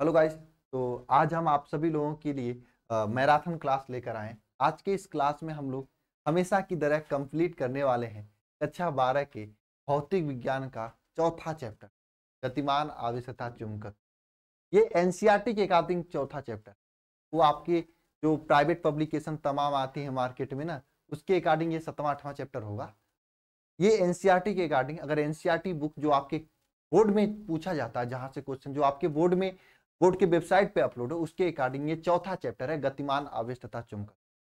Hello guys तो आज हम आप सभी लोगों के लिए मैराथन क्लास लेकर आए आज के इस क्लास में हम लोग हमेशा की तरह कंप्लीट करने वाले हैं कक्षा बारह के भौतिक विज्ञान का चौथा चैप्टर गतिमान आवश्यकता चुंबक ये एन e के अकॉर्डिंग चौथा चैप्टर वो आपके जो प्राइवेट पब्लिकेशन तमाम आती है मार्केट में ना उसके अकॉर्डिंग ये सतवा आठवां चैप्टर होगा ये एन e के अकॉर्डिंग अगर एन e बुक जो आपके बोर्ड में पूछा जाता है जहाँ से क्वेश्चन जो आपके बोर्ड में बोर्ड की वेबसाइट पे अपलोड है उसके अकॉर्डिंग ये चौथा चैप्टर है गतिमान आवेश तथा चुंबक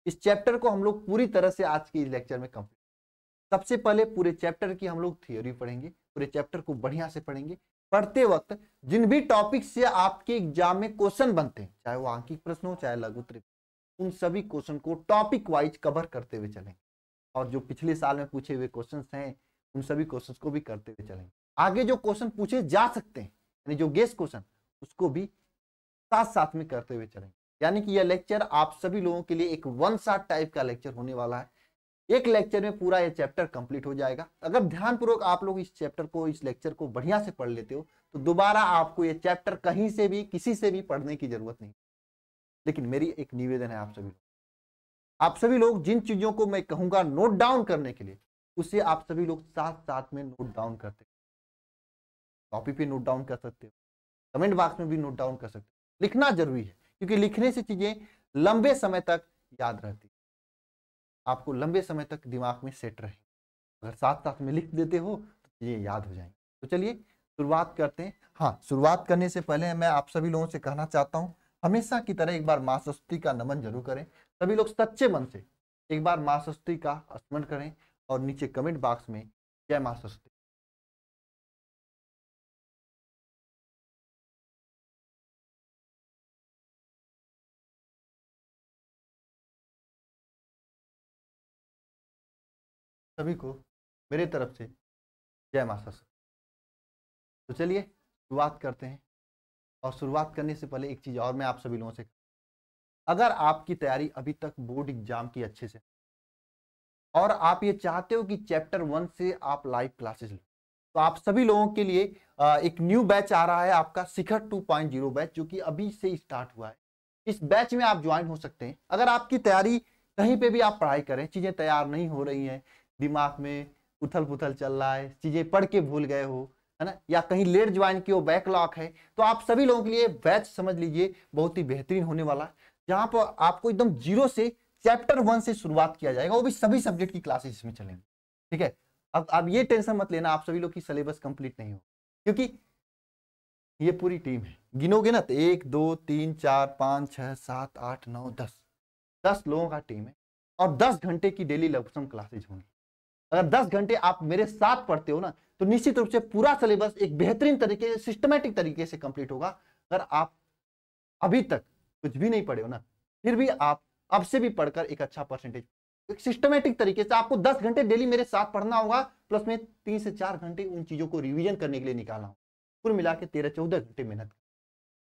इस चैप्टर को हम लोग पूरी तरह से आज के इस लेक्चर में कंप्लीट सबसे पहले पूरे चैप्टर की हम लोग थियोरी पढ़ेंगे पूरे चैप्टर को बढ़िया से पढ़ेंगे पढ़ते वक्त जिन भी टॉपिक से आपके एग्जाम में क्वेश्चन बनते हैं चाहे वो आंकिक प्रश्न हो चाहे लघु त्रिपल उन सभी क्वेश्चन को टॉपिक वाइज कवर करते हुए चलेंगे और जो पिछले साल में पूछे हुए क्वेश्चन हैं उन सभी क्वेश्चन को भी करते हुए चलेंगे आगे जो क्वेश्चन पूछे जा सकते हैं यानी जो गेस्ट क्वेश्चन उसको भी साथ साथ में करते हुए चलेंगे यानी कि यह लेक्चर आप सभी लोगों के लिए एक वन साथ टाइप का लेक्चर होने वाला है एक लेक्चर में पूरा यह चैप्टर कंप्लीट हो जाएगा अगर ध्यानपूर्वक आप लोग इस चैप्टर को इस लेक्चर को बढ़िया से पढ़ लेते हो तो दोबारा आपको यह चैप्टर कहीं से भी किसी से भी पढ़ने की जरूरत नहीं लेकिन मेरी एक निवेदन है आप सभी लोग आप सभी लोग जिन चीजों को मैं कहूंगा नोट डाउन करने के लिए उसे आप सभी लोग साथ साथ में नोट डाउन करते कॉपी पे नोट डाउन कर सकते हो कमेंट बॉक्स में भी नोट डाउन कर सकते हैं लिखना जरूरी है क्योंकि लिखने से चीजें लंबे समय तक याद रहती आपको लंबे समय तक दिमाग में सेट रहे अगर साथ साथ में लिख देते हो तो चीजें याद हो जाएंगी तो चलिए शुरुआत करते हैं हाँ शुरुआत करने से पहले मैं आप सभी लोगों से कहना चाहता हूँ हमेशा की तरह एक बार माँ सरस्वती का नमन जरूर करें सभी लोग सच्चे मन से एक बार माँ सरस्वती का स्मरण करें और नीचे कमेंट बॉक्स में जय माँ सरस्वती सभी को मेरे तरफ से जय माता सर तो चलिए शुरुआत करते हैं और शुरुआत करने से पहले एक चीज़ और मैं आप सभी लोगों से अगर आपकी तैयारी अभी तक बोर्ड एग्जाम की अच्छे से और आप ये चाहते हो कि चैप्टर वन से आप लाइव क्लासेस लो तो आप सभी लोगों के लिए एक न्यू बैच आ रहा है आपका शिखर 2.0 बैच जो कि अभी से स्टार्ट हुआ है इस बैच में आप ज्वाइन हो सकते हैं अगर आपकी तैयारी कहीं पे भी आप पढ़ाई करें चीज़ें तैयार नहीं हो रही हैं दिमाग में उथल पुथल चल रहा है चीज़ें पढ़ के भूल गए हो है ना या कहीं लेट ज्वाइन की हो बैकलॉग है तो आप सभी लोगों के लिए बैच समझ लीजिए बहुत ही बेहतरीन होने वाला जहाँ पर आपको एकदम जीरो से चैप्टर वन से शुरुआत किया जाएगा वो भी सभी सब्जेक्ट की क्लासेस इसमें चलेंगे ठीक है अब अब ये टेंशन मत लेना आप सभी लोग की सिलेबस कंप्लीट नहीं हो क्योंकि ये पूरी टीम है गिनोगे ना तो एक दो तीन चार पाँच छः सात आठ नौ दस दस लोगों का टीम है और दस घंटे की डेली लघुसम क्लासेज होंगे अगर दस घंटे आप मेरे साथ पढ़ते हो ना तो निश्चित रूप से पूरा सिलेबस एक बेहतरीन तरीके सिस्टमेटिक तरीके से कंप्लीट होगा अगर आप अभी तक कुछ भी नहीं पढ़े हो ना फिर भी आप अब से भी पढ़कर एक अच्छा परसेंटेज एक सिस्टमेटिक तरीके से आपको दस घंटे डेली मेरे साथ पढ़ना होगा प्लस में तीन से चार घंटे उन चीजों को रिविजन करने के लिए निकालना होगा कुल मिला के तेरह चौदह घंटे मेहनत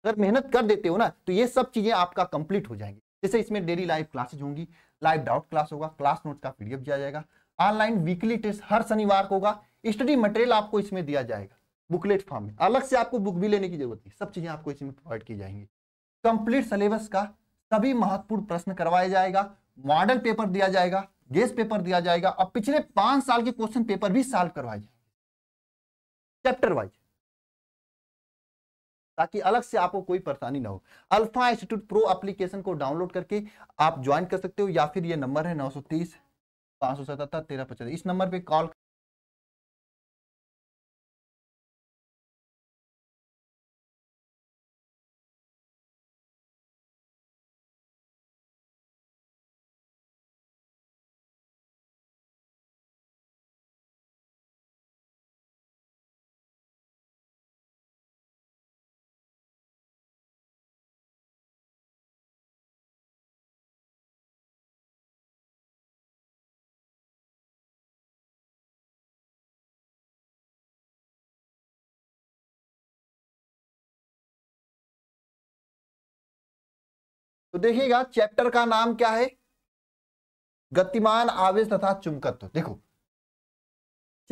अगर मेहनत कर देते हो ना तो ये सब चीजें आपका कंप्लीट हो जाएंगी जैसे इसमें डेली लाइव क्लासेज होंगी लाइव डाउट क्लास होगा क्लास नोट का पीडीएफ दिया जाएगा ऑनलाइन वीकली टेस्ट हर शनिवार को होगा स्टडी मटेरियल आपको इसमें दिया जाएगा बुकलेट फॉर्म में अलग से आपको बुक भी लेने की जरूरत नहीं सब चीज़ें आपको इसमें प्रोवाइड की जाएंगी कंप्लीट सिलेबस का सभी महत्वपूर्ण प्रश्न करवाया जाएगा मॉडल पेपर दिया जाएगा गेस पेपर दिया जाएगा और पिछले पांच साल के क्वेश्चन पेपर भी सॉल्व करवाए जाएंगे चैप्टर वाइज ताकि अलग से आपको कोई परेशानी ना हो अल्फा इंस्टीट्यूट प्रो एप्लीकेशन को डाउनलोड करके आप ज्वाइन कर सकते हो या फिर ये नंबर है नौ सौ तीस पाँच सौ सतहत्तर तेरह पचहत्तर इस नंबर पे कॉल देखिएगा चैप्टर का नाम क्या है गतिमान आवेश तथा चुंबकत्व देखो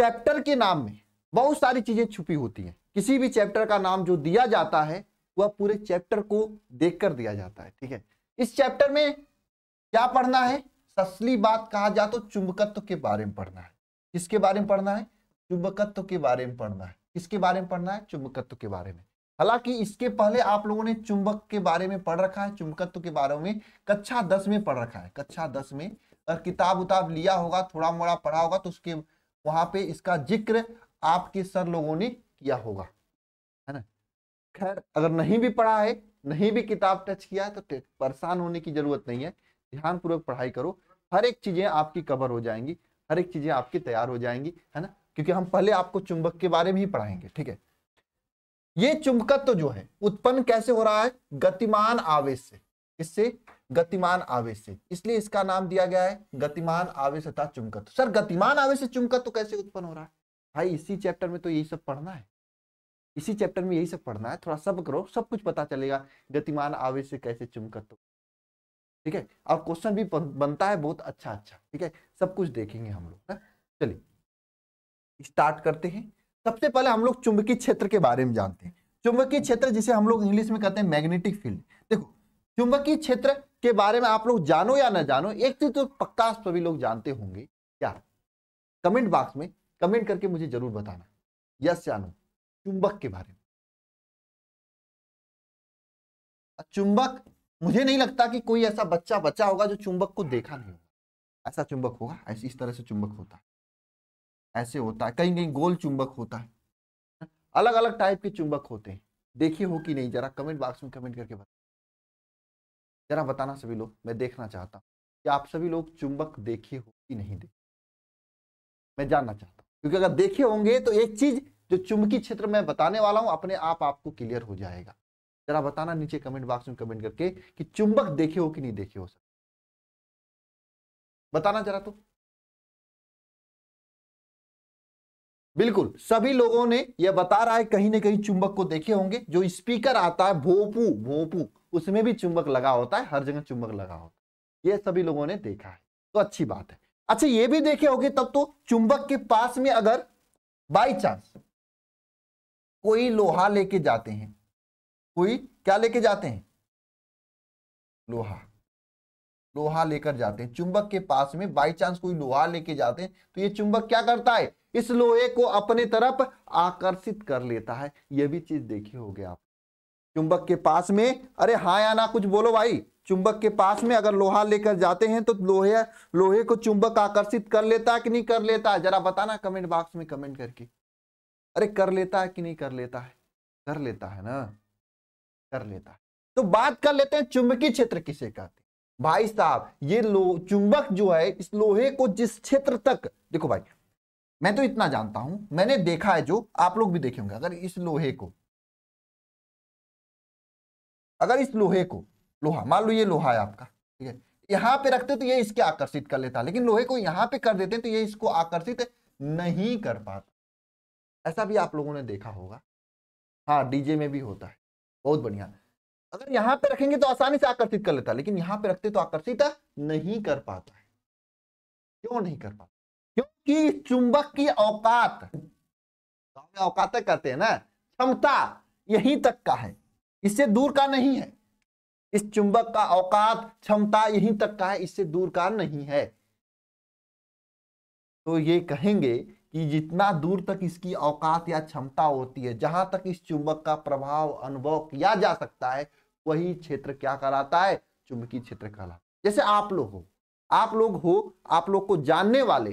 चैप्टर के नाम में बहुत सारी चीजें छुपी होती हैं किसी भी चैप्टर का नाम जो दिया जाता है वह पूरे चैप्टर को देखकर दिया जाता है ठीक है इस चैप्टर में क्या पढ़ना है असली बात कहा जाए तो चुंबकत्व के बारे में पढ़ना है किसके बारे में पढ़ना है चुंबकत्व के बारे में पढ़ना है किसके बारे में पढ़ना है चुंबकत्व के बारे में हालांकि इसके पहले आप लोगों ने चुंबक के बारे में पढ़ रखा है चुंबकत्व के बारे में कक्षा दस में पढ़ रखा है कक्षा दस में अगर किताब उताब लिया होगा थोड़ा मोड़ा पढ़ा होगा तो उसके वहां पे इसका जिक्र आपके सर लोगों ने किया होगा है ना खैर अगर नहीं भी पढ़ा है नहीं भी किताब टच किया है तो परेशान होने की जरूरत नहीं है ध्यानपूर्वक पढ़ाई करो हर एक चीजें आपकी कवर हो जाएंगी हर एक चीजें आपकी तैयार हो जाएंगी है ना क्योंकि हम पहले आपको चुंबक के बारे में ही पढ़ाएंगे ठीक है ये चुंबकत्व जो है उत्पन्न कैसे हो रहा है गतिमान आवेश से इससे गतिमान आवेश से इसलिए इसका नाम दिया गया है गतिमान आवेश तथा चुंबकत्व सर गतिमान आवेश से चुंबकत्व कैसे उत्पन्न हो रहा है भाई इसी चैप्टर में तो यही सब पढ़ना है इसी चैप्टर में यही सब पढ़ना है थोड़ा सब करो सब कुछ पता चलेगा गतिमान आवेश से कैसे चुंबकत्व ठीक है और क्वेश्चन भी बनता है बहुत अच्छा अच्छा ठीक है सब कुछ देखेंगे हम लोग चलिए स्टार्ट करते हैं सबसे पहले हम लोग चुंबकीय क्षेत्र के बारे में जानते हैं चुंबकीय क्षेत्र जिसे हम लोग इंग्लिश में कहते हैं मैग्नेटिक फील्ड देखो चुंबकीय क्षेत्र के बारे में आप लोग जानो या ना जानो एक चीज तो पक्का सभी लोग जानते होंगे क्या कमेंट बॉक्स में कमेंट करके मुझे जरूर बताना यस या नो चुंबक के बारे में चुंबक मुझे नहीं लगता कि कोई ऐसा बच्चा बच्चा होगा जो चुंबक को देखा नहीं होगा ऐसा चुंबक होगा ऐसी इस तरह से चुंबक होता है ऐसे होता है कहीं कहीं गोल चुंबक होता है अलग अलग टाइप के चुंबक होते हैं देखिए हो कि नहीं जरा कमेंट बॉक्स में कमेंट करके बता जरा बताना सभी लोग मैं देखना चाहता हूँ कि आप सभी लोग चुंबक देखे हो कि नहीं देखे मैं जानना चाहता हूँ क्योंकि अगर देखे होंगे तो एक चीज जो चुंबकीय क्षेत्र में बताने वाला हूँ अपने आप आपको क्लियर हो जाएगा जरा बताना नीचे कमेंट बॉक्स में कमेंट करके कि चुंबक देखे हो कि नहीं देखे हो सकते बताना जरा तो बिल्कुल सभी लोगों ने यह बता रहा है कहीं ना कहीं चुंबक को देखे होंगे जो स्पीकर आता है भोपू भोपू उसमें भी चुंबक लगा होता है हर जगह चुंबक लगा होता है यह सभी लोगों ने देखा है तो अच्छी बात है अच्छा ये भी देखे होंगे तब तो चुंबक के पास में अगर बाई चांस कोई लोहा लेके जाते हैं कोई क्या लेके जाते हैं लोहा लोहा लेकर जाते हैं चुंबक के पास में बाई चांस कोई लोहा लेके जाते हैं तो ये चुंबक क्या करता है इस लोहे को अपने तरफ आकर्षित कर लेता है ये भी चीज देखी होगी आप चुंबक के पास में अरे हा या ना कुछ बोलो भाई चुंबक के पास में अगर लोहा लेकर जाते हैं तो लोहे लोहे को चुंबक आकर्षित कर लेता है कि नहीं कर लेता है जरा बताना कमेंट बॉक्स में कमेंट करके अरे कर लेता है कि नहीं कर लेता है कर लेता है ना कर लेता है तो बात कर लेते हैं चुंबकीय क्षेत्र किसे कहते भाई साहब ये लो चुंबक जो है इस लोहे को जिस क्षेत्र तक देखो भाई मैं तो इतना जानता हूं मैंने देखा है जो आप लोग भी देखे होंगे अगर इस लोहे को अगर इस लोहे को लोहा मान लो ये लोहा है आपका ठीक है यहां पे रखते तो ये इसके आकर्षित कर लेता लेकिन लोहे को यहां पे कर देते तो ये इसको आकर्षित नहीं कर पाता ऐसा भी आप लोगों ने देखा होगा हाँ डीजे में भी होता है बहुत बढ़िया अगर यहां पे रखेंगे तो आसानी से आकर्षित कर लेता लेकिन यहां पे रखते तो आकर्षित नहीं कर पाता है क्यों नहीं कर पाता क्योंकि चुंबक की औकात औकात कहते हैं ना क्षमता यहीं तक का है इससे दूर का नहीं है इस चुंबक का औकात क्षमता यहीं तक का है इससे दूर का नहीं है तो ये कहेंगे कि जितना दूर तक इसकी औकात या क्षमता होती है जहां तक इस चुंबक का प्रभाव अनुभव किया जा सकता है वही क्षेत्र क्या कहलाता है चुंबकीय क्षेत्र कहलाता है जैसे आप लोग हो आप लोग हो आप लोग को जानने वाले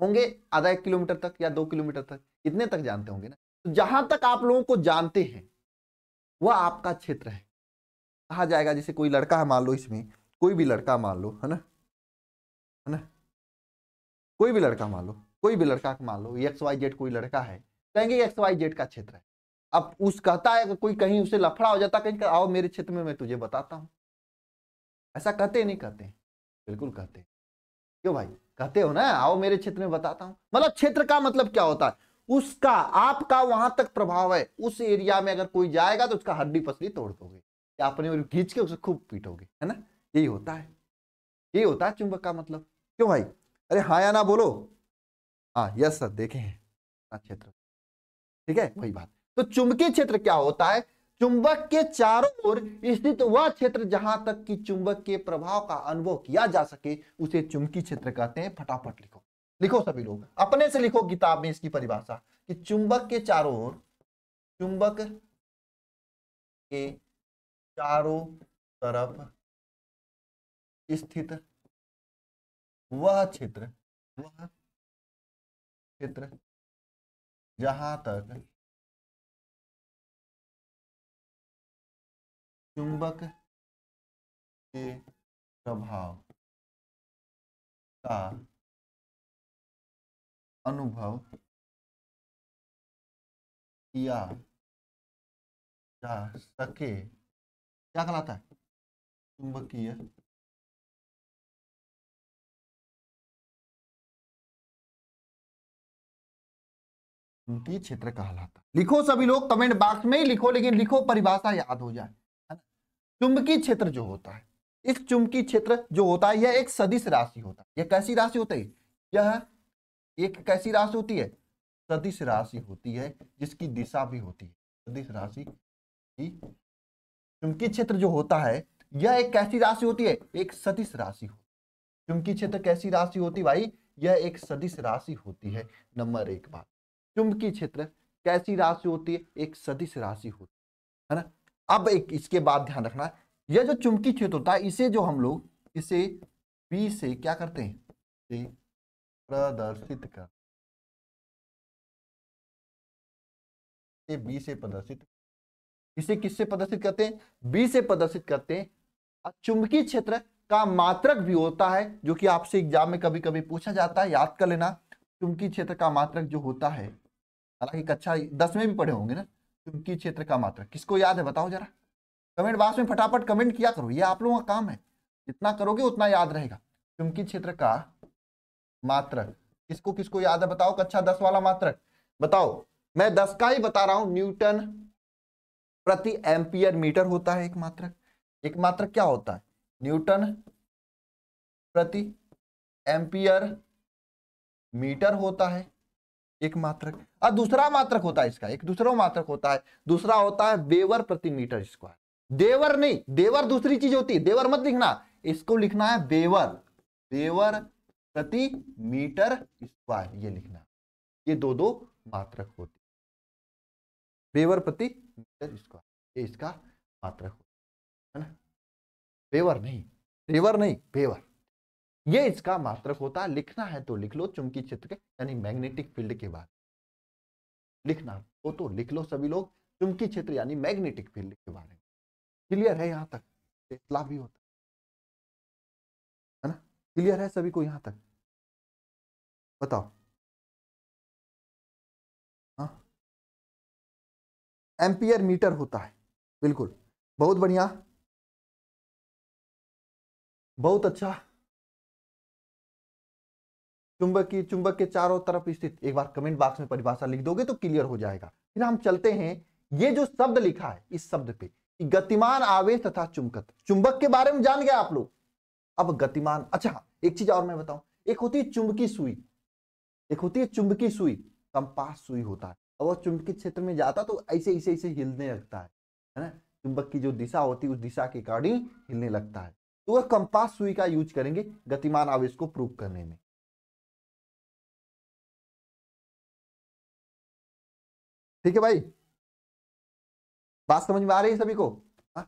होंगे आधा एक किलोमीटर तक या दो किलोमीटर तक इतने तक जानते होंगे ना तो जहां तक आप लोगों को जानते हैं वह आपका क्षेत्र है कहा जाएगा जैसे कोई लड़का है मान लो इसमें कोई भी लड़का मान लो है ना है ना कोई भी लड़का मान लो कोई भी लड़का मान लो एक्स वाई जेड कोई लड़का है कहेंगे एक्स वाई जेड का क्षेत्र है अब उस कहता है कि कोई कहीं उसे लफड़ा हो जाता कहीं आओ मेरे क्षेत्र में मैं तुझे बताता हूँ ऐसा कहते नहीं कहते बिल्कुल कहते क्यों भाई कहते हो ना आओ मेरे क्षेत्र में बताता हूँ मतलब क्षेत्र का मतलब क्या होता है उसका आपका वहां तक प्रभाव है उस एरिया में अगर कोई जाएगा तो उसका हड्डी पसली तोड़ दोगे या अपने खींच के उसे खूब पीटोगे है ना यही होता है यही होता है चुंबक का मतलब क्यों भाई अरे हाँ या ना बोलो हाँ यस सर देखे हैं हाँ, क्षेत्र ठीक है वही बात तो चुंबकीय क्षेत्र क्या होता है चुंबक के चारों ओर स्थित वह क्षेत्र जहां तक कि चुंबक के प्रभाव का अनुभव किया जा सके उसे चुंबकीय क्षेत्र कहते हैं फटाफट लिखो लिखो सभी लोग अपने से लिखो किताब में इसकी परिभाषा कि चुंबक के चारों ओर चुंबक के चारों तरफ स्थित वह क्षेत्र वह क्षेत्र जहां तक चुंबक के प्रभाव का अनुभव किया जा सके क्या कहलाता है चुंबकीय क्षेत्र कहलाता लिखो सभी लोग कमेंट बॉक्स में ही लिखो लेकिन लिखो परिभाषा याद हो जाए चुंबकीय क्षेत्र जो होता है इस चुंबकीय क्षेत्र जो होता है यह एक सदिश राशि होता है यह कैसी राशि होती है यह एक कैसी राशि होती है सदिश राशि होती है जिसकी दिशा भी होती है सदिश राशि चुंबकीय क्षेत्र जो होता है यह एक कैसी राशि होती है एक सदिश राशि चुंबकीय क्षेत्र कैसी राशि होती है भाई यह एक सदिश राशि होती है नंबर एक बात चुंबकीय क्षेत्र कैसी राशि होती है एक सदिश राशि होती है है ना अब एक इसके बाद ध्यान रखना यह जो चुंबकीय क्षेत्र होता है इसे जो हम लोग इसे पी से क्या करते हैं प्रदर्शित कर बी से प्रदर्शित इसे किससे प्रदर्शित करते हैं बी से प्रदर्शित करते हैं चुंबकीय क्षेत्र का मात्रक भी होता है जो कि आपसे एग्जाम में कभी कभी पूछा जाता है याद कर लेना चुंबकीय क्षेत्र का मात्रक जो होता है हालांकि कक्षा दसवें भी पढ़े होंगे ना चुंबकीय क्षेत्र का मात्र किसको याद है बताओ जरा कमेंट बॉक्स में फटाफट कमेंट किया करो ये आप लोगों का काम है जितना करोगे उतना याद रहेगा चुंबकीय क्षेत्र का मात्र किसको किसको याद है बताओ कक्षा दस वाला मात्र बताओ मैं दस का ही बता रहा हूं न्यूटन प्रति एम्पियर मीटर होता है एक मात्र एक मात्र क्या होता है न्यूटन प्रति एम्पियर मीटर होता है एक मात्रक और दूसरा मात्रक होता है इसका एक दूसरा मात्रक होता है दूसरा होता है वेवर प्रति मीटर स्क्वायर देवर नहीं देवर दूसरी चीज होती है देवर मत लिखना इसको लिखना है वेवर वेवर प्रति मीटर स्क्वायर ये लिखना ये दो दो मात्रक होती वेवर प्रति मीटर स्क्वायर ये इसका मात्रक होता है ना वेवर नहीं वेवर नहीं वेवर ये इसका मात्रक होता है लिखना है तो लिख लो चुंबकीय क्षेत्र के यानी मैग्नेटिक फील्ड के बारे लिखना हो तो लिख लो सभी लोग चुंबकीय क्षेत्र यानी मैग्नेटिक फील्ड के बारे में क्लियर है यहाँ तक टेस्ला भी होता है ना क्लियर है सभी को यहाँ तक बताओ हाँ। एम्पियर मीटर होता है बिल्कुल बहुत बढ़िया बहुत अच्छा चुंबकीय चुंबक के चारों तरफ स्थित एक बार कमेंट बॉक्स में परिभाषा लिख दोगे तो क्लियर हो जाएगा फिर हम चलते हैं ये जो शब्द लिखा है इस शब्द पे गतिमान आवेश तथा चुंबकत चुंबक के बारे में जान गया आप लोग अब गतिमान अच्छा एक चीज और मैं बताऊं एक होती है चुंबकीय सुई एक होती है चुंबकीय सुई कंपास सुई होता है अब वह चुंबकीय क्षेत्र में जाता तो ऐसे ऐसे ऐसे हिलने लगता है है ना चुंबक की जो दिशा होती है उस दिशा के अकॉर्डिंग हिलने लगता है तो वह कंपास सुई का यूज करेंगे गतिमान आवेश को प्रूव करने में ठीक है भाई बात समझ में आ रही है सभी को हाँ?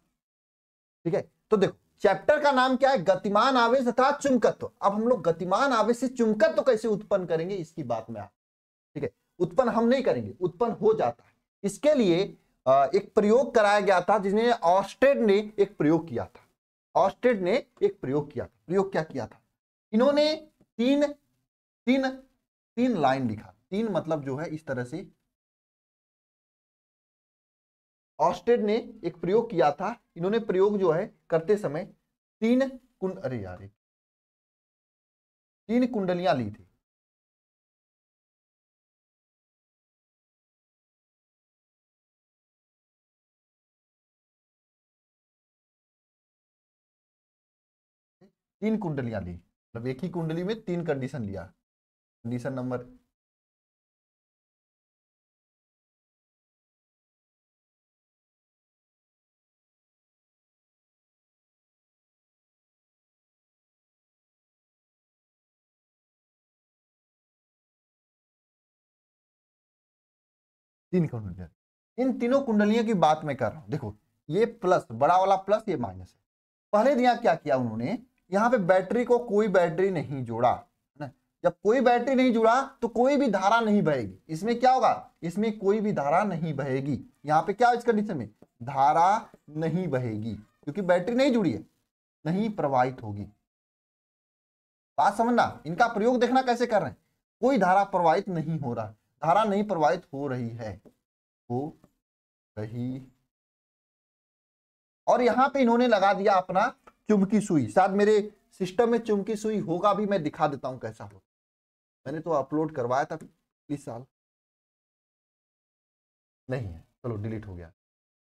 ठीक है तो देखो चैप्टर का नाम क्या है गतिमान आवेश तथा चुंबकत्व अब हम लोग गतिमान आवेश से चुंबकत्व कैसे उत्पन्न करेंगे इसकी बात में ठीक है उत्पन्न हम नहीं करेंगे उत्पन्न हो जाता है इसके लिए एक प्रयोग कराया गया था जिसने ऑस्टेड ने एक प्रयोग किया था ऑस्टेड ने एक प्रयोग किया था प्रयोग क्या किया था इन्होंने तीन तीन तीन लाइन लिखा तीन मतलब जो है इस तरह से ऑस्टेड ने एक प्रयोग किया था इन्होंने प्रयोग जो है करते समय तीन कुंड अरे यार तीन कुंडलियां ली थी तीन कुंडलियां ली मतलब एक ही कुंडली में तीन कंडीशन लिया कंडीशन नंबर तीन कुंडलियां इन तीनों कुंडलियों की बात मैं कर रहा हूं देखो ये प्लस बड़ा वाला प्लस ये माइनस है पहले दिया क्या किया उन्होंने यहाँ पे बैटरी को कोई बैटरी नहीं जोड़ा ना जब कोई बैटरी नहीं जुड़ा तो कोई भी धारा नहीं बहेगी इसमें क्या होगा इसमें कोई भी धारा नहीं बहेगी यहाँ पे क्या इस कंडीशन में धारा नहीं बहेगी क्योंकि बैटरी नहीं जुड़ी है नहीं प्रवाहित होगी बात समझना इनका प्रयोग देखना कैसे कर रहे हैं कोई धारा प्रवाहित नहीं हो रहा धारा नहीं प्रवाहित हो रही है हो रही और यहां पे इन्होंने लगा दिया अपना चुमकी सुई शायद मेरे सिस्टम में चुमकी सुई होगा भी मैं दिखा देता हूं कैसा हो मैंने तो अपलोड करवाया था इस साल नहीं है चलो डिलीट हो गया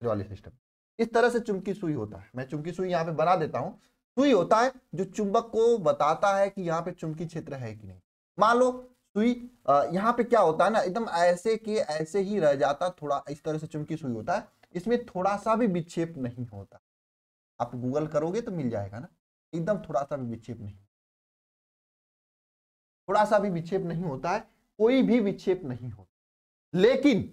वाले सिस्टम इस तरह से चुमकी सुई होता है मैं चुमकी सुई यहाँ पे बना देता हूँ सुई होता है जो चुंबक को बताता है कि यहाँ पे चुमकी क्षेत्र है कि नहीं मान लो सुई यहाँ पे क्या होता है ना एकदम ऐसे के ऐसे ही रह जाता थोड़ा इस तरह से चुमकी सुई होता है इसमें थोड़ा सा भी विक्षेप नहीं होता आप गूगल करोगे तो मिल जाएगा ना एकदम थोड़ा सा भी विक्षेप नहीं थोड़ा सा भी विक्षेप नहीं होता है कोई भी विक्षेप नहीं होता लेकिन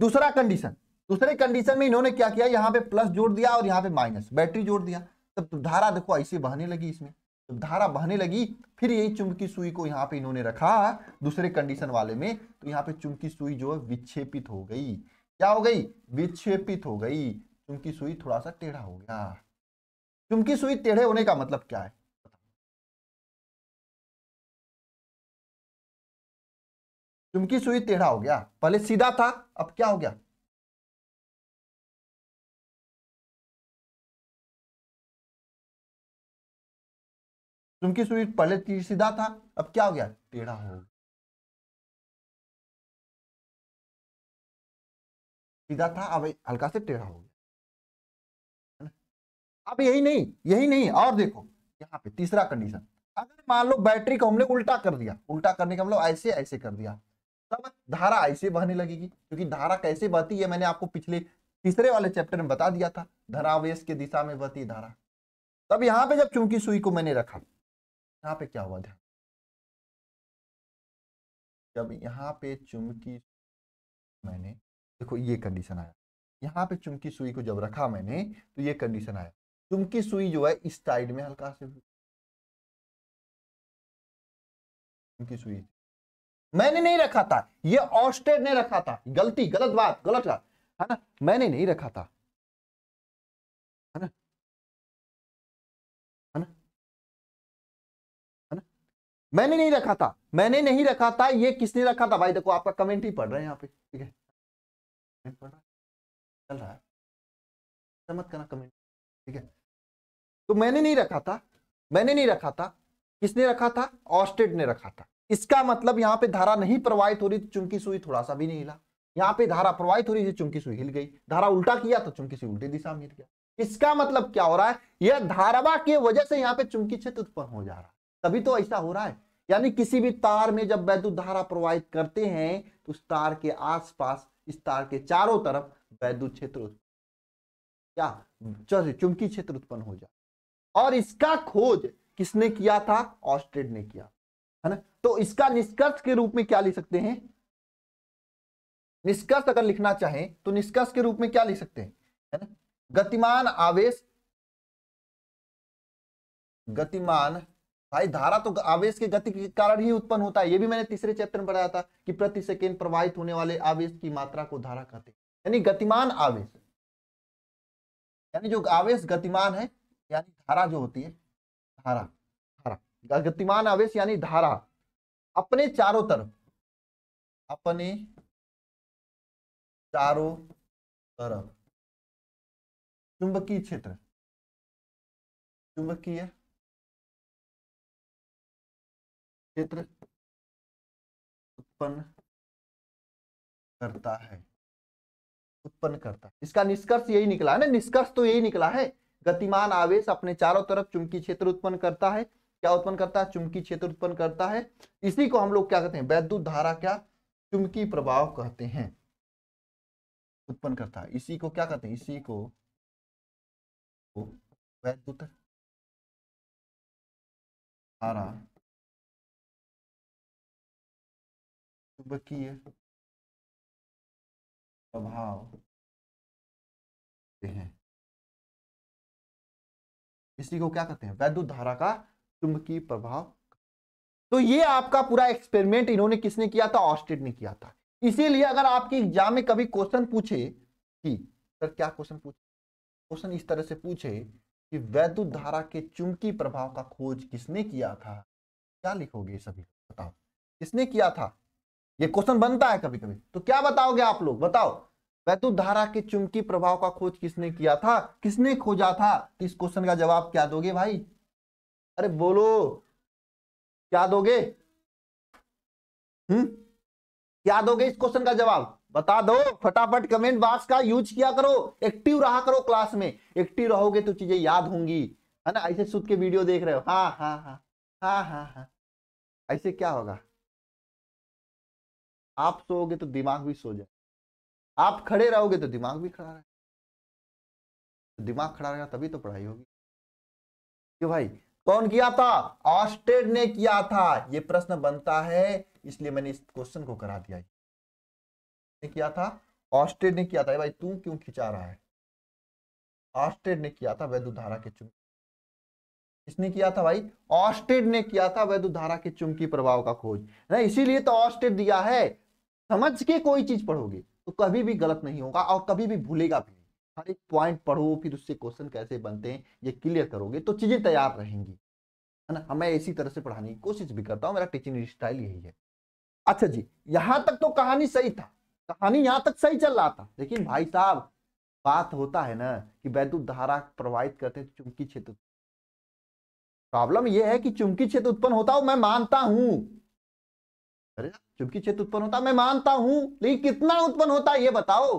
दूसरा कंडीशन दूसरे कंडीशन में इन्होंने क्या किया यहाँ पे प्लस जोड़ दिया और यहाँ पे माइनस बैटरी जोड़ दिया तब तो धारा देखो ऐसे बहने लगी इसमें जब धारा बहने लगी फिर यही चुंबकी सुई को यहाँ पे इन्होंने रखा दूसरे कंडीशन वाले में तो यहाँ पे चुंबकी सुई जो है विक्षेपित हो गई क्या हो गई विक्षेपित हो गई चुंबकी सुई थोड़ा सा टेढ़ा हो गया चुंबकी सुई टेढ़े होने का मतलब क्या है चुमकी सुई टेढ़ा हो गया पहले सीधा था अब क्या हो गया चूंकि सूर्य पहले सीधा था अब क्या हो गया टेढ़ा हो गया सीधा था अब हल्का से टेढ़ा हो गया अब यही नहीं यही नहीं और देखो यहाँ पे तीसरा कंडीशन अगर मान लो बैटरी को हमने उल्टा कर दिया उल्टा करने का हम मतलब लोग ऐसे ऐसे कर दिया तब धारा ऐसे बहने लगेगी क्योंकि धारा कैसे बहती है मैंने आपको पिछले तीसरे वाले चैप्टर में बता दिया था धरावेश के दिशा में बहती धारा तब यहाँ पे जब चूंकि सुई को मैंने रखा यहाँ पे क्या हुआ ध्यान जब यहाँ पे चुमकी मैंने देखो ये कंडीशन आया यहाँ पे चुमकी सुई को जब रखा मैंने तो ये कंडीशन आया चुमकी सुई जो है इस साइड में हल्का से चुमकी सुई मैंने नहीं रखा था ये ऑस्टेड ने रखा था गलती गलत बात गलत बात है ना मैंने नहीं रखा था है ना मैंने नहीं रखा था मैंने नहीं रखा था ये किसने रखा था भाई देखो आपका कमेंट ही पढ़ रहे हैं यहाँ पे ठीक है चल रहा है मत करना कमेंट ठीक है तो मैंने नहीं रखा था मैंने नहीं रखा था किसने रखा था ऑस्टेड ने रखा था इसका मतलब यहाँ पे धारा नहीं प्रवाहित हो रही तो चुमकी सुई थोड़ा सा भी नहीं हिला यहाँ पे धारा प्रवाहित हो रही थी चुमकी सुई हिल गई धारा उल्टा किया तो चुमकी सुई उल्टी दिशा में हिल गया इसका मतलब क्या हो रहा है यह धारावा की वजह से यहाँ पे चुमकी क्षेत्र उत्पन्न हो जा रहा है तभी तो ऐसा हो रहा है यानी किसी भी तार में जब वैद्युत धारा प्रवाहित करते हैं तो उस तार के आसपास इस तार के चारों तरफ वैद्युत क्षेत्र क्या चुंबकीय क्षेत्र उत्पन्न हो जाए और इसका खोज किसने किया था ऑस्ट्रेड ने किया है ना तो इसका निष्कर्ष के रूप में क्या लिख सकते हैं निष्कर्ष अगर लिखना चाहें तो निष्कर्ष के रूप में क्या लिख सकते हैं है ना गतिमान आवेश गतिमान भाई धारा तो आवेश के गति के कारण ही उत्पन्न होता है ये भी मैंने तीसरे चैप्टर में पढ़ाया था कि प्रति सेकेंड प्रवाहित होने वाले आवेश की मात्रा को धारा कहते हैं यानी गतिमान आवेश यानी जो आवेश गतिमान है यानी धारा जो होती है धारा धारा गतिमान आवेश यानी धारा अपने चारों तरफ अपने चारों तरफ चुंबकीय क्षेत्र चुंबकीय क्षेत्र उत्पन्न करता है उत्पन्न करता है इसका निष्कर्ष यही निकला है ना निष्कर्ष तो यही निकला है गतिमान आवेश अपने चारों तरफ चुंबकीय क्षेत्र उत्पन्न करता है क्या उत्पन्न करता है चुंबकीय क्षेत्र उत्पन्न करता है इसी को हम लोग क्या कहते हैं वैद्युत धारा क्या चुंबकीय प्रभाव कहते हैं उत्पन्न करता है इसी को क्या कहते हैं इसी को वैद्युत धारा चुंबकीय प्रभाव हैं इसी को क्या कहते हैं वैद्युत धारा का चुंबकीय प्रभाव तो ये आपका पूरा एक्सपेरिमेंट इन्होंने किसने किया था ऑस्टेड ने किया था इसीलिए अगर आपके एग्जाम में कभी क्वेश्चन पूछे कि सर क्या क्वेश्चन पूछे क्वेश्चन इस तरह से पूछे कि वैद्युत धारा के चुंबकीय प्रभाव का खोज किसने किया था क्या लिखोगे सभी बताओ किसने किया था ये क्वेश्चन बनता है कभी कभी तो क्या बताओगे आप लोग बताओ वैद्युत धारा के चुंबकीय प्रभाव का खोज किसने किया था किसने खोजा था तो इस क्वेश्चन का जवाब क्या दोगे भाई अरे बोलो क्या दोगे हम्म क्या दोगे इस क्वेश्चन का जवाब बता दो फटाफट कमेंट बॉक्स का यूज किया करो एक्टिव रहा करो क्लास में एक्टिव रहोगे तो चीजें याद होंगी है ना ऐसे सुध के वीडियो देख रहे हो हाँ हाँ हाँ हाँ हाँ हाँ ऐसे क्या होगा आप सोओगे तो दिमाग भी सो जाए आप खड़े रहोगे तो दिमाग भी खड़ा रहे तो दिमाग खड़ा रहेगा तभी तो पढ़ाई होगी क्यों भाई कौन किया था ऑस्टेड ने किया था ये प्रश्न बनता है इसलिए मैंने इस क्वेश्चन को करा दिया ने किया था ऑस्टेड ने किया था भाई तू क्यों खिंचा रहा है ऑस्टेड ने किया था धारा के चुम इसने किया था भाई ऑस्टेड ने किया था धारा के चुमकी प्रभाव का खोज ना इसीलिए तो ऑस्टेड दिया है समझ के कोई चीज पढ़ोगे तो कभी भी गलत नहीं होगा और कभी भी भूलेगा भी नहीं हर एक पॉइंट पढ़ो फिर उससे क्वेश्चन कैसे बनते हैं ये क्लियर करोगे तो चीजें तैयार रहेंगी है ना हमें हाँ, इसी तरह से पढ़ाने की कोशिश भी करता हूँ मेरा टीचिंग स्टाइल यही है अच्छा जी यहाँ तक तो कहानी सही था कहानी यहाँ तक सही चल रहा था लेकिन भाई साहब बात होता है ना कि वैद्युत धारा प्रवाहित करते हैं चुमकी क्षेत्र तो प्रॉब्लम यह है कि चुमकी क्षेत्र उत्पन्न होता हो मैं मानता हूं अरे चुपकी चेत तो उत्पन्न होता मैं मानता हूं लेकिन कितना उत्पन्न होता ये बताओ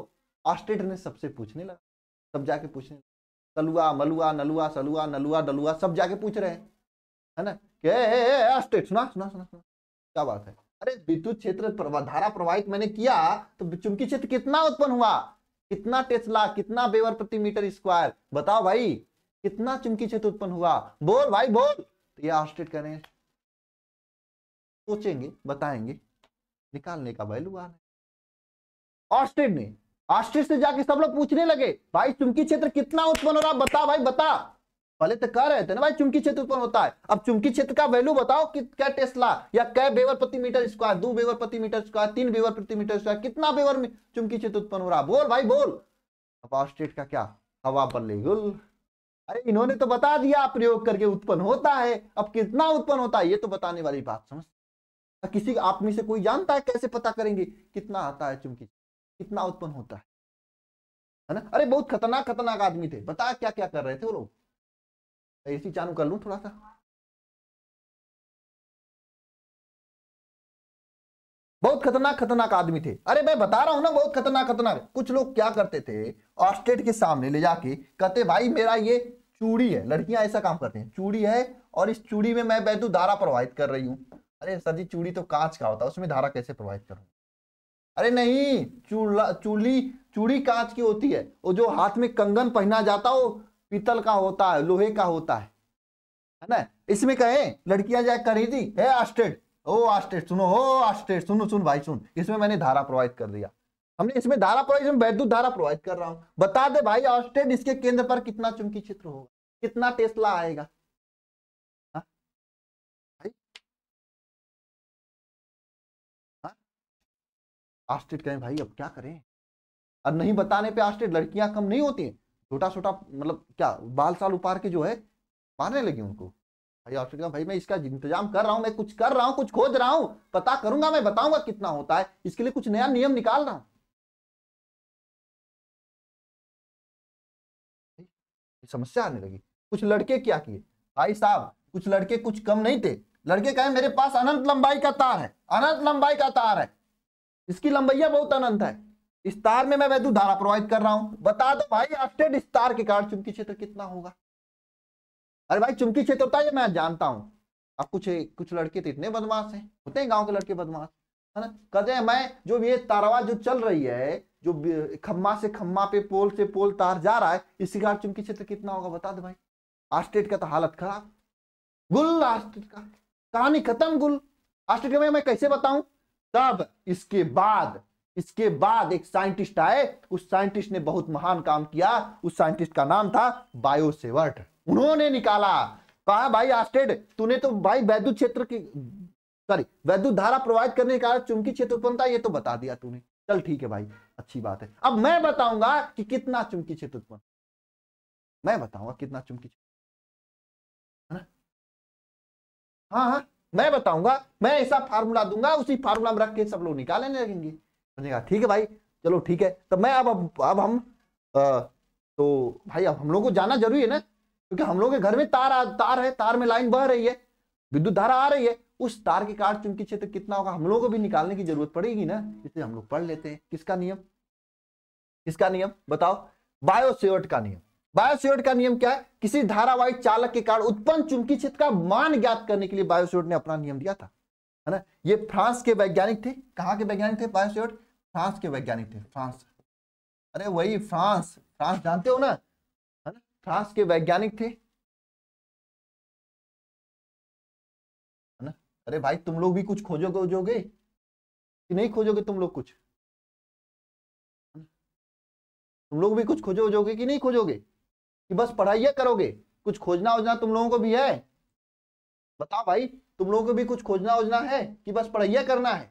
ऑस्ट्रेट ने सबसे पूछने लगा सब जाके पूछने लगा तलुआ मलुआ नलुआ सलुआ नलुआ डलुआ सब जाके पूछ रहे हैं है ना के ऑस्ट्रेट सुना सुना सुना सुना क्या बात है अरे विद्युत क्षेत्र धारा प्रवाहित मैंने किया तो चुंबकीय क्षेत्र कितना उत्पन्न हुआ कितना टेस्ला कितना बेवर प्रति मीटर स्क्वायर बताओ भाई कितना चुमकी क्षेत्र उत्पन्न हुआ बोल भाई बोल तो ये ऑस्ट्रेट कह रहे हैं सोचेंगे बताएंगे निकालने का वैल्यू आना ऑस्ट्रेड ने ऑस्ट्रेड से जाके सब लोग पूछने लगे भाई चुमकी क्षेत्र कितना उत्पन्न हो रहा बता भाई बता पहले तो कह रहे थे ना भाई चुमकी क्षेत्र उत्पन्न होता है अब चुमकी क्षेत्र का वैल्यू बताओ कि क्या टेस्ला या क्या बेवर प्रति मीटर स्क्वायर दो बेवर प्रति मीटर स्क्वायर तीन बेवर प्रति मीटर स्क्वायर कितना बेवर में चुमकी क्षेत्र उत्पन्न हो रहा बोल भाई बोल अब ऑस्ट्रेड का क्या हवा पर ले गुल अरे इन्होंने तो बता दिया प्रयोग करके उत्पन्न होता है अब कितना उत्पन्न होता है ये तो बताने वाली बात समझ किसी आप में से कोई जानता है कैसे पता करेंगे कितना आता है चुमकी कितना उत्पन्न होता है है ना अरे बहुत खतरनाक खतरनाक आदमी थे बता क्या क्या कर रहे थे वो लोग ऐसी चालू कर लू थोड़ा सा बहुत खतरनाक खतरनाक आदमी थे अरे मैं बता रहा हूं ना बहुत खतरनाक खतरनाक कुछ लोग क्या करते थे ऑस्टेट के सामने ले जाके कहते भाई मेरा ये चूड़ी है लड़कियां ऐसा काम करते हैं चूड़ी है और इस चूड़ी में मैं बैतू दारा प्रवाहित कर रही हूं अरे सर जी चूड़ी तो कांच का होता है उसमें धारा कैसे प्रवाहित करूँ अरे नहीं चूला चूली चूड़ी कांच की होती है वो जो हाथ में कंगन पहना जाता हो पीतल का होता है लोहे का होता है है ना इसमें कहे लड़कियां जाए करेगी है आस्टेड ओ आस्टेड सुनो हो आस्टेड सुनो सुन भाई सुन इसमें मैंने धारा प्रोवाइड कर दिया हमने इसमें धारा प्रोवाइड में वैद्युत धारा प्रोवाइड कर रहा हूँ बता दे भाई ऑस्टेड इसके केंद्र पर कितना चुंबकीय चित्र होगा कितना टेस्ला आएगा आस्टेड कहें भाई अब क्या करें अब नहीं बताने पे आस्टेड लड़कियां कम नहीं होती हैं छोटा छोटा मतलब क्या बाल साल उपार के जो है मारने लगी उनको भाई आस्टेड कहा भाई मैं इसका इंतजाम कर रहा हूँ मैं कुछ कर रहा हूँ कुछ खोज रहा हूँ पता करूंगा मैं बताऊंगा कितना होता है इसके लिए कुछ नया नियम निकाल रहा हूँ समस्या आने लगी कुछ लड़के क्या किए भाई साहब कुछ लड़के कुछ कम नहीं थे लड़के कहे मेरे पास अनंत लंबाई का तार है अनंत लंबाई का तार है इसकी लंबैया बहुत अनंत है इस तार में मैं वैद्युत धारा प्रवाहित कर रहा हूं बता दो भाई आस्टेड इस तार के कारण चुमकी क्षेत्र कितना होगा अरे भाई चुमकी क्षेत्र होता है मैं जानता हूं अब कुछ कुछ लड़के तो इतने बदमाश हैं होते हैं गांव के लड़के बदमाश है ना कहते हैं मैं जो ये तारवा जो चल रही है जो खम्मा से खम्मा पे पोल से पोल तार जा रहा है इसी कारण चुमकी क्षेत्र कितना होगा बता दो भाई आस्टेट का तो हालत खराब गुल आस्टेट का कहानी खत्म गुल आस्टेट में मैं कैसे बताऊं तब इसके बाद इसके बाद एक साइंटिस्ट आए उस साइंटिस्ट ने बहुत महान काम किया उस साइंटिस्ट का नाम था बायोसेवर्ट उन्होंने निकाला कहा भाई आस्टेड तूने तो भाई वैद्युत क्षेत्र की सॉरी वैद्युत धारा प्रोवाइड करने का चुंबकी क्षेत्र उत्पन्न था ये तो बता दिया तूने चल ठीक है भाई अच्छी बात है अब मैं बताऊंगा कि कितना चुंबकी क्षेत्र उत्पन्न मैं बताऊंगा कितना चुंबकी क्षेत्र है ना हाँ हाँ मैं बताऊंगा मैं ऐसा फार्मूला दूंगा उसी फार्मूला में रख के सब लोग निकालने लगेंगे समझेगा ठीक है भाई चलो ठीक है तो मैं अब अब, हम तो भाई अब हम लोग को जाना जरूरी है ना क्योंकि हम लोग के घर में तार तार है तार में लाइन बह रही है विद्युत धारा आ रही है उस तार के कारण चुनकी क्षेत्र कितना होगा हम लोग को भी निकालने की जरूरत पड़ेगी ना इसलिए हम लोग पढ़ लेते हैं किसका नियम किसका नियम बताओ बायोसेवट का नियम बायोस्योर्ड का नियम क्या है किसी धारावाहिक चालक के कारण उत्पन्न चुंबकीय क्षेत्र का मान ज्ञात करने के लिए बायोस्योर्ड ने अपना नियम दिया था है ना ये फ्रांस के वैज्ञानिक थे कहाँ के वैज्ञानिक थे बायोस्योर्ड फ्रांस के वैज्ञानिक थे फ्रांस अरे वही फ्रांस फ्रांस जानते हो ना है ना फ्रांस के वैज्ञानिक थे है ना अरे भाई तुम लोग भी कुछ खोजोगे उजोगे कि नहीं खोजोगे तुम लोग कुछ तुम लोग भी कुछ खोजोगे कि नहीं खोजोगे कि बस पढ़ाइया करोगे कुछ खोजना वोजना तुम लोगों को भी है बताओ भाई तुम लोगों को भी कुछ खोजना वोजना है कि बस पढ़ाइया करना है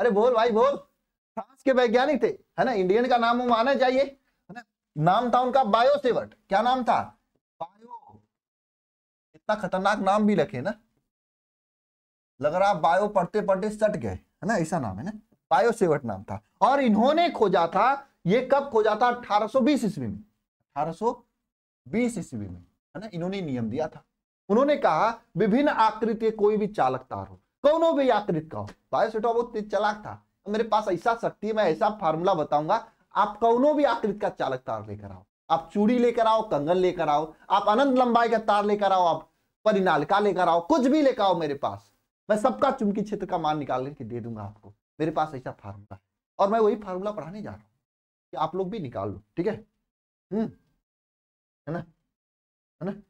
अरे बोल भाई बोल फ्रांस के वैज्ञानिक थे है ना इंडियन का नाम माना चाहिए है ना नाम था उनका बायो सेवर्ट क्या नाम था बायो इतना खतरनाक नाम भी रखे ना लग रहा बायो पढ़ते पढ़ते सट गए है ना ऐसा नाम है ना बायो सेवर्ट नाम था और इन्होंने खोजा था ये कब खोजा था 1820 ईस्वी में 1820 बीस ईस्वी में है ना इन्होंने नियम दिया था उन्होंने कहा विभिन्न आकृति कोई भी चालक तार हो कौन भी आकृत का हो भाई बहुत तेज चालाक था मेरे पास ऐसा शक्ति है मैं ऐसा फार्मूला बताऊंगा आप कौनो भी आकृत का चालक तार लेकर आओ आप चूड़ी लेकर आओ कंगन लेकर आओ आप अनंत लंबाई का तार लेकर आओ आप परिनालिका लेकर आओ कुछ भी लेकर आओ मेरे पास मैं सबका चुमकी क्षेत्र का मान निकाल के दे दूंगा आपको मेरे पास ऐसा फार्मूला है और मैं वही फार्मूला पढ़ाने जा रहा हूँ आप लोग भी निकाल लो ठीक है हम्म है ना है ना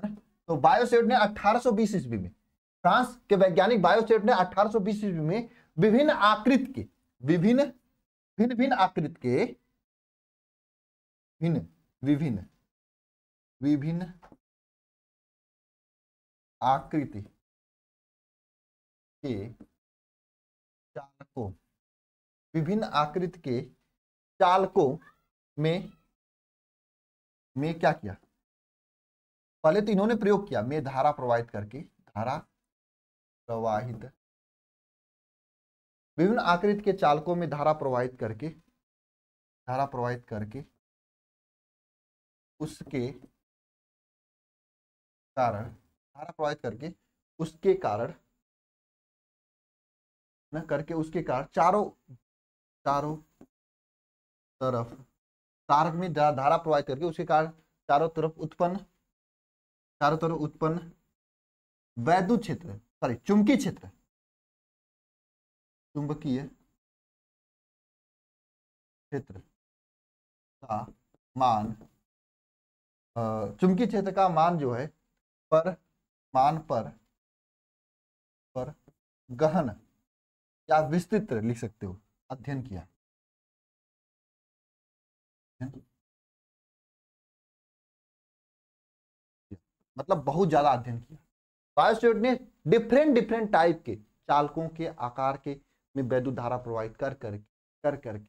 है ना तो बायोसेट ने 1820 सौ ईस्वी में फ्रांस के वैज्ञानिक बायोसेट ने 1820 सौ ईस्वी में विभिन्न आकृत के विभिन्न भिन्न भिन्न आकृत के भिन्न विभिन्न विभिन्न आकृति के चालकों विभिन्न आकृति के चालकों में में क्या किया पहले तो इन्होंने प्रयोग किया में धारा प्रवाहित करके धारा प्रवाहित विभिन्न आकृति के चालकों में धारा प्रवाहित करके धारा प्रवाहित करके उसके कारण धारा प्रवाहित करके उसके कारण न करके उसके कारण चारों चारों तरफ कारक में धारा प्रवाहित करके उसके कारण चारों तरफ उत्पन्न चारों तरफ उत्पन्न वैद्युत क्षेत्र सॉरी चुंबकीय क्षेत्र चुंबकीय क्षेत्र का मान चुंबकीय क्षेत्र का मान जो है पर मान पर पर गहन या विस्तृत लिख सकते हो अध्ययन किया मतलब बहुत ज्यादा अध्ययन किया बायोस्टेट ने डिफरेंट डिफरेंट टाइप के चालकों के आकार के में वैद्युत धारा प्रोवाइड कर कर कर करके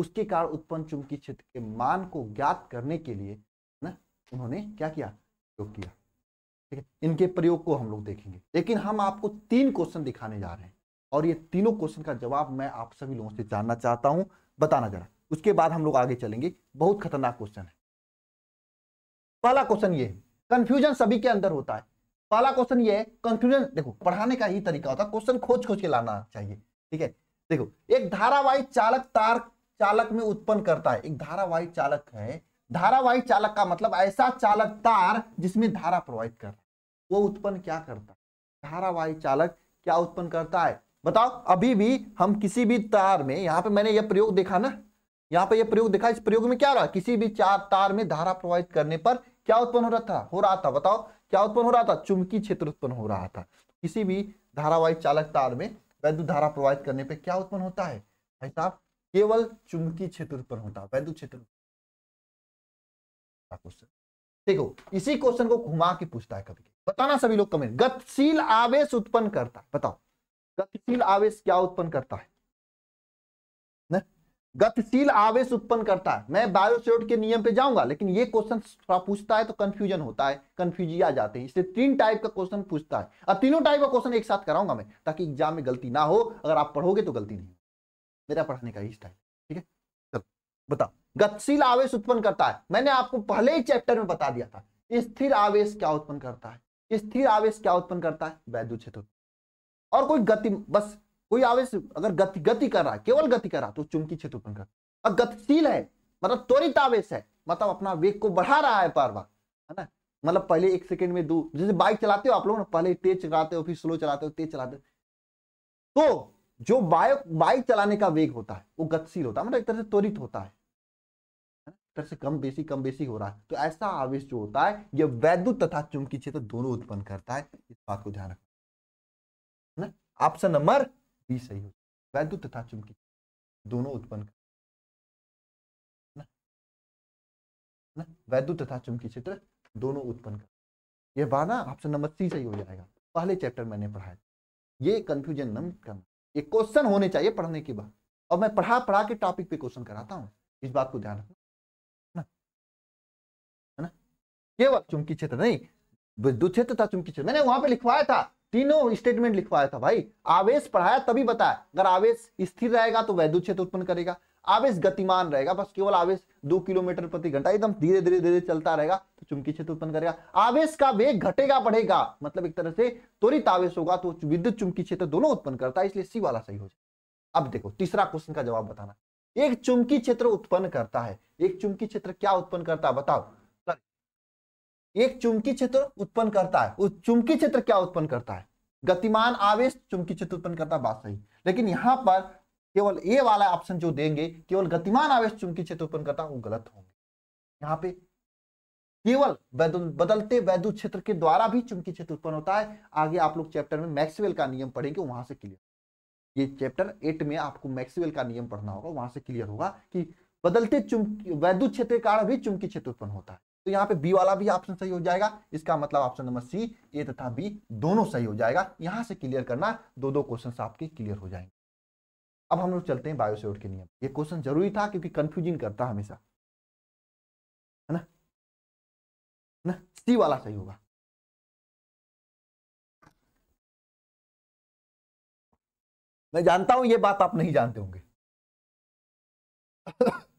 उसके कारण उत्पन्न चुंबकीय क्षेत्र के मान को ज्ञात करने के लिए ना उन्होंने क्या किया प्रयोग किया ठीक है इनके प्रयोग को हम लोग देखेंगे लेकिन हम आपको तीन क्वेश्चन दिखाने जा रहे हैं और ये तीनों क्वेश्चन का जवाब मैं आप सभी लोगों से जानना चाहता हूँ बताना जरा उसके बाद हम लोग आगे चलेंगे बहुत खतरनाक क्वेश्चन है पहला क्वेश्चन ये कंफ्यूजन सभी के अंदर होता है पहला क्वेश्चन ये है कंफ्यूजन देखो पढ़ाने का ही तरीका होता है क्वेश्चन खोज खोज के लाना चाहिए ठीक है देखो एक धारावाहिक चालक तार चालक में उत्पन्न करता है एक धारावाहिक चालक है धारावाहिक चालक का मतलब ऐसा चालक तार जिसमें धारा प्रवाहित कर रहा है वो उत्पन्न क्या करता है धारावाहिक चालक क्या उत्पन्न करता है बताओ अभी भी हम किसी भी तार में यहाँ पे मैंने यह प्रयोग देखा ना यहां पर यह प्रयोग देखा इस प्रयोग में क्या रहा किसी भी चार तार में धारा प्रवाहित करने पर क्या उत्पन्न हो रहा था हो रहा था बताओ क्या उत्पन्न हो रहा था चुंबकीय क्षेत्र उत्पन्न हो रहा था किसी भी धारावाहिक चालक तार में वैद्युत धारा प्रवाहित करने पर क्या उत्पन्न होता है भाई साहब केवल चुंबकीय क्षेत्र उत्पन्न होता है वैद्युत क्षेत्र देखो इसी क्वेश्चन को घुमा के पूछता है कभी बताना सभी लोग कमेंट गतिशील आवेश उत्पन्न करता है बताओ गतिशील आवेश क्या उत्पन्न करता है गतिशील आवेश उत्पन्न करता है मैं बायोस्योट के नियम पे जाऊंगा लेकिन ये क्वेश्चन पूछता है तो कंफ्यूजन होता है कंफ्यूजिया जाते हैं इसलिए तीन टाइप का क्वेश्चन पूछता है अब तीनों टाइप का क्वेश्चन एक साथ कराऊंगा मैं ताकि एग्जाम में गलती ना हो अगर आप पढ़ोगे तो गलती नहीं मेरा पढ़ने का ही स्टाइल ठीक है चलो बताओ गतिशील आवेश उत्पन्न करता है मैंने आपको पहले ही चैप्टर में बता दिया था स्थिर आवेश क्या उत्पन्न करता है स्थिर आवेश क्या उत्पन्न करता है वैद्य क्षेत्र और कोई गति बस कोई आवेश अगर गति गति कर रहा है केवल गति कर रहा तो चुंबकीय क्षेत्र उत्पन्न कर अब गतिशील है मतलब त्वरित आवेश है मतलब अपना वेग को बढ़ा रहा है बार बार है ना मतलब पहले एक सेकंड में दो जैसे बाइक चलाते हो आप लोग ना पहले तेज चलाते हो फिर स्लो चलाते हो तेज चलाते हो तो जो बाइक बाइक चलाने का वेग होता है वो गतिशील होता है मतलब एक तरह से त्वरित होता है तरह से कम बेसी कम बेसी हो रहा है तो ऐसा आवेश जो होता है यह वैद्युत तथा चुंबकीय क्षेत्र दोनों उत्पन्न करता है इस बात को ध्यान रखना ऑप्शन नंबर भी सही हो वैद्युत तथा चुंबकीय दोनों उत्पन्न कर वैद्युत तथा चुंबकीय क्षेत्र दोनों उत्पन्न कर यह बारह ऑप्शन नंबर सी सही हो जाएगा पहले चैप्टर मैंने पढ़ाया ये कंफ्यूजन न करना ये क्वेश्चन होने चाहिए पढ़ने के बाद और मैं पढ़ा पढ़ा के टॉपिक पे क्वेश्चन कराता हूँ इस बात को ध्यान रखना है ना केवल चुंबकीय क्षेत्र नहीं विद्युत क्षेत्र था चुंबकीय क्षेत्र मैंने वहां पे लिखवाया था तीनों स्टेटमेंट लिखवाया था भाई आवेश पढ़ाया तभी बताया अगर आवेश स्थिर रहेगा तो वैद्युत क्षेत्र उत्पन्न करेगा आवेश गतिमान रहेगा बस केवल आवेश दो किलोमीटर प्रति घंटा एकदम धीरे धीरे धीरे चलता रहेगा तो चुंबकीय क्षेत्र उत्पन्न करेगा आवेश का वेग घटेगा बढ़ेगा मतलब एक तरह से त्वरित आवेश होगा तो विद्युत चुंबकीय क्षेत्र दोनों उत्पन्न करता है इसलिए सी वाला सही हो जाए अब देखो तीसरा क्वेश्चन का जवाब बताना एक चुंबकीय क्षेत्र उत्पन्न करता है एक चुंबकीय क्षेत्र क्या उत्पन्न करता है बताओ एक चुंबकीय क्षेत्र उत्पन्न करता है उस चुंबकीय क्षेत्र क्या उत्पन्न करता है गतिमान आवेश चुंबकीय क्षेत्र उत्पन्न करता है बात सही लेकिन यहाँ पर केवल ए वाला ऑप्शन जो देंगे केवल गतिमान आवेश चुंबकीय क्षेत्र उत्पन्न करता है वो गलत होंगे यहाँ पे केवल बदलते वैद्युत क्षेत्र के द्वारा भी चुंबकीय क्षेत्र उत्पन्न होता है आगे आप लोग चैप्टर में मैक्सवेल का नियम पढ़ेंगे वहां से क्लियर ये चैप्टर एट में आपको मैक्सवेल का नियम पढ़ना होगा वहां से क्लियर होगा कि बदलते चुंबकीय वैद्युत क्षेत्र के कारण भी चुंबकीय क्षेत्र उत्पन्न होता है तो यहाँ पे बी वाला भी ऑप्शन सही हो जाएगा इसका मतलब ऑप्शन नंबर सी ए तथा बी दोनों सही हो जाएगा यहाँ से क्लियर करना दो दो क्वेश्चन आपके क्लियर हो जाएंगे अब हम लोग चलते हैं बायोस्योर के नियम ये क्वेश्चन जरूरी था क्योंकि कंफ्यूजिंग करता हमेशा है ना ना सी वाला सही होगा मैं जानता हूं ये बात आप नहीं जानते होंगे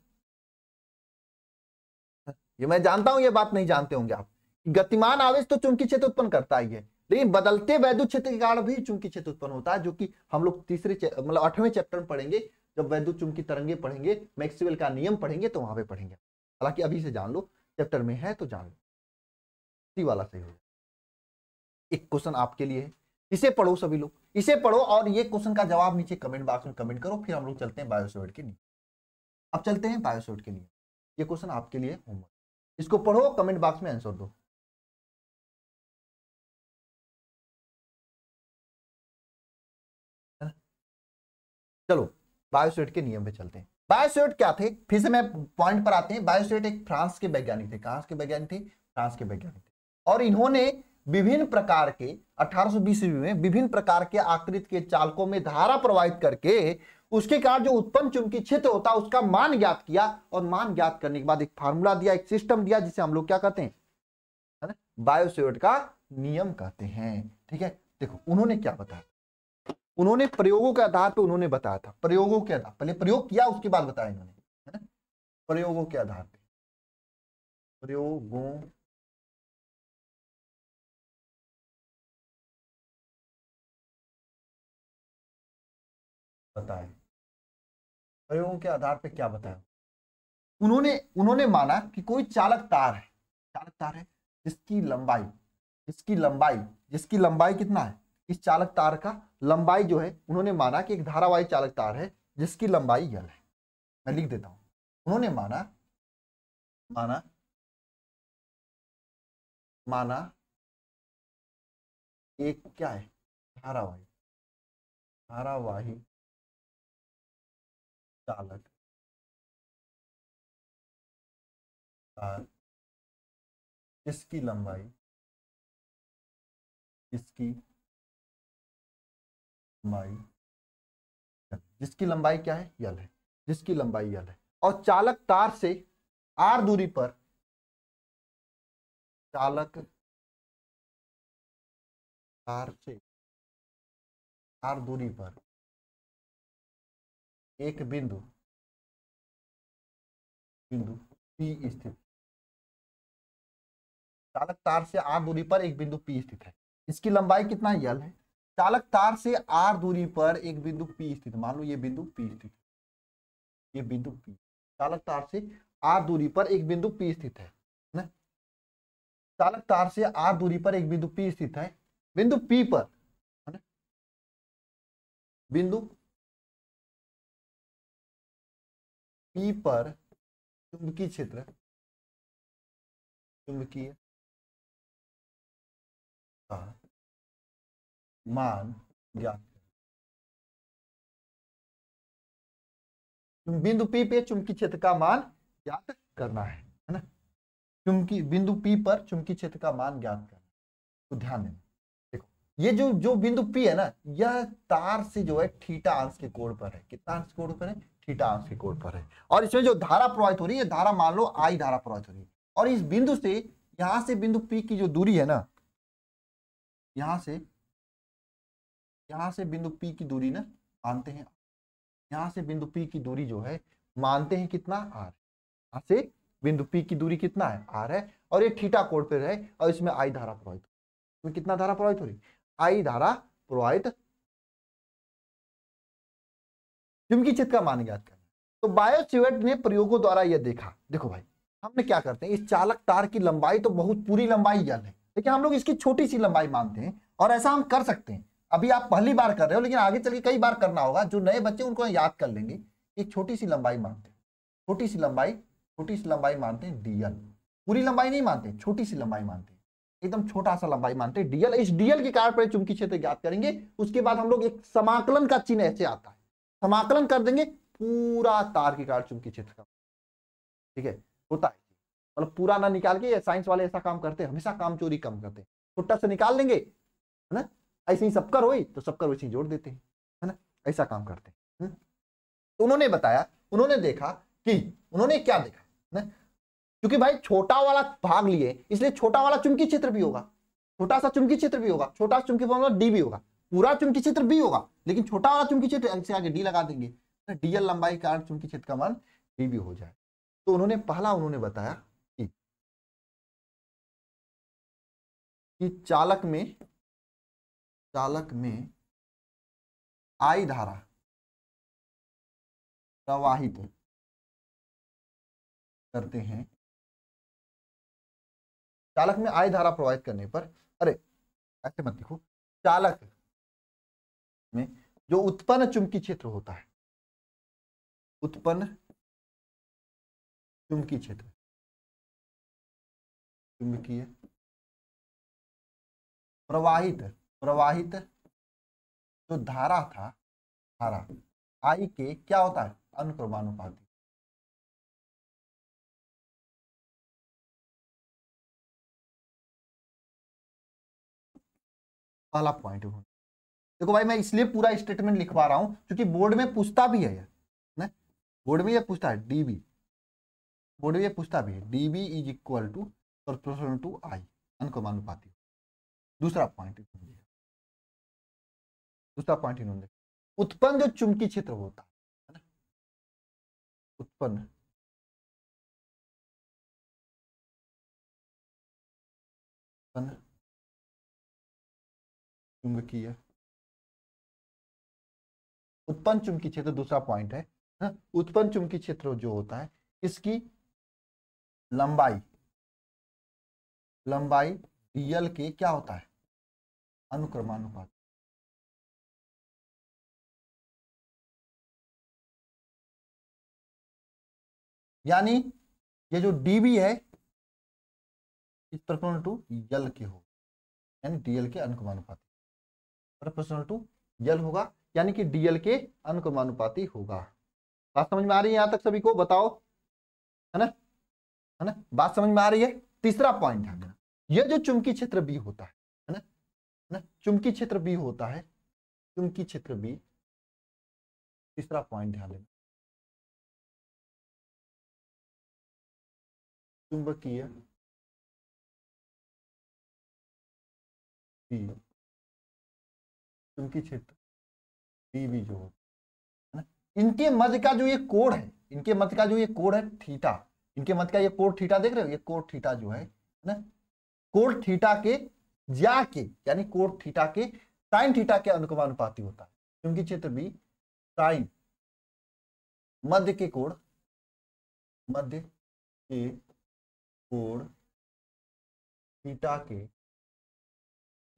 ये मैं जानता हूं ये बात नहीं जानते होंगे आप गतिमान आवेश तो चुंबकीय क्षेत्र उत्पन्न करता ही है लेकिन बदलते वैद्युत क्षेत्र के कारण भी चुंबकीय क्षेत्र उत्पन्न होता है जो कि हम लोग तीसरे मतलब आठवें चैप्टर में पढ़ेंगे जब वैद्युत चुंबकीय तरंगे पढ़ेंगे मैक्सवेल का नियम पढ़ेंगे तो वहां पे पढ़ेंगे हालांकि अभी से जान लो चैप्टर में है तो जान लो सी वाला सही होगा एक क्वेश्चन आपके लिए है इसे पढ़ो सभी लोग इसे पढ़ो और ये क्वेश्चन का जवाब नीचे कमेंट बॉक्स में कमेंट करो फिर हम लोग चलते हैं बायोसोइड के लिए अब चलते हैं बायोसोइड के लिए ये क्वेश्चन आपके लिए होमवर्क इसको पढ़ो कमेंट बॉक्स में आंसर दो चलो बायोस्वेट के नियम पे चलते हैं बायोस्वेट क्या थे फिर से मैं पॉइंट पर आते हैं बायोस्वेट एक फ्रांस के वैज्ञानिक थे कहां के वैज्ञानिक थे फ्रांस के वैज्ञानिक थे और इन्होंने विभिन्न प्रकार के अठारह बीस में विभिन्न प्रकार के आकृति के चालकों में धारा प्रवाहित करके उसके कारण जो उत्पन्न चुंबकीय क्षेत्र होता है उसका मान ज्ञात किया और मान ज्ञात करने के बाद एक फार्मूला दिया एक सिस्टम दिया जिसे हम लोग क्या कहते हैं है का नियम कहते हैं ठीक है देखो उन्होंने क्या बताया उन्होंने प्रयोगों के आधार पर उन्होंने बताया था प्रयोगों के आधार पहले प्रयोग किया उसके बाद बताया इन्होंने प्रयोगों के आधार पर प्रयोगों बताया प्रयोगों के आधार पर क्या बताया उन्होंने उन्होंने माना कि कोई चालक तार है चालक तार है जिसकी लंबाई जिसकी लंबाई जिसकी लंबाई कितना है इस चालक तार का लंबाई जो है उन्होंने माना कि एक धारावाही चालक तार है जिसकी लंबाई यल है मैं लिख देता हूं उन्होंने माना माना माना एक क्या है धारावाही धारावाही चालक uh, इसकी लंबाई इसकी लंबाई जिसकी लंबाई क्या है यल है जिसकी लंबाई यल है और चालक तार से आर दूरी पर चालक तार से आर दूरी पर एक बिंदु बिंदु पी स्थित चालक तार से आर दूरी पर एक बिंदु पी स्थित है इसकी लंबाई कितना यल है चालक तार से आर दूरी पर एक बिंदु पी स्थित मान लो ये बिंदु पी स्थित ये बिंदु पी चालक तार से आर दूरी पर एक बिंदु पी स्थित है ना चालक तार से आर दूरी पर एक बिंदु पी स्थित है बिंदु पी पर है ना बिंदु पी पर चुंबकीय क्षेत्र चुंबकीय का मान ज्ञात बिंदु पी पे चुंबकीय क्षेत्र का मान ज्ञात करना है है ना चुंबकीय बिंदु पी पर चुंबकीय क्षेत्र का मान ज्ञात करना तो ध्यान देना देखो ये जो जो बिंदु पी है ना यह तार से जो है ठीटा अंश के कोण पर है कितना अंश कोण पर है थीटा अंश के कोण पर है और इसमें जो धारा प्रवाहित हो रही है धारा मान लो आई धारा प्रवाहित हो रही है और इस बिंदु से यहां से बिंदु पी की जो दूरी है ना यहां से यहां से बिंदु पी की दूरी ना मानते हैं यहां से बिंदु पी की दूरी जो है मानते हैं कितना आर यहां से बिंदु पी की दूरी कितना है आर है और ये थीटा कोण पर है और इसमें आई धारा प्रवाहित इसमें कितना धारा प्रवाहित हो रही आई धारा प्रवाहित चुमकी का मान ज्ञात करना तो बायोसिवेट ने प्रयोगों द्वारा यह देखा देखो भाई हमने क्या करते हैं इस चालक तार की लंबाई तो बहुत पूरी लंबाई ज्ञान है लेकिन हम लोग इसकी छोटी सी लंबाई मानते हैं और ऐसा हम कर सकते हैं अभी आप पहली बार कर रहे हो लेकिन आगे चल के कई बार करना होगा जो नए बच्चे उनको याद कर लेंगे एक छोटी सी लंबाई मानते हैं छोटी सी लंबाई छोटी सी लंबाई मानते हैं डीएल पूरी लंबाई नहीं मानते छोटी सी लंबाई मानते हैं एकदम छोटा सा लंबाई मानते हैं डीएल इस डीएल के कारण पर चुमकी क्षेत्र ज्ञात करेंगे उसके बाद हम लोग एक समाकलन का चिन्ह ऐसे आता है समाकलन कर देंगे पूरा तार के कारण चुंबकीय क्षेत्र का ठीक है होता है मतलब पूरा ना निकाल के साइंस वाले ऐसा काम करते हैं हमेशा काम चोरी कम करते हैं छोटा से निकाल लेंगे है ना ऐसे ही सबकर हुई तो सबकर वैसे ही जोड़ देते हैं है ना ऐसा काम करते हैं तो उन्होंने बताया उन्होंने देखा कि उन्होंने क्या देखा ना क्योंकि भाई छोटा वाला भाग लिए इसलिए छोटा वाला चुंबकीय क्षेत्र भी होगा छोटा सा चुंबकीय क्षेत्र भी होगा छोटा चुंबकीय फॉर्मूला डी भी होगा पूरा चुनकी क्षेत्र बी होगा लेकिन छोटा वाला चुनकी क्षेत्र से आगे डी लगा देंगे डीएल तो लंबाई का चुनकी क्षेत्र का मान डी भी हो जाए तो उन्होंने पहला उन्होंने बताया कि, कि चालक में चालक में आई धारा प्रवाहित करते हैं चालक में आई धारा प्रवाहित करने पर अरे ऐसे मत लिखो चालक में जो उत्पन्न चुंबकीय क्षेत्र होता है उत्पन्न चुंबकीय क्षेत्र चुंबकीय प्रवाहित प्रवाहित जो धारा था धारा आई के क्या होता है अनुक्रमानुपात पहला पॉइंट देखो भाई मैं इसलिए पूरा स्टेटमेंट लिखवा रहा हूं क्योंकि बोर्ड में पूछता भी है ना बोर्ड में यह पूछता है डीबी बोर्ड में यह पूछता भी है DB is equal to proportional to I अनुपाती दूसरा पॉइंट दूसरा पॉइंट इन्होंने उत्पन्न जो चुंबकीय क्षेत्र होता है उत्पन्न चुंबकीय उत्पन्न चुंबकीय क्षेत्र दूसरा पॉइंट है हाँ? उत्पन्न चुंबकीय क्षेत्र जो होता है इसकी लंबाई लंबाई डीएल के क्या होता है अनुक्रमानुपात यानी ये जो डीबी है इस प्रपोर्शनल टू यल के हो यानी डीएल के अनुक्रमानुपात प्रश्न टू यल होगा यानी कि डीएल के अनुक्रमानुपाती होगा बात समझ में आ रही है यहां तक सभी को बताओ है ना है ना बात समझ में आ रही है तीसरा पॉइंट है देना यह जो चुंबकीय क्षेत्र बी होता है ना ना चुंबकीय क्षेत्र बी होता है चुंबकीय क्षेत्र बी तीसरा पॉइंट ध्यान देना चुंबकीय चुंबकीय क्षेत्र पीवी जो होती है ना इनके मध्य का जो ये कोड है इनके मध्य का जो ये कोड है थीटा इनके मध्य का ये कोड थीटा देख रहे हो ये कोड थीटा जो है ना कोड थीटा के या के यानी कोड थीटा के साइन थीटा के अनुकमानुपाती होता है क्योंकि क्षेत्र भी साइन मध्य के कोड मध्य के कोड थीटा के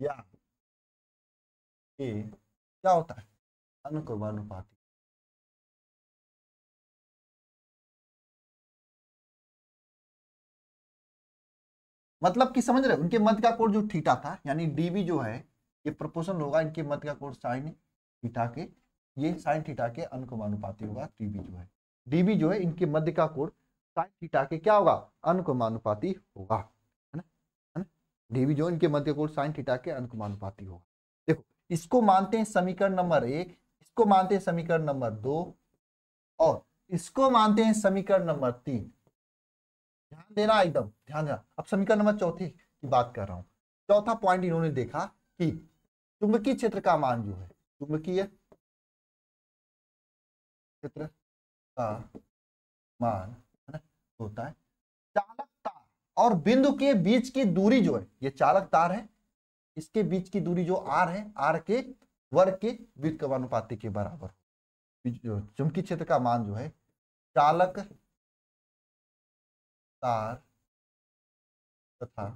या के क्या होता है uncovered मतलब कि समझ रहे उनके मत का कोण जो थीटा था यानी डीवी जो है ये प्रोपोर्शन होगा इनके मत का कोण साइन थीटा के ये साइन थीटा के अनुक्रमानुपाती होगा डीवी जो है डीवी जो है इनके मध्य का कोण साइन थीटा के क्या होगा अनुक्रमानुपाती होगा है ना है ना डीवी जो इनके मध्य कोण साइन थीटा के अनुक्रमानुपाती होगा देखो इसको मानते हैं समीकरण नंबर एक इसको मानते हैं समीकरण नंबर दो और इसको मानते हैं समीकरण नंबर तीन ध्यान देना एकदम ध्यान देना अब समीकरण नंबर चौथी की बात कर रहा हूं चौथा पॉइंट इन्होंने देखा कि चुंबकीय क्षेत्र का मान जो है चुंबकीय क्षेत्र का मान होता है चालक तार और बिंदु के बीच की दूरी जो है ये चालक तार है इसके बीच की दूरी जो आर है आर के वर्ग के व्युत्क्रमानुपाती के बराबर चुंबकीय क्षेत्र का मान जो है चालक तार तथा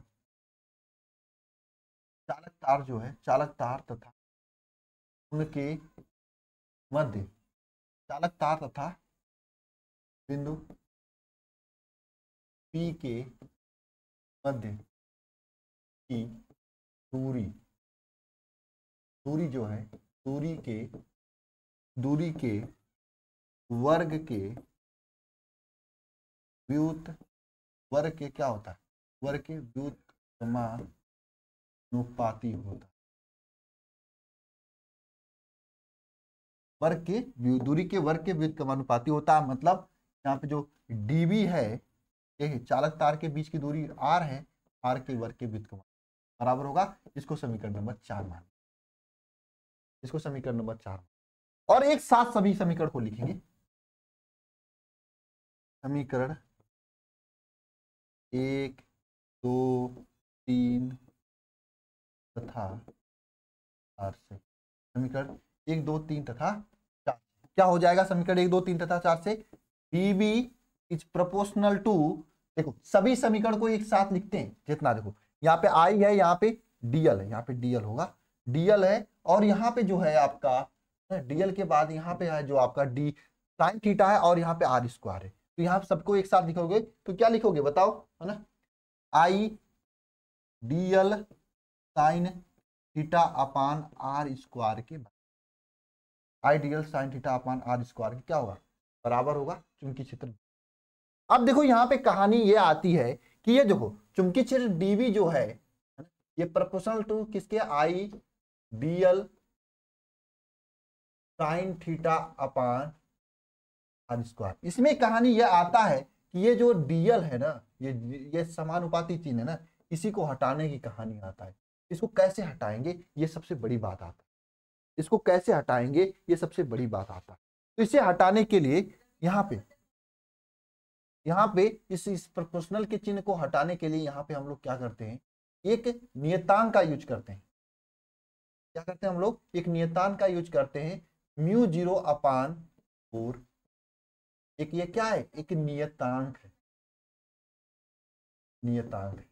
चालक तार जो है चालक तार तथा उनके मध्य चालक तार तथा बिंदु पी के मध्य की दूरी दूरी जो है दूरी के दूरी के वर्ग के व्युत वर्ग के क्या होता है वर्ग के व्युत समानुपाती होता है वर्ग के दूरी के वर्ग के व्युत व्युतकमानुपाती होता है मतलब यहाँ पे जो डीबी है ये चालक तार के बीच की दूरी आर है आर के वर्ग के व्युत बराबर होगा इसको समीकरण नंबर चार मान इसको समीकरण नंबर चार और एक साथ सभी समीकरण को लिखेंगे समीकरण एक दो तीन तथा चार से समीकरण एक दो तीन तथा चार क्या हो जाएगा समीकरण एक दो तीन तथा चार से B B is proportional to देखो सभी समीकरण को एक साथ लिखते हैं जितना देखो यहाँ पे आई है यहाँ पे डीएल है यहाँ पे डीएल होगा डीएल है और यहाँ पे जो है आपका डीएल के बाद यहाँ पे है जो आपका डी साइन थीटा है और यहाँ पे आर स्क्वायर है तो यहाँ सबको एक साथ लिखोगे तो क्या लिखोगे बताओ है ना I D L sine theta upon R square के I D L sine theta upon R square क्या होगा बराबर होगा चुंबकीय क्षेत्र अब देखो यहाँ पे कहानी ये आती है कि ये देखो चुंबकीय क्षेत्र डीवी जो है ये प्रोपोर्शनल टू किसके I B sine theta upon R square इसमें कहानी यह आता है कि ये जो डीएल है ना ये ये समानुपाती चिन्ह है ना इसी को हटाने की कहानी आता है इसको कैसे हटाएंगे ये सबसे बड़ी बात आता है इसको कैसे हटाएंगे ये सबसे बड़ी बात आता है तो इसे हटाने के लिए यहाँ पे यहाँ पे इस, इस प्रोपोर्शनल के चिन्ह को हटाने के लिए यहाँ पे हम लोग क्या करते हैं एक नियतांक का यूज करते हैं क्या करते हैं हम लोग एक नियतान का यूज करते हैं म्यू जीरो अपान फोर एक ये क्या है एक नियतांक है नियतांक है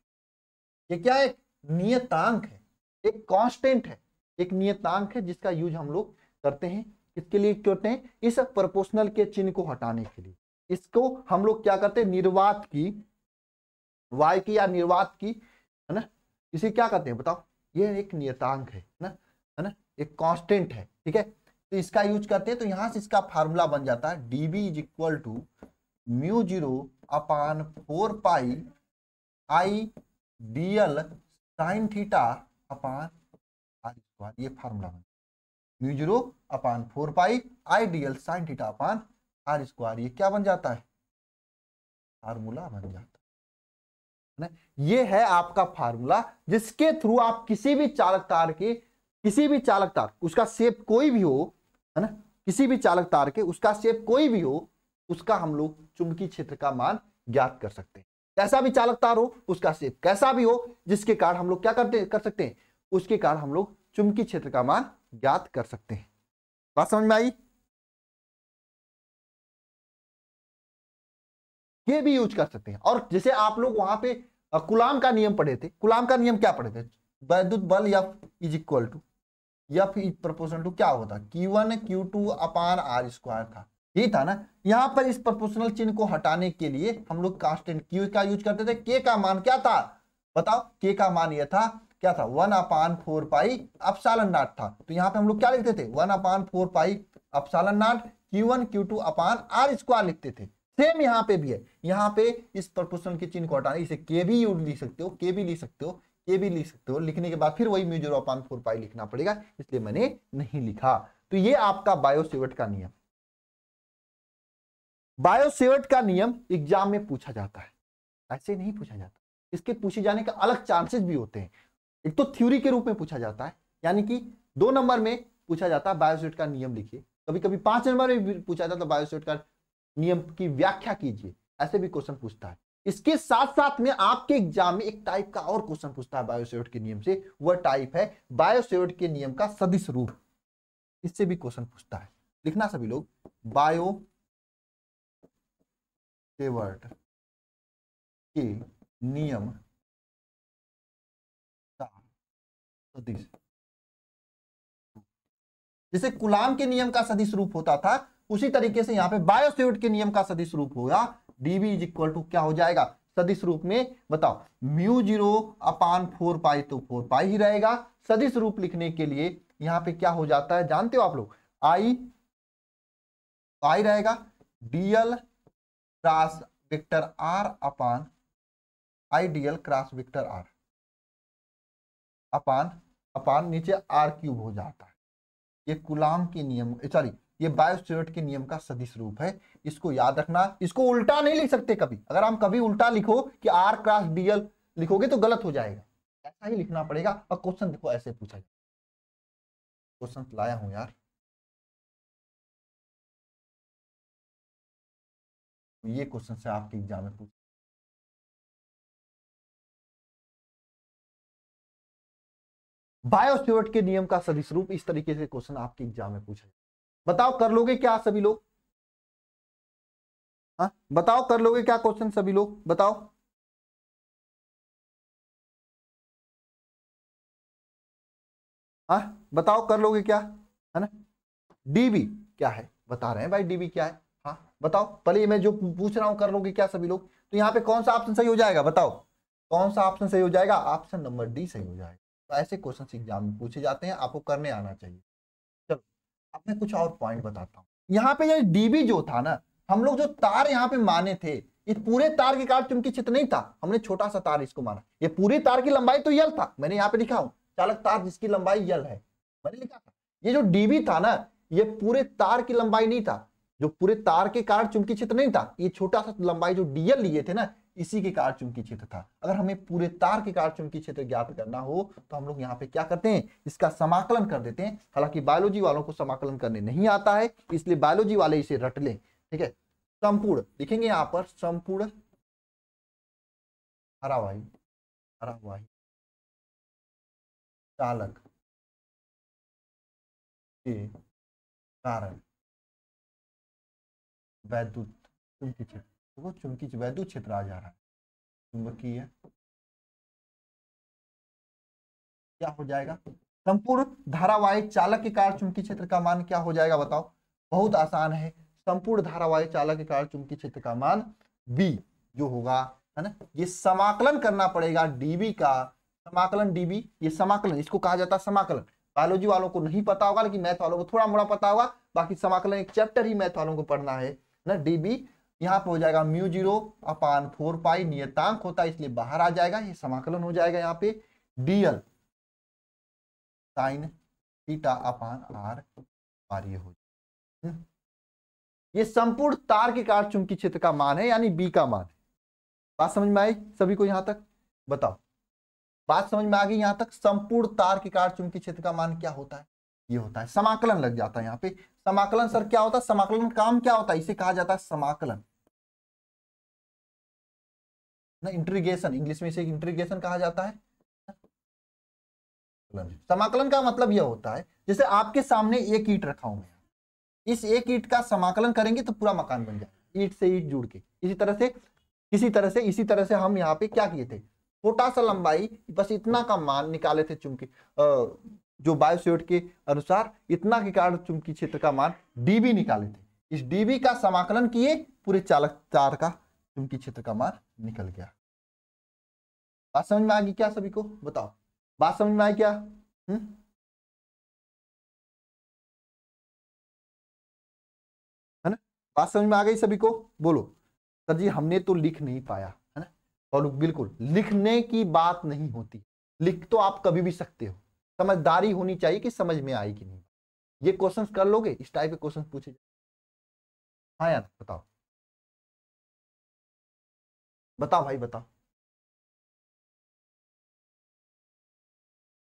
ये क्या है नियतांक है एक कांस्टेंट है एक नियतांक है जिसका यूज हम लोग करते हैं इसके लिए होते हैं इस प्रोपोर्शनल के चिन्ह को हटाने के लिए इसको हम लोग क्या करते हैं निर्वात की वाई की या निर्वात की है ना इसे क्या कहते हैं बताओ ये एक नियतांक है ना है ना एक कांस्टेंट है ठीक है तो इसका यूज करते हैं तो यहां से इसका फार्मूला बन जाता है D B is equal to mu zero upon four pi I D L sine theta upon R square ये फार्मूला बन mu zero upon four pi I D L sine theta upon R square ये क्या बन जाता है formula बन जाता है ये है आपका फार्मूला जिसके थ्रू आप किसी भी चालक तार के किसी भी चालक तार उसका शेप कोई भी हो है ना किसी भी चालक तार के उसका शेप कोई भी हो उसका हम लोग चुंबकीय क्षेत्र का मान ज्ञात कर सकते हैं कैसा भी चालक तार हो उसका शेप कैसा भी हो जिसके कारण हम लोग क्या करते कर सकते हैं उसके कारण हम लोग चुंबकीय क्षेत्र का मान ज्ञात कर सकते हैं बात समझ में आई ये भी यूज कर सकते हैं और जैसे आप लोग वहां पे कुलाम का नियम पढ़े थे कुलाम का नियम क्या पढ़े थे वैद्युत बल F is equal to F is proportional to क्या होता Q one Q two upon R square था यही था ना यहाँ पर इस प्रपोर्शनल चिन्ह को हटाने के लिए हम लोग कांस्टेंट क्यू का यूज करते थे के का मान क्या था बताओ के का मान यह था क्या था one upon four pi epsilon नाट था तो यहाँ पे हम लोग क्या लिखते थे one upon four pi epsilon naught Q one Q two upon R square लिखते थे सेम यहाँ पे भी है यहाँ पे इस प्रपोर्शनल के चिन्ह को हटाने इसे के भी लिख सकते हो के भी लिख सकते हो ये भी लिख सकते हो लिखने के बाद फिर वही म्यूजर जीरो अपान फोर पाई लिखना पड़ेगा इसलिए मैंने नहीं लिखा तो ये आपका बायोसेवट का नियम बायोसेवट का नियम एग्जाम में पूछा जाता है ऐसे नहीं पूछा जाता इसके पूछे जाने का अलग चांसेस भी होते हैं एक तो थ्योरी के रूप में पूछा जाता है यानी कि दो नंबर में पूछा जाता है बायोसेट का नियम लिखिए कभी कभी पांच नंबर में पूछा जाता है तो बायोसेट का नियम की व्याख्या कीजिए ऐसे भी क्वेश्चन पूछता है इसके साथ साथ में आपके एग्जाम में एक टाइप का और क्वेश्चन पूछता है बायोसेवर्ट के नियम से वह टाइप है बायोसेवर्ट के नियम का सदिश रूप इससे भी क्वेश्चन पूछता है लिखना सभी लोग बायो सेवर्ट के नियम का सदिश जैसे कुलाम के नियम का सदिश रूप होता था उसी तरीके से यहां पे बायोसेवर्ट के नियम का सदिश रूप होगा डीवी इज इक्वल टू क्या हो जाएगा सदिश रूप में बताओ mu zero upon four pi तो फोर पाई ही रहेगा सदिश रूप लिखने के लिए यहाँ पे क्या हो जाता है जानते हो आप लोग आई आई रहेगा DL cross vector R upon I DL cross vector R upon upon नीचे आर क्यूब हो जाता है ये कुलाम के नियम सॉरी ये बायोस्टेट के नियम का सदिश रूप है इसको याद रखना इसको उल्टा नहीं लिख सकते कभी अगर हम कभी उल्टा लिखो कि आर क्रॉस डीएल लिखोगे तो गलत हो जाएगा ऐसा ही लिखना पड़ेगा और क्वेश्चन देखो ऐसे पूछा जाए क्वेश्चन लाया हूं यार ये क्वेश्चन से आपके एग्जाम में पूछ बायोस्पिवट के नियम का सदिश रूप इस तरीके से क्वेश्चन आपके एग्जाम में पूछा बताओ कर लोगे क्या सभी लोग हाँ बताओ कर लोगे क्या क्वेश्चन सभी लोग बताओ हाँ बताओ कर लोगे क्या है ना डीबी क्या है बता रहे हैं भाई डीबी क्या है हाँ बताओ पहले मैं जो पूछ रहा हूँ कर लोगे क्या सभी लोग तो यहाँ पे कौन सा ऑप्शन सही हो जाएगा बताओ कौन सा ऑप्शन सही हो जाएगा ऑप्शन नंबर डी सही हो जाएगा तो ऐसे क्वेश्चन एग्जाम में पूछे जाते हैं आपको करने आना चाहिए चलो अब मैं कुछ और पॉइंट बताता हूँ यहाँ पे डीबी जो था ना हम लोग जो तार यहाँ पे माने थे ये पूरे तार के कारण चुनकी क्षेत्र नहीं था हमने छोटा सा तार इसको माना ये पूरी तार की लंबाई तो यल था मैंने यहाँ पे लिखा हूँ चालक तार जिसकी लंबाई यल है मैंने लिखा था ये जो डीबी था ना ये पूरे तार की लंबाई नहीं था जो पूरे तार के कारण चुंबकीय क्षेत्र नहीं था ये छोटा सा लंबाई जो डीएल लिए थे ना इसी के कारण चुनकी क्षेत्र था अगर हमें पूरे तार के कारण चुनकी क्षेत्र ज्ञात करना हो तो हम लोग यहाँ पे क्या करते हैं इसका समाकलन कर देते हैं हालांकि बायोलॉजी वालों को समाकलन करने नहीं आता है इसलिए बायोलॉजी वाले इसे रट लें ठीक है संपूर्ण लिखेंगे यहाँ पर संपूर्ण हरावाही धारावाही चालक के कारण वैद्युत चुनकी क्षेत्र वैद्युत क्षेत्र आ जा रहा है चुंबकीय क्या हो जाएगा संपूर्ण धारावाहिक चालक के कारण चुंबकीय क्षेत्र का मान क्या हो जाएगा बताओ बहुत आसान है संपूर्ण धारावाहिक चालक के कारण चुंबकीय क्षेत्र का मान बी जो होगा है ना ये समाकलन करना पड़ेगा डीबी का समाकलन डीबी ये समाकलन इसको कहा जाता है समाकलन बायोलॉजी वालों को नहीं पता होगा लेकिन मैथ वालों को थोड़ा मोड़ा पता होगा बाकी समाकलन एक चैप्टर ही मैथ वालों को पढ़ना है ना डीबी यहाँ पे हो जाएगा mu zero upon four pi नियतांक होता है इसलिए बाहर आ जाएगा ये समाकलन हो जाएगा यहाँ पे DL sine theta upon R बार ये हो जाएगा ये संपूर्ण तार के कारण चुंबकीय क्षेत्र का मान है यानी बी का मान बात समझ में आई सभी को यहां तक बताओ बात समझ में आ गई यहां तक संपूर्ण तार के कारण चुंबकीय क्षेत्र का मान क्या होता है ये होता है समाकलन लग जाता है यहाँ पे समाकलन सर क्या होता है समाकलन काम क्या होता है इसे कहा जाता है समाकलन ना इंट्रीगेशन इंग्लिश में इसे इंट्रीगेशन कहा जाता है समाकलन का मतलब यह होता है जैसे आपके सामने एक ईट रखा हूं मैं इस एक ईट का समाकलन करेंगे तो पूरा मकान बन जाए ईट से ईट जुड़ के इसी तरह से किसी तरह से इसी तरह से हम यहाँ पे क्या किए थे छोटा सा लंबाई बस इतना का मान निकाले थे चुमकी जो बायोसेट के अनुसार इतना के कारण चुमकी क्षेत्र का मान डीबी निकाले थे इस डीबी का समाकलन किए पूरे चालक तार का चुमकी क्षेत्र का मान निकल गया बात समझ में आ गई क्या सभी को बताओ बात समझ में आई क्या हुँ? हम्म? बात समझ में आ गई सभी को बोलो सर जी हमने तो लिख नहीं पाया है ना और बिल्कुल लिखने की बात नहीं होती लिख तो आप कभी भी सकते हो समझदारी होनी चाहिए कि समझ में आई कि नहीं ये क्वेश्चन कर लोगे इस टाइप के क्वेश्चन पूछे हाँ यार बताओ बताओ भाई बताओ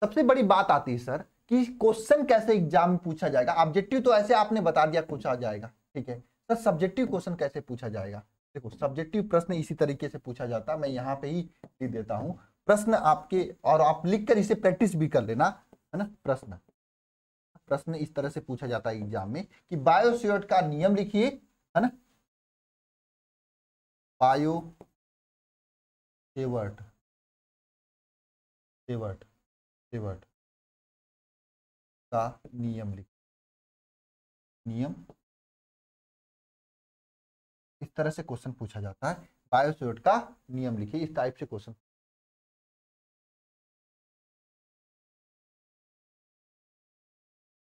सबसे बड़ी बात आती है सर कि क्वेश्चन कैसे एग्जाम में पूछा जाएगा ऑब्जेक्टिव तो ऐसे आपने बता दिया पूछा जाएगा ठीक है सर सब्जेक्टिव क्वेश्चन कैसे पूछा जाएगा देखो सब्जेक्टिव प्रश्न इसी तरीके से पूछा जाता है मैं यहाँ पे ही लिख देता हूँ प्रश्न आपके और आप लिख कर इसे प्रैक्टिस भी कर लेना है ना प्रश्न प्रश्न इस तरह से पूछा जाता है एग्जाम में कि बायोस्योट का नियम लिखिए है ना बायो सेवर्ट सेवर्ट सेवर्ट का नियम लिखिए नियम इस तरह से क्वेश्चन पूछा जाता है बायोसोट का नियम लिखिए इस टाइप से क्वेश्चन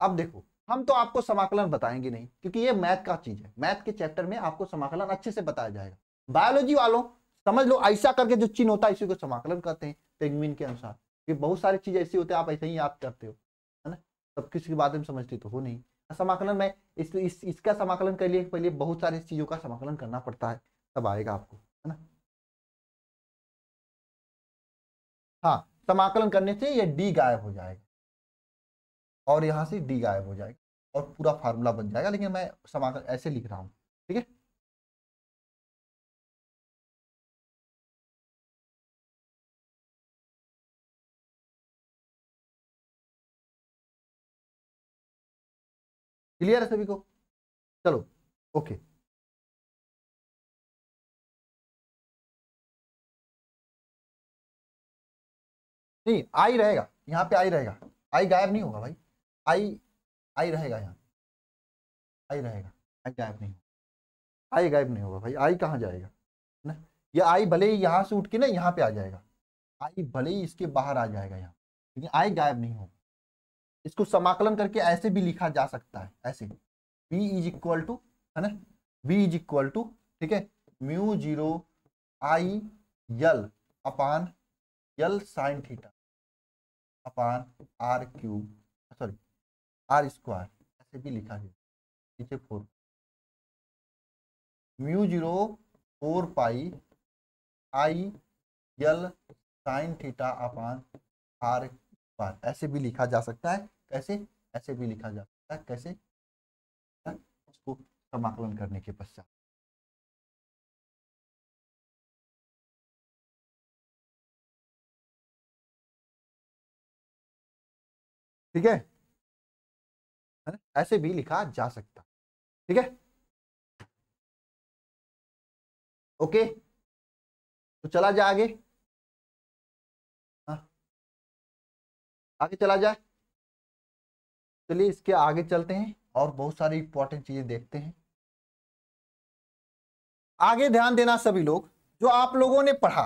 अब देखो हम तो आपको समाकलन बताएंगे नहीं क्योंकि ये मैथ का चीज है मैथ के चैप्टर में आपको समाकलन अच्छे से बताया जाएगा बायोलॉजी वालों समझ लो ऐसा करके जो चिन्ह होता है इसी को समाकलन कहते हैं पेंगुइन के अनुसार ये बहुत सारी चीजें ऐसी होती है आप ऐसे ही याद करते हो है ना सब किसी के बारे में समझते तो हो नहीं समाकलन में इस, इस इसका समाकलन के लिए पहले बहुत सारी चीज़ों का समाकलन करना पड़ता है तब आएगा आपको है ना हाँ समाकलन करने से ये डी गायब हो जाएगा और यहां से डी गायब हो जाएगा और पूरा फार्मूला बन जाएगा लेकिन मैं समाकलन ऐसे लिख रहा हूँ ठीक है क्लियर है सभी को चलो ओके नहीं आई रहेगा यहाँ पे आई रहेगा आई गायब नहीं होगा भाई आई आई रहेगा यहाँ आई रहेगा आई गायब नहीं होगा आई गायब नहीं होगा भाई आई कहाँ जाएगा ना ये आई भले ही यहाँ से उठ के ना यहाँ पे आ जाएगा आई भले ही इसके बाहर आ जाएगा यहाँ लेकिन आई गायब नहीं होगा इसको समाकलन करके ऐसे भी लिखा जा सकता है ऐसे बी इज इक्वल टू है ना बी इज इक्वल टू ठीक है mu zero I L upon L sine theta upon R cube sorry R square ऐसे भी लिखा गया नीचे four mu zero four pi I L sine theta upon R square ऐसे भी लिखा जा सकता है कैसे ऐसे भी लिखा जा सकता है कैसे उसको समाकलन करने के पश्चात ठीक है ऐसे भी लिखा जा सकता ठीक है ओके तो चला जाए आगे हाँ। आगे चला जाए चलिए इसके आगे चलते हैं और बहुत सारी इंपॉर्टेंट चीजें देखते हैं आगे ध्यान देना सभी लोग जो आप लोगों ने पढ़ा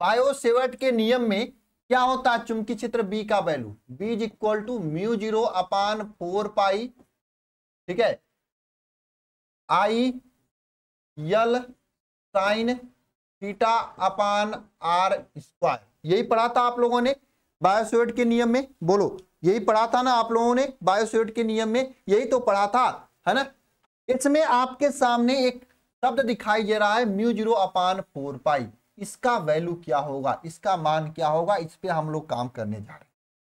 बायोसेवर्ट के नियम में क्या होता है चुंबकीय क्षेत्र बी का value B is equal to mu zero upon four pi ठीक है I L sine theta upon R square यही पढ़ा था आप लोगों ने बायोसेवर्ट के नियम में बोलो यही पढ़ा था ना आप लोगों ने बायोस्वेट के नियम में यही तो पढ़ा था है ना इसमें आपके सामने एक शब्द दिखाई दे रहा है mu zero upon four pi इसका वैल्यू क्या होगा इसका मान क्या होगा इस पर हम लोग काम करने जा रहे हैं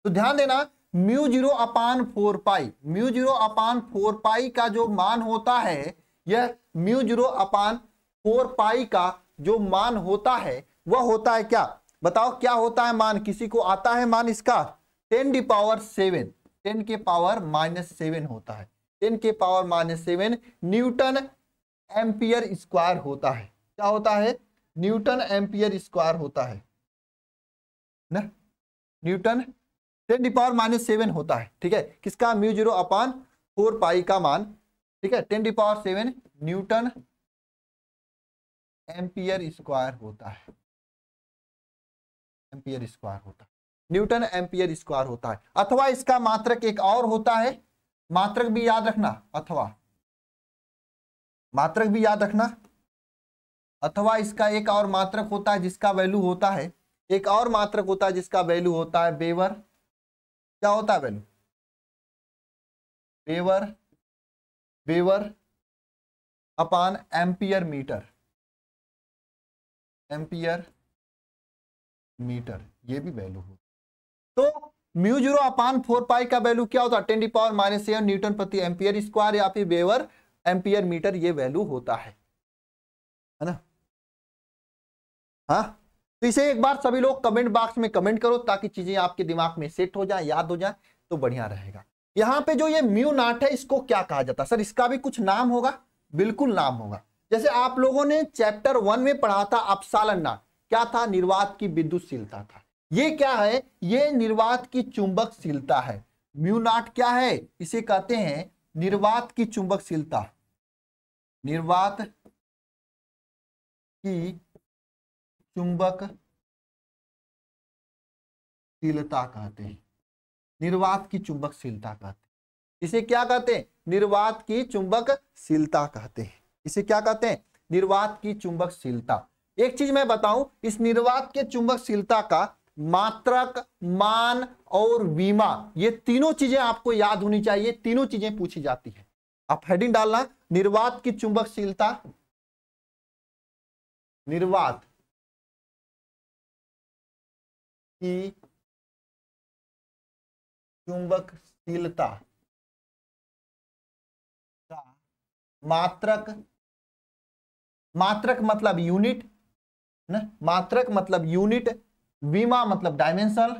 तो ध्यान देना mu zero upon four pi mu zero upon four pi का जो मान होता है यह mu zero upon four pi का जो मान होता है वह होता है क्या बताओ क्या होता है मान किसी को आता है मान इसका ten the power seven ten के पावर माइनस सेवन होता है टेन के power minus seven newton ampere square होता है क्या होता है न्यूटन एम्पियर स्क्वायर होता है ना newton ten the power minus seven होता है ठीक है किसका mu zero upon four pi का मान ठीक है ten the power seven newton ampere square होता है एम्पियर स्क्वायर होता है न्यूटन एम्पियर स्क्वायर होता है अथवा इसका मात्रक एक और होता है मात्रक भी याद रखना अथवा मात्रक भी याद रखना अथवा इसका एक और मात्रक होता है जिसका वैल्यू होता है एक और मात्रक होता है जिसका वैल्यू होता है बेवर क्या होता है value weber weber upon ampere metre ampere metre ये भी वैल्यू होता तो mu zero upon four pi का वैल्यू क्या होता है ten the power minus seven newton प्रति एम्पियर स्क्वायर या फिर वेवर एम्पियर मीटर ये वैल्यू होता है है ना हा? तो इसे एक बार सभी लोग कमेंट बॉक्स में कमेंट करो ताकि चीजें आपके दिमाग में सेट हो जाए याद हो जाए तो बढ़िया रहेगा यहाँ पे जो ये म्यू नाट है इसको क्या कहा जाता है सर इसका भी कुछ नाम होगा बिल्कुल नाम होगा जैसे आप लोगों ने चैप्टर वन में पढ़ा था अपसालन नाट क्या था निर्वात की विद्युतशीलता था ये क्या है ये निर्वात की चुंबकशीलता है म्यूनाट क्या है इसे कहते हैं निर्वात की चुंबकशीलता निर्वात की चुंबकशीलता कहते हैं निर्वात की चुंबकशीलता कहते हैं इसे क्या कहते हैं निर्वात की चुंबकशीलता कहते हैं इसे क्या कहते हैं निर्वात की चुंबकशीलता एक चीज मैं बताऊं इस निर्वात के चुंबकशीलता का मात्रक मान और बीमा ये तीनों चीजें आपको याद होनी चाहिए तीनों चीजें पूछी जाती है आप हेडिंग डालना निर्वात की चुंबकशीलता निर्वात की चुंबकशीलता का मात्रक मात्रक मतलब यूनिट ना मात्रक मतलब यूनिट वीमा मतलब डायमेंशनल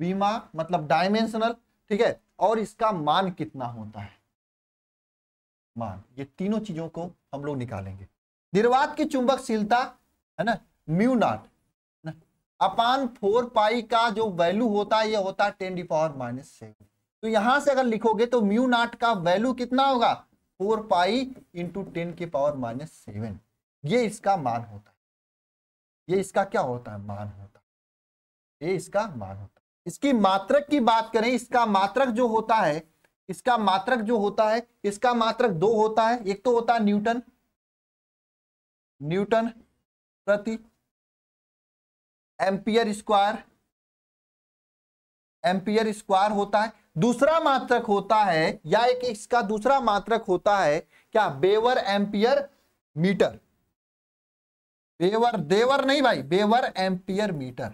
वीमा मतलब डायमेंशनल ठीक है और इसका मान कितना होता है मान ये तीनों चीजों को हम लोग निकालेंगे निर्वात की चुंबकशीलता है ना mu naught upon four pi का जो वैल्यू होता है ये होता है ten the power minus seven तो यहां से अगर लिखोगे तो म्यू नॉट का वैल्यू कितना होगा फोर पाई इंटू टेन के पावर माइनस सेवन ये इसका मान होता है ये इसका क्या होता है मान होता है ये इसका मान होता है इसकी मात्रक की बात करें इसका मात्रक जो होता है इसका मात्रक जो होता है इसका मात्रक दो होता है एक तो होता है न्यूटन न्यूटन प्रति एम्पियर स्क्वायर एम्पियर स्क्वायर होता है दूसरा मात्रक होता है या एक इसका दूसरा मात्रक होता है क्या बेवर एम्पियर मीटर बेवर देवर नहीं भाई weber ampere metre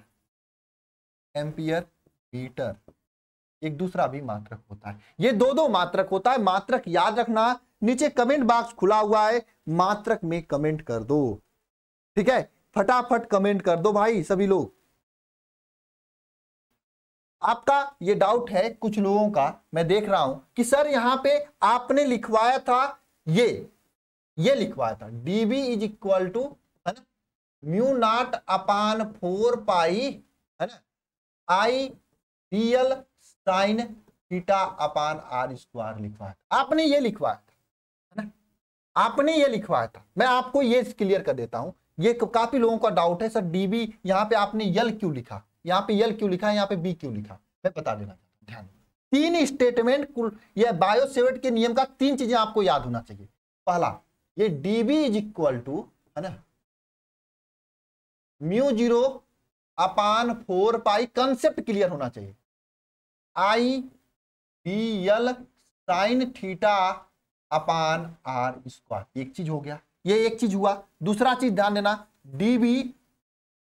ampere metre एक दूसरा भी मात्रक होता है ये दो दो मात्रक होता है मात्रक याद रखना नीचे कमेंट बॉक्स खुला हुआ है मात्रक में कमेंट कर दो ठीक है फटाफट कमेंट कर दो भाई सभी लोग आपका ये डाउट है कुछ लोगों का मैं देख रहा हूं कि सर यहां पे आपने लिखवाया था ये ये लिखवाया था DB is equal to mu naught upon four pi है ना I D L sine theta upon R square लिखवाया था आपने ये लिखवाया था है ना आपने ये लिखवाया था मैं आपको ये क्लियर कर देता हूं ये काफी लोगों का डाउट है सर डीबी यहाँ पे आपने यल क्यू लिखा यहाँ पे यल क्यू लिखा यहाँ पे बी क्यू लिखा मैं बता देना चाहता हूँ ध्यान तीन स्टेटमेंट कुल यह बायोसेवेट के नियम का तीन चीजें आपको याद होना चाहिए पहला ये डीबी इज इक्वल टू है ना mu zero upon four pi concept clear होना चाहिए I B L sine theta upon R square एक चीज हो गया ये एक चीज हुआ दूसरा चीज ध्यान देना डी बी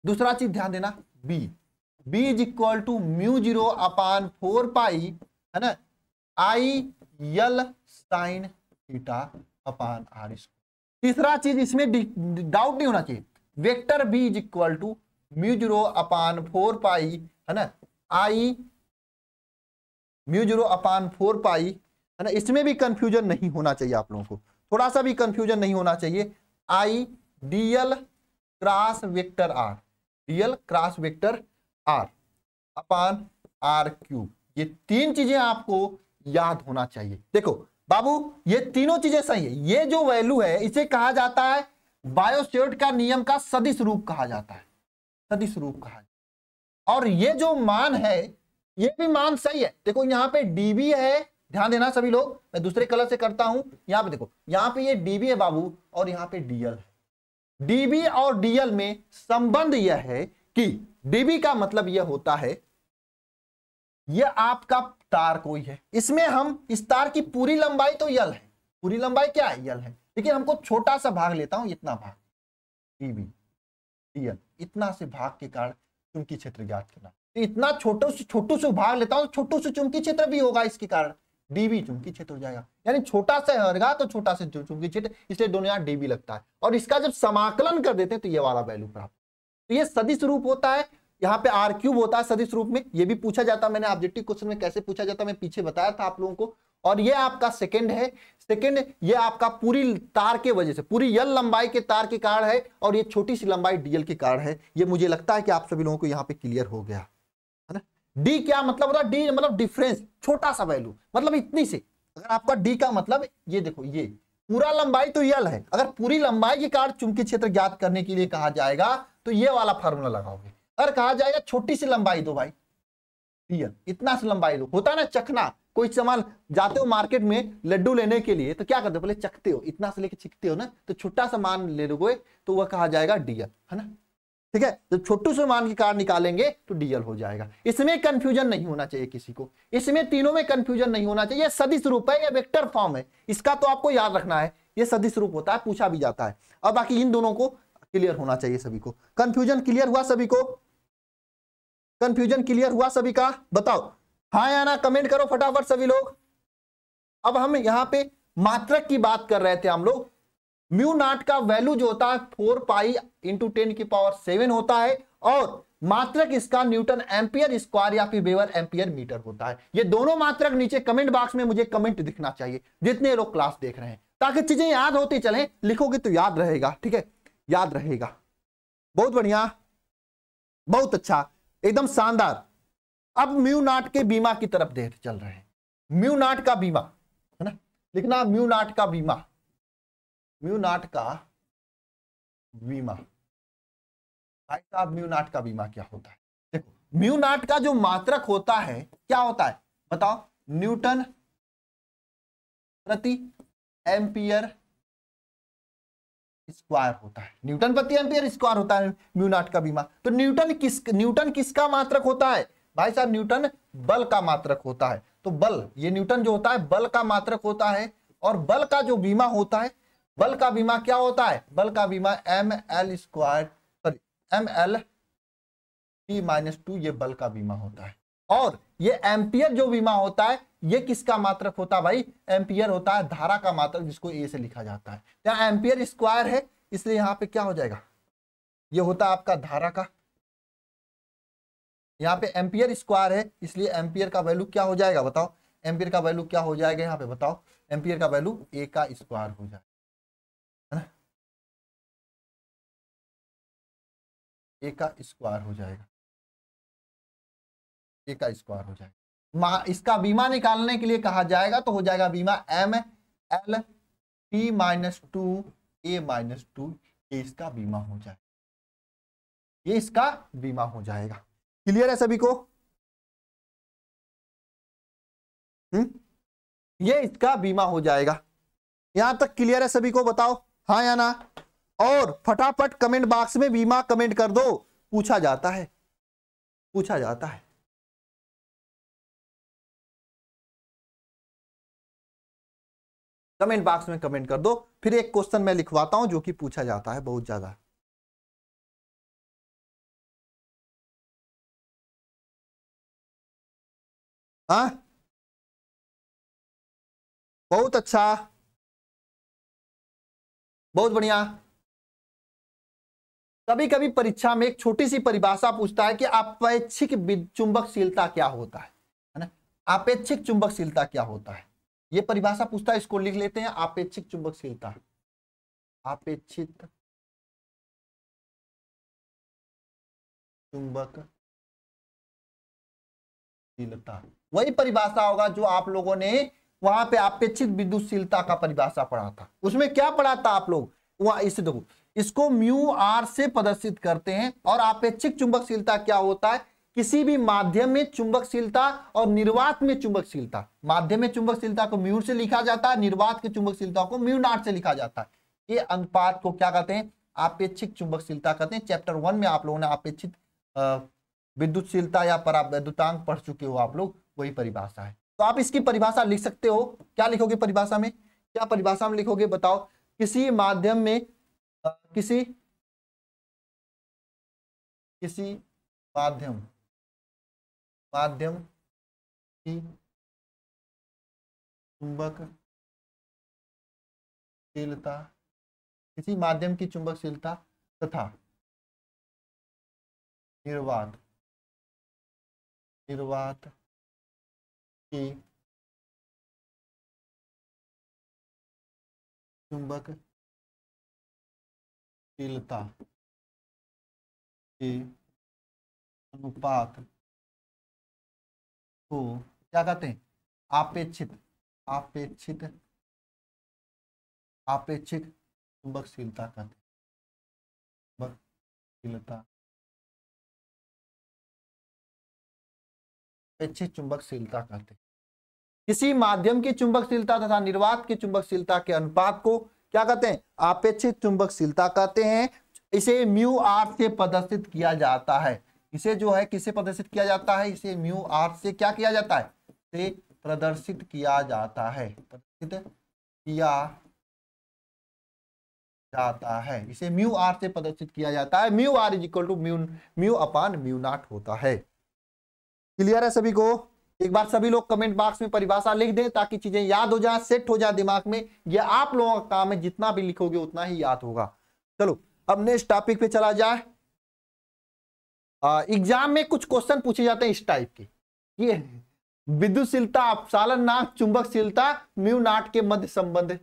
दूसरा चीज ध्यान देना B B is equal to mu zero upon four pi है ना I L sine theta upon R square तीसरा चीज इसमें डाउट नहीं होना चाहिए vector B is equal to mu zero upon four pi है ना I mu zero upon four pi है ना इसमें भी कंफ्यूजन नहीं होना चाहिए आप लोगों को थोड़ा सा भी कंफ्यूजन नहीं होना चाहिए I DL cross vector R DL cross vector R upon R cube ये तीन चीजें आपको याद होना चाहिए देखो बाबू ये तीनों चीजें सही है ये जो वैल्यू है इसे कहा जाता है बायोसेट का नियम का सदिश रूप कहा जाता है सदिश रूप कहा जाता है और ये जो मान है ये भी मान सही है देखो यहाँ पे डीबी है ध्यान देना सभी लोग मैं दूसरे कलर से करता हूं यहाँ पे देखो यहाँ पे ये डीबी है बाबू और यहाँ पे डीएल है डीबी और डीएल में संबंध यह है कि डीबी का मतलब यह होता है यह आपका तार कोई है इसमें हम इस तार की पूरी लंबाई तो यल है पूरी लंबाई क्या है यल है लेकिन हमको छोटा सा भाग लेता हूँ इतना भाग बी डीबी एल इतना से भाग के कारण चुंबकी क्षेत्र ज्ञात करना तो इतना छोटो से छोटू से भाग लेता हूँ छोटू से चुंबकी क्षेत्र भी होगा इसके कारण डीबी चुंबकी क्षेत्र हो जाएगा यानी छोटा सा हरगा तो छोटा से चुंबकी क्षेत्र इसलिए दोनों यहाँ डीबी लगता है और इसका जब समाकलन कर देते हैं तो ये वाला वैल्यू प्राप्त तो ये सदिश रूप होता है यहाँ पे आर क्यूब होता है सदिश रूप में ये भी पूछा जाता है मैंने ऑब्जेक्टिव क्वेश्चन में कैसे पूछा जाता है मैं पीछे बताया था आप लोगों को और ये आपका सेकेंड है सेकेंड ये आपका पूरी तार के वजह से पूरी यल लंबाई के तार के कारण है और ये छोटी सी लंबाई डीएल के कारण है ये मुझे लगता है कि आप सभी लोगों को यहाँ पे क्लियर हो गया है ना डी क्या मतलब होता है डी मतलब डिफरेंस छोटा सा वैल्यू मतलब इतनी से अगर आपका डी का मतलब ये देखो ये पूरा लंबाई तो यल है अगर पूरी लंबाई के कारण चुंबकीय क्षेत्र ज्ञात करने के लिए कहा जाएगा तो ये वाला फॉर्मूला लगाओगे अगर कहा जाएगा छोटी सी लंबाई दो भाई डीएल इतना सी लंबाई दो होता है ना चखना कोई सामान जाते हो मार्केट में लड्डू लेने के लिए तो क्या करते हो पहले चखते हो इतना से लेके चिखते हो ना तो छोटा सामान ले लोगे तो वह कहा जाएगा डीएल है ना ठीक है जब छोटू से मान की कार निकालेंगे तो डीएल हो जाएगा इसमें कंफ्यूजन नहीं होना चाहिए किसी को इसमें तीनों में कंफ्यूजन नहीं होना चाहिए सदी रूप है या वेक्टर फॉर्म है इसका तो आपको याद रखना है ये सदी स्वरूप होता है पूछा भी जाता है और बाकी इन दोनों को क्लियर होना चाहिए सभी को कंफ्यूजन क्लियर हुआ सभी को कंफ्यूजन क्लियर हुआ सभी का बताओ हाँ या ना कमेंट करो फटाफट सभी लोग अब हम यहां पे मात्रक की बात कर रहे थे हम लोग म्यू नाट का वैल्यू जो होता है फोर पाई इंटू टेन की पावर सेवन होता है और मात्रक इसका न्यूटन एम्पियर स्क्वायर या फिर वेवर एम्पियर मीटर होता है ये दोनों मात्रक नीचे कमेंट बॉक्स में मुझे कमेंट दिखना चाहिए जितने लोग क्लास देख रहे हैं ताकि चीजें याद होती चले लिखोगे तो याद रहेगा ठीक है याद रहेगा बहुत बढ़िया बहुत अच्छा एकदम शानदार अब म्यू नाट के बीमा की तरफ देख चल रहे हैं म्यू नाट का बीमा है ना लिखना म्यू नाट का बीमा म्यू नाट का बीमा भाई साहब म्यू नाट का बीमा क्या होता है देखो म्यू नाट का जो मात्रक होता है क्या होता है बताओ न्यूटन प्रति एम्पियर स्क्वायर होता है न्यूटन प्रति एम्पियर स्क्वायर होता है म्यू नाट का बीमा तो न्यूटन किस न्यूटन किसका मात्रक होता है भाई साहब न्यूटन बल का मात्रक होता है तो बल ये न्यूटन जो होता है बल का मात्रक होता है और बल का जो बीमा होता है बल का बीमा क्या होता है बल का बीमा M L square sorry M L T minus two ये बल का बीमा होता है और ये एम्पियर जो बीमा होता है ये किसका मात्रक होता है भाई एम्पियर होता है धारा का मात्रक जिसको ए से लिखा जाता है तो यहाँ एम्पियर स्क्वायर है इसलिए यहाँ पे क्या हो जाएगा ये होता है आपका धारा का यहाँ पे एम्पियर स्क्वायर है इसलिए एम्पियर का वैल्यू क्या हो जाएगा बताओ एम्पियर का वैल्यू क्या हो जाएगा यहाँ पे बताओ एम्पियर का वैल्यू ए का स्क्वायर हो जाएगा ए का स्क्वायर हो जाएगा ए का स्क्वायर हो जाएगा इसका बीमा निकालने के लिए कहा जाएगा तो हो जाएगा बीमा M L P minus two A minus two इसका बीमा हो जाएगा ये इसका बीमा हो जाएगा क्लियर है सभी को हुँ? हम्म? ये इसका बीमा हो जाएगा यहां तक क्लियर है सभी को बताओ हाँ या ना और फटाफट कमेंट बॉक्स में बीमा कमेंट कर दो पूछा जाता है पूछा जाता है कमेंट बॉक्स में कमेंट कर दो फिर एक क्वेश्चन मैं लिखवाता हूं जो कि पूछा जाता है बहुत ज्यादा हा? बहुत अच्छा बहुत बढ़िया कभी कभी परीक्षा में एक छोटी सी परिभाषा पूछता है कि अपेक्षिक चुंबकशीलता क्या होता है है ना अपेक्षिक चुंबकशीलता क्या होता है यह परिभाषा पूछता है इसको लिख लेते हैं अपेक्षिक चुंबकशीलता अपेक्षित चुंबक विद्युतशीलता वही परिभाषा होगा जो आप लोगों ने वहां पे अपेक्षित विद्युतशीलता का परिभाषा पढ़ा था उसमें क्या पढ़ा था आप लोग वहां इसे देखो इसको म्यू आर से प्रदर्शित करते हैं और अपेक्षित चुंबकशीलता क्या होता है किसी भी माध्यम में चुंबकशीलता और निर्वात में चुंबकशीलता माध्यम में चुंबकशीलता को म्यू से लिखा जाता है निर्वात के चुंबकशीलता को म्यू नाट से लिखा जाता है ये अनुपात को क्या कहते हैं अपेक्षिक चुंबकशीलता कहते हैं चैप्टर वन में आप लोगों ने अपेक्षित विद्युतशीलता या परावैद्युतांक पढ़ चुके हो आप लोग वही परिभाषा है तो आप इसकी परिभाषा लिख सकते हो क्या लिखोगे परिभाषा में क्या परिभाषा में लिखोगे बताओ किसी माध्यम में किसी किसी माध्यम माध्यम की चुंबकशीलता किसी माध्यम की चुंबकशीलता तथा निर्वाध निर्वात की चुंबक शीलता के अनुपात को क्या कहते हैं आपेक्षित आपेक्षित आपेक्षित चुंबकशीलता कहते हैं चुंबकशीलता अच्छी चुंबकशीलता कहते हैं किसी माध्यम की चुंबकशीलता तथा निर्वात की चुंबकशीलता के अनुपात को क्या कहते हैं अपेक्षित चुंबकशीलता कहते हैं इसे म्यू आर से प्रदर्शित किया जाता है इसे जो है किसे प्रदर्शित किया जाता है इसे म्यू आर से क्या किया जाता है से प्रदर्शित किया जाता है प्रदर्शित किया जाता है इसे म्यू आर से प्रदर्शित किया जाता है mu R is equal to mu mu upon mu naught होता है क्लियर है सभी को एक बार सभी लोग कमेंट बॉक्स में परिभाषा लिख दें ताकि चीजें याद हो जाए सेट हो जाए दिमाग में यह आप लोगों का काम है जितना भी लिखोगे उतना ही याद होगा चलो अब नेक्स्ट टॉपिक पे चला जाए एग्जाम में कुछ क्वेश्चन पूछे जाते हैं इस टाइप के ये विद्युशीलता अपसालन नाक चुंबकशीलता म्यू नाट के मध्य संबंध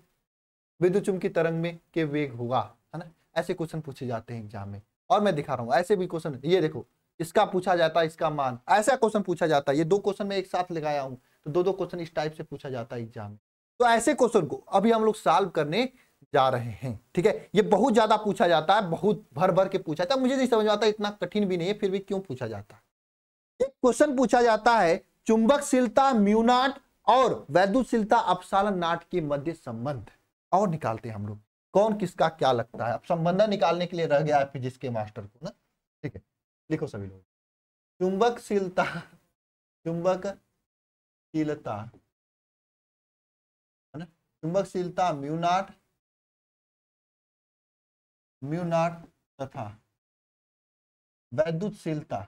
विद्युत चुंबकी तरंग में के वेग होगा है ना ऐसे क्वेश्चन पूछे जाते हैं एग्जाम में और मैं दिखा रहा हूं ऐसे भी क्वेश्चन ये देखो इसका पूछा जाता है इसका मान ऐसा क्वेश्चन पूछा जाता है ये दो क्वेश्चन में एक साथ लगाया हूँ तो दो दो क्वेश्चन इस टाइप से पूछा जाता है एग्जाम में तो ऐसे क्वेश्चन को अभी हम लोग सॉल्व करने जा रहे हैं ठीक है ये बहुत ज्यादा पूछा जाता है बहुत भर भर के पूछा जाता है मुझे नहीं समझ आता इतना कठिन भी नहीं है फिर भी क्यों पूछा जाता है एक क्वेश्चन पूछा जाता है चुंबकशीलता म्यूनाट और वैद्युशीलता अपसालन नाट के मध्य संबंध और निकालते हैं हम लोग कौन किसका क्या लगता है अब संबंध निकालने के लिए रह गया है फिजिक्स के मास्टर को ना ठीक है लिखो सभी लोग चुंबकशीलता चुंबकशीलता है ना चुंबकशीलता म्यूनाट म्यूनाट तथा वैद्युतशीलता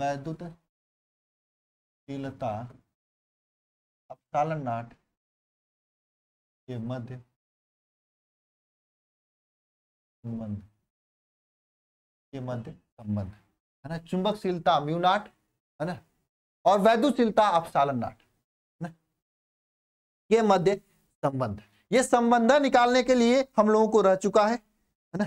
वैद्युतशीलता अपसालनाट के मध्य संबंध के मध्य संबंध है ना चुंबकशीलता म्यूनाट है ना और वैद्युशीलता अपसालन नाट के मध्य संबंध ये संबंध निकालने के लिए हम लोगों को रह चुका है है ना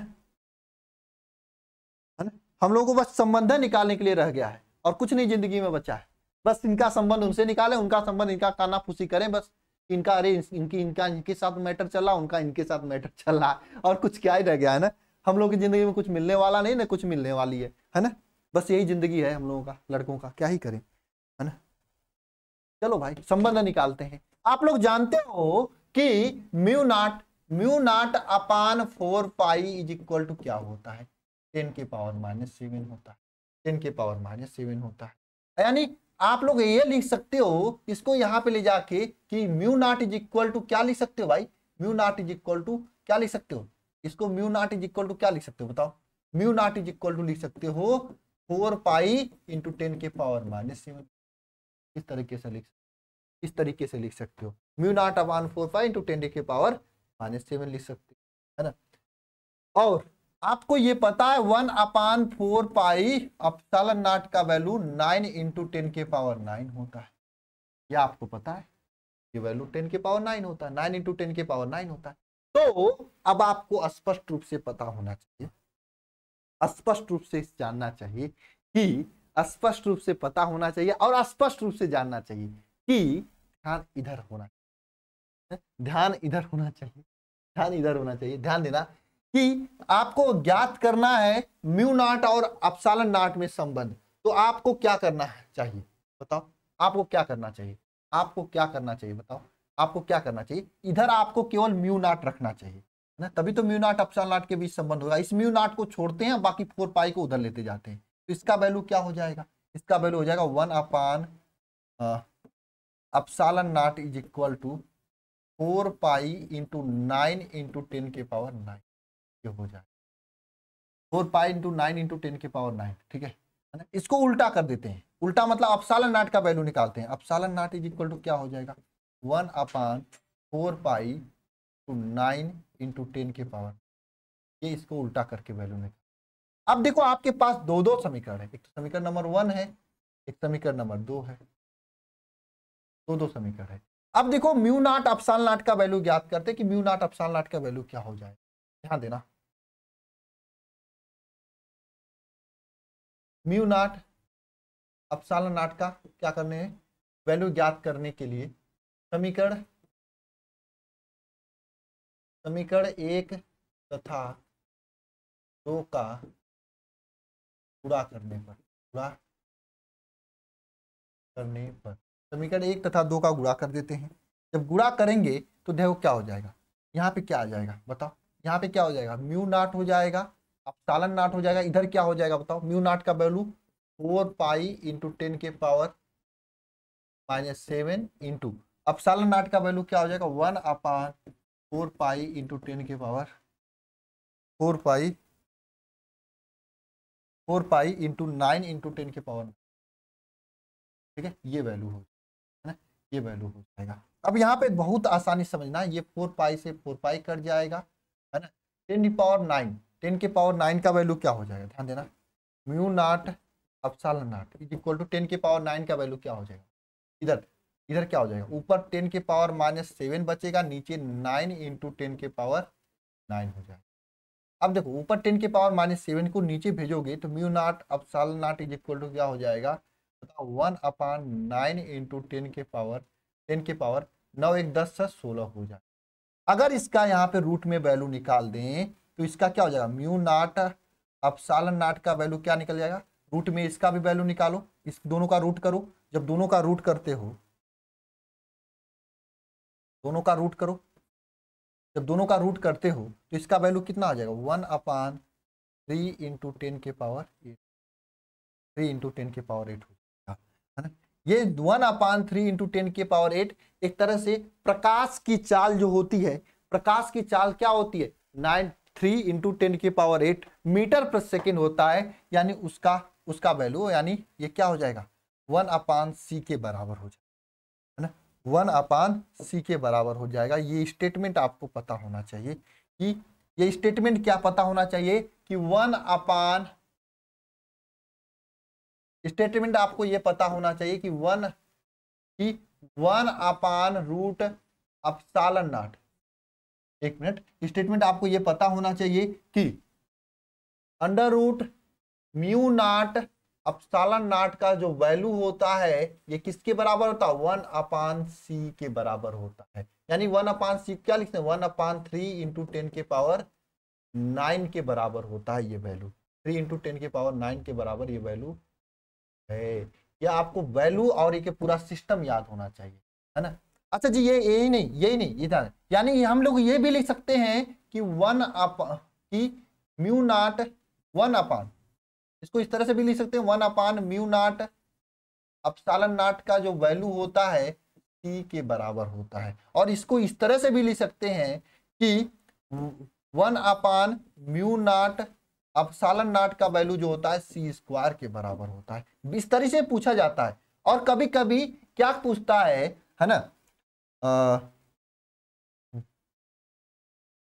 है ना हम लोगों को बस संबंध निकालने के लिए रह गया है और कुछ नहीं जिंदगी में बचा है बस इनका संबंध उनसे निकाले उनका संबंध इनका काना फूसी करें बस इनका अरे इनकी इनका इनके साथ मैटर चला उनका इनके साथ मैटर चला और कुछ क्या ही रह गया है ना हम लोग की ज़िंदगी में कुछ मिलने वाला नहीं ना कुछ मिलने वाली है है ना बस यही ज़िंदगी है हम लोगों का लड़कों का क्या ही करें है ना चलो भाई संबंध निकालते हैं आप लोग जानते हो कि mu naught mu naught upon four pi is equal to क्या होता है टेन के पावर माइनस सेवन होता है टेन के पावर माइनस सेवन होता है यानी आप लोग ये लिख सकते हो इसको यहाँ पे ले जाके कि mu naught is equal to क्या लिख सकते हो भाई mu naught is equal to क्या लिख सकते हो इसको mu naught is equal to क्या लिख सकते हो बताओ mu naught is equal to लिख सकते हो फोर पाई इंटू टेन के पावर माइनस सेवन इस तरीके से लिख इस तरीके से लिख सकते हो mu naught upon four pi into ten के पावर माइनस सेवन लिख सकते हो है ना और आपको ये पता है one upon four pi epsilon naught का वैल्यू नाइन इंटू टेन के पावर नाइन होता है यह आपको पता है ये वैल्यू टेन के पावर नाइन होता है नाइन इंटू टेन के पावर नाइन होता है तो अब आपको स्पष्ट रूप से पता होना चाहिए स्पष्ट रूप से जानना चाहिए कि स्पष्ट रूप से पता होना चाहिए और स्पष्ट रूप से जानना चाहिए कि ध्यान इधर होना चाहिए ध्यान इधर होना चाहिए ध्यान इधर होना चाहिए ध्यान देना कि आपको ज्ञात करना है म्यू नाट और अपसालन नाट में संबंध तो आपको क्या करना चाहिए बताओ आपको क्या करना चाहिए आपको क्या करना चाहिए बताओ आपको क्या करना चाहिए इधर आपको केवल म्यू नाट रखना चाहिए ना तभी तो म्यू नाट अपसाल नाट के बीच संबंध होगा इस म्यू नाट को छोड़ते हैं बाकी फोर पाई को उधर लेते जाते हैं तो इसका वैल्यू क्या हो जाएगा इसका वैल्यू हो जाएगा one upon epsilon naught is equal to four pi into nine into ten के पावर नाइन ये हो जाएगा four pi into nine into ten के पावर नाइन ठीक है ना इसको उल्टा कर देते हैं उल्टा मतलब अपसालन नाट का वैल्यू निकालते हैं epsilon naught is equal to क्या हो जाएगा one upon four pi to nine into ten के पावर ये इसको उल्टा करके वैल्यू में अब देखो आपके पास दो दो समीकरण है एक तो समीकरण नंबर वन है एक समीकरण नंबर दो है दो दो समीकरण है अब देखो म्यू नाट अपसाल नाट का वैल्यू ज्ञात करते कि म्यू नाट अपसाल नाट का वैल्यू क्या हो जाए ध्यान देना म्यू नाट अपसाल नाट का क्या करने हैं वैल्यू ज्ञात करने के लिए समीकरण समीकरण एक तथा दो का पूरा करने पर पूरा करने पर समीकरण एक तथा दो का गुड़ा कर देते हैं जब गुड़ा करेंगे तो देखो क्या हो जाएगा यहाँ पे क्या आ जाएगा बताओ यहाँ पे क्या हो जाएगा म्यू नाट हो जाएगा अब सालन नाट हो जाएगा इधर क्या हो जाएगा बताओ म्यू नाट का value four pi into ten के पावर माइनस सेवन इंटू साल नाट का वैल्यू क्या हो जाएगा one upon four pi into ten के power four pi four pi into nine into ten के पावर ठीक है ये वैल्यू हो है ना ये वैल्यू हो जाएगा अब यहाँ पे बहुत आसानी समझना ये फोर पाई से फोर पाई कट जाएगा है ना टेन की पावर नाइन टेन के पावर नाइन का वैल्यू क्या हो जाएगा ध्यान देना म्यू नाट साल naught is equal to ten के पावर नाइन का वैल्यू क्या हो जाएगा इधर इधर क्या हो जाएगा ऊपर टेन के पावर माइनस सेवन बचेगा नीचे नाइन इंटू टेन के पावर नाइन हो जाएगा अब देखो ऊपर टेन के पावर माइनस सेवन को नीचे भेजोगे तो म्यू नाट अब साल नाट इज इक्वल टू क्या हो जाएगा one upon nine into ten के पावर टेन के पावर नौ एक दस से सोलह हो जाएगा अगर इसका यहाँ पे रूट में वैल्यू निकाल दें तो इसका क्या हो जाएगा म्यू नाट अब साल नाट का वैल्यू क्या निकल जाएगा रूट में इसका भी वैल्यू निकालो इस दोनों का रूट करो जब दोनों का रूट करते हो दोनों का रूट करो जब दोनों का रूट करते हो तो इसका वैल्यू कितना आ जाएगा one upon three into ten के power eight three into ten के पावर एट हो जाएगा है ना ये one upon three into ten के पावर एट एक तरह से प्रकाश की चाल जो होती है प्रकाश की चाल क्या होती है नाइन थ्री इंटू टेन के पावर एट मीटर पर सेकेंड होता है यानी उसका उसका वैल्यू यानी ये क्या हो जाएगा वन अपान सी के बराबर हो जाएगा वन अपान सी के बराबर हो जाएगा ये स्टेटमेंट आपको पता होना चाहिए कि ये स्टेटमेंट क्या पता होना चाहिए कि वन अपान स्टेटमेंट आपको ये पता होना चाहिए कि वन कि वन अपान रूट अपसालन नाट एक मिनट स्टेटमेंट आपको ये पता होना चाहिए कि under root mu naught epsilon naught का जो वैल्यू होता है ये किसके बराबर होता है वन अपान सी के बराबर होता है यानी वन अपान सी क्या लिखते हैं one upon three into ten के पावर नाइन के बराबर होता है ये वैल्यू थ्री इंटू टेन के पावर नाइन के बराबर ये वैल्यू है या आपको वैल्यू और ये पूरा सिस्टम याद होना चाहिए है ना अच्छा जी ये यही नहीं यही नहीं इधर यानी हम लोग ये भी लिख सकते हैं कि वन अपान की म्यू नाट वन अपान इसको इस तरह से भी लिख सकते हैं वन अपान म्यू नाट अपसालन नाट का जो वैल्यू होता है सी के बराबर होता है और इसको इस तरह से भी लिख सकते हैं कि वन अपान म्यू नाट अपसालन नाट का वैल्यू जो होता है सी स्क्वायर के बराबर होता है इस तरह से पूछा जाता है और कभी कभी क्या पूछता है है ना आ,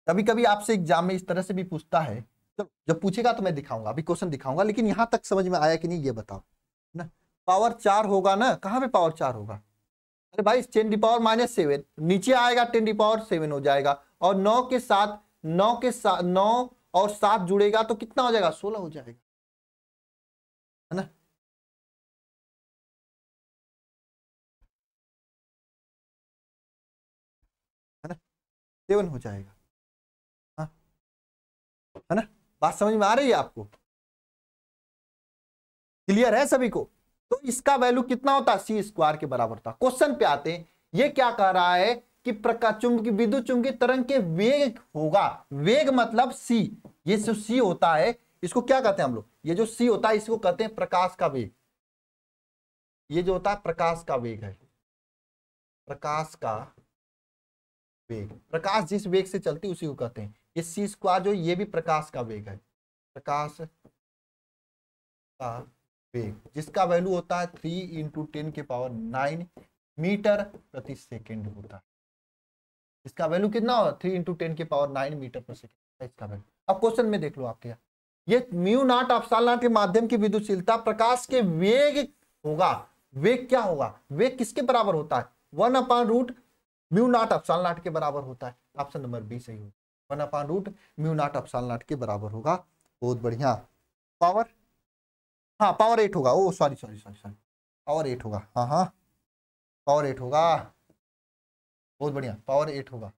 कभी कभी आपसे एग्जाम में इस तरह से भी पूछता है जब तो जब पूछेगा तो मैं दिखाऊंगा अभी क्वेश्चन दिखाऊंगा लेकिन यहां तक समझ में आया कि नहीं ये बताओ ना पावर चार होगा ना कहाँ पे पावर चार होगा अरे भाई ten the power minus seven नीचे आएगा टेन डी पावर सेवन हो जाएगा और नौ के साथ नौ के साथ नौ और सात जुड़ेगा तो कितना हो जाएगा सोलह हो जाएगा है ना है ना सेवन हो जाएगा बात समझ में आ रही है आपको क्लियर है सभी को तो इसका वैल्यू कितना होता है सी स्क्वायर के बराबर था क्वेश्चन पे आते हैं ये क्या कह रहा है कि प्रकाश चुंबकीय विद्युत चुंबकीय तरंग के वेग होगा वेग मतलब सी ये जो सी होता है इसको क्या कहते हैं हम लोग ये जो सी होता है इसको कहते हैं प्रकाश का वेग ये जो होता है प्रकाश का वेग है प्रकाश का वेग प्रकाश जिस वेग से चलती उसी को कहते हैं ये सी स्क्वायर जो ये भी प्रकाश का वेग है प्रकाश का वेग जिसका वैल्यू होता है थ्री इंटू टेन के पावर नाइन मीटर प्रति सेकेंड होता है इसका वैल्यू कितना होगा थ्री इंटू टेन के पावर नाइन मीटर पर सेकेंड इसका वैल्यू अब क्वेश्चन में देख लो आपके यहाँ ये म्यू नाट अपसाल नाट के माध्यम की विद्युतशीलता प्रकाश के वेग होगा वेग क्या होगा वेग किसके बराबर होता है one upon root mu naught epsilon naught के बराबर होता है ऑप्शन नंबर बी सही होगा one upon root mu naught epsilon naught के बराबर होगा बहुत बढ़िया पावर हाँ पावर एट होगा ओ sorry sorry sorry sorry power eight होगा हाँ हाँ पावर एट होगा बहुत बढ़िया पावर एट होगा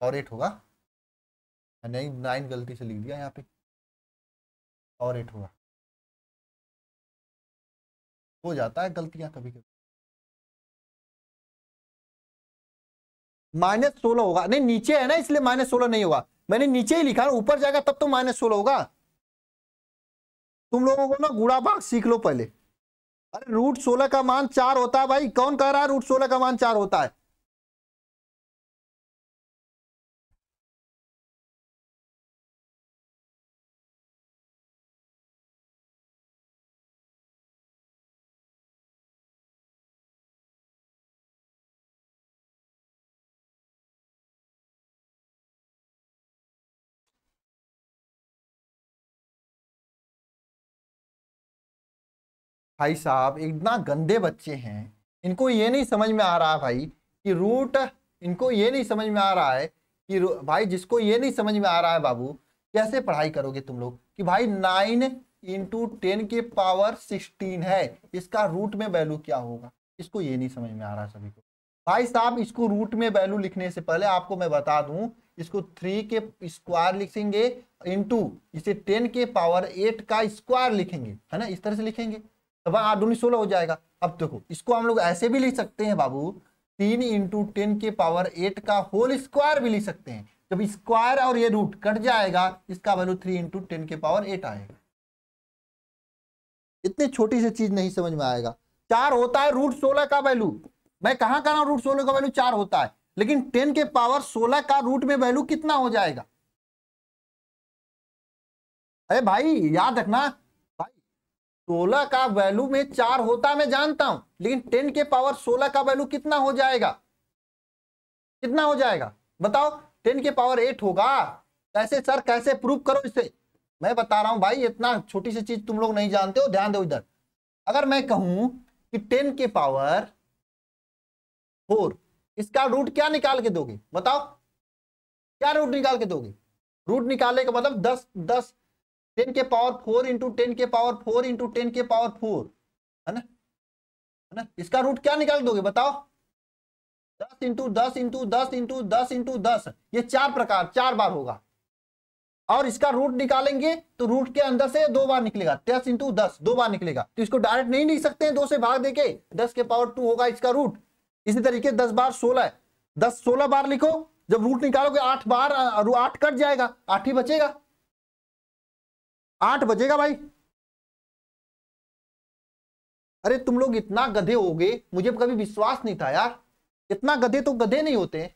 पावर एट होगा नहीं नाइन गलती से लिख दिया यहाँ पे पावर एट होगा हो जाता है गलतियाँ कभी कभी माइनस सोलह होगा नहीं नीचे है ना इसलिए माइनस सोलह नहीं होगा मैंने नीचे ही लिखा ऊपर जाएगा तब तो माइनस सोलह होगा तुम लोगों को ना गुड़ा भाग सीख लो पहले अरे रूट सोलह का मान चार होता है भाई कौन कह रहा है रूट सोलह का मान चार होता है भाई साहब इतना गंदे बच्चे हैं इनको ये नहीं समझ में आ रहा भाई कि रूट इनको ये नहीं समझ में आ रहा है कि भाई जिसको ये नहीं समझ में आ रहा है बाबू कैसे पढ़ाई करोगे तुम लोग कि भाई नाइन इंटू टेन के पावर सिक्सटीन है इसका रूट में वैल्यू क्या होगा इसको ये नहीं समझ में आ रहा सभी को भाई साहब इसको रूट में वैल्यू लिखने से पहले आपको मैं बता दूं इसको थ्री के स्क्वायर लिखेंगे इंटू इसे टेन के पावर एट का स्क्वायर लिखेंगे है ना इस तरह से लिखेंगे तो वहाँ आठ दूनी सोलह हो जाएगा अब देखो इसको हम लोग ऐसे भी लिख सकते हैं बाबू तीन इंटू टेन के पावर एट का होल स्क्वायर भी लिख सकते हैं जब स्क्वायर और ये रूट कट जाएगा इसका वैल्यू थ्री इंटू टेन के पावर एट आएगा इतनी छोटी सी चीज नहीं समझ में आएगा चार होता है रूट सोलह का वैल्यू मैं कहाँ कह रहा हूँ रूट सोलह का वैल्यू चार होता है लेकिन टेन के पावर सोलह का रूट में वैल्यू कितना हो जाएगा अरे भाई याद रखना सोलह का वैल्यू में चार होता मैं जानता हूं लेकिन टेन के पावर सोलह का वैल्यू कितना हो जाएगा कितना हो जाएगा बताओ टेन के पावर एट होगा कैसे सर कैसे प्रूव करो इसे मैं बता रहा हूं भाई इतना छोटी सी चीज तुम लोग नहीं जानते हो ध्यान दो इधर अगर मैं कहूं कि टेन के पावर फोर इसका रूट क्या निकाल के दोगे बताओ क्या रूट निकाल के दोगे रूट निकालने का मतलब दस दस टेन के पावर फोर इंटू टेन के पावर फोर इंटू टेन के पावर फोर है ना है ना इसका रूट क्या निकाल दोगे बताओ दस इंटू दस इंटू दस इंटू दस इंटू दस ये चार प्रकार चार बार होगा और इसका रूट निकालेंगे तो रूट के अंदर से दो बार निकलेगा दस इंटू दस दो बार निकलेगा तो इसको डायरेक्ट नहीं लिख सकते हैं दो से भाग देके दस के पावर टू होगा इसका रूट इसी तरीके दस बार सोलह दस सोलह बार लिखो जब रूट निकालोगे आठ बार आठ कट जाएगा आठ ही बचेगा आठ बजेगा भाई अरे तुम लोग इतना गधे हो गए मुझे कभी विश्वास नहीं था यार इतना गधे तो गधे नहीं होते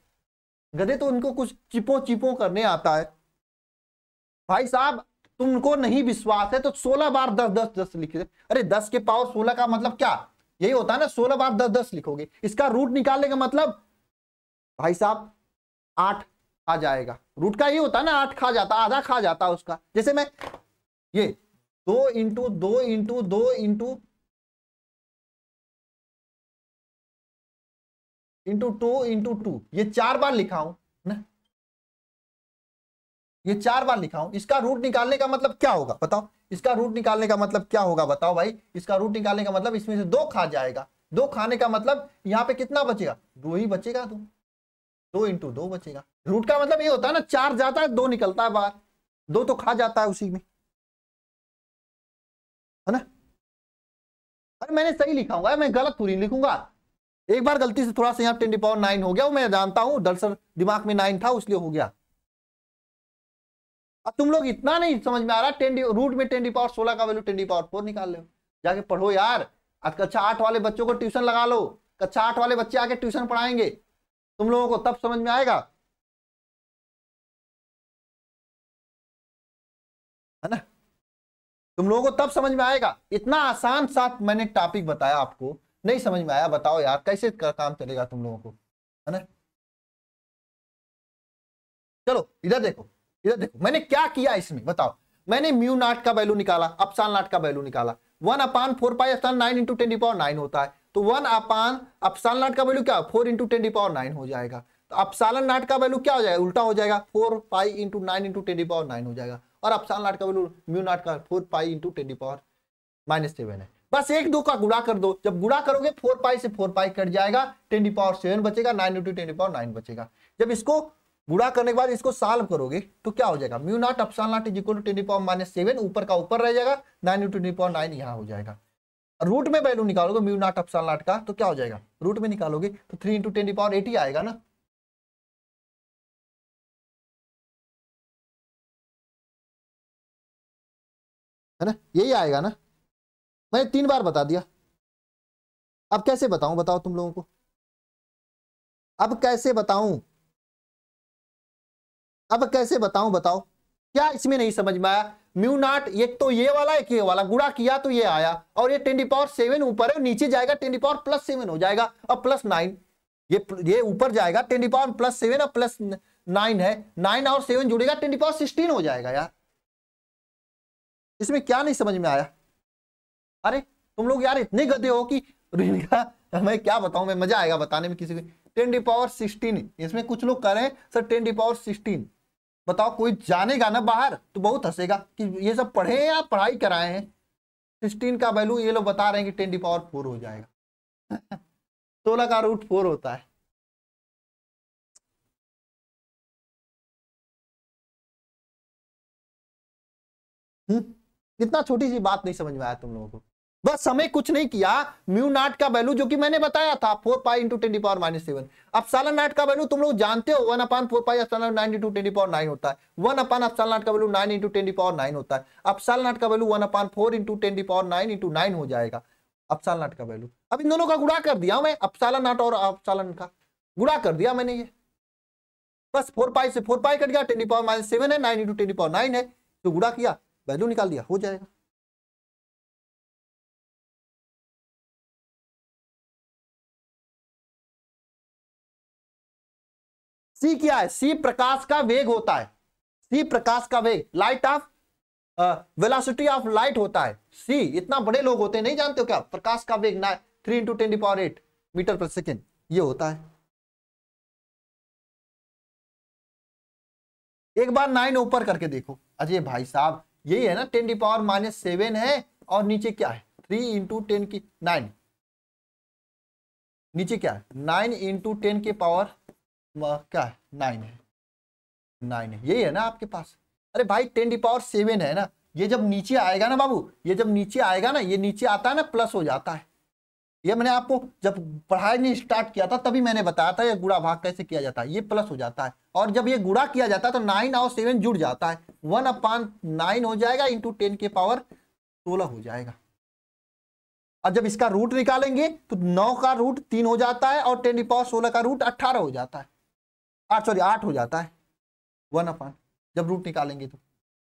गधे तो उनको कुछ चिपो चिपो करने आता है भाई साहब तुमको नहीं विश्वास है तो सोलह बार दस दस दस लिखे अरे दस के पावर सोलह का मतलब क्या यही होता है ना सोलह बार दस दस लिखोगे इसका रूट निकालने का मतलब भाई साहब आठ खा जाएगा रूट का ये होता है ना आठ खा जाता आधा खा जाता उसका जैसे मैं ये दो इंटू दो इंटू दो into into two into two ये चार बार लिखा हूं ना ये चार बार लिखा हूं इसका रूट निकालने का मतलब क्या होगा बताओ इसका रूट निकालने का मतलब क्या होगा बताओ भाई इसका रूट निकालने का मतलब इसमें से दो खा जाएगा दो खाने का मतलब यहाँ पे कितना बचेगा दो ही बचेगा दो तो। दो इंटू दो बचेगा रूट का मतलब ये होता है ना चार जाता है दो निकलता है बाहर दो तो खा जाता है उसी में है ना अरे मैंने सही लिखा हुआ मैं गलत पूरी लिखूंगा एक बार गलती से थोड़ा सा यहाँ ट्वेंटी पावर नाइन हो गया वो मैं जानता हूं दरअसल दिमाग में नाइन था उसलिए हो गया अब तुम लोग इतना नहीं समझ में आ रहा टेंडी रूट में टेंडी पावर सोलह का वैल्यू टेंडी पावर फोर निकाल लो जाके पढ़ो यार आज कक्षा आठ वाले बच्चों को ट्यूशन लगा लो कक्षा आठ वाले बच्चे आके ट्यूशन पढ़ाएंगे तुम लोगों को तब समझ में आएगा है ना तुम लोगों को तब समझ में आएगा इतना आसान साथ मैंने टॉपिक बताया आपको नहीं समझ में आया बताओ यार कैसे काम चलेगा तुम लोगों को है ना चलो इधर देखो इधर देखो मैंने क्या किया इसमें बताओ मैंने म्यू नाट का वैल्यू निकाला अपसान नाट का वैल्यू निकाला one upon four pi epsilon nine into ten power nine होता है तो वन अपान अपसान नाट का वैल्यू क्या four into ten power nine हो जाएगा तो अपसालन नाट का वैल्यू क्या हो जाएगा उल्टा हो जाएगा four pi into nine into ten power nine हो जाएगा और अपसान नॉट का वैल्यू म्यू नाट का four pi into ten power minus seven है बस एक दो का गुड़ा कर दो जब गुड़ा करोगे फोर पाई से फोर पाई कट जाएगा टेन पावर सेवन बचेगा nine into ten power nine बचेगा जब इसको गुड़ा करने के बाद इसको सॉल्व करोगे तो क्या हो जाएगा mu naught epsilon naught is equal to ten power minus seven ऊपर का ऊपर रह जाएगा nine into ten power nine यहाँ हो जाएगा रूट में वैल्यू निकालोगे म्यू नॉट अपसान नॉट का तो क्या हो जाएगा रूट में निकालोगे तो three into ten power eighty आएगा ना है ना यही आएगा ना मैंने तीन बार बता दिया अब कैसे बताऊं बताओ तुम लोगों को अब कैसे बताऊं अब कैसे बताऊं बताओ क्या इसमें नहीं समझ में आया म्यू नॉट एक तो ये वाला एक ये वाला गुड़ा किया तो ये आया और ये टेन पावर सेवन ऊपर है नीचे जाएगा टेन पावर प्लस सेवन हो जाएगा और प्लस नाइन ये ये ऊपर जाएगा टेन पावर प्लस सेवन और प्लस नाइन है नाइन और सेवन जुड़ेगा टेन पावर सिक्सटीन हो जाएगा यार इसमें क्या नहीं समझ में आया अरे तुम लोग यार इतने गधे हो कि का मैं क्या बताऊं मैं मजा आएगा बताने में किसी को टेन डी पावर सिक्सटीन इसमें कुछ लोग करें sir ten the power sixteen बताओ कोई जानेगा ना बाहर तो बहुत हंसेगा कि ये सब पढ़े या पढ़ाई कराए हैं सिक्सटीन का वैल्यू ये लोग बता रहे हैं कि टेन डी पावर फोर हो जाएगा सोलह का रूट फोर होता है हुँ? हम्म? कितना छोटी सी बात नहीं समझ में आया तुम लोगों को बस समय कुछ नहीं किया म्यू नाट का वैल्यू जो कि मैंने बताया था four pi into twenty power minus seven अब सालन नाट का वैल्यू तुम लोग जानते हो one upon four pi epsilon nine into twenty power nine होता है वन अपान अफसाल नाट का value nine into twenty power nine होता है अपसाला नाट का value one upon four into twenty power nine into nine हो जाएगा अपसाला naught का value अब इन दोनों का गुड़ा कर दिया मैं अपसाला नाट और अपसाला का गुड़ा कर दिया मैंने ये बस फोर पाई से फोर पाई कट गया ट्वेंटी पावर माइनस सेवन है nine into twenty power nine है तो गुड़ा किया वैल्यू निकाल दिया हो जाएगा सी क्या है सी प्रकाश का वेग होता है सी प्रकाश का वेग light of velocity of light होता है सी इतना बड़े लोग होते हैं नहीं जानते हो क्या प्रकाश का वेग ना three into ten the power eight metre पर सेकेंड ये होता है एक बार नाइन ऊपर करके देखो अजय भाई साहब यही है ना ten the power minus seven है और नीचे क्या है थ्री इंटू टेन की नाइन नीचे क्या है नाइन इंटू टेन के पावर क्या है नाइन है नाइन है यही है ना आपके पास अरे भाई टेन डी पावर सेवन है ना ये जब नीचे आएगा ना बाबू ये जब नीचे आएगा ना ये नीचे आता है ना प्लस हो जाता है ये मैंने आपको जब पढ़ाई ने स्टार्ट किया था तभी मैंने बताया था ये गुड़ा भाग कैसे किया जाता है ये प्लस हो जाता है और जब ये गुड़ा किया जाता है तो नाइन और सेवन जुड़ जाता है वन अपान नाइन हो जाएगा इंटू टेन के पावर सोलह हो जाएगा और जब इसका रूट निकालेंगे तो नौ का रूट तीन हो जाता है और टेन के पावर सोलह का रूट अट्ठारह हो जाता है आठ सॉरी आठ हो जाता है वन अपान जब रूट निकालेंगे तो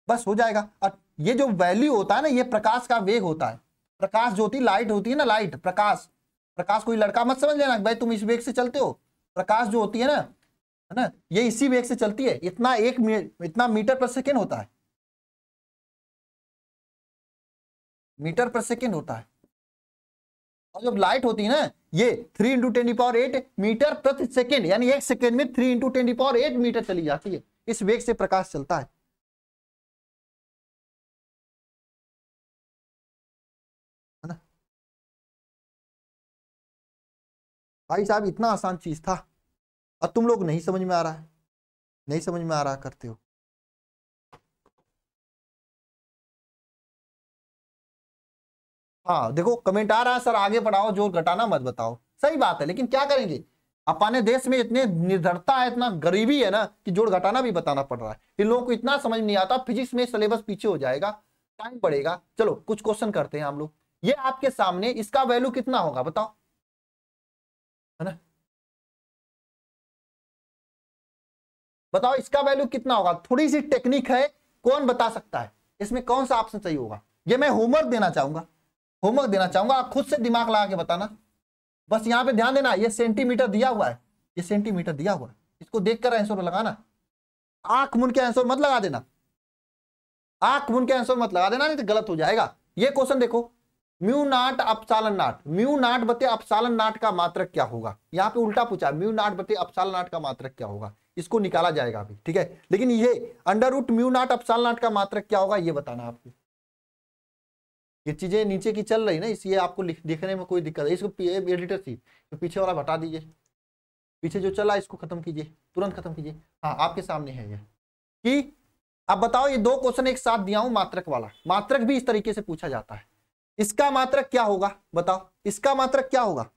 बस हो जाएगा और ये जो वैल्यू होता है ना ये प्रकाश का वेग होता है प्रकाश ज्योति लाइट होती है ना लाइट प्रकाश प्रकाश कोई लड़का मत समझ लेना भाई तुम इस वेग से चलते हो प्रकाश जो होती है ना है ना ये इसी वेग से चलती है इतना एक मी, इतना मीटर पर सेकेंड होता है मीटर पर सेकेंड होता है और जब लाइट होती है ना ये three into ten power eight metre प्रति सेकेंड यानी एक सेकेंड में three into ten power eight metre चली जाती है इस वेग से प्रकाश चलता है भाई साहब इतना आसान चीज़ था और तुम लोग नहीं समझ में आ रहा है नहीं समझ में आ रहा करते हो हाँ देखो कमेंट आ रहा है सर आगे बढ़ाओ जोर घटाना मत बताओ सही बात है लेकिन क्या करेंगे अपने देश में इतने निर्धरता है इतना गरीबी है ना कि जोड़ घटाना भी बताना पड़ रहा है इन लोगों को इतना समझ नहीं आता फिजिक्स में सिलेबस पीछे हो जाएगा टाइम बढ़ेगा चलो कुछ क्वेश्चन करते हैं हम लोग ये आपके सामने इसका वैल्यू कितना होगा बताओ है ना बताओ इसका वैल्यू कितना होगा थोड़ी सी टेक्निक है कौन बता सकता है इसमें कौन सा ऑप्शन सही होगा ये मैं होमवर्क देना चाहूंगा होमवर्क देना चाहूंगा आप खुद से दिमाग लगा के बताना बस यहाँ पे ध्यान देना ये सेंटीमीटर दिया हुआ है ये सेंटीमीटर दिया हुआ है इसको देखकर आंसर लगाना आंख मुन के आंसर मत लगा देना आंख मुन के आंसर मत लगा देना नहीं तो गलत हो जाएगा ये क्वेश्चन देखो म्यू नाट अपसालन नाट म्यू नाट बते अपसालन नाट का मात्रक क्या होगा यहाँ पे उल्टा पूछा म्यू नाट बते अपसालन नाट का मात्रक क्या होगा इसको निकाला जाएगा अभी ठीक है लेकिन ये under root mu naught epsilon naught का मात्रक क्या होगा ये बताना आपको ये चीजें नीचे की चल रही ना इसलिए आपको देखने में कोई दिक्कत है इसको एडिटर सी तो पीछे वाला हटा दीजिए पीछे जो चला इसको खत्म कीजिए तुरंत खत्म कीजिए हाँ आपके सामने है ये कि अब बताओ ये दो क्वेश्चन एक साथ दिया हूं मात्रक वाला मात्रक भी इस तरीके से पूछा जाता है इसका मात्रक क्या होगा बताओ इसका मात्रक क्या होगा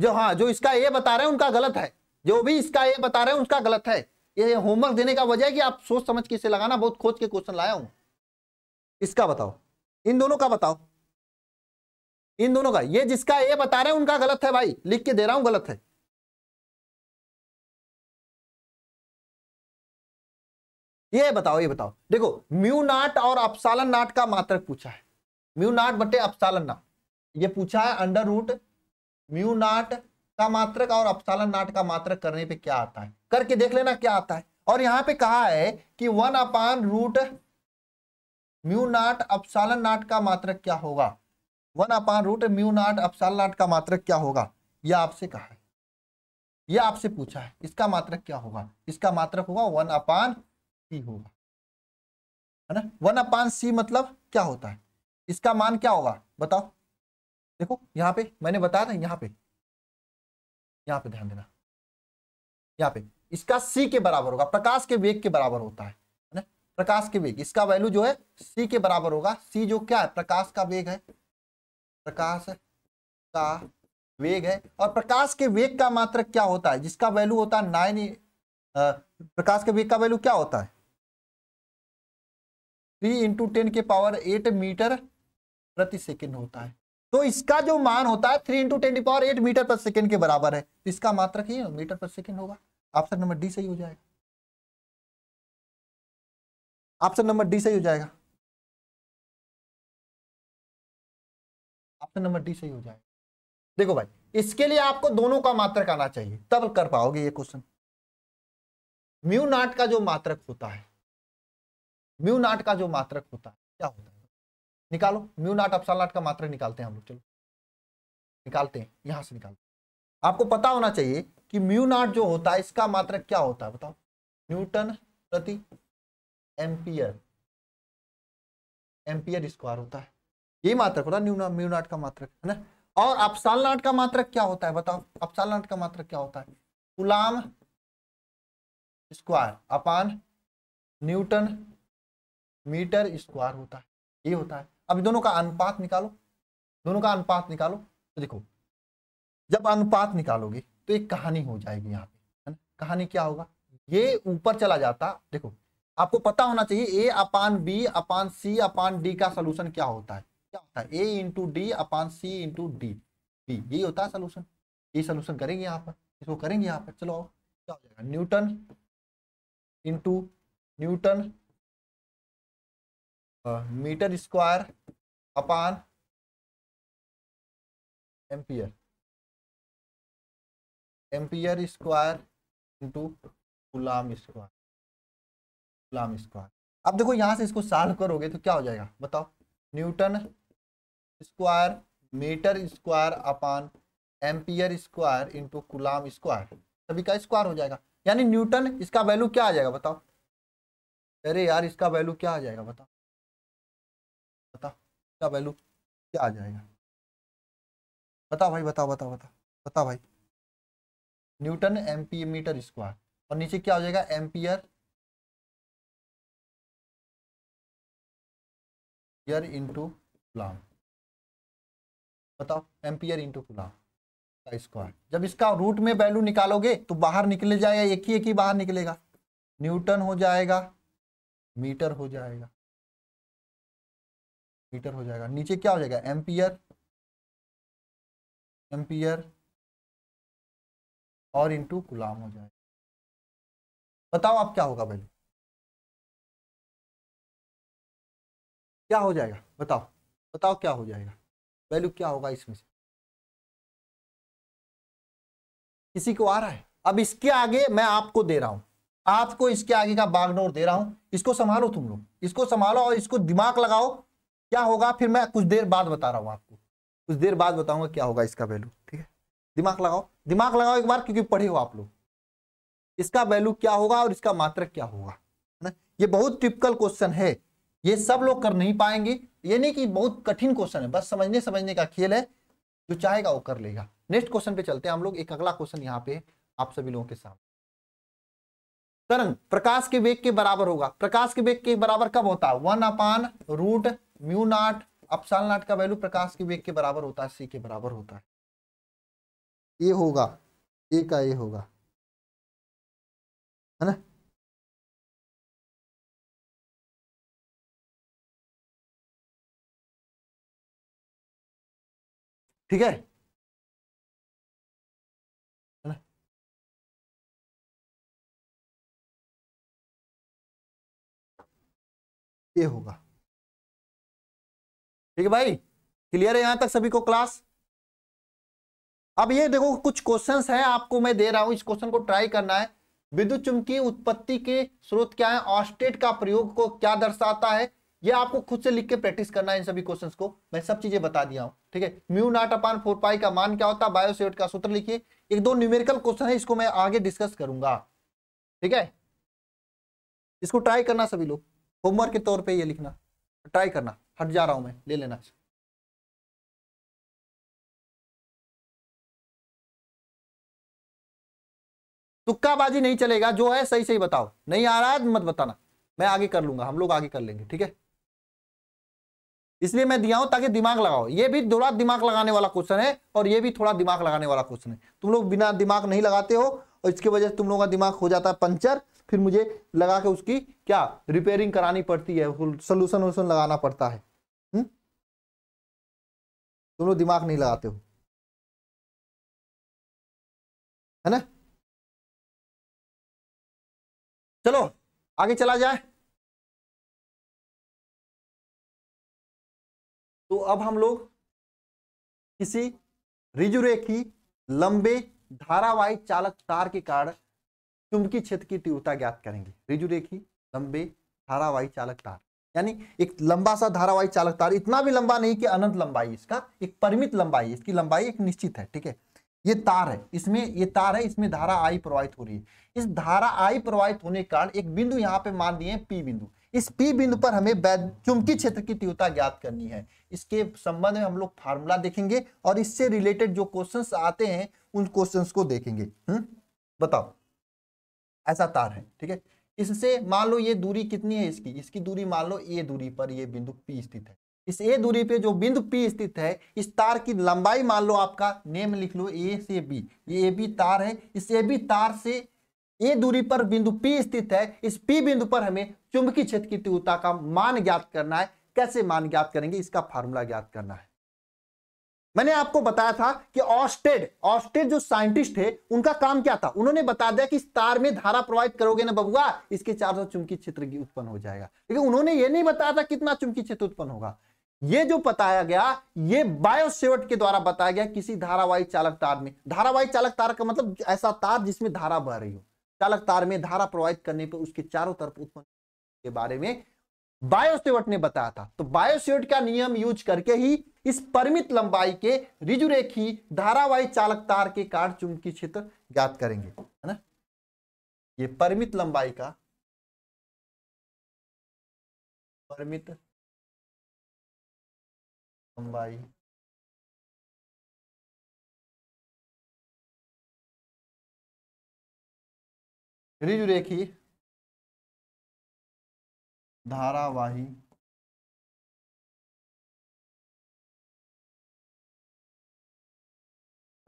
जो हाँ जो इसका ए बता रहे हैं उनका गलत है जो भी इसका ए बता रहे हैं उनका गलत है ये होमवर्क देने का वजह है कि आप सोच समझ के इसे लगाना बहुत खोज के क्वेश्चन लाया हूं इसका बताओ इन दोनों का बताओ इन दोनों का ये जिसका ए बता रहे हैं उनका गलत है भाई लिख के दे रहा हूं गलत है ये बताओ ये बताओ देखो म्यू नाट और अपसालन नाट का मात्रक पूछा है म्यू नॉट बटे अपसालन ये पूछा है अंडर रूट म्यू नॉट का मात्रक और अपसालन नाट का मात्रक करने पे क्या आता है करके देख लेना क्या आता है और यहां पे कहा है कि one upon root mu naught epsilon naught का मात्रक क्या होगा one upon root mu naught epsilon naught का मात्रक क्या होगा यह आपसे कहा है यह आपसे पूछा है इसका मात्रक क्या होगा इसका मात्रक होगा वन अपान सी होगा है ना वन अपान सी मतलब क्या होता है इसका मान क्या होगा बताओ देखो यहाँ पे मैंने बताया था यहाँ पे यहां पे ध्यान देना यहां पे इसका सी के बराबर होगा प्रकाश के वेग के बराबर होता है ना प्रकाश के वेग इसका वैल्यू जो है सी के बराबर होगा सी जो क्या है प्रकाश का वेग है प्रकाश का वेग है और प्रकाश के वेग का मात्र क्या होता है जिसका वैल्यू होता है नाइन प्रकाश के वेग का वैल्यू क्या होता है थ्री इंटू टेन के पावर एट मीटर प्रति सेकेंड होता है तो इसका जो मान होता है three into ten power eight metre पर सेकेंड के बराबर है तो इसका मात्र ही मीटर पर सेकेंड होगा ऑप्शन नंबर डी सही हो जाएगा ऑप्शन नंबर डी सही हो जाएगा ऑप्शन नंबर डी सही हो जाएगा देखो भाई इसके लिए आपको दोनों का मात्रक आना चाहिए तब कर पाओगे ये क्वेश्चन म्यू नाट का जो मात्रक होता है म्यू नाट का जो मात्रक होता है क्या होता है निकालो म्यू नाट अपसाल नाट का मात्रा निकालते हैं हम लोग चलो निकालते हैं यहां से निकालते हैं आपको पता होना चाहिए कि म्यू नाट जो होता है इसका मात्र क्या होता है बताओ न्यूटन प्रति एम्पियर एम्पियर स्क्वायर होता है ये मात्रक होता है न्यू म्यू नाट का मात्रक है ना और अपसाल नाट का मात्रक क्या होता है बताओ अपसाल नाट का मात्रक क्या होता है coulomb square upon newton metre square होता है ये होता है अभी दोनों का अनुपात निकालो दोनों का अनुपात निकालो तो देखो जब अनुपात निकालोगे तो एक कहानी हो जाएगी यहाँ पे है ना कहानी क्या होगा ये ऊपर चला जाता देखो आपको पता होना चाहिए A upon B upon C upon D का सोल्यूशन क्या होता है क्या होता है A into D upon C into D D यही होता है सोल्यूशन ये सोल्यूशन करेंगे यहाँ पर इसको करेंगे यहाँ पर चलो क्या हो जाएगा newton into newton metre square upon ampere ampere square into coulomb square coulomb square अब देखो यहाँ से इसको सॉल्व करोगे तो क्या हो जाएगा बताओ newton square metre square upon ampere square into coulomb square सभी का स्क्वायर हो जाएगा यानी न्यूटन इसका वैल्यू क्या आ जाएगा बताओ अरे यार इसका वैल्यू क्या आ जाएगा बताओ बता क्या वैल्यू क्या आ जाएगा बता भाई बता बता बता बता भाई न्यूटन एमपी मीटर स्क्वायर और नीचे क्या हो जाएगा एम्पियर इंटू गुलाम बताओ एम्पियर इंटू गुलाम का स्क्वायर जब इसका रूट में वैल्यू निकालोगे तो बाहर निकले जाएगा एक ही एक ही बाहर निकलेगा न्यूटन हो जाएगा मीटर हो जाएगा मीटर हो जाएगा नीचे क्या हो जाएगा एम्पियर एम्पियर और इंटू गुलाम हो जाएगा बताओ आप क्या होगा पहले क्या हो जाएगा बताओ बताओ क्या हो जाएगा वैल्यू क्या होगा इसमें से किसी को आ रहा है अब इसके आगे मैं आपको दे रहा हूं आपको इसके आगे का बागडोर दे रहा हूं इसको संभालो तुम लोग इसको संभालो और इसको दिमाग लगाओ क्या होगा फिर मैं कुछ देर बाद बता रहा हूँ आपको कुछ देर बाद बताऊंगा क्या होगा इसका वैल्यू ठीक है दिमाग लगाओ दिमाग लगाओ एक बार क्योंकि पढ़े हो आप लोग इसका वैल्यू क्या होगा और इसका मात्रक क्या होगा है ना ये बहुत टिपिकल क्वेश्चन है ये सब लोग कर नहीं पाएंगे ये नहीं कि बहुत कठिन क्वेश्चन है बस समझने समझने का खेल है जो चाहेगा वो कर लेगा नेक्स्ट क्वेश्चन पे चलते हैं हम लोग एक अगला क्वेश्चन यहाँ पे आप सभी लोगों के सामने तरंग प्रकाश के वेग के बराबर होगा प्रकाश के वेग के बराबर कब होता है one upon root mu naught epsilon naught का वैल्यू प्रकाश के वेग के बराबर होता है सी के बराबर होता है ए होगा ए का ए होगा है ना ठीक है ये होगा ठीक है भाई क्लियर है यहां तक सभी को क्लास अब ये देखो कुछ क्वेश्चंस हैं आपको मैं दे रहा हूं इस क्वेश्चन को ट्राई करना है विद्युत चुंबकीय उत्पत्ति के स्रोत क्या है ऑस्टेट का प्रयोग को क्या दर्शाता है ये आपको खुद से लिख के प्रैक्टिस करना है इन सभी क्वेश्चंस को मैं सब चीजें बता दिया हूं ठीक है mu naught upon four pi का मान क्या होता है बायोसेट का सूत्र लिखिए एक दो न्यूमेरिकल क्वेश्चन है इसको मैं आगे डिस्कस करूंगा ठीक है इसको ट्राई करना सभी लोग होमवर्क के तौर पर यह लिखना ट्राई करना हट जा रहा हूं मैं ले लेना तुक्काबाजी नहीं चलेगा जो है सही सही बताओ नहीं आ रहा है तो मत बताना मैं आगे कर लूंगा हम लोग आगे कर लेंगे ठीक है इसलिए मैं दिया हूं ताकि दिमाग लगाओ ये भी थोड़ा दिमाग लगाने वाला क्वेश्चन है और ये भी थोड़ा दिमाग लगाने वाला क्वेश्चन है तुम लोग बिना दिमाग नहीं लगाते हो और इसकी वजह से तुम लोगों का दिमाग हो जाता है पंचर फिर मुझे लगा के उसकी क्या रिपेयरिंग करानी पड़ती है सोल्यूशन वोल्यूशन लगाना पड़ता है तुम लोग दिमाग नहीं लगाते हो है ना चलो आगे चला जाए तो अब हम लोग किसी रिजुरेखी लंबे धारावाही चालक तार के कारण चुंबकीय क्षेत्र की तीव्रता ज्ञात करेंगे रिजुरेखी लंबे धारावाही चालक तार यानी एक लंबा सा धारावाहिक चालक तार इतना भी लंबा नहीं कि अनंत लंबाई इसका एक परिमित लंबाई इसकी लंबाई एक निश्चित है ठीक है ये तार है इसमें ये तार है इसमें धारा आई प्रवाहित हो रही है इस धारा आई प्रवाहित होने के कारण एक बिंदु यहाँ पे मान दिए पी बिंदु इस पी बिंदु पर हमें चुंबकीय क्षेत्र की तीव्रता ज्ञात करनी है इसके संबंध में हम लोग फार्मूला देखेंगे और इससे रिलेटेड जो क्वेश्चन आते हैं उन क्वेश्चन को देखेंगे हुँ? हम्म? बताओ ऐसा तार है ठीक है इससे मान लो ये दूरी कितनी है इसकी इसकी दूरी मान लो ए दूरी पर ये बिंदु पी स्थित है इस ए दूरी पे जो बिंदु पी स्थित है इस तार की लंबाई मान लो आपका नेम लिख लो ए से बी ये ए बी तार है इस ए बी तार से ए दूरी पर बिंदु पी स्थित है इस पी बिंदु पर हमें चुंबकीय क्षेत्र की तीव्रता का मान ज्ञात करना है कैसे मान ज्ञात करेंगे इसका फार्मूला ज्ञात करना है मैंने आपको बताया था कि ऑस्टेड ऑस्टेड जो साइंटिस्ट थे उनका काम क्या था उन्होंने बता दिया कि इस तार में धारा प्रवाहित करोगे ना बबुआ इसके 400 चुंबकीय क्षेत्र उत्पन्न हो जाएगा लेकिन उन्होंने ये नहीं बताया था कितना चुंबकीय क्षेत्र उत्पन्न होगा ये जो बताया गया ये बायोसेवट के द्वारा बताया गया किसी धारावाही चालक तार में धारावाही चालक तार का मतलब ऐसा तार जिसमें धारा बह रही हो चालक तार में धारा प्रवाहित करने पर उसके चारों तरफ उत्पन्न के बारे में बायोसेवट ने बताया था तो बायोसेवट का नियम यूज करके ही इस परिमित लंबाई के रिजुरेखी धारावाही चालक तार के कारण चुंबकीय क्षेत्र ज्ञात करेंगे है ना ये परिमित लंबाई का परिमित लंबाई रिजुरेखी धारावाही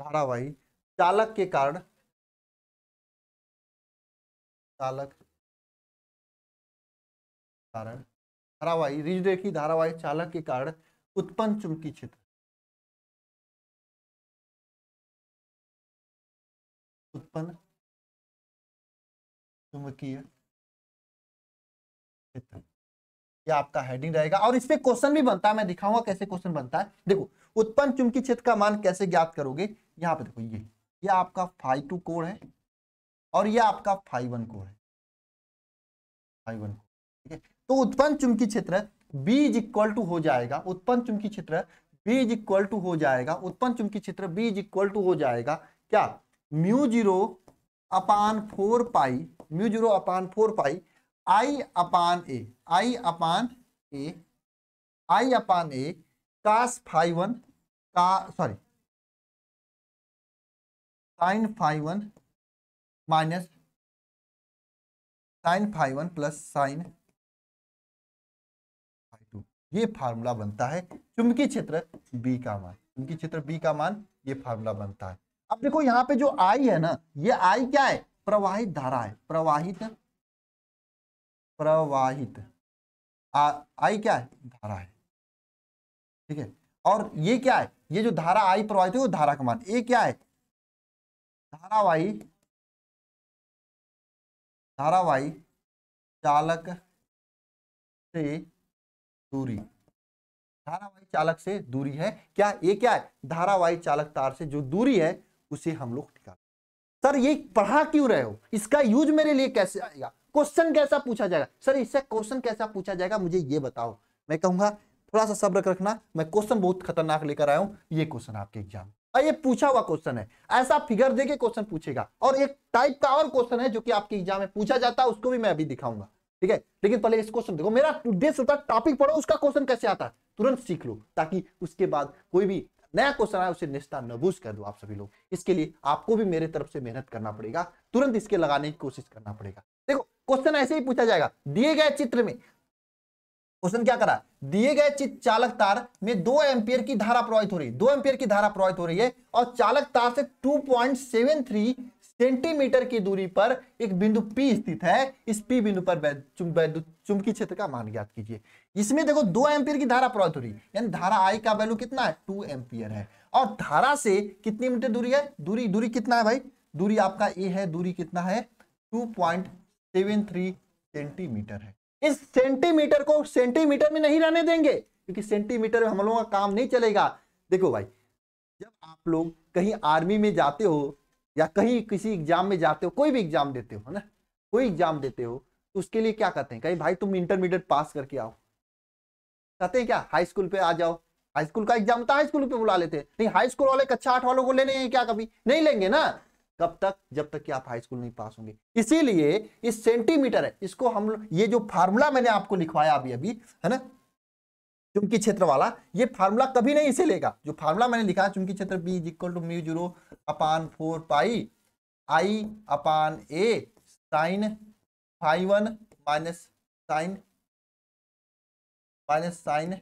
धारावाही चालक के कारण चालक कारण धारावाही रिज रेखी धारावाही चालक के कारण उत्पन्न चुंबकीय क्षेत्र उत्पन्न चुंबकीय क्षेत्र या आपका हेडिंग रहेगा और इस पर क्वेश्चन भी बनता है मैं दिखाऊंगा कैसे क्वेश्चन बनता है देखो उत्पन्न चुंबकीय क्षेत्र का मान कैसे ज्ञात करोगे यहाँ पे देखो ये ये आपका फाइव टू कोर है और यह आपका फाइव वन कोर है फाइव वन ठीक है तो उत्पन्न चुंबकीय क्षेत्र B इज इक्वल टू हो जाएगा उत्पन्न चुंबकीय क्षेत्र B इज इक्वल टू हो जाएगा उत्पन्न चुंबकीय क्षेत्र B इज इक्वल टू हो जाएगा क्या mu zero upon four pi mu zero upon four pi I upon A I upon A I upon A cos five one का sorry sine five one minus sine five one plus sine five two ये formula बनता है चुंबकीय क्षेत्र B का मान चुंबकीय क्षेत्र बी का मान ये फार्मूला बनता है अब देखो यहां पे जो आई है ना ये आई क्या है प्रवाहित धारा है प्रवाहित प्रवाहित आई क्या है धारा है ठीक है और ये क्या है ये जो धारा आई प्रवाहित है वो धारा का मान ये क्या है धारावाही धारावाही चालक से दूरी धारावाही चालक से दूरी है क्या ये क्या है धारावाही चालक तार से जो दूरी है उसे हम लोग निकाल सर ये पढ़ा क्यों रहे हो इसका यूज मेरे लिए कैसे आएगा क्वेश्चन कैसा पूछा जाएगा सर इससे क्वेश्चन कैसा पूछा जाएगा मुझे ये बताओ मैं कहूंगा थोड़ा सा सब्र रखना मैं क्वेश्चन बहुत खतरनाक लेकर आया हूं ये क्वेश्चन आपके एग्जाम ये पूछा हुआ क्वेश्चन है ऐसा फिगर देके क्वेश्चन पूछेगा और एक टाइप का और क्वेश्चन है जो कि आपके एग्जाम में पूछा जाता है उसको भी मैं अभी दिखाऊंगा ठीक है लेकिन पहले इस क्वेश्चन देखो मेरा उद्देश्य होता है टॉपिक पढ़ो उसका क्वेश्चन कैसे आता है तुरंत सीख लो ताकि उसके बाद कोई भी नया क्वेश्चन आए उसे निस्ता नबूज कर दो आप सभी लोग इसके लिए आपको भी मेरे तरफ से मेहनत करना पड़ेगा तुरंत इसके लगाने की कोशिश करना पड़ेगा क्वेश्चन ऐसे ही पूछा जाएगा दिए गए चित्र में क्वेश्चन क्या करा दिए गए चित्र चालक तार में दो एम्पियर की धारा प्रवाहित हो रही है दो एम्पियर की धारा प्रवाहित हो रही है और चालक तार से 2.73 सेंटीमीटर की दूरी पर एक बिंदु P स्थित है इस P बिंदु पर चुंबकीय क्षेत्र का मान ज्ञात कीजिए इसमें देखो दो एम्पियर की धारा प्रवाहित हो रही है यानी धारा I का वैल्यू कितना है टू एम्पियर है और धारा से कितनी मीटर दूरी है दूरी दूरी कितना है भाई दूरी आपका ए है दूरी कितना है two point seven three centimetre है इस सेंटीमीटर को सेंटीमीटर में नहीं रहने देंगे क्योंकि सेंटीमीटर में हम लोगों का काम नहीं चलेगा देखो भाई जब आप लोग कहीं आर्मी में जाते हो या कहीं किसी एग्जाम में जाते हो कोई भी एग्जाम देते हो ना कोई एग्जाम देते हो तो उसके लिए क्या कहते हैं कहीं भाई तुम इंटरमीडिएट पास करके आओ कहते हैं क्या हाई स्कूल पे आ जाओ हाई स्कूल का एग्जाम तो हाई स्कूल पे बुला लेते हैं नहीं हाई स्कूल वाले कक्षा आठ वालों को लेने क्या कभी नहीं लेंगे ना कब तक जब तक कि आप हाई स्कूल नहीं पास होंगे इसीलिए इस सेंटीमीटर है इसको हम ये जो फार्मूला मैंने आपको लिखवाया अभी अभी है ना चुंबकीय क्षेत्र वाला ये फार्मूला कभी नहीं इसे लेगा जो फार्मूला मैंने लिखा है चुंबकीय क्षेत्र B is equal to mu zero upon four pi I upon A sine five one minus sine minus sine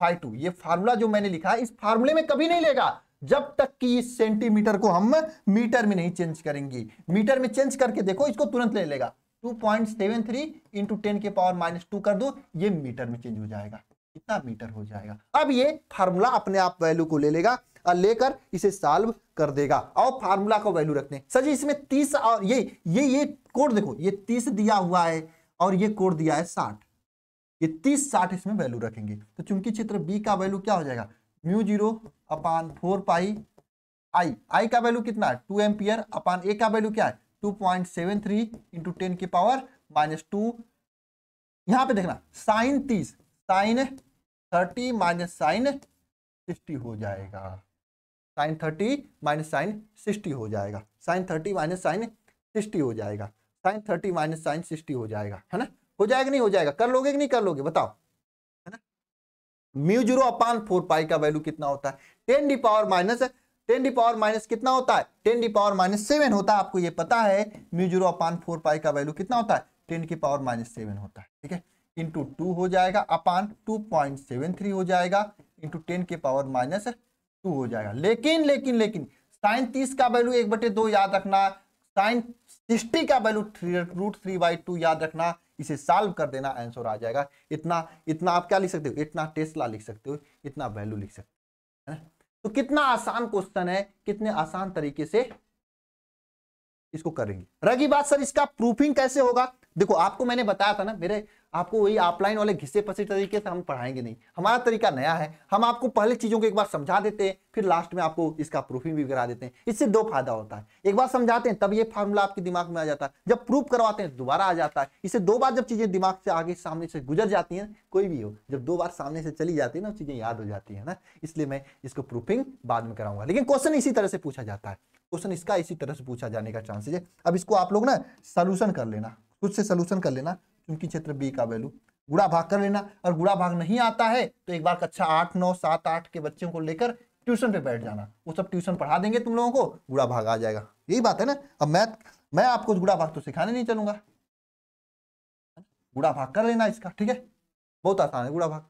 five two ये फार्मूला जो मैंने लिखा है इस फार्मूले में कभी नहीं लेगा जब तक कि इस सेंटीमीटर को हम मीटर में नहीं चेंज करेंगे मीटर में चेंज करके देखो इसको तुरंत ले लेगा 2.73 point seven three into ten के पावर माइनस टू कर दो ये मीटर में चेंज हो जाएगा कितना मीटर हो जाएगा अब ये फार्मूला अपने आप वैल्यू को ले लेगा और लेकर इसे सॉल्व कर देगा और फार्मूला को वैल्यू रखते हैं सर जी इसमें तीस और ये ये ये कोड देखो ये तीस दिया हुआ है और ये कोड दिया है साठ ये तीस साठ इसमें वैल्यू रखेंगे तो चूंकि चित्र बी का वैल्यू क्या हो जाएगा mu zero upon four pi I I का वैल्यू कितना है टू एम्पियर अपान ए का वैल्यू क्या है two point seven three into ten की पावर माइनस टू यहाँ पे देखना साइन तीस sine thirty minus sine sixty हो जाएगा sine thirty minus sine sixty हो जाएगा sine thirty minus sine sixty हो जाएगा sine thirty minus sine sixty हो जाएगा है ना हो जाएगा नहीं हो जाएगा कर लोगे कि नहीं कर लोगे बताओ mu zero upon four pi का वैल्यू कितना होता है ten the power minus ten the power minus कितना होता है ten the power minus seven होता है आपको ये पता है mu zero upon four pi का वैल्यू कितना होता है टेन की पावर माइनस सेवन होता है ठीक है इंटू टू हो जाएगा upon two point seven three हो जाएगा इंटू टेन के पावर माइनस टू हो जाएगा लेकिन लेकिन लेकिन साइन तीस का वैल्यू एक बटे दो याद रखना साइन सिक्सटी का value three root three by two याद रखना इसे सॉल्व कर देना आंसर आ जाएगा इतना इतना आप क्या लिख सकते हो इतना टेस्ला लिख सकते हो इतना वैल्यू लिख सकते हो तो कितना आसान क्वेश्चन है कितने आसान तरीके से इसको करेंगे रही बात सर इसका प्रूफिंग कैसे होगा देखो आपको मैंने बताया था ना मेरे आपको वही ऑफलाइन वाले घिसे पसे तरीके से हम पढ़ाएंगे नहीं हमारा तरीका नया है हम आपको पहले चीज़ों को एक बार समझा देते हैं फिर लास्ट में आपको इसका प्रूफिंग भी करा देते हैं इससे दो फायदा होता है एक बार समझाते हैं तब ये फार्मूला आपके दिमाग में आ जाता है जब प्रूफ करवाते हैं दोबारा आ जाता है इससे दो बार जब चीज़ें दिमाग से आगे सामने से गुजर जाती है कोई भी हो जब दो बार सामने से चली जाती है ना चीज़ें याद हो जाती है ना इसलिए मैं इसको प्रूफिंग बाद में कराऊंगा लेकिन क्वेश्चन इसी तरह से पूछा जाता है क्वेश्चन इसका इसी तरह से पूछा जाने का चांसेज है अब इसको आप लोग ना सोल्यूशन कर लेना खुद से सोल्यूशन कर लेना चूंकि क्षेत्र बी का वैल्यू गुड़ा भाग कर लेना और गुड़ा भाग नहीं आता है तो एक बार कक्षा आठ नौ सात आठ के बच्चों को लेकर ट्यूशन पे बैठ जाना वो सब ट्यूशन पढ़ा देंगे तुम लोगों को गुड़ा भाग आ जाएगा यही बात है ना अब मैथ मैं आपको गुड़ा भाग तो सिखाने नहीं चलूंगा गुड़ा भाग कर लेना इसका ठीक है बहुत आसान है गुड़ा भाग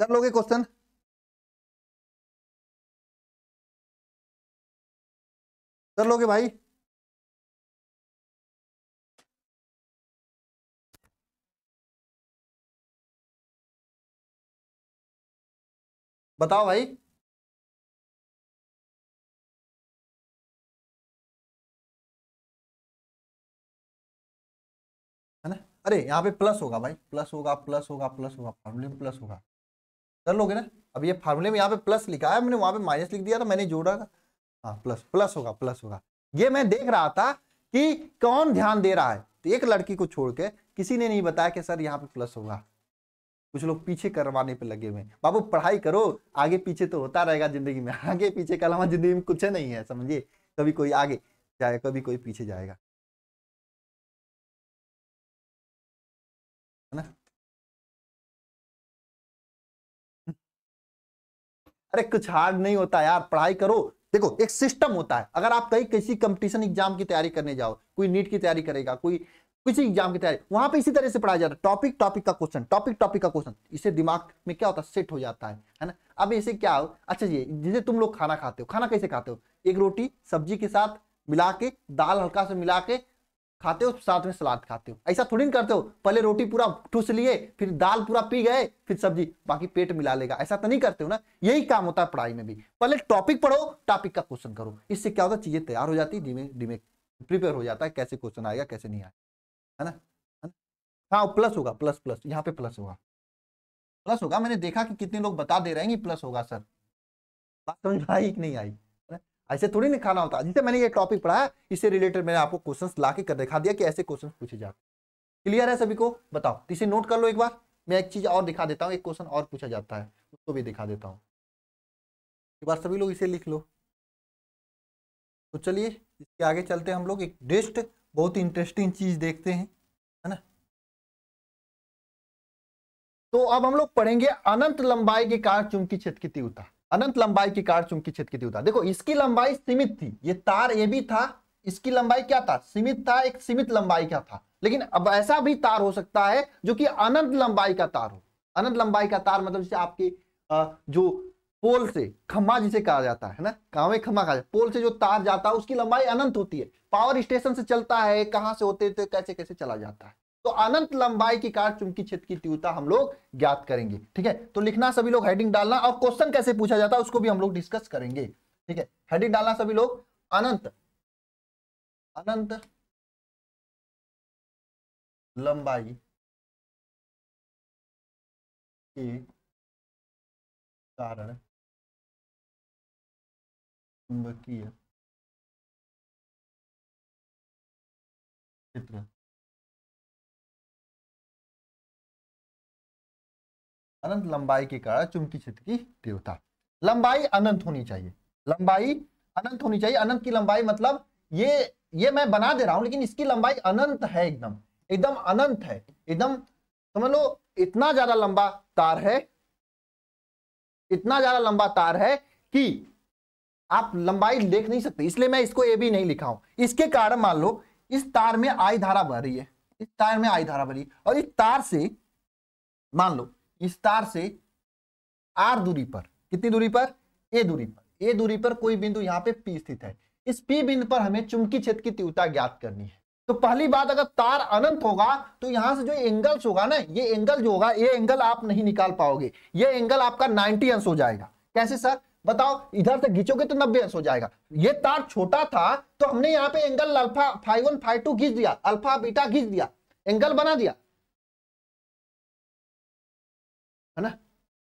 कर लोगे क्वेश्चन कर लोगे भाई बताओ भाई है ना अरे यहाँ पे प्लस होगा भाई प्लस होगा प्लस होगा प्लस होगा फार्मूले में प्लस होगा कर लोगे ना अब ये फार्मूले में यहाँ पे प्लस लिखा है मैंने वहां पे माइनस लिख दिया था मैंने जोड़ा था हाँ प्लस प्लस होगा प्लस होगा ये मैं देख रहा था कि कौन ध्यान दे रहा है तो एक लड़की को छोड़ के किसी ने नहीं बताया कि सर यहाँ पे प्लस होगा कुछ लोग पीछे करवाने पे लगे हुए बाबू पढ़ाई करो आगे पीछे तो होता रहेगा जिंदगी में आगे पीछे कल हमारा जिंदगी में कुछ नहीं है समझिए कभी कोई आगे जाएगा कभी कोई पीछे जाएगा है ना अरे कुछ हार्ड नहीं होता यार पढ़ाई करो देखो एक सिस्टम होता है अगर आप कहीं किसी कंपटीशन एग्जाम की तैयारी करने जाओ कोई नीट की तैयारी करेगा कोई किसी एग्जाम की तैयारी वहां पे इसी तरह से पढ़ाया जाता है टॉपिक टॉपिक का क्वेश्चन टॉपिक टॉपिक का क्वेश्चन इससे दिमाग में क्या होता है सेट हो जाता है है ना अब ऐसे क्या हो अच्छा जी जिसे तुम लोग खाना खाते हो खाना कैसे खाते हो एक रोटी सब्जी के साथ मिला के दाल हल्का से मिला के खाते हो साथ में सलाद खाते हो ऐसा थोड़ी ना करते हो पहले रोटी पूरा ठूस लिए फिर दाल पूरा पी गए फिर सब्जी बाकी पेट मिला लेगा ऐसा तो नहीं करते हो ना यही काम होता है पढ़ाई में भी पहले टॉपिक पढ़ो टॉपिक का क्वेश्चन करो इससे क्या होता है चीजें तैयार हो जाती है धीमे धीमे प्रिपेयर हो जाता है कैसे क्वेश्चन आएगा कैसे नहीं आएगा है ना हाँ प्लस होगा प्लस प्लस यहाँ पे प्लस होगा प्लस होगा मैंने देखा कि कितने लोग बता दे रहे हैं प्लस होगा सर बात समझ आई कि नहीं आई ऐसे थोड़ी नहीं खाना होता जिससे मैंने ये टॉपिक पढ़ाया इससे रिलेटेड मैंने आपको क्वेश्चंस ला के कर दिखा दिया कि ऐसे क्वेश्चंस पूछे जाते क्लियर है सभी को बताओ इसे नोट कर लो एक बार मैं एक चीज़ और दिखा देता हूँ एक क्वेश्चन और पूछा जाता है उसको भी दिखा देता हूँ एक बार सभी लोग इसे लिख लो तो चलिए इसके आगे चलते हैं हम लोग एक बेस्ट बहुत इंटरेस्टिंग चीज़ देखते हैं है ना तो अब हम लोग पढ़ेंगे अनंत लंबाई के कारण चुंबकीय क्षेत्र की तीव्रता अनंत लंबाई की कार चुंबकीय क्षेत्र की तीव्रता देखो इसकी लंबाई सीमित थी ये तार ये भी था इसकी लंबाई क्या था सीमित था एक सीमित लंबाई का था लेकिन अब ऐसा भी तार हो सकता है जो कि अनंत लंबाई का तार हो अनंत लंबाई का तार मतलब जिसे आपके जो पोल से खम्मा जिसे कहा जाता है ना कावे खम्मा कहा जाता है पोल से जो तार जाता है उसकी लंबाई अनंत होती है पावर स्टेशन से चलता है कहाँ से होते थे तो कैसे कैसे चला जाता है तो अनंत लंबाई की कार चुंबकीय क्षेत्र की तीव्रता हम लोग ज्ञात करेंगे ठीक है तो लिखना सभी लोग हेडिंग डालना और क्वेश्चन कैसे पूछा जाता है उसको भी हम लोग डिस्कस करेंगे ठीक है हेडिंग डालना सभी लोग अनंत अनंत लंबाई के कारण चुंबकीय क्षेत्र अनंत लंबाई के कारण चुंबकीय क्षेत्र की तीव्रता लंबाई अनंत होनी चाहिए लंबाई अनंत होनी चाहिए अनंत की लंबाई मतलब ये ये मैं बना दे रहा हूं लेकिन इसकी लंबाई अनंत है एकदम एकदम अनंत है एकदम समझ लो इतना ज्यादा लंबा तार है इतना ज्यादा लंबा तार है कि आप लंबाई देख नहीं सकते इसलिए मैं इसको ए भी नहीं लिखा हूं इसके कारण मान लो इस तार में आई धारा बह रही है इस तार में आई धारा बह रही है और इस तार से मान लो इस तार से आर दूरी पर कितनी दूरी पर ए दूरी पर ए दूरी पर कोई बिंदु यहाँ पे पी स्थित है इस पी बिंदु पर हमें चुंबकीय क्षेत्र की तीव्रता ज्ञात करनी है तो पहली बात अगर तार अनंत होगा तो यहां से जो एंगल्स होगा ना ये एंगल जो होगा ये एंगल आप नहीं निकाल पाओगे ये एंगल आपका 90 अंश हो जाएगा कैसे सर बताओ इधर से खींचोगे तो 90 अंश हो जाएगा ये तार छोटा था तो हमने यहाँ पे angle alpha five one five two घिंच दिया अल्फा बीटा घिंच दिया एंगल बना दिया है ना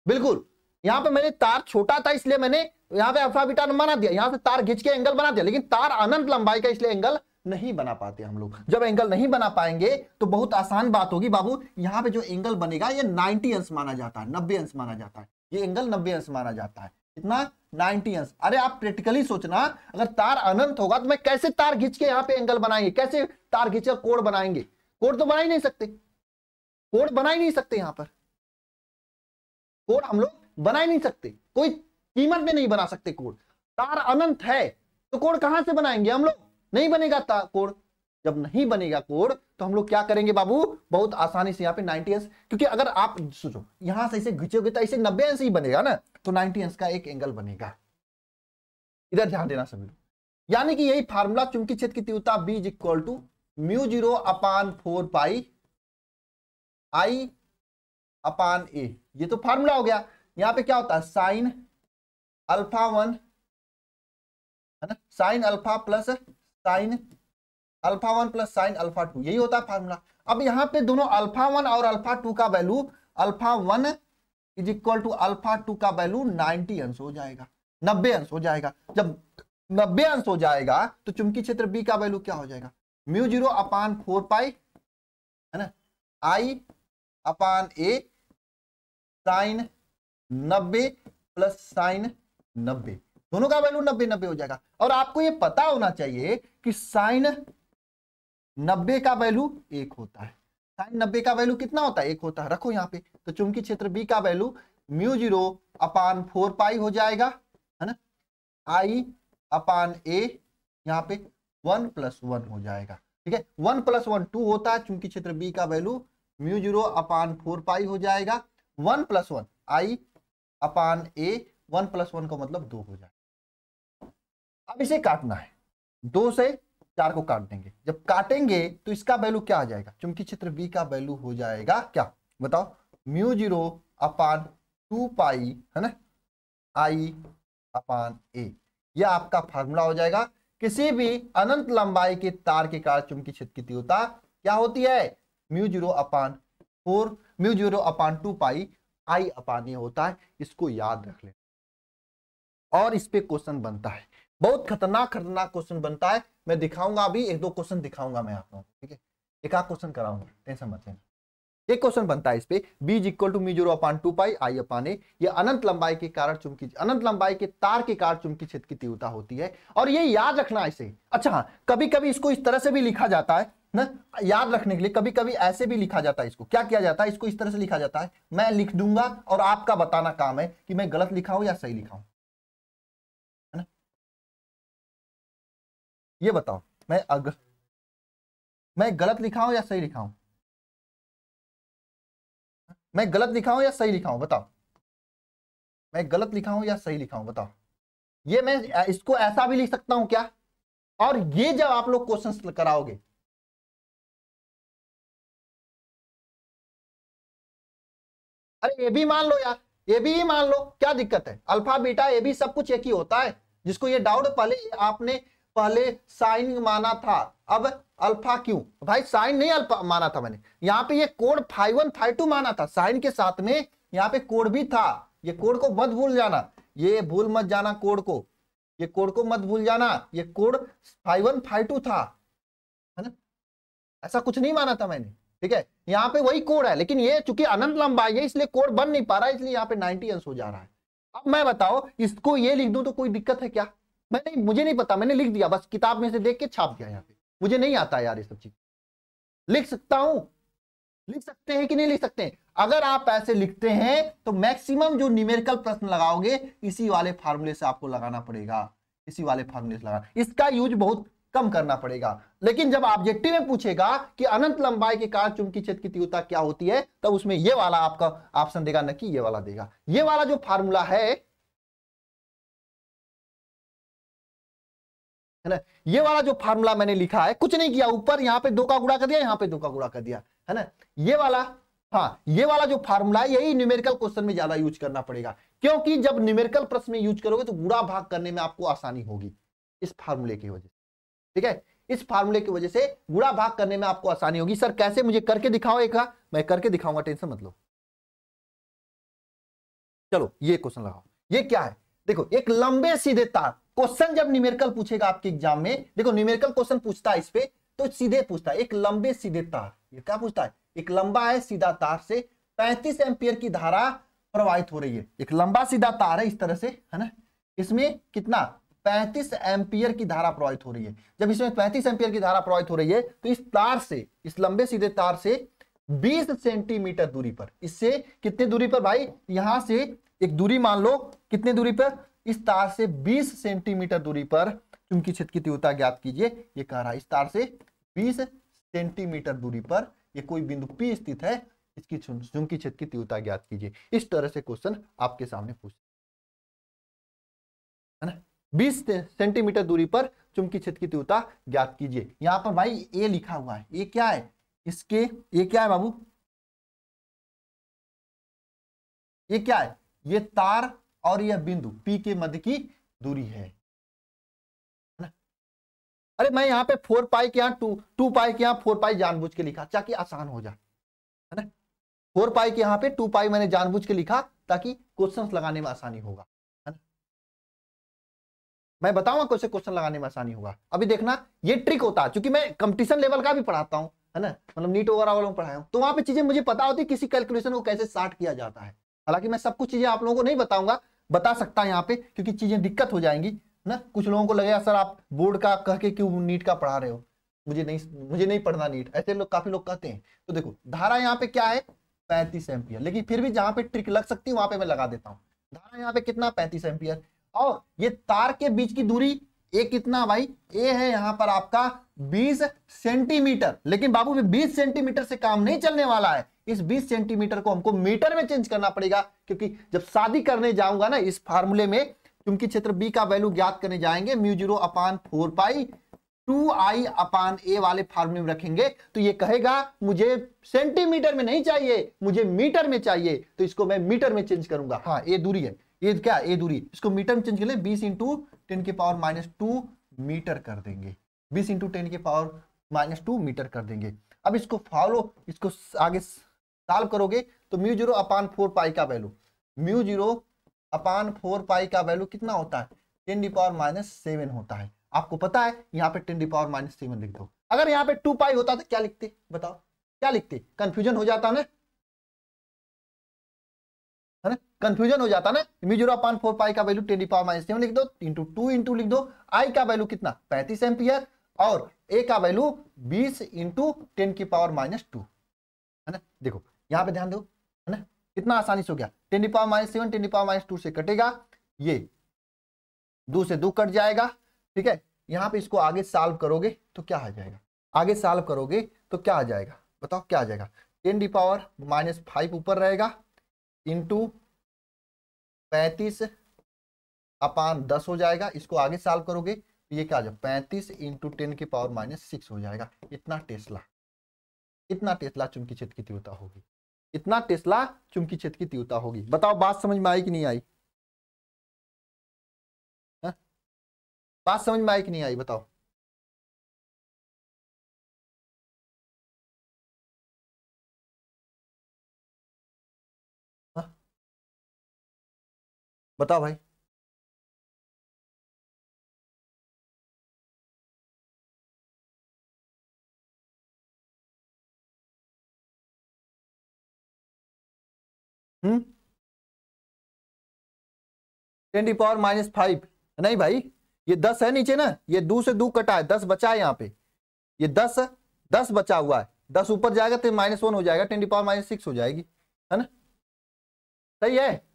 बिल्कुल यहाँ पे मैंने तार छोटा था इसलिए मैंने यहाँ पे अल्फा बीटा बना दिया यहाँ से तार घिंच के एंगल बना दिया लेकिन तार अनंत लंबाई का इसलिए एंगल नहीं बना पाते हम लोग जब एंगल नहीं बना पाएंगे तो बहुत आसान बात होगी बाबू यहाँ पे जो एंगल बनेगा ये 90 अंश माना जाता है 90 अंश माना जाता है ये एंगल 90 अंश माना जाता है इतना 90 अंश अरे आप प्रैक्टिकली सोचना अगर तार अनंत होगा तो मैं कैसे तार घिंच के यहाँ पे एंगल बनाएंगे कैसे तार घिंच कोड बनाएंगे कोड तो बना ही नहीं सकते कोड बना ही नहीं सकते यहाँ पर कोड हम लोग बना ही नहीं सकते कोई कीमत में नहीं बना सकते कोड तार अनंत है तो कोड कहां से बनाएंगे हम लोग नहीं बनेगा कोड जब नहीं बनेगा कोड तो हम लोग क्या करेंगे बाबू बहुत आसानी से यहाँ पे 90 एंस क्योंकि अगर आप सोचो यहां से इसे घिचोगे तो इसे 90 एंस ही बनेगा ना तो 90 एंस का एक एंगल बनेगा इधर ध्यान देना सभी लोग यानी कि यही फार्मूला चुंबकीय क्षेत्र की तीव्रता B is equal to mu zero upon four pi I upon A ये तो फार्मूला हो गया यहां पे क्या होता है साइन अल्फा वन है ना sine alpha plus sine alpha one plus sine alpha two यही होता है फार्मूला अब यहां पे दोनों अल्फा वन और अल्फा टू का value alpha one is equal to alpha two का वैल्यू नाइनटी अंश हो जाएगा नब्बे अंश हो जाएगा जब नब्बे अंश हो जाएगा तो चुंबकीय क्षेत्र बी का वैल्यू क्या हो जाएगा mu zero upon four pi है ना आई अपान ए साइन नब्बे प्लस साइन नब्बे दोनों का वैल्यू नब्बे नब्बे हो जाएगा और आपको ये पता होना चाहिए कि साइन नब्बे का वैल्यू एक होता है साइन नब्बे का वैल्यू कितना होता है एक होता है रखो यहाँ पे तो चुंबकीय क्षेत्र बी का value mu zero upon four pi हो जाएगा है ना आई अपान ए यहाँ पे वन प्लस वन हो जाएगा ठीक है वन प्लस वन टू होता है चूंकि क्षेत्र बी का value mu zero upon four pi हो जाएगा one plus one I upon A one plus one का मतलब दो हो जाए अब इसे काटना है दो से चार को काट देंगे जब काटेंगे तो इसका वैल्यू क्या आ जाएगा चूंकि क्षेत्र बी का वैल्यू हो जाएगा क्या बताओ mu zero upon two pi है ना आई अपान ए यह आपका फार्मूला हो जाएगा किसी भी अनंत लंबाई के तार के कारण चुंबकीय क्षेत्र की तीव्रता क्या होती है mu zero upon four mu zero upon two pi I upon ये होता है इसको याद रख ले और इस पे क्वेश्चन बनता है बहुत खतरनाक खतरनाक क्वेश्चन बनता है मैं दिखाऊंगा अभी एक दो क्वेश्चन दिखाऊंगा मैं आप लोगों को ठीक है एक आध क्वेश्चन कराऊंगा टेंशन मत लेना एक क्वेश्चन बनता है इस पे B is equal to mu zero upon two pi I upon A ये अनंत लंबाई के कारण चुमकी अनंत लंबाई के तार के कारण चुमकी क्षेत्र की तीव्रता होती है और ये याद रखना इसे अच्छा हाँ, कभी कभी इसको इस तरह से भी लिखा जाता है ना याद रखने के लिए कभी कभी ऐसे भी लिखा जाता है इसको क्या किया जाता है इसको इस तरह से लिखा जाता है मैं लिख दूंगा और आपका बताना काम है कि मैं गलत लिखा हूं या सही लिखा हूं है ना ये बताओ मैं अग मैं गलत लिखा हूं या सही लिखा हूं मैं गलत लिखा हूं या सही लिखा हूं बताओ मैं गलत लिखा हूं या सही लिखा हूं बताओ ये मैं इसको ऐसा भी लिख सकता हूं क्या और ये जब आप लोग क्वेश्चन कराओगे अरे ये भी मान लो यार ये भी ही मान लो क्या दिक्कत है अल्फा बीटा ए भी सब कुछ एक ही होता है जिसको ये डाउट पहले आपने पहले साइन माना था अब अल्फा क्यों भाई साइन नहीं अल्फा माना था मैंने यहाँ पे ये कोड फाइव वन फाइव टू माना था साइन के साथ में यहाँ पे कोड भी था ये कोड को मत भूल जाना ये भूल मत जाना कोड को ये कोड को मत भूल जाना ये कोड फाइव वन फाइव टू था है ना ऐसा कुछ नहीं माना था मैंने ठीक है यहाँ पे वही कोड है लेकिन ये चूंकि अनंत लंबाई है इसलिए कोड बन नहीं पा रहा है इसलिए यहाँ पे नाइनटी अंश हो जा रहा है अब मैं बताओ इसको ये लिख दू तो कोई दिक्कत है क्या मैं नहीं मुझे नहीं पता मैंने लिख दिया बस किताब में से देख के छाप दिया यहाँ पे मुझे नहीं आता यार ये सब चीज लिख सकता हूं लिख सकते हैं कि नहीं लिख सकते अगर आप ऐसे लिखते हैं तो मैक्सिमम जो न्यूमेरिकल प्रश्न लगाओगे इसी वाले फार्मूले से आपको लगाना पड़ेगा इसी वाले फार्मूले से लगाना इसका यूज बहुत कम करना पड़ेगा लेकिन जब ऑब्जेक्टिव में पूछेगा कि अनंत लंबाई के कारण चुंबकीय क्षेत्र की तीव्रता क्या होती है तब उसमें यह वाला आपका ऑप्शन देगा न कि यह वाला देगा यह वाला जो फार्मूला है है ना ये वाला जो फार्मूला मैंने लिखा है कुछ नहीं किया ऊपर यहाँ पे दो का गुड़ा कर दिया यहाँ पे दो का गुड़ा कर दिया है ना ये वाला हाँ ये वाला जो फार्मूला है यही न्यूमेरिकल क्वेश्चन में ज्यादा यूज करना पड़ेगा क्योंकि जब न्यूमेरिकल प्रश्न में यूज करोगे तो गुड़ा भाग करने में आपको आसानी होगी इस फार्मूले की वजह ठीक है इस फार्मूले की वजह से गुड़ा भाग करने में आपको आसानी होगी सर कैसे मुझे करके दिखाओ एक मैं करके दिखाऊंगा टेंशन मत लो चलो ये क्वेश्चन लगाओ ये क्या है देखो एक लंबे सीधे तार क्वेश्चन जब न्यूमेरिकल पूछेगा आपके एग्जाम में देखो न्यूमेरिकल क्वेश्चन पूछता है इस पे तो सीधे पूछता है एक लंबे सीधे तार ये क्या पूछता है एक लंबा है सीधा तार से पैंतीस एम्पियर की धारा प्रवाहित हो रही है एक लंबा सीधा तार है इस तरह से है ना इसमें कितना पैंतीस एम्पियर की धारा प्रवाहित हो रही है जब इसमें पैंतीस एम्पियर की धारा प्रवाहित हो रही है तो इस तार से इस लंबे सीधे तार से बीस सेंटीमीटर दूरी पर इससे कितने दूरी पर भाई यहां से एक दूरी मान लो कितने दूरी पर इस तार से 20 सेंटीमीटर दूरी पर चुंबकीय क्षेत्र की तीव्रता ज्ञात कीजिए ये कह रहा है इस तार से 20 सेंटीमीटर दूरी पर ये कोई बिंदु पी स्थित है इसकी चुंबकीय क्षेत्र की तीव्रता ज्ञात कीजिए इस तरह से क्वेश्चन आपके सामने पूछ है ना बीस सेंटीमीटर दूरी पर चुंबकीय क्षेत्र की तीव्रता ज्ञात कीजिए यहां पर भाई ए लिखा हुआ है ये क्या है इसके ये क्या है बाबू ये क्या है ये तार और यह बिंदु पी के मध्य की दूरी है अरे मैं यहां पे फोर पाई के यहां टू टू पाई के यहां फोर पाई जानबूझ के लिखा ताकि आसान हो जाए है ना फोर पाई के यहां पे टू पाई मैंने जानबूझ के लिखा ताकि क्वेश्चंस लगाने में आसानी होगा मैं बताऊंगा कैसे क्वेश्चन लगाने में आसानी होगा अभी देखना ये ट्रिक होता है क्योंकि मैं कंपटीशन लेवल का भी पढ़ाता हूँ है ना मतलब नीट वगैरह वालों में पढ़ाया तो वहाँ पे चीजें मुझे पता होती किसी कैलकुलेशन को कैसे स्टार्ट किया जाता है हालांकि मैं सब कुछ चीजें आप लोगों को नहीं बताऊंगा बता सकता यहाँ पे क्योंकि चीजें दिक्कत हो जाएंगी ना कुछ लोगों को लगेगा सर आप बोर्ड का कह के क्यों नीट का पढ़ा रहे हो मुझे नहीं मुझे नहीं पढ़ना नीट ऐसे लोग काफी लोग कहते हैं तो देखो धारा यहाँ पे क्या है पैंतीस एम्पियर लेकिन फिर भी जहां पे ट्रिक लग सकती है वहां पे मैं लगा देता हूँ धारा यहाँ पे कितना पैंतीस एम्पियर और ये तार के बीच की दूरी ए कितना भाई ए है यहां पर आपका 20 सेंटीमीटर लेकिन बाबू भी 20 सेंटीमीटर से काम नहीं चलने वाला है इस 20 सेंटीमीटर को हमको मीटर में चेंज करना पड़ेगा क्योंकि जब शादी करने जाऊंगा ना इस फार्मूले में चूंकि क्षेत्र बी का वैल्यू ज्ञात करने जाएंगे mu zero upon four pi two I upon A वाले फार्मूले में रखेंगे तो ये कहेगा मुझे सेंटीमीटर में नहीं चाहिए मुझे मीटर में चाहिए तो इसको मैं मीटर में चेंज करूंगा हाँ ये दूरी है ये क्या ये दूरी इसको मीटर में चेंज कर ले बीस इंटू टेन के पावर माइनस टू मीटर कर देंगे बीस इंटू टेन के पावर माइनस टू मीटर कर देंगे अब इसको फॉलो इसको आगे सॉल्व करोगे तो mu zero upon four pi का value mu zero upon four pi का वैल्यू कितना होता है ten the power minus seven होता है आपको पता है यहाँ पे ten the power minus seven लिख दो अगर यहाँ पे टू पाई होता तो क्या लिखते बताओ क्या लिखते कंफ्यूजन हो जाता ना है ना कंफ्यूजन हो जाता ना mu zero upon four pi का वैल्यू टेन पावर माइनस लिख दो इंटू टू इंटू लिख दो आई का वैल्यू कितना पैंतीस एम्पियर और ए का वैल्यू बीस इंटू टेन की पावर माइनस टू है ना देखो यहाँ पे ध्यान दो है ना कितना आसानी से हो गया ten the power minus seven ten the power minus two से कटेगा ये दो से दो कट जाएगा ठीक है यहाँ पे इसको आगे सॉल्व करोगे तो क्या आ जाएगा आगे सॉल्व करोगे तो क्या आ जाएगा बताओ क्या आ जाएगा ten the power minus five ऊपर रहेगा इंटू पैंतीस अपान दस हो जाएगा इसको आगे साल्व करोगे तो ये क्या जाए पैंतीस इंटू टेन के पावर माइनस सिक्स हो जाएगा इतना टेस्ला इतना टेस्ला चुमकी छेद की तीव्रता होगी इतना टेस्ला चुमकी छेद की तीव्रता होगी बताओ बात समझ में आई कि नहीं आई हाँ? बात समझ में आई कि नहीं आई बताओ बताओ भाई hmm ten the power minus five नहीं भाई ये दस है नीचे ना ये दो से दो कटा है दस बचा है यहाँ पे ये दस दस बचा हुआ है दस ऊपर जाएगा तो माइनस वन हो जाएगा ten the power minus six हो जाएगी है ना सही है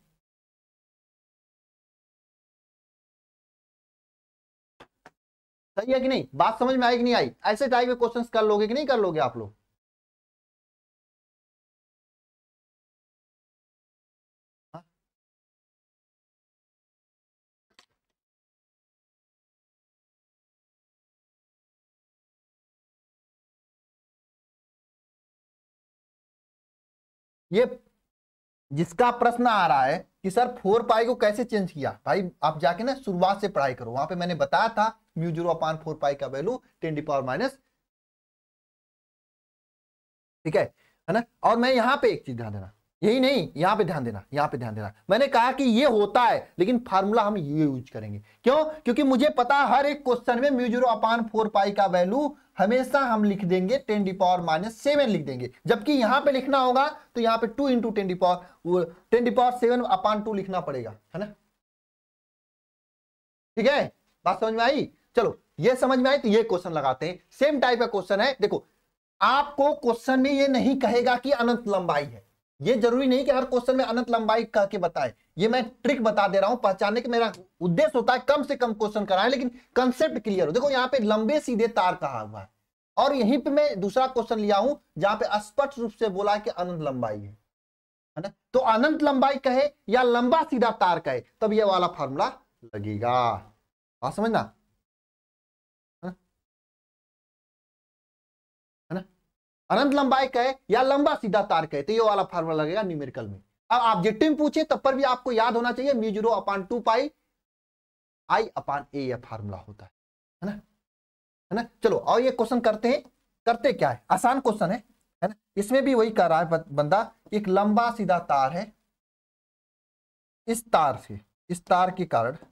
सही है कि नहीं बात समझ में आई कि नहीं आई ऐसे टाइप के क्वेश्चन कर लोगे कि नहीं कर लोगे आप लोग हाँ। ये जिसका प्रश्न आ रहा है कि सर फोर पाई को कैसे चेंज किया भाई आप जाके ना शुरुआत से पढ़ाई करो वहां पे मैंने बताया था mu zero upon four pi का value ten the power minus ठीक है है ना और मैं यहाँ पे एक चीज ध्यान देना यही नहीं यहां पे ध्यान देना यहां पे ध्यान देना मैंने कहा कि ये होता है लेकिन फार्मूला हम ये यूज करेंगे क्यों क्योंकि मुझे पता हर एक क्वेश्चन में म्यूजरो अपान फोर पाई का वैल्यू हमेशा हम लिख देंगे ten the power minus seven लिख देंगे जबकि यहां पे लिखना होगा तो यहां पे two into ten the power ten the power seven upon two लिखना पड़ेगा है ना ठीक है बात समझ में आई चलो ये समझ में आई तो ये क्वेश्चन लगाते हैं सेम टाइप का क्वेश्चन है देखो आपको क्वेश्चन में ये नहीं कहेगा कि अनंत लंबाई है ये जरूरी नहीं कि हर क्वेश्चन में अनंत लंबाई कह के बताए ये मैं ट्रिक बता दे रहा हूं पहचानने के मेरा उद्देश्य होता है कम से कम क्वेश्चन कराएं लेकिन कंसेप्ट क्लियर हो देखो यहाँ पे लंबे सीधे तार कहा हुआ है और यहीं पे मैं दूसरा क्वेश्चन लिया हूं जहां पे स्पष्ट रूप से बोला कि अनंत लंबाई है है ना तो अनंत लंबाई कहे या लंबा सीधा तार कहे तब ये वाला फॉर्मूला लगेगा समझना अनंत लंबाई कहे या लंबा सीधा तार कहे तो ये वाला फार्मूला लगेगा न्यूमेरिकल में अब आप में पूछे तब पर भी आपको याद होना चाहिए mu zero upon two pi I upon A यह फार्मूला होता है है ना है ना चलो और ये क्वेश्चन करते हैं करते क्या है आसान क्वेश्चन है है ना इसमें भी वही कर रहा है बंदा एक लंबा सीधा तार है इस तार से इस तार के कारण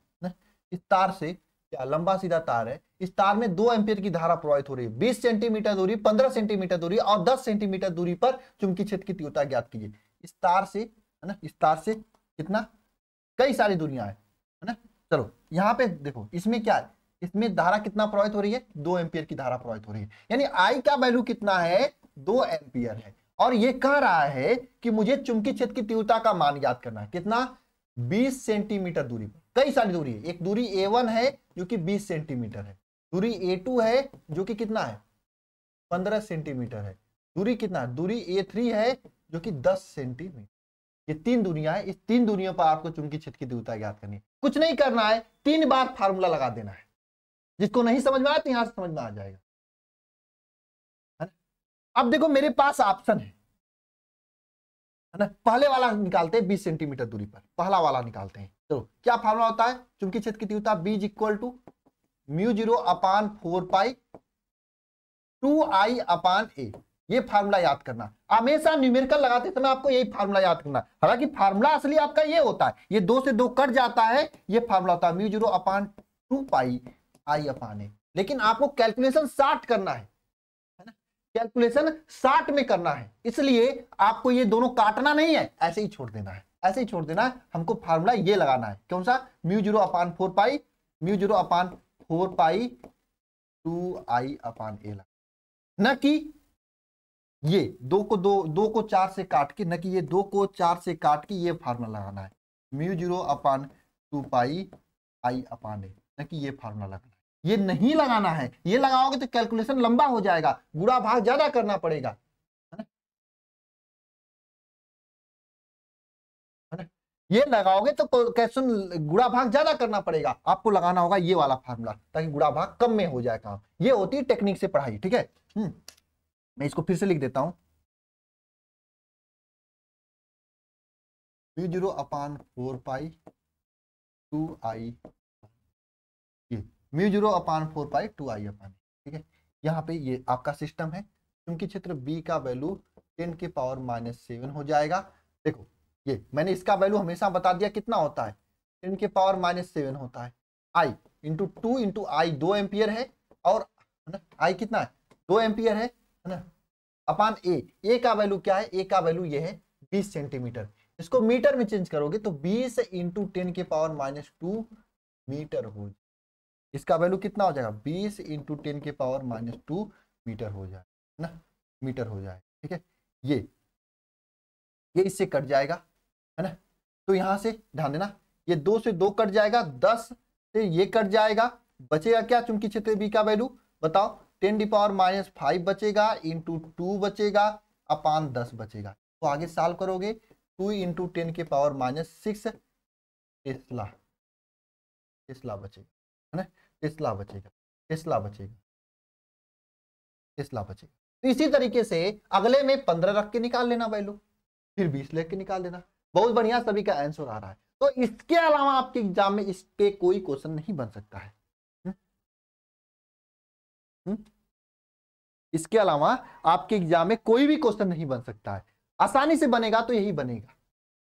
इस तार से क्या लंबा सीधा तार है इस तार में दो एम्पियर की धारा प्रवाहित हो रही है बीस सेंटीमीटर दूरी पंद्रह सेंटीमीटर दूरी और दस सेंटीमीटर दूरी पर चुंबकीय क्षेत्र की तीव्रता ज्ञात कीजिए इस तार से है ना इस तार से कितना कई सारी दूरियां है ना चलो यहाँ पे देखो इसमें क्या है इसमें धारा कितना प्रवाहित हो रही है दो एम्पियर की धारा प्रवाहित हो रही है यानी आई का वैल्यू कितना है दो एम्पियर है और ये कह रहा है कि मुझे चुंबकीय क्षेत्र की तीव्रता का मान याद करना है कितना 20 सेंटीमीटर दूरी पर कई सारी दूरी है एक दूरी A1 है जो कि 20 सेंटीमीटर है दूरी ए टू है जो कि कितना है पंद्रह सेंटीमीटर है दूरी कितना है दूरी ए थ्री है जो कि दस सेंटीमीटर ये तीन दुनिया है इस तीन दूरियों पर आपको चुनकी छत की दूरता ज्ञात करनी है कुछ नहीं करना है तीन बार फार्मूला लगा देना है जिसको नहीं समझ में आया तो यहां से समझ में आ जाएगा है अब देखो मेरे पास ऑप्शन है ना पहले वाला निकालते हैं बीस सेंटीमीटर दूरी पर पहला वाला निकालते हैं चलो तो क्या फार्मूला होता है चुनकी क्षेत्र की तीव्रता B is equal to mu zero upon four pi two I upon A ये फार्मूला याद करना हमेशा न्यूमेरिकल लगाते समय आपको यही फार्मूला याद करना हालांकि फार्मूला असली आपका ये होता है ये दो से दो कट जाता है ये फार्मूला होता है mu zero upon two pi I upon A लेकिन आपको कैलकुलेशन साठ करना है कैलकुलेशन साठ में करना है इसलिए आपको ये दोनों काटना नहीं है ऐसे ही छोड़ देना है ऐसे ही छोड़ देना है हमको फार्मूला ये लगाना है कौन सा mu zero upon four pi mu zero upon four pi two I upon A लगा न कि ये दो को दो दो को चार से काट के न कि ये दो को चार से काट के ये फार्मूला लगाना है mu zero upon two pi I upon A न कि ये फार्मूला लगाना है ये नहीं लगाना है ये लगाओगे तो कैलकुलेशन लंबा हो जाएगा बुरा भाग ज्यादा करना पड़ेगा ये लगाओगे तो कैल्शियम गुड़ा भाग ज्यादा करना पड़ेगा आपको लगाना होगा ये वाला फार्मूला ताकि गुड़ा भाग कम में हो जाए काम ये होती है टेक्निक से पढ़ाई ठीक है हम्म, मैं इसको फिर से लिख देता हूं zero upon four pi two I ये mu zero upon four pi two I upon ठीक है यहाँ पे ये आपका सिस्टम है चूंकि क्षेत्र बी का वैल्यू टेन के पावर माइनस सेवन हो जाएगा देखो ये मैंने इसका वैल्यू हमेशा बता दिया कितना होता है टेन के पावर माइनस सेवन होता है I into two into I दो एम्पियर है और है ना आई कितना है दो एम्पियर है ना अपान ए ए का वैल्यू क्या है ए का वैल्यू ये है बीस सेंटीमीटर इसको मीटर में चेंज करोगे तो बीस इंटू टेन के पावर माइनस टू मीटर हो इसका वैल्यू कितना हो जाएगा बीस इंटू टेन के पावर माइनस टू मीटर हो जाए ना मीटर हो जाए ठीक है ये ये इससे कट जाएगा है ना तो यहां से ध्यान देना ये दो से दो कट जाएगा दस से ये कट जाएगा बचेगा क्या चूंकि क्षेत्र बी का वैल्यू बताओ ten the power minus five बचेगा इंटू टू बचेगा अपान दस बचेगा तो आगे साल्व करोगे टू इंटू टेन के power minus six tesla tesla बचेगा है ना टेस्ला बचेगा टेस्ला बचेगा टेस्ला बचेगा तो इसी तरीके से अगले में पंद्रह रख के निकाल लेना वैल्यू फिर बीस लेके निकाल लेना बहुत बढ़िया सभी का आंसर आ रहा है तो इसके अलावा आपके एग्जाम में इस पे कोई क्वेश्चन नहीं बन सकता है हुँ? हम्म? हम्म? इसके अलावा आपके एग्जाम में कोई भी क्वेश्चन नहीं बन सकता है आसानी से बनेगा तो यही बनेगा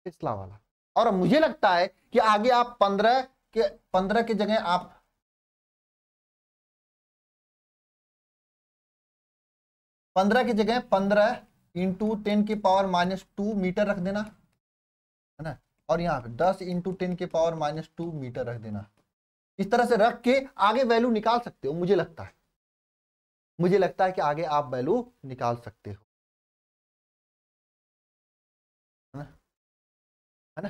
पिछला वाला और मुझे लगता है कि आगे आप पंद्रह के पंद्रह के जगह आप पंद्रह की जगह पंद्रह इंटू टेन की पावर माइनस टू मीटर रख देना और यहाँ पे दस इंटू टेन के पावर माइनस टू मीटर रख देना इस तरह से रख के आगे वैल्यू निकाल सकते हो मुझे लगता है मुझे लगता है कि आगे आप वैल्यू निकाल सकते हो है ना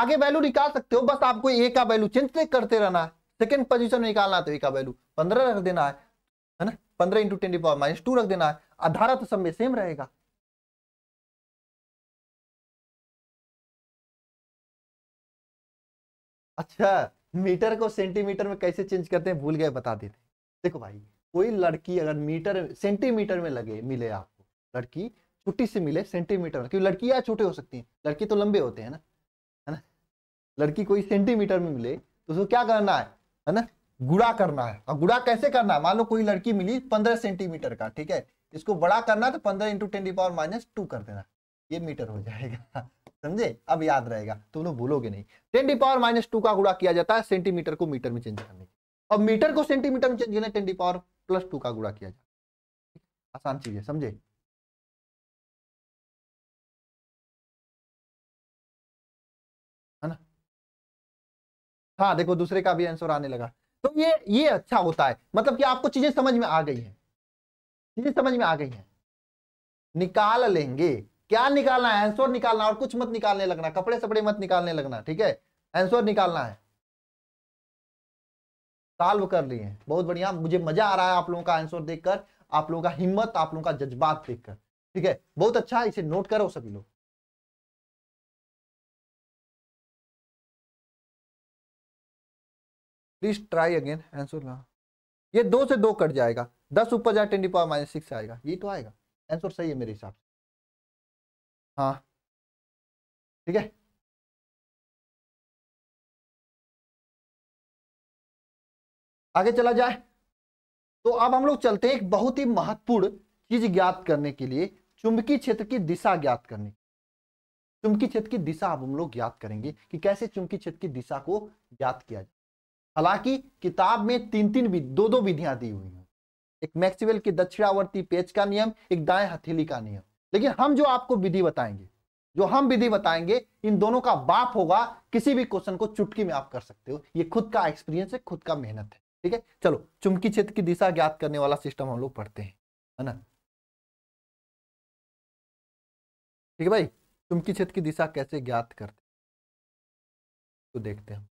आगे वैल्यू निकाल सकते हो बस आपको ए का वैल्यू चेंज करते रहना है सेकेंड पोजिशन में निकालना तो ए का वैल्यू पंद्रह रख देना है है ना पंद्रह into ten power minus two रख देना है आधारा तो सब में सेम रहेगा अच्छा मीटर को सेंटीमीटर में कैसे चेंज करते हैं भूल गए बता देते देखो भाई कोई लड़की अगर मीटर सेंटीमीटर में लगे मिले आपको लड़की छोटी से मिले सेंटीमीटर में क्योंकि या छोटे हो सकती हैं लड़की तो लंबे होते हैं ना है ना लड़की कोई सेंटीमीटर में मिले तो उसको क्या करना है है ना गुड़ा करना है और गुड़ा कैसे करना है मान लो कोई लड़की मिली पंद्रह सेंटीमीटर का ठीक है इसको बड़ा करना तो पंद्रह into ten power minus two कर देना ये मीटर हो जाएगा समझे अब याद रहेगा तुम तो लोग भूलोगे नहीं ten the power minus two का गुड़ा किया जाता है सेंटीमीटर को मीटर में चेंज करने अब मीटर को सेंटीमीटर में चेंज करने ten the power plus two का गुड़ा किया जाता है आसान चीज है समझे है ना हाँ देखो दूसरे का भी आंसर आने लगा तो ये ये अच्छा होता है मतलब कि आपको चीजें समझ में आ गई हैं चीजें समझ में आ गई हैं निकाल लेंगे क्या निकालना है आंसर निकालना और कुछ मत निकालने लगना कपड़े सपड़े मत निकालने लगना ठीक है आंसर निकालना है सॉल्व कर लिए बहुत बढ़िया मुझे मजा आ रहा है आप लोगों का आंसर देखकर आप लोगों का हिम्मत आप लोगों का जज्बात देखकर ठीक है बहुत अच्छा इसे नोट करो सभी लोग प्लीज ट्राई अगेन आंसर ना ये दो से दो कट जाएगा दस ऊपर जाए ट्वेंटी पावर माइनस सिक्स आएगा ये तो आएगा आंसर सही है मेरे हिसाब से हाँ ठीक है आगे चला जाए तो अब हम लोग चलते हैं एक बहुत ही महत्वपूर्ण चीज ज्ञात करने के लिए चुंबकीय क्षेत्र की दिशा ज्ञात करने चुंबकीय क्षेत्र की दिशा अब हम लोग ज्ञात करेंगे कि कैसे चुंबकीय क्षेत्र की दिशा को ज्ञात किया जाए हालांकि किताब में तीन तीन दो दो विधियां दी हुई हैं एक मैक्सवेल की दक्षिणावर्ती पेज का नियम एक दाएं हथेली का नियम लेकिन हम जो आपको विधि बताएंगे जो हम विधि बताएंगे इन दोनों का बाप होगा किसी भी क्वेश्चन को चुटकी में आप कर सकते हो ये खुद का एक्सपीरियंस है खुद का मेहनत है ठीक है चलो चुमकी क्षेत्र की दिशा ज्ञात करने वाला सिस्टम हम लोग पढ़ते हैं है ना ठीक है भाई चुमकी क्षेत्र की दिशा कैसे ज्ञात करते तो देखते हैं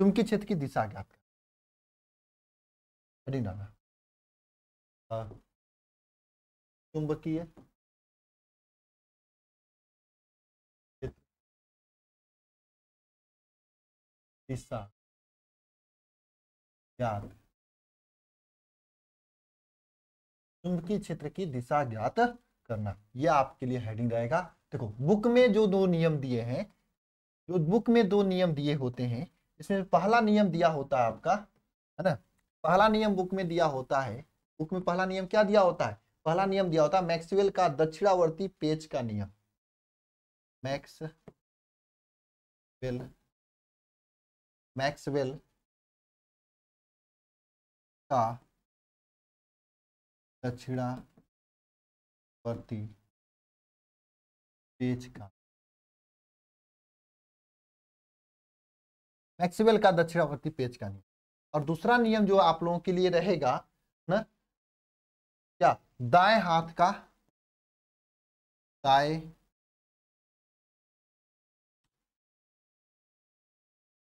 चुमकी क्षेत्र की दिशा ज्ञात करते चुंबकीय दिशा ज्ञात चुंबकीय क्षेत्र की दिशा ज्ञात करना यह आपके लिए हेडिंग रहेगा देखो बुक में जो दो नियम दिए हैं जो बुक में दो नियम दिए होते हैं इसमें पहला नियम दिया होता है आपका है ना पहला नियम बुक में दिया होता है बुक में पहला नियम क्या दिया होता है पहला नियम दिया होता मैक्सवेल का दक्षिणावर्ती पेच का नियम मैक्स वेल मैक्सवेल का दक्षिणावर्ती पेच का मैक्सवेल का दक्षिणावर्ती पेच का नियम और दूसरा नियम जो आप लोगों के लिए रहेगा ना दाएं हाथ का दाएं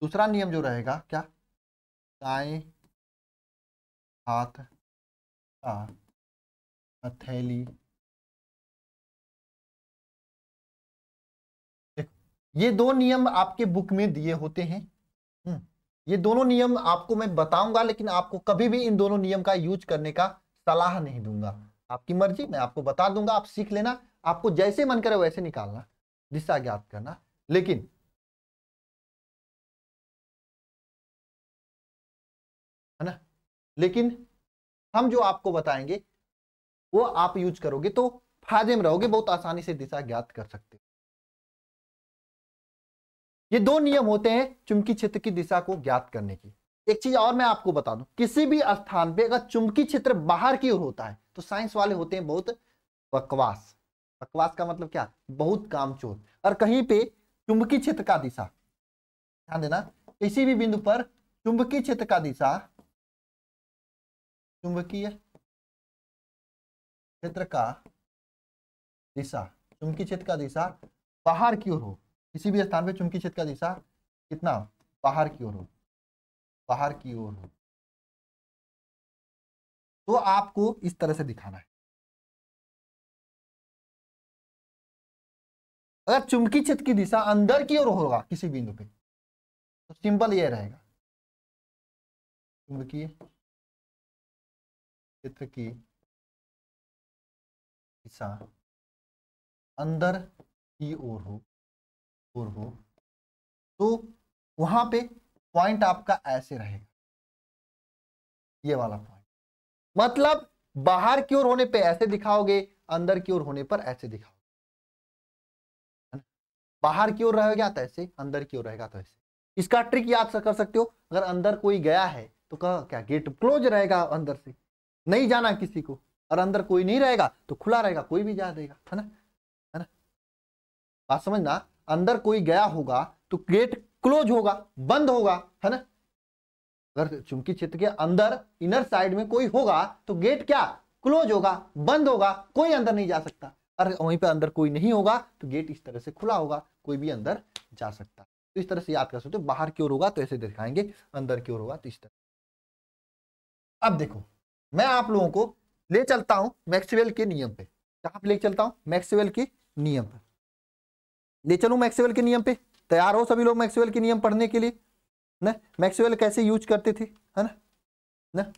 दूसरा नियम जो रहेगा क्या दाएं हाथ का हथेली ये दो नियम आपके बुक में दिए होते हैं हम्म, ये दोनों नियम आपको मैं बताऊंगा लेकिन आपको कभी भी इन दोनों नियम का यूज करने का सलाह नहीं दूंगा आपकी मर्जी मैं आपको बता दूंगा आप सीख लेना आपको जैसे मन करे वैसे निकालना दिशा ज्ञात करना लेकिन है ना लेकिन हम जो आपको बताएंगे वो आप यूज करोगे तो फायदे में रहोगे बहुत आसानी से दिशा ज्ञात कर सकते हो ये दो नियम होते हैं चुंबकीय क्षेत्र की दिशा को ज्ञात करने की एक चीज और मैं आपको बता दूं किसी भी स्थान पे अगर चुंबकीय क्षेत्र बाहर की ओर होता है तो साइंस वाले होते हैं बहुत बकवास बकवास का मतलब क्या बहुत काम चोर और कहीं पे चुंबकीय क्षेत्र का दिशा ध्यान देना किसी भी बिंदु पर चुंबकीय क्षेत्र का दिशा चुंबकीय क्षेत्र का दिशा चुंबकीय क्षेत्र का दिशा बाहर की ओर हो किसी भी स्थान पर चुंबकीय क्षेत्र का दिशा कितना बाहर की ओर हो बाहर की ओर हो तो आपको इस तरह से दिखाना है अगर चुंबकीय क्षेत्र की दिशा अंदर की ओर होगा किसी बिंदु पे तो सिंपल यह रहेगा चुंबकीय क्षेत्र की दिशा अंदर की ओर हो ओर हो तो वहां पे पॉइंट आपका ऐसे रहेगा ये वाला पॉइंट मतलब बाहर की ओर होने पे ऐसे दिखाओगे अंदर की ओर होने पर ऐसे दिखाओगे बाहर की ओर रहेगा तो ऐसे अंदर की ओर रहेगा तो ऐसे इसका ट्रिक याद कर सकते हो अगर अंदर कोई गया है तो कह क्या गेट क्लोज रहेगा अंदर से नहीं जाना किसी को और अंदर कोई नहीं रहेगा तो खुला रहेगा कोई भी जा देगा है ना है ना बात समझना अंदर कोई गया होगा तो गेट क्लोज होगा बंद होगा है ना अगर चुंबकीय क्षेत्र के अंदर इनर साइड में कोई होगा तो गेट क्या क्लोज होगा बंद होगा कोई अंदर नहीं जा सकता और वहीं पे अंदर कोई नहीं होगा तो गेट इस तरह से खुला होगा कोई भी अंदर जा सकता तो इस तरह से याद कर सकते हो बाहर की ओर होगा तो ऐसे दिखाएंगे अंदर की ओर होगा तो इस तरह अब देखो मैं आप लोगों को ले चलता हूं मैक्सवेल के नियम पे कहां पे ले चलता हूं मैक्सवेल के नियम पर ले चलू मैक्सवेल के नियम पे तैयार हो सभी लोग मैक्सवेल के नियम पढ़ने के लिए ना मैक्सवेल कैसे यूज करते थे है ना ना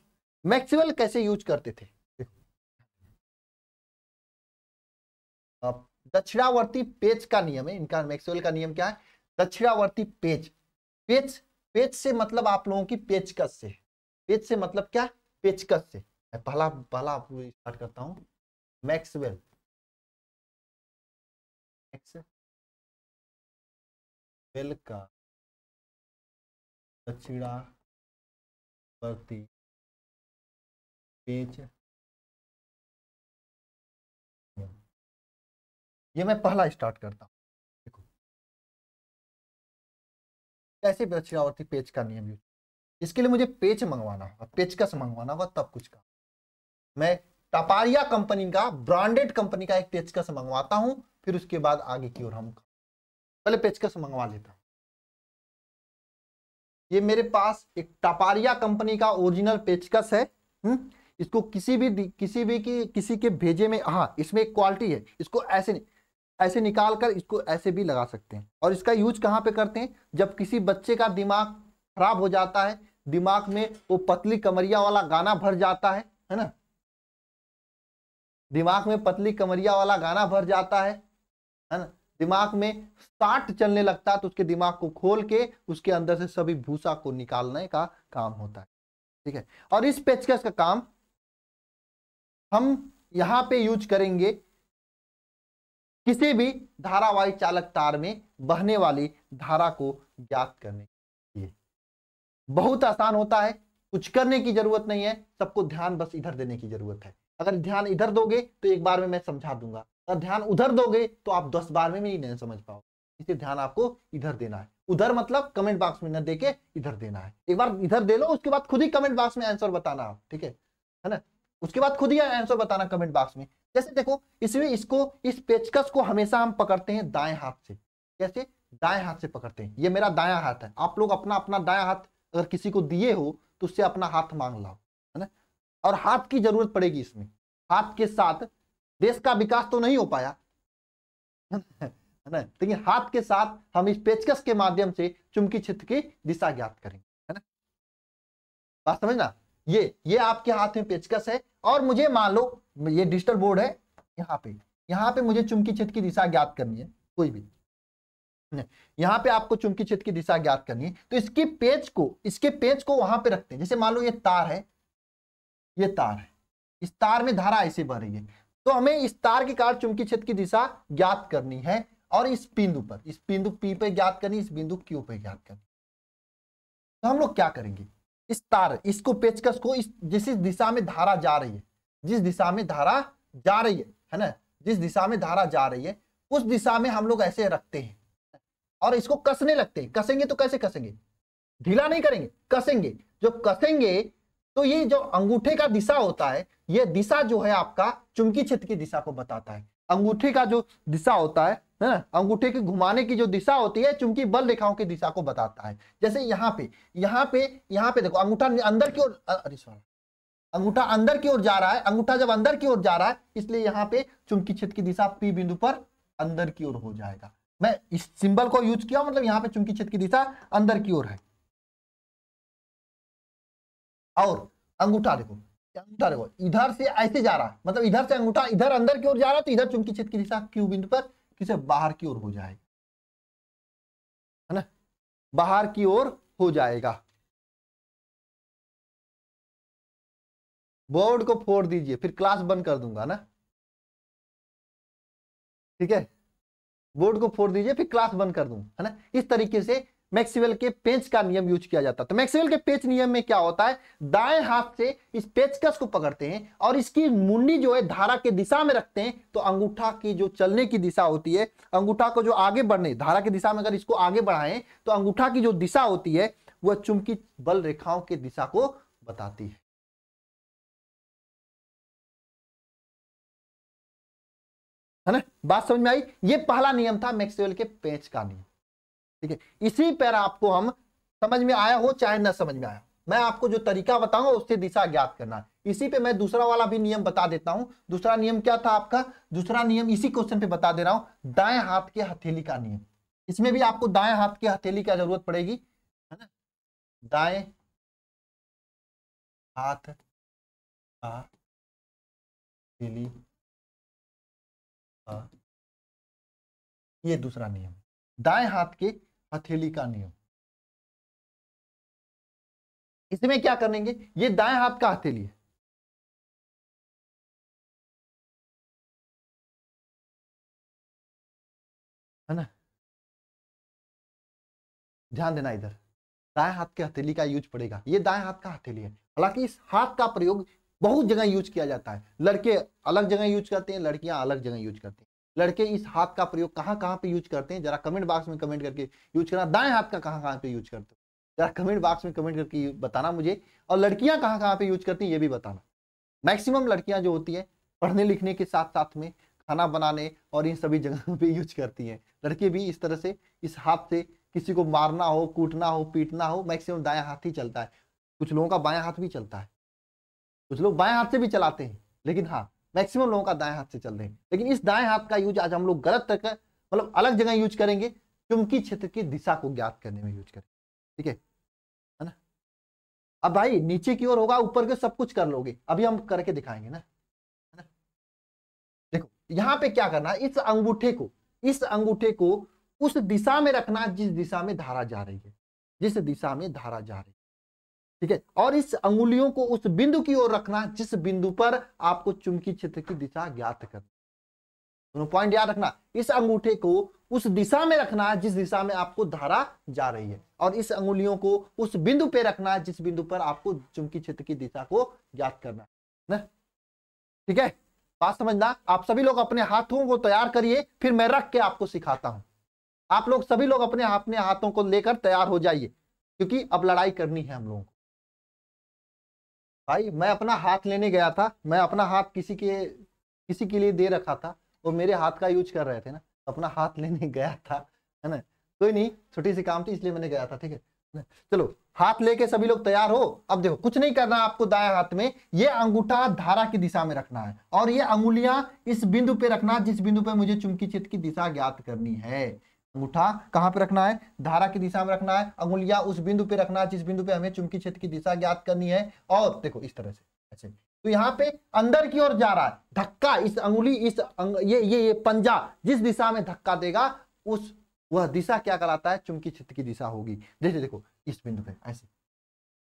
मैक्सवेल कैसे यूज करते थे दक्षिणावर्ती पेज का नियम है इनका मैक्सवेल का नियम क्या है दक्षिणावर्ती पेज पेज पेज से मतलब आप लोगों की पेचकस से पेज से मतलब क्या पेचकस से मैं पहला पहला स्टार्ट करता हूं मैक्सवेल मैक्सवेल बिल का प्रति पेच ये मैं पहला स्टार्ट करता हूँ देखो कैसे दक्षिणावर्ती पेच का नियम यूज इसके लिए मुझे पेच मंगवाना होगा पेचकस मंगवाना होगा तब कुछ का मैं टपारिया कंपनी का ब्रांडेड कंपनी का एक पेचकस मंगवाता हूँ फिर उसके बाद आगे की ओर हम पहले पेचकस मंगवा लेता हूँ ये मेरे पास एक टपारिया कंपनी का ओरिजिनल पेचकस है हुँ? हम्म, इसको किसी भी किसी भी की किसी के भेजे में हाँ इसमें एक क्वालिटी है इसको ऐसे ऐसे निकाल कर इसको ऐसे भी लगा सकते हैं और इसका यूज कहाँ पे करते हैं जब किसी बच्चे का दिमाग खराब हो जाता है दिमाग में वो पतली कमरिया वाला गाना भर जाता है है ना दिमाग में पतली कमरिया वाला गाना भर जाता है है ना दिमाग में साठ चलने लगता है तो उसके दिमाग को खोल के उसके अंदर से सभी भूसा को निकालने का काम होता है ठीक है और इस पेचकस का काम हम यहां पे यूज करेंगे किसी भी धारावाही चालक तार में बहने वाली धारा को ज्ञात करने के बहुत आसान होता है कुछ करने की जरूरत नहीं है सबको ध्यान बस इधर देने की जरूरत है अगर ध्यान इधर दोगे तो एक बार में मैं समझा दूंगा अगर ध्यान उधर दोगे तो आप दस बारहवें में ही नहीं समझ पाओगे इसे ध्यान आपको इधर देना है उधर मतलब कमेंट बॉक्स में न दे के इधर देना है एक बार इधर दे लो उसके बाद खुद ही कमेंट बॉक्स में आंसर बताना आप ठीक है है ना उसके बाद खुद ही आंसर बताना कमेंट बॉक्स में जैसे देखो इसमें इसको इस पेचकस को हमेशा हम पकड़ते हैं दाएं हाथ से कैसे दाएं हाथ से पकड़ते हैं ये मेरा दाया हाथ है आप लोग अपना अपना दाया हाथ अगर किसी को दिए हो तो उससे अपना हाथ मांग लाओ है ना और हाथ की जरूरत पड़ेगी इसमें हाथ के साथ देश का विकास तो नहीं हो पाया है ना लेकिन तो हाथ के साथ हम इस पेचकस के माध्यम से चुंबकीय क्षेत्र की दिशा ज्ञात करेंगे है ना बात समझना ये ये आपके हाथ में पेचकस है और मुझे मान लो ये डिजिटल बोर्ड है यहाँ पे यहाँ पे मुझे चुंबकीय क्षेत्र की दिशा ज्ञात करनी है कोई भी यहाँ पे आपको चुंबकीय क्षेत्र की दिशा ज्ञात करनी है तो इसके पेज को इसके पेज को वहां पे रखते हैं जैसे मान लो ये तार है ये तार है इस तार में धारा ऐसे बह रही है तो हमें इस तार के कारण चुंबकीय क्षेत्र की दिशा ज्ञात करनी है और इस बिंदु पर इस बिंदु पी पे ज्ञात करनी इस बिंदु क्यू पे ज्ञात करनी तो हम लोग क्या करेंगे इस तार इसको पेचकस को इस जिस दिशा में धारा जा रही है जिस दिशा में धारा जा रही है है ना जिस दिशा में धारा जा रही है उस दिशा में हम लोग ऐसे रखते हैं और इसको कसने लगते हैं कसेंगे तो कैसे कसेंगे ढीला नहीं करेंगे कसेंगे जो कसेंगे तो ये जो अंगूठे का दिशा होता है ये दिशा जो है आपका चुंबकीय क्षेत्र की दिशा को बताता है अंगूठे का जो दिशा होता है है ना अंगूठे के घुमाने की जो दिशा होती है चुंबकीय बल रेखाओं की दिशा को बताता है जैसे यहाँ पे यहाँ पे यहाँ पे देखो अंगूठा अंदर की ओर अरे सॉरी अंगूठा अंदर की ओर जा रहा है अंगूठा जब अंदर की ओर जा रहा है इसलिए यहाँ पे चुंबकीय क्षेत्र की दिशा पी बिंदु पर अंदर की ओर हो जाएगा मैं इस सिंबल को यूज किया मतलब यहाँ पे चुंबकीय क्षेत्र की दिशा अंदर की ओर है और अंगूठा देखो अंगूठा देखो इधर से ऐसे जा रहा है मतलब इधर से अंगूठा इधर अंदर की ओर जा रहा है तो इधर चुंबकीय छेद की दिशा क्यू बिंदु पर किसे बाहर की ओर हो जाए है ना बाहर की ओर हो जाएगा बोर्ड को फोड़ दीजिए फिर क्लास बंद कर दूंगा ना ठीक है बोर्ड को फोड़ दीजिए फिर क्लास बंद कर दूंगा है ना इस तरीके से मैक्सिवेल के पेंच का नियम यूज किया जाता है तो मैक्सिवेल के पेंच नियम में क्या होता है दाएं हाथ से इस पेचकस को पकड़ते हैं और इसकी मुंडी जो है धारा के दिशा में रखते हैं तो अंगूठा की जो चलने की दिशा होती है अंगूठा को जो आगे बढ़ने धारा की दिशा में अगर इसको आगे बढ़ाएं तो अंगूठा की जो दिशा होती है वह चुमकी बल रेखाओं की दिशा को बताती है है ना बात समझ में आई ये पहला नियम था मैक्सवेल के पेंच का नियम ठीक है इसी पैर आपको हम समझ में आया हो चाहे न समझ में आया मैं आपको जो तरीका बताऊंगा उससे दिशा ज्ञात करना है इसी पे मैं दूसरा वाला भी नियम बता देता हूं दूसरा नियम क्या था आपका दूसरा नियम इसी क्वेश्चन पे बता दे रहा हूं दाएं हाथ के हथेली का नियम इसमें भी आपको दाएं हाथ की हथेली का जरूरत पड़ेगी है ना दाएं हाथ का हथेली ये दूसरा नियम है दाएं हाथ के हथेली का नियम इसमें क्या करेंगे ये दाएं हाथ का हथेली है है ना ध्यान देना इधर दाएं हाथ के हथेली का यूज पड़ेगा ये दाएं हाथ का हथेली है हालांकि इस हाथ का प्रयोग बहुत जगह यूज किया जाता है लड़के अलग जगह यूज करते हैं लड़कियां अलग जगह यूज करते हैं लड़के इस हाथ का प्रयोग कहाँ कहाँ पे यूज करते हैं जरा कमेंट बॉक्स में कमेंट करके यूज करना दाएं हाथ का कहाँ कहाँ पे यूज करते हो जरा कमेंट बॉक्स में कमेंट करके बताना मुझे और लड़कियां कहाँ कहाँ पे यूज करती हैं ये भी बताना मैक्सिमम लड़कियां जो होती हैं पढ़ने लिखने के साथ साथ में खाना बनाने और इन सभी जगहों पे यूज करती हैं लड़के भी इस तरह से इस हाथ से किसी को मारना हो कूटना हो पीटना हो मैक्सिमम दाया हाथ ही चलता है कुछ लोगों का बाया हाथ भी चलता है कुछ लोग बाया हाथ से भी चलाते हैं लेकिन हाँ मैक्सिमम लोगों का दाएं हाथ से चल रहे हैं लेकिन इस दाएं हाथ का यूज आज हम लोग गलत तरह मतलब अलग जगह यूज करेंगे चुंबकीय क्षेत्र की दिशा को ज्ञात करने में यूज करेंगे ठीक है है ना अब भाई नीचे की ओर होगा ऊपर के सब कुछ कर लोगे अभी हम करके दिखाएंगे ना है ना देखो यहाँ पे क्या करना है इस अंगूठे को इस अंगूठे को उस दिशा में रखना जिस दिशा में धारा जा रही है जिस दिशा में धारा जा रही है ठीक है और इस अंगुलियों को उस बिंदु की ओर रखना जिस बिंदु पर आपको चुंबकीय क्षेत्र की दिशा ज्ञात करना दोनों पॉइंट याद रखना इस अंगूठे को उस दिशा में रखना जिस दिशा में आपको धारा जा रही है और इस अंगुलियों को उस बिंदु पे रखना जिस बिंदु पर आपको चुंबकीय क्षेत्र की दिशा को ज्ञात करना ना ठीक है बात समझना आप सभी लोग अपने हाथों को तैयार करिए फिर मैं रख के आपको सिखाता हूं आप लोग सभी लोग अपने अपने हाथों को लेकर तैयार हो जाइए क्योंकि अब लड़ाई करनी है हम लोगों को भाई मैं अपना हाथ लेने गया था मैं अपना हाथ किसी के किसी के लिए दे रखा था वो मेरे हाथ का यूज कर रहे थे ना अपना हाथ लेने गया था है ना कोई नहीं छोटी सी काम थी इसलिए मैंने गया था ठीक है चलो हाथ लेके सभी लोग तैयार हो अब देखो कुछ नहीं करना आपको दाया हाथ में ये अंगूठा धारा की दिशा में रखना है और ये अंगुलियां इस बिंदु पे रखना जिस बिंदु पे मुझे चुमकी चित की दिशा ज्ञात करनी है अंगूठा कहां पे रखना है धारा की दिशा में रखना है अंगुलिया उस बिंदु पे रखना है जिस बिंदु पे हमें चुंबकीय क्षेत्र की दिशा ज्ञात करनी है और देखो इस तरह से ऐसे अच्छा, तो यहाँ पे अंदर की ओर जा रहा है धक्का इस अंगुली इस अंग, ये ये ये पंजा जिस दिशा में धक्का देगा उस वह दिशा क्या कराता है चुंबकीय क्षेत्र की दिशा होगी जैसे देखो इस बिंदु पे ऐसे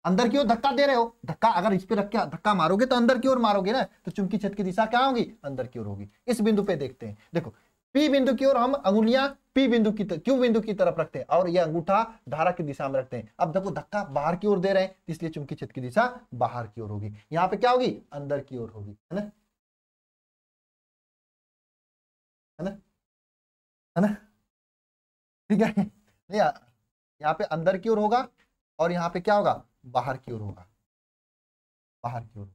अंदर की ओर धक्का दे रहे हो धक्का अगर इस पे रख के धक्का मारोगे तो अंदर की ओर मारोगे ना तो चुंबकीय क्षेत्र की दिशा क्या होगी अंदर की ओर होगी इस बिंदु पे देखते हैं देखो पी बिंदु की ओर हम अंगुलियां पी बिंदु की क्यू बिंदु की तरफ रखते हैं और यह अंगूठा धारा की दिशा में रखते हैं अब देखो धक्का बाहर की ओर दे रहे हैं इसलिए चुंबकीय क्षेत्र की दिशा बाहर की ओर होगी यहाँ पे क्या होगी अंदर की ओर होगी है ना है ना है ना ठीक है यहाँ पे अंदर की ओर होगा और यहाँ पे क्या होगा बाहर की ओर होगा बाहर की ओर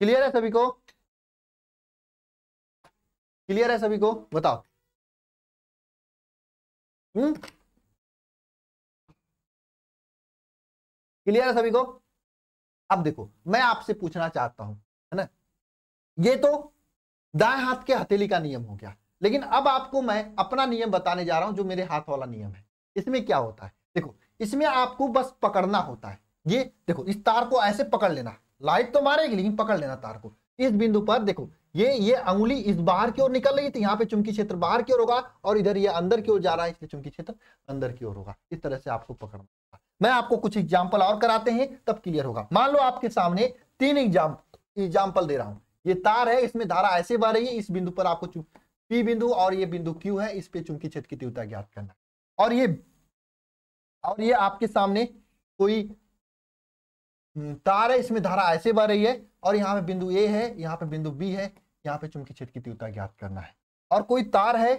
क्लियर है सभी को क्लियर है सभी को बताओ हम्म क्लियर है सभी को अब देखो मैं आपसे पूछना चाहता हूं है ना ये तो दाएं हाथ के हथेली का नियम हो गया लेकिन अब आपको मैं अपना नियम बताने जा रहा हूं जो मेरे हाथ वाला नियम है इसमें क्या होता है देखो इसमें आपको बस पकड़ना होता है ये देखो इस तार को ऐसे पकड़ लेना लाइट तो मारेगी लेकिन पकड़ लेना तार को इस बिंदु पर देखो ये ये अंगुली इस बाहर की ओर निकल रही है यहाँ पे चुंबकीय क्षेत्र बाहर की ओर होगा और इधर ये अंदर की ओर जा रहा है इसलिए चुंबकीय क्षेत्र अंदर की ओर होगा इस तरह से आपको पकड़ना होगा मैं आपको कुछ एग्जाम्पल और कराते हैं तब क्लियर होगा मान लो आपके सामने तीन एग्जाम्पल एग्जाम्पल दे रहा हूँ ये तार है इसमें धारा ऐसे बह रही है इस बिंदु पर आपको पी बिंदु और ये बिंदु क्यू है इस पे चुंबकीय क्षेत्र की तीव्रता ज्ञात करना और ये और ये आपके सामने कोई हम्म, तार है इसमें धारा ऐसे बह रही है और यहाँ पे बिंदु ए है यहाँ पे बिंदु बी है यहाँ पे चुंबकीय क्षेत्र की तीव्रता ज्ञात करना है और कोई तार है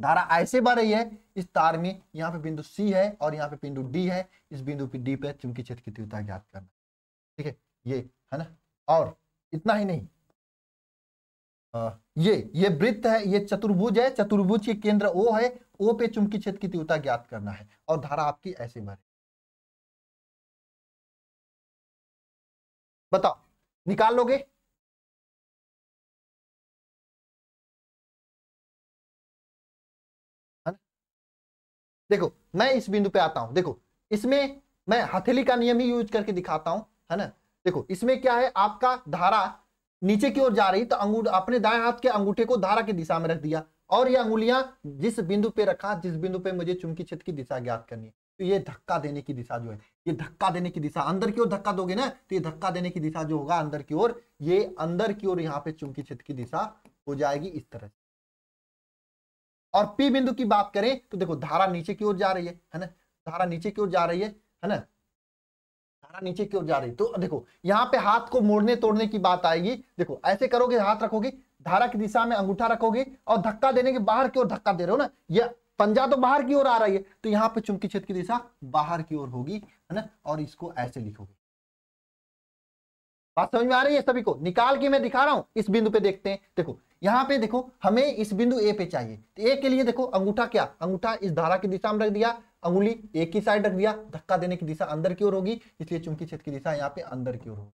धारा ऐसे बढ़ रही है इस तार में यहाँ पे बिंदु सी है और यहाँ पे बिंदु डी है इस बिंदु पे डी पे चुंबकीय क्षेत्र की तीव्रता ज्ञात करना ठीक है ये है ना और इतना ही नहीं ये ये वृत्त है ये चतुर्भुज है चतुर्भुज के केंद्र ओ है ओ पे चुंबकीय क्षेत्र की तीव्रता ज्ञात करना है और धारा आपकी ऐसे रही बताओ निकाल लोगे देखो मैं इस बिंदु पे आता हूं देखो इसमें मैं हथेली का नियम ही यूज करके दिखाता हूं है ना देखो इसमें क्या है आपका धारा नीचे की ओर जा रही तो अंगूठ अपने दाएं हाथ के अंगूठे को धारा की दिशा में रख दिया और ये अंगुलियां जिस बिंदु पे रखा जिस बिंदु पे मुझे चुमकी छत की दिशा ज्ञात करनी है तो ये धक्का देने की दिशा जो है ये धक्का देने की दिशा अंदर की ओर धक्का दोगे ना तो ये धक्का देने की दिशा जो होगा अंदर की ओर ये अंदर की ओर यहाँ पे चुमकी छत की दिशा हो जाएगी इस तरह और पी बिंदु की बात करें तो देखो धारा नीचे की ओर जा रही है है ना धारा नीचे की ओर जा रही है है ना धारा नीचे की ओर जा रही है तो देखो यहाँ पे हाथ को मोड़ने तोड़ने की बात आएगी देखो ऐसे करोगे हाथ रखोगे धारा की दिशा में अंगूठा रखोगे और धक्का देने के बाहर की ओर धक्का दे रहे हो ना ये पंजा तो बाहर की ओर आ रही है तो यहाँ पे चुंबकी क्षेत्र की दिशा बाहर की ओर होगी है ना और इसको ऐसे लिखोगे बात समझ में आ रही है सभी को निकाल के मैं दिखा रहा हूं इस बिंदु पे देखते हैं देखो यहाँ पे देखो हमें इस बिंदु ए पे चाहिए तो ए के लिए देखो अंगूठा क्या अंगूठा इस धारा की दिशा में रख दिया अंगुली ए की साइड रख दिया धक्का देने की दिशा अंदर की ओर होगी इसलिए चुंकी छेद की दिशा यहाँ पे अंदर की ओर होगी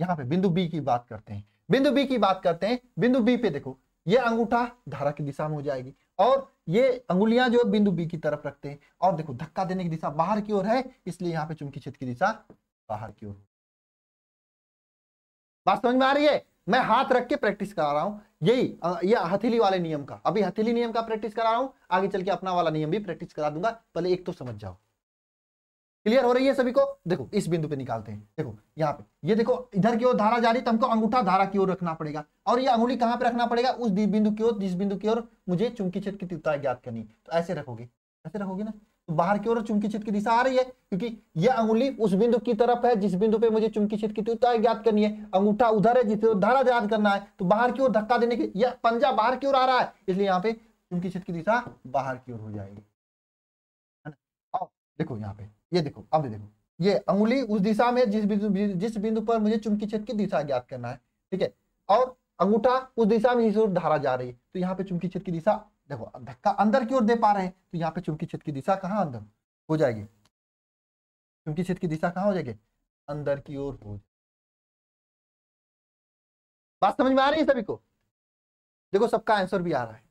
यहाँ पे बिंदु बी की बात करते हैं बिंदु बी की बात करते हैं बिंदु बी पे देखो ये अंगूठा धारा की दिशा में हो जाएगी और ये अंगुलियां जो बिंदु बी की तरफ रखते हैं और देखो धक्का देने की दिशा बाहर की ओर है इसलिए यहाँ पे चुंबकी क्षेत्र की दिशा बाहर की ओर बात समझ में आ रही है मैं हाथ रख के प्रैक्टिस करा रहा हूं यही ये हथेली वाले नियम का अभी हथेली नियम का प्रैक्टिस करा रहा हूं आगे चल के अपना वाला नियम भी प्रैक्टिस करा दूंगा पहले एक तो समझ जाओ क्लियर हो रही है सभी को देखो इस बिंदु पे निकालते हैं देखो यहाँ पे ये देखो इधर की ओर धारा जा रही तो हमको अंगूठा धारा की ओर रखना पड़ेगा और ये अंगुली कहाँ पे रखना पड़ेगा उस बिंदु की ओर जिस बिंदु की ओर मुझे चुमकी छेद की तीव्रता ज्ञात करनी तो ऐसे रखोगे ऐसे रखोगे ना बाहर की ओर चुंबकी क्षेत्र की दिशा आ रही है क्योंकि यह अंगुली उस बिंदु की तरफ है जिस बिंदु पे मुझे चुंबकी क्षेत्र की तीव्रता ज्ञात करनी है अंगूठा उधर है जिसे धारा ज्ञात करना है तो बाहर की ओर धक्का देने की यह पंजा बाहर की ओर आ रहा है इसलिए यहाँ पे चुंबकी क्षेत्र की दिशा बाहर की ओर हो जाएगी देखो यहाँ पे ये देखो अब देखो ये अंगुली उस दिशा में जिस बिंदु जिस बिंदु पर मुझे चुंबकीय क्षेत्र की दिशा ज्ञात करना है ठीक है और अंगूठा उस दिशा में धारा जा रही है तो यहाँ पे चुंबकीय क्षेत्र की दिशा देखो अब धक्का अंदर की ओर दे पा रहे हैं तो यहाँ पे चुंबकीय क्षेत्र की दिशा कहाँ अंदर हो जाएगी चुंबकीय क्षेत्र की दिशा कहाँ हो जाएगी अंदर की ओर हो बात समझ में आ रही है सभी को देखो सबका आंसर भी आ रहा है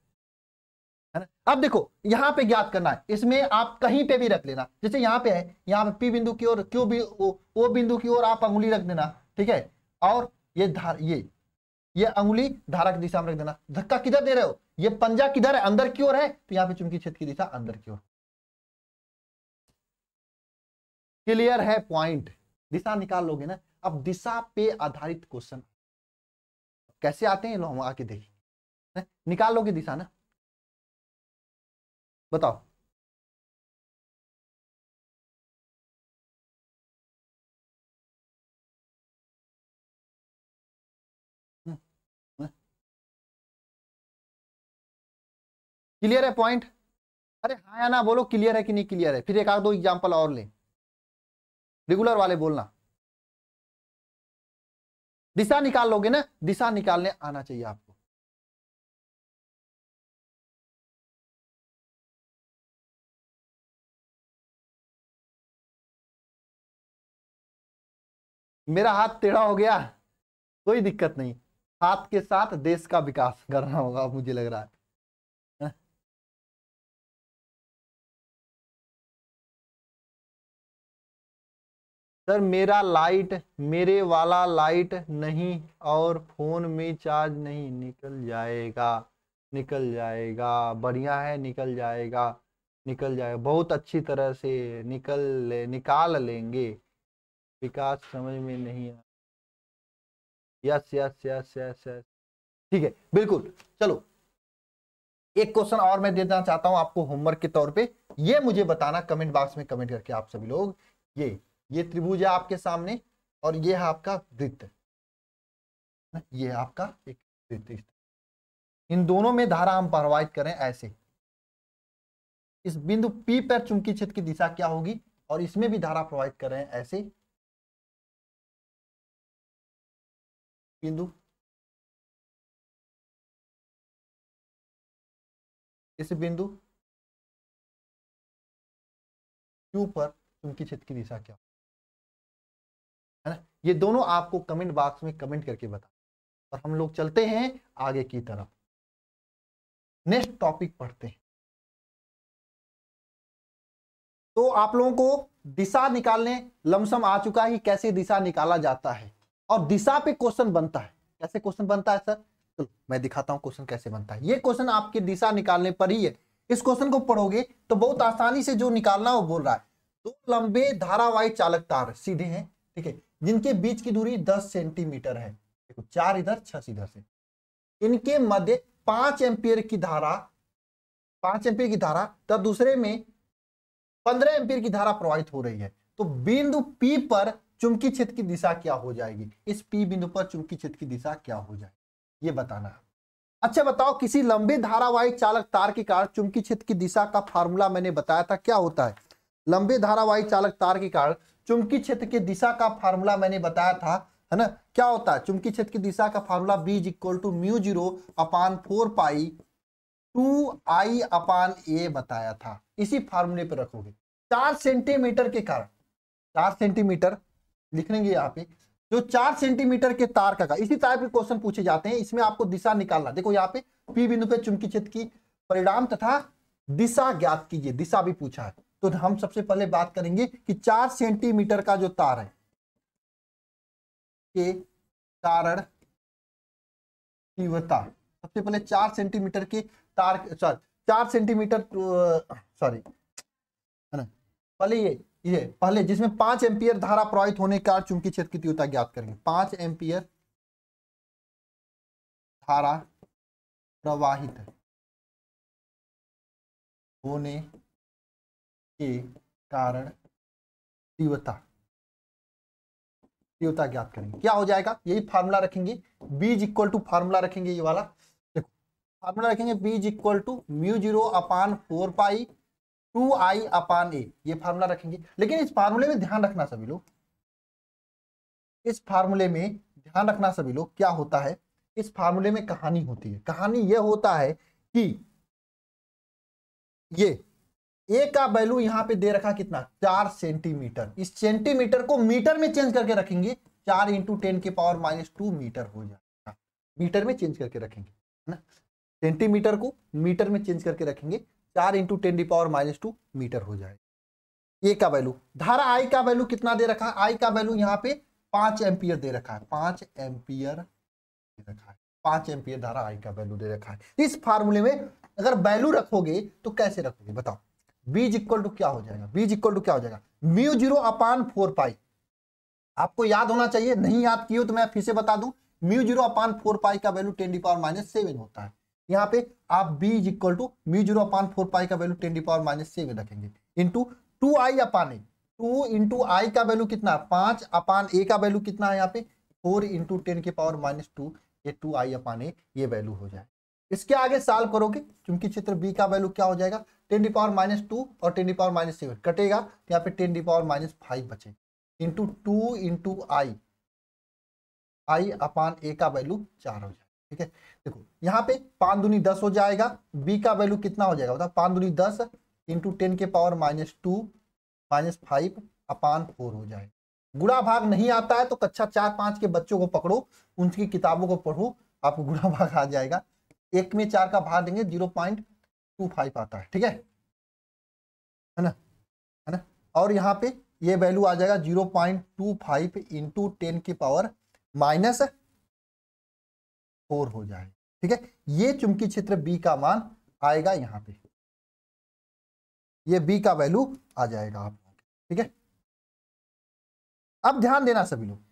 है ना अब देखो यहाँ पे ज्ञात करना है इसमें आप कहीं पे भी रख लेना जैसे यहाँ पे है यहाँ पे पी बिंदु की ओर क्यों भी ओ, बिंदु की ओर आप अंगुली रख देना ठीक है और ये धार ये ये अंगुली धारा की दिशा में रख देना धक्का किधर दे रहे हो ये पंजा किधर है अंदर की ओर है तो यहां पे चुंबकीय क्षेत्र की दिशा अंदर की ओर क्लियर है पॉइंट दिशा निकाल लोगे ना अब दिशा पे आधारित क्वेश्चन कैसे आते हैं हम आके देखिए निकाल लोगे दिशा ना बताओ क्लियर है पॉइंट अरे हाँ या ना बोलो क्लियर है कि नहीं क्लियर है फिर एक आध दो एग्जाम्पल और ले रेगुलर वाले बोलना दिशा निकाल लोगे ना दिशा निकालने आना चाहिए आपको मेरा हाथ टेढ़ा हो गया कोई दिक्कत नहीं हाथ के साथ देश का विकास करना होगा मुझे लग रहा है सर मेरा लाइट मेरे वाला लाइट नहीं और फोन में चार्ज नहीं निकल जाएगा निकल जाएगा बढ़िया है निकल जाएगा निकल जाएगा बहुत अच्छी तरह से निकल ले निकाल लेंगे विकास समझ में नहीं आ yes yes yes yes yes ठीक है बिल्कुल चलो एक क्वेश्चन और मैं देना चाहता हूं आपको होमवर्क के तौर पे ये मुझे बताना कमेंट बॉक्स में कमेंट करके आप सभी लोग ये ये त्रिभुज है आपके सामने और ये है आपका वृत्त ये है आपका एक वृत्त इन दोनों में धारा हम प्रवाहित करें ऐसे इस बिंदु P पर चुंबकीय क्षेत्र की दिशा क्या होगी और इसमें भी धारा प्रवाहित कर रहे हैं ऐसे बिंदु इस बिंदु Q पर चुंबकीय क्षेत्र की दिशा क्या है ना ये दोनों आपको कमेंट बॉक्स में कमेंट करके बता और हम लोग चलते हैं आगे की तरफ नेक्स्ट टॉपिक पढ़ते हैं तो आप लोगों को दिशा निकालने लमसम आ चुका है कि कैसे दिशा निकाला जाता है और दिशा पे क्वेश्चन बनता है कैसे क्वेश्चन बनता है सर चलो मैं दिखाता हूं क्वेश्चन कैसे बनता है ये क्वेश्चन आपके दिशा निकालने पर ही है इस क्वेश्चन को पढ़ोगे तो बहुत आसानी से जो निकालना वो बोल रहा है दो लंबे धारावाहिक चालक तार सीधे हैं ठीक है जिनके बीच की दूरी दस सेंटीमीटर है देखो चार इधर छह इधर से इनके मध्य पांच एम्पियर की धारा पांच एम्पियर की धारा तथा दूसरे में पंद्रह एम्पियर की धारा प्रवाहित हो रही है तो बिंदु पी पर चुंबकीय क्षेत्र की दिशा क्या हो जाएगी इस पी बिंदु पर चुंबकीय क्षेत्र की दिशा क्या हो जाएगी ये बताना है अच्छा बताओ किसी लंबे धारावाहिक चालक तार के कारण चुंबकीय क्षेत्र की दिशा का फार्मूला मैंने बताया था क्या होता है लंबे धारावाहिक चालक तार के कारण चुंबकीय क्षेत्र की दिशा का फार्मूला मैंने बताया था है ना क्या होता है चुंबकीय क्षेत्र की दिशा का formula B is equal to mu zero upon four pi two I upon A बताया था इसी फार्मूले पर रखोगे चार सेंटीमीटर के कारण चार सेंटीमीटर लिख लेंगे यहाँ पे जो चार सेंटीमीटर के तार का, का इसी टाइप के क्वेश्चन पूछे जाते हैं इसमें आपको दिशा निकालना देखो यहाँ पे पी बिंदु पे चुंबकीय क्षेत्र की परिणाम तथा दिशा ज्ञात कीजिए दिशा भी पूछा है तो हम सबसे पहले बात करेंगे कि चार सेंटीमीटर का जो तार है के कारण तीव्रता सबसे पहले चार सेंटीमीटर के तार सॉरी चार सेंटीमीटर सॉरी है ना पहले ये ये पहले जिसमें पांच एम्पियर धारा प्रवाहित होने के कारण चुंबकीय क्षेत्र की तीव्रता ज्ञात करेंगे पांच एम्पियर धारा प्रवाहित होने के कारण तीव्रता तीव्रता ज्ञात करेंगे क्या हो जाएगा यही फार्मूला रखेंगे बीज इक्वल टू फार्मूला रखेंगे ये वाला देखो फार्मूला रखेंगे B is equal to mu zero upon four pi two I upon A ये फार्मूला रखेंगे लेकिन इस फार्मूले में ध्यान रखना सभी लोग इस फार्मूले में ध्यान रखना सभी लोग क्या होता है इस फार्मूले में कहानी होती है कहानी यह होता है कि ये ए का वैल्यू यहाँ पे दे रखा कितना चार सेंटीमीटर इस सेंटीमीटर को मीटर में चेंज करके रखेंगे चार इंटू टेन के पावर माइनस टू मीटर हो जाएगा मीटर में चेंज करके रखेंगे ना सेंटीमीटर को मीटर में चेंज करके रखेंगे चार into ten the power minus two metre हो जाएगा ए का वैल्यू धारा आई का वैल्यू कितना दे रखा है आई का वैल्यू यहाँ पे पांच एम्पियर दे रखा है पांच एम्पियर दे रखा है पांच एम्पियर धारा आई का वैल्यू दे रखा है इस फार्मूले में अगर वैल्यू रखोगे तो कैसे रखोगे बताओ बीज इक्वल टू क्या हो जाएगा बीज इक्वल टू क्या हो जाएगा mu zero upon four pi आपको याद होना चाहिए नहीं याद किए तो मैं फिर से बता दू mu zero upon four pi का value ten the power minus seven होता है यहाँ पे आप B is equal to mu zero upon four pi का value ten the power minus seven रखेंगे into two I upon A two into I का value कितना है पांच अपान ए का वैल्यू कितना है यहाँ पे फोर इंटू टेन के पावर माइनस टू ये टू आई अपान ए ये वैल्यू हो जाए इसके आगे साल करोगे क्योंकि चित्र बी का वैल्यू क्या हो जाएगा ten the power minus two और ten the power minus seven कटेगा तो यहाँ पे ten the power minus five बचेगा into two into I I upon A का वैल्यू चार हो जाएगा ठीक है देखो यहाँ पे पांच दुनी दस हो जाएगा बी का वैल्यू कितना हो जाएगा बताओ पांच दुनी दस इंटू टेन के power minus two minus five upon four हो जाएगा गुड़ा भाग नहीं आता है तो कक्षा चार पांच के बच्चों को पकड़ो उनकी किताबों को पढ़ो आपको गुड़ा भाग आ जाएगा एक में चार का भाग देंगे जीरो पॉइंट टू फाइव आता है ठीक है है ना है ना और यहाँ पे ये वैल्यू आ जाएगा zero point two five into ten की पावर माइनस फोर हो जाएगा ठीक है ये चुंबकीय क्षेत्र बी का मान आएगा यहाँ पे ये बी का वैल्यू आ जाएगा आप ठीक है अब ध्यान देना सभी लोग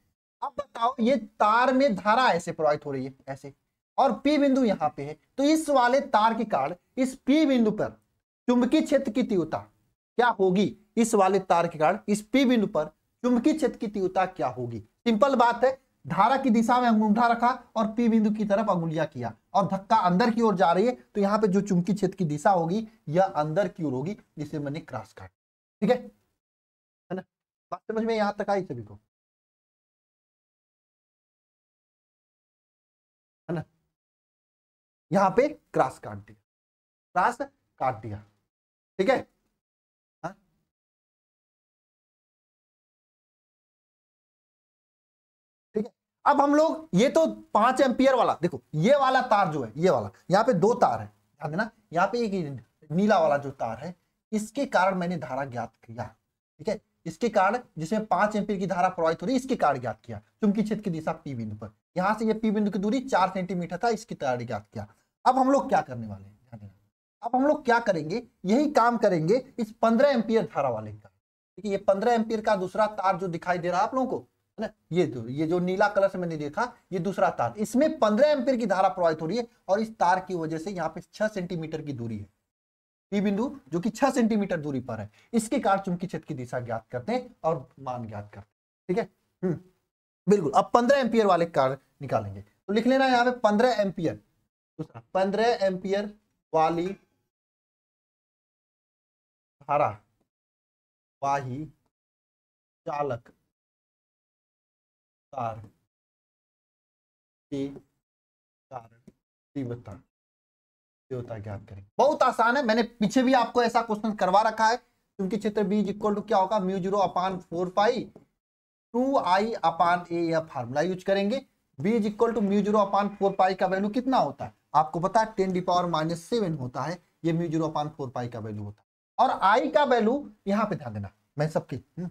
अब बताओ ये तार में धारा ऐसे प्रवाहित हो रही है ऐसे और पी बिंदु यहाँ पे है तो इस वाले तार के कारण इस पी बिंदु पर चुंबकीय क्षेत्र की तीव्रता क्या होगी इस वाले तार के कारण इस पी बिंदु पर चुंबकीय क्षेत्र की तीव्रता क्या होगी सिंपल बात है धारा की दिशा में अंगूठा रखा और पी बिंदु की तरफ अंगुलिया किया और धक्का अंदर की ओर जा रही है तो यहाँ पे जो चुंबकीय क्षेत्र की दिशा होगी यह अंदर की ओर होगी जिसे मैंने क्रॉस काट ठीक है ना बात समझ में यहां तक आई सभी को यहां पे क्रास काट दिया क्रास काट दिया ठीक है हाँ? ठीक है अब हम लोग ये तो पांच एम्पियर वाला देखो ये वाला तार जो है ये वाला यहां पे दो तार है ध्यान देना यहां पे एक नीला वाला जो तार है इसके कारण मैंने धारा ज्ञात किया ठीक है इसके कारण जिसमें पांच एम्पियर की धारा प्रवाहित हो रही है इसके कारण ज्ञात किया चुमकी क्षेत्र की दिशा पी बिंदु पर यहाँ से ये पी बिंदु की दूरी चार सेंटीमीटर था इसकी तैयारी ज्ञात किया अब हम लोग क्या करने वाले हैं अब हम लोग क्या करेंगे यही काम करेंगे इस पंद्रह एम्पियर धारा वाले का ये पंद्रह एम्पियर का दूसरा तार जो दिखाई दे रहा है आप लोगों को है ना ये जो ये जो नीला कलर से मैंने देखा ये दूसरा तार इसमें पंद्रह एम्पियर की धारा प्रवाहित हो रही है और इस तार की वजह से यहाँ पे छह सेंटीमीटर की दूरी है पी बिंदु जो कि छह सेंटीमीटर दूरी पर है इसके कारण चुंबकीय क्षेत्र की दिशा ज्ञात करते हैं और मान ज्ञात करते हैं ठीक है हम्म। बिल्कुल अब पंद्रह एम्पियर वाले कार निकालेंगे तो लिख लेना यहाँ पे पंद्रह एम्पियर तो पंद्रह एम्पियर वाली धारा वाही चालक कार के कारण तीव्रता तीव्रता ज्ञात करें बहुत आसान है मैंने पीछे भी आपको ऐसा क्वेश्चन करवा रखा है क्योंकि क्षेत्र बीज इक्वल टू क्या होगा mu zero upon four pi two I upon A यह फार्मूला यूज करेंगे B is equal to mu zero upon four pi का वैल्यू कितना होता है आपको पता है ten the power minus seven होता है ये mu zero upon four pi का वैल्यू होता है और आई का वैल्यू यहाँ पे ध्यान देना मैं सबके हम्म,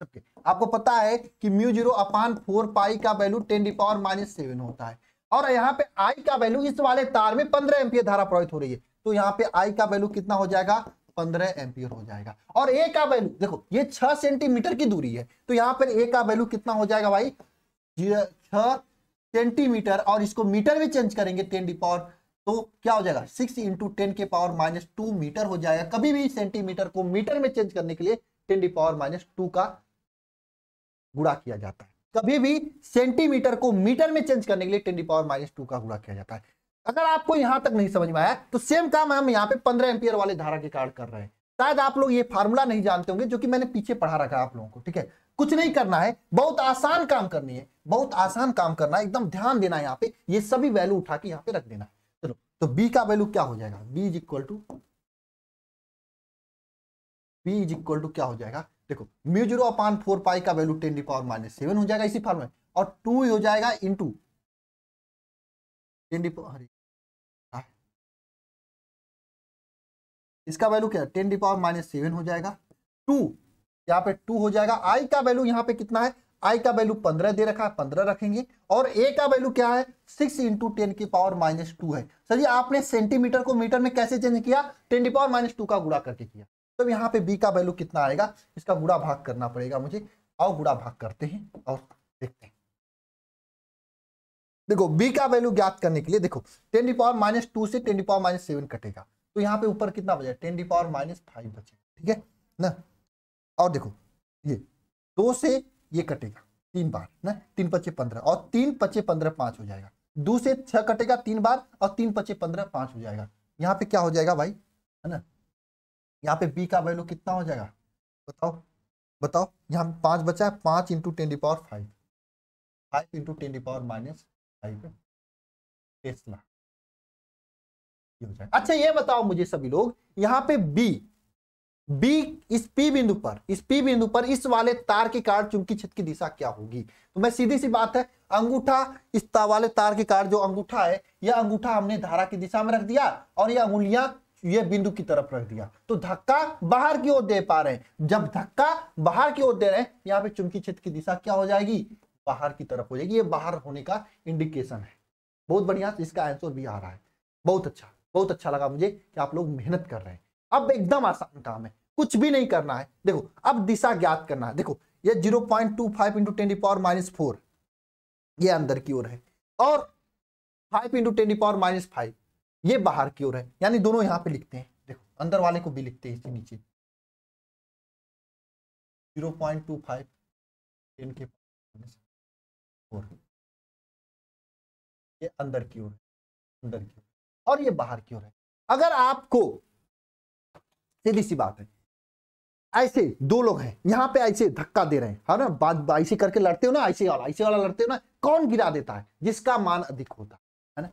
सबके आपको पता है कि mu zero upon four pi का value ten the power minus seven होता है और यहाँ पे आई का वैल्यू इस वाले तार में पंद्रह एम्पियर धारा प्रवाहित हो रही है तो यहाँ पे आई का वैल्यू कितना हो जाएगा पंद्रह एम्पियर हो जाएगा और ए का वैल्यू देखो ये छह सेंटीमीटर की दूरी है तो यहाँ पर ए का वैल्यू कितना हो जाएगा भाई छह सेंटीमीटर और इसको मीटर में चेंज करेंगे टेन डी पावर तो क्या हो जाएगा सिक्स इंटू टेन के पावर माइनस टू मीटर हो जाएगा कभी भी सेंटीमीटर को मीटर में चेंज करने के लिए ten the power minus two का गुड़ा किया जाता है कभी भी सेंटीमीटर को मीटर में चेंज करने के लिए ten the power minus two का गुड़ा किया जाता है अगर आपको यहां तक नहीं समझ में आया तो सेम काम हम यहाँ पे पंद्रह एम्पियर वाले धारा के कार्ड कर रहे हैं शायद आप लोग ये फार्मूला नहीं जानते होंगे जो कि मैंने पीछे पढ़ा रखा आप लोगों को ठीक है कुछ नहीं करना है बहुत आसान काम करनी है बहुत आसान काम करना है एकदम ध्यान देना है यहाँ पे ये सभी वैल्यू उठा के यहाँ पे रख देना है चलो तो बी का वैल्यू क्या हो जाएगा B is equal to B is equal to क्या हो जाएगा देखो mu zero upon four pi का value ten power minus seven हो जाएगा इसी फॉर्म में और टू हो जाएगा टू टेन डिपो अरे इसका वैल्यू क्या ten the power minus seven हो जाएगा टू यहाँ पे टू हो जाएगा आई का वैल्यू यहाँ पे कितना है आई का वैल्यू पंद्रह दे रखा है पंद्रह रखेंगे और ए का वैल्यू क्या है सिक्स इंटू टेन की पावर माइनस टू है सर जी आपने सेंटीमीटर को मीटर में कैसे चेंज किया ten the power minus two का गुड़ा करके किया तो यहाँ पे बी का वैल्यू कितना आएगा इसका गुड़ा भाग करना पड़ेगा मुझे और गुड़ा भाग करते हैं और देखते हैं देखो बी का वैल्यू ज्ञात करने के लिए देखो ten the power minus two से ten the power minus seven कटेगा तो यहाँ पे ऊपर कितना बचेगा ten the power minus five बचे ठीक है ना और देखो ये दो से ये कटेगा तीन बार ना तीन पच्चे पंद्रह और तीन पच्चे पंद्रह पांच हो जाएगा दो से छह कटेगा तीन बार और तीन पच्चे पंद्रह पांच हो जाएगा यहाँ पे क्या हो जाएगा भाई है ना यहाँ पे बी का वैल्यू कितना हो जाएगा बताओ बताओ यहाँ पांच बचा है पांच into ten the power five five into ten the power minus five tesla हो जाए अच्छा ये बताओ मुझे सभी लोग यहाँ पे बी बी इस पी बिंदु पर इस पी बिंदु पर इस वाले तार के कारण चुंबकीय क्षेत्र की दिशा क्या होगी तो मैं सीधी सी बात है अंगूठा इस ता वाले तार के कारण जो अंगूठा है यह अंगूठा हमने धारा की दिशा में रख दिया और यह अंगुलियां यह बिंदु की तरफ रख दिया तो धक्का बाहर की ओर दे पा रहे हैं जब धक्का बाहर की ओर दे रहे हैं यहाँ पे चुंबकीय क्षेत्र की दिशा क्या हो जाएगी बाहर की तरफ हो जाएगी ये बाहर होने का इंडिकेशन है बहुत बढ़िया इसका आंसर भी आ रहा है बहुत अच्छा बहुत अच्छा लगा मुझे कि आप लोग मेहनत कर रहे हैं अब एकदम आसान काम है कुछ भी नहीं करना है देखो अब दिशा ज्ञात करना है देखो ये zero point two five into ten power minus four ये अंदर की ओर है और five into ten power minus five ये बाहर की ओर है यानी दोनों यहाँ पे लिखते हैं देखो अंदर वाले को भी लिखते हैं इसी नीचे zero point two five ten के माइनस फोर ये अंदर की ओर है अंदर की ओर और ये बाहर क्यों रहे अगर आपको सीधी सी बात है ऐसे दो लोग हैं यहां पे ऐसे धक्का दे रहे हैं ना बात ऐसे करके लड़ते हो ना ऐसे वाला ऐसे वाला लड़ते हो ना कौन गिरा देता है जिसका मान अधिक होता है ना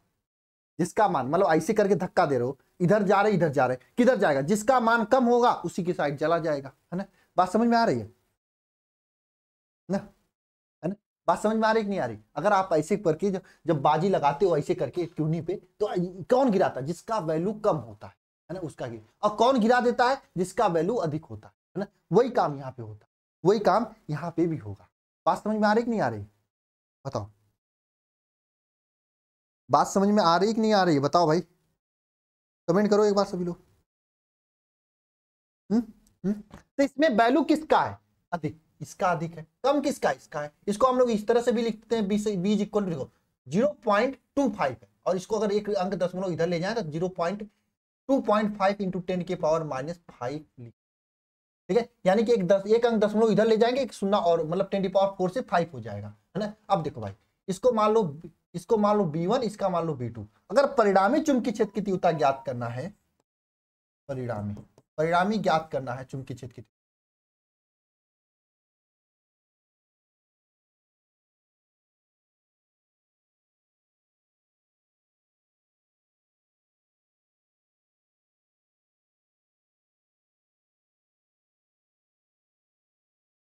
जिसका मान मतलब ऐसे करके धक्का दे रहे हो इधर जा रहे इधर जा रहे किधर जाएगा जिसका मान कम होगा उसी की साइड जला जाएगा है ना बात समझ में आ रही है ना बात समझ में आ रही कि नहीं आ रही अगर आप ऐसे करके जब जब बाजी लगाते हो ऐसे करके क्यूनी पे तो कौन गिराता है जिसका वैल्यू कम होता है ना उसका गिर और कौन गिरा देता है जिसका वैल्यू अधिक होता है है ना वही काम यहाँ पे होता है वही काम यहाँ पे भी होगा बात समझ में आ रही कि नहीं आ रही बताओ बात समझ में आ रही कि नहीं आ रही बताओ भाई कमेंट करो एक बार सभी लोग हम्म? हम्म? तो इसमें वैल्यू किसका है अधिक इसका अधिक है कम तो किसका इसका है इसको हम लोग इस तरह से भी लिखते हैं B is equal to zero point two five है और इसको अगर एक अंक दशमलव इधर ले जाए तो zero point two point five into ten के पावर माइनस फाइव लिख ठीक है यानी कि एक दस एक अंक दशमलव इधर ले जाएंगे एक शून्य और मतलब टेन पावर फोर से फाइव हो जाएगा है ना अब देखो भाई इसको मान लो इसको मान लो बी इसका मान लो बी अगर परिणामी चुंबकीय क्षेत्र की तीव्रता ज्ञात करना है परिणामी परिणामी ज्ञात करना है चुंबकीय क्षेत्र की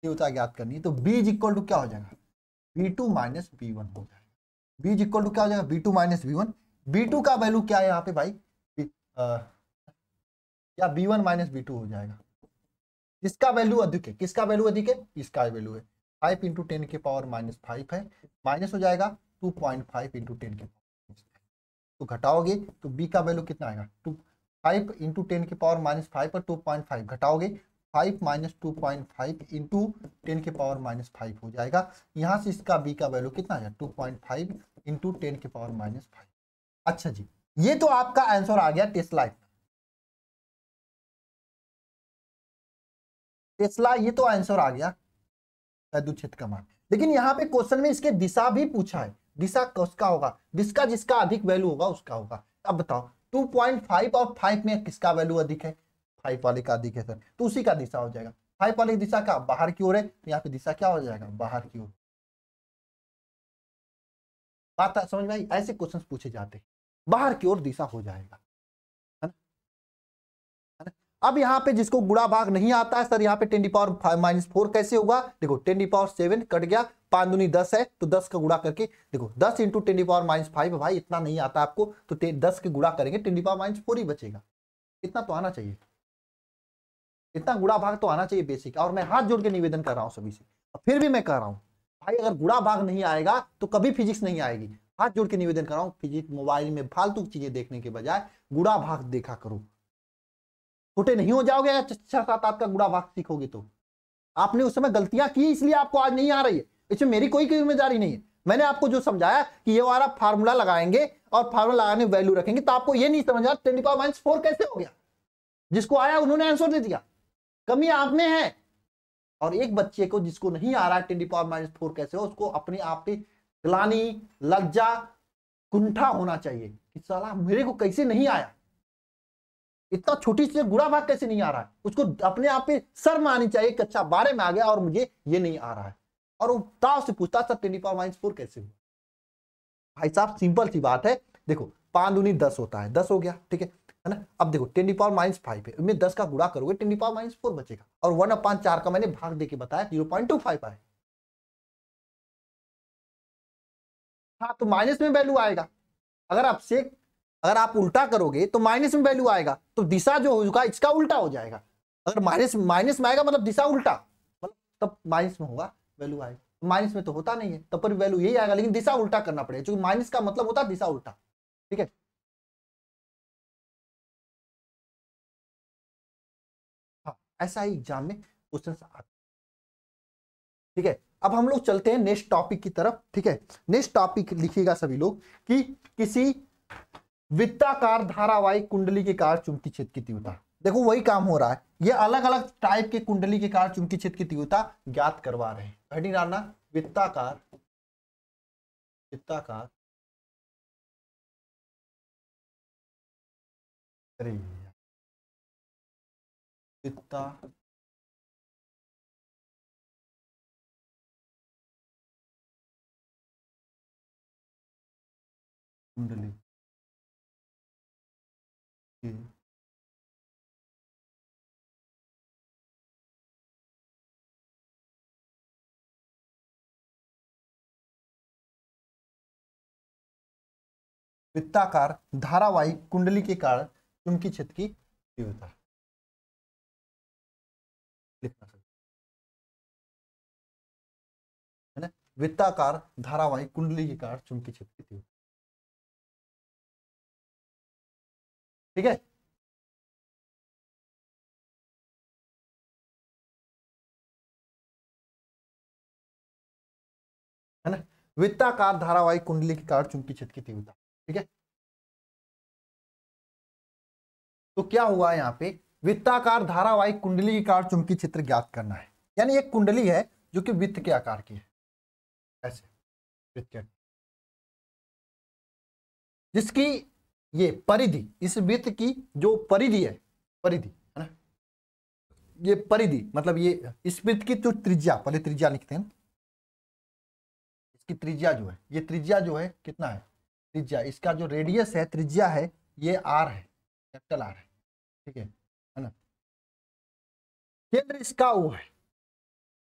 तीव्रता ज्ञात करनी है तो बीज इक्वल टू क्या हो जाएगा B two minus B one हो जाएगा बीज इक्वल टू क्या हो जाएगा B two minus B one B two का वैल्यू क्या है यहाँ पे भाई या B one minus B two हो जाएगा किसका वैल्यू अधिक है किसका वैल्यू अधिक है इसका वैल्यू है फाइव इंटू टेन के पावर माइनस फाइव है माइनस हो जाएगा two point five into ten के पावर तो घटाओगे तो बी का वैल्यू कितना आएगा टू फाइव इंटू टेन के पावर माइनस फाइव पर टू पॉइंट फाइव घटाओगे five minus two point five into ten के पावर माइनस फाइव हो जाएगा यहाँ से इसका बी का वैल्यू कितना है two point five into ten के पावर माइनस फाइव अच्छा जी ये तो आपका आंसर आ गया टेस्ला टेस्ला ये तो आंसर आ गया दूषित कमान लेकिन यहाँ पे क्वेश्चन में इसके दिशा भी पूछा है दिशा किसका होगा जिसका जिसका अधिक वैल्यू होगा उसका होगा अब बताओ 2.5 और फाइव में किसका वैल्यू अधिक है हाइपोलिक आदि के सर तो उसी का दिशा हो जाएगा हाइपोलिक दिशा का बाहर की ओर है तो यहाँ पे दिशा क्या हो जाएगा बाहर की ओर बात समझ में आई ऐसे क्वेश्चन पूछे जाते हैं बाहर की ओर दिशा हो जाएगा अब यहाँ पे जिसको गुड़ा भाग नहीं आता है सर यहाँ पे ten the power five minus four कैसे होगा देखो टेंडी पावर सेवन कट गया पांच दुनी दस है तो दस का गुड़ा करके देखो दस into ten the power minus five भाई इतना नहीं आता आपको तो दस के गुड़ा करेंगे टेंडी पावर माइनस फोर ही बचेगा इतना तो आना चाहिए इतना गुड़ा भाग तो आना चाहिए बेसिक और मैं हाथ जोड़ के निवेदन कर रहा हूँ सभी से और फिर भी मैं कह रहा हूँ भाई अगर गुड़ा भाग नहीं आएगा तो कभी फिजिक्स नहीं आएगी हाथ जोड़ के निवेदन कर रहा हूँ फिजिक्स मोबाइल में फालतू चीजें देखने के बजाय गुड़ा भाग देखा करो छोटे नहीं हो जाओगे छह सात आठ का गुड़ा भाग सीखोगे तो आपने उस समय गलतियां की इसलिए आपको आज नहीं आ रही है इसमें मेरी कोई जिम्मेदारी नहीं है मैंने आपको जो समझाया कि ये वाला फार्मूला लगाएंगे और फार्मूला लगाने वैल्यू रखेंगे तो आपको ये नहीं समझा ट्वेंटी फाइव माइनस फोर कैसे हो गया जिसको आया उन्होंने आंसर दे दिया कमी आप में है और एक बच्चे को जिसको नहीं आ रहा है ट्वेंटी पावर माइनस फोर कैसे हो उसको अपने आप पे ग्लानी लज्जा कुंठा होना चाहिए कि साला मेरे को कैसे नहीं आया इतना छोटी से गुड़ा भाग कैसे नहीं आ रहा है उसको अपने आप पे शर्म आनी चाहिए कच्चा बारे में आ गया और मुझे ये नहीं आ रहा है और वो ताव से पूछता sir twenty power minus four कैसे हुआ भाई साहब सिंपल सी बात है देखो पांच दूनी दस होता है दस हो गया ठीक है है ना अब देखो ten the power minus five है इनमें दस का गुड़ा करोगे ten the power minus four बचेगा और वन अपान चार का मैंने भाग देके बताया जीरो पॉइंट टू फाइव आए हाँ तो माइनस में वैल्यू आएगा अगर आप से अगर आप उल्टा करोगे तो माइनस में वैल्यू आएगा तो दिशा जो होगा इसका उल्टा हो जाएगा अगर माइनस माइनस में आएगा मतलब दिशा उल्टा मतलब तब माइनस में होगा वैल्यू आएगा माइनस में तो होता नहीं है तब पर वैल्यू यही आएगा लेकिन दिशा उल्टा करना पड़ेगा क्योंकि माइनस का मतलब होता है दिशा उल्टा ठीक है ऐसा ही एग्जाम में क्वेश्चन आते ठीक है अब हम लोग चलते हैं नेक्स्ट टॉपिक की तरफ ठीक है नेक्स्ट टॉपिक लिखिएगा सभी लोग कि किसी वित्ताकार धारावाहिक कुंडली के कार चुंबकीय क्षेत्र की तीव्रता देखो वही काम हो रहा है ये अलग अलग टाइप के कुंडली के कार चुंबकीय क्षेत्र की तीव्रता ज्ञात करवा रहे हैं घटी राना वित्ताकार वित्ताकार कुत्ता कुंडली के वित्ताकार धारावाहिक कुंडली के कारण चुंबकीय क्षेत्र की तीव्रता वित्ताकार धारावाहिक कुंडली की कार चुनकी छिपकी थी ठीक है है ना वित्ताकार धारावाहिक कुंडली की कार चुनकी छिटकी तीव्रता ठीक है तो क्या हुआ यहाँ पे वित्ताकार धारावाहिक कुंडली की कार चुमकी चित्र ज्ञात करना है यानी एक कुंडली है जो कि वित्त के आकार की है ऐसे जिसकी ये परिधि इस वृत्त की जो परिधि है परिधि है ना ये परिधि मतलब ये इस वृत्त की तो त्रिज्या पहले त्रिज्या लिखते हैं इसकी त्रिज्या जो है ये त्रिज्या जो है कितना है त्रिज्या इसका जो रेडियस है त्रिज्या है ये आर है कैपिटल आर है ठीक है है ना केंद्र इसका वो है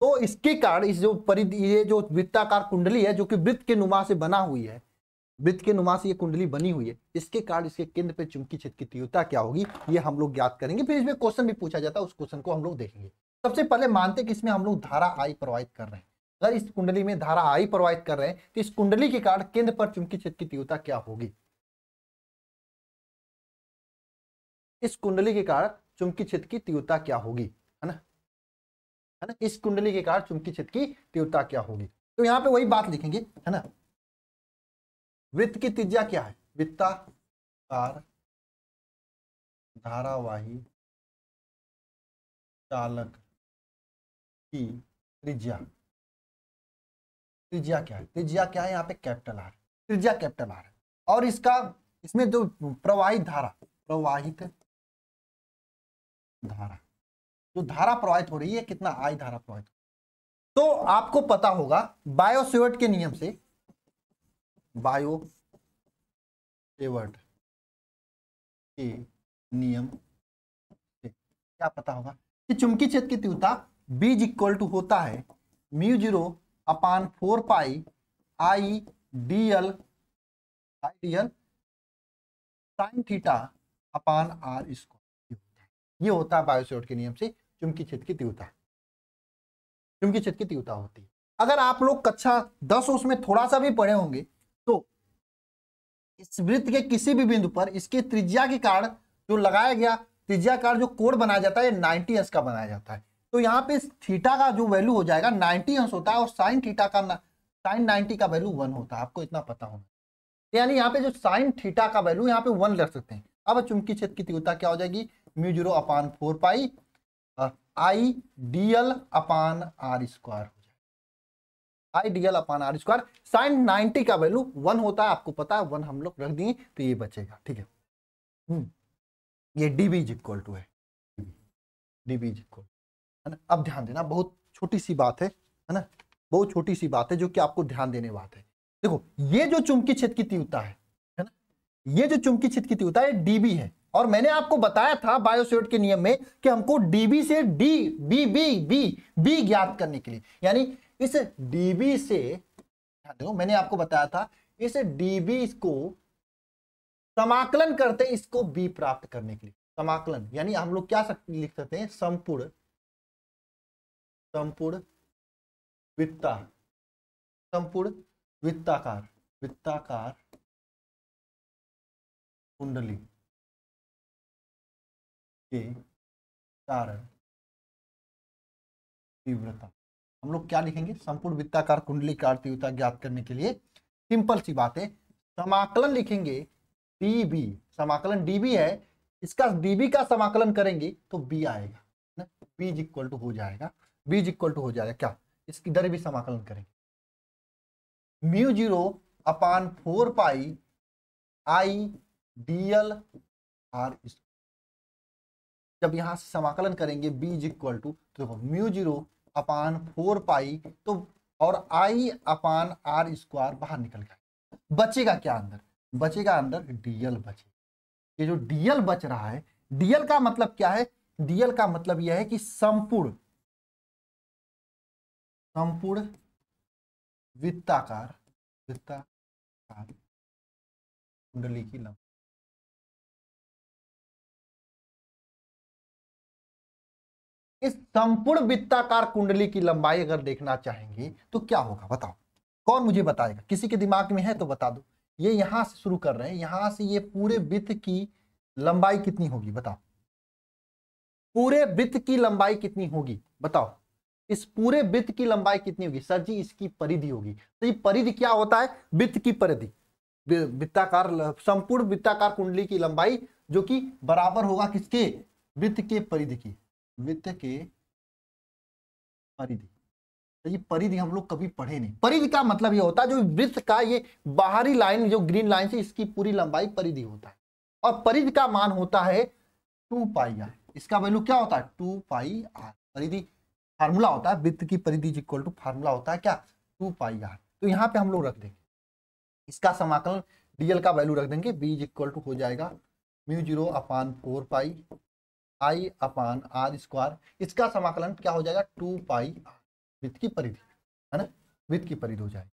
तो इसके कारण इस जो परिधि ये जो वृत्ताकार कुंडली है जो कि वृत्त के नुमा से बना हुई है वृत्त के नुमा से ये कुंडली बनी हुई है इसके कारण इसके केंद्र पे क्षेत्र की तीव्रता क्या होगी ये हम लोग ज्ञात करेंगे फिर इसमें क्वेश्चन भी पूछा जाता है उस क्वेश्चन को हम लोग देखेंगे सबसे पहले मानते कि इसमें हम लोग धारा आई प्रवाहित कर रहे हैं अगर इस कुंडली में धारा आई प्रवाहित कर रहे हैं तो इस कुंडली के कारण केंद्र पर चुमकी की तीव्रता क्या होगी इस कुंडली के कारण चुमकी की तीव्रता क्या होगी है ना है ना इस कुंडली के कारण चुंबकीय क्षेत्र की तीव्रता क्या होगी तो यहाँ पे वही बात लिखेंगे है ना वृत्त की त्रिज्या क्या है कार धारावाही चालक की त्रिज्या त्रिज्या क्या है त्रिज्या क्या है यहाँ पे कैपिटल आर त्रिज्या कैपिटल आर है और इसका इसमें जो प्रवाहित धारा प्रवाहित धारा जो तो धारा प्रवाहित हो रही है कितना आई धारा प्रवाहित तो आपको पता होगा बायोसेवर्ट के नियम से बायो सेवर्ट के नियम से क्या पता होगा कि चुंबकीय क्षेत्र की तीव्रता बीज इक्वल टू होता है mu zero upon four pi I D L I D L sine theta upon R square ये होता है बायोसेवर्ट के नियम से चुमकी छिटकी तीव्रता चुमकी छिटकी तीव्रता होती है अगर आप लोग कक्षा दस उसमें थोड़ा सा भी पढ़े होंगे तो इस वृत्त के किसी भी बिंदु पर इसके त्रिज्या के कारण जो लगाया गया त्रिज्या कार्ड जो कोड बनाया जाता है नाइनटी अंश का बनाया जाता है तो यहाँ पे थीटा का जो वैल्यू हो जाएगा नाइनटी अंश होता है और साइन थीटा का साइन नाइनटी का वैल्यू वन होता है आपको इतना पता होना यानी यहाँ पे जो साइन थीटा का वैल्यू यहाँ पे वन रख सकते हैं अब चुमकी क्षेत्र की तीव्रता क्या हो जाएगी mu zero upon four pi I D L upon R square हो जाएगा I D L upon R square sine ninety का वैल्यू वन होता है आपको पता है वन हम लोग रख दिए तो ये बचेगा ठीक है हम्म, ये डी बीज इक्वल टू है डी बीज इक्वल है ना अब ध्यान देना बहुत छोटी सी बात है है ना बहुत छोटी सी बात है जो कि आपको ध्यान देने बात है देखो ये जो चुमकी छित की तीव्रता है है ना ये जो चुमकी छित की तीव्रता है डीबी है और मैंने आपको बताया था बायोसेट के नियम में कि हमको डीबी से D B B B B ज्ञात करने के लिए यानी इस डीबी से देखो मैंने आपको बताया था इस डीबी को समाकलन करते इसको बी प्राप्त करने के लिए समाकलन यानी हम लोग क्या सक, लिख सकते हैं संपूर्ण संपूर्ण वित्ता संपूर्ण वित्ताकार वित्ताकार कुंडली के कारण तीव्रता हम लोग क्या लिखेंगे संपूर्ण वित्ताकार कुंडली का तीव्रता ज्ञात करने के लिए सिंपल सी बात है समाकलन लिखेंगे डीबी समाकलन डीबी है इसका डीबी का समाकलन करेंगे तो बी आएगा ना बीज इक्वल टू हो जाएगा बीज इक्वल टू हो जाएगा क्या इसकी दर भी समाकलन करेंगे mu zero upon four pi I D L R जब यहाँ से समाकलन करेंगे b इज इक्वल टू तो देखो mu zero upon four pi तो और i अपान आर स्क्वायर बाहर निकल गया बचेगा क्या अंदर बचेगा अंदर dl बचे ये जो dl बच रहा है dl का मतलब क्या है dl का मतलब यह है कि संपूर्ण संपूर्ण वित्ताकार वित्ताकार कुंडली की लंब इस संपूर्ण वित्ताकार कुंडली की लंबाई अगर देखना चाहेंगे तो क्या होगा बताओ कौन मुझे बताएगा किसी के दिमाग में है तो बता दो ये यहां से शुरू कर रहे हैं यहां से ये पूरे वित्त की लंबाई कितनी होगी बताओ पूरे वित्त की लंबाई कितनी होगी बताओ इस पूरे वित्त की लंबाई कितनी होगी सर जी इसकी परिधि होगी तो ये परिधि क्या होता है वित्त की परिधि वित्ताकार संपूर्ण वित्ताकार कुंडली की लंबाई जो कि बराबर होगा किसके वित्त के परिधि की वित्त के परिधि तो ये परिधि हम लोग कभी पढ़े नहीं परिधि का मतलब ये होता है जो वृत्त का ये बाहरी लाइन जो ग्रीन लाइन से इसकी पूरी लंबाई परिधि होता है और परिधि का मान होता है टू पाई आर इसका वैल्यू क्या होता है टू पाई आर परिधि फार्मूला होता है वित्त की परिधि इक्वल टू फार्मूला होता है क्या टू पाई आर तो यहाँ पे हम लोग रख देंगे इसका समाकलन डीएल का वैल्यू रख देंगे बीज इक्वल टू हो जाएगा mu zero upon four pi I upon R square इसका समाकलन क्या हो जाएगा टू पाई वित्त की परिधि है ना वित्त की परिधि हो जाएगी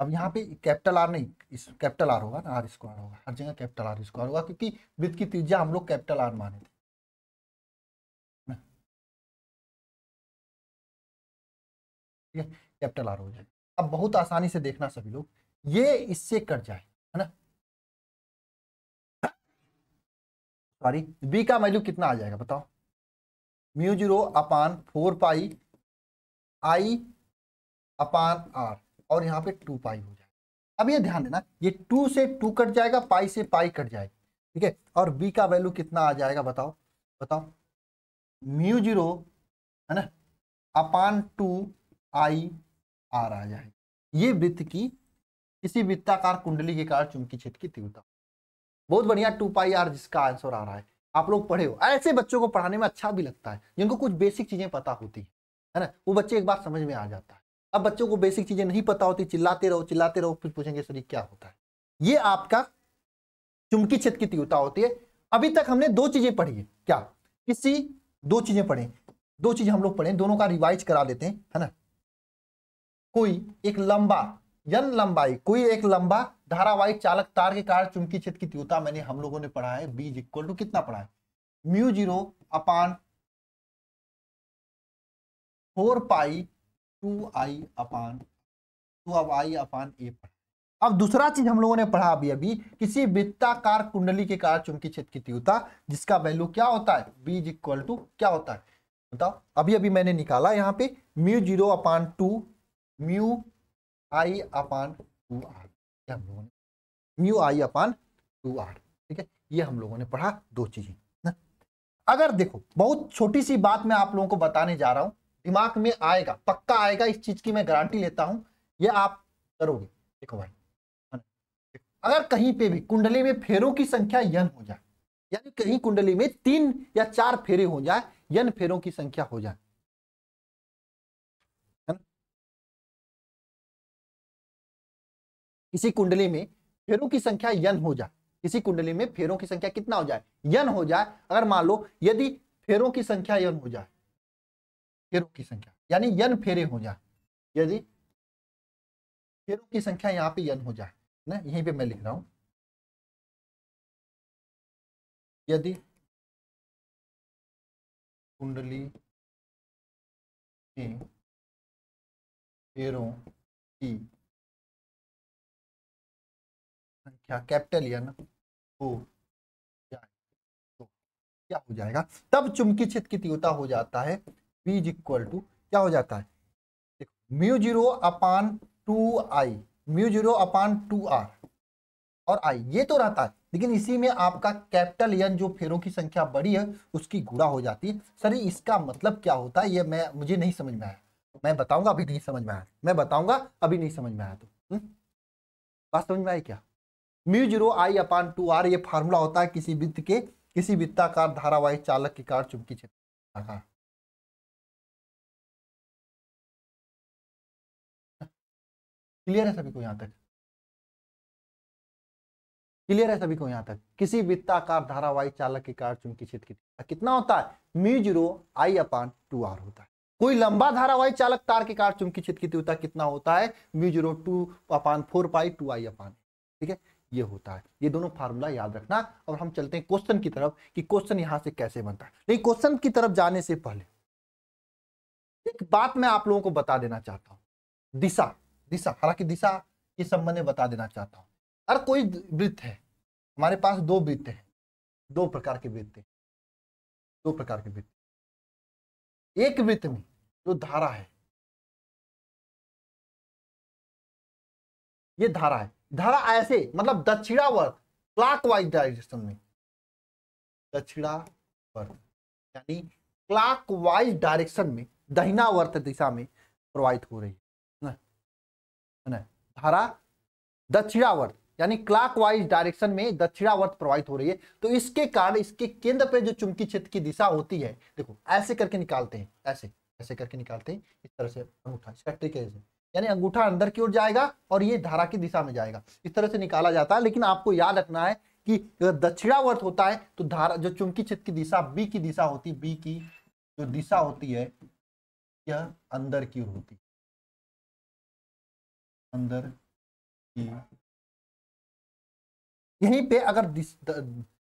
अब यहाँ पे कैपिटल आर नहीं इस कैपिटल आर होगा ना आर स्क्वायर होगा हर जगह कैपिटल आर स्क्वायर होगा क्योंकि वित्त की त्रिज्या हम लोग कैपिटल आर माने थे कैपिटल आर हो जाएगा अब बहुत आसानी से देखना सभी लोग ये इससे कट जाए है ना सॉरी बी का वैल्यू कितना आ जाएगा बताओ mu zero upon four pi I upon R और यहाँ पे टू पाई हो जाएगा अब ये ध्यान देना ये टू से टू कट जाएगा पाई से पाई कट जाएगा ठीक है और बी का वैल्यू कितना आ जाएगा बताओ बताओ म्यू जीरो है ना अपान टू आई आर आ जाएगा ये वृत्त की किसी वृत्ताकार कुंडली के कारण चुंबकीय क्षेत्र की तीव्रता बहुत बढ़िया टू पाई आर जिसका आंसर आ रहा है आप लोग पढ़े हो ऐसे बच्चों को पढ़ाने में अच्छा भी लगता है जिनको कुछ बेसिक चीज़ें पता होती है ना वो बच्चे एक बार समझ में आ जाता है अब बच्चों को बेसिक चीज़ें नहीं पता होती चिल्लाते रहो चिल्लाते रहो फिर पूछेंगे सर क्या होता है ये आपका चुमकी छत की तीव्रता होती है अभी तक हमने दो चीज़ें पढ़ी है क्या किसी दो चीज़ें पढ़े दो चीज़ें हम लोग पढ़े दोनों का रिवाइज करा देते हैं है ना कोई एक लंबा यन लंबाई कोई एक लंबा धारावाहिक चालक तार के कारण चुंबकीय क्षेत्र की तीव्रता मैंने हम लोगों ने पढ़ा है बीज इक्वल टू कितना पढ़ा है mu zero upon four pi two I upon two तो अब आई अपान ए अब दूसरा चीज हम लोगों ने पढ़ा अभी अभी किसी वित्ताकार कुंडली के कारण चुंबकीय क्षेत्र की तीव्रता जिसका वैल्यू क्या होता है बीज इक्वल टू क्या होता है बताओ अभी अभी मैंने निकाला यहाँ पे mu zero upon two mu I upon two R ये हम लोगों ने mu I upon two R ठीक है ये हम लोगों ने पढ़ा दो चीजें अगर देखो बहुत छोटी सी बात मैं आप लोगों को बताने जा रहा हूं दिमाग में आएगा पक्का आएगा इस चीज की मैं गारंटी लेता हूं ये आप करोगे देखो भाई अगर कहीं पे भी कुंडली में फेरों की संख्या यन हो जाए यानी कहीं कुंडली में तीन या चार फेरे हो जाए यन फेरों की संख्या हो जाए किसी कुंडली में फेरों की संख्या यन हो जाए किसी कुंडली में फेरों की संख्या कितना हो जाए यन हो जाए अगर मान लो यदि फेरों की संख्या यन हो जाए फेरों की संख्या यानी यन फेरे हो जाए यदि फेरों की संख्या यहाँ पे यन हो जाए ना यहीं पे मैं लिख रहा हूं यदि कुंडली में फेरों की क्या कैपिटल एन तो क्या हो जाएगा तब चुंबकीय क्षेत्र की तीव्रता हो जाता है बी इज इक्वल टू क्या हो जाता है mu zero upon two I mu zero upon two R और आई ये तो रहता है लेकिन इसी में आपका कैपिटल एन जो फेरों की संख्या बड़ी है उसकी गुड़ा हो जाती है सर इसका मतलब क्या होता है ये मैं मुझे नहीं समझ में आया मैं बताऊंगा अभी नहीं समझ में आया मैं बताऊंगा अभी नहीं समझ में आया तो हम्म? बात समझ में आई क्या mu zero I upon two R ये फार्मूला होता है किसी वित्त के किसी वित्ताकार धारावाही चालक के कारण चुंबकीय क्षेत्र हाँ। क्लियर है सभी को यहां तक क्लियर है सभी को यहां तक किसी वित्ताकार धारावाही चालक के कारण चुंबकीय क्षेत्र की कितना होता है mu zero I upon two R होता है कोई लंबा धारावाही चालक तार के कारण चुंबकीय क्षेत्र की तीव्रता कितना होता है mu zero two upon four pi two I upon ठीक है ये होता है ये दोनों फार्मूला याद रखना और हम चलते हैं क्वेश्चन की तरफ कि क्वेश्चन यहां से कैसे बनता है लेकिन क्वेश्चन की तरफ जाने से पहले एक बात मैं आप लोगों को बता देना चाहता हूं दिशा दिशा हालांकि दिशा के संबंध में बता देना चाहता हूं हर कोई वृत्त है हमारे पास दो वृत्त हैं दो प्रकार के वृत्त दो प्रकार के वृत्त एक वृत्त में जो धारा है ये धारा है धारा ऐसे मतलब दक्षिणावर्त क्लॉकवाइज डायरेक्शन में दक्षिणावर्त यानी क्लॉकवाइज डायरेक्शन में दहिनावर्त दिशा में प्रवाहित हो रही है ना धारा दक्षिणावर्त यानी क्लॉकवाइज डायरेक्शन में दक्षिणावर्त प्रवाहित हो रही है तो इसके कारण इसके केंद्र पे जो चुंबकीय क्षेत्र की दिशा होती है देखो ऐसे करके निकालते हैं ऐसे ऐसे करके निकालते हैं इस तरह से अंगूठा इसका ट्रिक है यानी अंगूठा अंदर की ओर जाएगा और ये धारा की दिशा में जाएगा इस तरह से निकाला जाता है लेकिन आपको याद रखना है कि दक्षिणावर्त होता है तो धारा जो चुंबकीय क्षेत्र की दिशा बी की दिशा होती बी की जो दिशा होती है यह अंदर की ओर होती अंदर की यहीं पे अगर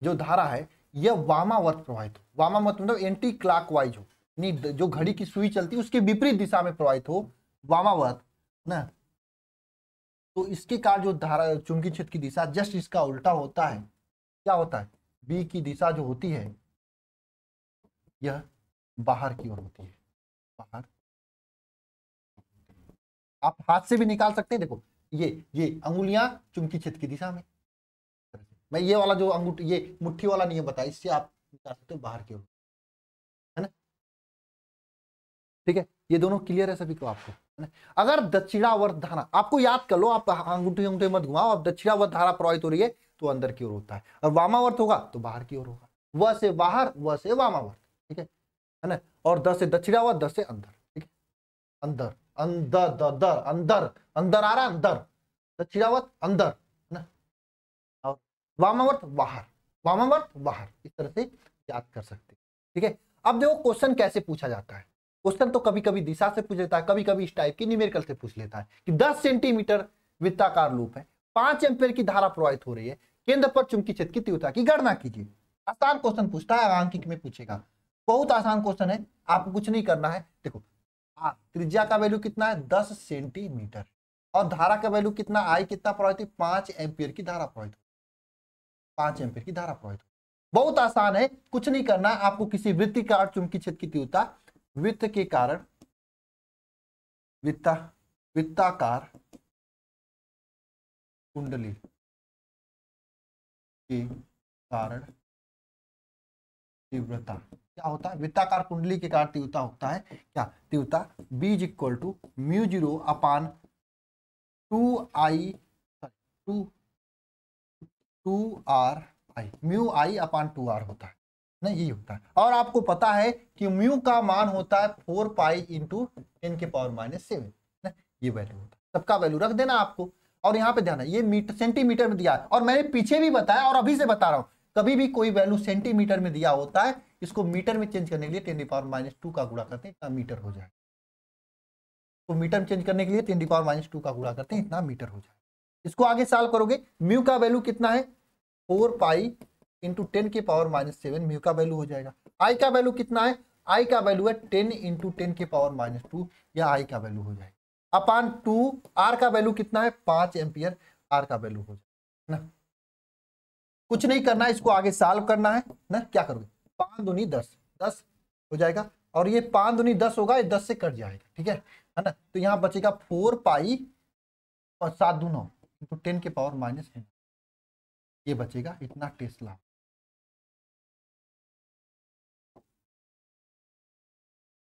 जो धारा है यह वामावर्त प्रवाहित हो वामावर्त मतलब एंटी क्लॉकवाइज हो यानी जो घड़ी की सुई चलती है उसके विपरीत दिशा में प्रवाहित हो वामावत ना तो इसके कारण जो धारा चुंबकीय क्षेत्र की दिशा जस्ट इसका उल्टा होता है क्या होता है बी की दिशा जो होती है यह बाहर की ओर होती है बाहर आप हाथ से भी निकाल सकते हैं देखो ये ये अंगुलियां चुंबकीय क्षेत्र की दिशा में मैं ये वाला जो अंगूठी ये मुट्ठी वाला नियम बताया इससे आप निकाल सकते हो बाहर की ओर है ना ठीक है ये दोनों क्लियर है सभी को आपको अगर दक्षिणावर्त धारा आपको याद कर लो आप अंगूठे अंगूठे मत घुमाओ आप दक्षिणावर्त धारा प्रवाहित हो रही है तो अंदर की ओर होता है और वामावर्त होगा तो बाहर की ओर होगा वह से बाहर वह से वामावर्त ठीक है है ना और दस से दक्षिणावर्त दस से अंदर ठीक है अंदर अंदर अंदर अंदर अंदर आ रहा अंदर दक्षिणावर्त अंदर है ना और वामावर्त बाहर वामावर्त बाहर इस तरह से याद कर सकते ठीक है अब देखो क्वेश्चन कैसे पूछा जाता है क्वेश्चन तो कभी कभी दिशा से पूछ लेता है कभी कभी इस टाइप की न्यूमेरिकल से पूछ लेता है कि 10 सेंटीमीटर वित्ताकार लूप है पांच एम्पेयर की धारा प्रवाहित हो रही है केंद्र पर चुमकी क्षेत्र की तीव्रता की गणना कीजिए आसान क्वेश्चन पूछता है आंकिक में पूछेगा बहुत आसान क्वेश्चन है आपको कुछ नहीं करना है देखो हाँ, त्रिज्या का वैल्यू कितना है दस सेंटीमीटर और धारा का वैल्यू कितना आई कितना प्रवाहित हुई पांच एम्पियर की धारा प्रवाहित हुई पांच एम्पियर की धारा प्रवाहित हुई बहुत आसान है कुछ नहीं करना आपको किसी वृत्ति का और क्षेत्र की तीव्रता वित्त के कारण वित्ता वित्ताकार कुंडली के कारण तीव्रता क्या होता है वित्ताकार कुंडली के कारण तीव्रता होता है क्या तीव्रता B is equal to mu zero upon two I two two R I mu I upon two R होता है ना यही होता है और आपको पता है कि म्यू का मान होता है फोर पाई इंटू टेन के पावर माइनस सेवन ना ये वैल्यू होता है सबका वैल्यू रख देना आपको और यहाँ पे ध्यान है ये मीटर सेंटीमीटर में दिया है और मैंने पीछे भी बताया और अभी से बता रहा हूँ कभी भी कोई वैल्यू सेंटीमीटर में दिया होता है इसको मीटर में चेंज करने के लिए टेन पावर माइनस टू का गुड़ा करते हैं इतना मीटर हो जाए तो मीटर में चेंज करने के लिए टेन पावर माइनस टू का गुड़ा करते हैं इतना मीटर हो जाए इसको आगे साल करोगे म्यू का वैल्यू कितना है फोर पाई इंटू टेन के पावर माइनस सेवन म्यू का वैल्यू हो जाएगा आई का वैल्यू कितना है आई का वैल्यू है टेन इंटू टेन के पावर माइनस टू या आई का वैल्यू हो जाएगा अपान टू आर का वैल्यू कितना है पांच एम्पियर आर का वैल्यू हो जाएगा ना कुछ नहीं करना है इसको आगे सॉल्व करना है ना क्या करोगे पांच दुनी दस दस हो जाएगा और ये पांच दुनी दस होगा ये दस से कट जाएगा ठीक है है ना तो यहाँ बचेगा फोर पाई और सात दू नौ इंटू टेन के पावर माइनस है ये बचेगा इतना टेस्ला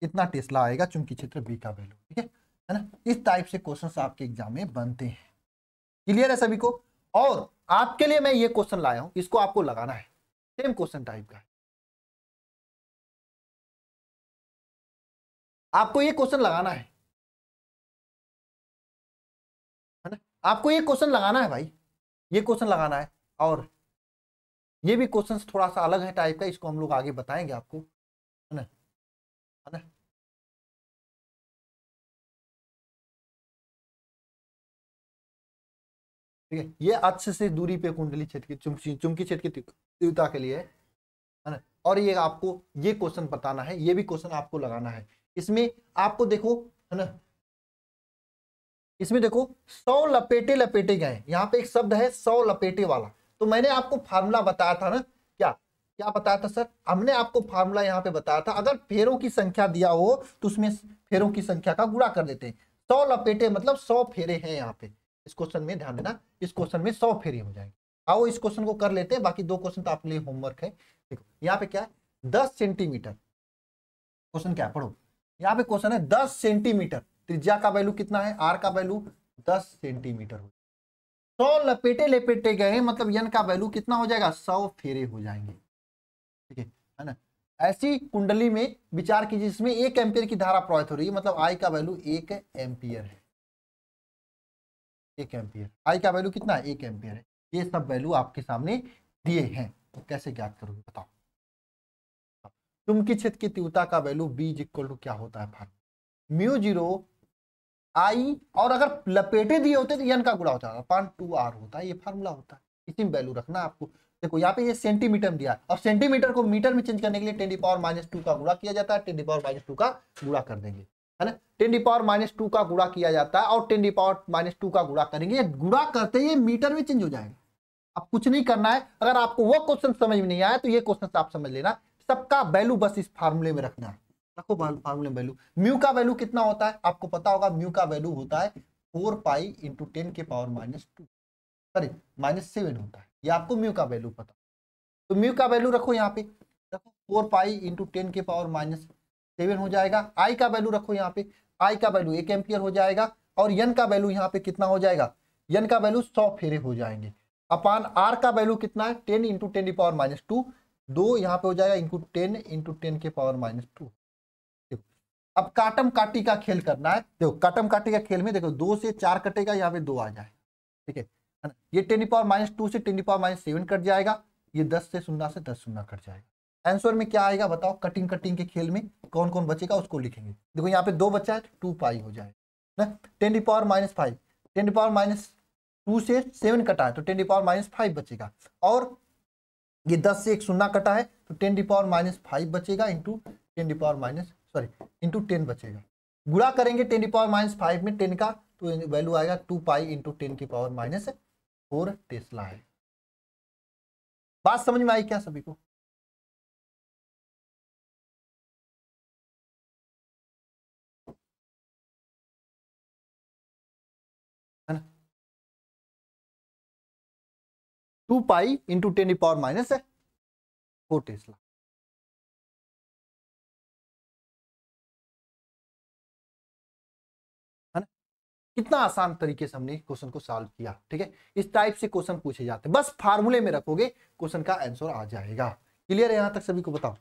कितना टेस्ला आएगा चूंकि क्षेत्र बी का वैल्यू ठीक है है ना इस टाइप से क्वेश्चन आपके एग्जाम में बनते हैं क्लियर है सभी को और आपके लिए मैं ये क्वेश्चन लाया हूं इसको आपको लगाना है सेम क्वेश्चन टाइप का आपको ये क्वेश्चन लगाना है है ना आपको ये क्वेश्चन लगाना है भाई ये क्वेश्चन लगाना है और ये भी क्वेश्चन थोड़ा सा अलग है टाइप का इसको हम लोग आगे बताएंगे आपको है ना है ना ठीक है ये अक्ष से दूरी पे कुंडली क्षेत्र की चुमकी चुमकी क्षेत्र की तीव्रता के लिए है ना और ये आपको ये क्वेश्चन बताना है ये भी क्वेश्चन आपको लगाना है इसमें आपको देखो है ना इसमें देखो सौ लपेटे लपेटे गए यहाँ पे एक शब्द है सौ लपेटे वाला तो मैंने आपको फार्मूला बताया था ना क्या क्या बताया था सर हमने आपको फार्मूला यहाँ पे बताया था अगर फेरों की संख्या दिया हो तो उसमें फेरों की संख्या का गुणा कर देते हैं सौ लपेटे मतलब सौ फेरे हैं यहाँ पे इस क्वेश्चन में ध्यान देना इस क्वेश्चन में सौ फेरी हो जाएंगे आओ इस क्वेश्चन को कर लेते हैं बाकी दो क्वेश्चन तो आपके लिए होमवर्क है देखो यहाँ पे क्या है दस सेंटीमीटर क्वेश्चन क्या पढ़ो यहाँ पे क्वेश्चन है दस सेंटीमीटर त्रिज्या का वैल्यू कितना है आर का वैल्यू दस सेंटीमीटर हो सौ लपेटे लपेटे गए मतलब यन का वैल्यू कितना हो जाएगा सौ फेरे हो जाएंगे ठीक है ना ऐसी कुंडली में विचार कीजिए जिसमें एक एम्पियर की धारा प्रवाहित हो रही है मतलब आई का वैल्यू एक एम्पियर है एक एम्पियर आई का वैल्यू कितना है एक एम्पियर है ये सब वैल्यू आपके सामने दिए हैं तो कैसे ज्ञात करोगे बताओ चुंबकीय क्षेत्र की तीव्रता का value B is equal to क्या होता है फार्म म्यू जीरो आई और अगर लपेटे दिए होते तो यन का गुड़ा होता है पॉइंट टू आर होता है ये फार्मूला होता है इसी में वैल्यू रखना आपको देखो यहाँ पे ये सेंटीमीटर में दिया और सेंटीमीटर को मीटर में चेंज करने के लिए ten the power minus two का गुड़ा किया जाता है ten the power minus two का गुड़ा कर देंगे है ना ten the power minus two का गुड़ा किया जाता है और ten the power minus two का गुड़ा करेंगे गुड़ा करते ही मीटर में चेंज हो जाएगा अब कुछ नहीं करना है अगर आपको वो क्वेश्चन समझ में नहीं आया तो ये क्वेश्चन आप समझ लेना सबका वैल्यू बस इस फार्मूले में रखना है रखो फार्मूले में वैल्यू म्यू का वैल्यू कितना होता है आपको पता होगा म्यू का वैल्यू होता है फोर पाई इंटू टेन के power minus two sorry minus seven होता है ये आपको म्यू का वैल्यू पता तो म्यू का वैल्यू रखो यहाँ पे रखो फोर पाई इंटू टेन के पावर माइनस सेवन हो जाएगा आई का वैल्यू रखो यहाँ पे आई का वैल्यू एक एम्पियर हो जाएगा और यन का वैल्यू यहाँ पे कितना हो जाएगा यन का वैल्यू सौ फेरे हो जाएंगे अपान आर का वैल्यू कितना है टेन इंटू टेन की पावर माइनस टू दो यहाँ पे हो जाएगा इंटू टेन इंटू टेन के पावर माइनस टू अब काटम काटी का खेल करना है देखो काटम काटी का खेल में देखो दो से चार कटेगा यहाँ पे दो आ जाए ठीक है ये टेन पावर माइनस टू से टेन पावर माइनस सेवन कट जाएगा ये दस से शून्य से दस शून्य कट जाएगा आंसर में क्या आएगा बताओ कटिंग कटिंग के खेल में कौन कौन बचेगा उसको लिखेंगे देखो यहाँ पे दो बच्चा है टू पाई हो जाए ना ten the power minus five ten the power minus two से सेवन कटा है तो ten the power minus five बचेगा और ये दस से एक शून्य कटा है तो ten the power minus five बचेगा into ten the power minus sorry into ten बचेगा गुड़ा करेंगे ten the power minus five में टेन का तो वैल्यू आएगा टू पाई इंटू टेन की पावर माइनस फोर टेस्ला है बात समझ में आई क्या सभी को two pi into ten power minus है फोर टेस्ला कितना आसान तरीके से हमने क्वेश्चन को सॉल्व किया ठीक है इस टाइप से क्वेश्चन पूछे जाते हैं बस फार्मूले में रखोगे क्वेश्चन का आंसर आ जाएगा क्लियर है यहां तक सभी को बताओ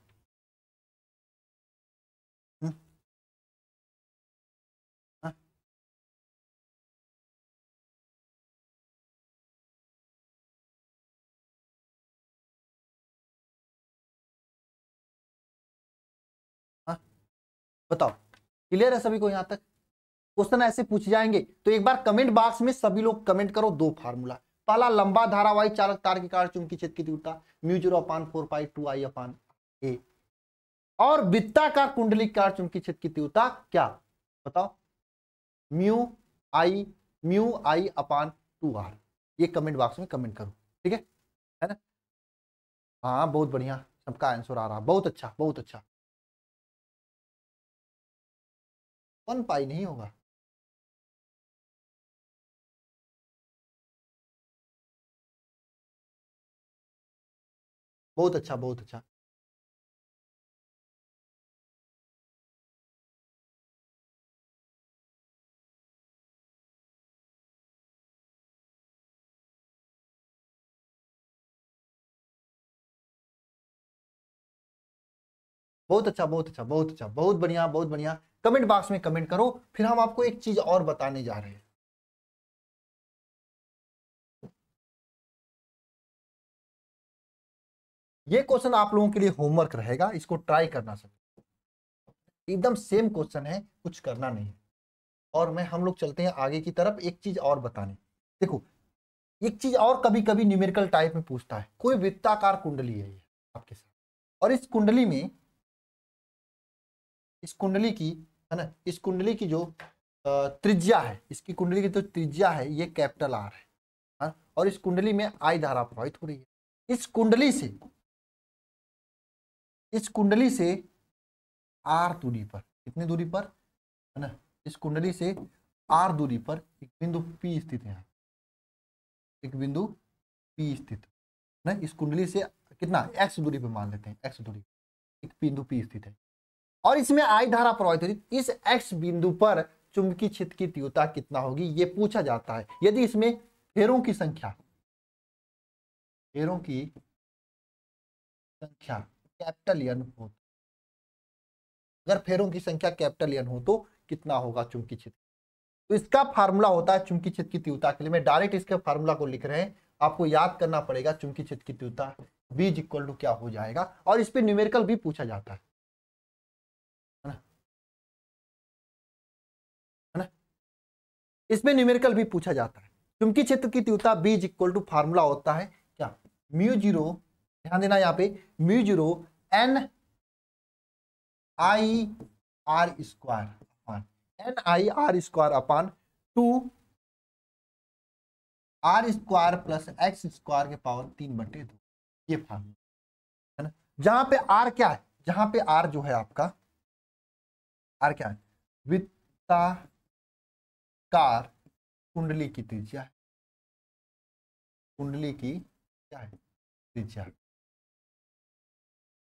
बताओ क्लियर है सभी को यहां तक क्वेश्चन ऐसे पूछे जाएंगे तो एक बार कमेंट बॉक्स में सभी लोग कमेंट करो दो फार्मूला पहला लंबा धारावाहिक चालक तार के कारण चुंबकीय क्षेत्र की तीव्रता mu zero upon four pi two I upon A और वित्ताकार कुंडली के कारण चुंबकीय क्षेत्र की तीव्रता क्या बताओ mu I mu I upon two R ये कमेंट बॉक्स में कमेंट करो ठीक है है ना हाँ बहुत बढ़िया सबका आंसर आ रहा बहुत अच्छा बहुत अच्छा वन पाई नहीं होगा बहुत अच्छा बहुत अच्छा बहुत अच्छा बहुत अच्छा बहुत अच्छा बहुत बढ़िया बहुत बढ़िया कमेंट बॉक्स में कमेंट करो फिर हम आपको एक चीज और बताने जा रहे हैं ये क्वेश्चन आप लोगों के लिए होमवर्क रहेगा इसको ट्राई करना सब एकदम सेम क्वेश्चन है कुछ करना नहीं है और मैं हम लोग चलते हैं आगे की तरफ एक चीज और बताने देखो एक चीज और कभी कभी न्यूमेरिकल टाइप में पूछता है कोई वृत्ताकार कुंडली है ये आपके साथ और इस कुंडली में इस कुंडली की है ना इस कुंडली की जो त्रिज्या है इसकी कुंडली की जो त्रिज्या है ये कैपिटल आर है हाँ? और इस कुंडली में आई धारा प्रभावित हो रही है इस कुंडली से इस कुंडली से आर दूरी पर कितनी दूरी पर है ना इस कुंडली से आर दूरी पर एक बिंदु पी स्थित है एक बिंदु पी स्थित ना इस कुंडली से कितना एक्स दूरी पर मान लेते हैं एक्स दूरी एक बिंदु पी स्थित है और इसमें आई धारा प्रवाहित होती इस एक्स बिंदु पर चुंबकीय क्षेत्र की तीव्रता कितना होगी ये पूछा जाता है यदि इसमें फेरों की संख्या फेरों की संख्या कैपिटल एन हो अगर फेरों की संख्या कैपिटल एन हो तो कितना होगा चुंबकीय क्षेत्र तो इसका फार्मूला होता है चुंबकीय क्षेत्र की तीव्रता के लिए मैं डायरेक्ट इसके फार्मूला को लिख रहे हैं आपको याद करना पड़ेगा चुंबकीय क्षेत्र की तीव्रता बीज इक्वल टू क्या हो जाएगा और इस पर न्यूमेरिकल भी पूछा जाता है इसमें न्यूमेरिकल भी पूछा जाता है चुंबकीय क्षेत्र की तीव्रता B is equal to formula होता है क्या म्यू जीरो ध्यान देना यहाँ पे mu zero N I R square upon N I R square upon two R square plus X square के पावर तीन बटे दो ये फार्मूला है ना जहां पे आर क्या है जहां पे आर जो है आपका आर क्या है वित्ता आकार कुंडली की त्रिज्या है कुंडली की क्या है त्रिज्या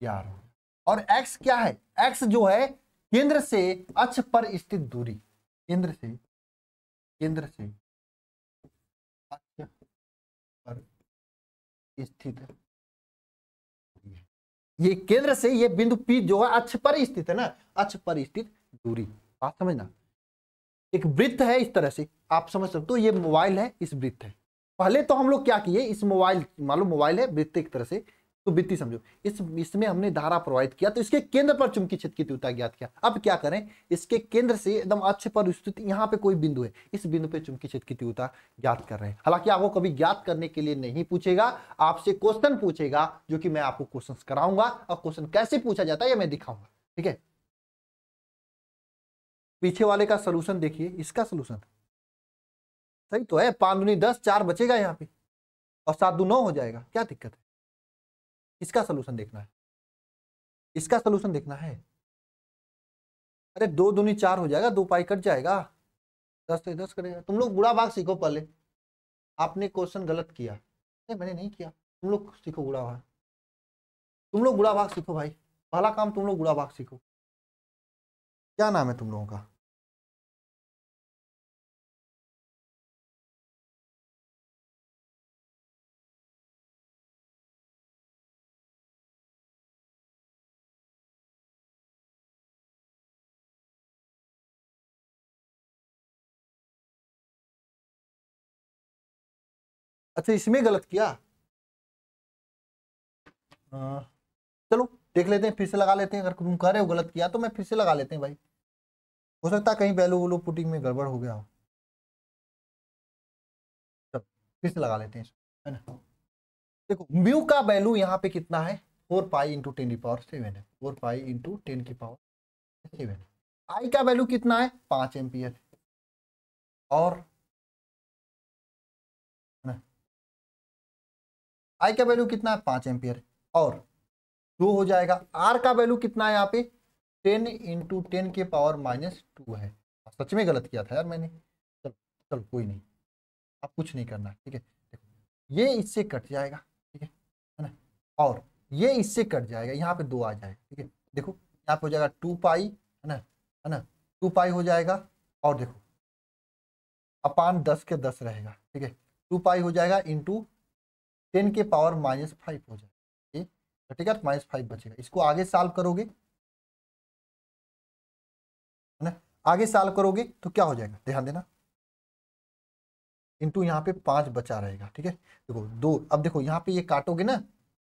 ग्यारह और x क्या है x जो है केंद्र से अक्ष पर स्थित दूरी केंद्र से केंद्र से अक्ष पर स्थित ये केंद्र से ये बिंदु P जो है अक्ष पर स्थित है ना अक्ष पर स्थित दूरी बात समझना एक वृत्त है इस तरह से आप समझ सकते हो तो ये मोबाइल है इस वृत्त है पहले तो हम लोग क्या किए इस मोबाइल मालूम मोबाइल है वृत्त एक तरह से तो वृत्ति समझो इस इसमें हमने धारा प्रवाहित किया तो इसके केंद्र पर चुंबकीय क्षेत्र की तीव्रता ज्ञात किया अब क्या करें इसके केंद्र से एकदम अच्छे पर स्थित यहाँ पे कोई बिंदु है इस बिंदु पे चुंबकीय क्षेत्र की तीव्रता ज्ञात कर रहे हैं हालांकि आपको कभी ज्ञात करने के लिए नहीं पूछेगा आपसे क्वेश्चन पूछेगा जो कि मैं आपको क्वेश्चन कराऊंगा और क्वेश्चन कैसे पूछा जाता है यह मैं दिखाऊंगा ठीक है पीछे वाले का सोल्यूशन देखिए इसका सोल्यूशन सही तो है पाँच दुनी दस चार बचेगा यहाँ पे और सात दू नौ हो जाएगा क्या दिक्कत है इसका सोल्यूशन देखना है इसका सोल्यूशन देखना है अरे दो दुनी चार हो जाएगा दो पाई कट जाएगा दस से दस करेगा तुम लोग बुरा भाग सीखो पहले आपने क्वेश्चन गलत किया नहीं मैंने नहीं किया तुम लोग सीखो बुरा भाग तुम लोग बुरा भाग सीखो भाई पहला काम तुम लोग बुरा भाग सीखो क्या नाम है तुम लोगों का अच्छा इसमें गलत किया आ, चलो देख लेते हैं फिर से लगा लेते हैं अगर तुम कह रहे हो गलत किया तो मैं फिर से लगा लेते हैं भाई हो सकता है कहीं बैलू वैलू पुटिंग में गड़बड़ हो गया हो चलो फिर से लगा लेते हैं है ना देखो म्यू का वैल्यू यहाँ पे कितना है फोर पाई इंटू टेन की पावर सेवन है फोर पाई इंटू टेन की पावर सेवन आई का वैल्यू कितना है पाँच एम्पियर और आई का वैल्यू कितना है पांच एम्पियर और दो हो जाएगा आर का वैल्यू कितना है यहाँ पे टेन इंटू टेन के पावर माइनस टू है सच में गलत किया था यार मैंने चलो चलो कोई नहीं आप कुछ नहीं करना ठीक है देखो ये इससे कट जाएगा ठीक है ना और ये इससे कट जाएगा यहाँ पे दो आ जाएगा ठीक है देखो यहाँ पे हो जाएगा टू पाई है ना है ना टू पाई हो जाएगा और देखो अपान दस के दस रहेगा ठीक है टू पाई हो जाएगा इंटू टेन के पावर माइनस फाइव हो जाएगा ठीक तो है तो माइनस फाइव बचेगा इसको आगे सॉल्व करोगे है ना आगे सॉल्व करोगे तो क्या हो जाएगा ध्यान देना इंटू यहाँ पे पांच बचा रहेगा ठीक है देखो दो अब देखो यहाँ पे ये काटोगे ना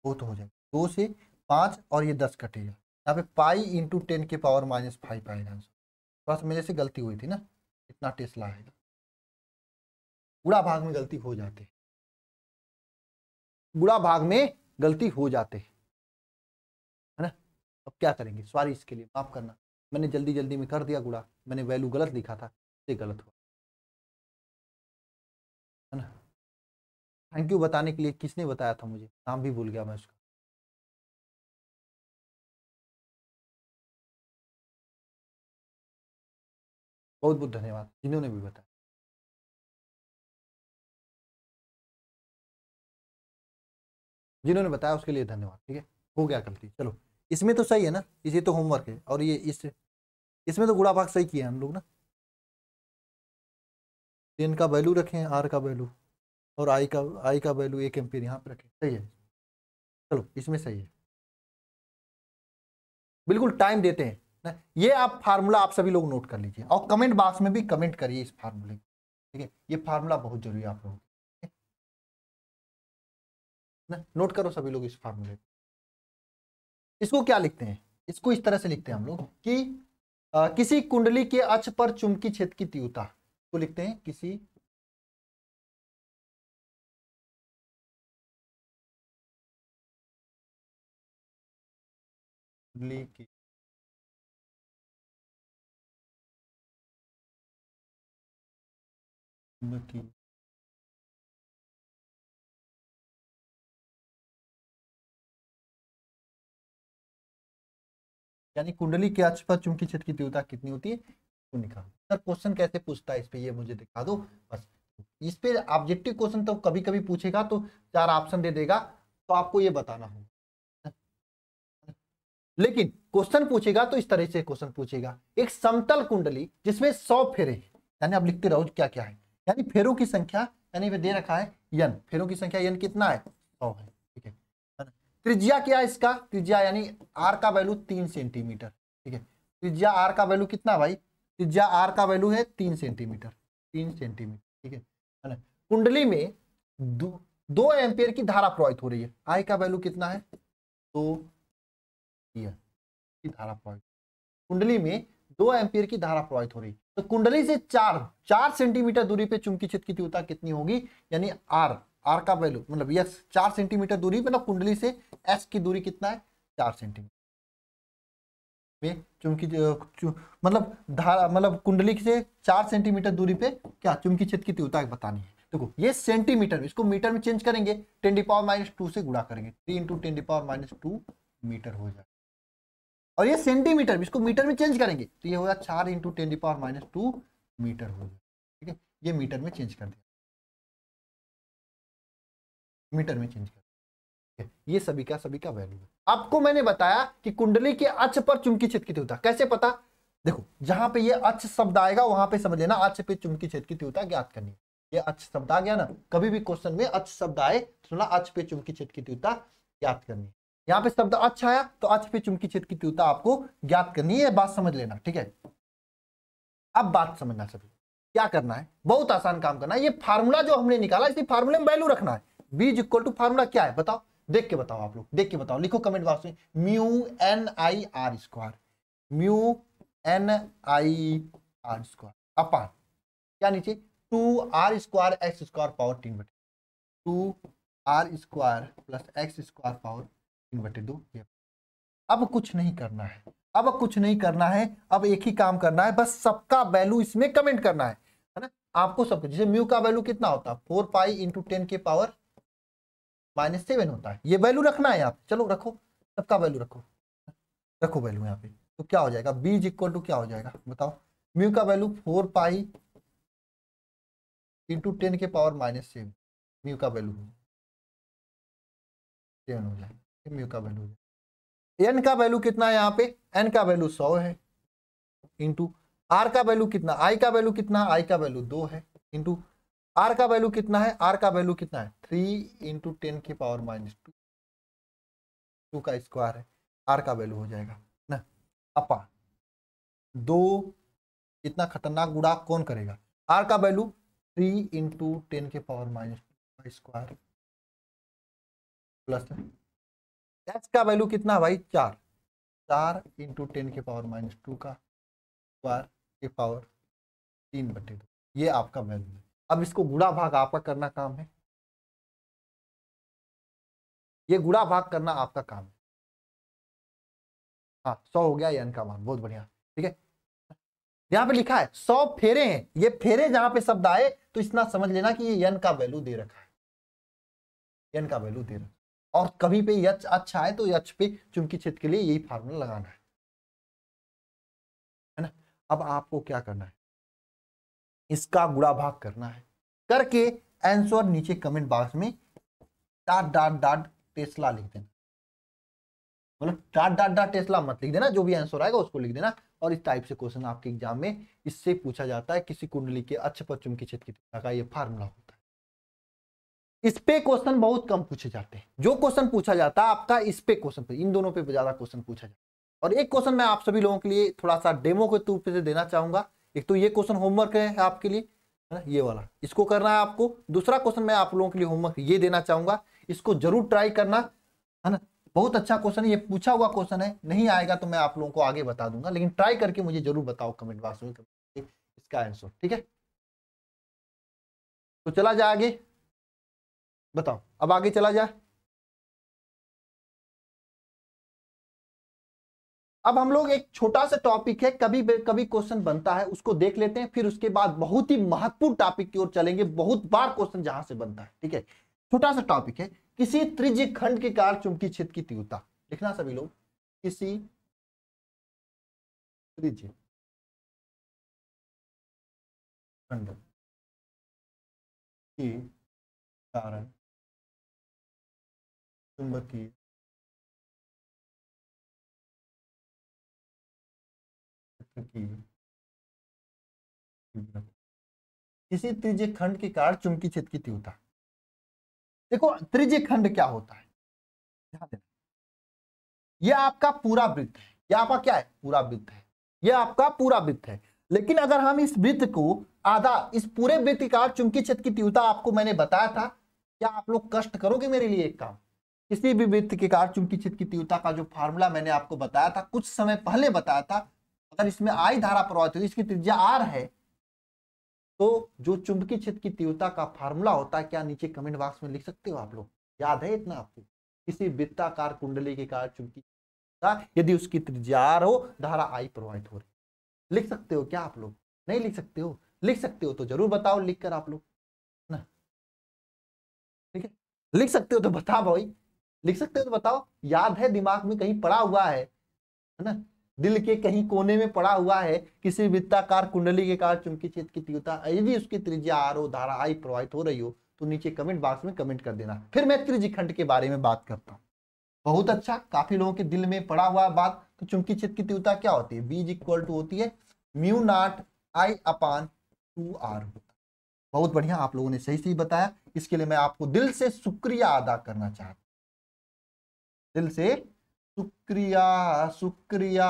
वो तो हो जाएगा दो से पाँच और ये दस कटेगा यहाँ पे पाई इंटू टेन के पावर माइनस फाइव आएगा आंसर थोड़ा सा मेरे से गलती हुई थी ना इतना टेस्ट लाएगा पूरा भाग में गलती हो जाती है बुरा भाग में गलती हो जाते है ना अब क्या करेंगे सॉरी इसके लिए माफ करना मैंने जल्दी जल्दी में कर दिया गुड़ा मैंने वैल्यू गलत लिखा था ये गलत हुआ है ना थैंक यू बताने के लिए किसने बताया था मुझे नाम भी भूल गया मैं उसका बहुत बहुत धन्यवाद जिन्होंने भी बताया जिन्होंने बताया उसके लिए धन्यवाद ठीक है हो गया गलती चलो इसमें तो सही है ना ये तो होमवर्क है और ये इस इसमें तो गुड़ा भाग सही किया हम लोग ना टेन का वैल्यू रखें आर का वैल्यू और आई का आई का वैल्यू एक एम्पियर यहाँ पर रखें सही है चलो इसमें सही है बिल्कुल टाइम देते हैं ना ये आप फार्मूला आप सभी लोग नोट कर लीजिए और कमेंट बॉक्स में भी कमेंट करिए इस फार्मूले ठीक है ये फार्मूला बहुत जरूरी है आप लोगों ना नोट करो सभी लोग इस फार्मूले को इसको क्या लिखते हैं इसको इस तरह से लिखते हैं हम लोग कि आ, किसी कुंडली के अक्ष पर चुमकी क्षेत्र की तीव्रता को लिखते हैं किसी कुंडली के चुंबकीय यानी कुंडली के अक्ष पर चुंबकीय क्षेत्र की तीव्रता कितनी होती है उनका सर क्वेश्चन कैसे पूछता है इस पर ये मुझे दिखा दो बस इस पर ऑब्जेक्टिव क्वेश्चन तो कभी कभी पूछेगा तो चार ऑप्शन दे देगा तो आपको ये बताना होगा लेकिन क्वेश्चन पूछेगा तो इस तरह से क्वेश्चन पूछेगा एक समतल कुंडली जिसमें सौ फेरे यानी आप लिखते रहो क्या क्या है यानी फेरों की संख्या यानी दे रखा है यन फेरों की संख्या यन कितना है सौ है त्रिज्या क्या है इसका त्रिज्या यानी आर का वैल्यू तीन सेंटीमीटर ठीक है त्रिज्या आर का वैल्यू कितना भाई त्रिज्या आर का वैल्यू है तीन सेंटीमीटर तीन सेंटीमीटर ठीक है कुंडली में दो एम्पेयर एम्पियर की धारा प्रवाहित हो रही है आई का वैल्यू कितना है दो की धारा प्रवाहित कुंडली में दो एम्पियर की धारा प्रवाहित हो रही है तो कुंडली से चार चार सेंटीमीटर दूरी पे चुंबकीय क्षेत्र की तीव्रता कितनी होगी यानी आर आर का वैल्यू मतलब यस चार सेंटीमीटर दूरी मतलब कुंडली से एस की दूरी कितना है चार सेंटीमीटर वे मतलब धारा मतलब कुंडली से चार सेंटीमीटर दूरी पे क्या चुमकी क्षेत्र की तीव्रता बतानी है देखो ये सेंटीमीटर इसको मीटर में चेंज करेंगे ten the power minus two से गुड़ा करेंगे three into ten the power minus two metre हो जाएगा और ये सेंटीमीटर इसको मीटर में चेंज करेंगे तो ये होगा चार into ten the power minus two metre हो जाएगा ठीक है ये मीटर में चेंज कर दिया मीटर में चेंज कर है ये सभी का सभी का वैल्यू है आपको मैंने बताया कि कुंडली के अच्छ पर चुमकी छेद की तीव्रता कैसे पता देखो जहां पे ये अच्छ शब्द आएगा वहां पे समझ लेना अच्छ पे चुमकी छेद की तीव्रता ज्ञात करनी है ये अच्छ शब्द आ गया ना कभी भी क्वेश्चन में अच्छ शब्द आए सुना तो अच्छ पे चुमकी छेद की तीव्रता ज्ञात करनी यहाँ पे शब्द अच्छ आया तो अच्छ पे चुमकी छेद की तीव्रता आपको ज्ञात करनी है बात समझ लेना ठीक है अब बात समझना सभी क्या करना है बहुत आसान काम करना है ये फार्मूला जो हमने निकाला इसी फार्मूले में वैल्यू रखना है बीज इक्वल टू फार्मूला क्या है बताओ देख के बताओ आप लोग देख के बताओ लिखो कमेंट बॉक्स में mu N I R square mu N I R square upon क्या नीचे two R square X square power तीन बटे two R square plus X square power तीन बटे दो अब कुछ नहीं करना है अब कुछ नहीं करना है अब एक ही काम करना है बस सबका वैल्यू इसमें कमेंट करना है है ना आपको सबको जैसे म्यू का वैल्यू कितना होता है फोर पाई इंटू टेन के पावर माइनस सेवन होता है ये वैल्यू रखना है यहाँ पे चलो रखो सबका वैल्यू रखो रखो वैल्यू यहाँ पे तो क्या हो जाएगा बी इज इक्वल टू क्या हो जाएगा बताओ म्यू का value four pi into ten के पावर माइनस सेवन म्यू का वैल्यू सेवन हो जाएगा म्यू का वैल्यू एन का वैल्यू कितना है यहाँ पे एन का वैल्यू सौ है इंटू आर का वैल्यू कितना आई का वैल्यू कितना आई का वैल्यू दो है इंटू आर का वैल्यू कितना है आर का वैल्यू कितना है थ्री इंटू टेन की पावर माइनस टू टू का स्क्वायर है आर का वैल्यू हो जाएगा ना अपा दो इतना खतरनाक गुड़ा कौन करेगा आर का वैल्यू थ्री इंटू टेन के पावर माइनस टू का स्क्वायर प्लस एच का वैल्यू कितना है भाई चार चार इंटू टेन के पावर माइनस टू का स्क्वायर के पावर तीन बटे दो ये आपका वैल्यू है अब इसको गुड़ा भाग आपका करना काम है ये गुड़ा भाग करना आपका काम है हाँ सौ हो गया यन का मान बहुत बढ़िया ठीक है यहां पे लिखा है सौ फेरे हैं ये फेरे जहां पे शब्द आए तो इतना समझ लेना कि ये यन का वैल्यू दे रखा है यन का वैल्यू दे रखा और कभी पे यच अच्छा है तो यच पे चुमकी छेद के लिए यही फार्मूला लगाना है है ना अब आपको क्या करना है इसका गुड़ा भाग करना है करके आंसर नीचे कमेंट बॉक्स में डाट डाट डाट टेस्ला लिख देना मतलब डाट डाट डाट टेस्ला मत लिख देना जो भी आंसर आएगा उसको लिख देना और इस टाइप से क्वेश्चन आपके एग्जाम में इससे पूछा जाता है किसी कुंडली के अच्छे पर की छेद की का ये फार्मूला होता है इस पे क्वेश्चन बहुत कम पूछे जाते हैं जो क्वेश्चन पूछा जाता है आपका इस पे क्वेश्चन इन दोनों पे ज्यादा क्वेश्चन पूछा जाता है और एक क्वेश्चन मैं आप सभी लोगों के लिए थोड़ा सा डेमो के तौर पे देना चाहूंगा एक तो ये क्वेश्चन होमवर्क है आपके लिए है ना ये वाला इसको करना है आपको दूसरा क्वेश्चन मैं आप लोगों के लिए होमवर्क ये देना चाहूंगा इसको जरूर ट्राई करना है ना बहुत अच्छा क्वेश्चन है ये पूछा हुआ क्वेश्चन है नहीं आएगा तो मैं आप लोगों को आगे बता दूंगा लेकिन ट्राई करके मुझे जरूर बताओ कमेंट बॉक्स में इसका आंसर ठीक है तो चला जाए आगे बताओ अब आगे चला जाए अब हम लोग एक छोटा सा टॉपिक है कभी कभी क्वेश्चन बनता है उसको देख लेते हैं फिर उसके बाद बहुत ही महत्वपूर्ण टॉपिक की ओर चलेंगे बहुत बार क्वेश्चन जहां से बनता है ठीक है छोटा सा टॉपिक है किसी त्रिज्य खंड के कारण चुंबकीय क्षेत्र की तीव्रता लिखना सभी लोग किसी त्रिज्य खंड के कारण चुंबकीय किसी त्रिज्य खंड के कारण चुमकी की तीव्रता देखो त्रिज्य खंड क्या होता है यह आपका पूरा वृत्त है यह आपका क्या है पूरा वृत्त है यह आपका पूरा वृत्त है लेकिन अगर हम इस वृत्त को आधा इस पूरे वृत्त का चुंबकीय क्षेत्र की तीव्रता आपको मैंने बताया था क्या आप लोग कष्ट करोगे मेरे लिए एक काम किसी भी वृत्त के कारण चुंबकीय क्षेत्र की तीव्रता का जो फार्मूला मैंने आपको बताया था कुछ समय पहले बताया था अगर इसमें आई धारा प्रवाहित हुई तो इसकी त्रिज्या आर है तो जो चुंबकीय क्षेत्र की तीव्रता का फार्मूला होता है क्या नीचे कमेंट बॉक्स में लिख सकते हो आप लोग याद है इतना आपको किसी वित्ताकार कुंडली के कारण चुंबकीय यदि उसकी त्रिज्या आर हो धारा आई प्रवाहित हो रही लिख सकते हो क्या आप लोग नहीं लिख सकते हो लिख सकते हो तो जरूर बताओ लिख कर आप लोग ना ठीक है लिख सकते हो तो बताओ भाई लिख सकते हो तो बताओ याद है दिमाग में कहीं पड़ा हुआ है है ना दिल के कहीं कोने में पड़ा हुआ है किसी वित्ताकार कुंडली के कारण चुंबकीय क्षेत्र की तीव्रता यदि उसकी त्रिज्या आर ओ धारा आई प्रभावित हो रही हो तो नीचे कमेंट बॉक्स में कमेंट कर देना फिर मैं त्रिजिखंड के बारे में बात करता हूँ बहुत अच्छा काफी लोगों के दिल में पड़ा हुआ बात तो चुमकी क्षेत्र की तीव्रता क्या होती है बीज इक्वल टू होती है mu naught I upon two R बहुत बढ़िया आप लोगों ने सही सही बताया इसके लिए मैं आपको दिल से शुक्रिया अदा करना चाहता हूँ दिल से शुक्रिया शुक्रिया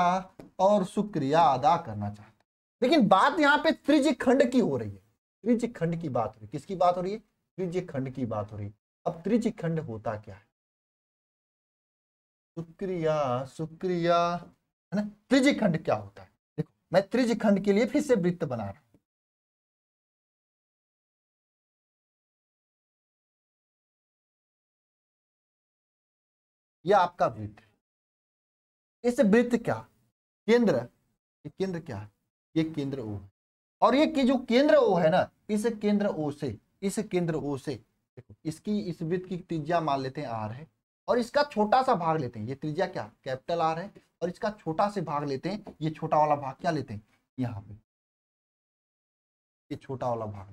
और शुक्रिया अदा करना चाहते लेकिन बात यहाँ पे त्रिज खंड की हो रही है त्रिज खंड की बात हो रही है किसकी बात हो रही है त्रिज खंड की बात हो रही है अब त्रिज खंड होता क्या है शुक्रिया शुक्रिया है ना त्रिज खंड क्या होता है देखो मैं त्रिज खंड के लिए फिर से वृत्त बना रहा हूं यह आपका वृत्त है इस वृत्त का केंद्र ये केंद्र क्या है ये केंद्र ओ है और ये कि जो केंद्र ओ है ना इस केंद्र ओ से इस केंद्र ओ से देखो इसकी इस वृत्त की त्रिज्या मान लेते हैं आर है और इसका छोटा सा भाग लेते हैं ये त्रिज्या क्या कैपिटल आर है और इसका छोटा से भाग लेते हैं ये छोटा वाला भाग क्या लेते हैं यहाँ पे ये छोटा वाला भाग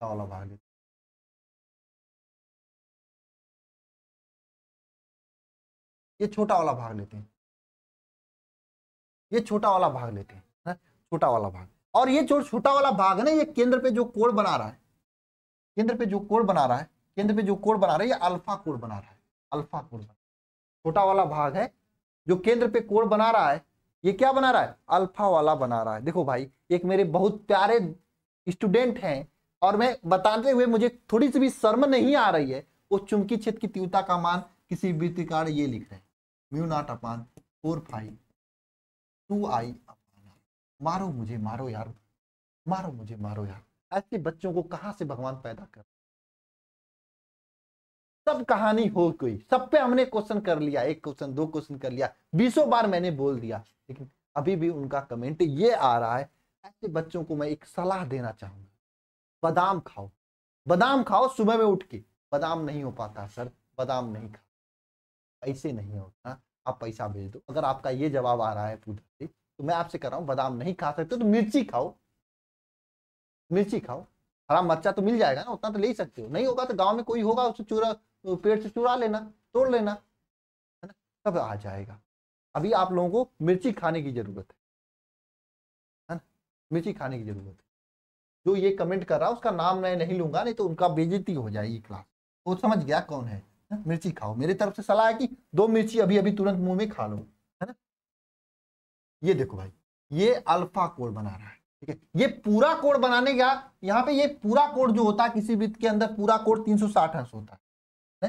छोटा वाला भाग लेते ये छोटा वाला भाग लेते हैं ये छोटा वाला भाग लेते हैं हाँ, छोटा वाला भाग और ये जो छोटा वाला भाग है ना ये केंद्र पे जो कोड़ बना रहा है केंद्र पे जो कोड़ बना रहा है केंद्र पे जो कोड़ बना रहा है ये अल्फा कोड़ बना रहा है अल्फा कोण बना छोटा वाला भाग है जो केंद्र पे कोड़ बना रहा है ये क्या बना रहा है अल्फा वाला बना रहा है देखो भाई एक मेरे बहुत प्यारे स्टूडेंट हैं और मैं बताते हुए मुझे थोड़ी सी भी शर्म नहीं आ रही है वो चुमकी क्षेत्र की तीव्रता का मान किसी वृत्तिकार ये लिख रहे हैं mu naught upon four five two I upon मारो मुझे मारो यार मारो मुझे मारो यार ऐसे बच्चों को कहां से भगवान पैदा कर सब कहानी हो गई सब पे हमने क्वेश्चन कर लिया एक क्वेश्चन दो क्वेश्चन कर लिया बीसों बार मैंने बोल दिया लेकिन अभी भी उनका कमेंट ये आ रहा है ऐसे बच्चों को मैं एक सलाह देना चाहूंगा बादाम खाओ बादाम खाओ सुबह में उठ के बादाम नहीं हो पाता सर बादाम नहीं खाओ ऐसे नहीं होता आप पैसा भेज दो अगर आपका ये जवाब आ रहा है पूजा से तो मैं आपसे कर रहा हूँ बादाम नहीं खा सकते तो मिर्ची खाओ मिर्ची खाओ हरा मर्चा तो मिल जाएगा ना उतना तो ले ही सकते हो नहीं होगा तो गाँव में कोई होगा उससे चूरा पेड़ से चुरा लेना तोड़ लेना है ना तब आ जाएगा अभी आप लोगों को मिर्ची खाने की ज़रूरत है ना मिर्ची खाने की ज़रूरत है जो ये कमेंट कर रहा है उसका नाम मैं नहीं लूंगा नहीं तो उनका बेजती हो जाएगी क्लास वो समझ गया कौन है मिर्ची खाओ मेरे तरफ से सलाह है कि दो मिर्ची अभी अभी तुरंत मुंह में खा लो है ना ये देखो भाई ये अल्फा कोड बना रहा है ठीक है ये पूरा कोड बनाने का यहाँ पे ये पूरा कोड जो होता है किसी वित्त के अंदर पूरा कोड 360 अंश होता है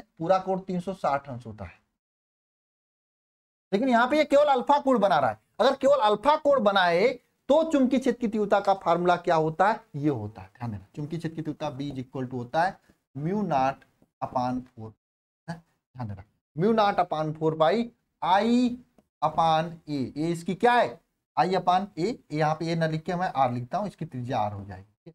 ने? पूरा कोड 360 अंश होता है लेकिन यहाँ पे ये केवल अल्फा कोड बना रहा है अगर केवल अल्फा कोड बनाए तो चुमकी छेद की तीव्रता का फार्मूला क्या होता है ये होता है ध्यान देना चुमकी छेद की तीव्रता बीज इक्वल टू होता है म्यू नॉट अपान फोर ध्यान रख mu naught upon four pi I upon A A इसकी क्या है आई अपान ए यहाँ पे ए ना लिख के मैं आर लिखता हूँ इसकी त्रिज्या आर हो जाएगी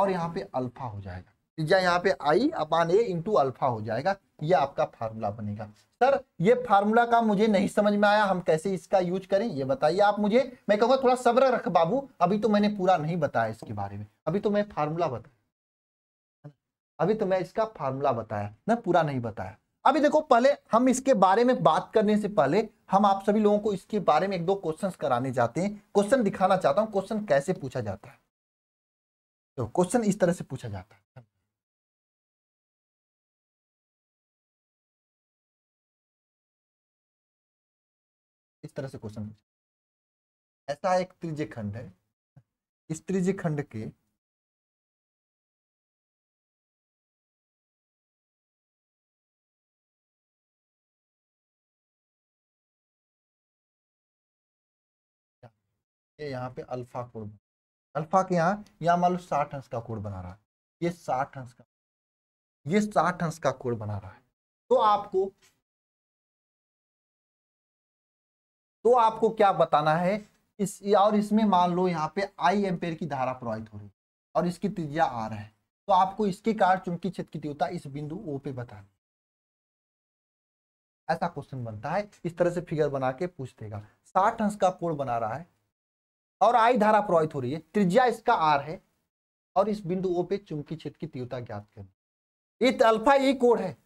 और यहाँ पे अल्फा हो जाएगा त्रिज्या यहाँ पे आई अपान ए इंटू अल्फा हो जाएगा ये आपका फार्मूला बनेगा सर ये फार्मूला का मुझे नहीं समझ में आया हम कैसे इसका यूज करें ये बताइए आप मुझे मैं कहूँगा थोड़ा सब्र रख बाबू अभी तो मैंने पूरा नहीं बताया इसके बारे में अभी तो मैं फार्मूला बताया अभी तो मैं इसका फार्मूला बताया ना पूरा नहीं बताया अभी देखो पहले हम इसके बारे में बात करने से पहले हम आप सभी लोगों को इसके बारे में एक दो क्वेश्चन कराने जाते हैं क्वेश्चन दिखाना चाहता हूं क्वेश्चन कैसे पूछा जाता है तो क्वेश्चन इस तरह से पूछा जाता है इस तरह से क्वेश्चन ऐसा एक त्रिज्य खंड है इस त्रिज्य खंड के ये यहाँ पे अल्फा कोड अल्फा के यहाँ यहाँ मान लो साठ अंश का कोड बना रहा है ये साठ अंश का ये साठ अंश का कोड बना रहा है तो आपको तो आपको क्या बताना है इस और इसमें मान लो यहाँ पे आई एम्पेयर की धारा प्रवाहित हो रही है और इसकी त्रिज्या रहा है तो आपको इसके कारण चुंबकीय क्षेत्र की तीव्रता इस बिंदु ओ पे बतानी ऐसा क्वेश्चन बनता है इस तरह से फिगर बना के पूछ देगा साठ अंश का कोण बना रहा है और आई धारा प्रवाहित हो रही है त्रिज्या इसका आर है और इस बिंदु ओ पे चुंबकीय क्षेत्र की तीव्रता ज्ञात करनी इत अल्फा ई कोड है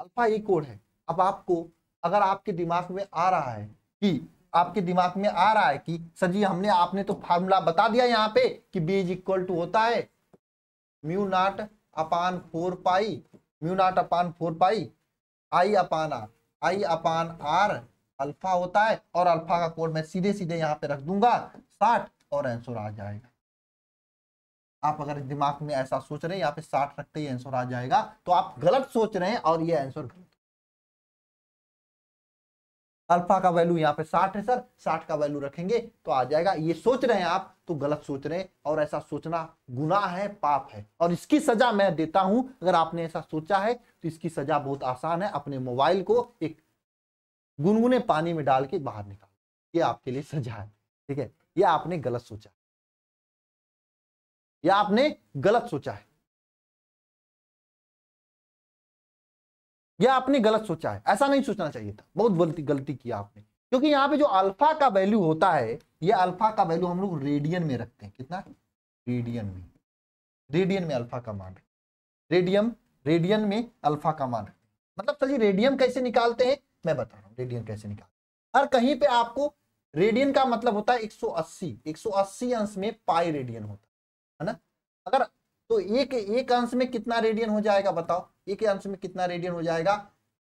अल्फा ई कोड है अब आपको अगर आपके दिमाग में आ रहा है कि आपके दिमाग में आ रहा है कि सर जी हमने आपने तो फार्मूला बता दिया यहाँ पे कि बी इज इक्वल टू होता है mu naught upon four pi mu naught upon four pi I upon R I upon R alpha होता है और अल्फा का कोड मैं सीधे सीधे यहाँ पे रख दूंगा साठ और आंसर आ जाएगा आप अगर दिमाग में ऐसा सोच रहे हैं यहाँ पे साठ रखते ही आंसर आ जाएगा तो आप गलत सोच रहे हैं और ये आंसर गलत अल्फा का वैल्यू यहाँ पे साठ है सर साठ का वैल्यू रखेंगे तो आ जाएगा ये सोच रहे हैं आप तो गलत सोच रहे हैं और ऐसा सोचना गुना है पाप है और इसकी सजा मैं देता हूं अगर आपने ऐसा सोचा है तो इसकी सजा बहुत आसान है अपने मोबाइल को एक गुनगुने पानी में डाल के बाहर निकाल ये आपके लिए सजा है ठीक है या आपने गलत सोचा या आपने गलत सोचा है या आपने गलत सोचा है ऐसा नहीं सोचना चाहिए था बहुत गलती गलती किया आपने क्योंकि यहां पे जो अल्फा का वैल्यू होता है ये अल्फा का वैल्यू हम लोग रेडियन में रखते हैं कितना रेडियन में रेडियन में अल्फा का मान रेडियम रेडियन में अल्फा का मान मतलब सर जी रेडियम कैसे निकालते हैं मैं बता रहा हूँ रेडियन कैसे निकालते हर कहीं पे आपको रेडियन का मतलब होता है 180 180 अंश में पाई रेडियन होता है ना अगर तो एक एक अंश में कितना रेडियन हो जाएगा बताओ एक अंश में कितना रेडियन हो जाएगा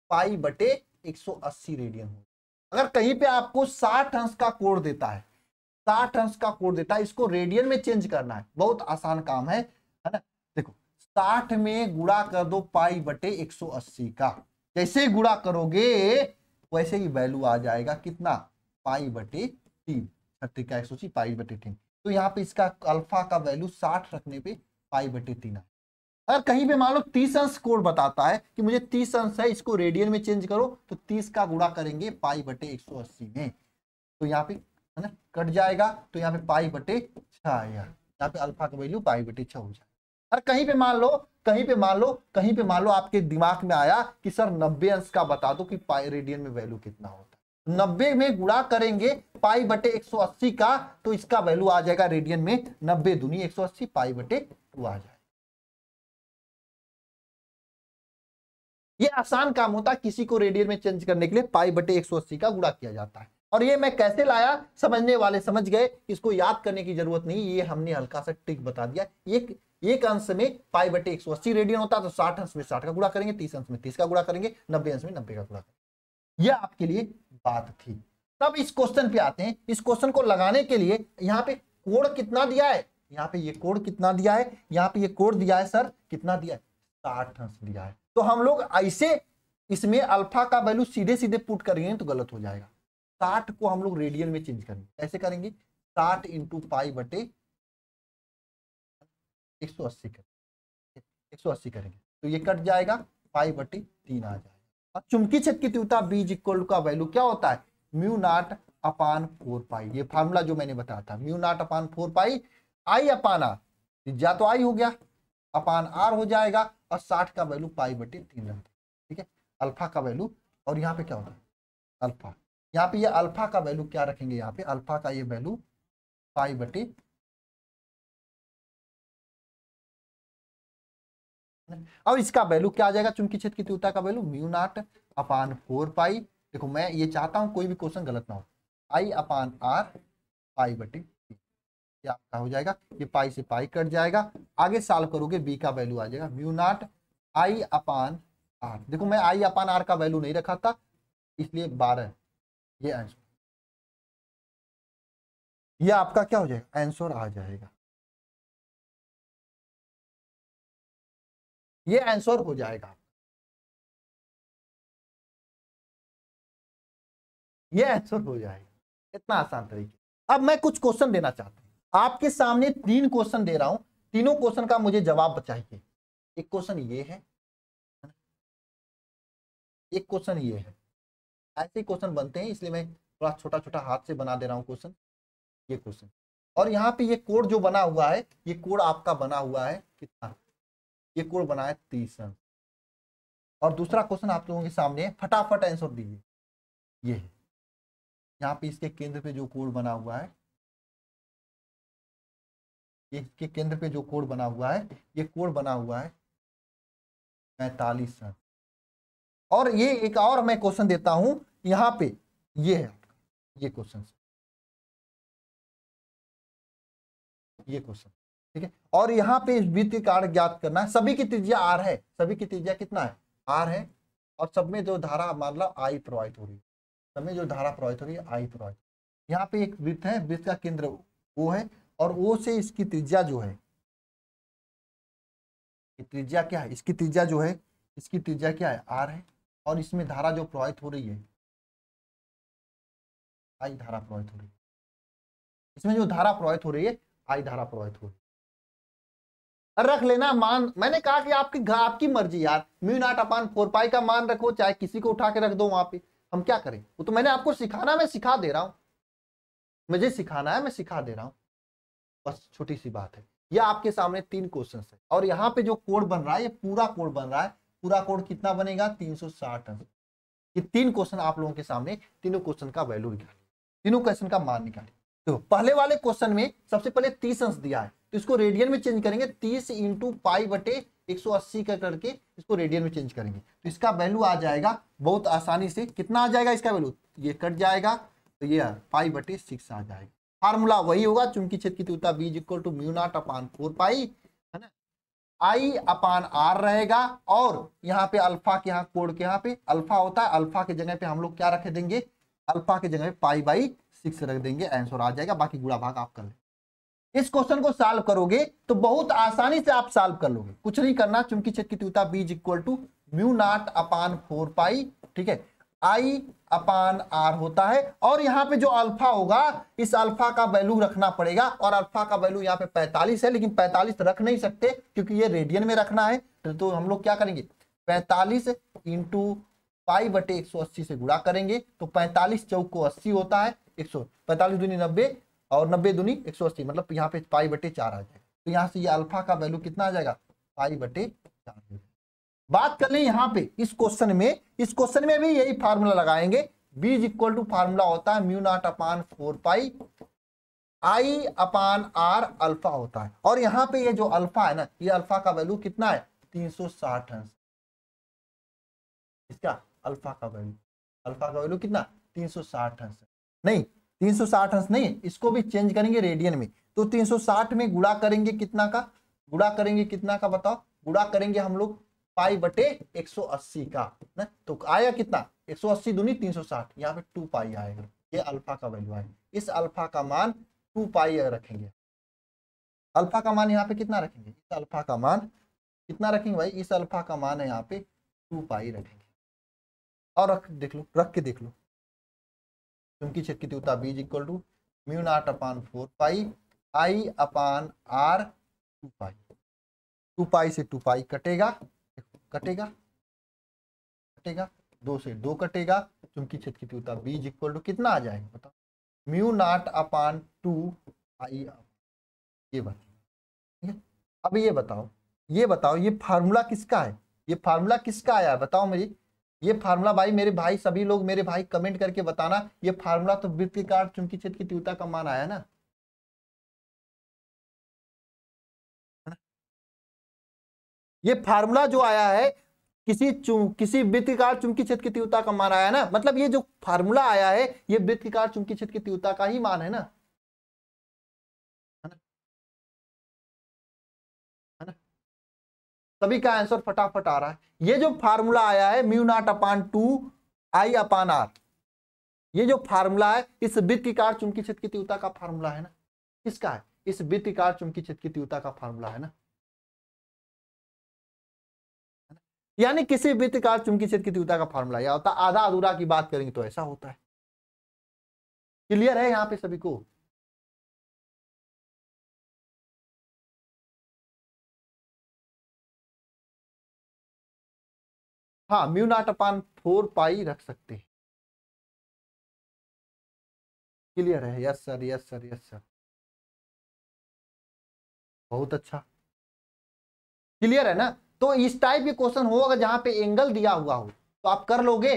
पाई बटे 180 रेडियन हो अगर कहीं पे आपको 60 अंश का कोड देता है 60 अंश का कोड देता है इसको रेडियन में चेंज करना है बहुत आसान काम है है ना देखो 60 में गुड़ा कर दो पाई बटे 180 का जैसे गुड़ा करोगे वैसे ही वैल्यू आ जाएगा कितना पाई बटे तीन थर्टी का एक सौ पाई बटे तीन तो यहाँ पे इसका अल्फा का वैल्यू साठ रखने पे पाई बटे तीन आए अगर कहीं पे मान लो तीस अंश कोड बताता है कि मुझे तीस अंश है इसको रेडियन में चेंज करो तो तीस का गुणा करेंगे पाई बटे एक सौ अस्सी में तो यहाँ पे है ना कट जाएगा तो यहाँ पे पाई बटे छः पे अल्फा का वैल्यू पाई बटे छः हो जाए और कहीं पे मान लो कहीं पे मान लो कहीं पे मान लो आपके दिमाग में आया कि सर नब्बे अंश का बता दो कि पाई रेडियन में वैल्यू कितना होता है नब्बे में गुणा करेंगे पाई बटे 180 का तो इसका वैल्यू आ जाएगा रेडियन में नब्बे दूनी 180 पाई बटे टू आ जाएगा ये आसान काम होता है किसी को रेडियन में चेंज करने के लिए पाई बटे 180 का गुणा किया जाता है और ये मैं कैसे लाया समझने वाले समझ गए इसको याद करने की जरूरत नहीं ये हमने हल्का सा ट्रिक बता दिया एक एक अंश में पाई बटे एक रेडियन होता तो साठ अंश में साठ का गुणा करेंगे तीस अंश में तीस का गुणा करेंगे नब्बे अंश में नब्बे का गुणा करेंगे यह आपके लिए बात थी तब इस क्वेश्चन पे आते हैं इस क्वेश्चन को लगाने के लिए यहाँ पे कोड कितना दिया है यहाँ पे ये कोड कितना दिया है यहाँ पे ये कोड दिया है सर कितना दिया है साठ अंश दिया है तो हम लोग ऐसे इसमें अल्फा का वैल्यू सीधे सीधे पुट करेंगे तो गलत हो जाएगा साठ को हम लोग रेडियन में चेंज करेंगे कैसे करेंगे साठ इंटू पाई बटे एक सौ अस्सी करेंगे एक सौ अस्सी करेंगे तो ये कट जाएगा पाई बटे तीन आ जाएगा और चुमकी छेद की तीव्रता बीज इक्वल का वैल्यू क्या होता है mu naught upon four pi ये फार्मूला जो मैंने बताया था mu naught upon four pi I upon R या तो आई हो गया अपान आर हो जाएगा और साठ का वैल्यू पाई बटे तीन रख ठीक है अल्फा का वैल्यू और यहाँ पे क्या होगा अल्फा यहाँ पे ये अल्फा का वैल्यू क्या रखेंगे यहाँ पे अल्फा का ये वैल्यू पाई बटे अब इसका वैल्यू क्या आ जाएगा चुंबकीय क्षेत्र की तीव्रता का value mu naught upon four pi देखो मैं ये चाहता हूं कोई भी क्वेश्चन गलत ना हो आई अपान आर पाई बटे ये आपका हो जाएगा ये पाई से पाई कट जाएगा आगे साल करोगे बी का वैल्यू आ जाएगा mu naught I upon R देखो मैं आई अपान आर का वैल्यू नहीं रखा था इसलिए बारह ये आंसर ये आपका क्या हो जाएगा आंसर आ जाएगा ये आंसर हो जाएगा ये आंसर हो जाएगा इतना आसान तरीके अब मैं कुछ क्वेश्चन देना चाहता हूं आपके सामने तीन क्वेश्चन दे रहा हूं तीनों क्वेश्चन का मुझे जवाब चाहिए एक क्वेश्चन ये है एक क्वेश्चन ये है ऐसे क्वेश्चन बनते हैं इसलिए मैं थोड़ा छोटा छोटा हाथ से बना दे रहा हूँ क्वेश्चन ये क्वेश्चन और यहाँ पे ये कोड जो बना हुआ है ये कोड आपका बना हुआ है कितना ये कोण बना है तीस अंश और दूसरा क्वेश्चन आप लोगों के सामने फटाफट आंसर दीजिए ये है यहाँ पे इसके केंद्र पे जो कोण बना हुआ है इसके केंद्र पे जो कोण बना हुआ है ये कोण बना हुआ है पैतालीस अंश और ये एक और मैं क्वेश्चन देता हूं यहाँ पे ये है ये क्वेश्चन ये क्वेश्चन ठीक है और यहाँ पे वृत्त का आर्क ज्ञात करना है सभी की त्रिज्या आर है सभी की त्रिज्या कितना है आर है और सब में जो धारा मान लो आई प्रवाहित हो रही है सब में जो धारा प्रवाहित हो रही है आई प्रवाहित यहाँ पे एक वृत्त है वृत्त का केंद्र वो है और वो से इसकी त्रिज्या जो है त्रिज्या क्या है इसकी त्रिज्या जो है इसकी त्रिज्या क्या है आर है और इसमें धारा जो प्रवाहित हो रही है आई धारा प्रवाहित हो रही है इसमें जो धारा प्रवाहित हो रही है आई धारा प्रवाहित हो रही है रख लेना मान मैंने कहा कि आपकी आपकी मर्जी यार mu naught upon four pi का मान रखो चाहे किसी को उठा के रख दो वहां पे हम क्या करें वो तो मैंने आपको सिखाना मैं सिखा दे रहा हूं मुझे सिखाना है मैं सिखा दे रहा हूं बस छोटी सी बात है यह आपके सामने तीन क्वेश्चन है और यहाँ पे जो कोड बन रहा है ये पूरा कोड बन रहा है पूरा कोड कितना बनेगा तीन सौ साठ ये तीन क्वेश्चन आप लोगों के सामने तीनों क्वेश्चन का वैल्यू निकालिए तीनों क्वेश्चन का मान निकालिए तो पहले वाले क्वेश्चन में सबसे पहले तीस अंश दिया है तो इसको रेडियन में चेंज करेंगे तीस इंटू पाई बटे एक सौ अस्सी का करके इसको रेडियन में चेंज करेंगे तो इसका वैल्यू आ जाएगा बहुत आसानी से कितना आ जाएगा इसका वैल्यू ये कट जाएगा तो ये पाई बटे सिक्स आ जाएगा फार्मूला वही होगा चुनकी क्षेत्र की तीव्रता B is equal to mu naught upon four pi है ना आई अपान आर रहेगा और यहाँ पे अल्फा के यहाँ कोड के यहाँ पे अल्फा होता है अल्फा के जगह पे हम लोग क्या रख देंगे अल्फा के जगह पे पाई बाई सिक्स रख देंगे आंसर आ जाएगा बाकी गुड़ा भाग आप कर लें इस क्वेश्चन को सॉल्व करोगे तो बहुत आसानी से आप सॉल्व कर लोगे कुछ नहीं करना चुमकी क्षेत्र की तीव्रता B equal to mu naught upon four pi ठीक है आई अपान आर होता है और यहाँ पे जो अल्फा होगा इस अल्फा का वैल्यू रखना पड़ेगा और अल्फा का वैल्यू यहाँ पे 45 है लेकिन 45 रख नहीं सकते क्योंकि ये रेडियन में रखना है तो, तो हम लोग क्या करेंगे 45 इंटू पाई बटे एक से गुणा करेंगे तो 45 चौक को 80 होता है एक सौ पैंतालीस दूनी नब्बे और नब्बे दुनी एक सौ अस्सी मतलब यहाँ पे पाई बटे चार आ जाएगा तो यहाँ से ये अल्फा का वैल्यू कितना आ जाएगा पाई बटे चार बात कर ले यहाँ पे इस क्वेश्चन में इस क्वेश्चन में भी यही फार्मूला लगाएंगे बीज इक्वल टू फार्मूला होता है mu naught upon four pi I upon R alpha होता है और यहाँ पे ये जो अल्फा है ना ये अल्फा का वैल्यू कितना है तीन सौ साठ अंश इसका अल्फा का वैल्यू अल्फा का वैल्यू कितना तीन सौ साठ अंश नहीं 360 अंश नहीं इसको भी चेंज करेंगे रेडियन में तो 360 में गुड़ा करेंगे कितना का गुड़ा करेंगे कितना का बताओ गुड़ा करेंगे हम लोग पाई बटे 180 का ना तो आया कितना 180 दूनी 360 यहाँ पे टू पाई आएगा ये अल्फा का वैल्यू है इस अल्फा का मान टू पाई रखेंगे अल्फा का मान यहाँ पे कितना रखेंगे इस अल्फा का मान कितना रखेंगे भाई इस अल्फा का मान है यहाँ पे टू पाई रखेंगे और रख देख लो रख के देख लो चूंकि क्षेत्र की तीव्रता B is equal to mu naught upon four pi I upon R two pi two pi से टू पाई कटेगा कटेगा कटेगा दो से दो कटेगा चूंकि क्षेत्र की तीव्रता बी इज इक्वल टू कितना आ जाएगा बताओ mu naught upon two I ये बात अब ये बताओ ये बताओ ये फार्मूला किसका है ये फार्मूला किसका आया बताओ मुझे ये फार्मूला भाई मेरे भाई सभी लोग मेरे भाई कमेंट करके बताना ये फार्मूला तो वृत्त के चुनकी छेद की तीव्रता का मान आया ना हाँ। ये फार्मूला जो आया है किसी किसी कार चुंबकीय क्षेत्र की तीव्रता का मान आया ना मतलब ये जो फार्मूला आया है ये वृत्तिकार चुंबकीय क्षेत्र की तीव्रता का ही मान है ना सभी का आंसर फटाफट आ रहा है ये जो फार्मूला आया है mu naught upon two I upon R ये जो फार्मूला है इस वृत्त कार चुमकी छितकी तीव्रता का फार्मूला है ना किसका है इस वृत्त कार चुमकी छितकी तीव्रता का फार्मूला है ना यानी किसी वित्त कार चुमकी छितकी तीव्रता का फार्मूला या होता आधा अधूरा की बात करेंगे तो ऐसा होता है क्लियर है यहाँ पे सभी को हाँ mu naught upon four pi रख सकते हैं क्लियर है yes sir yes sir yes sir बहुत अच्छा क्लियर है ना तो इस टाइप के क्वेश्चन होगा जहां पे एंगल दिया हुआ हो तो आप कर लोगे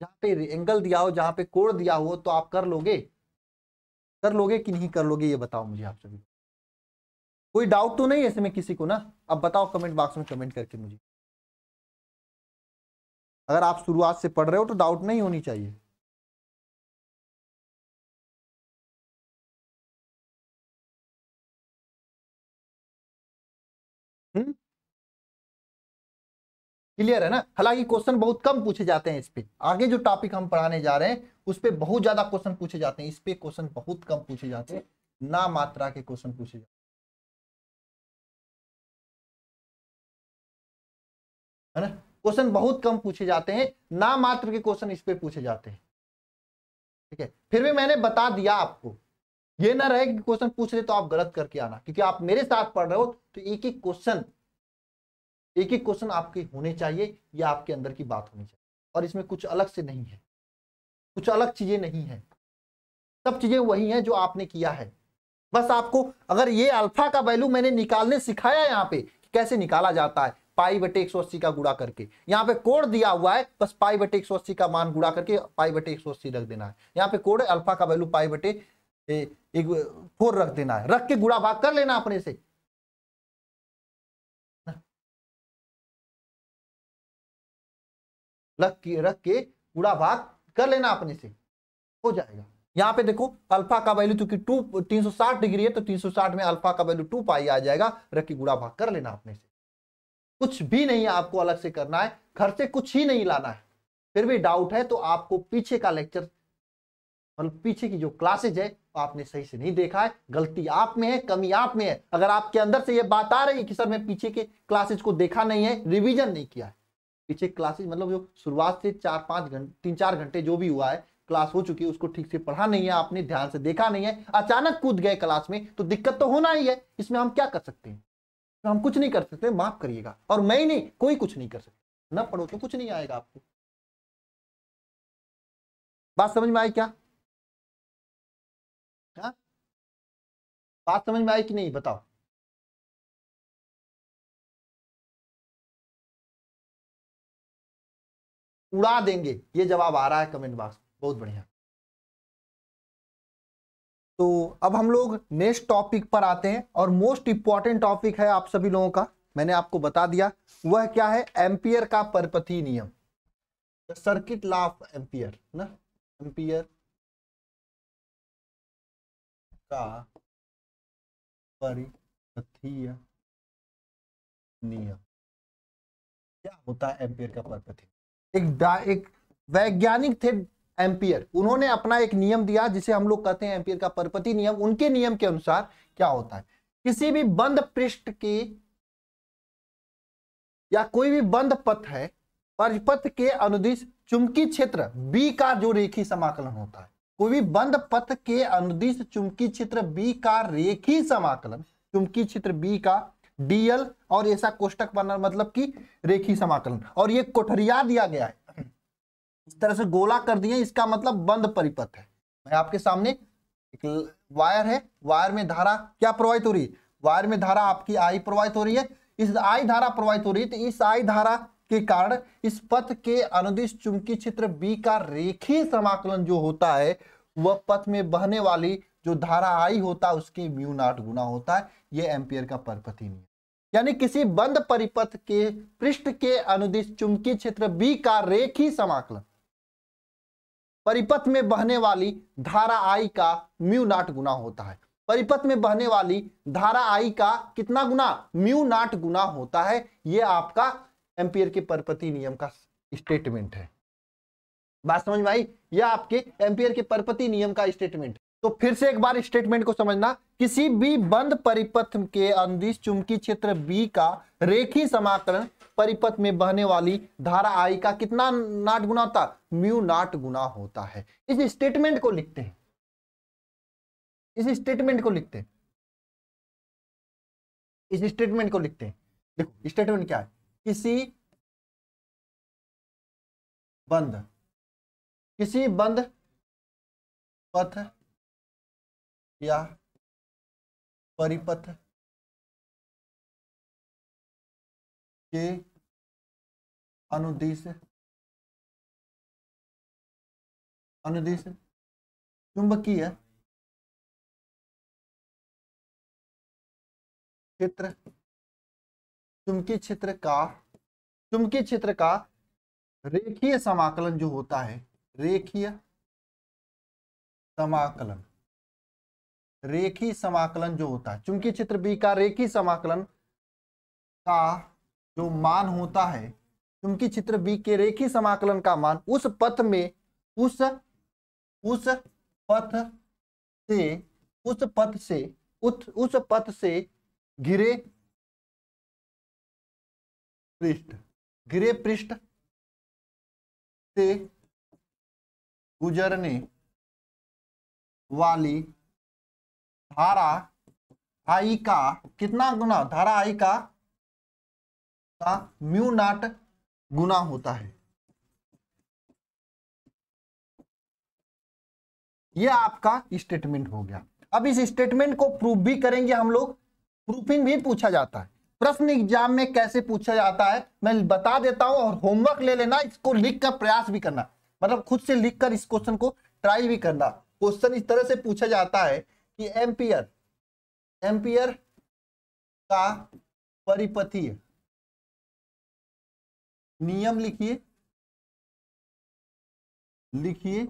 जहां पे एंगल दिया हो जहां पे कोण दिया हो तो आप कर लोगे कर लोगे कि नहीं कर लोगे ये बताओ मुझे आप सभी कोई डाउट तो नहीं है इसमें किसी को ना अब बताओ कमेंट बॉक्स में कमेंट करके मुझे अगर आप शुरुआत से पढ़ रहे हो तो डाउट नहीं होनी चाहिए क्लियर हम्म? है ना हालांकि क्वेश्चन बहुत कम पूछे जाते हैं इस पर आगे जो टॉपिक हम पढ़ाने जा रहे हैं उस पर बहुत ज्यादा क्वेश्चन पूछे जाते हैं इस पर क्वेश्चन बहुत कम पूछे जाते हैं ना मात्रा के क्वेश्चन पूछे जाते हैं है ना क्वेश्चन बहुत कम पूछे जाते हैं ना मात्र के क्वेश्चन इस पर पूछे जाते हैं ठीक है फिर भी मैंने बता दिया आपको ये ना रहे कि क्वेश्चन पूछ रहे तो आप गलत करके आना क्योंकि आप मेरे साथ पढ़ रहे हो तो एक एक क्वेश्चन एक एक क्वेश्चन आपके होने चाहिए या आपके अंदर की बात होनी चाहिए और इसमें कुछ अलग से नहीं है कुछ अलग चीजें नहीं है सब चीजें वही हैं जो आपने किया है बस आपको अगर ये अल्फा का वैल्यू मैंने निकालने सिखाया यहाँ पे कैसे निकाला जाता है पाई बटे एक सौ अस्सी का गुड़ा करके यहाँ पे कोड दिया हुआ है बस पाई बटे एक का मान गुड़ा करके पाई बटे एक रख देना है यहाँ पे कोड अल्फा का वैल्यू पाई बटे फोर रख देना है रख के गुड़ा भाग कर लेना अपने से रख के रख के गुड़ा भाग कर लेना अपने से हो जाएगा यहाँ पे देखो अल्फा का वैल्यू क्योंकि टू तीन सौ साठ डिग्री है तो तीन सौ साठ में अल्फा का वैल्यू टू पाई आ जाएगा रख के गुड़ा भाग कर लेना अपने से कुछ भी नहीं है आपको अलग से करना है घर से कुछ ही नहीं लाना है फिर भी डाउट है तो आपको पीछे का लेक्चर मतलब पीछे की जो क्लासेज है आपने सही से नहीं देखा है गलती आप में है कमी आप में है अगर आपके अंदर से ये बात आ रही है कि सर मैं पीछे के क्लासेज को देखा नहीं है रिविजन नहीं किया है पीछे क्लासेज मतलब जो शुरुआत से चार पाँच घंटे तीन चार घंटे जो भी हुआ है क्लास हो चुकी है उसको ठीक से पढ़ा नहीं है आपने ध्यान से देखा नहीं है अचानक कूद गए क्लास में तो दिक्कत तो होना ही है इसमें हम क्या कर सकते हैं तो हम कुछ नहीं कर सकते माफ करिएगा और मैं ही नहीं कोई कुछ नहीं कर सकता ना पढ़ो तो कुछ नहीं आएगा आपको बात समझ में आई क्या हा? बात समझ में आई कि नहीं बताओ उड़ा देंगे ये जवाब आ रहा है कमेंट बॉक्स बहुत बढ़िया तो अब हम लोग नेक्स्ट टॉपिक पर आते हैं और मोस्ट इंपॉर्टेंट टॉपिक है आप सभी लोगों का मैंने आपको बता दिया वह क्या है एम्पियर का परपति नियम सर्किट लॉ ऑफ एम्पियर ना एम्पियर का परिपथीय नियम क्या होता है एम्पियर का परपथी एक एक वैज्ञानिक थे एम्पियर उन्होंने अपना एक नियम दिया जिसे हम लोग कहते हैं एम्पियर का परपति नियम उनके नियम के अनुसार क्या होता है किसी भी बंद पृष्ठ की या कोई भी बंद पथ है परिपथ के अनुदिश चुंबकीय क्षेत्र बी का जो रेखी समाकलन होता है कोई भी बंद पथ के अनुदिश चुंबकीय क्षेत्र बी का रेखी समाकलन चुंबकीय क्षेत्र बी का डीएल और ऐसा कोष्टक बना मतलब कि रेखी समाकलन और ये कोठरिया दिया गया है इस तरह से गोला कर दिए इसका मतलब बंद परिपथ है मैं आपके सामने एक वायर है वायर में धारा क्या प्रवाहित हो रही है वायर में धारा आपकी आई प्रवाहित हो रही है इस आई धारा प्रवाहित हो रही है तो इस आई धारा के कारण इस पथ के अनुदिश चुंबकीय क्षेत्र बी का रेखीय समाकलन जो होता है वह पथ में बहने वाली जो धारा आई होता है उसके म्यू नाट गुना होता है यह एम्पियर का परिपथ ही नहीं यानी किसी बंद परिपथ के पृष्ठ के अनुदिश चुंबकीय क्षेत्र बी का रेखी समाकलन परिपथ में बहने वाली धारा आई का म्यू नाट गुना होता है परिपथ में बहने वाली धारा आई का कितना गुना म्यू नाट गुना होता है यह आपका एम्पियर के परपति नियम का स्टेटमेंट है बात समझ में आई यह आपके एम्पियर के परपति नियम का स्टेटमेंट तो फिर से एक बार स्टेटमेंट को समझना किसी भी बंद परिपथ के अंदिश चुंबकीय क्षेत्र बी का रेखी समाकलन परिपथ में बहने वाली धारा आई का कितना नाट गुना होता म्यू नाट गुना होता है इस स्टेटमेंट को लिखते हैं इस स्टेटमेंट को लिखते हैं इस स्टेटमेंट को लिखते हैं देखो स्टेटमेंट क्या है किसी बंद किसी बंद पथ या परिपथ के अनुदिश अनुदिश चुंबकीय क्षेत्र चुंबकीय क्षेत्र का चुंबकीय क्षेत्र का रेखीय समाकलन जो होता है रेखीय समाकलन रेखी समाकलन जो होता है चूंकि चित्र बी का रेखी समाकलन का जो मान होता है चूंकि चित्र बी के रेखी समाकलन का मान उस पथ में उस उस पथ से उस पथ से उत, उस पथ से घिरे पृष्ठ घिरे पृष्ठ से गुजरने वाली धारा आई का कितना गुना धारा आई का, का म्यू नाट गुना होता है यह आपका स्टेटमेंट हो गया अब इस स्टेटमेंट को प्रूफ भी करेंगे हम लोग प्रूफिंग भी पूछा जाता है प्रश्न एग्जाम में कैसे पूछा जाता है मैं बता देता हूं और होमवर्क ले लेना इसको लिख कर प्रयास भी करना मतलब खुद से लिख कर इस क्वेश्चन को ट्राई भी करना क्वेश्चन इस तरह से पूछा जाता है कि एम्पियर एम्पियर का परिपथी नियम लिखिए लिखिए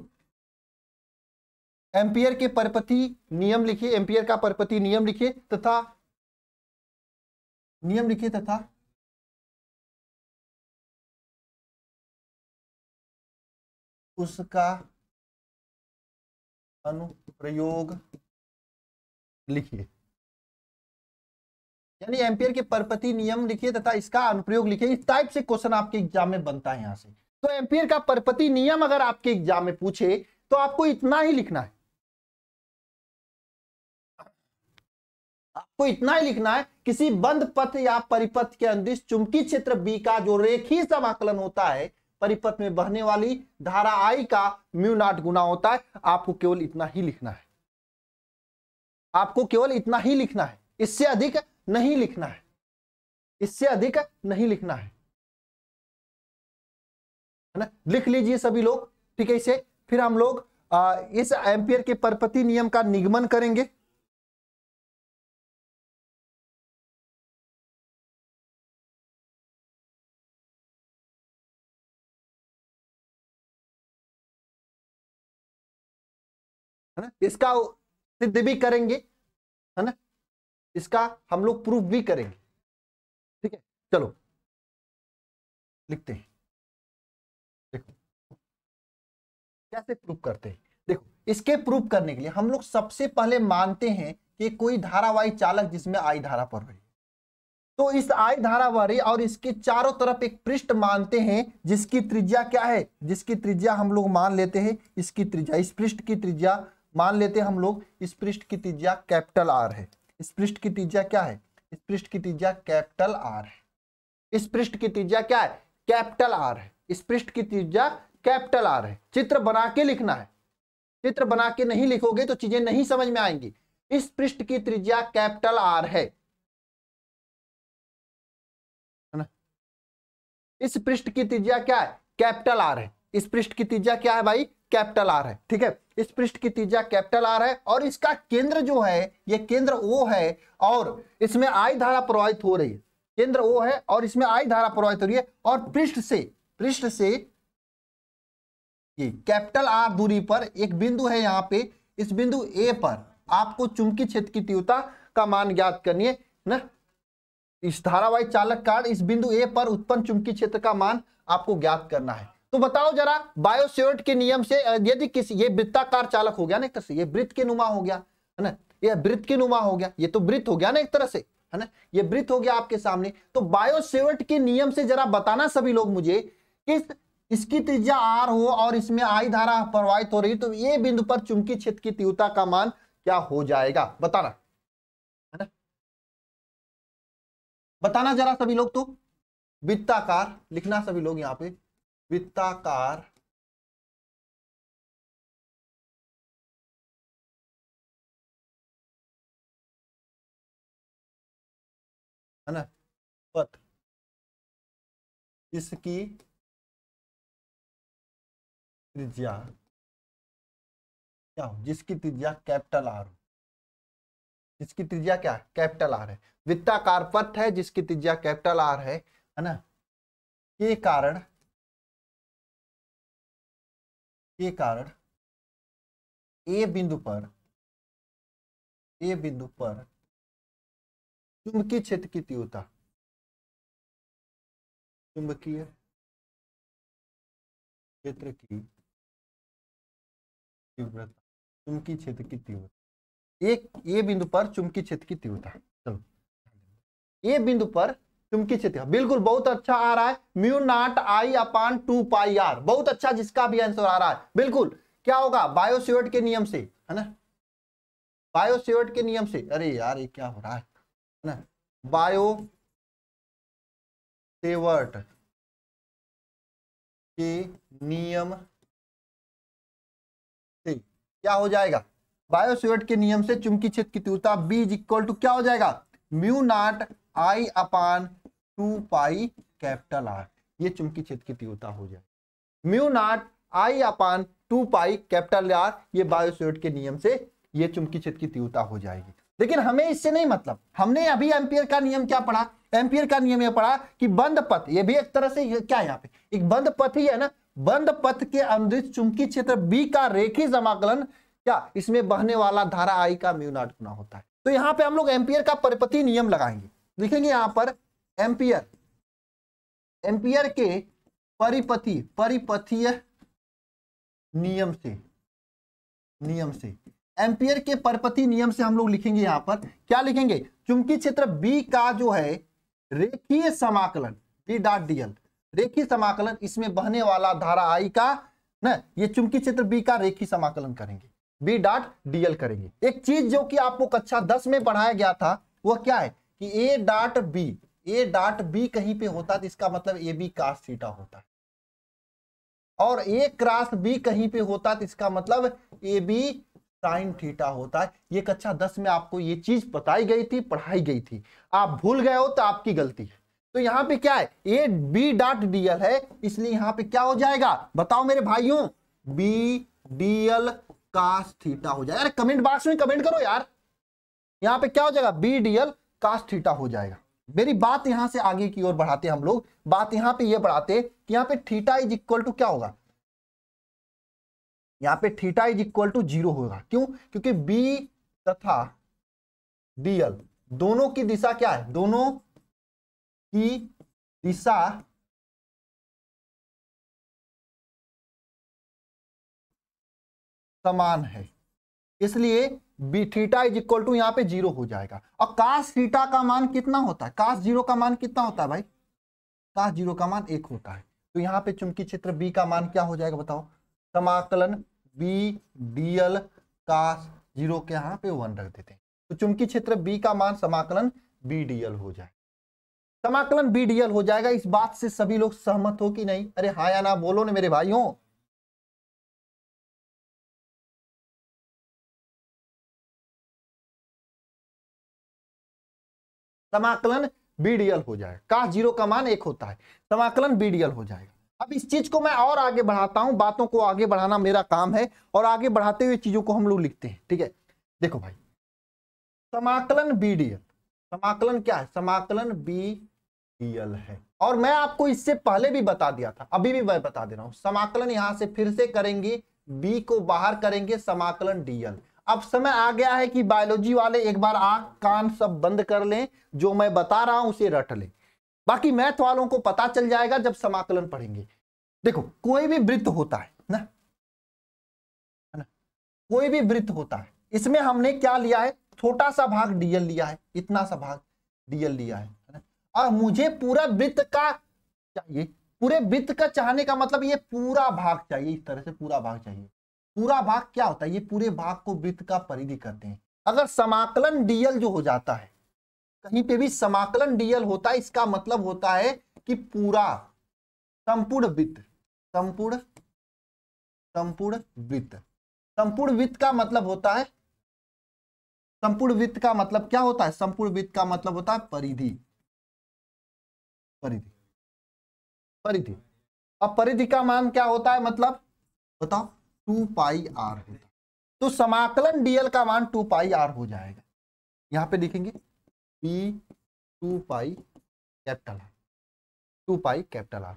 एम्पियर के परपति नियम लिखिए एम्पियर का परपति नियम लिखिए तथा नियम लिखिए तथा उसका अनुप्रयोग लिखिए यानी एम्पियर के परपति नियम लिखिए तथा इसका अनुप्रयोग लिखिए इस टाइप से क्वेश्चन आपके एग्जाम में बनता है यहां से तो एम्पियर का परपति नियम अगर आपके एग्जाम में पूछे तो आपको इतना ही लिखना है आपको इतना ही लिखना है किसी बंद पथ या परिपथ के अंदर चुंबकीय क्षेत्र बी का जो रेखी समाकलन होता है परिपथ में बहने वाली धारा आई का म्यू नाट गुना होता है आपको केवल इतना ही लिखना है आपको केवल इतना ही लिखना है इससे अधिक नहीं लिखना है इससे अधिक नहीं लिखना है ना लिख लीजिए सभी लोग ठीक है इसे फिर हम लोग आ, इस एम्पियर के परपति नियम का निगमन करेंगे है ना इसका सिद्ध भी करेंगे है ना इसका हम लोग प्रूफ भी करेंगे ठीक है चलो लिखते हैं देखो कैसे प्रूफ करते हैं देखो इसके प्रूफ करने के लिए हम लोग सबसे पहले मानते हैं कि कोई धारावाही चालक जिसमें आई धारा पड़ रही तो इस आई धारावाही और इसके चारों तरफ एक पृष्ठ मानते हैं जिसकी त्रिज्या क्या है जिसकी त्रिज्या हम लोग मान लेते हैं इसकी त्रिज्या इस पृष्ठ की त्रिज्या मान लेते हैं हम लोग इस पृष्ठ की त्रिज्या कैपिटल आर है इस पृष्ठ की त्रिज्या क्या है इस पृष्ठ की त्रिज्या कैपिटल आर है इस पृष्ठ की त्रिज्या क्या है कैपिटल आर है इस पृष्ठ की त्रिज्या कैपिटल आर है चित्र बना के लिखना है चित्र बना के नहीं लिखोगे तो चीजें नहीं समझ में आएंगी इस पृष्ठ की त्रिज्या कैपिटल आर है ना? इस पृष्ठ की त्रिज्या क्या है कैपिटल आर है इस पृष्ठ की त्रिज्या क्या है भाई कैपिटल आर है ठीक है इस पृष्ठ की त्रिज्या कैपिटल आर है और इसका केंद्र जो है ये केंद्र ओ है और इसमें आई धारा प्रवाहित हो रही है केंद्र ओ है और इसमें आई धारा प्रवाहित हो रही है और पृष्ठ से पृष्ठ से ये कैपिटल आर दूरी पर एक बिंदु है यहाँ पे इस बिंदु ए पर आपको चुंबकीय क्षेत्र की तीव्रता का मान ज्ञात करनी है ना इस धारावाहिक चालक कारण इस बिंदु ए पर उत्पन्न चुंबकीय क्षेत्र का मान आपको ज्ञात करना है तो बताओ जरा बायोस्योर्ट के नियम से यदि किसी ये वृत्ताकार चालक हो गया ना एक तरह से ये वृत्त के नुमा हो गया है ना ये वृत्त के नुमा हो गया ये तो वृत्त हो गया ना एक तरह से है ना ये वृत्त हो गया आपके सामने तो बायोसेवट के नियम से जरा बताना सभी लोग मुझे किस इसकी त्रिज्या आर हो और इसमें आई धारा प्रवाहित हो रही तो ये बिंदु पर चुंबकीय क्षेत्र की तीव्रता का मान क्या हो जाएगा बताना है ना बताना जरा सभी लोग तो वित्ताकार लिखना सभी लोग यहाँ पे वित्ताकार है ना पथ इसकी त्रिज्या क्या हो जिसकी त्रिज्या कैपिटल आर हो जिसकी त्रिज्या क्या कैपिटल आर है वित्ताकार पथ है जिसकी त्रिज्या कैपिटल आर है है ना ये कारण के कारण ए बिंदु पर ए बिंदु पर चुंबकीय क्षेत्र की तीव्रता चुंबकीय क्षेत्र की तीव्रता चुंबकीय क्षेत्र की तीव्रता एक ए बिंदु पर चुंबकीय क्षेत्र की तीव्रता चलो ए बिंदु पर चुमकी क्षेत्र बिल्कुल बहुत अच्छा आ रहा है mu naught I upon two pi R बहुत अच्छा जिसका भी आंसर आ रहा है बिल्कुल क्या होगा बायोसिवर्ट के नियम से है ना बायोसिवर्ट के नियम से अरे यार ये क्या हो रहा है ना बायो सेवर्ट के नियम से क्या हो जाएगा बायोसिवर्ट के नियम से चुमकी क्षेत्र की तीव्रता बीज इक्वल टू क्या हो जाएगा mu naught I upon two pi capital R ये चुंबकीय क्षेत्र की तीव्रता हो जाए mu naught I upon two pi capital R ये बायोसोट के नियम से ये चुंबकीय क्षेत्र की तीव्रता हो जाएगी लेकिन हमें इससे नहीं मतलब हमने अभी एम्पियर का नियम क्या पढ़ा एम्पियर का नियम यह पढ़ा कि बंद पथ ये भी एक तरह से क्या यहाँ पे एक बंद पथ ही है ना बंद पथ के अंदर चुंबकीय क्षेत्र बी का रेखी समाकलन क्या इसमें बहने वाला धारा आई का म्यू नॉट गुना होता है तो यहाँ पे हम लोग एम्पियर का परिपति नियम लगाएंगे लिखेंगे यहां पर एम्पियर एम्पियर के परिपथी परिपथीय नियम से नियम से एम्पियर के परिपथी नियम से हम लोग लिखेंगे यहां पर क्या लिखेंगे चुंबकीय क्षेत्र बी का जो है रेखीय समाकलन बी डॉट डीएल रेखीय समाकलन इसमें बहने वाला धारा आई का ना ये चुंबकीय क्षेत्र बी का रेखीय समाकलन करेंगे बी डॉट डीएल करेंगे एक चीज जो कि आपको कक्षा दस में पढ़ाया गया था वह क्या है कि A dot B A dot B कहीं पे होता तो इसका मतलब ए बी कास थीटा होता और ए क्रास बी कहीं पे होता तो इसका मतलब ए बी साइन थीटा होता है ये कक्षा दस में आपको ये चीज बताई गई थी पढ़ाई गई थी आप भूल गए हो तो आपकी गलती है तो यहाँ पे क्या है A B dot D L है इसलिए यहाँ पे क्या हो जाएगा बताओ मेरे भाइयों B D L cos theta हो जाएगा अरे कमेंट बॉक्स में कमेंट करो यार यहाँ पे क्या हो जाएगा B D L cos theta हो जाएगा मेरी बात यहां से आगे की ओर बढ़ाते हम लोग बात यहां पे ये यह बढ़ाते कि यहां पे थीटा इज इक्वल टू क्या होगा यहां पे theta is equal to zero होगा क्यों क्योंकि बी तथा डीएल दोनों की दिशा क्या है दोनों की दिशा समान है इसलिए B theta is equal to यहाँ पे जीरो हो जाएगा और काश थीटा का मान कितना होता है काश जीरो का मान कितना होता है भाई काश जीरो का मान एक होता है तो यहाँ पे चुंबकीय क्षेत्र बी का मान क्या हो जाएगा बताओ समाकलन B D L cos zero के यहाँ पे वन रख देते हैं तो चुंबकीय क्षेत्र बी का मान समाकलन बी डी एल हो जाए समाकलन बी डी एल हो जाएगा इस बात से सभी लोग सहमत हो कि नहीं अरे हाँ या ना बोलो ना मेरे भाई समाकलन बीडीएल हो जाए का जीरो का मान एक होता है समाकलन बीडीएल हो जाएगा अब इस चीज को मैं और आगे बढ़ाता हूं बातों को आगे बढ़ाना मेरा काम है और आगे बढ़ाते हुए चीजों को हम लोग लिखते हैं ठीक है देखो भाई समाकलन बीडीएल समाकलन क्या है समाकलन बीडीएल है और मैं आपको इससे पहले भी बता दिया था अभी भी मैं बता दे रहा हूं समाकलन यहां से फिर से करेंगे बी को बाहर करेंगे समाकलन डीएल अब समय आ गया है कि बायोलॉजी वाले एक बार आंख कान सब बंद कर लें जो मैं बता रहा हूं उसे रट लें बाकी मैथ वालों को पता चल जाएगा जब समाकलन पढ़ेंगे देखो कोई भी वृत्त होता है ना ना कोई भी वृत्त होता है इसमें हमने क्या लिया है छोटा सा भाग डीएल लिया है इतना सा भाग डीएल लिया है और मुझे पूरा वृत्त का चाहिए पूरे वृत्त का चाहने का मतलब ये पूरा भाग चाहिए इस तरह से पूरा भाग चाहिए पूरा भाग क्या होता है ये पूरे भाग को वृत्त का परिधि कहते हैं अगर समाकलन डीएल जो हो जाता है कहीं पे भी समाकलन डीएल होता है इसका मतलब होता है कि पूरा संपूर्ण वित्त संपूर्ण संपूर्ण वित्त संपूर्ण वित्त का मतलब होता है संपूर्ण वित्त का मतलब क्या होता है संपूर्ण वित्त का मतलब होता है परिधि परिधि परिधि अब परिधि का मान क्या होता है मतलब बताओ टू पाई आर होता तो समाकलन डीएल का मान टू पाई आर हो जाएगा यहाँ पे देखेंगे B two pi capital R two pi capital R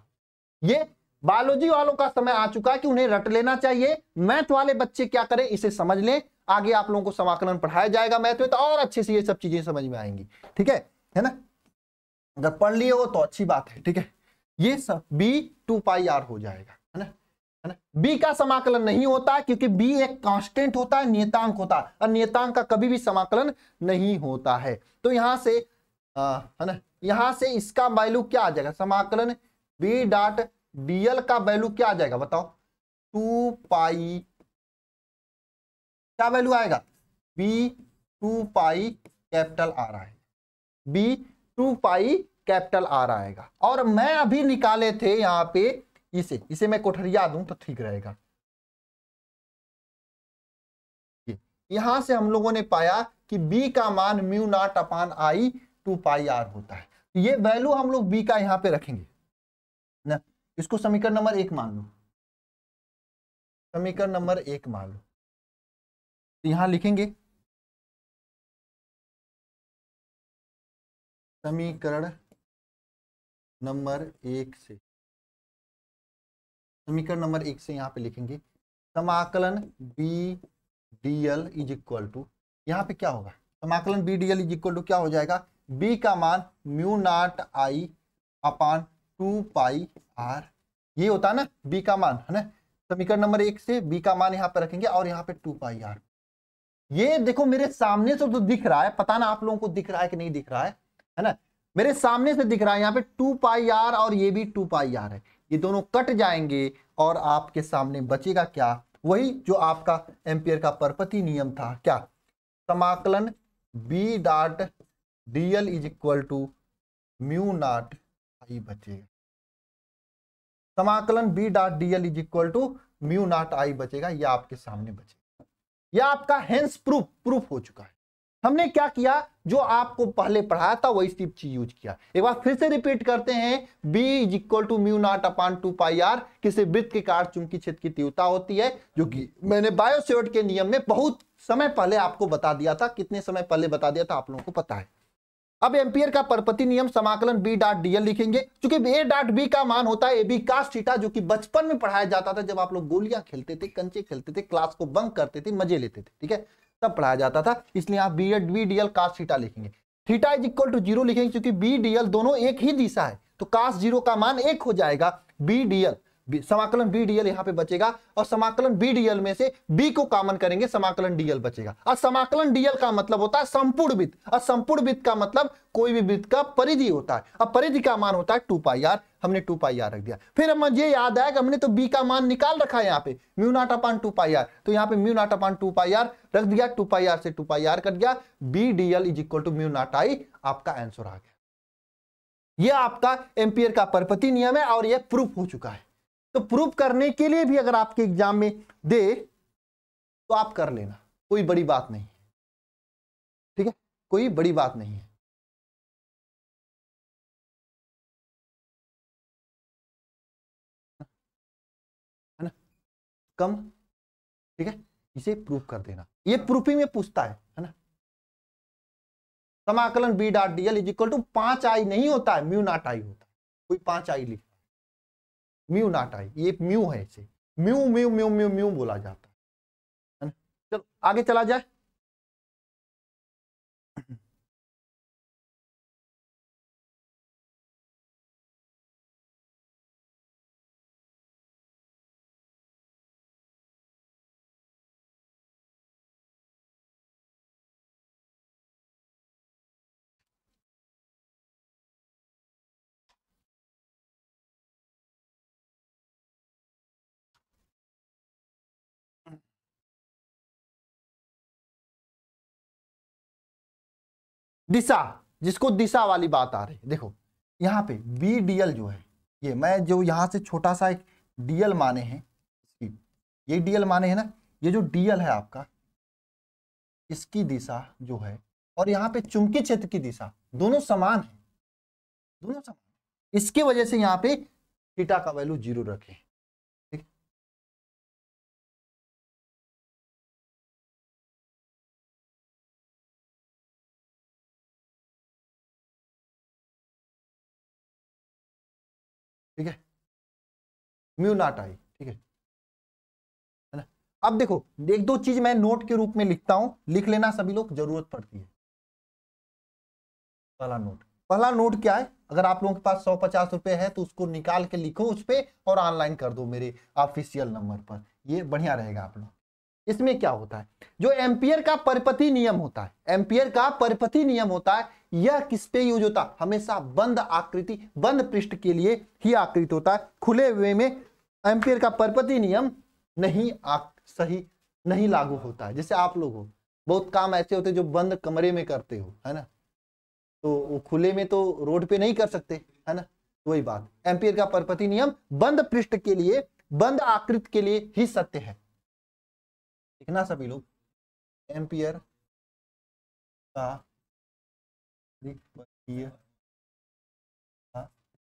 ये बायोलॉजी वालों का समय आ चुका है कि उन्हें रट लेना चाहिए मैथ वाले बच्चे क्या करें इसे समझ लें आगे आप लोगों को समाकलन पढ़ाया जाएगा मैथ में तो और अच्छे से ये सब चीजें समझ में आएंगी ठीक है है ना अगर पढ़ लिए हो तो अच्छी बात है ठीक है ये सब बी टू पाई आर हो जाएगा बी का समाकलन नहीं होता क्योंकि बी एक कांस्टेंट होता है नियतांक होता है और नियतांक का कभी भी समाकलन नहीं होता है तो यहां से है ना यहां से इसका वैल्यू क्या आ जाएगा समाकलन बी डॉट डीएल का वैल्यू क्या आ जाएगा बताओ टू पाई क्या वैल्यू आएगा बी टू पाई कैपिटल आ रहा है बी टू पाई कैपिटल आ रहा है और मैं अभी निकाले थे यहां पे इसे इसे मैं कोठरिया दूं तो ठीक रहेगा यहां से हम लोगों ने पाया कि b का मान mu naught upon I two pi R होता है तो ये वैल्यू हम लोग b का यहां पे रखेंगे ना इसको समीकरण नंबर एक मान लो समीकरण नंबर एक मान लो तो यहां लिखेंगे समीकरण नंबर एक से समीकरण नंबर एक से यहाँ पे लिखेंगे समाकलन B D L is equal to यहाँ पे क्या होगा समाकलन B D L is equal to क्या हो जाएगा बी का मान mu naught I upon two pi R ये होता है ना बी का मान है ना समीकरण नंबर एक से बी का मान यहाँ पे रखेंगे और यहाँ पे टू पाई आर ये देखो मेरे सामने से तो दिख रहा है पता ना आप लोगों को दिख रहा है कि नहीं दिख रहा है है ना मेरे सामने से दिख रहा है यहाँ पे टू पाई आर और ये भी टू पाई आर है ये दोनों कट जाएंगे और आपके सामने बचेगा क्या वही जो आपका एम्पियर का परपति नियम था क्या समाकलन B dot DL is equal to mu naught I बचेगा समाकलन B dot DL is equal to mu naught I बचेगा यह आपके सामने बचेगा यह आपका हेंस प्रूफ प्रूफ हो चुका है हमने क्या किया जो आपको पहले पढ़ाया था वही सिर्फ चीज यूज किया एक बार फिर से रिपीट करते हैं B is equal to mu naught upon two pi R किसी वृत्त के कारण चुंबकीय क्षेत्र की तीव्रता होती है जो कि मैंने बायोसेवर्ट के नियम में बहुत समय पहले आपको बता दिया था कितने समय पहले बता दिया था आप लोगों को पता है अब एम्पियर का परपति नियम समाकलन बी डॉट डी एल लिखेंगे क्योंकि ए डॉट बी का मान होता है ए बी का थीटा जो कि बचपन में पढ़ाया जाता था जब आप लोग गोलियां खेलते थे कंचे खेलते थे क्लास को बंक करते थे मजे लेते थे ठीक है तब पढ़ाया जाता था इसलिए आप बी एड B D L cos theta लिखेंगे theta is equal to zero लिखेंगे क्योंकि बी डी एल दोनों एक ही दिशा है तो कास्ट जीरो का मान एक हो जाएगा बी डी एल समाकलन बी डीएल यहां पे बचेगा और समाकलन बी डीएल में से बी को कॉमन करेंगे समाकलन डीएल बचेगा और समाकलन डीएल का मतलब होता है संपूर्ण वित्त और संपूर्ण वित्त का मतलब कोई भी वित्त का परिधि होता है अब परिधि का मान होता है टू पाई आर हमने टू पाई आर रख दिया फिर हम ये याद आया कि हमने तो बी का मान निकाल रखा है यहाँ पे mu upon two pi R तो यहाँ पे mu upon two pi R रख दिया टू पाई आर से टू पाई आर कर दिया B D L is equal to mu I आपका आंसर आ गया यह आपका एम्पियर का परपति नियम है और यह प्रूफ हो चुका है तो प्रूफ करने के लिए भी अगर आपके एग्जाम में दे तो आप कर लेना कोई बड़ी बात नहीं है ठीक है कोई बड़ी बात नहीं है ना कम ठीक है इसे प्रूफ कर देना ये प्रूफिंग में पूछता है है ना समाकलन B dot DL is equal to पांच आई नहीं होता है म्यू नॉट आई होता है कोई पांच आई लिख म्यू नाट आई ये म्यू है इसे mu mu mu mu mu बोला जाता है चलो आगे चला जाए दिशा जिसको दिशा वाली बात आ रही है देखो यहाँ पे बी डीएल जो है ये मैं जो यहाँ से छोटा सा एक डीएल माने हैं ये डीएल माने हैं ना ये जो डीएल है आपका इसकी दिशा जो है और यहाँ पे चुंबकीय क्षेत्र की दिशा दोनों समान है दोनों समान इसकी वजह से यहाँ पे थीटा का वैल्यू जीरो रखे ठीक है म्यू नॉट आई ठीक है है ना अब देखो एक दो चीज मैं नोट के रूप में लिखता हूं लिख लेना सभी लोग जरूरत पड़ती है पहला नोट पहला नोट क्या है अगर आप लोगों के पास सौ पचास रुपए है तो उसको निकाल के लिखो उस पर और ऑनलाइन कर दो मेरे ऑफिशियल नंबर पर ये बढ़िया रहेगा आप लोग इसमें क्या होता है जो एम्पियर का परपति नियम होता है एम्पियर का परपति नियम होता है यह किस पे यूज होता है हमेशा बंद आकृति बंद पृष्ठ के लिए ही आकृत होता है खुले हुए में एम्पियर का परपति नियम नहीं आ, सही नहीं लागू होता है जैसे आप लोग हो बहुत काम ऐसे होते जो बंद कमरे में करते हो है ना तो वो खुले में तो रोड पे नहीं कर सकते है ना तो वही बात एम्पियर का परपति नियम बंद पृष्ठ के लिए बंद आकृत के लिए ही सत्य है इतना सभी लोग एम्पियर का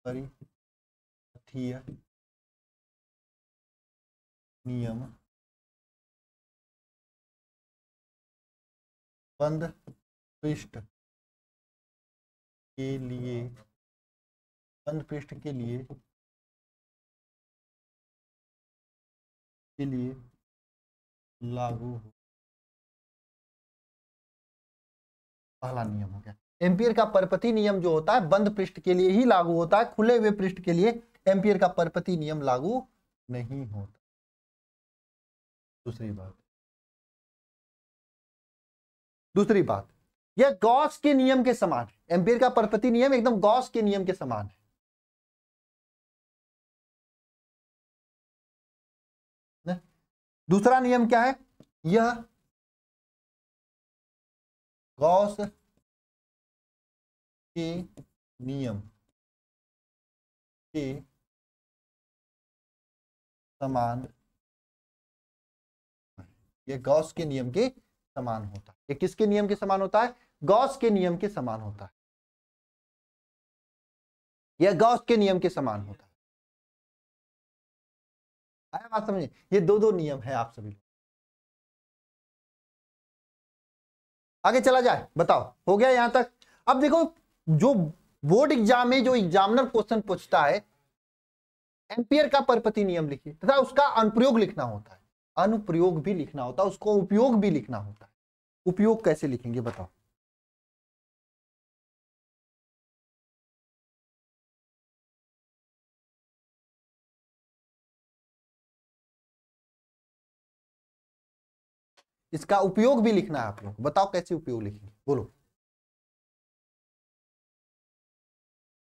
परिपथीय नियम बंद पृष्ठ के लिए बंद पृष्ठ के लिए के लिए लागू हो पहला नियम हो गया एम्पियर का परपति नियम जो होता है बंद पृष्ठ के लिए ही लागू होता है खुले हुए पृष्ठ के लिए एम्पियर का परपति नियम लागू नहीं होता दूसरी बात दूसरी बात यह गॉस के नियम के समान है एम्पियर का परपति नियम एकदम गॉस के नियम के समान है दूसरा नियम क्या है यह गौस के नियम के समान यह गौस के नियम के समान होता है यह किसके नियम के समान होता है गौस के नियम के समान होता है यह गौस के नियम के समान होता है आया बात समझे ये दो दो नियम है आप सभी आगे चला जाए बताओ हो गया यहां तक अब देखो जो बोर्ड एग्जाम में जो एग्जामिनर क्वेश्चन पूछता है एम्पियर का परपति नियम लिखिए तथा उसका अनुप्रयोग लिखना होता है अनुप्रयोग भी लिखना होता है उसको उपयोग भी लिखना होता है उपयोग कैसे लिखेंगे बताओ इसका उपयोग भी लिखना है आप लोग बताओ कैसे उपयोग लिखेंगे बोलो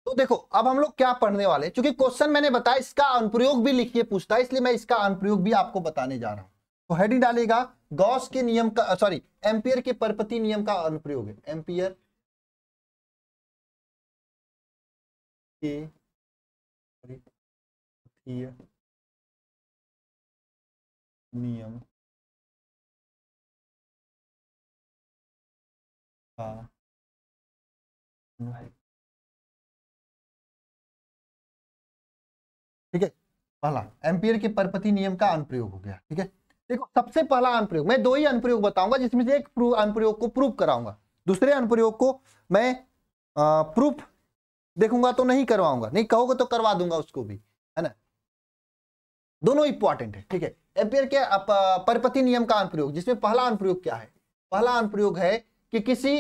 तो देखो अब हम लोग क्या पढ़ने वाले क्योंकि क्वेश्चन मैंने बताया इसका अनुप्रयोग भी लिखिए पूछता है इसलिए मैं इसका अनुप्रयोग भी आपको बताने जा रहा हूं तो हेडिंग डालेगा गॉस के नियम का सॉरी एम्पियर के परपति नियम का अनुप्रयोग है एम्पियर नियम हाँ। ठीक है पहला एम्पियर के परपति नियम का अनुप्रयोग हो गया ठीक है देखो सबसे पहला अनुप्रयोग मैं दो ही अनुप्रयोग बताऊंगा जिसमें से एक अनुप्रयोग को प्रूफ कराऊंगा दूसरे अनुप्रयोग को मैं प्रूफ देखूंगा तो नहीं करवाऊंगा नहीं कहोगे तो करवा दूंगा उसको भी है ना दोनों इंपॉर्टेंट है ठीक है एम्पियर के परपति नियम का अनुप्रयोग जिसमें पहला अनुप्रयोग क्या है पहला अनुप्रयोग है कि किसी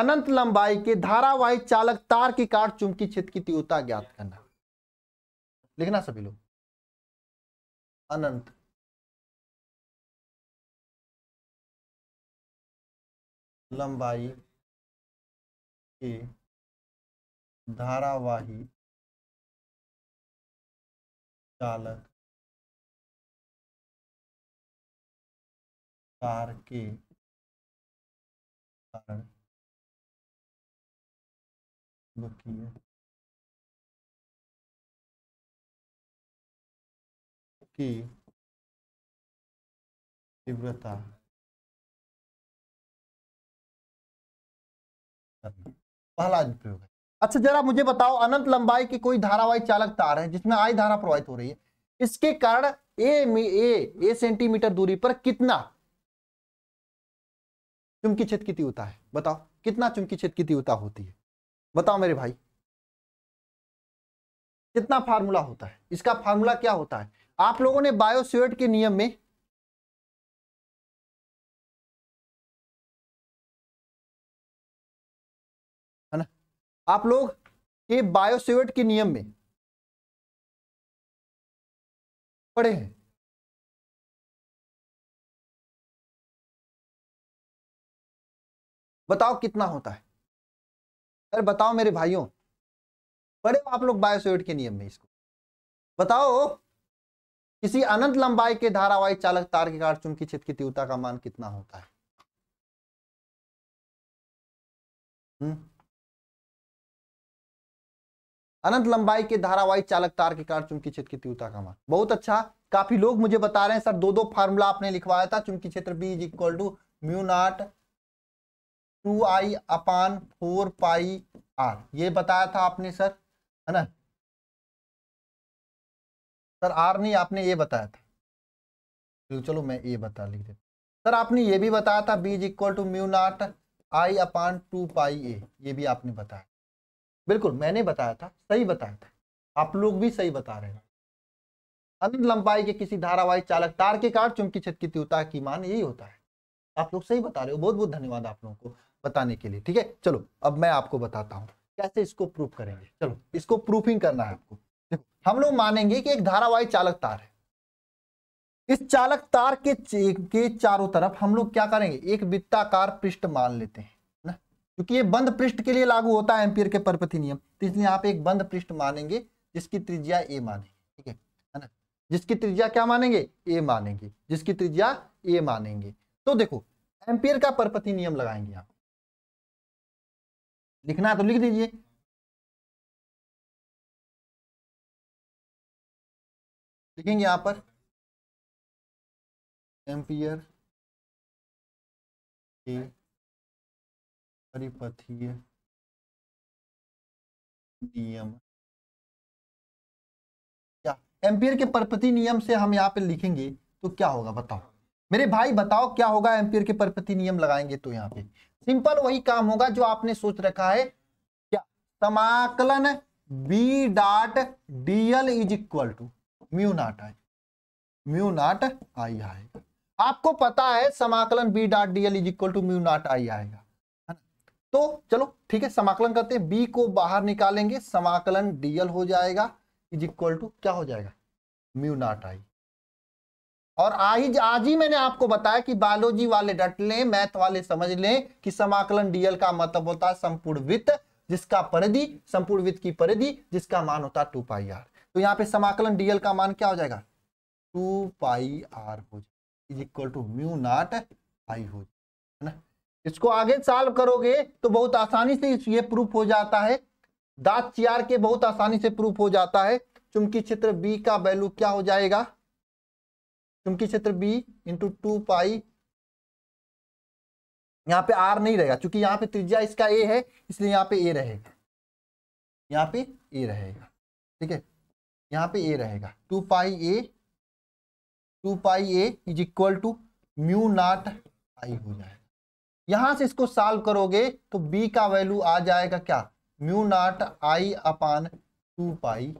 अनंत लंबाई के धारावाहिक चालक तार की काट चुंबकीय क्षेत्र की तीव्रता ज्ञात करना लिखना सभी लोग अनंत लंबाई के धारावाही चालक तार के कारण की तीव्रता पहला प्रयोग है अच्छा जरा मुझे बताओ अनंत लंबाई की कोई धारावाही चालक तार है जिसमें आई धारा प्रवाहित हो रही है इसके कारण ए में ए ए सेंटीमीटर दूरी पर कितना चुमकी छितकी तीव्रता है बताओ कितना चुमकी छितकी तीव्रता होती है बताओ मेरे भाई कितना फार्मूला होता है इसका फार्मूला क्या होता है आप लोगों ने बायोस्वेट के नियम में है ना आप लोग के बायोस्वेट के नियम में पढ़े हैं बताओ कितना होता है अरे बताओ मेरे भाइयों पढ़े आप लोग बायोसोइड के नियम में इसको बताओ किसी अनंत लंबाई के धारावाही चालक तार के कारण चुंबकीय क्षेत्र की तीव्रता का मान कितना होता है हुँ? हम्म? अनंत लंबाई के धारावाही चालक तार के कारण चुंबकीय क्षेत्र की तीव्रता का मान बहुत अच्छा काफी लोग मुझे बता रहे हैं सर दो दो फार्मूला आपने लिखवाया था चुंबकीय क्षेत्र B is equal to mu naught two I upon four pi R ये बताया था आपने सर है ना सर आर नहीं आपने ये बताया था तो चलो मैं ये बता लिख देता सर आपने ये भी बताया था B is equal to mu naught I upon two pi A ये भी आपने बताया बिल्कुल मैंने बताया था सही बताया था आप लोग भी सही बता रहे हैं अनंत लंबाई के किसी धारावाहिक चालक तार के कारण चुंबकी क्षेत्र की तीव्रता की मान यही होता है आप लोग सही बता रहे हो बहुत बहुत धन्यवाद आप लोगों को बताने के लिए ठीक है चलो अब मैं आपको बताता हूँ कैसे इसको प्रूफ करेंगे चलो इसको प्रूफिंग करना है आपको देखो हम लोग मानेंगे कि एक धारावाही चालक तार है इस चालक तार के के चारों तरफ हम लोग क्या करेंगे एक वित्ताकार पृष्ठ मान लेते हैं ना क्योंकि ये बंद पृष्ठ के लिए लागू होता है एम्पियर के परपति नियम तो इसलिए आप एक बंद पृष्ठ मानेंगे जिसकी त्रिज्या ए मानेंगे ठीक है ना जिसकी त्रिज्या क्या मानेंगे ए मानेंगे जिसकी त्रिज्या ए मानेंगे तो देखो एम्पियर का परपति नियम लगाएंगे आप लिखना है तो लिख दीजिए लिखेंगे यहां पर एम्पियर के परिपथीय नियम क्या एम्पियर के परपति नियम से हम यहाँ पे लिखेंगे तो क्या होगा बताओ मेरे भाई बताओ क्या होगा एम्पियर के परपति नियम लगाएंगे तो यहाँ पे सिंपल वही काम होगा जो आपने सोच रखा है क्या समाकलन B dot DL is equal to mu naught I mu naught I आएगा आपको पता है समाकलन B dot DL is equal to mu naught I आएगा तो चलो ठीक है समाकलन करते हैं बी को बाहर निकालेंगे समाकलन डीएल हो जाएगा इज इक्वल टू क्या हो जाएगा म्यू नॉट आई और आज आज ही मैंने आपको बताया कि बायोलॉजी वाले डट लें मैथ वाले समझ लें कि समाकलन डीएल का मतलब होता है संपूर्ण वित्त जिसका परिधि संपूर्ण वित्त की परिधि जिसका मान होता है टू पाई आर तो यहाँ पे समाकलन डीएल का मान क्या हो जाएगा टू पाई आर हो जाएगा is equal to mu naught I हो जाएगा है ना इसको आगे सॉल्व करोगे तो बहुत आसानी से ये प्रूफ हो जाता है दात चार के बहुत आसानी से प्रूफ हो जाता है चुमकी चित्र बी का वैल्यू क्या हो जाएगा चुंबकीय क्षेत्र बी इंटू टू पाई यहाँ पे आर नहीं रहेगा क्योंकि यहाँ पे त्रिज्या इसका ए है इसलिए यहाँ पे ए रहेगा यहाँ पे ए रहेगा ठीक है यहाँ पे ए रहेगा two pi A two pi A is equal to mu naught I हो जाए यहां से इसको सॉल्व करोगे तो बी का वैल्यू आ जाएगा क्या mu naught I upon two पाई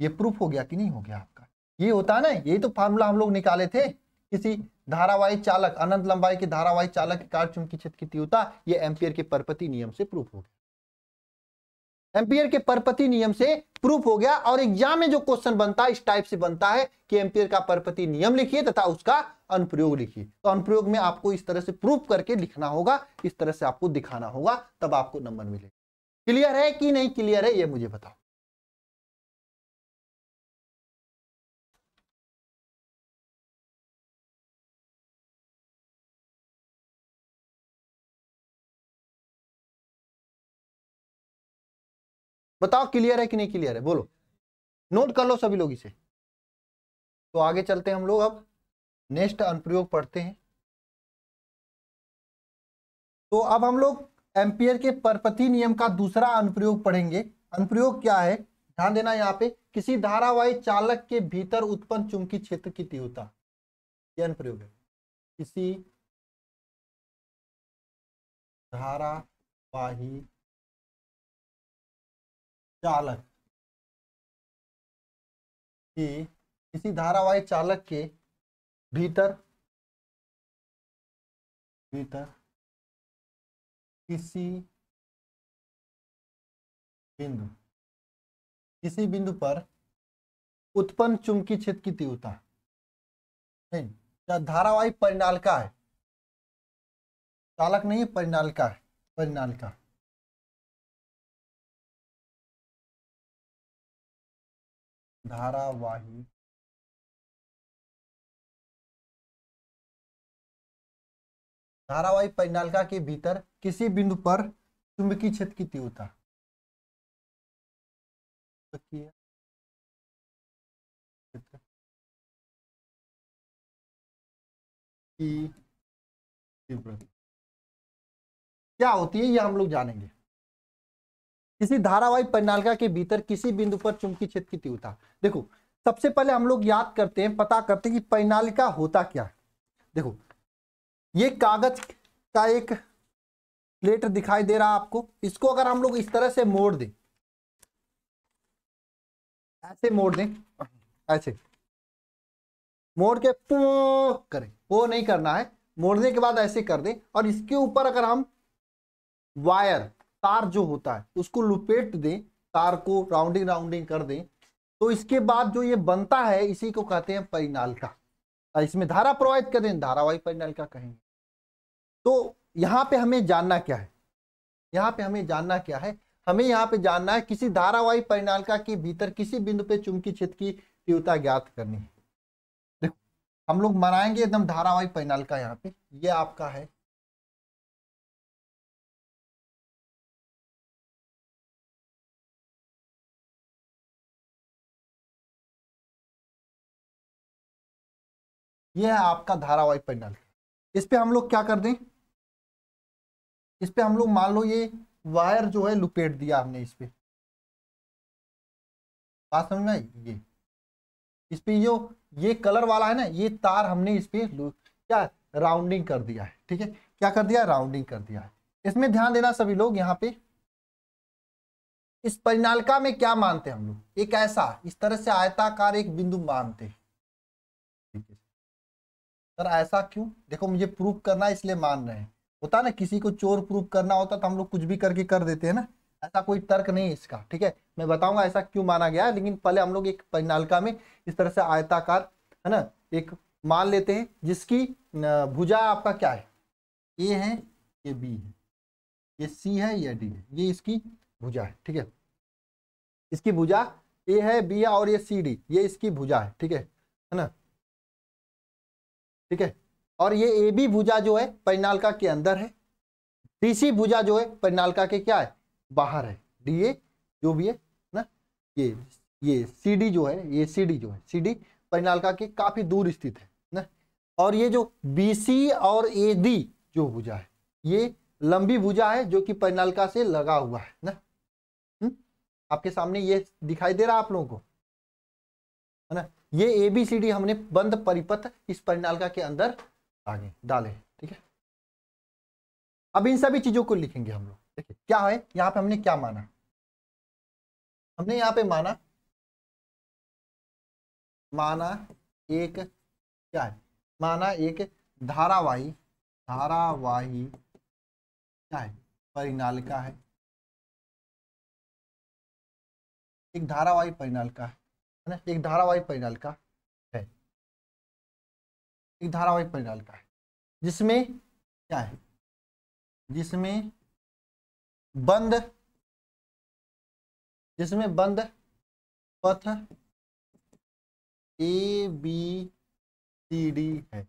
ये प्रूफ हो गया कि नहीं हो गया आपका ये होता है ना ये तो फार्मूला हम लोग निकाले थे किसी धारावाही चालक अनंत लंबाई के धारावाही चालक के कारण चुंबकीय क्षेत्र की तीव्रता ये एम्पियर के परपति नियम से प्रूफ हो गया एम्पियर के परपति नियम से प्रूफ हो गया और एग्जाम में जो क्वेश्चन बनता है इस टाइप से बनता है कि एम्पियर का परपति नियम लिखिए तथा उसका अनुप्रयोग लिखिए तो अनुप्रयोग में आपको इस तरह से प्रूफ करके लिखना होगा इस तरह से आपको दिखाना होगा तब आपको नंबर मिलेगा क्लियर है कि नहीं क्लियर है ये मुझे बताओ बताओ क्लियर है कि नहीं क्लियर है बोलो नोट कर लो सभी लोग इसे तो आगे चलते हैं हम लोग अब नेक्स्ट अनुप्रयोग पढ़ते हैं तो अब हम लोग एम्पियर के परपति नियम का दूसरा अनुप्रयोग पढ़ेंगे अनुप्रयोग क्या है ध्यान देना यहाँ पे किसी धारावाही चालक के भीतर उत्पन्न चुंबकीय क्षेत्र की तीव्रता यह अनुप्रयोग है किसी धारावाही चालक कि किसी धारावाही चालक के भीतर भीतर किसी बिंदु किसी बिंदु पर उत्पन्न चुंबकीय क्षेत्र की तीव्रता नहीं क्या धारावाही परिणाल है चालक नहीं परिणालिका है परिणालिका है धारावाहिक धारावाहिक परिणालिका के भीतर किसी बिंदु पर चुंबकीय क्षेत्र की तीव्रता क्या होती है यह हम लोग जानेंगे किसी धारावाहिक परिनालिका के भीतर किसी बिंदु पर चुंबकीय क्षेत्र की तीव्रता देखो सबसे पहले हम लोग याद करते हैं पता करते हैं कि पैनालिका होता क्या है देखो ये कागज का एक प्लेट दिखाई दे रहा है आपको इसको अगर हम लोग इस तरह से मोड़ दें ऐसे मोड़ दें ऐसे मोड़ के पो करें वो नहीं करना है मोड़ने के बाद ऐसे कर दें और इसके ऊपर अगर हम वायर तार जो होता है उसको लुपेट दें तार को राउंडिंग राउंडिंग कर दें तो इसके बाद जो ये बनता है इसी को कहते हैं परिनालिका इसमें धारा प्रवाहित करें हैं धारावाही परिनालिका कहेंगे तो यहाँ पे हमें जानना क्या है यहाँ पे हमें जानना क्या है हमें यहाँ पे जानना है किसी धारावाही परिनालिका के भीतर किसी बिंदु पे चुंबकीय क्षेत्र की तीव्रता ज्ञात करनी है देखो हम लोग मनाएंगे एकदम धारावाही परिनालिका यहाँ पे ये आपका है ये है आपका धारावाहिक पेंडल इस पर हम लोग क्या कर दें इस पर हम लोग मान लो ये वायर जो है लुपेट दिया हमने इस पर बात समझ में आई ये इस पर जो ये कलर वाला है ना ये तार हमने इस पर क्या राउंडिंग कर दिया है ठीक है क्या कर दिया राउंडिंग कर दिया है इसमें ध्यान देना सभी लोग यहाँ पे इस परिनालिका में क्या मानते हैं हम लोग एक ऐसा इस तरह से आयताकार एक बिंदु मानते हैं ठीक है सर ऐसा क्यों देखो मुझे प्रूफ करना है इसलिए मान रहे हैं होता ना किसी को चोर प्रूफ करना होता तो हम लोग कुछ भी करके कर देते हैं ना ऐसा कोई तर्क नहीं इसका ठीक है मैं बताऊंगा ऐसा क्यों माना गया लेकिन पहले हम लोग एक परिनालिका में इस तरह से आयताकार है ना एक मान लेते हैं जिसकी भुजा आपका क्या है ए है ये बी है ये सी है या डी है ये इसकी भुजा है ठीक है इसकी भुजा ए है बी है और ये सी डी ये इसकी भुजा है ठीक है है ना ठीक है और ये ए बी भुजा जो है परिनालिका के अंदर है डी सी भुजा जो है परिनालिका के क्या है बाहर है डी ए जो भी है ना ये ये सी डी जो है ये सी डी जो है सी डी परिनालिका के काफ़ी दूर स्थित है ना और ये जो बी सी और ए डी जो भुजा है ये लंबी भुजा है जो कि परिनालिका से लगा हुआ है ना हम्म? आपके सामने ये दिखाई दे रहा आप लोगों को है ना ये ए बी सी डी हमने बंद परिपथ इस परिणालिका के अंदर आगे डाले ठीक है अब इन सभी चीजों को लिखेंगे हम लोग देखिए क्या है यहाँ पे हमने क्या माना हमने यहाँ पे माना माना एक क्या है माना एक धारावाही धारावाही क्या है परिणालिका है एक धारावाही परिणालिका है है ना एक धारावाहिक परिणाल का है एक धारावाहिक परिणाल का है जिसमें क्या है जिसमें बंद जिसमें बंद पथ ए बी सी डी है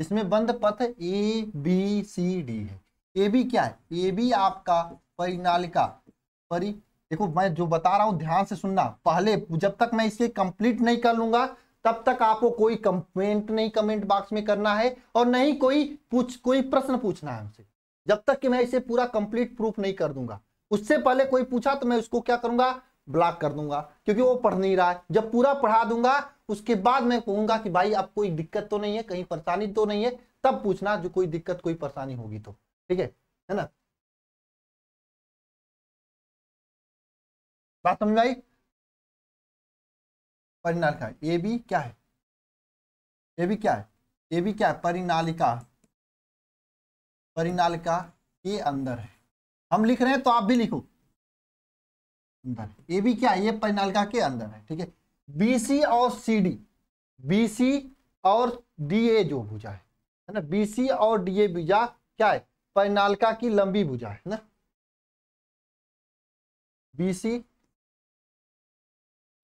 जिसमें बंद पथ ए बी सी डी है ए बी क्या है ए बी आपका परिणालिका परि देखो मैं जो बता रहा हूं ध्यान से सुनना पहले जब तक मैं इसे कंप्लीट नहीं कर लूंगा तब तक आपको कोई कंप्लेंट नहीं कमेंट बॉक्स में करना है और नहीं कोई पूछ कोई प्रश्न पूछना है हमसे जब तक कि मैं इसे पूरा कंप्लीट प्रूफ नहीं कर दूंगा उससे पहले कोई पूछा तो मैं उसको क्या करूंगा ब्लॉक कर दूंगा क्योंकि वो पढ़ नहीं रहा है जब पूरा पढ़ा दूंगा उसके बाद मैं कहूंगा कि भाई अब कोई दिक्कत तो नहीं है कहीं परेशानी तो नहीं है तब पूछना जो कोई दिक्कत कोई परेशानी होगी तो ठीक है है ना बात समझ आई परिनालिका ए बी क्या है ए बी क्या है ए बी क्या है परिनालिका परिनालिका के अंदर है हम लिख रहे हैं तो आप भी लिखो अंदर ए बी क्या है ये परिनालिका के अंदर है ठीक है बी सी और सी डी बी सी और डी ए जो भुजा है है ना बी सी और डी ए भुजा क्या है परिनालिका की लंबी भुजा है ना बी सी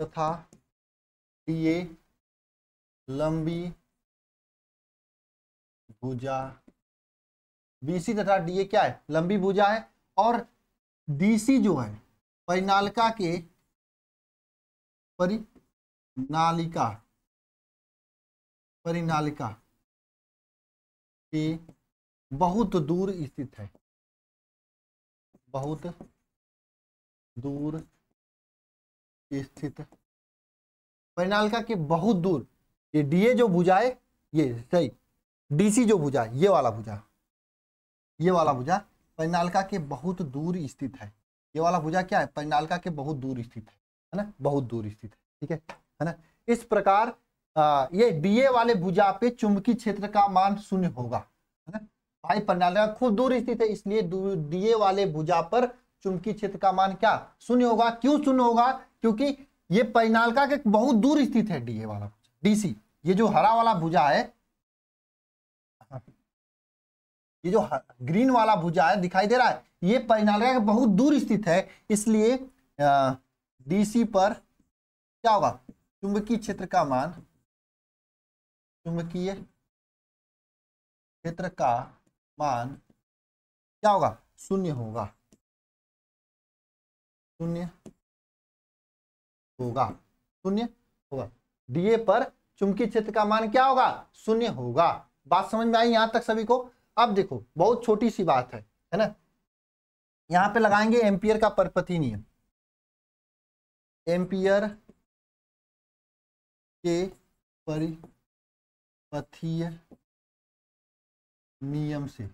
तथा ये लंबी भुजा बीसी तथा डीए क्या है लंबी भुजा है और डीसी जो है परिनालिका के परिनालिका परिनालिका के बहुत दूर स्थित है बहुत दूर स्थित परिणालिका के बहुत दूर ये डीए जो बुझाए ये सही डीसी जो भुजा ये वाला भुजा ये वाला भुजा परिणालिका के बहुत दूर स्थित है ये वाला भुजा क्या है परिणालिका के बहुत दूर स्थित है है ना बहुत दूर स्थित है ठीक है है ना इस प्रकार आ, ये डीए वाले भुजा पे चुंबकीय क्षेत्र का मान शून्य होगा है ना भाई परिणालिका खूब दूर स्थित है इसलिए डीए वाले भुजा पर चुंबकीय क्षेत्र का मान क्या शून्य होगा क्यों शून्य होगा क्योंकि ये पैनालका के बहुत दूर स्थित है डीए वाला डीसी ये जो हरा वाला भुजा है ये जो ग्रीन वाला भुजा है दिखाई दे रहा है ये पैनालका के बहुत दूर स्थित है इसलिए डीसी पर क्या होगा चुंबकीय क्षेत्र का मान चुंबकीय क्षेत्र का मान क्या होगा शून्य होगा शून्य होगा शून्य होगा डीए पर चुंबकीय क्षेत्र का मान क्या होगा शून्य होगा बात समझ में आई यहां तक सभी को अब देखो बहुत छोटी सी बात है है ना यहां पे लगाएंगे एम्पियर का परपति नियम एम्पियर के परिपथीय नियम से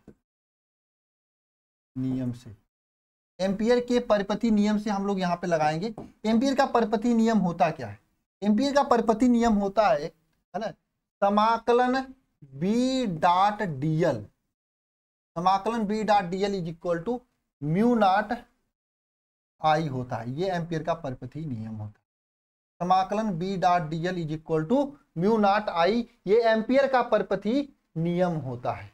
नियम से एम्पियर के परिपति नियम से हम लोग यहाँ पे लगाएंगे एम्पियर का परिपति नियम होता क्या है एम्पियर का परिपति नियम होता है है ना समाकलन बी डॉट डीएल समाकलन B dot DL is equal to mu naught I होता है ये एम्पियर का परिपति नियम होता है समाकलन B dot L is equal to mu naught I ये एम्पियर का परपति नियम होता है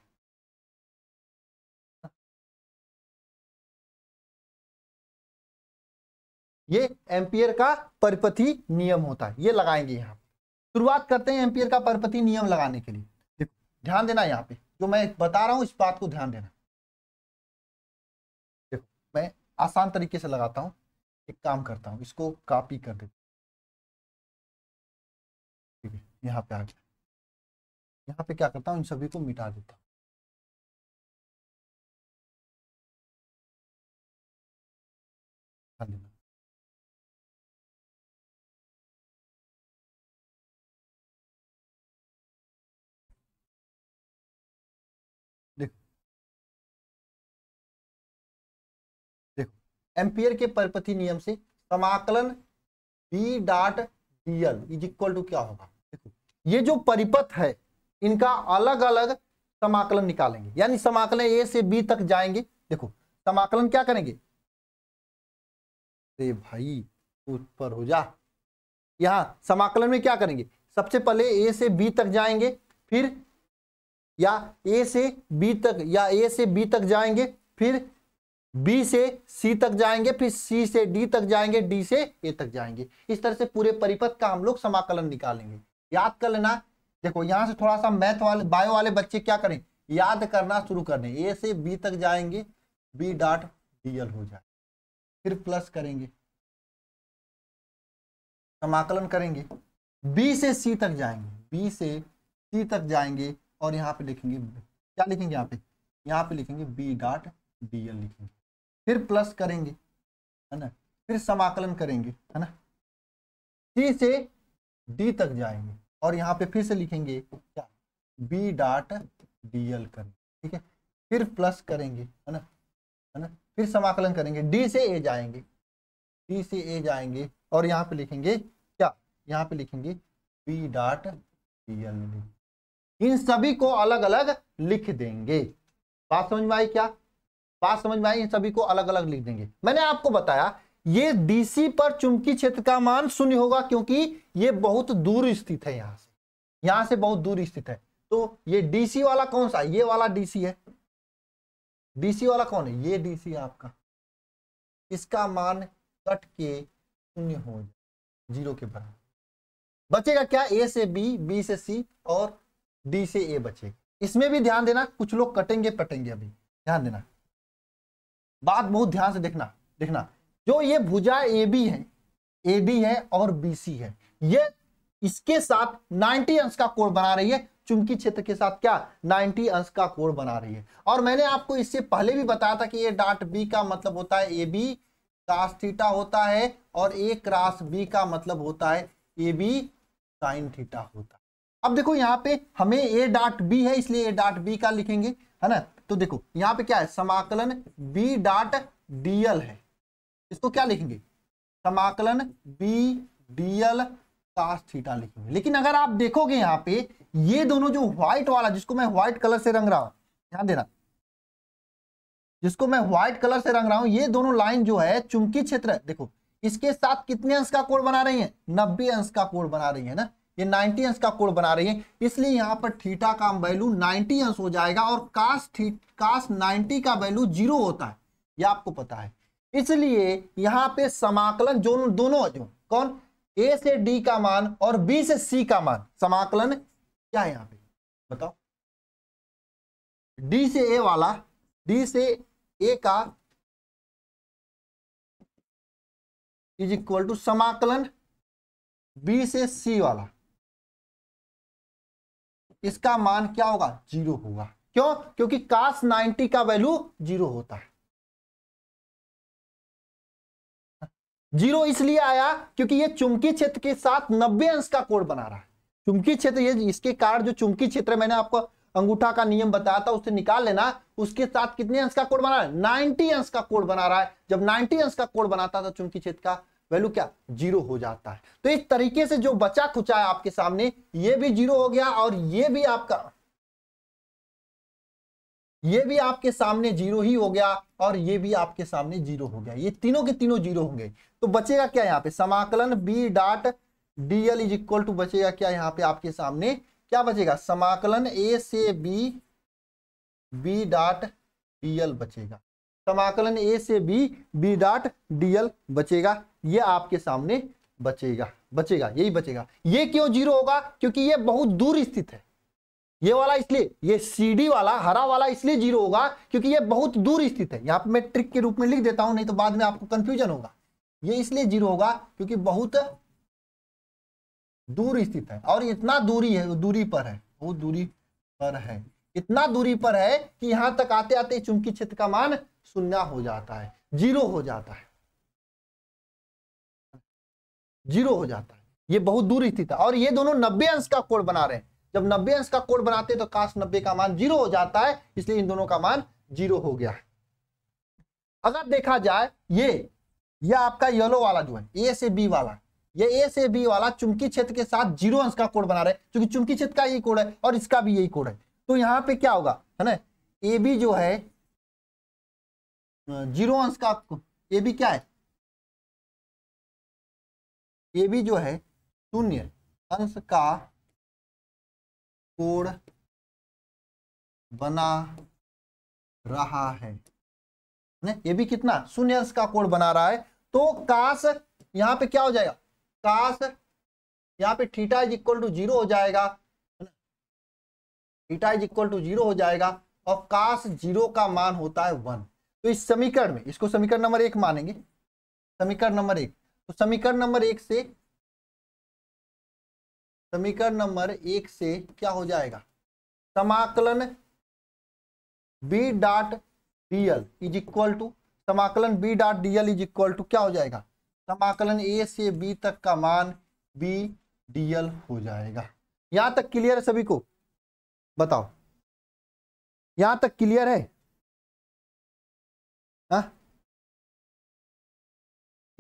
ये एम्पियर का परिपथि नियम होता है ये लगाएंगे यहाँ शुरुआत करते हैं एम्पियर का परिपथि नियम लगाने के लिए देखो ध्यान देना यहाँ पे जो मैं बता रहा हूँ इस बात को ध्यान देना देखो मैं आसान तरीके से लगाता हूँ एक काम करता हूँ इसको कॉपी कर देता हूँ यहाँ पे आ गया यहाँ पे क्या करता हूँ इन सभी को मिटा देता हूँ धन्यवाद एम्पियर के परिपथी नियम से समाकलन B dot D L is equal to क्या होगा देखो ये जो परिपथ है इनका अलग अलग समाकलन निकालेंगे यानी समाकलन ए से बी तक जाएंगे देखो समाकलन क्या करेंगे अरे भाई ऊपर हो जा यहां समाकलन में क्या करेंगे सबसे पहले ए से बी तक जाएंगे फिर या ए से बी तक या ए से बी तक जाएंगे फिर बी से सी तक जाएंगे फिर सी से डी तक जाएंगे डी से ए तक जाएंगे इस तरह से पूरे परिपथ का हम लोग समाकलन निकालेंगे याद कर लेना देखो यहां से थोड़ा सा मैथ वाले बायो वाले बच्चे क्या करें याद करना शुरू कर दें ए से बी तक जाएंगे बी डॉट डी एल हो जाए फिर प्लस करेंगे समाकलन करेंगे बी से सी तक जाएंगे बी से सी तक जाएंगे और यहां पे लिखेंगे क्या लिखेंगे यहाँ पे यहां पे लिखेंगे बी डॉट डी एल लिखेंगे फिर प्लस करेंगे है ना फिर समाकलन करेंगे है ना सी से डी तक जाएंगे और यहाँ पे फिर से लिखेंगे क्या बी डॉट डी एल करेंगे ठीक है फिर प्लस करेंगे है ना है ना फिर समाकलन करेंगे डी से ए जाएंगे डी से ए जाएंगे और यहाँ पे लिखेंगे क्या यहाँ पे लिखेंगे बी डॉट डी एल इन सभी को अलग अलग लिख देंगे बात समझ में आई क्या बात समझ में आई सभी को अलग अलग लिख देंगे मैंने आपको बताया ये डीसी पर चुंबकीय क्षेत्र का मान शून्य होगा क्योंकि ये बहुत दूर स्थित है यहाँ से यहाँ से बहुत दूर स्थित है तो ये डीसी वाला कौन सा ये वाला डीसी है डीसी वाला कौन है ये डीसी आपका इसका मान कट के शून्य हो जाए जीरो के बराबर बचेगा क्या ए से बी बी से सी और डी से ए बचेगा इसमें भी ध्यान देना कुछ लोग कटेंगे पटेंगे अभी ध्यान देना बात बहुत ध्यान से देखना देखना जो ये भुजा ए बी है ए बी है और बी सी है ये इसके साथ 90 अंश का कोण बना रही है चुंबकीय क्षेत्र के साथ क्या 90 अंश का कोण बना रही है और मैंने आपको इससे पहले भी बताया था कि ये डॉट बी का मतलब होता है ए बी क्रास थीटा होता है और ए क्रास बी का मतलब होता है ए बी साइन थीटा होता है अब देखो यहाँ पे हमें ए डॉट बी है इसलिए ए डॉट बी का लिखेंगे है ना तो देखो यहां पे क्या है समाकलन बी डॉट डीएल है इसको क्या लिखेंगे समाकलन बी डीएल थीटा लिखेंगे लेकिन अगर आप देखोगे यहां पे ये दोनों जो व्हाइट वाला जिसको मैं व्हाइट कलर से रंग रहा हूं ध्यान देना जिसको मैं व्हाइट कलर से रंग रहा हूं ये दोनों लाइन जो है चुंबकीय क्षेत्र देखो इसके साथ कितने अंश का कोण बना रही है नब्बे अंश का कोण बना रही है ना ये 90 अंश का कोण बना रही है इसलिए यहाँ पर थीटा का वैल्यू 90 अंश हो जाएगा और कास थी कास 90 का वैल्यू जीरो होता है ये आपको पता है इसलिए यहाँ पे समाकलन जो दोनों जो कौन ए से डी का मान और बी से सी का मान समाकलन क्या है यहाँ पे बताओ डी से ए वाला डी से ए का इज इक्वल टू समाकलन बी से सी वाला इसका मान क्या होगा जीरो होगा क्यों क्योंकि कास 90 का वैल्यू जीरो होता है जीरो इसलिए आया क्योंकि ये चुंबकीय क्षेत्र के साथ 90 अंश का कोण बना रहा है चुंबकीय क्षेत्र ये इसके कारण जो चुंबकीय क्षेत्र मैंने आपको अंगूठा का नियम बताया था उससे निकाल लेना उसके साथ कितने अंश का कोण बना रहा है 90 अंश का कोण बना रहा है जब 90 अंश का कोण बनाता था चुंबकीय क्षेत्र का वैल्यू क्या जीरो हो जाता है तो इस तरीके से जो बचा खुचा है आपके सामने ये भी जीरो हो गया और ये भी आपका ये भी आपके सामने जीरो ही हो गया और ये भी आपके सामने जीरो हो गया ये तीनों के तीनों जीरो होंगे तो बचेगा क्या यहाँ पे समाकलन B dot D L is equal to बचेगा क्या यहाँ पे आपके सामने क्या बचेगा समाकलन ए से B B dot D L बचेगा समाकलन ए से B B dot D L बचेगा ये आपके सामने बचेगा बचेगा यही बचेगा ये क्यों जीरो होगा क्योंकि ये बहुत दूर स्थित है ये वाला इसलिए ये सीडी वाला हरा वाला इसलिए जीरो होगा क्योंकि ये बहुत दूर स्थित है यहां पर मैं ट्रिक के रूप में लिख देता हूं नहीं तो बाद में आपको कंफ्यूजन होगा ये इसलिए जीरो होगा क्योंकि बहुत दूर स्थित है और इतना दूरी है दूरी पर है बहुत दूरी पर है इतना दूरी पर है कि यहां तक आते आते चुंबकीय क्षेत्र का मान शून्य हो जाता है जीरो हो जाता है जीरो हो जाता है ये बहुत दूर स्थित है और ये दोनों नब्बे अंश का कोण बना रहे हैं जब नब्बे अंश का कोण बनाते हैं तो काश नब्बे का मान जीरो हो जाता है इसलिए इन दोनों का मान जीरो हो गया है अगर देखा जाए ये ये आपका येलो वाला जो है ए से बी वाला ये ए से बी वाला चुंबकीय क्षेत्र के साथ जीरो अंश का कोण बना रहे हैं क्योंकि चुंबकीय क्षेत्र का यही कोण है और इसका भी यही कोण है तो यहाँ पे क्या होगा है ना ए बी जो है जीरो अंश का ये भी क्या है ये भी जो है शून्य अंश का कोण बना रहा है ये भी कितना शून्य अंश का कोण बना रहा है तो काश यहाँ पे क्या हो जाएगा काश यहाँ पे theta is equal to zero हो जाएगा theta is equal to zero हो जाएगा और काश जीरो का मान होता है वन तो इस समीकरण में इसको समीकरण नंबर एक मानेंगे समीकरण नंबर एक तो समीकरण नंबर एक से समीकरण नंबर एक से क्या हो जाएगा समाकलन b dot dl is equal to समाकलन b dot dl is equal to क्या हो जाएगा समाकलन a से b तक का मान b dl हो जाएगा यहां तक क्लियर है सभी को बताओ यहां तक क्लियर है हाँ?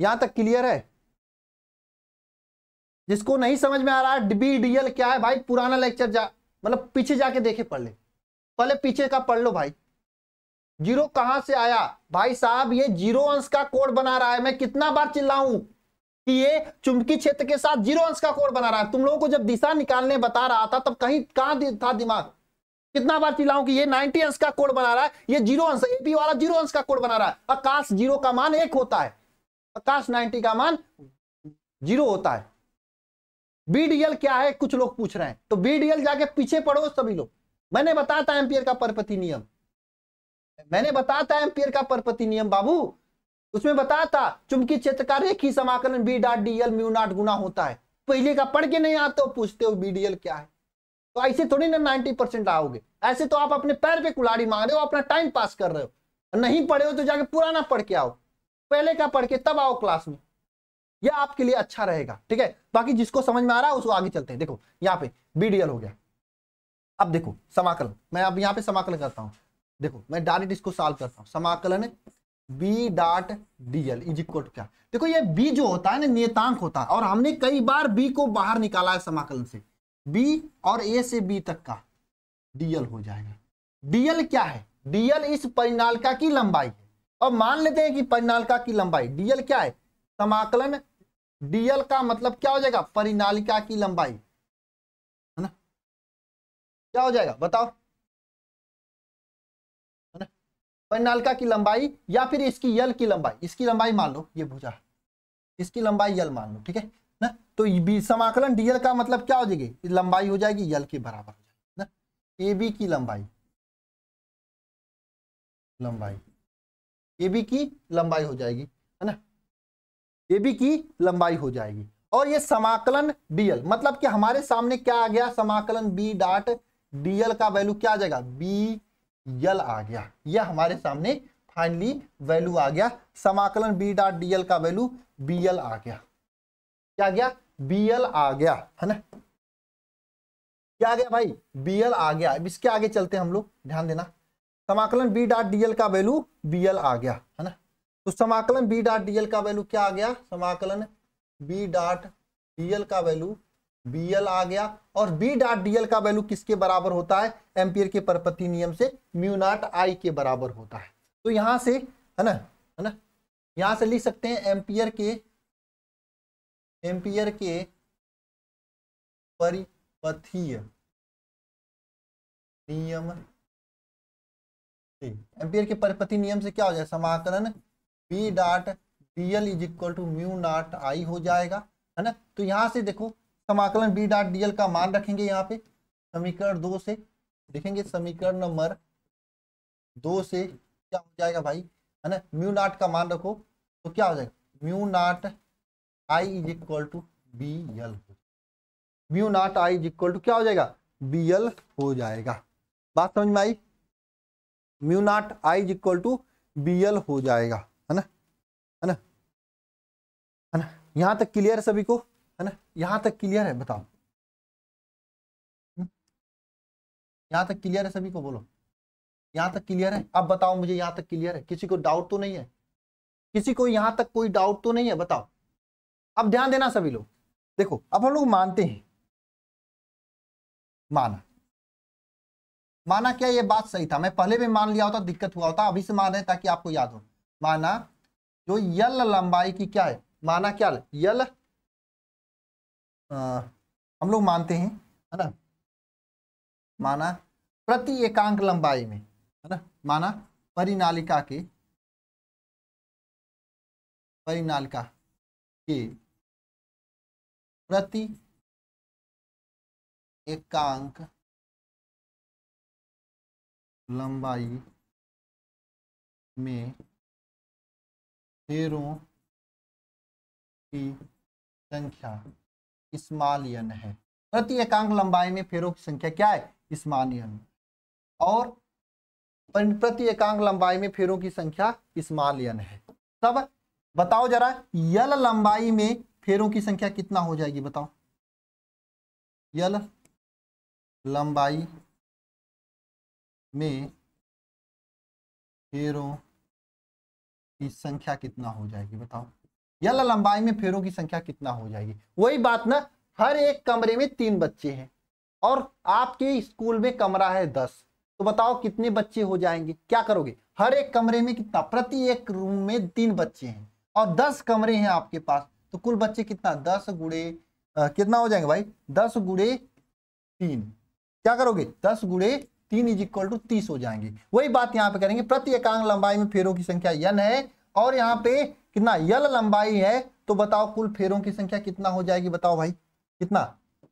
यहां तक क्लियर है जिसको नहीं समझ में आ रहा बी डीएल क्या है भाई पुराना लेक्चर जा मतलब पीछे जाके देखे पढ़ ले पहले पीछे का पढ़ लो भाई जीरो कहां से आया भाई साहब ये जीरो अंश का कोड बना रहा है मैं कितना बार चिल्लाऊं कि ये चुंबकीय क्षेत्र के साथ जीरो अंश का कोड बना रहा है तुम लोगों को जब दिशा निकालने बता रहा था तब कहीं कहां था दिमाग कितना बार चिल्लाऊं कि ये 90 अंश का कोड बना रहा है ये जीरो अंश एपी वाला जीरो अंश का कोड बना रहा है आकाश जीरो का मान एक होता है आकाश 90 का मान जीरो होता है बीडीएल क्या है कुछ लोग पूछ रहे हैं तो बीडीएल जाके पीछे पढ़ो सभी लोग मैंने बताया था एम्पियर का परपति नियम मैंने बताया था एम्पियर का परपति नियम बाबू उसमें बताया था चुमकी क्षेत्र का एक ही समाकलन B dot D L mu naught गुना होता है पहले का पढ़ के नहीं आते हो पूछते हो बीडीएल क्या है तो ऐसे थोड़ी ना नाइन्टी परसेंट आओगे ऐसे तो आप अपने पैर पे कुलाड़ी मांग रहे हो अपना टाइम पास कर रहे हो नहीं पढ़े हो तो जाके पुराना पढ़ के आओ पहले का पढ़ के तब आओ क्लास में यह आपके लिए अच्छा रहेगा ठीक है बाकी जिसको समझ में आ रहा है उसको आगे चलते हैं देखो यहाँ पे बीडीएल हो गया अब देखो समाकलन मैं अब यहाँ पे समाकलन करता हूँ देखो मैं डायरेक्ट इसको सॉल्व करता हूँ समाकलन B dot DL is equal to क्या देखो ये बी जो होता है ना नियतांक होता है और हमने कई बार बी को बाहर निकाला है समाकलन से बी और ए से बी तक का डीएल हो जाएगा डीएल क्या है डीएल इस परिणालिका की लंबाई है और मान लेते हैं कि परिणालिका की लंबाई डीएल क्या है समाकलन डीएल का मतलब क्या हो जाएगा परिणालिका की लंबाई है ना क्या हो जाएगा बताओ है ना परिणालिका की लंबाई या फिर इसकी यल की लंबाई इसकी लंबाई मान लो ये भुजा इसकी लंबाई यल मान लो ठीक है ना तो समाकलन डीएल का मतलब क्या हो जाएगी लंबाई हो जाएगी यल के बराबर हो जाएगी ना ए बी की लंबाई लंबाई ए बी की लंबाई हो जाएगी है ना ए बी की लंबाई हो जाएगी और ये समाकलन डीएल मतलब कि हमारे सामने क्या आ गया समाकलन बी डॉट डीएल का वैल्यू क्या आ जाएगा बी यल आ गया यह हमारे सामने फाइनली वैल्यू आ गया समाकलन बी डॉट डीएल का वैल्यू बी एल आ गया क्या आ गया बीएल आ गया है ना क्या आ गया भाई बीएल आ गया अब इसके आगे चलते हैं हम लोग ध्यान देना समाकलन बी डॉट डीएल का वैल्यू बीएल आ गया है ना तो समाकलन बी डॉट डीएल का वैल्यू क्या आ गया समाकलन बी डॉट डीएल का वैल्यू बीएल आ गया और बी डॉट डीएल का वैल्यू किसके बराबर होता है एम्पियर के परपति नियम से म्यू नॉट आई के बराबर होता है तो यहां से है ना है ना यहां से लिख सकते हैं एम्पियर के एम्पियर के परिपथीय नियम एम्पियर के परिपति नियम से क्या हो जाए समाकलन B dot D L is equal to mu naught I हो जाएगा है ना तो यहां से देखो समाकलन बी डॉट डीएल का मान रखेंगे यहाँ पे समीकरण दो से देखेंगे समीकरण नंबर दो से क्या हो जाएगा भाई है ना म्यू नॉट का मान रखो तो क्या हो जाएगा mu naught I is equal to B L mu naught I is equal to क्या हो जाएगा बी एल हो जाएगा बात समझ में आई mu naught I is equal to B L हो जाएगा है ना है ना है ना यहां तक क्लियर है सभी को है ना यहां तक क्लियर है बताओ हम्म? यहां तक क्लियर है सभी को बोलो यहां तक क्लियर है अब बताओ मुझे यहां तक क्लियर है किसी को डाउट तो नहीं है किसी को यहां तक कोई डाउट तो नहीं है बताओ अब ध्यान देना सभी लोग देखो अब हम लोग मानते हैं माना माना क्या ये बात सही था मैं पहले भी मान लिया होता दिक्कत हुआ होता अभी से मान रहे ताकि आपको याद हो माना जो यल लंबाई की क्या है माना क्या यल हम लोग मानते हैं है ना माना प्रति एकांक लंबाई में है ना माना परिनालिका के परिनालिका के प्रति एकांक लंबाई में शेरों की संख्या इस्मालियन है प्रति एकांक लंबाई में फेरों की संख्या क्या है इस्मालियन और प्रति एकांक लंबाई में फेरों की संख्या इस्मालियन है तब बताओ जरा यल लंबाई में फेरों की संख्या कितना हो जाएगी बताओ यल लंबाई में फेरों की संख्या कितना हो जाएगी बताओ यल लंबाई में फेरों की संख्या कितना हो जाएगी वही बात ना हर एक कमरे में तीन बच्चे हैं और आपके स्कूल में कमरा है दस तो बताओ कितने बच्चे हो जाएंगे क्या करोगे हर एक कमरे में कितना प्रति एक रूम में तीन बच्चे हैं और दस कमरे हैं आपके पास तो कुल बच्चे कितना दस गुड़े आ, कितना हो जाएंगे भाई दस गुड़े तीन क्या करोगे दस गुड़े तीन इज इक्वल टू तीस हो जाएंगे वही बात यहाँ पे करेंगे प्रति एकांग लंबाई में फेरों की संख्या यन है और यहाँ पे कितना यल लंबाई है तो बताओ कुल फेरों की संख्या कितना हो जाएगी बताओ भाई कितना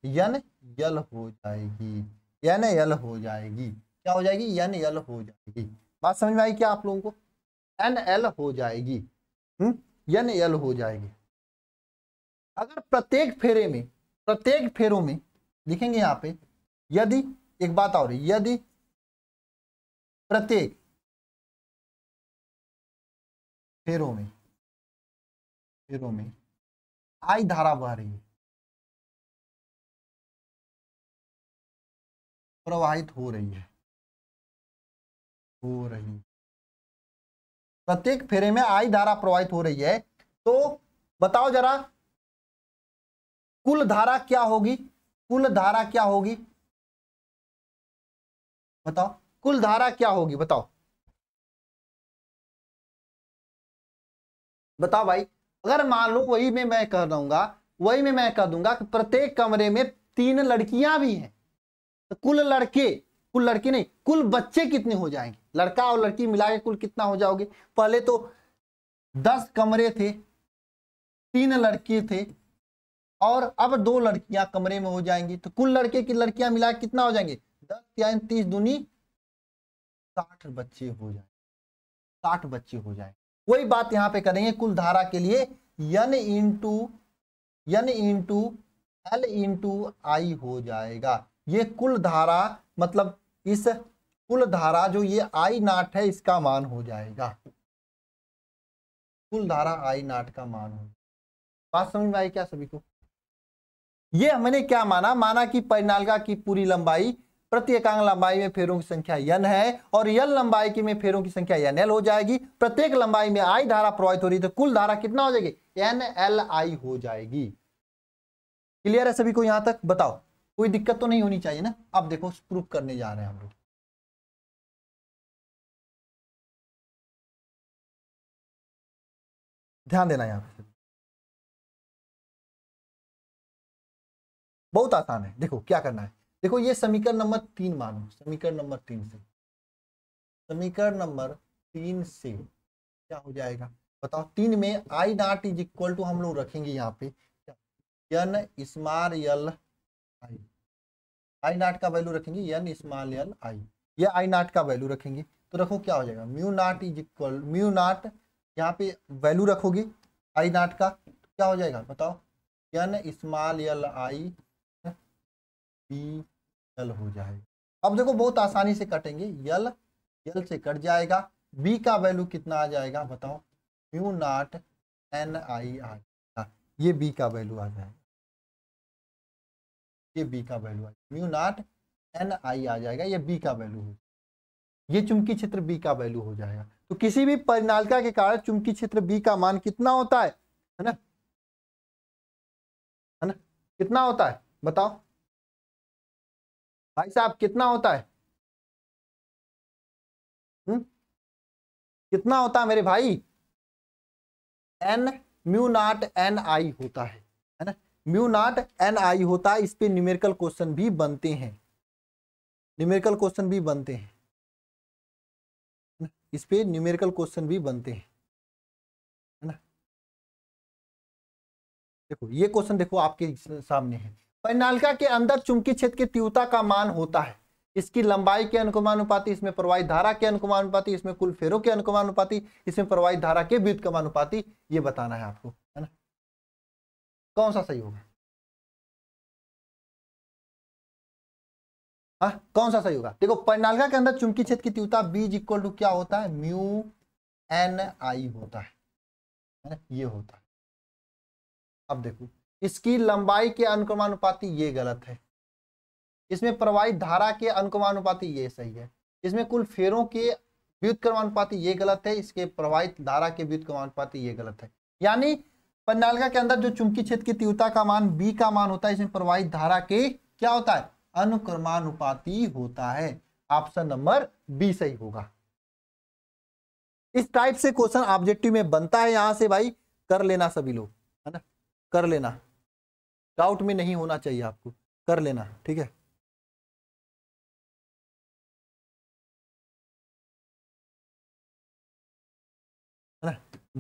यन यल हो जाएगी यन यल हो जाएगी क्या हो जाएगी यन यल हो जाएगी बात समझ में आई क्या आप लोगों को एन एल हो जाएगी हम्म यन एल हो जाएगी अगर प्रत्येक फेरे में प्रत्येक फेरों में लिखेंगे यहाँ पे यदि एक बात और यदि प्रत्येक फेरों में फेरों में आई धारा बह रही है प्रवाहित हो रही है हो रही प्रत्येक फेरे में आई धारा प्रवाहित हो रही है तो बताओ जरा कुल धारा क्या होगी कुल धारा क्या होगी बताओ कुल धारा क्या होगी बताओ बताओ भाई अगर मान लो वही में मैं कह दूंगा वही में मैं कह दूंगा कि प्रत्येक कमरे में तीन लड़कियां भी हैं तो कुल लड़के कुल लड़के नहीं कुल बच्चे कितने हो जाएंगे लड़का और लड़की मिला के कुल कितना हो जाओगे पहले तो दस कमरे थे तीन लड़के थे और अब दो लड़कियां कमरे में हो जाएंगी तो कुल लड़के की लड़कियां मिला कितना हो जाएंगे दस या तीस दूनी साठ बच्चे हो जाए साठ बच्चे हो जाए वही बात यहां पे करेंगे कुल धारा के लिए N into N into L into I हो जाएगा ये कुल धारा मतलब इस कुल धारा जो ये आई नाट है इसका मान हो जाएगा कुल धारा आई नाट का मान हो बात समझ में आई क्या सभी को ये हमने क्या माना माना कि परिनालिका की पूरी लंबाई प्रति एकांग लंबाई में फेरों की संख्या यन है और यल लंबाई की में फेरों की संख्या यन एल हो जाएगी प्रत्येक लंबाई में आई धारा प्रवाहित हो रही तो कुल धारा कितना हो जाएगी एन एल आई हो जाएगी क्लियर है सभी को यहां तक बताओ कोई दिक्कत तो नहीं होनी चाहिए ना अब देखो प्रूफ करने जा रहे हैं हम लोग ध्यान देना यहां पर बहुत आसान है देखो क्या करना है देखो ये समीकरण नंबर तीन मानो समीकरण नंबर तीन से समीकरण नंबर तीन से क्या हो जाएगा बताओ तीन में I dot is equal to हम लोग रखेंगे यहाँ पे यन स्मार यल आई आई नाट का वैल्यू रखेंगे यन स्मार यल आई ये आई नाट का वैल्यू रखेंगे तो रखो क्या हो जाएगा mu naught is equal mu naught यहाँ पे वैल्यू रखोगे आई नाट का तो क्या हो जाएगा बताओ N small L I P L हो जाएगा अब देखो बहुत आसानी से कटेंगे यल यल से कट जाएगा बी का वैल्यू कितना आ जाएगा बताओ mu naught N I R ये बी का वैल्यू आ जाएगा ये बी का वैल्यू आ जाएगा म्यू नाट एन आई आ जाएगा ये बी का वैल्यू हो जाएगा ये चुंबकीय क्षेत्र बी का वैल्यू हो जाएगा तो किसी भी परिनालिका के कारण चुंबकीय क्षेत्र बी का मान कितना होता है है ना है ना कितना होता है बताओ भाई साहब कितना होता है हुँ? हम्म? कितना होता है मेरे भाई N mu naught N I होता है है ना म्यू नॉट एन आई होता है इस पे न्यूमेरिकल क्वेश्चन भी बनते हैं न्यूमेरिकल क्वेश्चन भी बनते हैं इस पर न्यूमेरिकल क्वेश्चन भी बनते हैं है ना देखो ये क्वेश्चन देखो आपके सामने है पैनालिका के अंदर चुंबकीय क्षेत्र की तीव्रता का मान होता है इसकी लंबाई के अनुकमानुपाती इसमें प्रवाहित धारा के अनुकमानुपाती इसमें कुल फेरों के अनुकमानुपाती इसमें प्रवाहित धारा के विद्युत कमानुपाती ये बताना है आपको है ना कौन सा सही होगा हाँ कौन सा सही होगा देखो पर्णालिका के अंदर चुंबकीय क्षेत्र की तीव्रता बीज इक्वल टू क्या होता है म्यू एन आई होता है ये होता है अब देखो इसकी लंबाई के अनुक्रमानुपाति ये गलत है इसमें प्रवाहित धारा के अनुक्रमानुपाति ये सही है इसमें कुल फेरों के व्युत क्रमानुपाती ये गलत है इसके प्रवाहित धारा के व्युत क्रमानुपाती ये गलत है यानी पंडालिका के अंदर जो चुंबकीय क्षेत्र की तीव्रता का मान बी का मान होता है इसमें प्रवाहित धारा के क्या होता है अनुक्रमानुपाती होता है ऑप्शन नंबर बी सही होगा इस टाइप से क्वेश्चन ऑब्जेक्टिव में बनता है यहां से भाई कर लेना सभी लोग है ना कर लेना डाउट में नहीं होना चाहिए आपको कर लेना ठीक है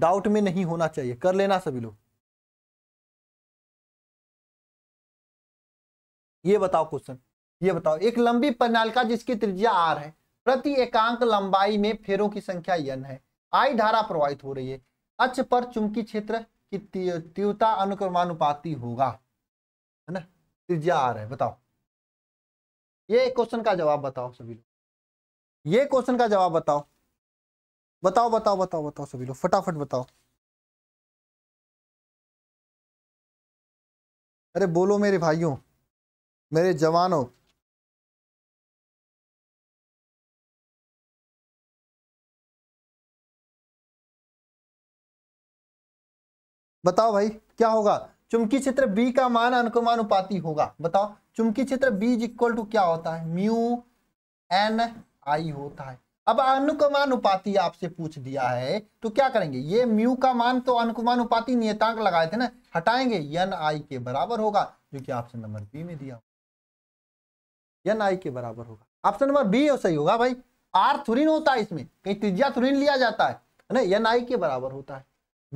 डाउट में नहीं होना चाहिए कर लेना सभी लोग ये बताओ क्वेश्चन ये बताओ एक लंबी पन्नालिका जिसकी त्रिज्या आर है प्रति एकांक लंबाई में फेरों की संख्या यन है आई धारा प्रवाहित हो रही है अच्छ पर चुंबकीय क्षेत्र की तीव्रता अनुक्रमानुपाती होगा है ना त्रिज्या आर है बताओ ये क्वेश्चन का जवाब बताओ सभी लोग ये क्वेश्चन का जवाब बताओ बताओ बताओ बताओ बताओ सभी लोग फटाफट बताओ अरे बोलो मेरे भाइयों मेरे जवानों बताओ भाई क्या होगा चुमकी क्षेत्र बी का मान अनुक्रमानुपाती होगा बताओ चुमकी क्षेत्र बी इज इक्वल टू क्या होता है म्यू एन आई होता है अब अनुकमानुपाती आपसे पूछ दिया है तो क्या करेंगे ये म्यू का मान तो अनुकमानुपाती नियतांक लगाए थे ना हटाएंगे एन आई के बराबर होगा जो कि ऑप्शन नंबर बी में दिया एन आई के बराबर होगा ऑप्शन नंबर बी हो सही होगा भाई आर थुरिन होता है इसमें कहीं त्रिज्या थुरिन लिया जाता है ना एन आई के बराबर होता है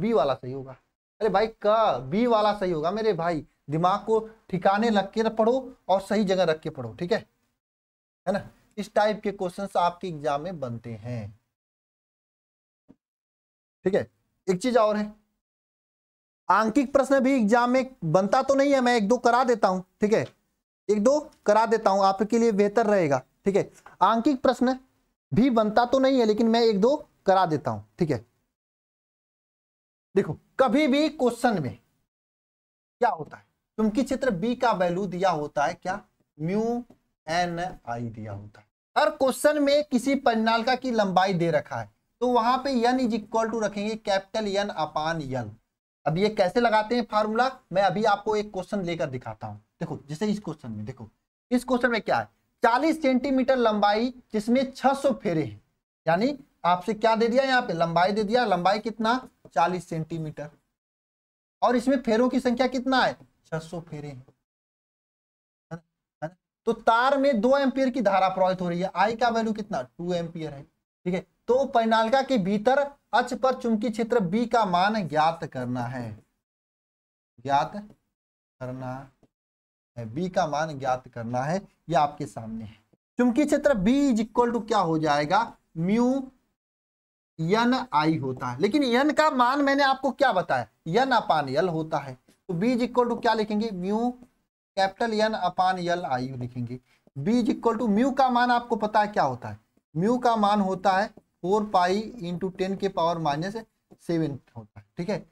बी वाला सही होगा अरे भाई क बी वाला सही होगा मेरे भाई दिमाग को ठिकाने लग के पढ़ो और सही जगह रख के पढ़ो ठीक है है ना इस टाइप के क्वेश्चन आपके एग्जाम में बनते हैं ठीक है एक चीज और है आंकिक प्रश्न भी एग्जाम में बनता तो नहीं है मैं एक दो करा देता हूं ठीक है एक दो करा देता हूं आपके लिए बेहतर रहेगा ठीक है आंकिक प्रश्न भी बनता तो नहीं है लेकिन मैं एक दो करा देता हूं ठीक है देखो कभी भी क्वेश्चन में क्या होता है चुंबकीय क्षेत्र बी का वैल्यू दिया होता है क्या म्यू एन आई दिया होता है हर क्वेश्चन में किसी पंचनालिका की लंबाई दे रखा है तो वहां पे यन इज इक्वल टू रखेंगे कैपिटल यन अपान यन अब ये कैसे लगाते हैं फार्मूला मैं अभी आपको एक क्वेश्चन लेकर दिखाता हूं देखो जैसे इस क्वेश्चन में देखो इस क्वेश्चन में क्या है चालीस सेंटीमीटर लंबाई जिसमें 600 फेरे हैं यानी आपसे क्या दे दिया यहाँ पे लंबाई दे दिया लंबाई कितना चालीस सेंटीमीटर और इसमें फेरों की संख्या कितना है छह सौ फेरे हैं तो तार में दो एम्पियर की धारा प्रवाहित हो रही है आई का वैल्यू कितना टू एम्पियर है ठीक है तो पैनालिका के भीतर अच पर चुंबकीय क्षेत्र बी का मान ज्ञात करना है ज्ञात करना है बी का मान ज्ञात करना है यह आपके सामने है चुंबकीय क्षेत्र बी इज इक्वल टू क्या हो जाएगा म्यू यन आई होता है लेकिन यन का मान मैंने आपको क्या बताया यन अपान यल होता है तो बीज इक्वल टू क्या लिखेंगे म्यू कैपिटल यन अपान यल आई लिखेंगे बीज इक्वल टू म्यू का मान आपको पता है क्या होता है म्यू का मान होता है फोर पाई इंटू टेन के पावर माइनस सेवन होता है ठीक है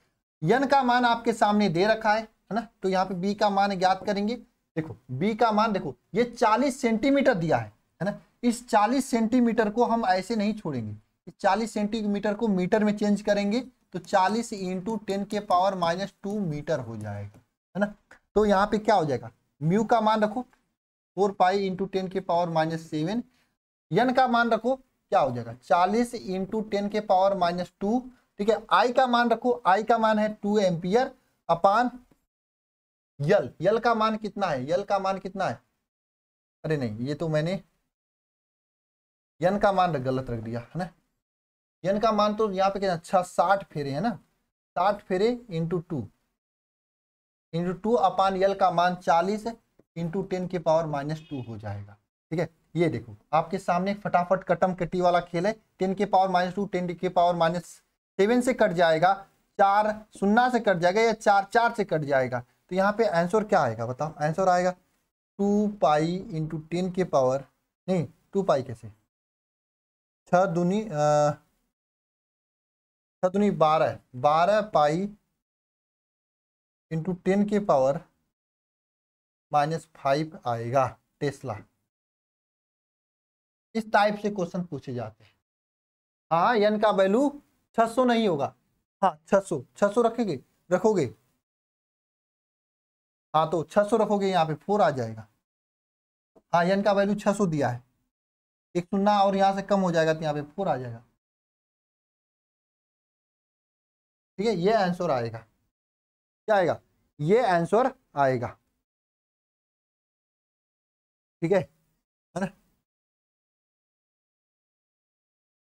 यन का मान आपके सामने दे रखा है है ना तो यहाँ पे बी का मान ज्ञात करेंगे देखो बी का मान देखो ये चालीस सेंटीमीटर दिया है है ना इस चालीस सेंटीमीटर को हम ऐसे नहीं छोड़ेंगे चालीस सेंटीमीटर को मीटर में चेंज करेंगे तो चालीस इंटू टेन के पावर माइनस टू मीटर हो जाएगा है ना तो यहाँ पे क्या हो जाएगा म्यू का मान रखो फोर पाई इंटू टेन के पावर माइनस सेवन यन का मान रखो क्या हो जाएगा चालीस इंटू टेन के पावर माइनस टू ठीक है आई का मान रखो आई का मान है टू एम्पियर अपान यल यल का मान कितना है यल का मान कितना है अरे नहीं ये तो मैंने यन का मान गलत रख दिया है ना एन का मान तो यहाँ पे कितना अच्छा साठ फेरे है ना साठ फेरे into two into two upon L का मान चालीस इंटू टेन के पावर माइनस टू हो जाएगा ठीक है ये देखो आपके सामने फटाफट कटम कटी वाला खेल है टेन के पावर माइनस टू टेन के पावर माइनस सेवन से कट जाएगा चार सुन्ना से कट जाएगा या चार चार से कट जाएगा तो यहाँ पे आंसर क्या आएगा बताओ आंसर आएगा टू पाई इंटू टेन के पावर नहीं टू पाई कैसे छः दूनी छतनी बारह बारह पाई इंटू टेन के पावर माइनस फाइव आएगा टेस्ला इस टाइप से क्वेश्चन पूछे जाते हैं हाँ यन का वैल्यू 600 नहीं होगा हाँ 600 600 रखेंगे रखोगे हाँ तो 600 रखोगे यहाँ पे फोर आ जाएगा हाँ यन का वैल्यू 600 दिया है एक सुनना और यहाँ से कम हो जाएगा तो यहाँ पे फोर आ जाएगा ठीक है ये आंसर आएगा क्या आएगा ये आंसर आएगा ठीक है है ना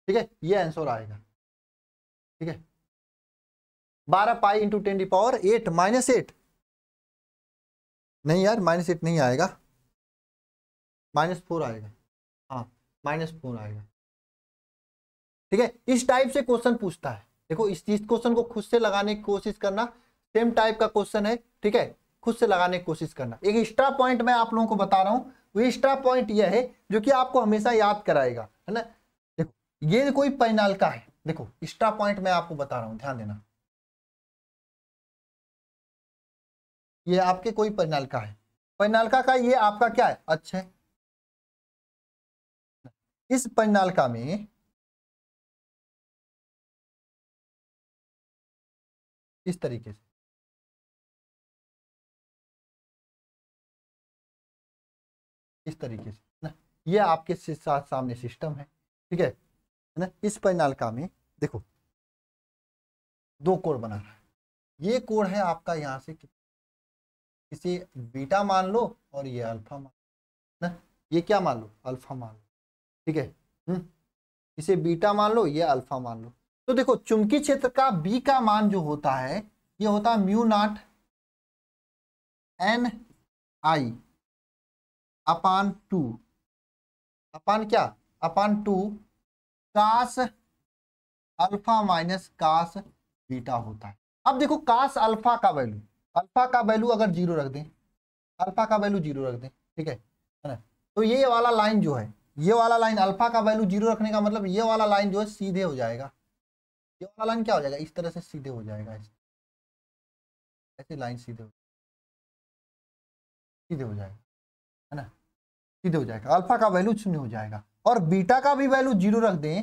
ठीक है ये आंसर आएगा ठीक है बारह pi into ten the power eight minus eight नहीं यार माइनस एट नहीं आएगा माइनस फोर आएगा हाँ माइनस फोर आएगा ठीक है इस टाइप से क्वेश्चन पूछता है देखो इस चीज क्वेश्चन को खुद से लगाने की कोशिश करना सेम टाइप का क्वेश्चन है ठीक है खुद से लगाने की कोशिश करना एक एक्स्ट्रा पॉइंट मैं आप लोगों को बता रहा हूँ वो एक्स्ट्रा पॉइंट यह है जो कि आपको हमेशा याद कराएगा है ना देखो ये कोई पैनाल का है देखो एक्स्ट्रा पॉइंट मैं आपको बता रहा हूँ ध्यान देना ये आपके कोई पैनाल का है पैनालका का ये आपका क्या है अच्छा इस इस का में इस तरीके से इस तरीके से ना ये आपके साथ सामने सिस्टम है ठीक है ना इस परिणालिका में देखो दो कोड बना रहा है ये कोड है आपका यहाँ से इसे बीटा मान लो और ये अल्फा मान लो ना ये क्या मान लो अल्फा मान लो ठीक है हम्म? इसे बीटा मान लो ये अल्फा मान लो तो देखो चुंबकीय क्षेत्र का बी का मान जो होता है ये होता है mu naught N I upon two upon क्या upon two cos alpha minus cos beta होता है अब देखो कास अल्फा का वैल्यू अल्फा का वैल्यू अगर जीरो रख दें अल्फा का वैल्यू जीरो रख दें ठीक है तो ये वाला लाइन जो है ये वाला लाइन अल्फा का वैल्यू जीरो रखने का मतलब ये वाला लाइन जो है सीधे हो जाएगा ये वाला लाइन क्या हो जाएगा इस तरह से सीधे हो जाएगा ऐसे ऐसे लाइन सीधे हो सीधे हो जाएगा है ना सीधे हो जाएगा अल्फा का वैल्यू शून्य हो जाएगा और बीटा का भी वैल्यू जीरो रख दें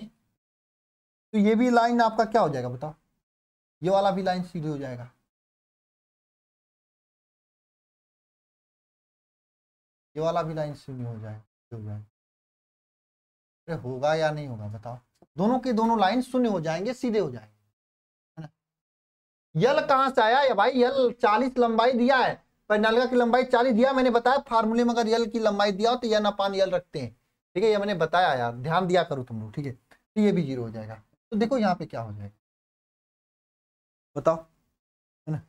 तो ये भी लाइन आपका क्या हो जाएगा बताओ ये वाला भी लाइन सीधे हो जाएगा ये वाला भी लाइन शून्य हो जाएगा हो जाएगा अरे होगा या नहीं होगा बताओ दोनों के दोनों लाइन शून्य हो जाएंगे सीधे हो जाएंगे यल कहां से आया भाई यल चालीस लंबाई दिया है पर नलका की लंबाई चालीस दिया मैंने बताया फार्मूले में अगर यल की लंबाई दिया हो तो यन अपान यल रखते हैं ठीक है ये मैंने बताया यार ध्यान दिया करो तुम लोग ठीक है तो ये भी जीरो हो जाएगा तो देखो यहाँ पे क्या हो जाएगा बताओ है ना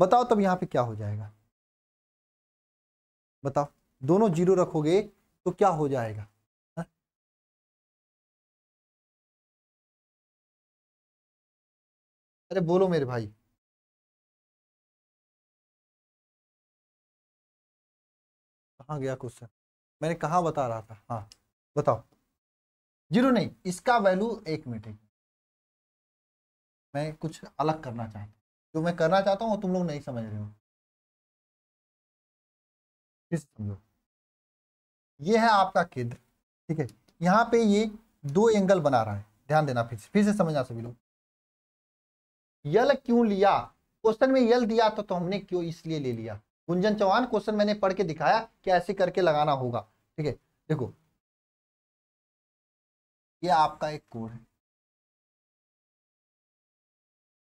बताओ तब यहाँ पे क्या हो जाएगा बताओ दोनों जीरो रखोगे तो क्या हो जाएगा अरे बोलो मेरे भाई कहा गया क्वेश्चन मैंने कहा बता रहा था हाँ बताओ जीरो नहीं इसका वैल्यू एक है मैं कुछ अलग करना चाहता हूँ जो मैं करना चाहता हूँ वो तुम लोग नहीं समझ रहे हो समझो ये है आपका केंद्र ठीक है यहाँ पे ये दो एंगल बना रहा है ध्यान देना फिर फिर से समझना सभी लोग यल क्यों लिया क्वेश्चन में यल दिया था तो हमने क्यों इसलिए ले लिया गुंजन चौहान क्वेश्चन मैंने पढ़ के दिखाया कि ऐसे करके लगाना होगा ठीक है देखो ये आपका एक कोड है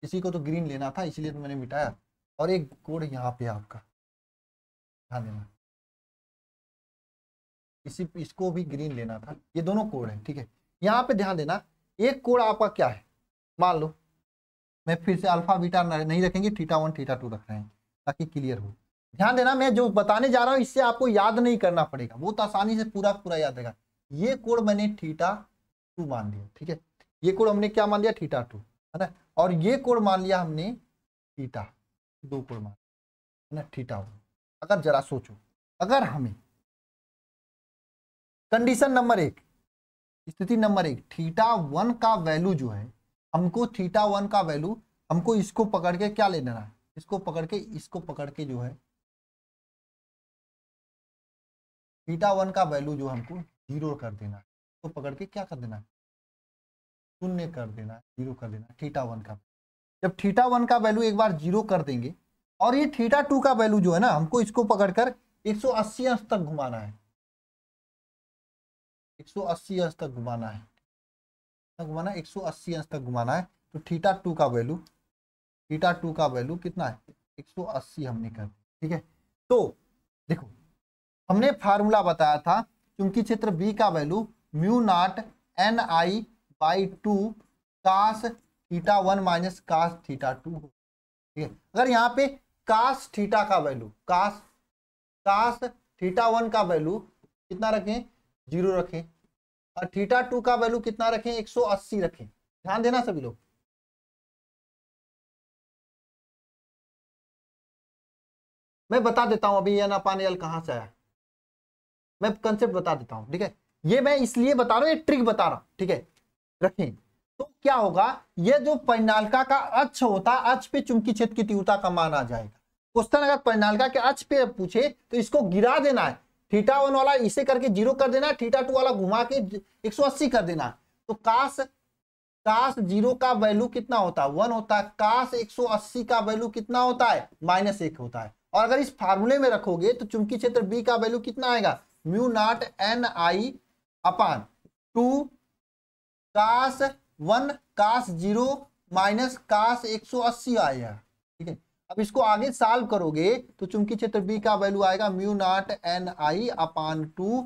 इसी को तो ग्रीन लेना था इसलिए तो मैंने मिटाया और एक कोड यहाँ पे आपका ध्यान देना इसी इसको भी ग्रीन लेना था ये दोनों कोड है ठीक है यहाँ पे ध्यान देना एक कोड आपका क्या है मान लो मैं फिर से अल्फा बीटा नहीं रखेंगे थीटा वन थीटा टू रख रहे हैं ताकि क्लियर हो ध्यान देना मैं जो बताने जा रहा हूँ इससे आपको याद नहीं करना पड़ेगा बहुत तो आसानी से पूरा पूरा याद रहेगा ये कोड मैंने थीटा टू मान लिया ठीक है ये कोड हमने क्या मान लिया थीटा टू है ना और ये कोड मान लिया हमने थीटा दो कोड मान है ना थीटा वन अगर जरा सोचो अगर हमें कंडीशन नंबर एक स्थिति नंबर एक थीटा वन का वैल्यू जो है हमको थीटा वन का वैल्यू हमको इसको पकड़ के क्या लेना है इसको पकड़ के इसको पकड़ के जो है थीटा वन का वैल्यू जो हमको जीरो कर देना है इसको पकड़ के क्या कर देना है शून्य कर देना है जीरो कर देना थीटा वन का जब थीटा वन का वैल्यू एक बार जीरो कर देंगे और ये थीटा टू का वैल्यू जो है ना हमको इसको पकड़कर 180 अंश तक घुमाना है 180 अंश तक घुमाना है कितना घुमाना है 180 अंश तक घुमाना है तो थीटा टू का वैल्यू थीटा टू का वैल्यू कितना है 180 हमने कर ठीक है तो देखो हमने फार्मूला बताया था चूंकि क्षेत्र बी का value mu naught N I by two cos theta one minus cos theta two हो ठीक है अगर यहाँ पे कास थीटा का value cos cos theta one का वैल्यू कितना रखें जीरो रखें और थीटा टू का वैल्यू कितना रखें 180 रखें ध्यान देना सभी लोग मैं बता देता हूं अभी ये ना पानी कहां से आया मैं कंसेप्ट बता देता हूं ठीक है ये मैं इसलिए बता रहा हूं ये ट्रिक बता रहा हूं ठीक है रखें तो क्या होगा ये जो परिणालिका का अक्ष होता है अक्ष पे चुंबकीय क्षेत्र की तीव्रता का मान आ जाएगा क्वेश्चन अगर परिणालिका के अक्ष पे पूछे तो इसको गिरा देना है थीटा वन वाला इसे करके जीरो कर देना थीटा टू वाला घुमा के 180 कर देना तो काश काश जीरो का वैल्यू कितना होता है वन होता है काश 180 का वैल्यू कितना होता है माइनस एक होता है और अगर इस फार्मूले में रखोगे तो चुंबकीय क्षेत्र बी का वैल्यू कितना आएगा mu naught N I upon two cos one cos zero minus cos एक सौ अस्सी आएगा अब इसको आगे साल्व करोगे तो चुंबकीय क्षेत्र बी का वैल्यू आएगा mu naught N I upon two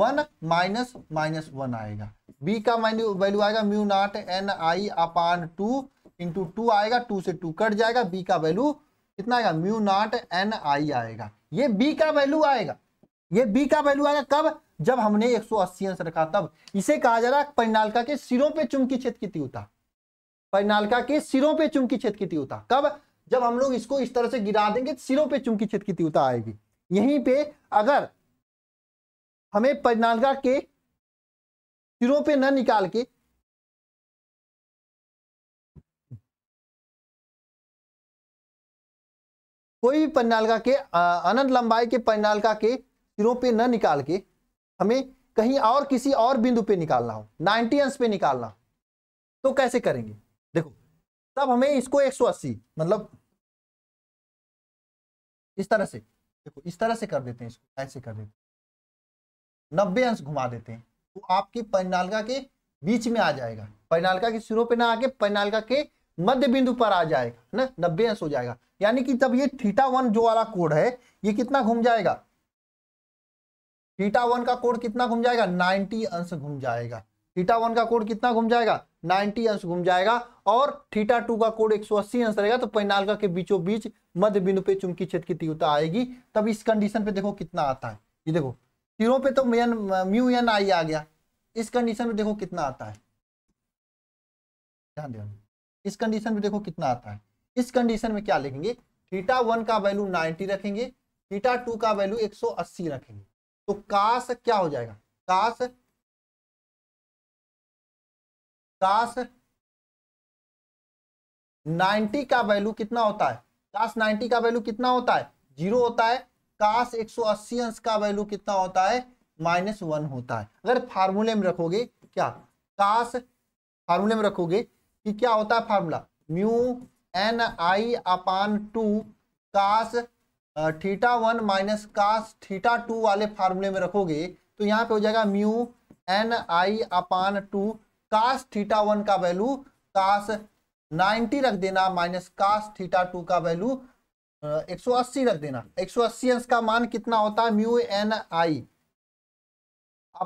one minus minus one आएगा बी का वैल्यू आएगा mu naught N I upon two into two आएगा टू से टू कट जाएगा बी का वैल्यू कितना आएगा म्यू नॉट एन आई आएगा ये बी का वैल्यू आएगा ये बी का वैल्यू आएगा कब जब हमने एक अस्सी आंसर रखा तब इसे कहा जा रहा है परिणालिका के सिरों पर चुंबकीय क्षेत्र की तीव्रता परिणालिका के सिरों पर चुंबकीय क्षेत्र की तीव्रता कब जब हम लोग इसको इस तरह से गिरा देंगे सिरों पे चुमकी की तीव्रता आएगी यहीं पे अगर हमें परिनालिका के सिरों पे न निकाल के कोई भी परिनालिका के अनंत लंबाई के परिनालिका के सिरों पे न निकाल के हमें कहीं और किसी और बिंदु पे निकालना हो 90 अंश पे निकालना तो कैसे करेंगे देखो तब हमें इसको 180 मतलब इस तरह से देखो इस तरह से कर देते हैं इसको ऐसे कर देते हैं नब्बे अंश घुमा देते हैं तो आपकी परिनालिका के बीच में आ जाएगा परिनालिका के सिरों पे ना आके परिनालिका के मध्य बिंदु पर आ जाएगा ना नब्बे अंश हो जाएगा यानी कि तब ये थीटा वन जो वाला कोड है ये कितना घूम जाएगा थीटा वन का कोड कितना घूम जाएगा नाइनटी अंश घूम जाएगा थीटा वन का कोड कितना घूम जाएगा 90 अंश घूम जाएगा और थीटा टू का कोड 180 अंश रहेगा तो पैनालका के बीचों बीच मध्य बिंदु पे चुंबकीय क्षेत्र की तीव्रता आएगी तब इस कंडीशन पे देखो कितना आता है ये देखो सिरों पे तो एन म्यू एन आई आ गया इस कंडीशन में देखो कितना आता है ध्यान देना इस कंडीशन में देखो कितना आता है इस कंडीशन में क्या लिखेंगे थीटा वन का वैल्यू 90 रखेंगे थीटा टू का वैल्यू 180 रखेंगे तो काश क्या हो जाएगा काश कास नाइन्टी का वैल्यू कितना होता है कास नाइन्टी का वैल्यू कितना होता है जीरो होता है कास एक सौ अस्सी अंश का वैल्यू कितना होता है माइनस वन होता है अगर फार्मूले में रखोगे क्या कास फार्मूले में रखोगे कि क्या होता है formula mu N I upon two cos theta one minus cos theta two वाले फार्मूले में रखोगे तो यहाँ पे हो जाएगा mu N I upon two cos theta one का वैल्यू कास 90 रख देना माइनस कास थीटा टू का वैल्यू 180 रख देना 180 अंश का मान कितना होता है mu N I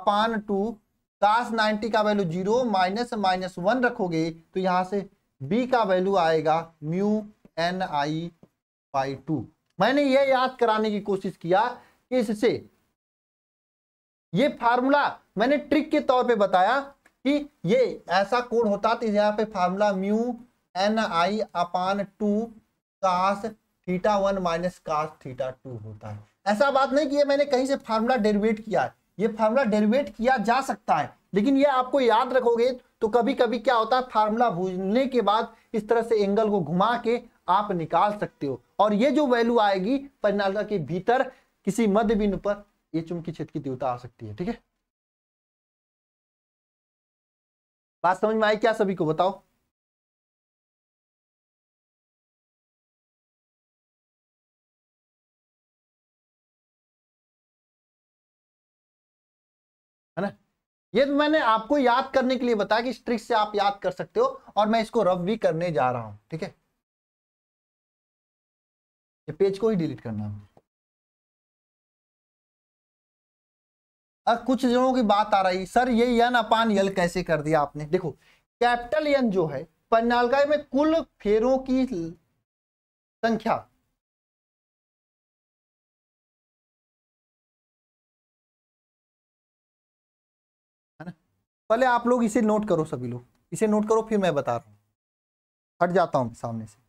upon two cos 90 का value zero minus minus one रखोगे तो यहां से बी का वैल्यू आएगा mu N I by two मैंने यह याद कराने की कोशिश किया कि इससे ये फार्मूला मैंने ट्रिक के तौर पे बताया कि ये ऐसा कोड होता तो यहाँ पे formula mu N I upon two cos theta one minus cos theta two होता है ऐसा बात नहीं कि ये मैंने कहीं से फार्मूला डेरिवेट किया है ये फार्मूला डेरिवेट किया जा सकता है लेकिन ये आपको याद रखोगे तो कभी कभी क्या होता है फार्मूला भूलने के बाद इस तरह से एंगल को घुमा के आप निकाल सकते हो और ये जो वैल्यू आएगी परिनालिका के भीतर किसी मध्य बिंदु पर ये चुंबकीय क्षेत्र की तीव्रता आ सकती है ठीक है बात समझ में आई क्या सभी को बताओ है ना ये तो मैंने आपको याद करने के लिए बताया कि इस ट्रिक से आप याद कर सकते हो और मैं इसको रब भी करने जा रहा हूं ठीक है ये पेज को ही डिलीट करना है अब कुछ जनों की बात आ रही सर ये यन अपान यल कैसे कर दिया आपने देखो कैपिटल यन जो है पन्नालकाय में कुल फेरों की संख्या पहले आप लोग इसे नोट करो सभी लोग इसे नोट करो फिर मैं बता रहा हूं हट जाता हूं सामने से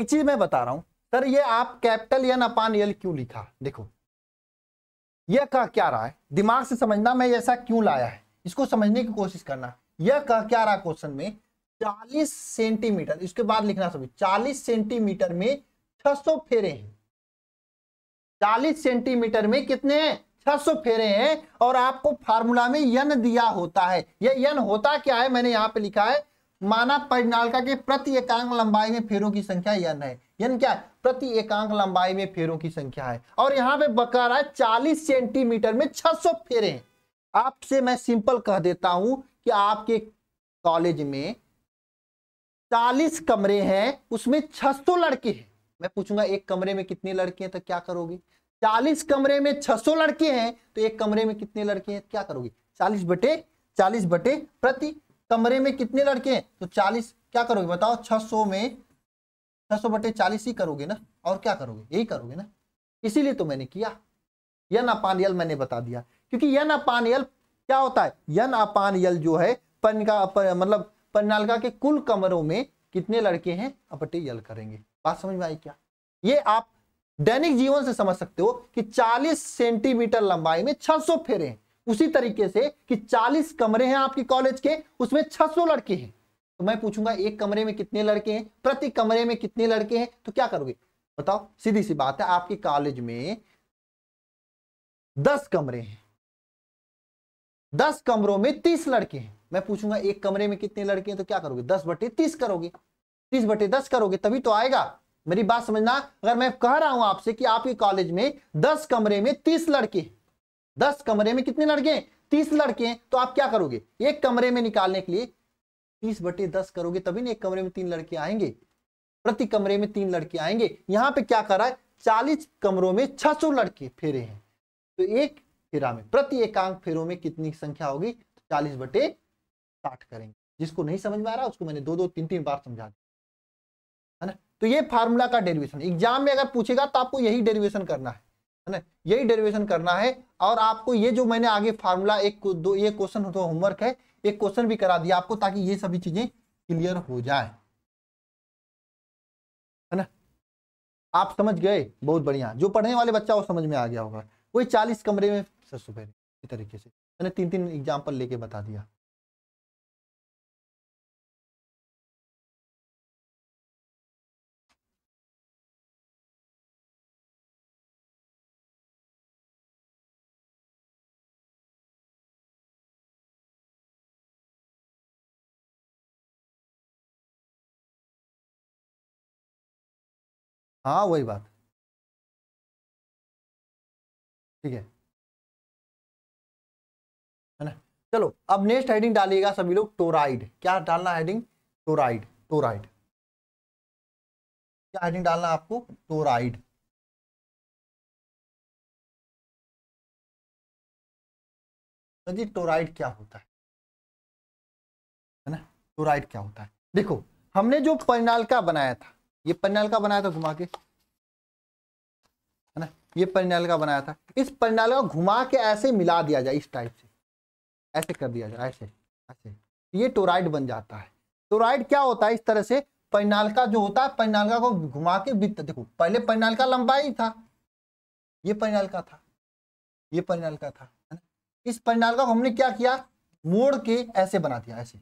एक चीज मैं बता रहा हूं सर ये आप कैपिटल एन अपान एल क्यों लिखा देखो यह कह क्या रहा है दिमाग से समझना मैं ऐसा क्यों लाया है इसको समझने की कोशिश करना यह कह क्या रहा क्वेश्चन में 40 सेंटीमीटर इसके बाद लिखना सभी 40 सेंटीमीटर में 600 फेरे हैं 40 सेंटीमीटर में कितने हैं 600 फेरे हैं और आपको फार्मूला में यन दिया होता है यह यन होता क्या है मैंने यहां पे लिखा है माना परिणालिका के प्रति एकांक लंबाई में फेरों की संख्या यन है यन क्या प्रति एकांक लंबाई में फेरों की संख्या है और यहाँ पे बका रहा है चालीस सेंटीमीटर में 600 फेरे आपसे मैं सिंपल कह देता हूं कि आपके कॉलेज में 40 कमरे हैं उसमें 600 लड़के हैं मैं पूछूंगा एक कमरे में कितने लड़के हैं तो क्या करोगे चालीस कमरे में 600 लड़के हैं तो एक कमरे में कितने लड़के हैं क्या करोगे चालीस बटे चालीस बटे प्रति कमरे में कितने लड़के हैं तो चालीस क्या करोगे बताओ 600 में 600 बटे चालीस ही करोगे ना और क्या करोगे यही करोगे ना इसीलिए तो मैंने किया यन अपान यल मैंने बता दिया क्योंकि यन अपान यल क्या होता है यन अपान यल जो है पन का पर, मतलब पन्नालिका के कुल कमरों में कितने लड़के हैं अपटे यल करेंगे बात समझ में आई क्या ये आप दैनिक जीवन से समझ सकते हो कि 40 सेंटीमीटर लंबाई में 600 फेरे हैं उसी तरीके से कि 40 कमरे हैं आपके कॉलेज के उसमें 600 लड़के हैं तो मैं पूछूंगा एक कमरे में कितने लड़के हैं प्रति कमरे में कितने लड़के हैं तो क्या करोगे बताओ सीधी सी बात है आपके कॉलेज में दस कमरे हैं दस कमरों में तीस लड़के हैं मैं पूछूंगा एक कमरे में कितने लड़के हैं तो क्या करोगे दस बटे तीस करोगे तीस बटे दस करोगे तभी तो आएगा मेरी बात समझना अगर मैं कह रहा हूं आपसे कि आपके कॉलेज में दस कमरे में तीस लड़के हैं दस कमरे में कितने लड़के हैं तीस लड़के हैं तो आप क्या करोगे एक कमरे में निकालने के लिए तीस बटे दस करोगे तभी ना एक कमरे में तीन लड़के आएंगे प्रति कमरे में तीन लड़के आएंगे यहाँ पे क्या कर रहा है चालीस कमरों में छह सौ लड़के फेरे हैं तो एक फेरा में प्रति एकांक फेरों में कितनी संख्या होगी तो चालीस बटे साठ करेंगे जिसको नहीं समझ में आ रहा उसको मैंने दो दो तीन तीन बार समझा दिया है ना तो ये फार्मूला का डेरिवेशन एग्जाम में अगर पूछेगा तो आपको यही डेरिवेशन करना है है ना यही डेरिवेशन करना है और आपको ये जो मैंने आगे फार्मूला एक दो ये क्वेश्चन तो होमवर्क है एक क्वेश्चन भी करा दिया आपको ताकि ये सभी चीजें क्लियर हो जाए है ना आप समझ गए बहुत बढ़िया जो पढ़ने वाले बच्चा वो समझ में आ गया होगा कोई चालीस कमरे में सर सुबह तरीके से मैंने तीन तीन एग्जाम्पल लेके बता दिया हाँ वही बात ठीक है है ना चलो अब नेक्स्ट हेडिंग डालिएगा सभी लोग टोराइड क्या डालना हेडिंग टोराइड टोराइड क्या हेडिंग डालना आपको टोराइड जी टोराइड क्या होता है है ना टोराइड क्या होता है देखो हमने जो परिणाल का बनाया था ये पंडाल का बनाया था घुमा के है ना ये पंडाल का बनाया था इस पंडाल का घुमा के ऐसे मिला दिया जाए इस टाइप से ऐसे कर दिया जाए ऐसे ऐसे तो ये टोराइड बन जाता है टोराइड क्या होता है इस तरह से का जो होता है पैनाल को घुमा के वित्त देखो पहले का लंबा ही था ये का था ये का था इस पैनाल को हमने क्या किया मोड़ के ऐसे बना दिया ऐसे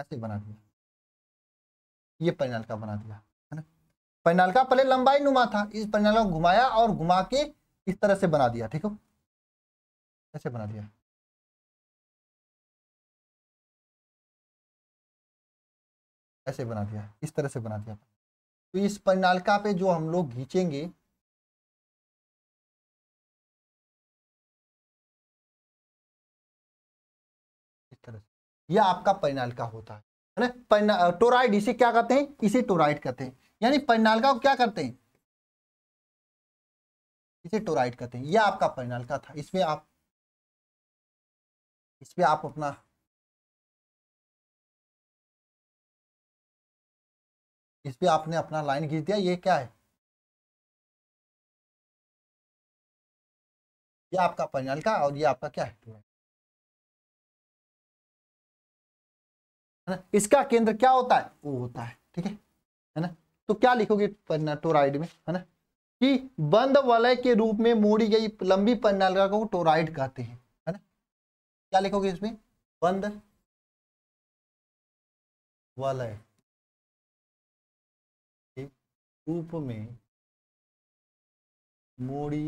ऐसे बना दिया ये का बना दिया है ना का पहले लंबाई नुमा था इस परिनालिका को घुमाया और घुमा के इस तरह से बना दिया ठीक है ऐसे बना दिया ऐसे बना दिया इस तरह से बना दिया तो इस परिनालिका पे जो हम लोग खींचेंगे इस तरह से यह आपका का होता है टोराइड इसे क्या कहते हैं इसे टोराइड कहते हैं यानी परिणालिका को क्या करते हैं इसे टोराइड कहते हैं यह आपका परिणालिका था इसमें आप इसमें आप अपना इस पे आपने अपना लाइन खींच दिया ये क्या है ये आपका का और ये आपका क्या है है ना इसका केंद्र क्या होता है वो होता है ठीक है है ना तो क्या लिखोगे पन्ना टोराइड में है ना कि बंद वलय के रूप में मोड़ी गई लंबी पन्नालिका को टोराइड कहते हैं है ना क्या लिखोगे इसमें बंद वलय रूप में मोड़ी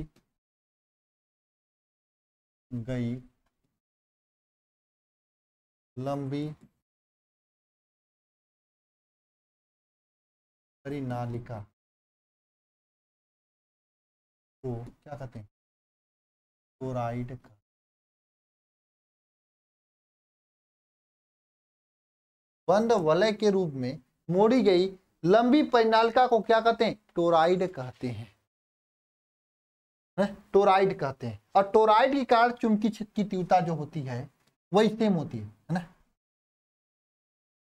गई लंबी परिनालिका को तो क्या कहते हैं क्लोराइड तो का बंद वलय के रूप में मोड़ी गई लंबी परिनालिका को क्या कहते हैं टोराइड कहते हैं टोराइड कहते हैं और टोराइड के कारण चुंबकी क्षेत्र की तीव्रता जो होती है वही सेम होती है ना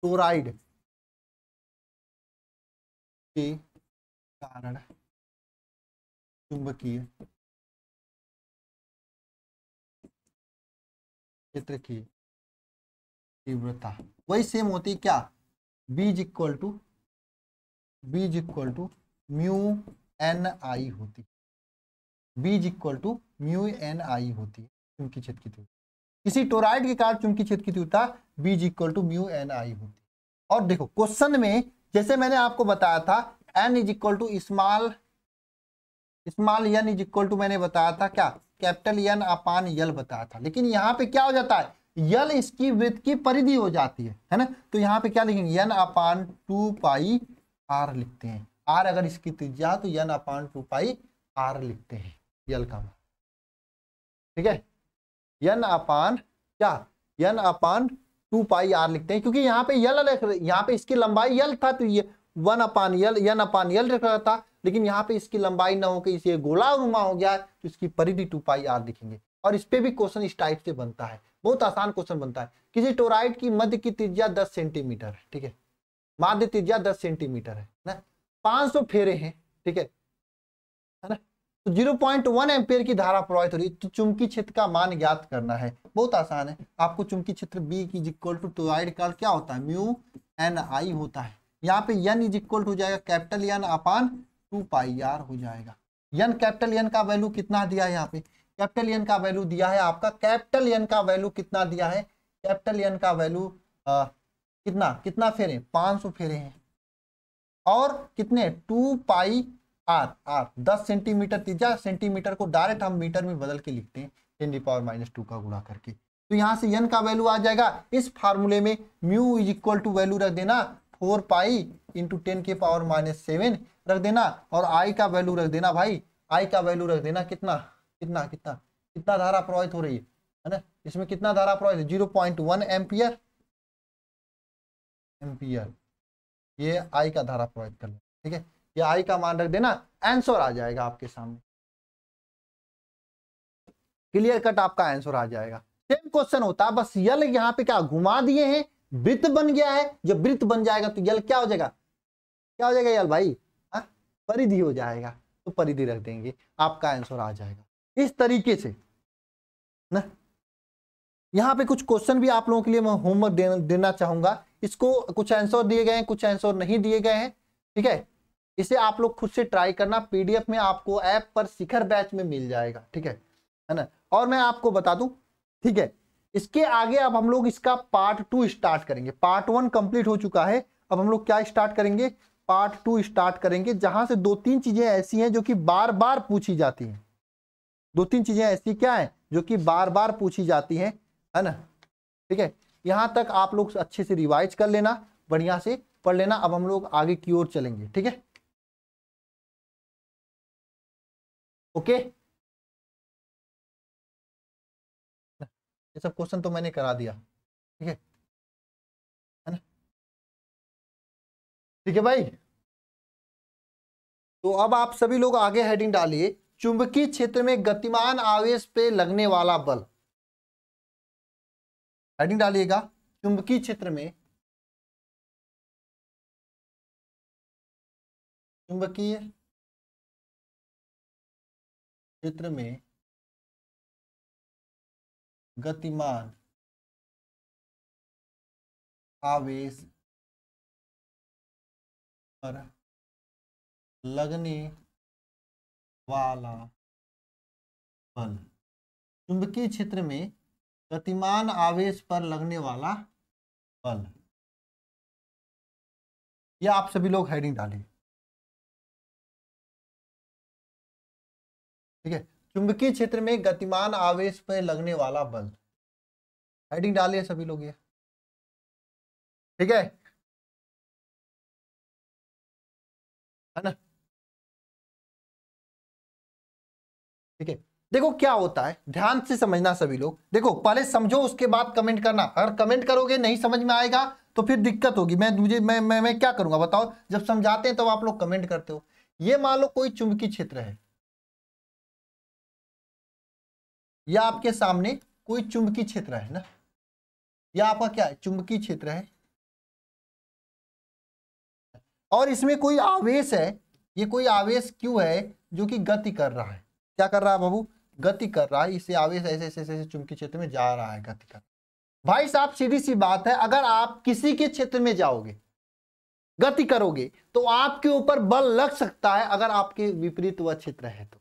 टोराइड के कारण चुंबकीय क्षेत्र की तीव्रता वही सेम होती क्या B is equal to B is equal to mu N I होती B is equal to mu N I होती है चुंबकीय क्षेत्र की तीव्रता किसी टोराइड के कारण चुंबकीय क्षेत्र की तीव्रता B is equal to mu N I होती और देखो क्वेश्चन में जैसे मैंने आपको बताया था N is equal to small small N is equal to मैंने बताया था क्या कैपिटल एन अपान यल बताया था लेकिन यहाँ पे क्या हो जाता है यल इसकी वृत्त की परिधि हो जाती है है ना तो यहाँ पे क्या लिखेंगे N upon two pi R लिखते हैं आर अगर इसकी त्रिज्या तो N upon two pi R लिखते हैं यल का मान ठीक है एन अपान क्या N upon two pi R लिखते हैं क्योंकि यहाँ पे यल रख यहाँ पे इसकी लंबाई यल था तो ये वन अपान यल यन अपान यल रख रहा था लेकिन यहाँ पे इसकी लंबाई ना होकर इसे गोला नुमा हो गया तो इसकी परिधि टू पाई आर लिखेंगे और इस पर भी क्वेश्चन इस टाइप से बनता है बहुत आसान क्वेश्चन बनता है किसी टोराइड की मध्य की त्रिज्या दस सेंटीमीटर है ठीक है माध्य त्रिज्या दस सेंटीमीटर है ना पांच सौ फेरे हैं ठीक है ना तो जीरो पॉइंट वन एम्पेयर की धारा प्रवाहित हो रही है तो चुंबकीय क्षेत्र का मान ज्ञात करना है बहुत आसान है आपको चुंबकीय क्षेत्र बी की इक्वल टू टोराइड का क्या होता है म्यू एन आई होता है यहाँ पे यन इज इक्वल टू हो जाएगा capital N upon two pi R हो जाएगा यन कैपिटल यन का वैल्यू कितना दिया है यहाँ पे कैपिटल यन का वैल्यू दिया है आपका कैपिटल यन का वैल्यू कितना दिया है कैपिटल यन का वैल्यू कितना कितना फेरे पांच सौ फेरे हैं और कितने टू पाई आर आर दस सेंटीमीटर तीजा सेंटीमीटर को डायरेक्ट हम मीटर में बदल के लिखते हैं ten the power minus two का गुणा करके तो यहाँ से यन का वैल्यू आ जाएगा इस फार्मूले में mu is equal to value रख देना फोर पाई इंटू टेन के पावर माइनस सेवन रख देना और आई का वैल्यू रख देना भाई आई का वैल्यू रख देना कितना कितना कितना कितना धारा प्रवाहित हो रही है है ना इसमें कितना धारा प्रवाहित है zero point one ampere ampere ये आई का धारा प्रवाहित कर ठीक है या आई का मान रख देना आंसर आ जाएगा आपके सामने क्लियर कट आपका आंसर आ जाएगा सेम क्वेश्चन होता है बस यल यहाँ पे क्या घुमा दिए हैं वृत्त बन गया है जब वृत्त बन जाएगा तो यल क्या हो जाएगा क्या हो जाएगा यल भाई हाँ परिधि हो जाएगा तो परिधि रख देंगे आपका आंसर आ जाएगा इस तरीके से ना यहाँ पे कुछ क्वेश्चन भी आप लोगों के लिए मैं होमवर्क देना चाहूंगा इसको कुछ आंसर दिए गए हैं कुछ आंसर नहीं दिए गए हैं ठीक है इसे आप लोग खुद से ट्राई करना पीडीएफ में आपको ऐप पर शिखर बैच में मिल जाएगा ठीक है है ना और मैं आपको बता दूं ठीक है इसके आगे अब हम लोग इसका पार्ट टू स्टार्ट करेंगे पार्ट वन कंप्लीट हो चुका है अब हम लोग क्या स्टार्ट करेंगे पार्ट टू स्टार्ट करेंगे जहां से दो तीन चीजें ऐसी हैं जो कि बार बार पूछी जाती हैं दो तीन चीजें ऐसी क्या है जो कि बार बार पूछी जाती हैं है ना ठीक है यहाँ तक आप लोग अच्छे से रिवाइज कर लेना बढ़िया से पढ़ लेना अब हम लोग आगे की ओर चलेंगे ठीक है ओके ये सब क्वेश्चन तो मैंने करा दिया ठीक है है ना ठीक है भाई तो अब आप सभी लोग आगे हेडिंग डालिए चुंबकीय क्षेत्र में गतिमान आवेश पे लगने वाला बल हेडिंग डालिएगा चुंबकीय क्षेत्र में चुंबकीय चित्र में गतिमान आवेश पर लगने वाला बल चुंबकीय क्षेत्र में गतिमान आवेश पर लगने वाला बल यह आप सभी लोग हेडिंग डालिए ठीक है चुंबकीय क्षेत्र में गतिमान आवेश पर लगने वाला बल हेडिंग डालिए सभी लोग ये ठीक है है ना ठीक है देखो क्या होता है ध्यान से समझना सभी लोग देखो पहले समझो उसके बाद कमेंट करना अगर कमेंट करोगे नहीं समझ में आएगा तो फिर दिक्कत होगी मैं मुझे मैं मैं, मैं क्या करूंगा बताओ जब समझाते हैं तब तो आप लोग कमेंट करते हो ये मान लो कोई चुंबकीय क्षेत्र है या आपके सामने कोई चुंबकीय क्षेत्र है ना या आपका क्या है चुंबकीय क्षेत्र है और इसमें कोई आवेश है ये कोई आवेश क्यों है जो कि गति कर रहा है क्या कर रहा है बाबू गति कर रहा है इसे आवेश ऐसे ऐसे ऐसे चुंबकीय क्षेत्र में जा रहा है गति कर भाई साहब सीधी सी बात है अगर आप किसी के क्षेत्र में जाओगे गति करोगे तो आपके ऊपर बल लग सकता है अगर आपके विपरीत वह क्षेत्र है तो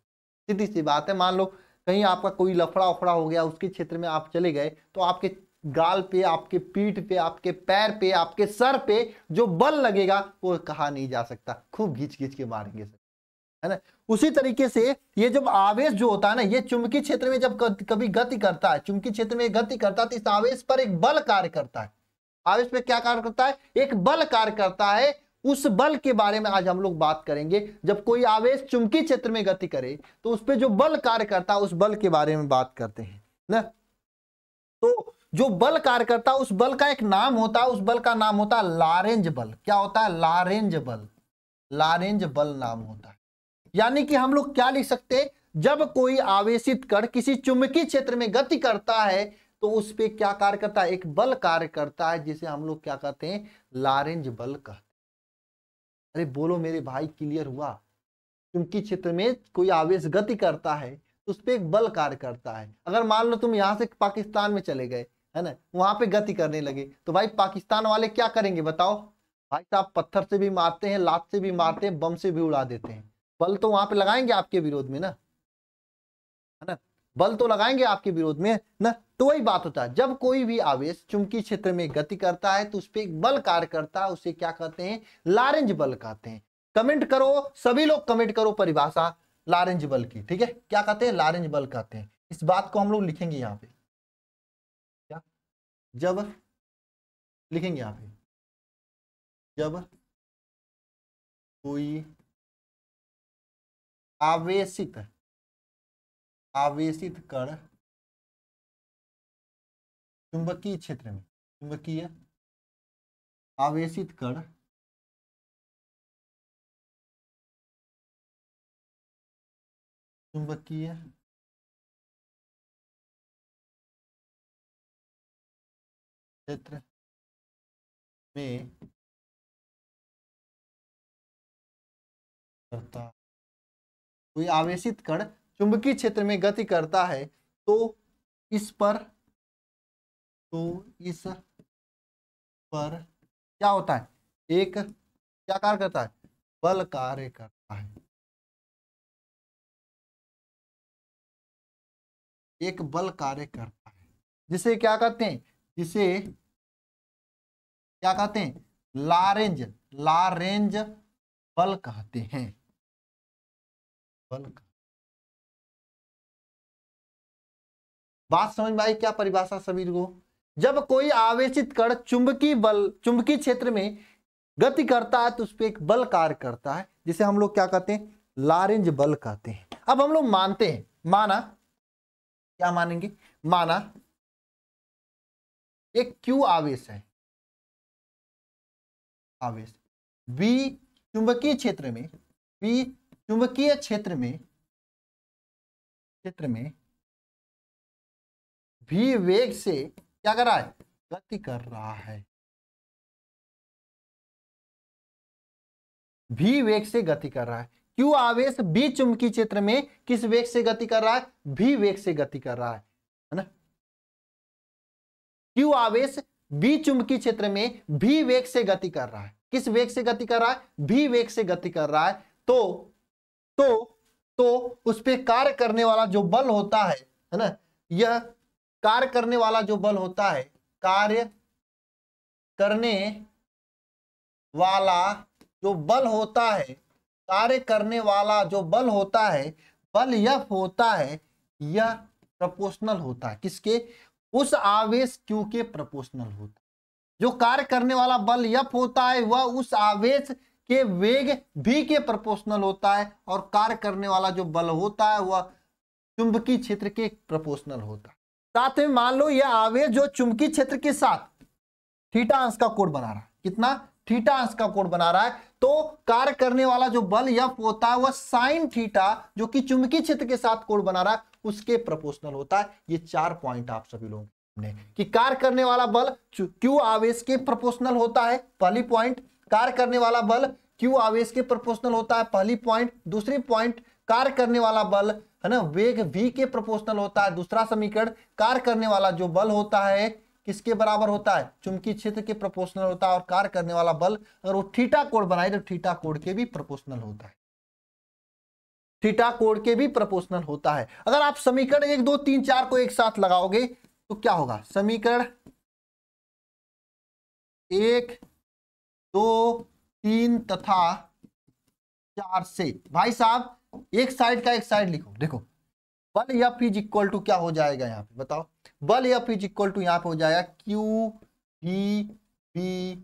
सीधी सी बात है मान लो कहीं आपका कोई लफड़ा उफड़ा हो गया उसके क्षेत्र में आप चले गए तो आपके गाल पे आपके पीठ पे आपके पैर पे आपके सर पे जो बल लगेगा वो कहा नहीं जा सकता खूब घिच घिच के मारेंगे है ना उसी तरीके से ये जब आवेश जो होता है ना ये चुंबकीय क्षेत्र में जब कभी गति करता है चुंबकीय क्षेत्र में गति करता है तो इस आवेश पर एक बल कार्य करता है आवेश पे क्या कार्य करता है एक बल कार्य करता है उस बल के बारे में आज हम लोग बात करेंगे जब कोई आवेश चुंबकीय क्षेत्र में गति करे तो उस पर जो बल कार्य करता है उस बल के बारे में बात करते हैं ना तो जो बल कार्य करता है उस बल का एक नाम होता है उस बल का नाम होता है लारेंज बल क्या होता है लारेंज बल लारेंज बल नाम होता है यानी कि हम लोग क्या लिख सकते हैं जब कोई आवेशित कर किसी चुंबकीय क्षेत्र में गति करता है तो उस पर क्या कार्य करता है एक बल कार्य करता है जिसे हम लोग क्या कहते हैं लारेंज बल कहते अरे बोलो मेरे भाई क्लियर हुआ क्योंकि क्षेत्र में कोई आवेश गति करता है तो उस पर एक बल कार्य करता है अगर मान लो तुम यहाँ से पाकिस्तान में चले गए है ना वहां पे गति करने लगे तो भाई पाकिस्तान वाले क्या करेंगे बताओ भाई साहब पत्थर से भी मारते हैं लात से भी मारते हैं बम से भी उड़ा देते हैं बल तो वहां पे लगाएंगे आपके विरोध में ना है ना बल तो लगाएंगे आपके विरोध में ना तो वही बात होता है जब कोई भी आवेश चुंबकीय क्षेत्र में गति करता है तो उस पर एक बल कार्य करता है उसे क्या कहते हैं लारेंज बल कहते हैं कमेंट करो सभी लोग कमेंट करो परिभाषा लारेंज बल की ठीक है क्या कहते हैं लारेंज बल कहते हैं इस बात को हम लोग लिखेंगे यहाँ पे क्या जब लिखेंगे यहाँ पे जब कोई आवेशित आवेशित कर चुंबकीय क्षेत्र में चुंबकीय आवेशित कर चुंबकीय क्षेत्र में करता कोई आवेशित कण चुंबकीय क्षेत्र में गति करता है तो इस पर तो इस पर क्या होता है एक क्या कार्य करता है बल कार्य करता है एक बल कार्य करता है जिसे क्या कहते हैं जिसे क्या कहते हैं लारेंज लारेंज बल कहते हैं बल बात समझ में आई क्या परिभाषा सभी को जब कोई आवेशित कण चुंबकीय बल चुंबकीय क्षेत्र में गति करता है तो उस पर एक बल कार्य करता है जिसे हम लोग क्या कहते हैं लारेंज बल कहते हैं अब हम लोग मानते हैं माना क्या मानेंगे माना एक क्यू आवेश है आवेश बी चुंबकीय क्षेत्र में बी चुंबकीय क्षेत्र में क्षेत्र में भी वेग से क्या कर रहा है गति कर रहा है भी वेग से गति कर रहा है क्यू आवेश बी चुंबकीय क्षेत्र में किस वेग से गति कर रहा है भी वेग से गति कर रहा है है ना क्यू आवेश बी चुंबकीय क्षेत्र में भी वेग से गति कर रहा है किस वेग से गति कर रहा है भी वेग से गति कर रहा है तो तो तो उस पर कार्य करने वाला जो बल होता है है ना यह कार्य करने वाला जो बल होता है कार्य करने वाला जो बल होता है कार्य करने वाला जो बल होता है बल यह होता है यह प्रपोशनल होता है किसके उस आवेश क्यू के प्रपोशनल होता है जो कार्य करने वाला बल यफ होता है वह उस आवेश के वेग भी के प्रपोशनल होता है और कार्य करने वाला जो बल होता है वह चुंबकीय क्षेत्र के प्रपोशनल होता है साथ में मान लो यह आवेश जो चुंबकीय क्षेत्र के साथ थीटा अंश का कोण बना रहा है कितना थीटा अंश का कोण बना रहा है तो कार्य करने वाला जो बल यफ होता है वह साइन थीटा जो कि चुंबकीय क्षेत्र के साथ कोण बना रहा है उसके प्रोपोर्शनल होता है ये चार पॉइंट आप सभी लोगों ने कि कार्य करने वाला बल क्यू आवेश के प्रोपोर्शनल होता है पहली पॉइंट कार्य करने वाला बल क्यू आवेश के प्रोपोर्शनल होता है पहली पॉइंट दूसरी पॉइंट कार्य करने वाला बल है ना वेग v के प्रोपोर्शनल होता है दूसरा समीकरण कार्य करने वाला जो बल होता है किसके बराबर होता है चुंबकीय क्षेत्र के प्रोपोर्शनल होता है और कार्य करने वाला बल अगर वो थीटा कोण बनाए तो थीटा कोण के भी प्रोपोर्शनल होता है थीटा कोण के भी प्रोपोर्शनल होता है अगर आप समीकरण एक दो तीन चार को एक साथ लगाओगे तो क्या होगा समीकरण एक दो तीन तथा चार से भाई साहब एक साइड का एक साइड लिखो देखो बल एफ इज इक्वल टू क्या हो जाएगा यहाँ पे बताओ बल एफ इज इक्वल टू यहाँ पे हो जाएगा Q D B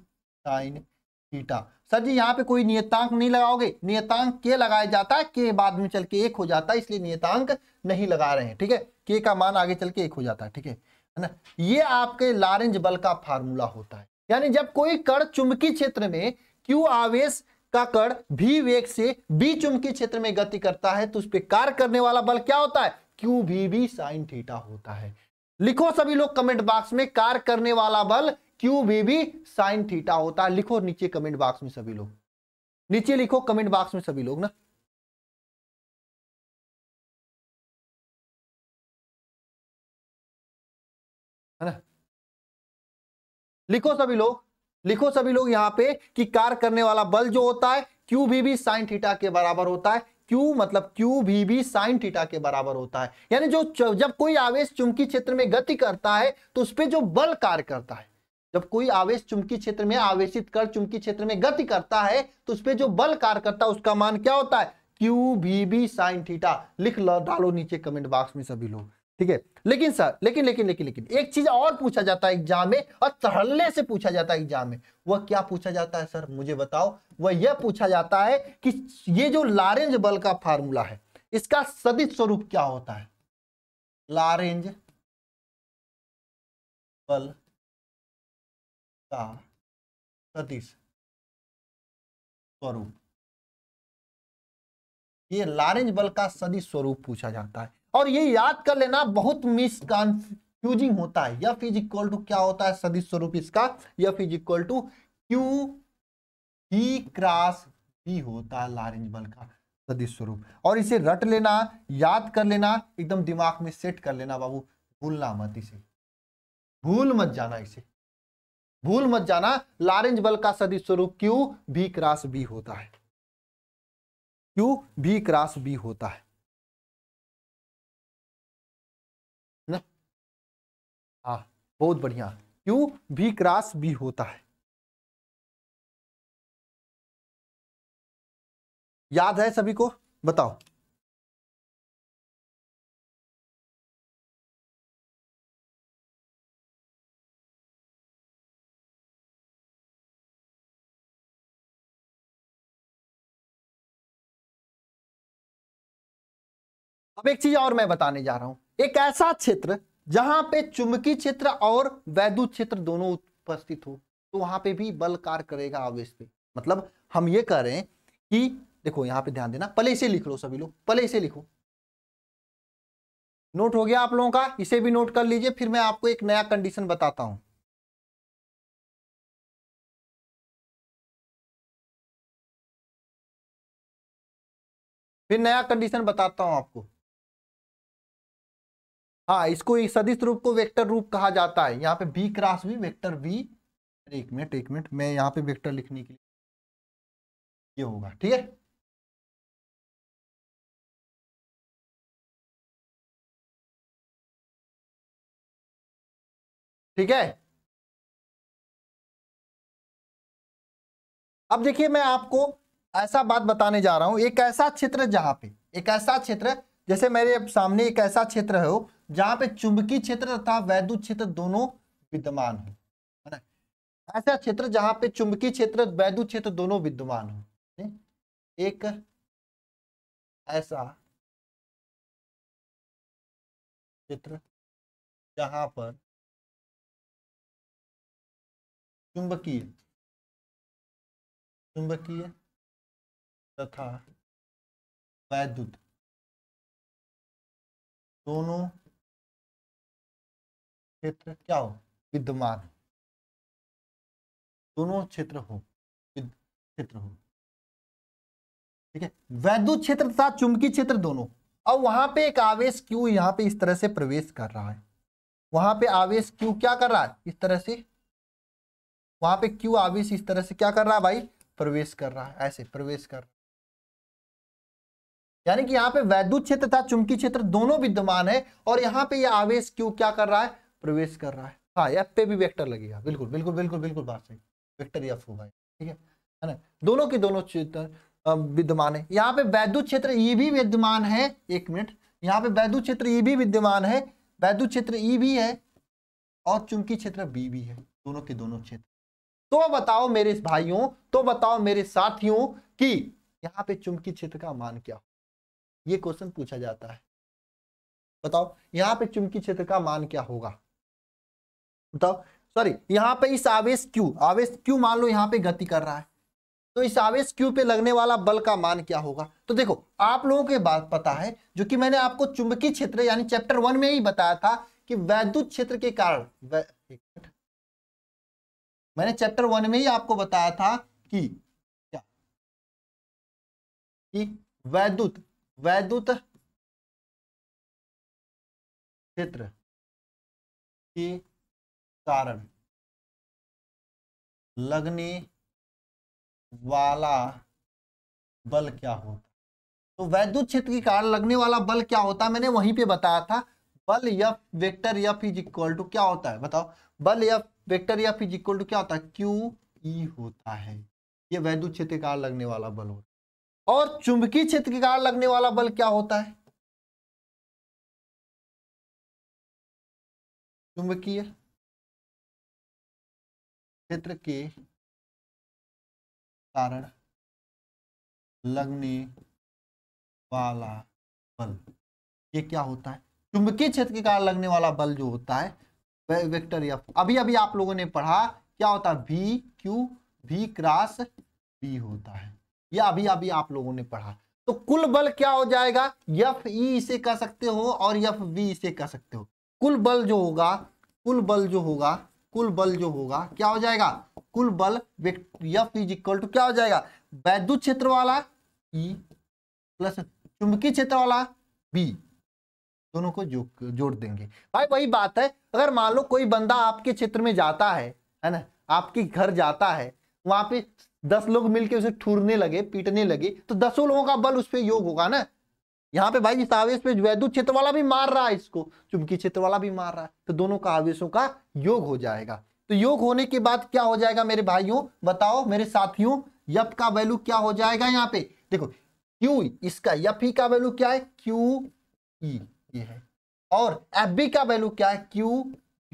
sine theta sir ji यहाँ पे कोई नियतांक नहीं लगाओगे नियतांक के लगाया जाता है के बाद में चल के एक हो जाता है इसलिए नियतांक नहीं लगा रहे हैं ठीक है के का मान आगे चल के एक हो जाता है ठीक है ना ये आपके लारेंज बल का फार्मूला होता है यानी जब कोई कण चुंबकीय क्षेत्र में क्यू आवेश का कण भी वेग से बी चुंबकीय क्षेत्र में गति करता है तो उस पर कार्य करने वाला बल क्या होता है क्यू भी भी साइन थीटा होता है लिखो सभी लोग कमेंट बॉक्स में कार्य करने वाला बल क्यू भी भी साइन थीटा होता है लिखो नीचे कमेंट बॉक्स में सभी लोग नीचे लिखो कमेंट बॉक्स में सभी लोग ना है ना लिखो सभी लोग लिखो सभी लोग यहाँ पे कि कार्य करने वाला बल जो होता है क्यू भी भी साइन थीटा के बराबर होता है क्यू मतलब क्यू भी भी साइन थीटा के बराबर होता है यानी जो जब कोई आवेश चुंबकीय क्षेत्र में गति करता है तो उस पर जो बल कार्य करता है जब कोई आवेश चुंबकीय क्षेत्र में आवेशित कर चुंबकीय क्षेत्र में गति करता है तो उस पर जो बल कार्य करता है उसका मान क्या होता है क्यू भी भी साइन थीटा लिख लो डालो नीचे कमेंट बॉक्स में सभी लोग ठीक है लेकिन सर लेकिन लेकिन लेकिन लेकिन एक चीज और पूछा जाता है एग्जाम में और धड़ल्ले से पूछा जाता है एग्जाम में वह क्या पूछा जाता है सर मुझे बताओ वह यह पूछा जाता है कि ये जो लारेंज बल का फार्मूला है इसका सदिश स्वरूप क्या होता है लारेंज बल का सदिश स्वरूप ये लारेंज बल का सदिश स्वरूप पूछा जाता है और ये याद कर लेना बहुत मिसकॉन्फ्यूजिंग होता है यफ इज इक्वल टू क्या होता है सदिश स्वरूप इसका F is equal to Q ही क्रॉस बी होता है लारेंज बल का सदिश स्वरूप और इसे रट लेना याद कर लेना एकदम दिमाग में सेट कर लेना बाबू भूलना मत इसे भूल मत जाना इसे भूल मत जाना लारेंज बल का सदिश स्वरूप क्यू भी क्रॉस बी होता है क्यू भी क्रॉस बी होता है बहुत बढ़िया क्यों भी क्रॉस भी होता है याद है सभी को बताओ अब एक चीज और मैं बताने जा रहा हूं एक ऐसा क्षेत्र जहां पे चुंबकीय क्षेत्र और वैद्युत क्षेत्र दोनों उपस्थित हो तो वहां पे भी बल कार्य करेगा आवेश पे मतलब हम ये कह रहे हैं कि देखो यहां पे ध्यान देना पले से लिख लो सभी लोग पले से लिखो नोट हो गया आप लोगों का इसे भी नोट कर लीजिए फिर मैं आपको एक नया कंडीशन बताता हूं फिर नया कंडीशन बताता हूं आपको हाँ इसको एक सदिश रूप को वेक्टर रूप कहा जाता है यहाँ पे बी क्रॉस भी वेक्टर बी एक मिनट एक मिनट मैं यहाँ पे वेक्टर लिखने के लिए ये होगा ठीक है ठीक है अब देखिए मैं आपको ऐसा बात बताने जा रहा हूं एक ऐसा क्षेत्र जहां पे एक ऐसा क्षेत्र जैसे मेरे सामने एक ऐसा क्षेत्र है जहां पे चुंबकीय क्षेत्र तथा वैद्युत क्षेत्र दोनों विद्यमान हो है ना ऐसा क्षेत्र जहां पे चुंबकीय क्षेत्र वैद्युत क्षेत्र दोनों विद्यमान हो एक ऐसा क्षेत्र जहां पर चुंबकीय चुंबकीय तथा वैद्युत दोनों क्षेत्र क्या हो विद्यमान दोनों क्षेत्र हो क्षेत्र हो ठीक है वैद्युत क्षेत्र तथा चुंबकीय क्षेत्र दोनों अब वहां पे एक आवेश क्यू यहाँ पे इस तरह से प्रवेश कर रहा है वहां पे आवेश क्यू क्या कर रहा है इस तरह से वहां पे क्यू आवेश इस तरह से क्या कर रहा है भाई प्रवेश कर रहा है ऐसे प्रवेश कर रहा यानी कि यहाँ पे वैद्युत क्षेत्र तथा चुंबकीय क्षेत्र दोनों विद्यमान है और यहाँ पे यह आवेश क्यू क्या कर रहा है प्रवेश कर रहा है हाँ एफ पे भी वेक्टर लगेगा बिल्कुल बिल्कुल बिल्कुल बिल्कुल बात सही वेक्टर एफ होगा ठीक है है ना दोनों के दोनों क्षेत्र विद्यमान है यहाँ पे वैद्युत क्षेत्र ई e भी विद्यमान है एक मिनट यहाँ पे वैद्युत क्षेत्र ये e भी विद्यमान है वैद्युत क्षेत्र ई e भी है और चुंबकीय क्षेत्र बी भी है दोनों के दोनों क्षेत्र तो बताओ मेरे भाइयों तो बताओ मेरे साथियों कि यहाँ पे चुंबकीय क्षेत्र का मान क्या हो ये क्वेश्चन पूछा जाता है बताओ यहाँ पे चुंबकीय क्षेत्र का मान क्या होगा बताओ सॉरी यहाँ पे इस आवेश क्यू आवेश क्यू मान लो यहाँ पे गति कर रहा है तो इस आवेश क्यू पे लगने वाला बल का मान क्या होगा तो देखो आप लोगों के बात पता है जो कि मैंने आपको चुंबकीय क्षेत्र यानी चैप्टर वन में ही बताया था कि वैद्युत क्षेत्र के कारण मैंने चैप्टर वन में ही आपको बताया था कि क्या कि वैद्युत वैद्युत क्षेत्र की कारण लगने वाला बल क्या होता तो वैद्युत क्षेत्र के कारण लगने वाला बल क्या होता है मैंने वहीं पे बताया था बल F vector F is equal to क्या होता है बताओ बल F vector F is equal to क्या होता है क्यू ई e होता है ये वैद्युत क्षेत्र के कारण लगने वाला बल होता है और चुंबकीय क्षेत्र के कारण लगने वाला बल क्या होता है चुंबकीय क्षेत्र के कारण लगने वाला बल ये क्या होता है चुंबकीय क्षेत्र के कारण लगने वाला बल जो होता है वेक्टर या अभी अभी आप लोगों ने पढ़ा क्या होता है B Q B cross B होता है या अभी अभी आप लोगों ने पढ़ा तो कुल बल क्या हो जाएगा यफ ई e इसे कह सकते हो और यफ वी इसे कह सकते हो कुल बल जो होगा कुल बल जो होगा कुल बल जो होगा क्या हो जाएगा कुल बल एफ इज इक्वल टू क्या हो जाएगा वैद्युत क्षेत्र वाला ई e प्लस चुंबकीय क्षेत्र वाला बी दोनों को जो, जोड़ देंगे भाई वही बात है अगर मान लो कोई बंदा आपके क्षेत्र में जाता है है ना आपके घर जाता है वहां पे दस लोग मिलके उसे ठूरने लगे पीटने लगे तो दसों लोगों का बल उस पर योग होगा ना यहाँ पे भाई इस आवेश में क्षेत्र वाला भी मार रहा है इसको चुमकी वाला भी मार रहा है तो दोनों का आवेशों का योग हो जाएगा तो योग होने के बाद क्या हो जाएगा मेरे भाइयों बताओ मेरे साथियों यप का वैल्यू क्या हो जाएगा यहाँ पे देखो क्यू इसका यप ही का वैल्यू क्या है क्यू ई ये है और एफ बी का वैल्यू क्या है क्यू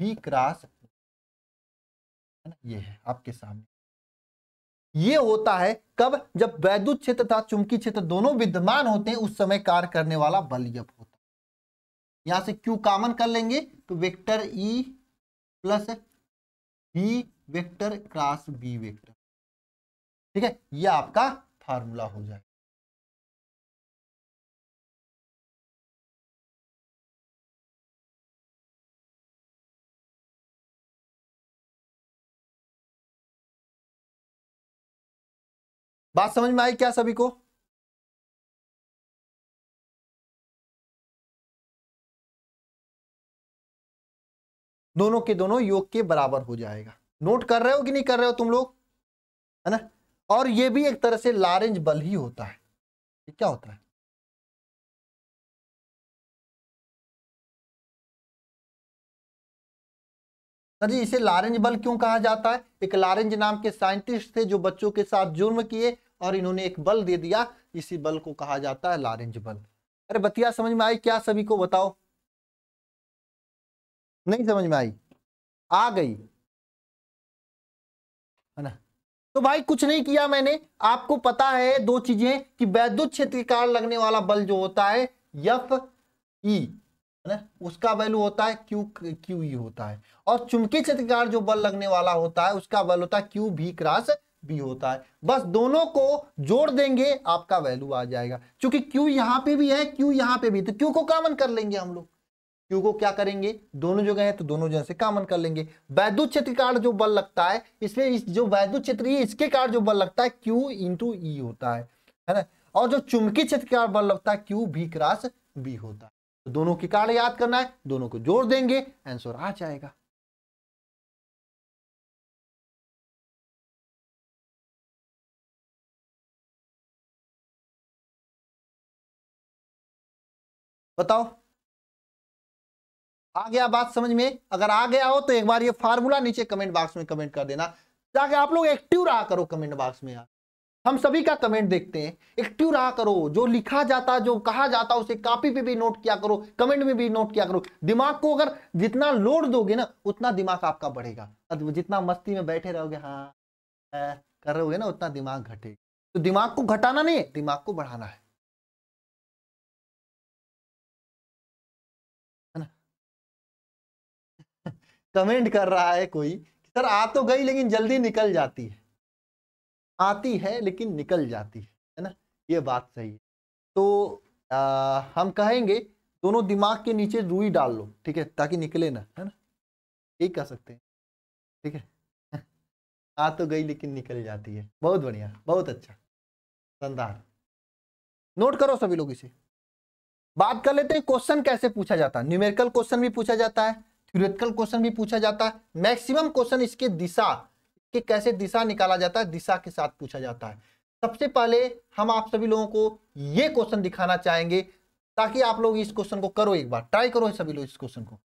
बी क्रास ये है आपके सामने ये होता है कब जब वैद्युत क्षेत्र तथा चुंबकीय क्षेत्र दोनों विद्यमान होते हैं उस समय कार्य करने वाला बल जब होता है यहां से क्यू कॉमन कर लेंगे तो vector E plus B vector cross B vector ठीक है यह आपका फार्मूला हो जाएगा बात समझ में आई क्या सभी को दोनों के दोनों योग के बराबर हो जाएगा नोट कर रहे हो कि नहीं कर रहे हो तुम लोग है ना और यह भी एक तरह से लारेंज बल ही होता है ये क्या होता है सर जी इसे लारेंज बल क्यों कहा जाता है एक लारेंज नाम के साइंटिस्ट थे जो बच्चों के साथ जुर्म किए और इन्होंने एक बल दे दिया इसी बल को कहा जाता है लारेंज बल अरे बतिया समझ में आई क्या सभी को बताओ नहीं समझ में आई आ गई है ना तो भाई कुछ नहीं किया मैंने आपको पता है दो चीजें कि वैद्युत क्षेत्र के कारण लगने वाला बल जो होता है यफ ई e, है ना उसका वैल्यू होता है क्यू क्यू ई होता है और चुंबकीय क्षेत्र के कारण जो बल लगने वाला होता है उसका बल होता है क्यू भी क्रास भी होता है बस दोनों को जोड़ देंगे आपका वैल्यू आ जाएगा क्योंकि क्यू यहां पे भी है क्यू यहां पे भी तो क्यू को कॉमन कर लेंगे हम लोग क्यू को क्या करेंगे दोनों जगह है तो दोनों जगह से कॉमन कर लेंगे वैद्युत क्षेत्र कार्ड जो बल लगता है इसलिए इस जो वैद्युत क्षेत्र इसके कार्ड जो बल लगता है क्यू इंटू ई होता है है ना और जो चुंबकीय क्षेत्र कार्ड बल लगता है क्यू भी क्रास बी होता है तो दोनों के कार्ड याद करना है दोनों को जोड़ देंगे आंसर आ जाएगा बताओ आ गया बात समझ में अगर आ गया हो तो एक बार ये फार्मूला नीचे कमेंट बॉक्स में कमेंट कर देना ताकि आप लोग एक्टिव रहा करो कमेंट बॉक्स में यार हम सभी का कमेंट देखते हैं एक्टिव रहा करो जो लिखा जाता जो कहा जाता उसे कॉपी पे भी नोट किया करो कमेंट में भी नोट किया करो दिमाग को अगर जितना लोड दोगे ना उतना दिमाग आपका बढ़ेगा जितना मस्ती में बैठे रहोगे हाँ कर रहोगे ना उतना दिमाग घटेगा तो दिमाग को घटाना नहीं है दिमाग को बढ़ाना है कमेंट कर रहा है कोई सर आ तो गई लेकिन जल्दी निकल जाती है आती है लेकिन निकल जाती है है ना ये बात सही है तो आ, हम कहेंगे दोनों दिमाग के नीचे रुई डाल लो ठीक है ताकि निकले ना है ना यही कह सकते हैं ठीक है आ तो गई लेकिन निकल जाती है बहुत बढ़िया बहुत अच्छा शानदार नोट करो सभी लोग इसे बात कर लेते हैं क्वेश्चन कैसे पूछा जाता है न्यूमेरिकल क्वेश्चन भी पूछा जाता है थ्योरेटिकल क्वेश्चन भी पूछा जाता है मैक्सिमम क्वेश्चन इसके दिशा के कैसे दिशा निकाला जाता है दिशा के साथ पूछा जाता है सबसे पहले हम आप सभी लोगों को ये क्वेश्चन दिखाना चाहेंगे ताकि आप लोग इस क्वेश्चन को करो एक बार ट्राई करो सभी लोग इस क्वेश्चन को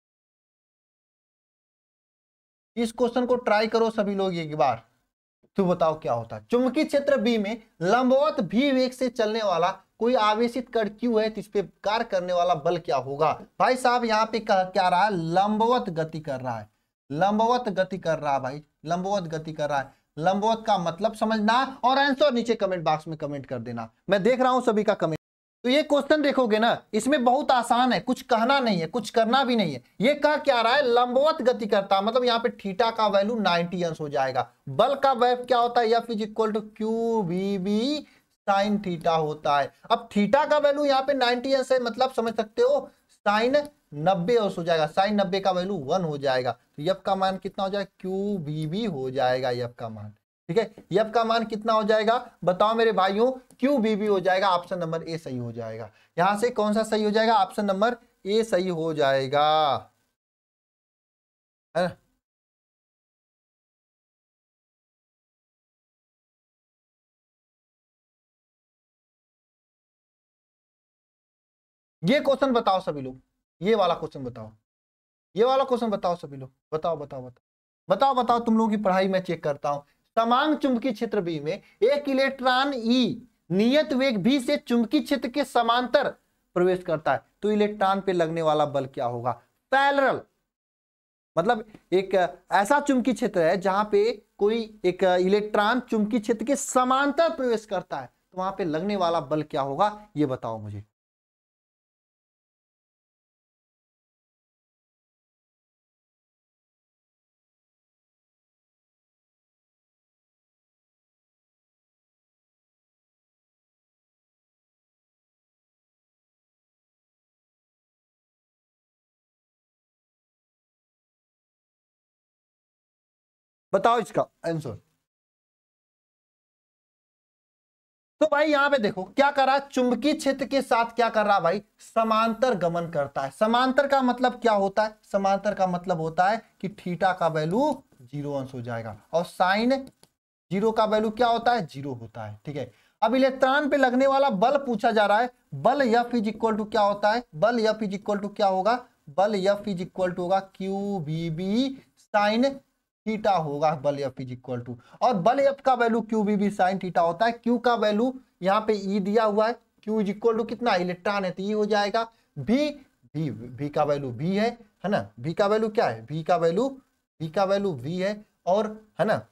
इस क्वेश्चन को ट्राई करो सभी लोग एक बार तो बताओ क्या होता है चुंबकीय क्षेत्र बी में लंबवत भी वेग से चलने वाला कोई आवेशित कण क्यू है तो इस पे कार्य करने वाला बल क्या होगा भाई साहब यहाँ पे कह क्या रहा है लंबवत गति कर रहा है लंबवत गति कर रहा है भाई लंबवत गति कर रहा है लंबवत का मतलब समझना और आंसर नीचे कमेंट बॉक्स में कमेंट कर देना मैं देख रहा हूं सभी का कमेंट तो ये क्वेश्चन देखोगे ना इसमें बहुत आसान है कुछ कहना नहीं है कुछ करना भी नहीं है ये कह क्या रहा है लंबवत गति करता मतलब यहाँ पे थीटा का वैल्यू 90 अंश हो जाएगा बल का वैल्यू क्या होता है F is equal to Q B B sine theta होता है अब थीटा का वैल्यू यहाँ पे नाइनटी एंस है मतलब समझ सकते हो साइन नब्बे हो जाएगा साइन नब्बे का वैल्यू वन हो जाएगा तो यफ का मान कितना हो जाएगा क्यू बी बी हो जाएगा यफ का मान ठीक है यफ का मान कितना हो जाएगा बताओ मेरे भाइयों क्यू बी बी हो जाएगा ऑप्शन नंबर ए सही हो जाएगा यहां से कौन सा सही हो जाएगा ऑप्शन नंबर ए सही हो जाएगा है ना ये क्वेश्चन बताओ सभी लोग ये वाला क्वेश्चन बताओ ये वाला क्वेश्चन बताओ सभी लोग बताओ बताओ बताओ बताओ बताओ तुम लोगों की पढ़ाई मैं चेक करता हूँ समान चुंबकीय क्षेत्र बी में एक इलेक्ट्रॉन ई e नियत वेग भी से चुंबकीय क्षेत्र के समांतर प्रवेश करता है तो इलेक्ट्रॉन पे लगने वाला बल क्या होगा पैलरल मतलब एक ऐसा चुंबकीय क्षेत्र है जहां पे कोई एक इलेक्ट्रॉन चुंबकीय क्षेत्र के समांतर प्रवेश करता है तो वहां पे लगने वाला बल क्या होगा ये बताओ मुझे बताओ इसका आंसर तो भाई यहां पे देखो क्या कर रहा है चुंबकीय क्षेत्र के साथ क्या कर रहा है भाई समांतर गमन करता है समांतर का मतलब क्या होता है समांतर का मतलब होता है कि थीटा का वैल्यू जीरो अंश हो जाएगा और साइन जीरो का वैल्यू क्या होता है जीरो होता है ठीक है अब इलेक्ट्रॉन पे लगने वाला बल पूछा जा रहा है बल एफ इज इक्वल टू क्या होता है बल एफ इज इक्वल टू क्या होगा बल एफ इज इक्वल टू होगा Q B B sine theta होगा बल एफ इज इक्वल टू और बल एफ का value Q B B sine theta होता है क्यू का वैल्यू यहाँ पे ई e दिया हुआ है क्यू इज इक्वल टू कितना इलेक्ट्रॉन है तो ई e हो जाएगा बी बी बी का वैल्यू बी है है ना बी का वैल्यू क्या है बी का वैल्यू बी का वैल्यू बी है और है ना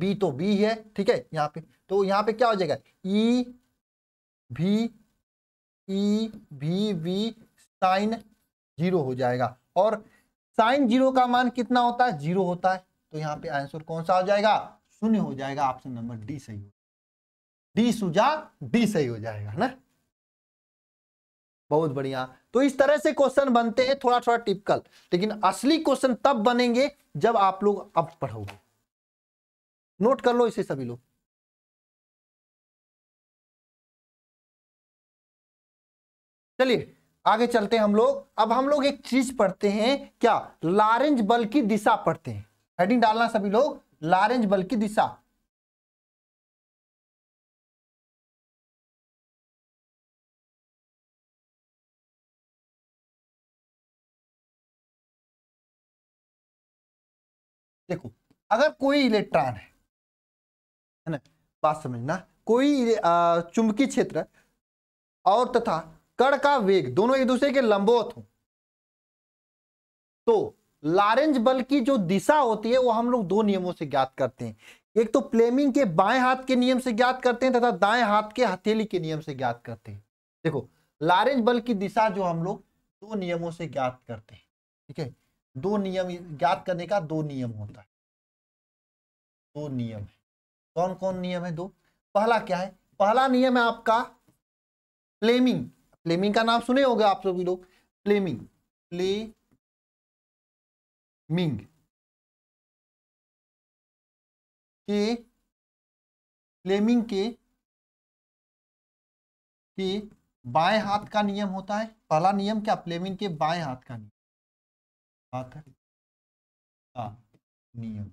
बी तो बी है ठीक है यहाँ पे तो यहाँ पे क्या हो जाएगा ई भी ई भी वी साइन जीरो हो जाएगा और साइन जीरो का मान कितना होता है जीरो होता है तो यहाँ पे आंसर कौन सा हो जाएगा शून्य हो जाएगा ऑप्शन नंबर डी सही हो डी सुझा डी सही हो जाएगा ना बहुत बढ़िया तो इस तरह से क्वेश्चन बनते हैं थोड़ा थोड़ा टिपिकल लेकिन असली क्वेश्चन तब बनेंगे जब आप लोग अब पढ़ोगे नोट कर लो इसे सभी लोग चलिए आगे चलते हैं हम लोग अब हम लोग एक चीज पढ़ते हैं क्या लारेंज बल की दिशा पढ़ते हैं हेडिंग डालना सभी लोग लारेंज बल की दिशा देखो अगर कोई इलेक्ट्रॉन है है ना बात समझना कोई चुंबकीय क्षेत्र और तथा कण का वेग दोनों एक दूसरे के लंबोत हो तो लारेंज बल की जो दिशा होती है वो हम लोग दो नियमों से ज्ञात करते हैं एक तो प्लेमिंग के बाएं हाथ के नियम से ज्ञात करते हैं तथा दाएं हाथ के हथेली के नियम से ज्ञात करते हैं देखो लारेंज बल की दिशा जो हम लोग दो नियमों से ज्ञात करते हैं ठीक है दो नियम ज्ञात करने का दो नियम होता है दो नियम है कौन कौन नियम है दो पहला क्या है पहला नियम है आपका प्लेमिंग फ्लेमिंग का नाम सुने होंगे आप सभी लोग फ्लेमिंग फ्ले मिंग के फ्लेमिंग के के बाएं हाथ का नियम होता है पहला नियम क्या फ्लेमिंग के बाएं हाथ का नियम हाथ नियम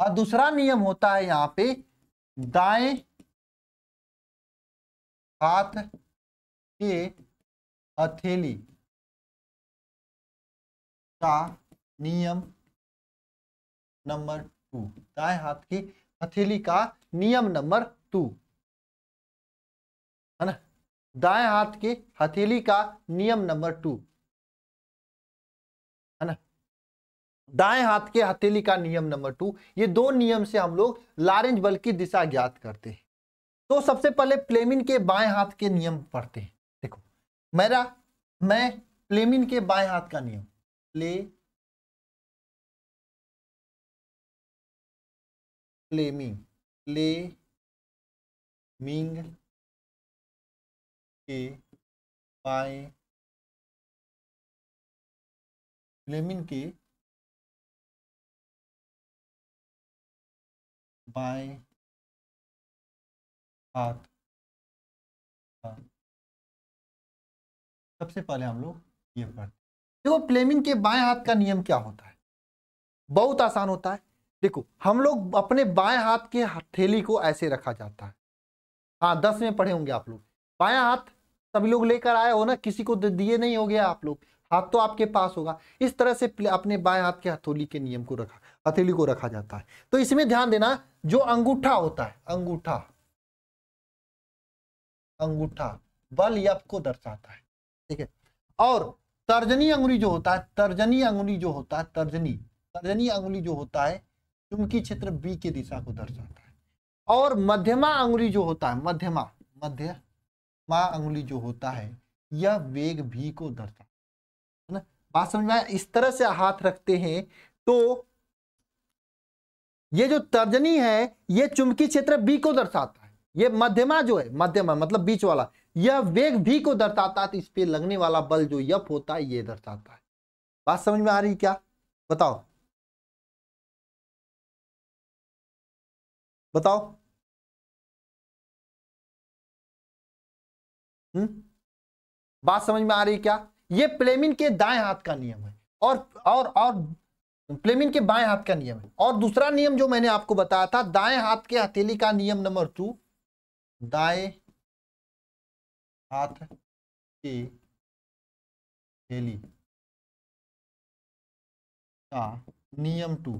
और दूसरा नियम होता है यहां पे दाएं हाथ के हथेली का नियम नंबर टू दाएं हाथ की हथेली का नियम नंबर टू है ना दाएं हाथ की हथेली का नियम नंबर टू है ना दाएं हाथ के हथेली का नियम नंबर टू ये दो नियम से हम लोग लारेंज बल की दिशा ज्ञात करते हैं तो सबसे पहले प्लेमिन के बाएं हाथ के नियम पढ़ते हैं मेरा मैं प्लेमिन के बाएं हाथ का नियम प्ले प्लेमिन प्ले मिंग के बाएं प्लेमिन के बाएं हाथ का सबसे पहले हम लोग ये पढ़ते देखो प्लेमिन के बाएं हाथ का नियम क्या होता है बहुत आसान होता है देखो हम लोग अपने बाएं हाथ के हथेली को ऐसे रखा जाता है हाँ दस में पढ़े होंगे आप लोग बाया हाथ सभी लोग लेकर आए हो ना किसी को दिए नहीं हो गया आप लोग हाथ तो आपके पास होगा इस तरह से अपने बाएं हाथ के हथोली के नियम को रखा हथेली को रखा जाता है तो इसमें ध्यान देना जो अंगूठा होता है अंगूठा अंगूठा बल या को दर्शाता है ठीक है और तर्जनी अंगुली जो होता है तर्जनी अंगुली जो होता है तर्जनी तर्जनी अंगुली जो होता है चुंबकीय क्षेत्र बी की दिशा को दर्शाता है और मध्यमा अंगुली जो होता है मध्यमा मध्यमा अंगुली जो होता है यह वेग भी को दर्शाता है ना बात समझ में इस तरह से हाथ रखते हैं तो ये जो तर्जनी है ये चुंबकीय क्षेत्र बी को दर्शाता है ये मध्यमा जो है मध्यमा मतलब बीच वाला यह वेग भी को दर्शाता है तो इस पे लगने वाला बल जो यप होता है ये दर्शाता है बात समझ में आ रही क्या बताओ बताओ हम्म बात समझ में आ रही क्या ये प्लेमिन के दाएं हाथ का नियम है और और और प्लेमिन के बाएं हाथ का नियम है और दूसरा नियम जो मैंने आपको बताया था दाएं हाथ के हथेली का नियम नंबर टू दाएं हाथ की थैली का हाँ, नियम टू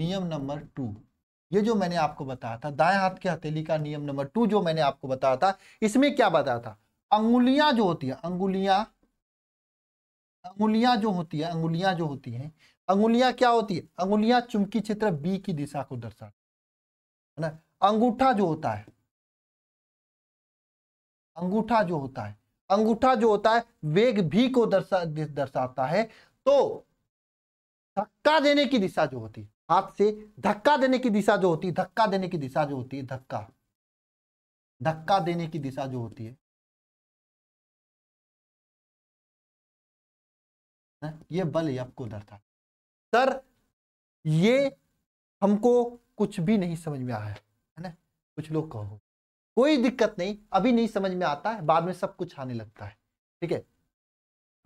नियम नंबर टू ये जो मैंने आपको बताया था दाएं हाथ की हथेली का नियम नंबर टू जो मैंने आपको बताया था इसमें क्या बताया था अंगुलियां जो होती है अंगुलियां अंगुलियां जो होती है अंगुलियां जो होती हैं अंगुलियां क्या होती है अंगुलियां चुंबकीय क्षेत्र बी की दिशा को दर्शाती है ना अंगूठा जो होता है अंगूठा जो होता है अंगूठा जो होता है वेग भी को दर्शा दर्शाता है तो धक्का देने की दिशा जो होती है हाथ से धक्का देने की दिशा जो होती है धक्का देने की दिशा जो होती है धक्का धक्का देने की दिशा जो होती है हाँ, ये बल आपको दर्शा सर ये हमको कुछ भी नहीं समझ में आया है ना कुछ लोग कहो कोई दिक्कत नहीं अभी नहीं समझ में आता है बाद में सब कुछ आने लगता है ठीक है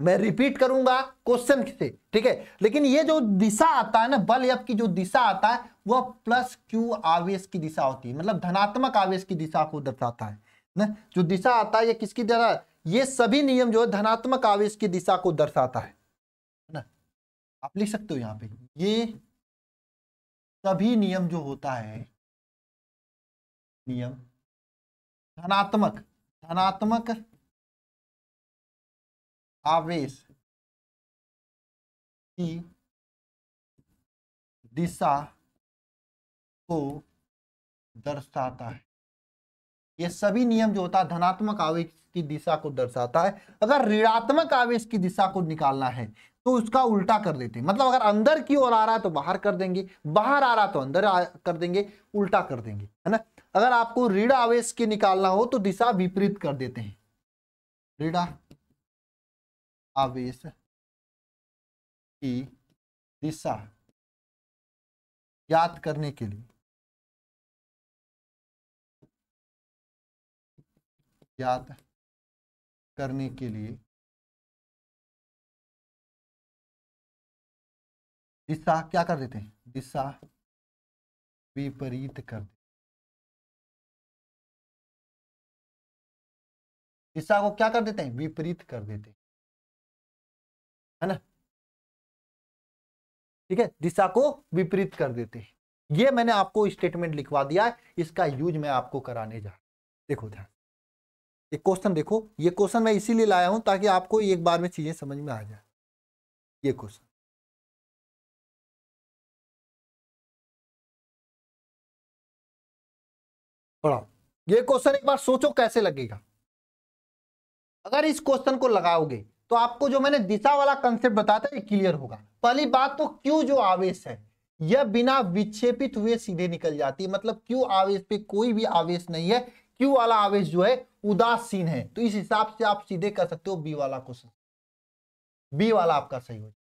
मैं रिपीट करूंगा क्वेश्चन से ठीक है लेकिन ये जो दिशा आता है ना बल यब की जो दिशा आता है वह प्लस क्यू आवेश की दिशा होती है मतलब धनात्मक आवेश की दिशा को दर्शाता है ना जो दिशा आता है ये किसकी तरह ये सभी नियम जो है धनात्मक आवेश की दिशा को दर्शाता है ना आप लिख सकते हो यहाँ पे ये सभी नियम जो होता है नियम धनात्मक धनात्मक आवेश की दिशा को दर्शाता है ये सभी नियम जो होता है धनात्मक आवेश की दिशा को दर्शाता है अगर ऋणात्मक आवेश की दिशा को निकालना है तो उसका उल्टा कर देते हैं मतलब अगर अंदर की ओर आ रहा है तो बाहर कर देंगे बाहर आ रहा तो अंदर कर देंगे उल्टा कर देंगे है ना अगर आपको रीढ़ा आवेश के निकालना हो तो दिशा विपरीत कर देते हैं रीढ़ा आवेश की दिशा याद करने के लिए याद करने के लिए दिशा क्या कर देते हैं दिशा विपरीत कर देते हिस्सा को क्या कर देते हैं विपरीत कर देते हैं है ना ठीक है दिशा को विपरीत कर देते हैं ये मैंने आपको स्टेटमेंट लिखवा दिया है इसका यूज मैं आपको कराने जा रहा हूं देखो ध्यान एक क्वेश्चन देखो ये क्वेश्चन मैं इसीलिए लाया हूं ताकि आपको एक बार में चीजें समझ में आ जाए ये क्वेश्चन पढ़ाओ ये क्वेश्चन एक बार सोचो कैसे लगेगा अगर इस क्वेश्चन को लगाओगे तो आपको जो मैंने दिशा वाला कंसेप्ट बताया था ये क्लियर होगा पहली बात तो क्यू जो आवेश है यह बिना विक्षेपित हुए सीधे निकल जाती है मतलब क्यू आवेश पे कोई भी आवेश नहीं है क्यू वाला आवेश जो है उदासीन है तो इस हिसाब से आप सीधे कर सकते हो बी वाला क्वेश्चन बी वाला आपका सही हो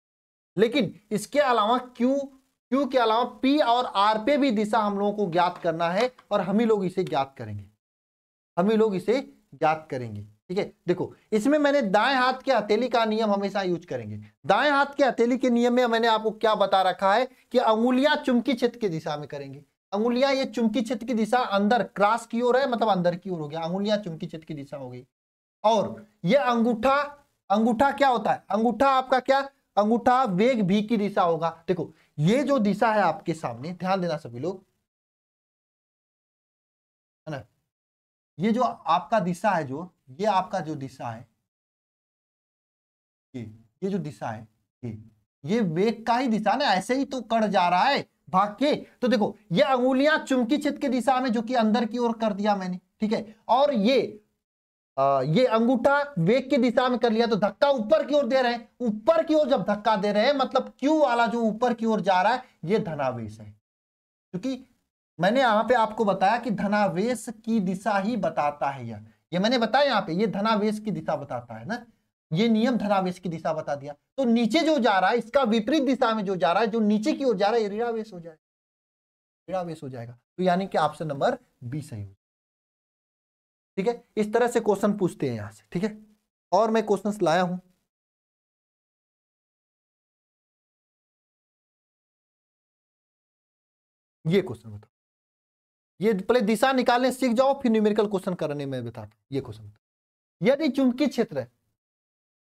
लेकिन इसके अलावा क्यू क्यू के अलावा पी और आर पे भी दिशा हम लोगों को ज्ञात करना है और हम ही लोग इसे ज्ञात करेंगे हम ही लोग इसे ज्ञात करेंगे ठीक है देखो इसमें मैंने दाएं हाथ के हथेली का नियम हमेशा यूज करेंगे दाएं हाथ के हथेली के नियम में मैंने आपको क्या बता रखा है कि अंगुलिया चुमकी क्षेत्र की दिशा में करेंगे अंगुलिया ये चुमकी क्षेत्र की दिशा अंदर क्रॉस की ओर है मतलब अंदर की ओर हो गया अंगुलिया चुमकी छत की दिशा हो गई और ये अंगूठा अंगूठा क्या होता है अंगूठा आपका क्या अंगूठा वेग भी की दिशा होगा देखो ये जो दिशा है आपके सामने ध्यान देना सभी लोग है ना ये जो आपका दिशा है जो ये आपका जो दिशा है ये ये जो दिशा है ये ये वेग का ही दिशा ना ऐसे ही तो कर जा रहा है भाग के तो देखो ये अंगुलियां चुमकी चित की दिशा में जो कि अंदर की ओर कर दिया मैंने ठीक है और ये आ, ये अंगूठा वेग की दिशा में कर लिया तो धक्का ऊपर की ओर दे रहे हैं ऊपर की ओर जब धक्का दे रहे हैं मतलब क्यू वाला जो ऊपर की ओर जा रहा है ये धनावेश है क्योंकि मैंने यहाँ पे आपको बताया कि धनावेश की दिशा ही बताता है यह ये मैंने बताया यहाँ पे ये धनावेश की दिशा बताता है ना ये नियम धनावेश की दिशा बता दिया तो नीचे जो जा रहा है इसका विपरीत दिशा में जो जा रहा है जो नीचे की ओर जा रहा है ऋणावेश हो जाएगा ऋणावेश हो जाएगा तो यानी कि ऑप्शन नंबर बी सही हो ठीक है इस तरह से क्वेश्चन पूछते हैं यहाँ से ठीक है और मैं क्वेश्चन लाया हूं ये क्वेश्चन बताओ ये पहले दिशा निकालने सीख जाओ फिर न्यूमेरिकल क्वेश्चन करने में बताता ये क्वेश्चन यदि चुंबकीय क्षेत्र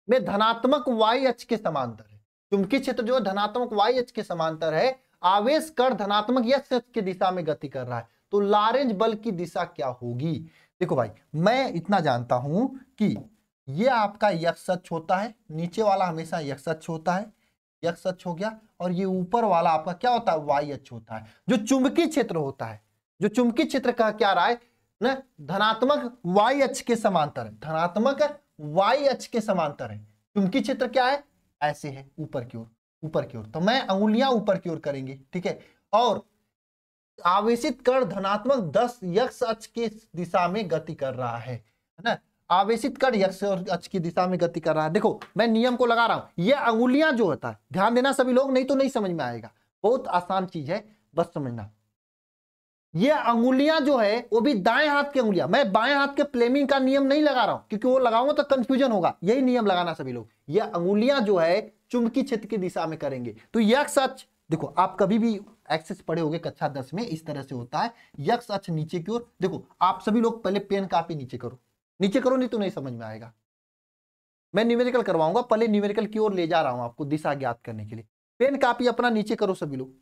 में धनात्मक वाई एच के समांतर है चुंबकीय क्षेत्र जो धनात्मक वाई एच के समांतर है आवेश कर धनात्मक यक्ष अच की दिशा में गति कर रहा है तो लारेंज बल की दिशा क्या होगी देखो भाई मैं इतना जानता हूं कि ये आपका यक्ष अक्ष होता है नीचे वाला हमेशा यक्ष अक्ष होता है यक्ष अक्ष हो गया और ये ऊपर वाला आपका क्या होता है वाई अक्ष होता है जो चुंबकीय क्षेत्र होता है जो चुंबकीय क्षेत्र का क्या रहा है ना धनात्मक वाई अक्ष के समांतर है धनात्मक वाई अक्ष के समांतर है चुंबकीय क्षेत्र क्या है ऐसे है ऊपर की ओर ऊपर की ओर तो मैं अंगुलियां ऊपर की ओर करेंगे ठीक है और आवेशित कण धनात्मक दस यक्ष अक्ष के दिशा में गति कर रहा है ना आवेशित कण यक्ष अक्ष की दिशा में गति कर रहा है देखो मैं नियम को लगा रहा हूं ये अंगुलियां जो होता है ध्यान देना सभी लोग नहीं तो नहीं समझ में आएगा बहुत आसान चीज है बस समझना ये अंगुलियां जो है वो भी दाएं हाथ की अंगुलियां मैं बाएं हाथ के प्लेमिंग का नियम नहीं लगा रहा हूं क्योंकि वो लगाऊंगा तो कंफ्यूजन होगा यही नियम लगाना सभी लोग ये अंगुलियां जो है चुंबकीय क्षेत्र की दिशा में करेंगे तो यक्ष अक्ष देखो आप कभी भी एक्सेस पढ़े होंगे कक्षा दस में इस तरह से होता है यक्ष अक्ष नीचे की ओर देखो आप सभी लोग पहले पेन कापी नीचे करो नीचे करो नहीं तो नहीं समझ में आएगा मैं न्यूमेरिकल करवाऊंगा पहले न्यूमेरिकल की ओर ले जा रहा हूं आपको दिशा ज्ञात करने के लिए पेन कापी अपना नीचे करो सभी लोग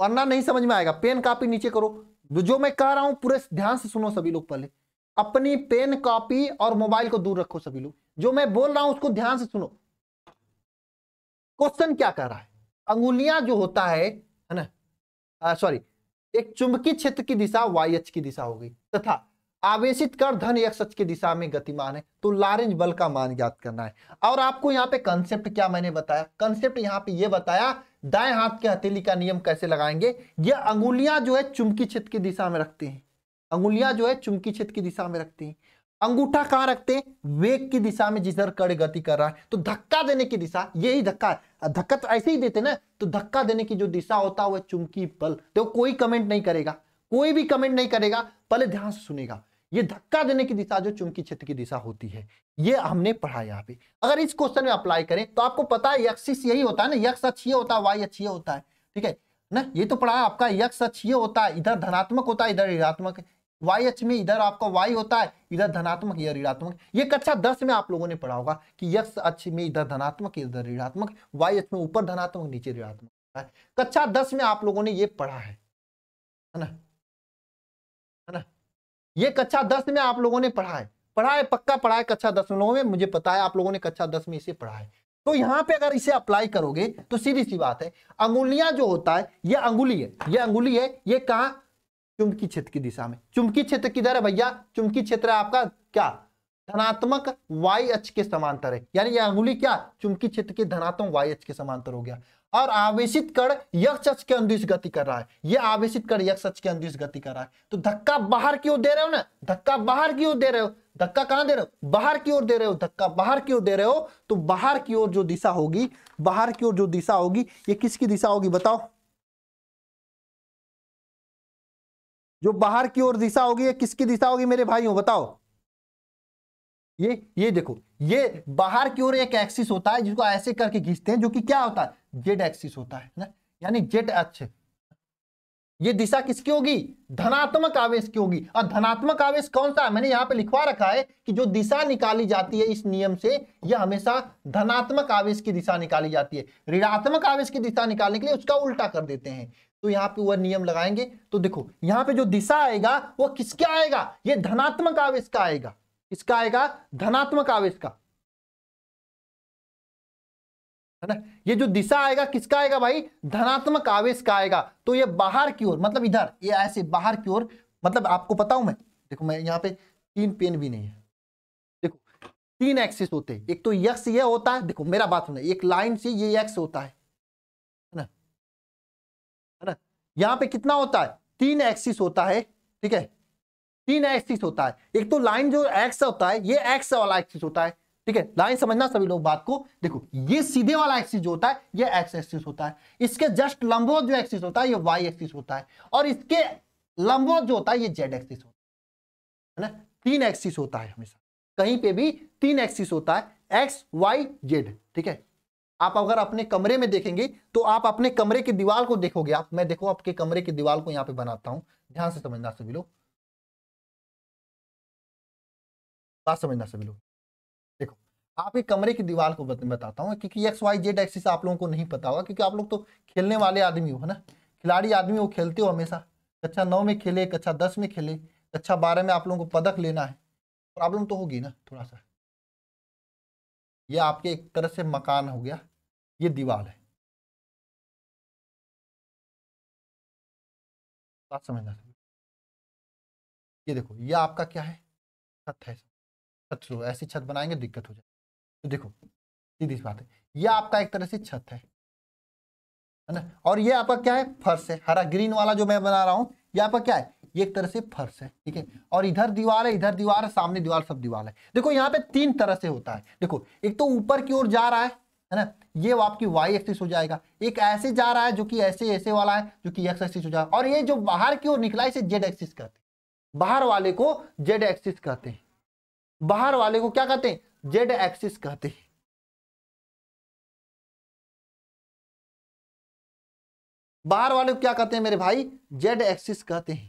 वरना नहीं समझ में आएगा पेन कापी नीचे करो जो मैं कह रहा हूं पूरे ध्यान से सुनो सभी लोग पहले अपनी पेन कॉपी और मोबाइल को दूर रखो सभी लोग जो मैं बोल रहा हूं उसको ध्यान से सुनो क्वेश्चन क्या कह रहा है अंगुलियां जो होता है है ना सॉरी एक चुंबकीय क्षेत्र की दिशा वाई एच की दिशा होगी तथा आवेशित कर धन एक्स एच की दिशा में गतिमान है तो लारेंज बल का मान ज्ञात करना है और आपको यहाँ पे कंसेप्ट क्या मैंने बताया कंसेप्ट यहाँ पे ये बताया दाएं हाथ के हथेली का नियम कैसे लगाएंगे यह अंगुलियां जो है चुमकी छित की दिशा में रखते हैं अंगुलियां जो है चुमकी छित की दिशा में रखते हैं अंगूठा कहां रखते हैं वेग की दिशा में जिधर कड़ गति कर रहा है तो धक्का देने की दिशा यही धक्का धक्का तो ऐसे ही देते ना तो धक्का देने की जो दिशा होता है वह चुमकी बल देखो तो कोई कमेंट नहीं करेगा कोई भी कमेंट नहीं करेगा पहले ध्यान से सुनेगा ये धक्का देने की दिशा जो चुंबकीय क्षेत्र की दिशा होती है ये हमने पढ़ा यहाँ पे अगर इस क्वेश्चन में अप्लाई करें तो आपको पता है यक्सिस यही होता है ना यक्ष अक्ष होता है वाई अक्ष होता है ठीक है ना ये तो पढ़ा आपका यक्ष अक्ष होता है इधर धनात्मक होता है इधर ऋणात्मक वाई अक्ष में इधर आपका वाई होता है इधर धनात्मक इधर ऋणात्मक ये कक्षा अच्छा दस में आप लोगों ने पढ़ा होगा कि यक्ष अक्ष में इधर धनात्मक इधर ऋणात्मक वाई अक्ष में ऊपर धनात्मक नीचे ऋणात्मक कक्षा दस में आप लोगों ने ये पढ़ा है है ना ये कक्षा दस में आप लोगों ने पढ़ा है पढ़ा है पक्का पढ़ा है कक्षा दस में मुझे पता है आप लोगों ने कक्षा दस में इसे पढ़ा है तो यहाँ पे अगर इसे अप्लाई करोगे तो सीधी सी बात है अंगुलियां जो होता है ये अंगुली है ये अंगुली है ये कहा चुमकी क्षेत्र की दिशा में चुमकी क्षेत्र किधर है भैया चुमकी क्षेत्र आपका क्या धनात्मक वाई अक्ष के समांतर है यानी यह अंगुली क्या चुमकी क्षेत्र के धनात्मक वाई अक्ष के समांतर हो गया और आवेशित कण यक्ष के अनुदेश गति कर रहा है यह आवेशित कण यक्ष के अनुदेश गति कर रहा है तो धक्का बाहर की ओर दे रहे हो ना धक्का बाहर की ओर दे रहे हो धक्का कहां दे रहे हो बाहर की ओर दे रहे हो धक्का बाहर की ओर दे रहे हो तो बाहर की ओर जो दिशा होगी बाहर की ओर जो दिशा होगी ये किसकी दिशा होगी बताओ जो बाहर की ओर दिशा होगी ये किसकी दिशा होगी मेरे भाइयों बताओ ये ये देखो ये बाहर की ओर एक एक्सिस होता है जिसको ऐसे करके खींचते हैं जो कि क्या होता है जेड एक्सिस होता है ना यानी जेड अक्ष ये दिशा किसकी होगी धनात्मक आवेश की होगी और धनात्मक आवेश कौन सा है मैंने यहां पे लिखवा रखा है कि जो दिशा निकाली जाती है इस नियम से यह हमेशा धनात्मक आवेश की दिशा निकाली जाती है ऋणात्मक आवेश की दिशा निकालने के लिए उसका उल्टा कर देते हैं तो यहां पे वह नियम लगाएंगे तो देखो यहां पर जो दिशा आएगा वह किसका आएगा यह धनात्मक आवेश का आएगा इसका आएगा धनात्मक आवेश का है ना ये जो दिशा आएगा किसका आएगा भाई धनात्मक आवेश का आएगा तो ये बाहर की ओर मतलब इधर ये ऐसे बाहर की ओर मतलब आपको पता हूं मैं देखो मैं यहाँ पे तीन पेन भी नहीं है देखो तीन एक्सिस होते हैं एक तो यक्स ये होता है देखो मेरा बात सुना एक लाइन से ये एक्स होता है ना ना यहाँ पे कितना होता है तीन एक्सिस होता है ठीक है तीन एक्सिस होता है एक तो लाइन जो एक्स होता है ये एक्स वाला एक्सिस होता है ठीक है लाइन समझना सभी लोग बात को देखो ये सीधे वाला एक्सिस जो होता है ये एक्स एक्सिस होता है इसके जस्ट लंबो जो एक्सिस होता है ये वाई एक्सिस होता है और इसके लंबो जो होता है ये जेड एक्सिस होता है ना तीन एक्सिस होता है हमेशा कहीं पे भी तीन एक्सिस होता है एक्स वाई जेड ठीक है आप अगर अपने कमरे में देखेंगे तो आप अपने कमरे की दीवार को देखोगे आप मैं देखो आपके कमरे की दीवार को यहाँ पे बनाता हूँ ध्यान से समझना सभी लोग बात समझना सभी लोग आपके कमरे की दीवार को बताता हूँ क्योंकि एक्स वाई जेड एक्सिस आप लोगों को नहीं पता होगा क्योंकि आप लोग तो खेलने वाले आदमी हो है ना खिलाड़ी आदमी हो खेलते हो हमेशा कक्षा नौ में खेले कक्षा दस में खेले कक्षा बारह में आप लोगों को पदक लेना है तो प्रॉब्लम तो होगी ना थोड़ा सा ये आपके एक तरह से मकान हो गया ये दीवार है बात समझना ये देखो ये आपका क्या है छत है छत ऐसी छत बनाएंगे दिक्कत हो जाए तो देखो सीधी बात है ये आपका एक तरह से छत है है ना और ये आपका क्या है फर्श है हरा ग्रीन वाला जो मैं बना रहा हूँ ये आपका क्या है ये एक तरह से फर्श है ठीक है और इधर दीवार है इधर दीवार है सामने दीवार सब दीवार है देखो यहाँ पे तीन तरह से होता है देखो एक तो ऊपर की ओर जा रहा है है ना ये आपकी वाई एक्सिस हो जाएगा एक ऐसे जा रहा है जो कि ऐसे ऐसे वाला है जो कि एक्स एक्सिस हो जाएगा और ये जो बाहर की ओर निकला इसे जेड एक्सिस कहते हैं बाहर वाले को जेड एक्सिस कहते हैं बाहर वाले को क्या कहते हैं जेड एक्सिस कहते हैं बाहर वाले को क्या कहते हैं मेरे भाई जेड एक्सिस कहते हैं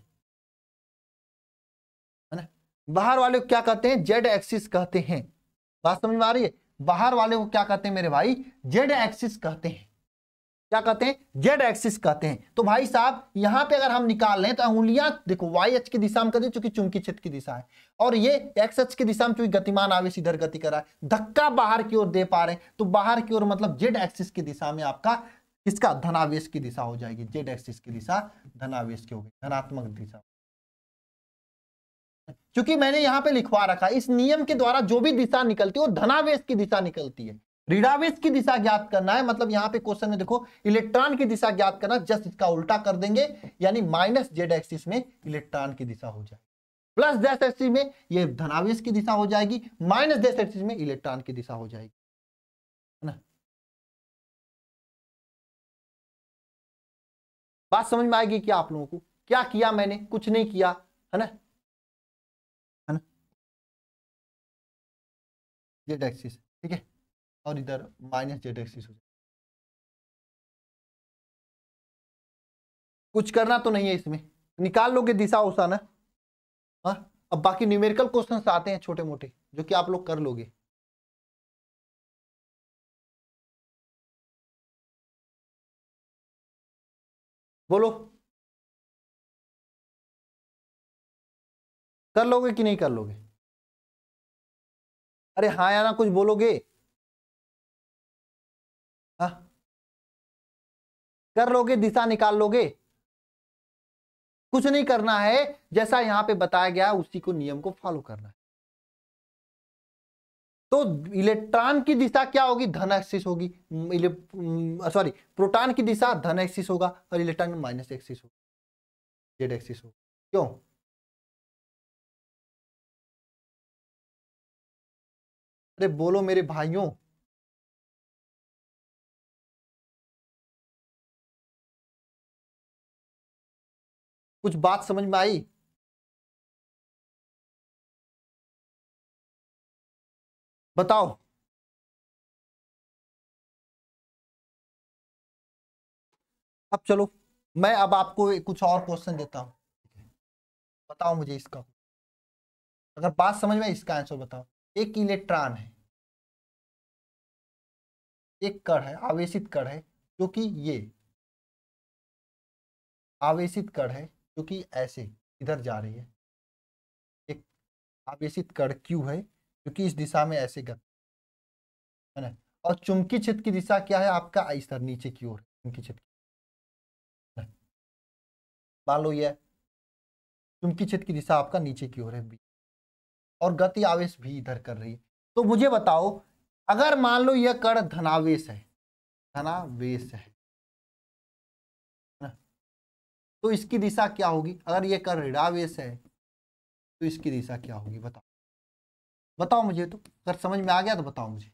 है ना बाहर वाले को क्या कहते हैं जेड एक्सिस कहते हैं बात समझ में आ रही है बाहर वाले को क्या कहते हैं मेरे भाई जेड एक्सिस कहते हैं क्या कहते हैं जेड एक्सिस कहते हैं तो भाई साहब यहां पे अगर हम निकाल लें तो उंगलियां देखो वाई एच की दिशा में कर दी चूंकि चुंबकीय क्षेत्र की दिशा है और ये एक्स एच की दिशा में चूंकि गतिमान आवेश इधर गति कर रहा है धक्का बाहर की ओर दे पा रहे हैं तो बाहर की ओर मतलब जेड एक्सिस की दिशा में आपका किसका धनावेश की दिशा हो जाएगी जेड एक्सिस की दिशा धनावेश की होगी धनात्मक दिशा क्योंकि मैंने यहां पे लिखवा रखा इस नियम के द्वारा जो भी दिशा निकलती है वो धनावेश की दिशा निकलती है रीडावेश की दिशा ज्ञात करना है मतलब यहां पे क्वेश्चन में देखो इलेक्ट्रॉन की दिशा ज्ञात करना जस्ट इसका उल्टा कर देंगे यानी माइनस जेड एक्सिस में इलेक्ट्रॉन की दिशा हो जाए प्लस दस एक्सिस में ये धनावेश की दिशा हो जाएगी माइनस दस एक्सिस में इलेक्ट्रॉन की दिशा हो जाएगी है ना बात समझ में आएगी क्या आप लोगों को क्या किया मैंने कुछ नहीं किया है ना है ना जेड एक्सिस ठीक है और इधर माइनस जेड एक्सिस हो कुछ करना तो नहीं है इसमें निकाल लोगे दिशा उषा ना हाँ अब बाकी न्यूमेरिकल क्वेश्चन आते हैं छोटे मोटे जो कि आप लोग कर लोगे बोलो कर लोगे कि नहीं कर लोगे अरे हाँ या ना कुछ बोलोगे कर लोगे दिशा निकाल लोगे कुछ नहीं करना है जैसा यहां पे बताया गया उसी को नियम को फॉलो करना है तो इलेक्ट्रॉन की दिशा क्या होगी धन एक्सिस होगी सॉरी प्रोटॉन की दिशा धन एक्सिस होगा और इलेक्ट्रॉन माइनस एक्सिस होगा जेड एक्सिस होगा क्यों अरे बोलो मेरे भाइयों कुछ बात समझ में आई बताओ अब चलो मैं अब आपको कुछ और क्वेश्चन देता हूं बताओ मुझे इसका अगर बात समझ में इसका आंसर बताओ एक इलेक्ट्रॉन है एक कण है आवेशित कण है जो कि ये आवेशित कण है जो कि ऐसे इधर जा रही है एक आवेशित कड़ क्यू है जो कि इस दिशा में ऐसे गति है ना और चुंबकीय क्षेत्र की दिशा क्या है आपका आइसर नीचे की ओर चुंबकीय क्षेत्र मान लो यह चुंबकीय क्षेत्र की दिशा आपका नीचे की ओर है बी और गति आवेश भी इधर कर रही है तो मुझे बताओ अगर मान लो यह कड़ धनावेश है धनावेश है तो इसकी दिशा क्या होगी अगर ये ऋणावेश है तो इसकी दिशा क्या होगी बताओ बताओ मुझे तो अगर समझ में आ गया तो बताओ मुझे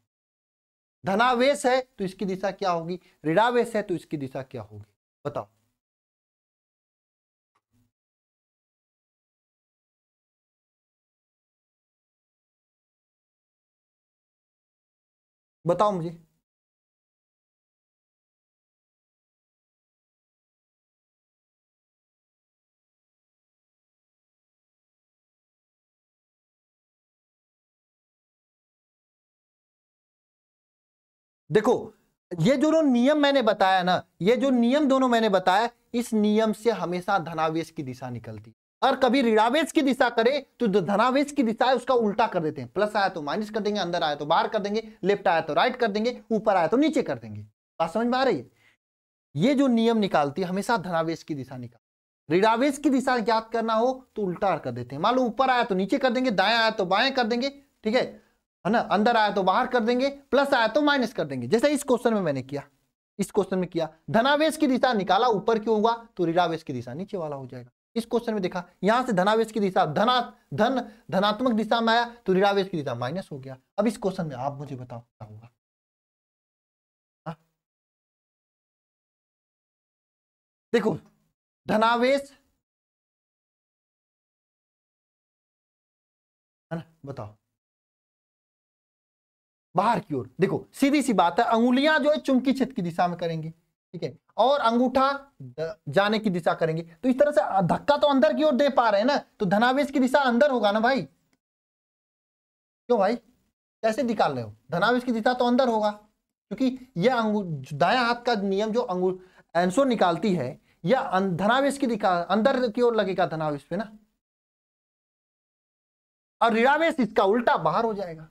धनावेश है तो इसकी दिशा क्या होगी ऋणावेश है तो इसकी दिशा क्या होगी बताओ बताओ मुझे देखो ये जो नियम मैंने बताया ना ये जो नियम दोनों मैंने बताया इस नियम से हमेशा धनावेश की दिशा निकलती और कभी ऋणावेश की दिशा करे तो जो धनावेश की दिशा है उसका उल्टा कर देते हैं प्लस आया तो माइनस कर देंगे अंदर आया तो बाहर कर देंगे लेफ्ट आया तो राइट कर देंगे ऊपर आया तो नीचे कर देंगे बात समझ में आ रही है ये जो नियम निकालती है हमेशा धनावेश की दिशा निकाल ऋणावेश की दिशा ज्ञात करना हो तो उल्टा कर देते हैं मान लो ऊपर आया तो नीचे कर देंगे दाया आया तो बाएं कर देंगे ठीक है है ना अंदर आया तो बाहर कर देंगे प्लस आया तो माइनस कर देंगे जैसे इस क्वेश्चन में मैंने किया इस क्वेश्चन में किया धनावेश की दिशा निकाला ऊपर क्यों हुआ तो ऋणावेश की दिशा नीचे वाला हो जाएगा इस क्वेश्चन में देखा यहां से धनावेश की दिशा धना धन धनात्मक दिशा में आया तो ऋणावेश की दिशा माइनस हो गया अब इस क्वेश्चन में आप मुझे बताओ क्या होगा देखो धनावेश है ना बताओ बाहर की ओर देखो सीधी सी बात है अंगुलियां जो है चुमकी छत की दिशा में करेंगी ठीक है और अंगूठा जाने की दिशा करेंगे तो इस तरह से धक्का तो अंदर की ओर दे पा रहे हैं ना तो धनावेश की दिशा अंदर होगा ना भाई क्यों भाई कैसे निकाल रहे हो धनावेश की दिशा तो अंदर होगा क्योंकि यह अंगू दाया हाथ का नियम जो अंगू एंसो निकालती है यह अं, धनावेश की दिशा अंदर की ओर लगेगा धनावेश पे ना और ऋणावेश इसका उल्टा बाहर हो जाएगा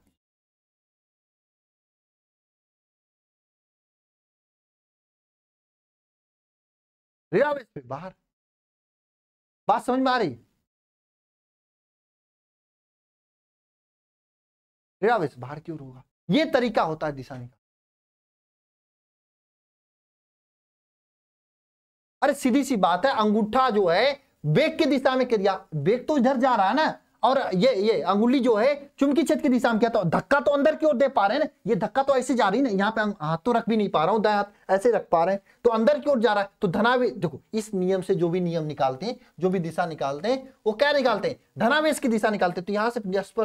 रियावेश बाहर बात समझ में आ रही रियावेश बाहर क्यों होगा ये तरीका होता है दिशा का अरे सीधी सी बात है अंगूठा जो है बेग की दिशा में कर दिया बेग तो इधर जा रहा है ना और ये ये अंगुली जो है चुमकी छेद की दिशा में क्या तो धक्का तो अंदर की ओर दे पा रहे हैं ना ये धक्का तो ऐसे जा रही ना यहाँ पे हाथ तो रख भी नहीं पा रहा हूँ दाएं हाथ ऐसे रख पा रहे हैं तो अंदर की ओर जा रहा है तो धनावेश देखो इस नियम से जो भी नियम निकालते हैं जो भी दिशा निकालते हैं वो क्या निकालते हैं धनावेश की दिशा निकालते हैं तो यहाँ से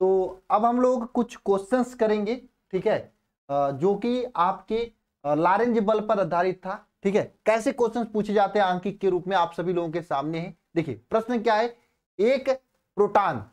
तो अब हम लोग कुछ क्वेश्चंस करेंगे ठीक है जो कि आपके लारेंज बल पर आधारित था ठीक है कैसे क्वेश्चन पूछे जाते हैं आंकिक के रूप में आप सभी लोगों के सामने है देखिए प्रश्न क्या है एक प्रोटान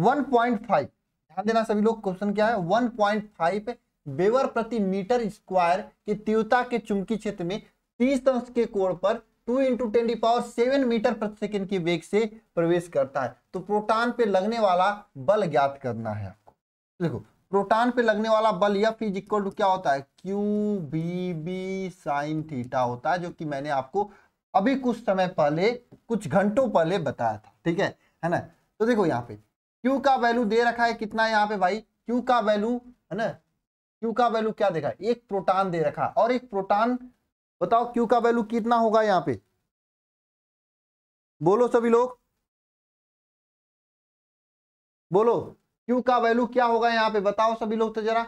1.5 ध्यान देना सभी लोग क्वेश्चन क्या है 1.5 बेवर प्रति मीटर स्क्वायर की तीव्रता के चुंबकीय क्षेत्र में तीस अंश के कोण पर two into ten the power seven metre प्रति सेकेंड की वेग से प्रवेश करता है तो प्रोटॉन पे लगने वाला बल ज्ञात करना है आपको देखो प्रोटॉन पे लगने वाला बल एफ इज इक्वल टू क्या होता है Q B B sine theta होता है जो कि मैंने आपको अभी कुछ समय पहले कुछ घंटों पहले बताया था ठीक है है ना तो देखो यहाँ पे क्यू का वैल्यू दे रखा है कितना है यहाँ पे भाई क्यू का वैल्यू है ना क्यू का वैल्यू क्या देखा एक प्रोटॉन दे रखा और एक प्रोटॉन बताओ क्यू का वैल्यू कितना होगा यहाँ पे बोलो सभी लोग बोलो क्यू का वैल्यू क्या होगा यहाँ पे बताओ सभी लोग तो जरा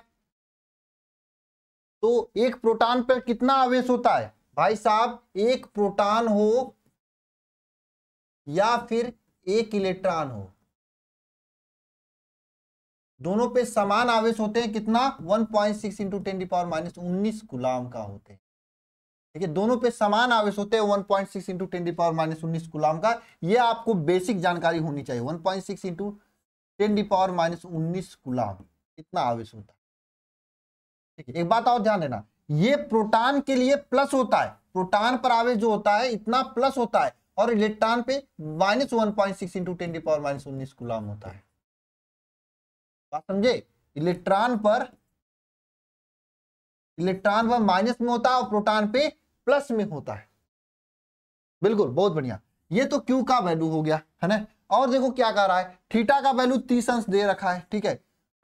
तो एक प्रोटॉन पर कितना आवेश होता है भाई साहब एक प्रोटॉन हो या फिर एक इलेक्ट्रॉन हो दोनों पे समान आवेश होते हैं कितना 1.6 point six into ten power minus उन्नीस गुलाम का होते हैं देखिए दोनों पे समान आवेश होते हैं 1.6 point six into ten power minus उन्नीस गुलाम का ये आपको बेसिक जानकारी होनी चाहिए 1.6 point six into ten power minus उन्नीस गुलाम इतना आवेश होता है ठीक है एक बात और ध्यान देना ये प्रोटान के लिए प्लस होता है प्रोटान पर आवेश जो होता है इतना प्लस होता है और इलेक्ट्रॉन पे minus one point six into ten power minus उन्नीस गुलाम होता है बात समझे इलेक्ट्रॉन पर इलेक्ट्रॉन पर माइनस में होता है और प्रोटॉन पे प्लस में होता है बिल्कुल बहुत बढ़िया ये तो क्यू का वैल्यू हो गया है ना और देखो क्या कह रहा है थीटा का वैल्यू तीस अंश दे रखा है ठीक है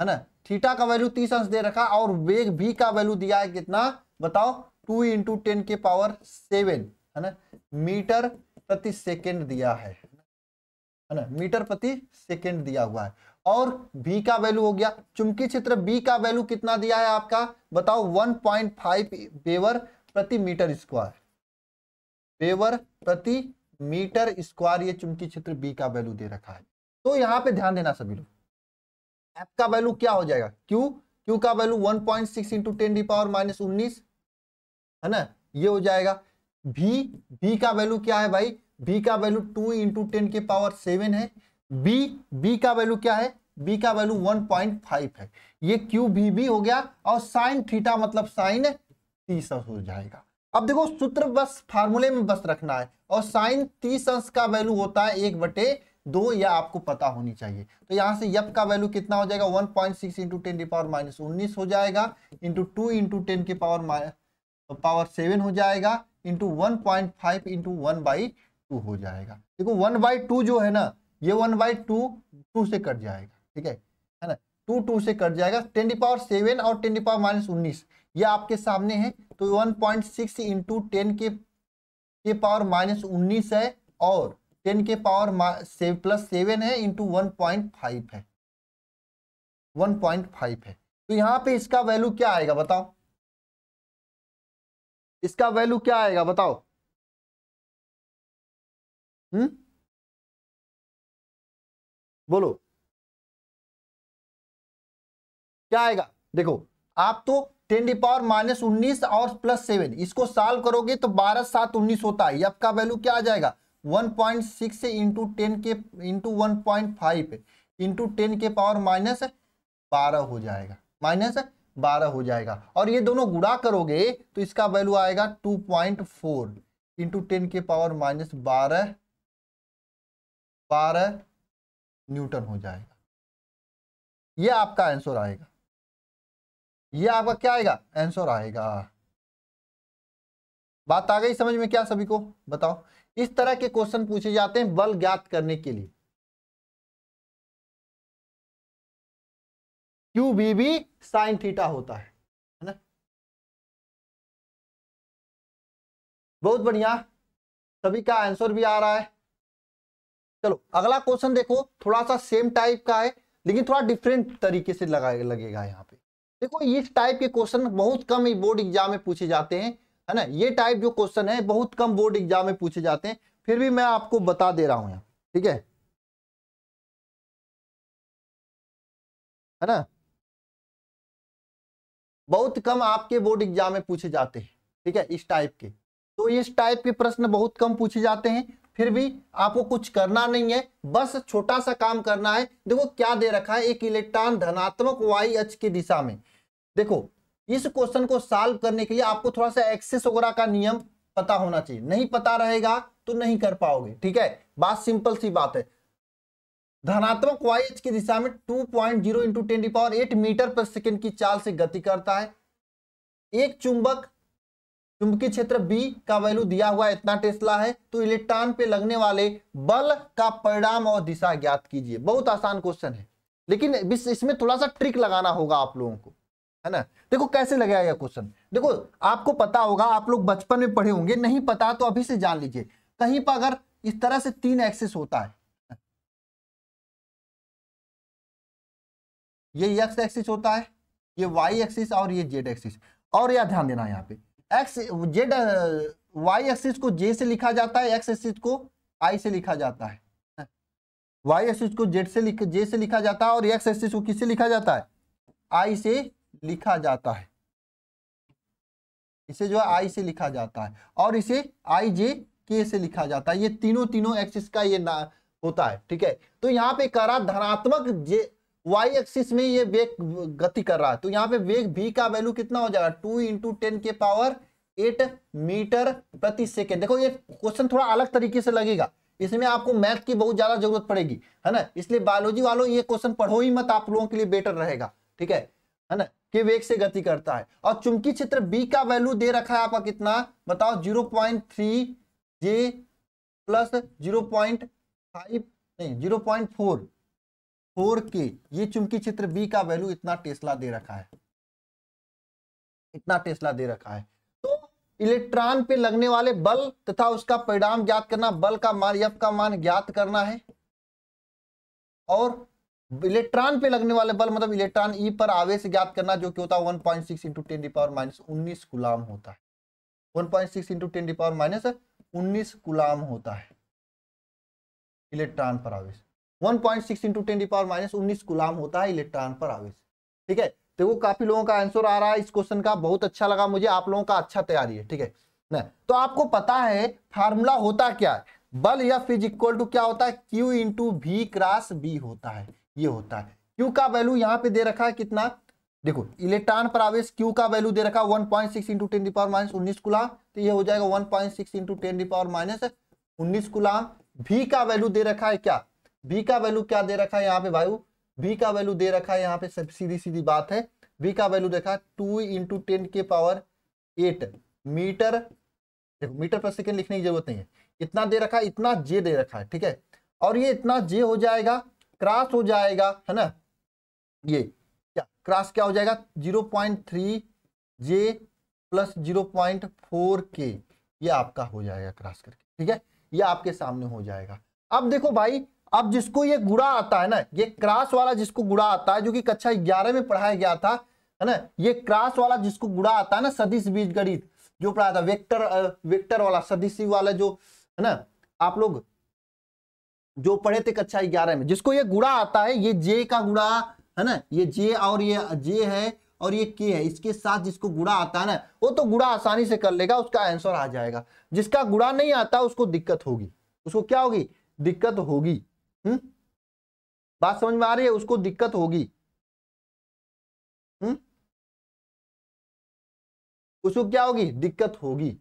है ना थीटा का वैल्यू तीस अंश दे रखा है और वेग भी का वैल्यू दिया है कितना बताओ टू इंटू टेन के पावर सेवन है ना मीटर प्रति सेकेंड दिया है है ना मीटर प्रति सेकेंड दिया हुआ है और बी का वैल्यू हो गया चुंबकीय क्षेत्र बी का वैल्यू कितना दिया है आपका बताओ 1.5 पॉइंट वेवर प्रति मीटर स्क्वायर वेवर प्रति मीटर स्क्वायर ये चुंबकीय क्षेत्र बी का वैल्यू दे रखा है तो यहाँ पे ध्यान देना सभी लोग एफ का वैल्यू क्या हो जाएगा क्यू क्यू का value 1.6 point six into ten the power minus उन्नीस है ना ये हो जाएगा बी बी का वैल्यू क्या है भाई बी का वैल्यू टू इंटू टेन के पावर सेवन है बी बी का वैल्यू क्या है बी का वैल्यू वन पॉइंट फाइव है ये क्यू बी बी हो गया और साइन थीटा मतलब साइन है तीस अंश हो जाएगा अब देखो सूत्र बस फार्मूले में बस रखना है और साइन तीस अंश का वैल्यू होता है एक बटे दो या आपको पता होनी चाहिए तो यहाँ से यप का वैल्यू कितना हो जाएगा one point six into ten की पावर माइनस उन्नीस हो जाएगा इंटू टू इंटू टेन की पावर पावर सेवन हो जाएगा into one point five into one by two हो जाएगा देखो वन बाई टू जो है ना ये वन बाई टू टू से कट जाएगा ठीक है है ना टू टू से कट जाएगा टेन डी पावर सेवन और टेन डी पावर माइनस उन्नीस ये आपके सामने है तो 1.6 पॉइंट सिक्स इंटू टेन के के पावर माइनस उन्नीस है और टेन के पावर से, प्लस सेवन है इंटू वन पॉइंट फाइव है वन पॉइंट फाइव है तो यहाँ पे इसका वैल्यू क्या आएगा बताओ इसका वैल्यू क्या आएगा बताओ हम्म बोलो क्या आएगा देखो आप तो टेन डी पावर माइनस उन्नीस और प्लस सेवन इसको सॉल्व करोगे तो बारह सात उन्नीस होता है एफ का वैल्यू क्या आ जाएगा one point six into ten के into one point five into ten के पावर माइनस बारह हो जाएगा माइनस बारह हो जाएगा और ये दोनों गुड़ा करोगे तो इसका वैल्यू आएगा two point four into ten के पावर माइनस बारह बारह न्यूटन हो जाएगा ये आपका आंसर आएगा ये आपका क्या आएगा आंसर आएगा बात आ गई समझ में क्या सभी को बताओ इस तरह के क्वेश्चन पूछे जाते हैं बल ज्ञात करने के लिए Q B B sine theta होता है है ना बहुत बढ़िया सभी का आंसर भी आ रहा है चलो अगला क्वेश्चन देखो थोड़ा सा सेम टाइप का है लेकिन थोड़ा डिफरेंट तरीके से लगा लगेगा यहाँ पे देखो इस टाइप के क्वेश्चन बहुत कम बोर्ड एग्जाम में पूछे जाते हैं है ना ये टाइप जो क्वेश्चन है बहुत कम बोर्ड एग्जाम में पूछे जाते हैं फिर भी मैं आपको बता दे रहा हूं यहाँ ठीक है है ना बहुत कम आपके बोर्ड एग्जाम में पूछे जाते हैं ठीक है इस टाइप के तो इस टाइप के प्रश्न बहुत कम पूछे जाते हैं फिर भी आपको कुछ करना नहीं है बस छोटा सा काम करना है देखो क्या दे रखा है एक इलेक्ट्रॉन धनात्मक वाई एच की दिशा में देखो इस क्वेश्चन को सॉल्व करने के लिए आपको थोड़ा सा एक्सेस वगैरह का नियम पता होना चाहिए नहीं पता रहेगा तो नहीं कर पाओगे ठीक है बात सिंपल सी बात है धनात्मक वाई एच की दिशा में two point zero into ten power eight metre पर सेकेंड की चाल से गति करता है एक चुंबक चुंबकीय क्षेत्र बी का वैल्यू दिया हुआ इतना टेस्ला है तो इलेक्ट्रॉन पे लगने वाले बल का परिणाम और दिशा ज्ञात कीजिए बहुत आसान क्वेश्चन है लेकिन इसमें थोड़ा सा ट्रिक लगाना होगा आप लोगों को है ना देखो कैसे लगाया यह क्वेश्चन देखो आपको पता होगा आप लोग बचपन में पढ़े होंगे नहीं पता तो अभी से जान लीजिए कहीं पर अगर इस तरह से तीन एक्सिस होता है ये एक्स एक्सिस होता है ये वाई एक्सिस और ये जेड एक्सिस और यह ध्यान देना यहाँ पे एक्स जेड वाई एक्सिस को जे से लिखा जाता है एक्स एक्सिस को आई से लिखा जाता है वाई एक्सिस को जेड से लिख जे से लिखा जाता है और एक्स एक्सिस को किससे लिखा जाता है आई से लिखा जाता है इसे जो है आई से लिखा जाता है और इसे आई जे के से लिखा जाता है ये तीनों तीनों एक्सिस का ये ना होता है ठीक है तो यहाँ पे करा धनात्मक जे वाई एक्सिस में ये वेग गति कर रहा है तो यहाँ पे वेग भी का वैल्यू कितना हो जाएगा टू इंटू टेन के पावर एट मीटर प्रति सेकेंड देखो ये क्वेश्चन थोड़ा अलग तरीके से लगेगा इसमें आपको मैथ की बहुत ज्यादा जरूरत पड़ेगी है ना इसलिए बायोलॉजी वालों ये क्वेश्चन पढ़ो ही मत आप लोगों के लिए बेटर रहेगा ठीक है है ना कि वेग से गति करता है और चुंबकीय क्षेत्र बी का वैल्यू दे रखा है आपका कितना बताओ zero point three J plus zero point five नहीं zero point four four K ये चुंबकीय क्षेत्र बी का वैल्यू इतना टेस्ला दे रखा है इतना टेस्ला दे रखा है तो इलेक्ट्रॉन पे लगने वाले बल तथा उसका परिणाम ज्ञात करना बल का मान यफ का मान ज्ञात करना है और इलेक्ट्रॉन पे लगने वाले बल मतलब इलेक्ट्रॉन ई e पर आवेश ज्ञात करना जो कि होता है one point six into ten power minus उन्नीस गुलाम होता है one point six into ten power minus उन्नीस गुलाम होता है इलेक्ट्रॉन पर आवेश point six into ten minus उन्नीस गुलाम होता है इलेक्ट्रॉन पर आवेश ठीक है देखो तो काफी लोगों का आंसर आ रहा है इस क्वेश्चन का बहुत अच्छा लगा मुझे आप लोगों का अच्छा तैयारी है ठीक है ना तो आपको पता है फार्मूला होता क्या है बल या फिज इक्वल टू क्या होता है Q into V cross B होता है ये होता है क्यू का वैल्यू यहाँ पे दे रखा है कितना देखो इलेक्ट्रॉन पर आवेश क्यू का वैल्यू दे रखा है one point six into ten minus उन्नीस गुलाम तो ये हो जाएगा one point six into ten power minus उन्नीस गुलाम भी का वैल्यू दे रखा है क्या बी का वैल्यू क्या दे रखा है यहाँ पे भाई बी का वैल्यू दे रखा है यहाँ पे सब सीधी सीधी बात है बी का वैल्यू देखा टू इंटू टेन के पावर एट मीटर देखो मीटर पर सेकेंड लिखने की जरूरत नहीं है इतना दे रखा है इतना जे दे रखा है ठीक है और ये इतना जे हो जाएगा क्रॉस हो जाएगा है ना ये क्या क्रॉस क्या हो जाएगा zero point three J plus zero point four K ये आपका हो जाएगा क्रॉस करके ठीक है ये आपके सामने हो जाएगा अब देखो भाई अब जिसको ये गुड़ा आता है ना ये क्रास वाला जिसको गुड़ा आता है जो कि कक्षा ग्यारह में पढ़ाया गया था है ना ये क्रास वाला जिसको गुड़ा आता है ना सदिश बीज गणित जो पढ़ाया था वेक्टर वेक्टर वाला सदिशी वाला जो है ना आप लोग जो पढ़े थे कक्षा ग्यारह में जिसको ये गुड़ा आता है ये जे का गुड़ा है ना ये जे और ये जे है और ये के है इसके साथ जिसको गुड़ा आता है ना वो तो गुड़ा आसानी से कर लेगा उसका आंसर आ जाएगा जिसका गुड़ा नहीं आता उसको दिक्कत होगी उसको क्या होगी दिक्कत होगी हम्म बात समझ में आ रही है उसको दिक्कत होगी हम्म उसको क्या होगी दिक्कत होगी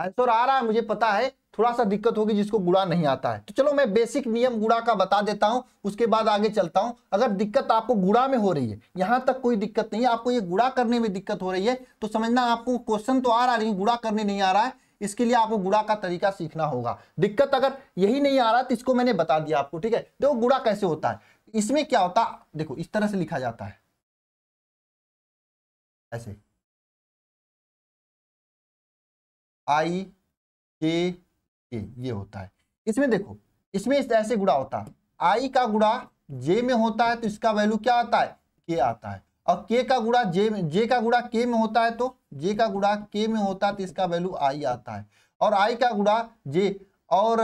आंसर आ रहा है मुझे पता है थोड़ा सा दिक्कत होगी जिसको गुड़ा नहीं आता है तो चलो मैं बेसिक नियम गुड़ा का बता देता हूं उसके बाद आगे चलता हूं अगर दिक्कत आपको गुड़ा में हो रही है यहां तक कोई दिक्कत नहीं है आपको ये गुड़ा करने में दिक्कत हो रही है तो समझना आपको क्वेश्चन तो आ रहा है गुड़ा करने नहीं आ रहा है इसके लिए आपको गुड़ा का तरीका सीखना होगा दिक्कत अगर यही नहीं आ रहा तो इसको मैंने बता दिया आपको ठीक है देखो गुड़ा कैसे होता है इसमें क्या होता देखो इस तरह से लिखा जाता है ऐसे आई के के ये होता है इसमें देखो इसमें इस ऐसे गुड़ा होता है आई का गुड़ा जे में होता है तो इसका वैल्यू क्या आता है के आता है और के का गुड़ा जे में जे का गुड़ा के में होता है तो जे का गुड़ा के में होता है तो इसका वैल्यू आई आता है और आई का गुड़ा जे और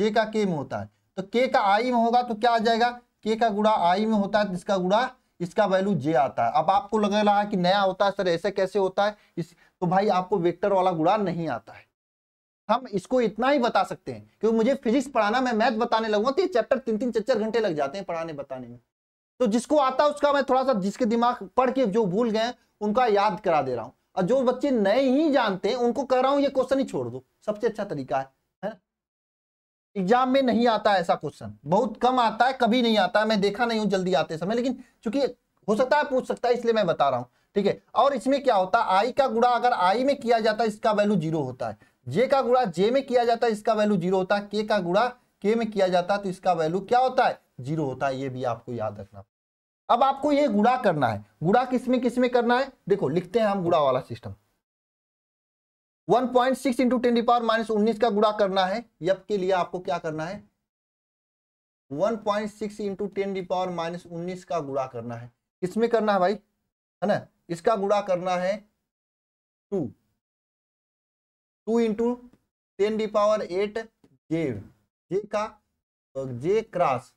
जे का के में होता है तो के का आई में होगा तो क्या आ जाएगा के का गुड़ा आई में होता है तो इसका गुड़ा इसका वैल्यू जे आता है अब आपको लग रहा है कि नया होता है सर ऐसे कैसे होता है इस तो भाई आपको वेक्टर वाला गुड़ा नहीं आता है हम इसको इतना ही बता सकते हैं क्योंकि मुझे फिजिक्स पढ़ाना मैं मैथ बताने लगूंगा तो ये चैप्टर तीन तीन चार चार घंटे लग जाते हैं पढ़ाने बताने में तो जिसको आता उसका मैं थोड़ा सा जिसके दिमाग पढ़ के जो भूल गए उनका याद करा दे रहा हूँ और जो बच्चे नए ही जानते हैं उनको कह रहा हूँ ये क्वेश्चन ही छोड़ दो सबसे अच्छा तरीका है एग्जाम में नहीं आता ऐसा क्वेश्चन बहुत कम आता है कभी नहीं आता है मैं देखा नहीं हूं जल्दी आते समय लेकिन चूंकि हो सकता है पूछ सकता है इसलिए मैं बता रहा हूँ ठीक है और इसमें क्या होता है आई का गुड़ा अगर आई में किया जाता है इसका वैल्यू जीरो होता है जे का गुड़ा जे में किया जाता है इसका वैल्यू जीरो होता है के का गुड़ा के में किया जाता है तो इसका वैल्यू क्या होता है जीरो होता है ये भी आपको याद रखना अब आपको ये गुड़ा करना है गुड़ा किस में किस में करना है देखो लिखते हैं हम गुड़ा वाला system 1.6 point six into ten the power minus उन्नीस का गुड़ा करना है यप के लिए आपको क्या करना है 1.6 point six into ten the power minus उन्नीस का गुड़ा करना है किसमें करना है भाई है ना इसका गुड़ा करना है two two into ten the power eight जेव जे का जे क्रॉस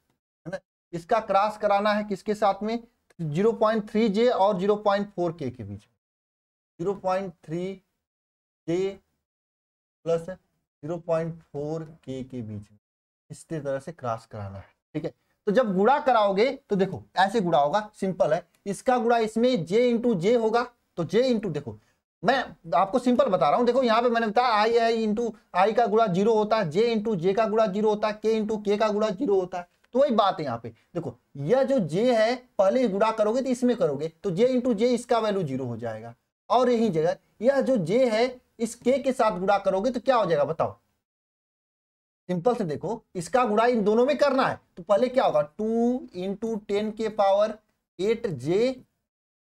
है ना इसका क्रॉस कराना है किसके साथ में 0.3 जे और 0.4 के के बीच 0.3 जे प्लस 0.4 के के बीच इस तरह से क्रॉस कराना है ठीक है तो जब गुड़ा कराओगे तो देखो ऐसे गुड़ा होगा सिंपल है इसका गुड़ा इसमें जे इंटू जे होगा तो जे इंटू देखो मैं आपको सिंपल बता रहा हूं देखो यहां पे मैंने बताया आई आई इंटू आई का गुड़ा जीरो होता है जे इंटू जे का गुड़ा जीरो होता है के इंटू के का गुड़ा जीरो होता है तो वही बात है यहाँ पे देखो यह जो जे है पहले गुड़ा करोगे तो इसमें करोगे तो जे इंटू जे इसका वैल्यू जीरो हो जाएगा और यही जगह यह जो जे है इस के के साथ गुड़ा करोगे तो क्या हो जाएगा बताओ सिंपल से देखो इसका गुड़ा इन दोनों में करना है तो पहले क्या होगा टू इंटू टेन के पावर एट जे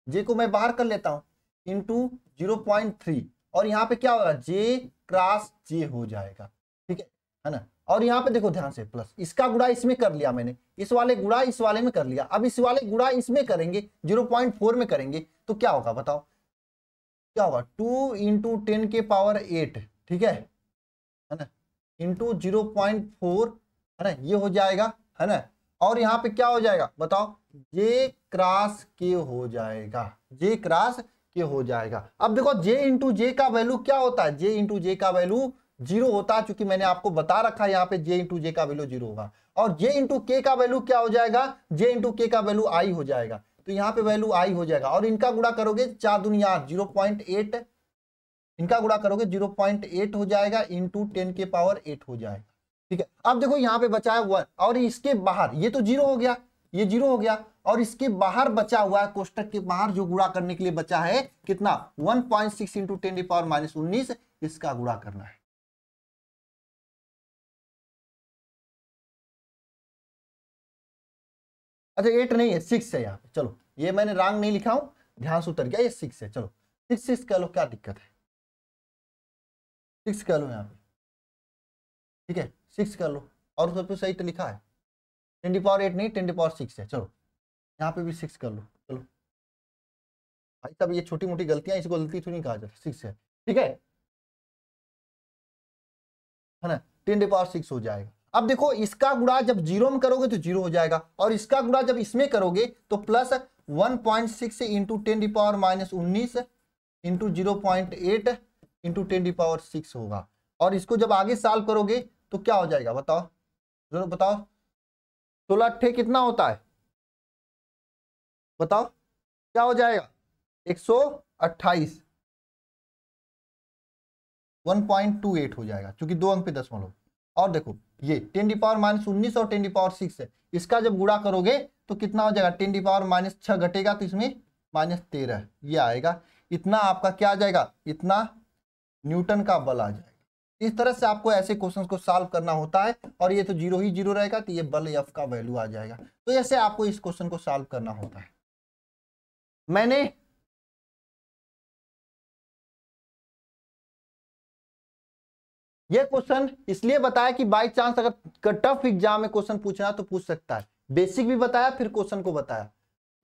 जे को मैं बाहर कर लेता हूं इंटू जीरो पॉइंट थ्री और यहाँ पे क्या होगा जे क्रॉस जे हो जाएगा ठीक है है ना और यहाँ पे देखो ध्यान से प्लस इसका गुड़ा इसमें कर लिया मैंने इस वाले गुड़ा इस वाले में कर लिया अब इस वाले गुड़ा इसमें करेंगे जीरो पॉइंट फोर में करेंगे तो क्या होगा बताओ क्या होगा टू इंटू टेन के पावर एट ठीक है है ना इंटू जीरो पॉइंट फोर है ना ये हो जाएगा है ना और यहाँ पे क्या हो जाएगा बताओ जे क्रॉस के हो जाएगा जे क्रॉस के हो जाएगा अब देखो जे इंटू जे का वैल्यू क्या होता है जे इंटू जे का वैल्यू जीरो होता है चूंकि मैंने आपको बता रखा है यहाँ पे जे इंटू जे का वैल्यू जीरो होगा और जे इंटू के का वैल्यू क्या हो जाएगा जे इंटू के का वैल्यू आई हो जाएगा तो यहाँ पे वैल्यू आई हो जाएगा और इनका गुड़ा करोगे चार दुनिया जीरो पॉइंट एट इनका गुड़ा करोगे जीरो पॉइंट एट हो जाएगा इंटू टेन के पावर एट हो जाएगा ठीक है अब देखो यहाँ पे बचा है वन और इसके बाहर ये तो जीरो हो गया ये जीरो हो गया और इसके बाहर बचा हुआ है कोष्टक के बाहर जो गुड़ा करने के लिए बचा है कितना 1.6 point six into ten power minus उन्नीस इसका गुड़ा करना है अच्छा एट नहीं है सिक्स है यहाँ पे चलो ये मैंने रंग नहीं लिखा हूं ध्यान से उतर गया ये सिक्स है चलो सिक्स सिक्स कह लो क्या दिक्कत है सिक्स कह लो यहाँ पे ठीक है सिक्स कह लो और पर सही तो लिखा है ट्वेंटी पावर एट नहीं ट्वेंटी पावर सिक्स है चलो यहाँ पे भी सिक्स कर लो चलो भाई साहब ये छोटी मोटी गलतियां इसको गलती थोड़ी कहा जाता सिक्स है ठीक है है ना टेन डी पावर सिक्स हो जाएगा अब देखो इसका गुड़ा जब जीरो में करोगे तो जीरो हो जाएगा और इसका गुड़ा जब इसमें करोगे तो plus one point six into ten the power minus उन्नीस into zero point eight into ten the power six होगा और इसको जब आगे साल करोगे तो क्या हो जाएगा बताओ जरूर बताओ सोलह तो अट्ठे कितना होता है बताओ क्या हो जाएगा एक सौ अट्ठाईस वन पॉइंट टू एट हो जाएगा क्योंकि दो अंक पे दशमलव और देखो ये टेन डी पावर माइनस उन्नीस और टेन डी पावर सिक्स है इसका जब गुड़ा करोगे तो कितना हो जाएगा टेन डी पावर माइनस छह घटेगा तो इसमें माइनस तेरह ये आएगा इतना आपका क्या आ जाएगा इतना न्यूटन का बल आ जाएगा इस तरह से आपको ऐसे क्वेश्चन को सॉल्व करना होता है और ये तो जीरो ही जीरो रहेगा तो ये बल एफ का वैल्यू आ जाएगा तो ऐसे आपको इस क्वेश्चन को सॉल्व करना होता है मैंने ये क्वेश्चन इसलिए बताया कि बाई चांस अगर टफ एग्जाम में क्वेश्चन पूछना तो पूछ सकता है बेसिक भी बताया फिर क्वेश्चन को बताया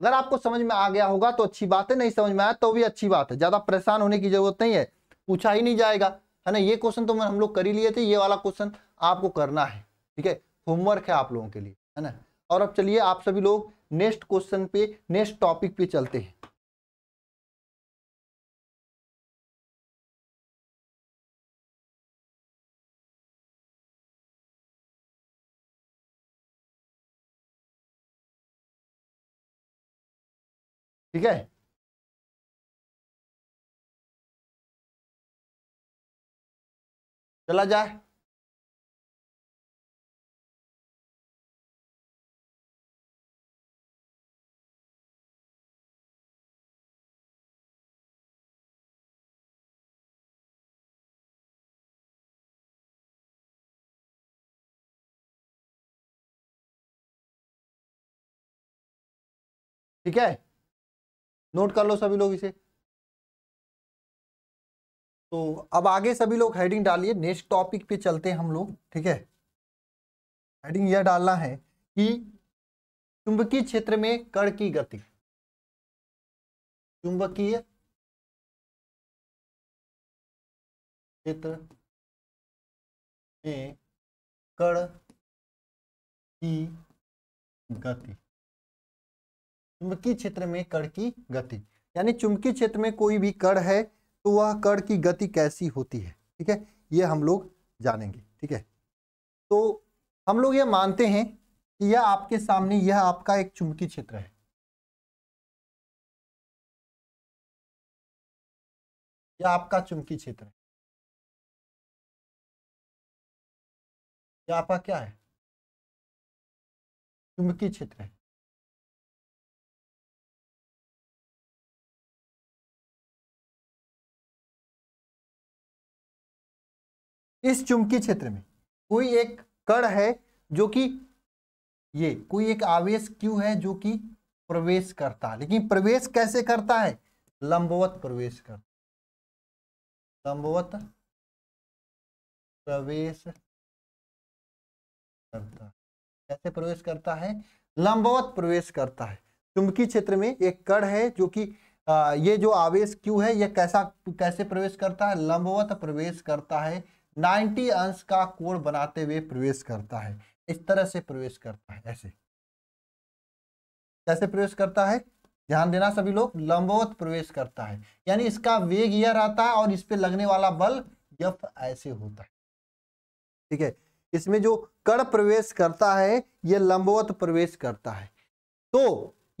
अगर आपको समझ में आ गया होगा तो अच्छी बात है नहीं समझ में आया तो भी अच्छी बात है ज्यादा परेशान होने की जरूरत नहीं है पूछा ही नहीं जाएगा है ना ये क्वेश्चन तो हम लोग कर ही लिए थे ये वाला क्वेश्चन आपको करना है ठीक है होमवर्क है आप लोगों के लिए है ना और अब चलिए आप सभी लोग नेक्स्ट क्वेश्चन पे नेक्स्ट टॉपिक पे चलते हैं ठीक है चला जाए ठीक है नोट कर लो सभी लोग इसे तो अब आगे सभी लोग हेडिंग डालिए नेक्स्ट टॉपिक पे चलते हैं हम लोग ठीक है हेडिंग यह डालना है कि चुंबकीय क्षेत्र में कण की गति चुंबकीय क्षेत्र में कण की गति चुंबकीय क्षेत्र में कण की गति यानी चुंबकीय क्षेत्र में कोई भी कण है तो वह कण की गति कैसी होती है ठीक है ये हम लोग जानेंगे ठीक है तो हम लोग ये मानते हैं कि यह आपके सामने यह आपका एक चुंबकीय क्षेत्र है यह आपका चुंबकीय क्षेत्र है यह आपका क्या है चुंबकीय क्षेत्र है इस चुंबकीय क्षेत्र में कोई एक कण है जो कि ये कोई एक आवेश क्यू है जो कि प्रवेश करता है लेकिन प्रवेश कैसे करता है लंबवत प्रवेश करता लंबवत प्रवेश करता कैसे प्रवेश करता है लंबवत प्रवेश करता है चुंबकीय क्षेत्र में एक कण है जो कि ये जो आवेश क्यू है यह कैसा कैसे प्रवेश करता है लंबवत प्रवेश करता है नाइन्टी अंश का कोण बनाते हुए प्रवेश करता है इस तरह से प्रवेश करता है ऐसे कैसे प्रवेश करता है ध्यान देना सभी लोग लंबवत प्रवेश करता है यानी इसका वेग यह रहता है और इस पे लगने वाला बल यफ ऐसे होता है ठीक है इसमें जो कण प्रवेश करता है यह लंबवत प्रवेश करता है तो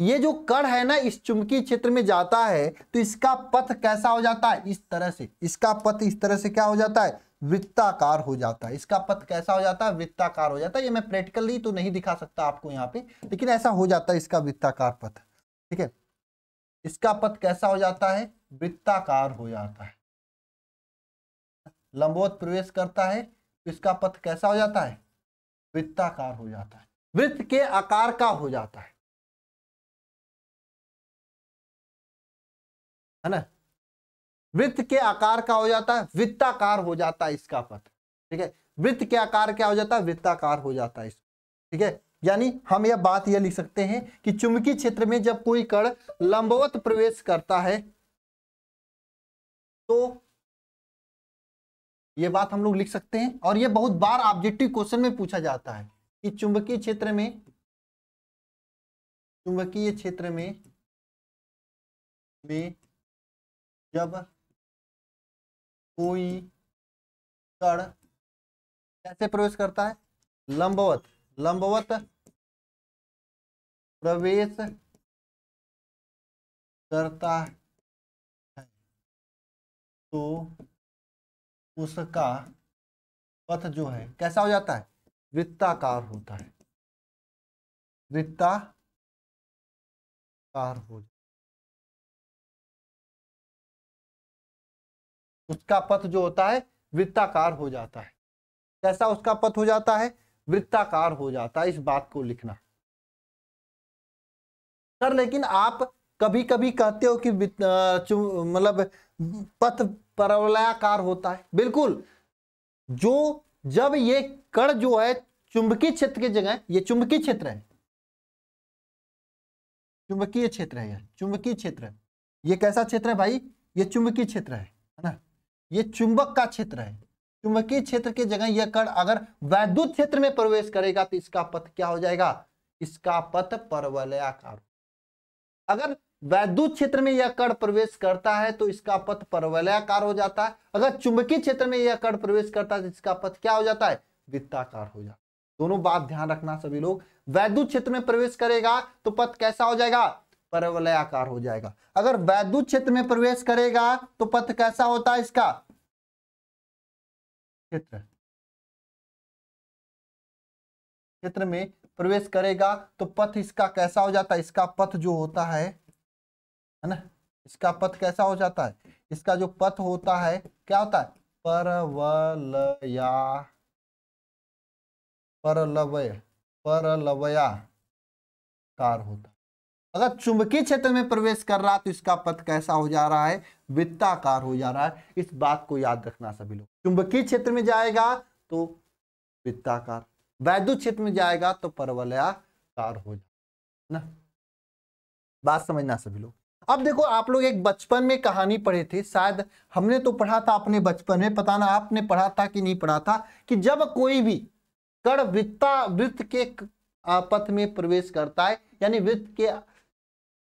ये जो कण है ना इस चुंबकीय क्षेत्र में जाता है तो इसका पथ कैसा हो जाता है इस तरह से इसका पथ इस तरह से क्या हो जाता है वित्ताकार हो जाता है इसका पथ कैसा हो जाता है वित्ताकार हो जाता है ये मैं प्रैक्टिकली तो नहीं दिखा सकता आपको यहाँ पे लेकिन ऐसा हो जाता है इसका वित्ताकार पथ ठीक है इसका पथ कैसा हो जाता है वित्ताकार हो जाता है लंबोत प्रवेश करता है तो इसका पथ कैसा हो जाता है वित्ताकार हो जाता है वृत्त के आकार का हो जाता है है ना वृत्त के आकार का हो जाता है वित्ताकार हो जाता है इसका पथ ठीक है वृत्त के आकार क्या हो जाता है वित्ताकार हो जाता है ठीक है यानी हम यह बात यह लिख सकते हैं कि चुंबकीय क्षेत्र में जब कोई कण लंबवत प्रवेश करता है तो ये बात हम लोग लिख सकते हैं और यह बहुत बार ऑब्जेक्टिव क्वेश्चन में पूछा जाता है कि चुंबकीय क्षेत्र में चुंबकीय क्षेत्र में में जब कोई कण कैसे प्रवेश करता है लंबवत लंबवत प्रवेश करता है तो उसका पथ जो है कैसा हो जाता है वृत्ताकार होता है वृत्ताकार हो जाता उसका पथ जो होता है वृत्ताकार हो जाता है कैसा उसका पथ हो जाता है वृत्ताकार हो जाता है इस बात को लिखना सर लेकिन आप कभी कभी कहते हो कि मतलब पथ परवलयाकार होता है बिल्कुल जो जब ये कण जो है चुंबकीय क्षेत्र की जगह ये चुंबकीय क्षेत्र है चुंबकीय क्षेत्र है यह चुंबकीय क्षेत्र ये कैसा क्षेत्र है भाई ये चुंबकीय क्षेत्र है है ना ये चुंबक का क्षेत्र है चुंबकीय क्षेत्र के जगह यह कण अगर वैद्युत क्षेत्र में प्रवेश करेगा तो इसका पथ क्या हो जाएगा इसका पथ परवलयाकार अगर वैद्युत क्षेत्र में यह कण प्रवेश करता है तो इसका पथ परवलयाकार हो जाता है अगर चुंबकीय क्षेत्र में यह कण प्रवेश करता है तो इसका पथ क्या हो जाता है वृत्ताकार हो जाता है दोनों बात ध्यान रखना सभी लोग वैद्युत क्षेत्र में प्रवेश करेगा तो पथ कैसा हो जाएगा परवलय आकार हो जाएगा अगर वैद्युत क्षेत्र में प्रवेश करेगा तो पथ कैसा होता है इसका क्षेत्र क्षेत्र में प्रवेश करेगा तो पथ इसका कैसा हो जाता है इसका पथ जो होता है है ना इसका पथ कैसा हो जाता है इसका जो पथ होता है क्या होता है परवलया परलवय परलवया कार होता अगर चुंबकीय क्षेत्र में प्रवेश कर रहा है तो इसका पथ कैसा हो जा रहा है वित्ताकार हो जा रहा है इस बात को याद रखना सभी लोग चुंबकीय क्षेत्र में जाएगा तो वित्ताकार वैद्युत क्षेत्र में जाएगा तो परवलयाकार हो जाएगा ना बात समझना सभी लोग अब देखो आप लोग एक बचपन में कहानी पढ़े थे शायद हमने तो पढ़ा था अपने बचपन में पता ना आपने पढ़ा था कि नहीं पढ़ा था कि जब कोई भी कड़ वित्ता वृत्त के पथ में प्रवेश करता है यानी वृत्त के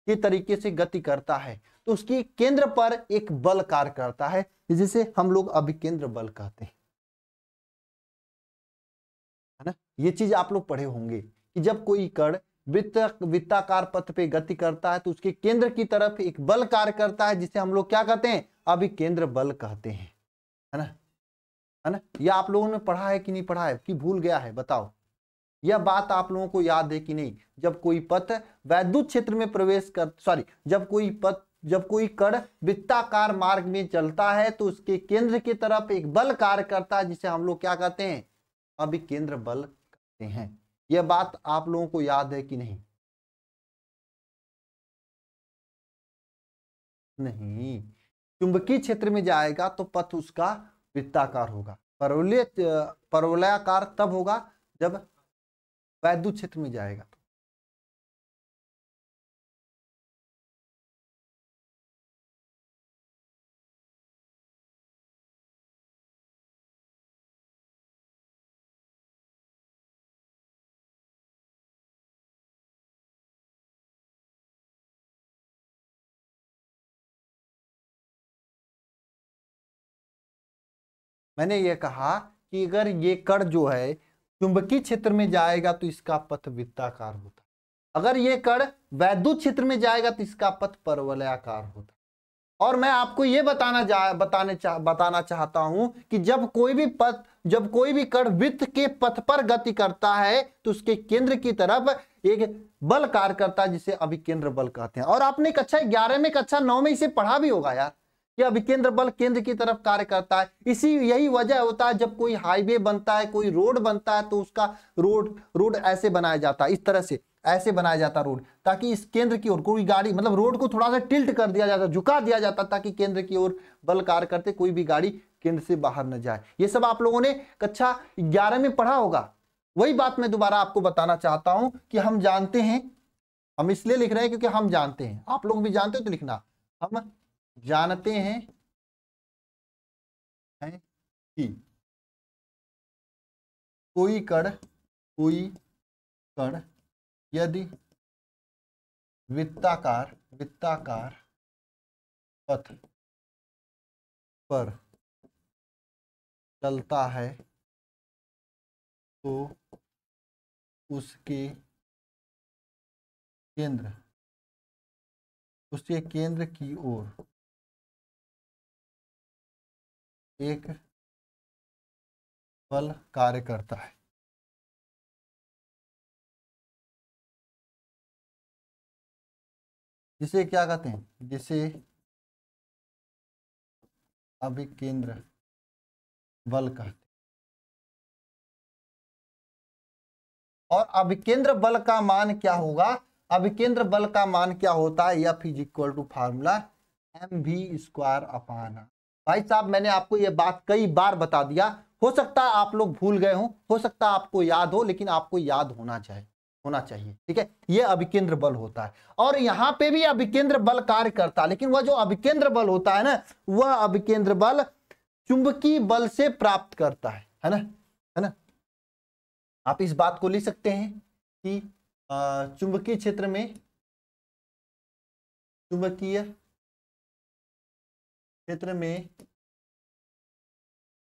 के तरीके से गति करता है तो उसकी केंद्र पर एक बल कार्य करता है जिसे हम लोग अभिकेंद्र बल कहते हैं है ना ये चीज आप लोग पढ़े होंगे कि जब कोई कण वित्त वित्ताकार पथ पे गति करता है तो उसके केंद्र की तरफ एक बल कार्य करता है जिसे हम लोग क्या कहते हैं अभिकेंद्र बल कहते हैं है ना है ना यह आप लोगों ने पढ़ा है कि नहीं पढ़ा है कि भूल गया है बताओ यह बात आप लोगों को याद है कि नहीं जब कोई पथ वैद्युत क्षेत्र में प्रवेश कर सॉरी जब कोई पथ जब कोई कण वित्ताकार मार्ग में चलता है तो उसके केंद्र की तरफ एक बल कार्य करता है जिसे हम लोग क्या कहते हैं अभी केंद्र बल कहते हैं यह बात आप लोगों को याद है कि नहीं नहीं चुंबकीय क्षेत्र में जाएगा तो पथ उसका वित्ताकार होगा परवलय परवलयाकार तब होगा जब वैद्युत क्षेत्र में जाएगा तो। मैंने ये कहा कि अगर ये कर जो है चुंबकीय क्षेत्र में जाएगा तो इसका पथ वृत्ताकार होता अगर ये कण वैद्युत क्षेत्र में जाएगा तो इसका पथ परवलयाकार होता और मैं आपको ये बताना जा बताने चा, बताना चाहता हूं कि जब कोई भी पथ जब कोई भी कण वृत्त के पथ पर गति करता है तो उसके केंद्र की तरफ एक बल कार्य करता है जिसे केंद्र बल कहते हैं और आपने कक्षा अच्छा, ग्यारह में कक्षा अच्छा नौ में इसे पढ़ा भी होगा यार यह विकेंद्र बल केंद्र की तरफ कार्य करता है इसी यही वजह होता है जब कोई हाईवे बनता है कोई रोड बनता है तो उसका रोड रोड ऐसे बनाया जाता है इस तरह से ऐसे बनाया जाता रोड ताकि इस केंद्र की ओर कोई गाड़ी मतलब रोड को थोड़ा सा टिल्ट कर दिया जाता झुका दिया जाता ताकि केंद्र की ओर बल कार्य करते कोई भी गाड़ी केंद्र से बाहर न जाए ये सब आप लोगों ने कक्षा ग्यारह में पढ़ा होगा वही बात मैं दोबारा आपको बताना चाहता हूं कि हम जानते हैं हम इसलिए लिख रहे हैं क्योंकि हम जानते हैं आप लोग भी जानते हो तो लिखना हम जानते हैं है कि कोई कण कोई कण यदि वित्ताकार वित्ताकार पथ पर चलता है तो उसके केंद्र उसके केंद्र की ओर एक बल कार्य करता है जिसे क्या कहते हैं जिसे अभिकेंद्र बल कहते हैं और अभिकेंद्र बल का मान क्या होगा अभिकेंद्र बल का मान क्या होता है या F is equal to formula M V square upon भाई साहब मैंने आपको ये बात कई बार बता दिया हो सकता है आप लोग भूल गए हो हो सकता आपको याद हो लेकिन आपको याद होना चाहिए होना चाहिए ठीक है ये अभिकेंद्र बल होता है और यहाँ पे भी अभिकेंद्र बल कार्य करता है लेकिन वह जो अभिकेंद्र बल होता है ना वह अभिकेंद्र बल चुंबकीय बल से प्राप्त करता है है ना है ना आप इस बात को ले सकते हैं कि चुंबकीय क्षेत्र में चुंबकीय क्षेत्र में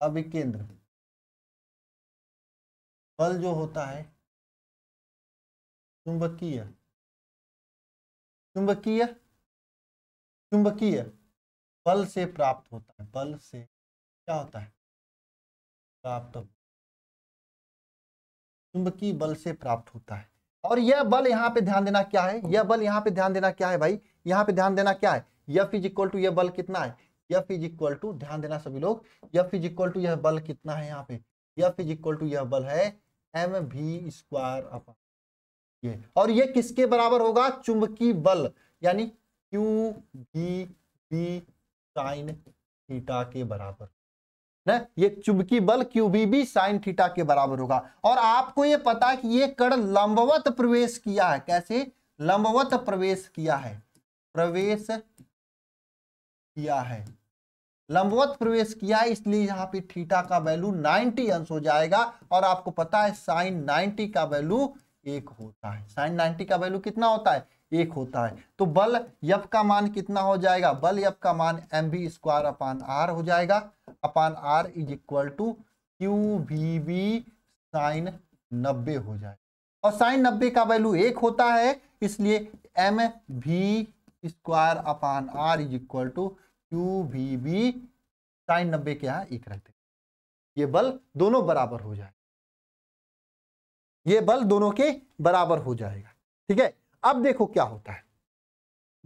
अविकेंद्र बल जो होता है चुंबकीय चुंबकीय चुंबकीय बल से प्राप्त होता है बल से क्या होता है प्राप्त चुंबकीय बल से प्राप्त होता है और यह बल यहाँ पे ध्यान देना क्या है यह बल यहाँ पे ध्यान देना क्या है भाई यहाँ पे ध्यान देना क्या है यह इज इक्वल टू यह बल कितना है यफ इज इक्वल टू ध्यान देना सभी लोग यफ इज इक्वल टू यह बल कितना है यहाँ पे यफ इज इक्वल टू यह बल है एम भी स्क्वायर अपन ये और ये किसके बराबर होगा चुंबकीय बल यानी Q B B sine theta के बराबर ना ये चुंबकीय बल Q B B sine theta के बराबर होगा और आपको ये पता कि ये कण लंबवत प्रवेश किया है कैसे लंबवत प्रवेश किया है प्रवेश किया है लंबवत प्रवेश किया इसलिए यहाँ पे थीटा का वैल्यू 90 अंश हो जाएगा और आपको पता है साइन 90 का वैल्यू एक होता है साइन 90 का वैल्यू कितना होता है एक होता है तो बल यप का मान कितना हो जाएगा बल यप का मान M B square upon R हो जाएगा upon R is equal to Q B B sine नब्बे हो जाएगा और साइन नब्बे का वैल्यू एक होता है इसलिए M V square upon R is equal to Q V B sine नब्बे के यहाँ एक रख ये बल दोनों बराबर हो जाए ये बल दोनों के बराबर हो जाएगा ठीक है अब देखो क्या होता है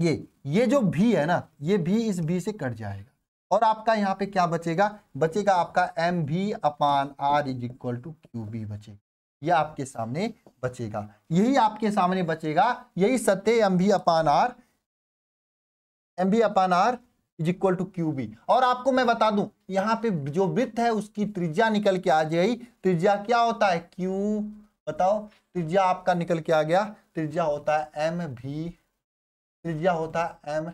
ये ये जो भी है ना ये भी इस भी से कट जाएगा और आपका यहाँ पे क्या बचेगा बचेगा आपका M V upon R is equal to Q B बचेगा ये आपके सामने बचेगा यही आपके सामने बचेगा यही सत्य M V upon R M V upon R is equal to Q B और आपको मैं बता दूं यहां पे जो वृत्त है उसकी त्रिज्या निकल के आ जाएगी त्रिज्या क्या होता है क्यू बताओ त्रिज्या आपका निकल के आ गया त्रिज्या होता है एम भी त्रिज्या होता है एम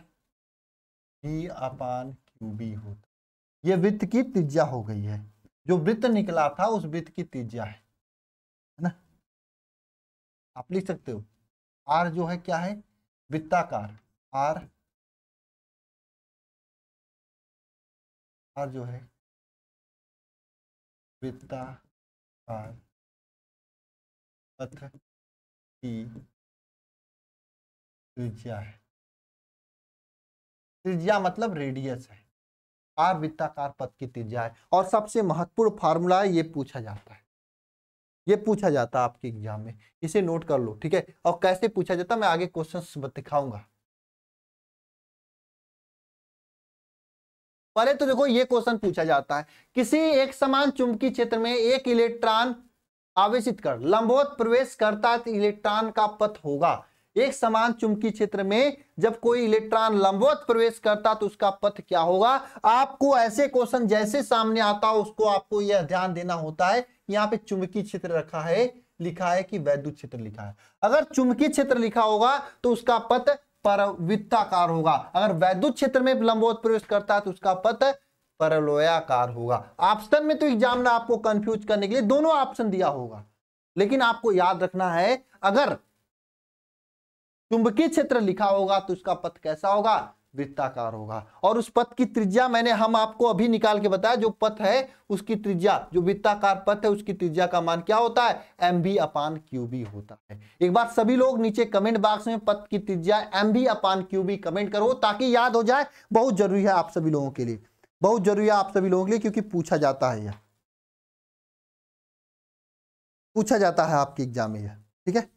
भी अपान क्यू बी होता ये वृत्त की त्रिज्या हो गई है जो वृत्त निकला था उस वृत्त की त्रिज्या है ना आप लिख सकते हो आर जो है क्या है वृत्ताकार आर आर जो है विद्या आर पत्र की त्रिज्या है त्रिज्या मतलब रेडियस है आर वृत्ताकार पथ की त्रिज्या है और सबसे महत्वपूर्ण फार्मूला ये पूछा जाता है ये पूछा जाता है आपके एग्जाम में इसे नोट कर लो ठीक है और कैसे पूछा जाता है मैं आगे क्वेश्चन दिखाऊंगा पहले तो देखो ये क्वेश्चन पूछा जाता है किसी एक समान चुंबकीय क्षेत्र में एक इलेक्ट्रॉन आवेश कर लंबोत प्रवेश करता है तो इलेक्ट्रॉन का पथ होगा एक समान चुंबकीय क्षेत्र में जब कोई इलेक्ट्रॉन लंबोत प्रवेश करता तो उसका पथ क्या होगा आपको ऐसे क्वेश्चन जैसे सामने आता हो उसको आपको यह ध्यान देना होता है यहाँ पे चुंबकीय क्षेत्र रखा है लिखा है कि वैद्युत क्षेत्र लिखा है अगर चुंबकीय क्षेत्र लिखा होगा तो उसका पथ परवृत्ताकार होगा अगर वैद्युत क्षेत्र में लंबवत प्रवेश करता है तो उसका पथ परलोयाकार होगा ऑप्शन में तो एग्जाम ने आपको कंफ्यूज करने के लिए दोनों ऑप्शन दिया होगा लेकिन आपको याद रखना है अगर चुंबकीय क्षेत्र लिखा होगा तो उसका पथ कैसा होगा वृत्ताकार होगा और उस पथ की त्रिज्या मैंने हम आपको अभी निकाल के बताया जो पथ है उसकी त्रिज्या जो वृत्ताकार पथ है उसकी त्रिज्या का मान क्या होता है M B upon Q B होता है एक बार सभी लोग नीचे कमेंट बॉक्स में पथ की त्रिज्या M B upon Q B comment करो ताकि याद हो जाए बहुत जरूरी है आप सभी लोगों के लिए बहुत जरूरी है आप सभी लोगों के लिए क्योंकि पूछा जाता है यह पूछा जाता है आपके एग्जाम में यह ठीक है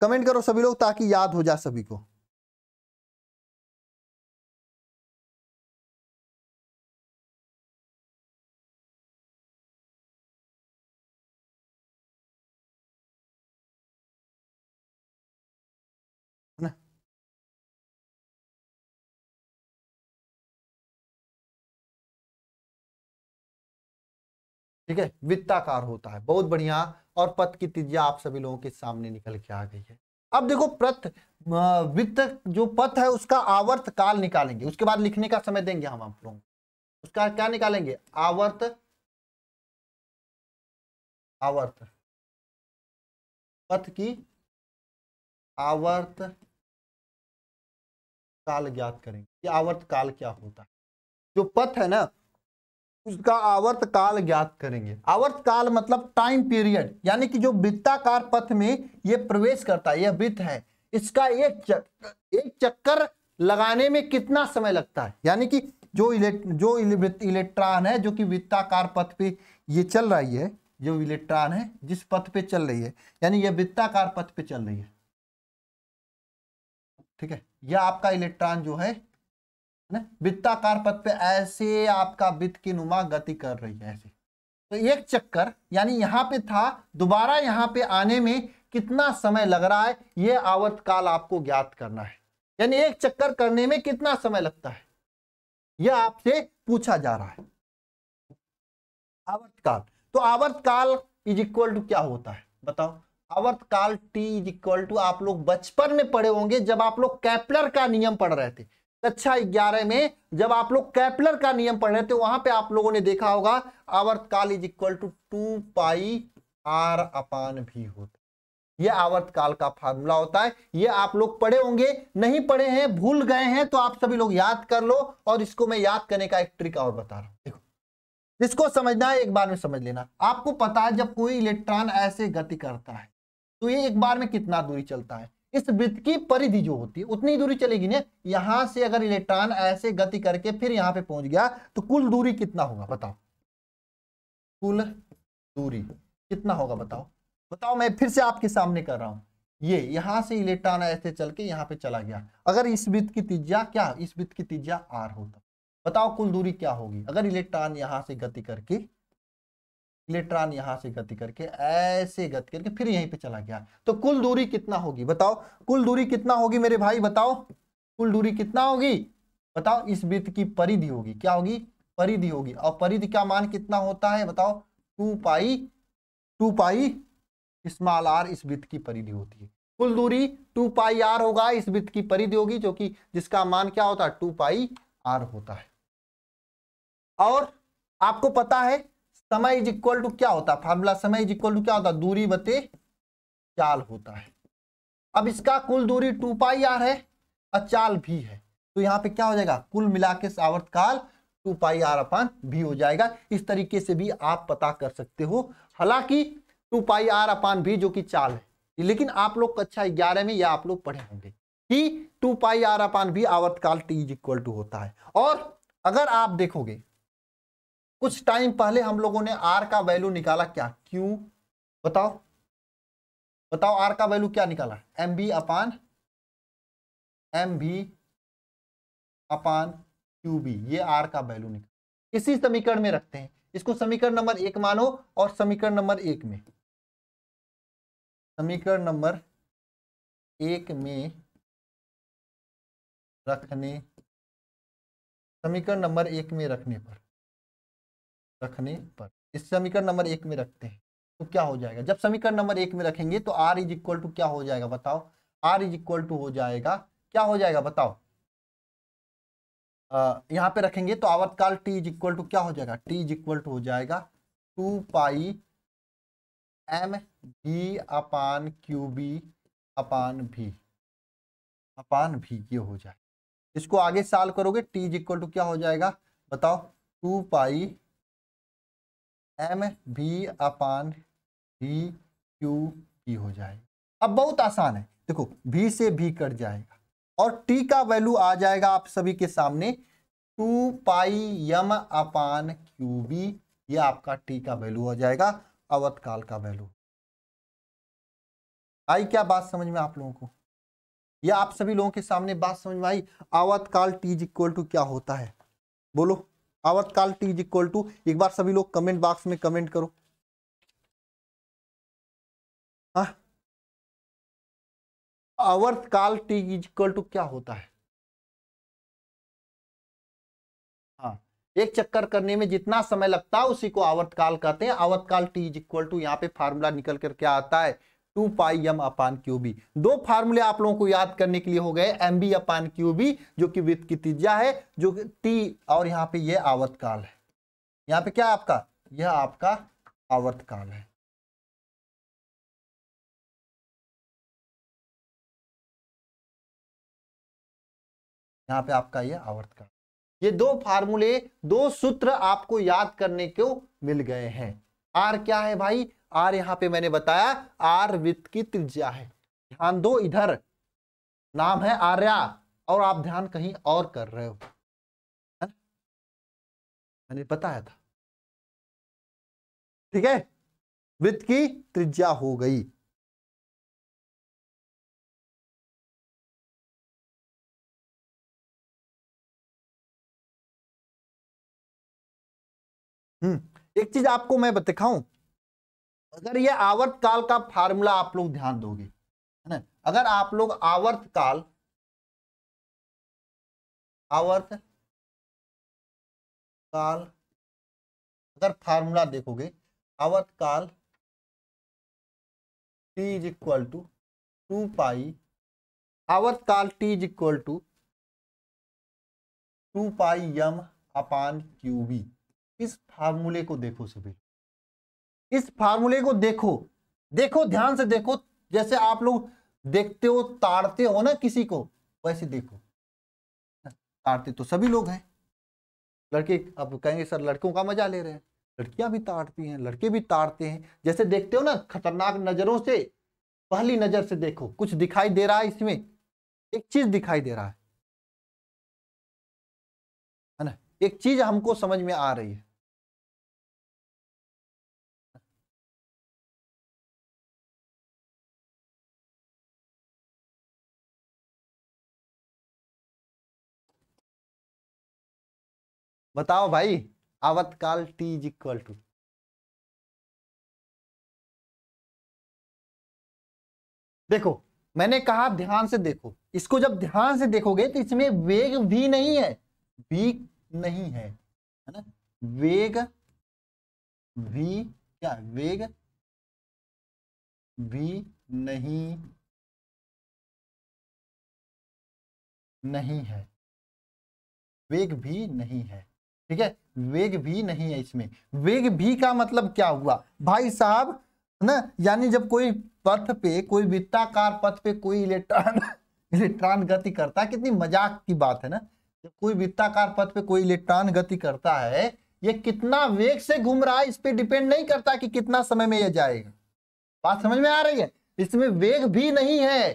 कमेंट करो सभी लोग ताकि याद हो जाए सभी को ठीक है वित्ताकार होता है बहुत बढ़िया और पथ की तिजिया आप सभी लोगों के सामने निकल के आ गई है अब देखो प्रथ वित्त जो पथ है उसका आवर्त काल निकालेंगे उसके बाद लिखने का समय देंगे हम आप लोगों उसका क्या निकालेंगे आवर्त आवर्त पथ की आवर्त काल ज्ञात करेंगे कि आवर्त काल क्या होता है जो पथ है ना उसका आवर्त काल ज्ञात करेंगे आवर्त काल मतलब टाइम पीरियड यानी कि जो वृत्ताकार पथ में ये प्रवेश करता है यह वृत्त है इसका एक चक्कर एक चक्कर लगाने में कितना समय लगता है यानी कि जो इलेक्ट जो इलेक्ट्रॉन है जो कि वृत्ताकार पथ पे ये चल रही है जो इलेक्ट्रॉन है जिस पथ पे चल रही है यानी यह वृत्ताकार पथ पे चल रही है ठीक है यह आपका इलेक्ट्रॉन जो है वित्ताकार पथ पे ऐसे आपका वित्त की नुमा गति कर रही है ऐसे तो एक चक्कर यानी यहाँ पे था दोबारा यहाँ पे आने में कितना समय लग रहा है ये आवतकाल आपको ज्ञात करना है यानी एक चक्कर करने में कितना समय लगता है यह आपसे पूछा जा रहा है आवर्तकाल तो आवर्तकाल इज इक्वल टू क्या होता है बताओ आवर्तकाल टी इज इक्वल टू आप लोग बचपन में पढ़े होंगे जब आप लोग कैपलर का नियम पढ़ रहे थे कक्षा ग्यारह में जब आप लोग कैपलर का नियम पढ़ रहे थे तो वहां पे आप लोगों ने देखा होगा आवर्तकाल is equal to two pi are upon भी होता है यह आवर्तकाल का फार्मूला होता है ये आप लोग पढ़े होंगे नहीं पढ़े हैं भूल गए हैं तो आप सभी लोग याद कर लो और इसको मैं याद करने का एक ट्रिक और बता रहा हूं देखो जिसको समझना है एक बार में समझ लेना आपको पता है जब कोई इलेक्ट्रॉन ऐसे गति करता है तो ये एक बार में कितना दूरी चलता है इस वृत्त की परिधि जो होती है उतनी दूरी चलेगी ना यहां से अगर इलेक्ट्रॉन ऐसे गति करके फिर यहां पे पहुंच गया तो कुल दूरी कितना होगा बताओ कुल दूरी कितना होगा बताओ बताओ मैं फिर से आपके सामने कर रहा हूं ये यहां से इलेक्ट्रॉन ऐसे चल के यहां पे चला गया अगर इस वृत्त की तिज्या क्या इस वृत्त की तिज्या आर होता बताओ कुल दूरी क्या होगी अगर इलेक्ट्रॉन यहां से गति करके इलेक्ट्रॉन यहां से गति करके ऐसे गति करके फिर यहीं पे चला गया तो कुल दूरी कितना होगी बताओ कुल दूरी कितना होगी मेरे भाई बताओ कुल दूरी कितना होगी बताओ इस वृत्त की परिधि होगी क्या होगी परिधि होगी और परिधि का मान कितना होता है बताओ two pi two pi small R इस वृत्त की परिधि होती है कुल दूरी टू पाई आर होगा इस वृत्त की परिधि होगी जो कि जिसका मान क्या होता है टू पाई आर होता है और आपको पता है समय इज इक्वल टू क्या होता है फार्मूला समय इज इक्वल टू क्या होता है दूरी बते चाल होता है अब इसका कुल दूरी टू पाई आर है और चाल भी है तो यहाँ पे क्या हो जाएगा कुल मिला के आवर्तकाल टू पाई आर अपान भी हो जाएगा इस तरीके से भी आप पता कर सकते हो हालांकि टू पाई आर अपान भी जो कि चाल है लेकिन आप लोग कक्षा ग्यारह में या आप लोग पढ़े होंगे कि to pi are upon V आवर्तकाल टी इज इक्वल टू होता है और अगर आप देखोगे कुछ टाइम पहले हम लोगों ने आर का वैल्यू निकाला क्या क्यू बताओ बताओ आर का वैल्यू क्या निकाला M B upon M B upon Q B ये आर का वैल्यू निकाला इसी समीकरण में रखते हैं इसको समीकरण नंबर एक मानो और समीकरण नंबर एक में समीकरण नंबर एक में रखने समीकरण नंबर एक में रखने पर रखने पर इस समीकरण नंबर एक में रखते हैं तो क्या हो जाएगा जब समीकरण नंबर एक में रखेंगे तो आर इज इक्वल टू क्या हो जाएगा बताओ आर इज इक्वल टू हो जाएगा क्या हो जाएगा बताओ यहाँ पे रखेंगे तो आवर्तकाल टी इज इक्वल टू क्या हो जाएगा टी इज इक्वल टू हो जाएगा two pi M D upon Q B upon B upon भी ये हो जाएगा इसको आगे साल करोगे टी इज इक्वल टू क्या हो जाएगा बताओ two pi M B upon B Q T हो जाएगा अब बहुत आसान है देखो भी से भी कट जाएगा और टी का वैल्यू आ जाएगा आप सभी के सामने two pi M upon Q B ये आपका टी का वैल्यू हो जाएगा अवतकाल का वैल्यू आई क्या बात समझ में आप लोगों को या आप सभी लोगों के सामने बात समझ में आई अवतकाल टी इक्वल टू क्या होता है बोलो आवर्तकाल टी इज इक्वल टू एक बार सभी लोग कमेंट बॉक्स में कमेंट करो हाँ? आवर्तकाल टी इज इक्वल टू क्या होता है हाँ एक चक्कर करने में जितना समय लगता है उसी को आवर्तकाल कहते हैं आवर्तकाल टी इज इक्वल टू यहां पे फार्मूला निकल कर क्या आता है two pi M upon Q B दो फार्मूले आप लोगों को याद करने के लिए हो गए M B upon Q B जो कि वित्त की त्रिज्या है जो कि टी और यहाँ पे ये आवर्तकाल है यहाँ पे क्या आपका यह आपका आवर्तकाल है यहाँ पे आपका ये आवर्तकाल ये दो फार्मूले दो सूत्र आपको याद करने को मिल गए हैं आर क्या है भाई आर यहाँ पे मैंने बताया आर वित्त की त्रिज्या है ध्यान दो इधर नाम है आर्या और आप ध्यान कहीं और कर रहे हो मैंने बताया था ठीक है वित्त की त्रिज्या हो गई हम्म एक चीज आपको मैं दिखाऊं अगर ये आवर्त काल का फार्मूला आप लोग ध्यान दोगे है ना अगर आप लोग आवर्त काल आवर्त काल अगर फार्मूला देखोगे आवर्त काल T is equal to two pi आवर्त काल T is equal to two pi M upon Q B इस फार्मूले को देखो सभी इस फार्मूले को देखो देखो ध्यान से देखो जैसे आप लोग देखते हो ताड़ते हो ना किसी को वैसे देखो ताड़ते तो सभी लोग हैं लड़के अब कहेंगे सर लड़कों का मजा ले रहे हैं लड़कियां भी ताड़ती हैं लड़के भी ताड़ते हैं जैसे देखते हो ना खतरनाक नजरों से पहली नजर से देखो कुछ दिखाई दे रहा है इसमें एक चीज दिखाई दे रहा है एक चीज हमको समझ में आ रही है बताओ भाई आवतकाल टी इज इक्वल टू देखो मैंने कहा ध्यान से देखो इसको जब ध्यान से देखोगे तो इसमें वेग भी नहीं है वी नहीं है है ना वेग भी क्या वेग भी नहीं नहीं है वेग भी नहीं है ठीक है वेग भी नहीं है इसमें वेग भी का मतलब क्या हुआ भाई साहब ना यानी जब कोई पथ पे कोई वित्ताकार पथ पे कोई इलेक्ट्रॉन इलेक्ट्रॉन गति करता है कितनी मजाक की बात है ना जब कोई वित्ताकार पथ पे कोई इलेक्ट्रॉन गति करता है ये कितना वेग से घूम रहा है इस पर डिपेंड नहीं करता कि कितना समय में यह जाएगा बात समझ में आ रही है इसमें वेग भी नहीं है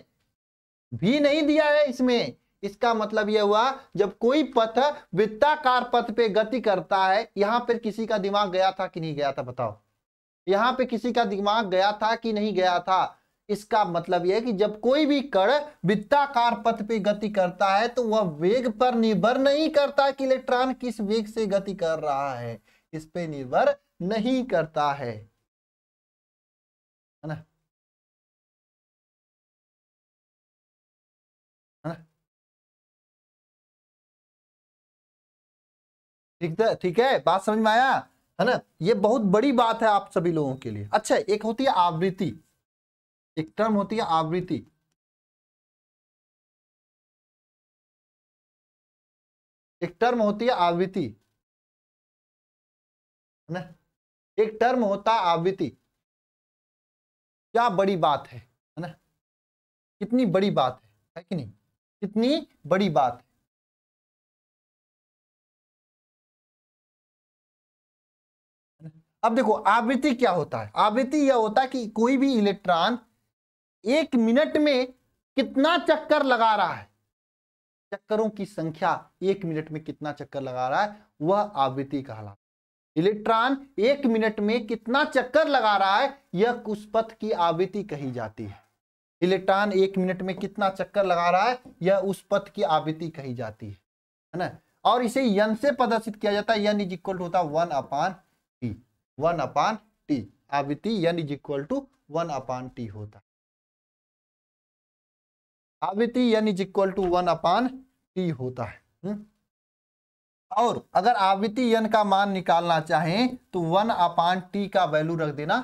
भी नहीं दिया है इसमें इसका मतलब यह हुआ जब कोई पथ वित्ताकार पथ पे गति करता है यहां पर किसी का दिमाग गया था कि नहीं गया था बताओ यहां पे किसी का दिमाग गया था कि नहीं गया था इसका मतलब यह है कि जब कोई भी कण वित्ताकार पथ पे गति करता है तो वह वेग पर निर्भर नहीं करता कि इलेक्ट्रॉन किस वेग से गति कर रहा है इस पे निर्भर नहीं करता है है ना ठीक है ठीक है बात समझ में आया है ना ये बहुत बड़ी बात है आप सभी लोगों के लिए अच्छा एक होती है आवृत्ति एक टर्म होती है आवृत्ति एक टर्म होती है आवृत्ति है ना एक टर्म होता है आवृत्ति क्या बड़ी बात है है ना कितनी बड़ी बात है है कि नहीं कितनी बड़ी बात है अब देखो आवृत्ति क्या होता है आवृत्ति यह होता है कि कोई भी इलेक्ट्रॉन एक मिनट में कितना चक्कर लगा रहा है चक्करों की संख्या एक मिनट में कितना चक्कर लगा रहा है वह आवृत्ति कहलाता इलेक्ट्रॉन एक मिनट में कितना चक्कर लगा रहा है यह उस पथ की आवृत्ति कही जाती है इलेक्ट्रॉन एक मिनट में कितना चक्कर लगा रहा है यह उस पथ की आवृत्ति कही जाती है है ना और इसे यन से प्रदर्शित किया जाता है यन इज इक्वल टू होता है one upon T one upon T आवृत्ति N is equal to one upon T होता आवृत्ति is equal to one upon T होता है हुँ? हम्म। और अगर आवृत्ति यन का मान निकालना चाहें तो वन अपान टी का वैल्यू रख देना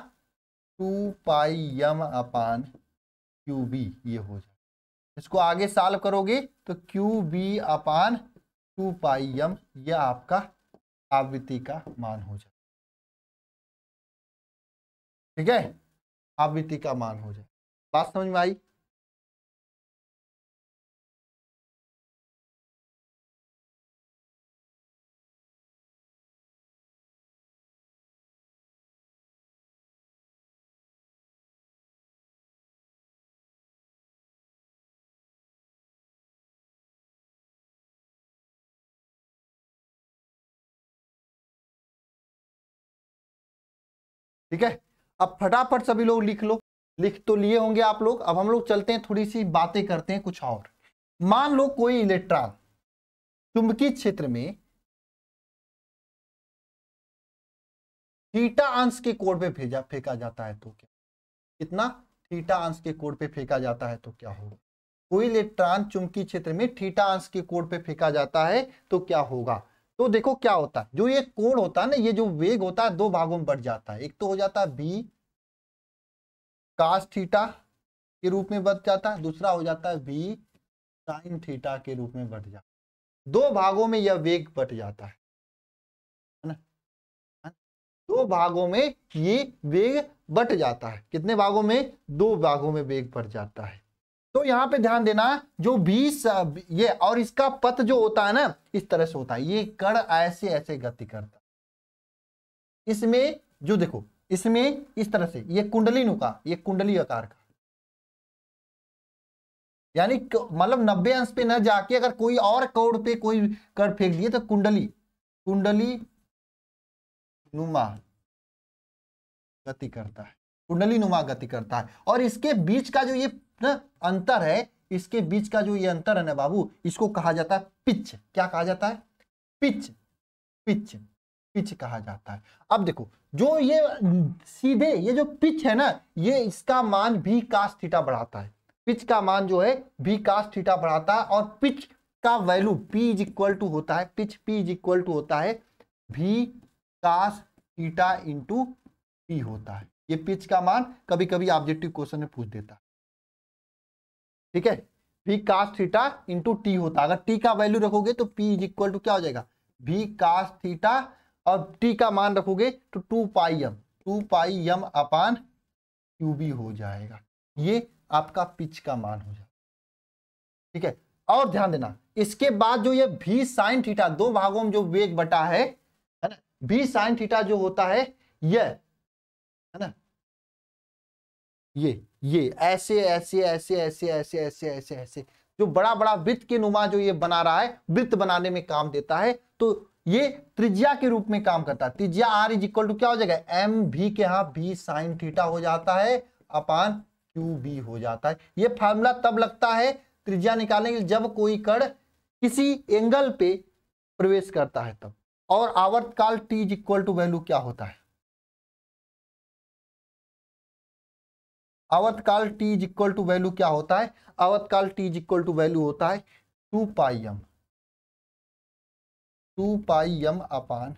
two pi M upon Q B ये हो जाए इसको आगे साल्व करोगे तो Q B upon two pi M यह आपका आवृत्ति का मान हो जाए ठीक है आवृत्ति का मान हो जाए बात समझ में आई ठीक है अब फटाफट सभी लोग लिख लो लिख तो लिए होंगे आप लोग अब हम लोग चलते हैं थोड़ी सी बातें करते हैं कुछ और मान लो कोई इलेक्ट्रॉन चुंबकीय क्षेत्र में थीटा अंश के कोड पे भेजा फेंका जाता है तो क्या कितना थीटा अंश के कोड पे फेंका जाता है तो क्या होगा कोई इलेक्ट्रॉन चुंबकीय क्षेत्र में थीटा अंश के कोड पे फेंका जाता है तो क्या होगा तो देखो क्या होता है जो ये कोण होता है ना ये जो वेग होता है दो भागों में बढ़ जाता है एक तो हो जाता है बी थीटा के रूप में बढ़ जाता है दूसरा हो जाता है बी साइन थीटा के रूप में बढ़ जाता है दो भागों में यह वेग बट जाता है दो भागों में ये वेग बट जाता है कितने भागों में दो भागों में वेग बढ़ जाता है तो यहाँ पे ध्यान देना जो बीस ये और इसका पथ जो होता है ना इस तरह से होता है ये कण ऐसे ऐसे गति करता इसमें जो देखो इसमें इस तरह से ये कुंडली नुका ये कुंडली आकार का यानी मतलब नब्बे अंश पे न जाके अगर कोई और कौड़ पे कोई कर फेंक दिए तो कुंडली कुंडली नुमा गति करता है कुंडली नुमा गति करता है और इसके बीच का जो ये ना अंतर है इसके बीच का जो ये अंतर है ना बाबू इसको कहा जाता है पिच क्या कहा जाता है पिच पिच पिच कहा जाता है अब देखो जो ये सीधे ये जो पिच है ना ये इसका मान भी थीटा बढ़ाता है पिच का मान जो है भी कास थीटा बढ़ाता है और पिच का value P is equal to होता है pitch P is equal to होता है भी थीटा इंटू पी होता है ये पिच का मान कभी कभी ऑब्जेक्टिव क्वेश्चन में पूछ देता है ठीक है V cos theta into T होता अगर टी का वैल्यू रखोगे तो पी इज इक्वल टू क्या हो जाएगा वी कास थीटा और टी का मान रखोगे तो two pi M two pi M upon Q B हो जाएगा ये आपका पिच का मान हो जाएगा ठीक है और ध्यान देना इसके बाद जो ये भी साइन थीटा दो भागों में जो वेग बटा है है ना भी साइन थीटा जो होता है यह है ना ये ये ऐसे ऐसे ऐसे ऐसे ऐसे ऐसे ऐसे ऐसे जो बड़ा बड़ा वृत्त के नुमा जो ये बना रहा है वृत्त बनाने में काम देता है तो ये त्रिज्या के रूप में काम करता है त्रिज्या आर इज इक्वल टू क्या हो जाएगा एम भी के यहाँ भी साइन थीटा हो जाता है अपान क्यू बी हो जाता है ये फार्मूला तब लगता है त्रिज्या निकालेंगे जब कोई कण किसी एंगल पे प्रवेश करता है तब और आवर्तकाल T is equal to value क्या होता है अवतकाल T is equal to value क्या होता है अवतकाल T is equal to value होता है two pi M two pi M upon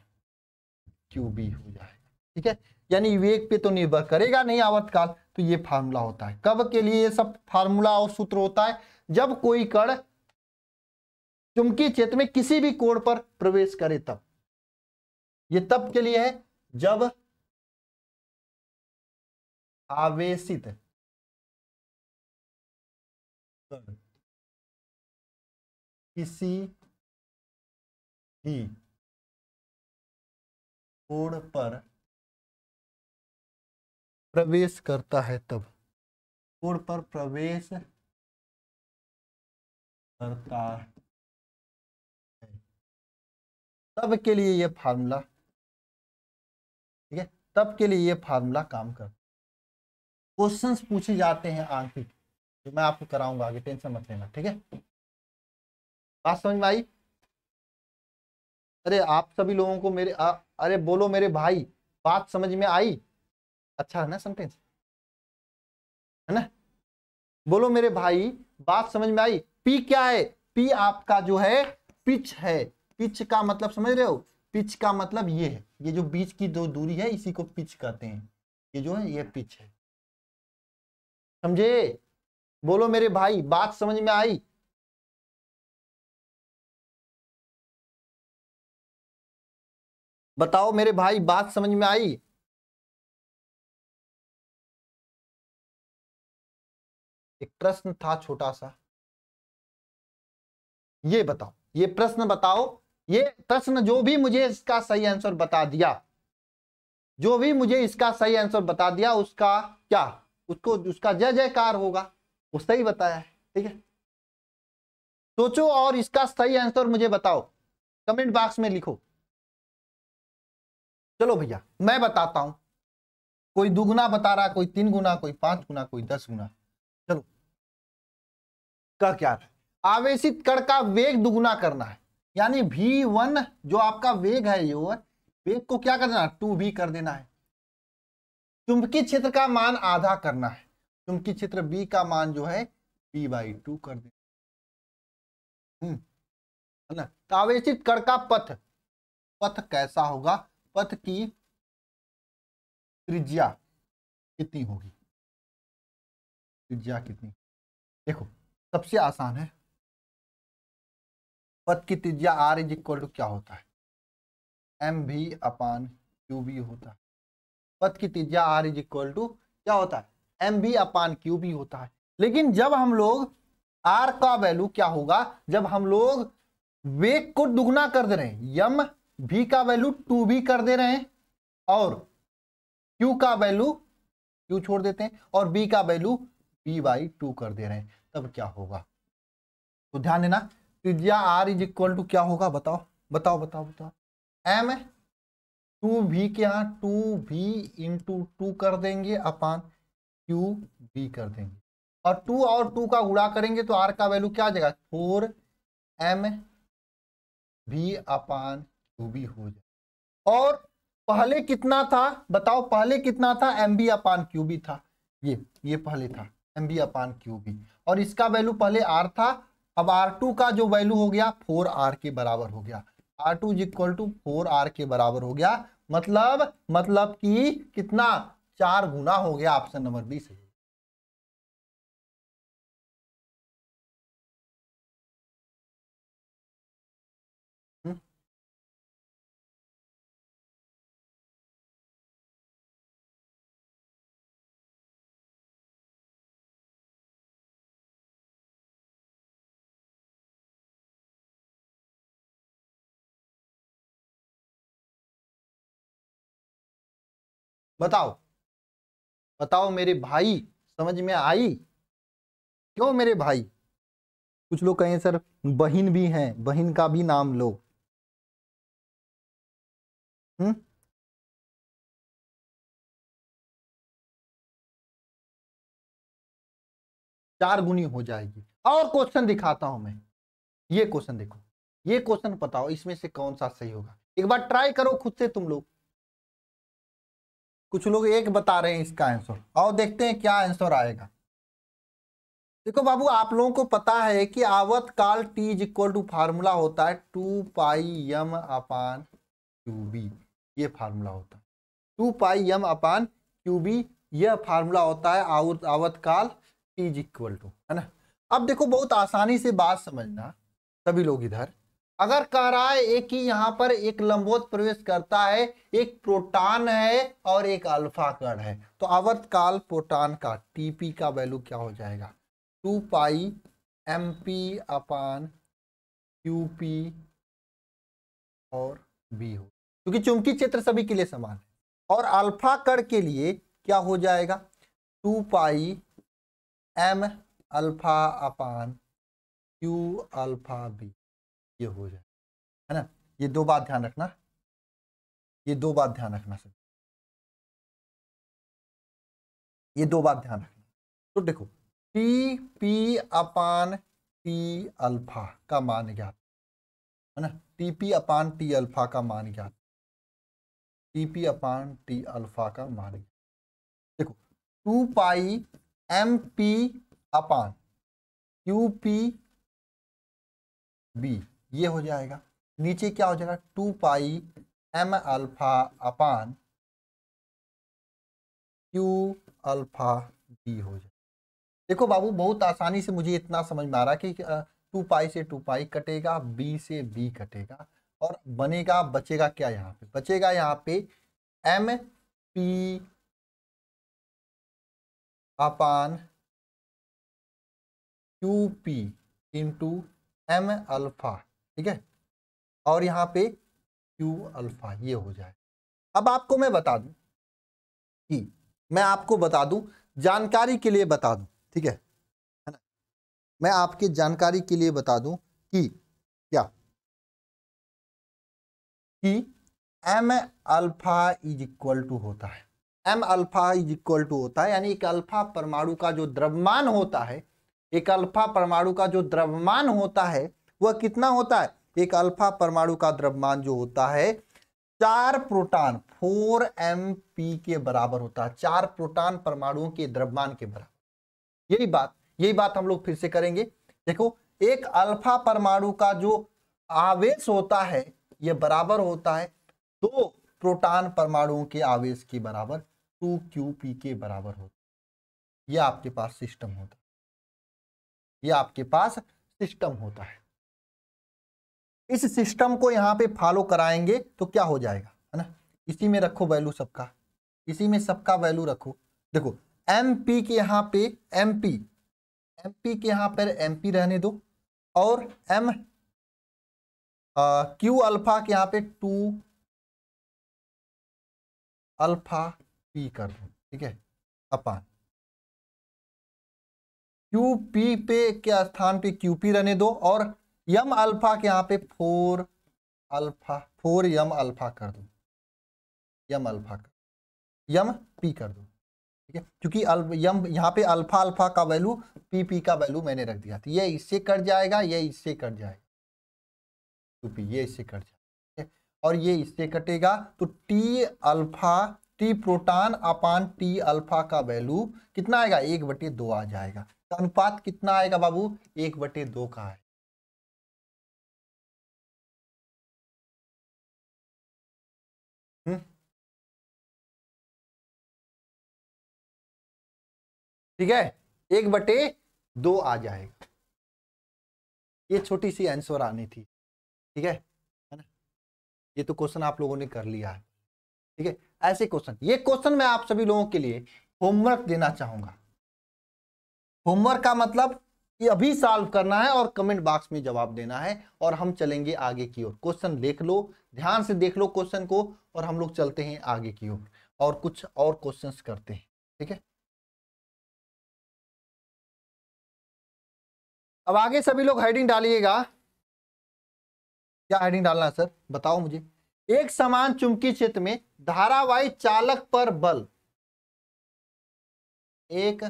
Q B हो जाए ठीक है यानी वेग पे तो निर्भर करेगा नहीं आवतकाल तो ये फार्मूला होता है कब के लिए ये सब फार्मूला और सूत्र होता है जब कोई कण चुंबकीय क्षेत्र में किसी भी कोण पर प्रवेश करे तब ये तब के लिए है जब आवेशित पर्सन किसी भी कोड पर प्रवेश करता है तब कोड पर प्रवेश करता है तब के लिए यह फार्मूला ठीक है तब के लिए यह फार्मूला काम करता क्वेश्चंस पूछे जाते हैं आंखिक जो तो मैं आपको कराऊंगा आगे टेंशन मत लेना ठीक है बात समझ में आई अरे आप सभी लोगों को मेरे आ, अरे बोलो मेरे भाई बात समझ में आई अच्छा है ना सेंटेंस है ना बोलो मेरे भाई बात समझ में आई पी क्या है पी आपका जो है पिच है पिच का मतलब समझ रहे हो पिच का मतलब ये है ये जो बीच की दो दूरी है इसी को पिच कहते हैं ये जो है ये पिच है समझे बोलो मेरे भाई बात समझ में आई बताओ मेरे भाई बात समझ में आई एक प्रश्न था छोटा सा ये बताओ ये प्रश्न बताओ ये प्रश्न जो भी मुझे इसका सही आंसर बता दिया जो भी मुझे इसका सही आंसर बता दिया उसका क्या उसको उसका जय जयकार होगा वो सही बताया है ठीक है सोचो और इसका सही आंसर मुझे बताओ कमेंट बॉक्स में लिखो चलो भैया मैं बताता हूं कोई दुगुना बता रहा कोई तीन गुना कोई पांच गुना कोई दस गुना चलो का क्या है आवेशित कण का वेग दुगुना करना है यानी भी वन जो आपका वेग है ये वेग को क्या करना टू भी कर देना है चुंबकीय क्षेत्र का मान आधा करना है चुंबकीय क्षेत्र बी का मान जो है बी बाई टू कर दे आवेशित हम्म, कण का पथ पथ कैसा होगा पथ की त्रिज्या कितनी होगी त्रिज्या कितनी देखो सबसे आसान है पथ की त्रिज्या आर इज इक्वल टू क्या होता है एम भी अपान क्यू भी होता है पथ की त्रिज्या आर इज इक्वल टू क्या होता है एम बी अपान क्यू भी होता है लेकिन जब हम लोग आर का वैल्यू क्या होगा जब हम लोग वेग को दुगना कर दे रहे हैं यम भी का वैल्यू टू भी कर दे रहे हैं और क्यू का वैल्यू क्यू छोड़ देते हैं और बी का वैल्यू बी बाई टू कर दे रहे हैं तब क्या होगा तो ध्यान देना त्रिज्या आर इज इक्वल टू क्या होगा बताओ बताओ बताओ बताओ एम टू भी के यहाँ टू भी इंटू टू कर देंगे अपान क्यू बी कर देंगे और टू और टू का गुड़ा करेंगे तो आर का वैल्यू क्या आ जाएगा four M B upon Q B हो जाए और पहले कितना था बताओ पहले कितना था M B upon Q B था ये ये पहले था M B upon Q B और इसका वैल्यू पहले आर था अब आर टू का जो वैल्यू हो गया फोर आर के बराबर हो गया R two is equal to four R के बराबर हो गया मतलब मतलब कि कितना चार गुना हो गया ऑप्शन नंबर बी सही हम्म। बताओ बताओ मेरे भाई समझ में आई क्यों मेरे भाई कुछ लोग कहें सर बहन भी हैं बहन का भी नाम लो हम्म चार गुनी हो जाएगी और क्वेश्चन दिखाता हूं मैं ये क्वेश्चन देखो ये क्वेश्चन बताओ इसमें से कौन सा सही होगा एक बार ट्राई करो खुद से तुम लोग कुछ लोग एक बता रहे हैं इसका आंसर और देखते हैं क्या आंसर आएगा देखो बाबू आप लोगों को पता है कि आवत काल T is equal to formula होता है two pi M upon Q B ये फार्मूला होता है two pi M upon Q B यह फार्मूला होता है आवत आवत काल टी इज इक्वल टू है ना अब देखो बहुत आसानी से बात समझना सभी लोग इधर अगर कह रहा है एक ही यहां पर एक लंबोत प्रवेश करता है एक प्रोटान है और एक अल्फा कण है तो काल प्रोटान का टीपी का वैल्यू क्या हो जाएगा two pi M P upon Q P और बी हो क्योंकि चुंबकीय क्षेत्र सभी के लिए समान है और अल्फा कण के लिए क्या हो जाएगा two pi M alpha upon Q alpha B ये हो जाए है ना ये दो बात ध्यान रखना ये दो बात ध्यान रखना सर ये दो बात ध्यान रखना तो देखो T P upon T alpha का मान ज्ञात है ना T P upon T alpha का मान ज्ञात T P upon T alpha का मान ज्ञात देखो two pi M P upon Q P B ये हो जाएगा नीचे क्या हो जाएगा two pi M alpha upon Q alpha D हो जाएगा देखो बाबू बहुत आसानी से मुझे इतना समझ में आ रहा कि टू पाई से टू पाई कटेगा बी से बी कटेगा और बनेगा बचेगा क्या यहाँ पे बचेगा यहाँ पे M P upon Q P into M alpha ठीक है और यहाँ पे क्यू अल्फा ये हो जाए अब आपको मैं बता दूं कि मैं आपको बता दूं जानकारी के लिए बता दूं ठीक है है ना मैं आपकी जानकारी के लिए बता दूं कि क्या कि M alpha is equal to होता है M alpha is equal to होता है यानी एक अल्फा परमाणु का जो द्रव्यमान होता है एक अल्फा परमाणु का जो द्रव्यमान होता है वह कितना होता है एक अल्फा परमाणु का द्रव्यमान जो होता है चार प्रोटॉन एम पी के बराबर होता है चार प्रोटॉन परमाणुओं के द्रव्यमान के बराबर यही बात यही बात हम लोग फिर से करेंगे देखो एक अल्फा परमाणु का जो आवेश होता है यह बराबर होता है दो प्रोटान प्रोटॉन परमाणुओं के आवेश के बराबर टू क्यू पी के बराबर होता यह आपके पास सिस्टम होता यह आपके पास सिस्टम होता है इस सिस्टम को यहाँ पे फॉलो कराएंगे तो क्या हो जाएगा है ना इसी में रखो वैल्यू सबका इसी में सबका वैल्यू रखो देखो एम पी के यहाँ पे एम पी एम पी के यहाँ पर एम पी रहने दो और एम क्यू अल्फा के यहाँ पे टू अल्फा पी कर दो ठीक है अपान क्यू पी पे के स्थान पे क्यू पी रहने दो और यम अल्फा के यहाँ पे four alpha four M alpha कर दो यम अल्फा कर यम पी कर दो ठीक है क्योंकि यम यहाँ पे अल्फा अल्फा का वैल्यू पी पी का वैल्यू मैंने रख दिया था तो ये इससे कट जाएगा ये इससे कट जाएगा टू तो पी ये इससे कट जाएगा ठीक है और ये इससे कटेगा तो T alpha T proton upon T alpha का वैल्यू कितना आएगा एक बटे दो आ जाएगा तो अनुपात कितना आएगा बाबू एक बटे दो का है हम्म। ठीक है एक बटे दो आ जाएगा ये छोटी सी आंसर आनी थी ठीक है है ना ये तो क्वेश्चन आप लोगों ने कर लिया है ठीक है ऐसे क्वेश्चन ये क्वेश्चन मैं आप सभी लोगों के लिए होमवर्क देना चाहूंगा होमवर्क का मतलब अभी सॉल्व करना है और कमेंट बॉक्स में जवाब देना है और हम चलेंगे आगे की ओर क्वेश्चन देख लो ध्यान से देख लो क्वेश्चन को और हम लोग चलते हैं आगे की ओर और कुछ और क्वेश्चंस करते हैं ठीक है अब आगे सभी लोग हेडिंग डालिएगा क्या हेडिंग डालना है सर बताओ मुझे एक समान चुंबकीय क्षेत्र में धारावाही चालक पर बल एक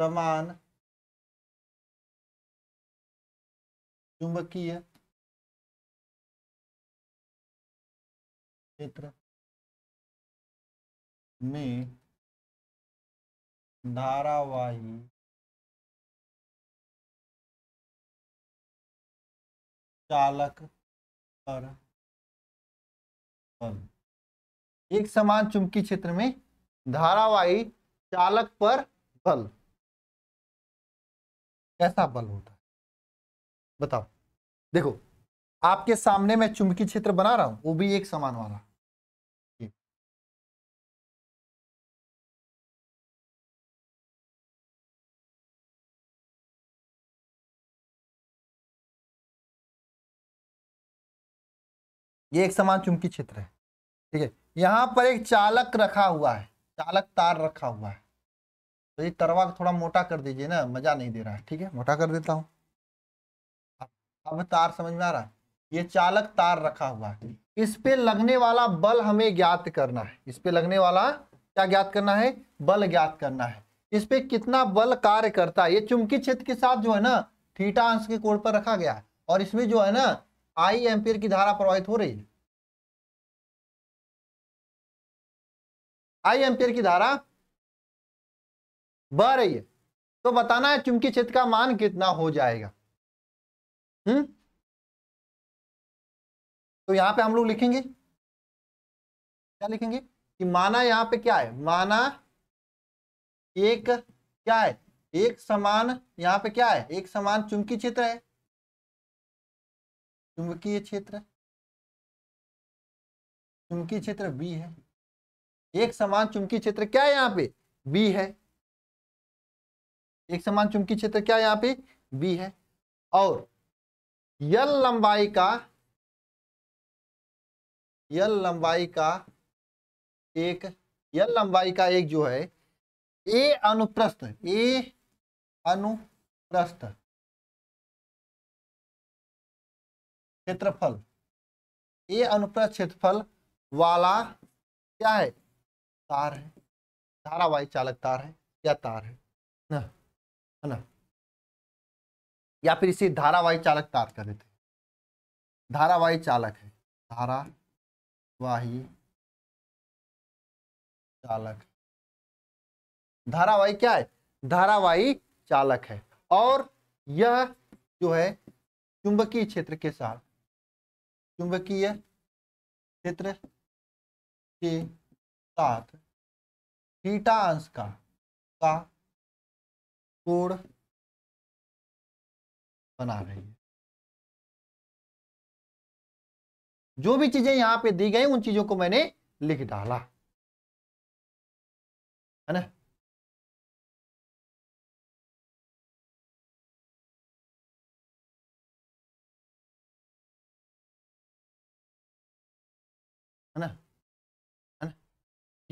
समान चुंबकीय क्षेत्र में धारावाही चालक पर बल एक समान चुंबकीय क्षेत्र में धारावाही चालक पर बल कैसा बल होता है बताओ देखो आपके सामने मैं चुंबकीय क्षेत्र बना रहा हूं वो भी एक समान वाला ये एक समान चुंबकीय क्षेत्र है ठीक है यहां पर एक चालक रखा हुआ है चालक तार रखा हुआ है तो ये तरवा थोड़ा मोटा कर दीजिए ना मज़ा नहीं दे रहा है ठीक है मोटा कर देता हूँ अब तार समझ में आ रहा है ये चालक तार रखा हुआ है इस पे लगने वाला बल हमें ज्ञात करना है इस पे लगने वाला क्या ज्ञात करना है बल ज्ञात करना है इस पे कितना बल कार्य करता है ये चुंबकीय क्षेत्र के साथ जो है ना थीटा अंश के कोण पर रखा गया है और इसमें जो है ना आई एम्पियर की धारा प्रवाहित हो रही है आई एम्पियर की धारा बह रही है तो बताना है चुंबकीय क्षेत्र का मान कितना हो जाएगा हम्म तो यहां पे हम लोग लिखेंगे क्या लिखेंगे कि माना यहां पे क्या है माना एक क्या है एक समान यहां पे क्या है एक समान चुंबकीय क्षेत्र है चुंबकीय क्षेत्र चुंबकीय क्षेत्र बी है एक समान चुंबकीय क्षेत्र क्या है यहां पे बी है एक समान चुंबकीय क्षेत्र क्या यहाँ पे बी है और यल लंबाई का यल लंबाई का एक यल लंबाई का एक जो है ए अनुप्रस्थ ए अनुप्रस्थ क्षेत्रफल ए अनुप्रस्थ क्षेत्रफल वाला क्या है तार है धारावाही चालक तार है या तार है ना है ना या फिर इसे धारावाही चालक तार कर देते धारावाही चालक है धारावाही चालक धारावाही क्या है धारावाही चालक है और यह जो है चुंबकीय क्षेत्र के साथ चुंबकीय क्षेत्र के साथ थीटा अंश का, का कोड बना रही है जो भी चीजें यहां पे दी गई उन चीजों को मैंने लिख डाला है ना है ना है ना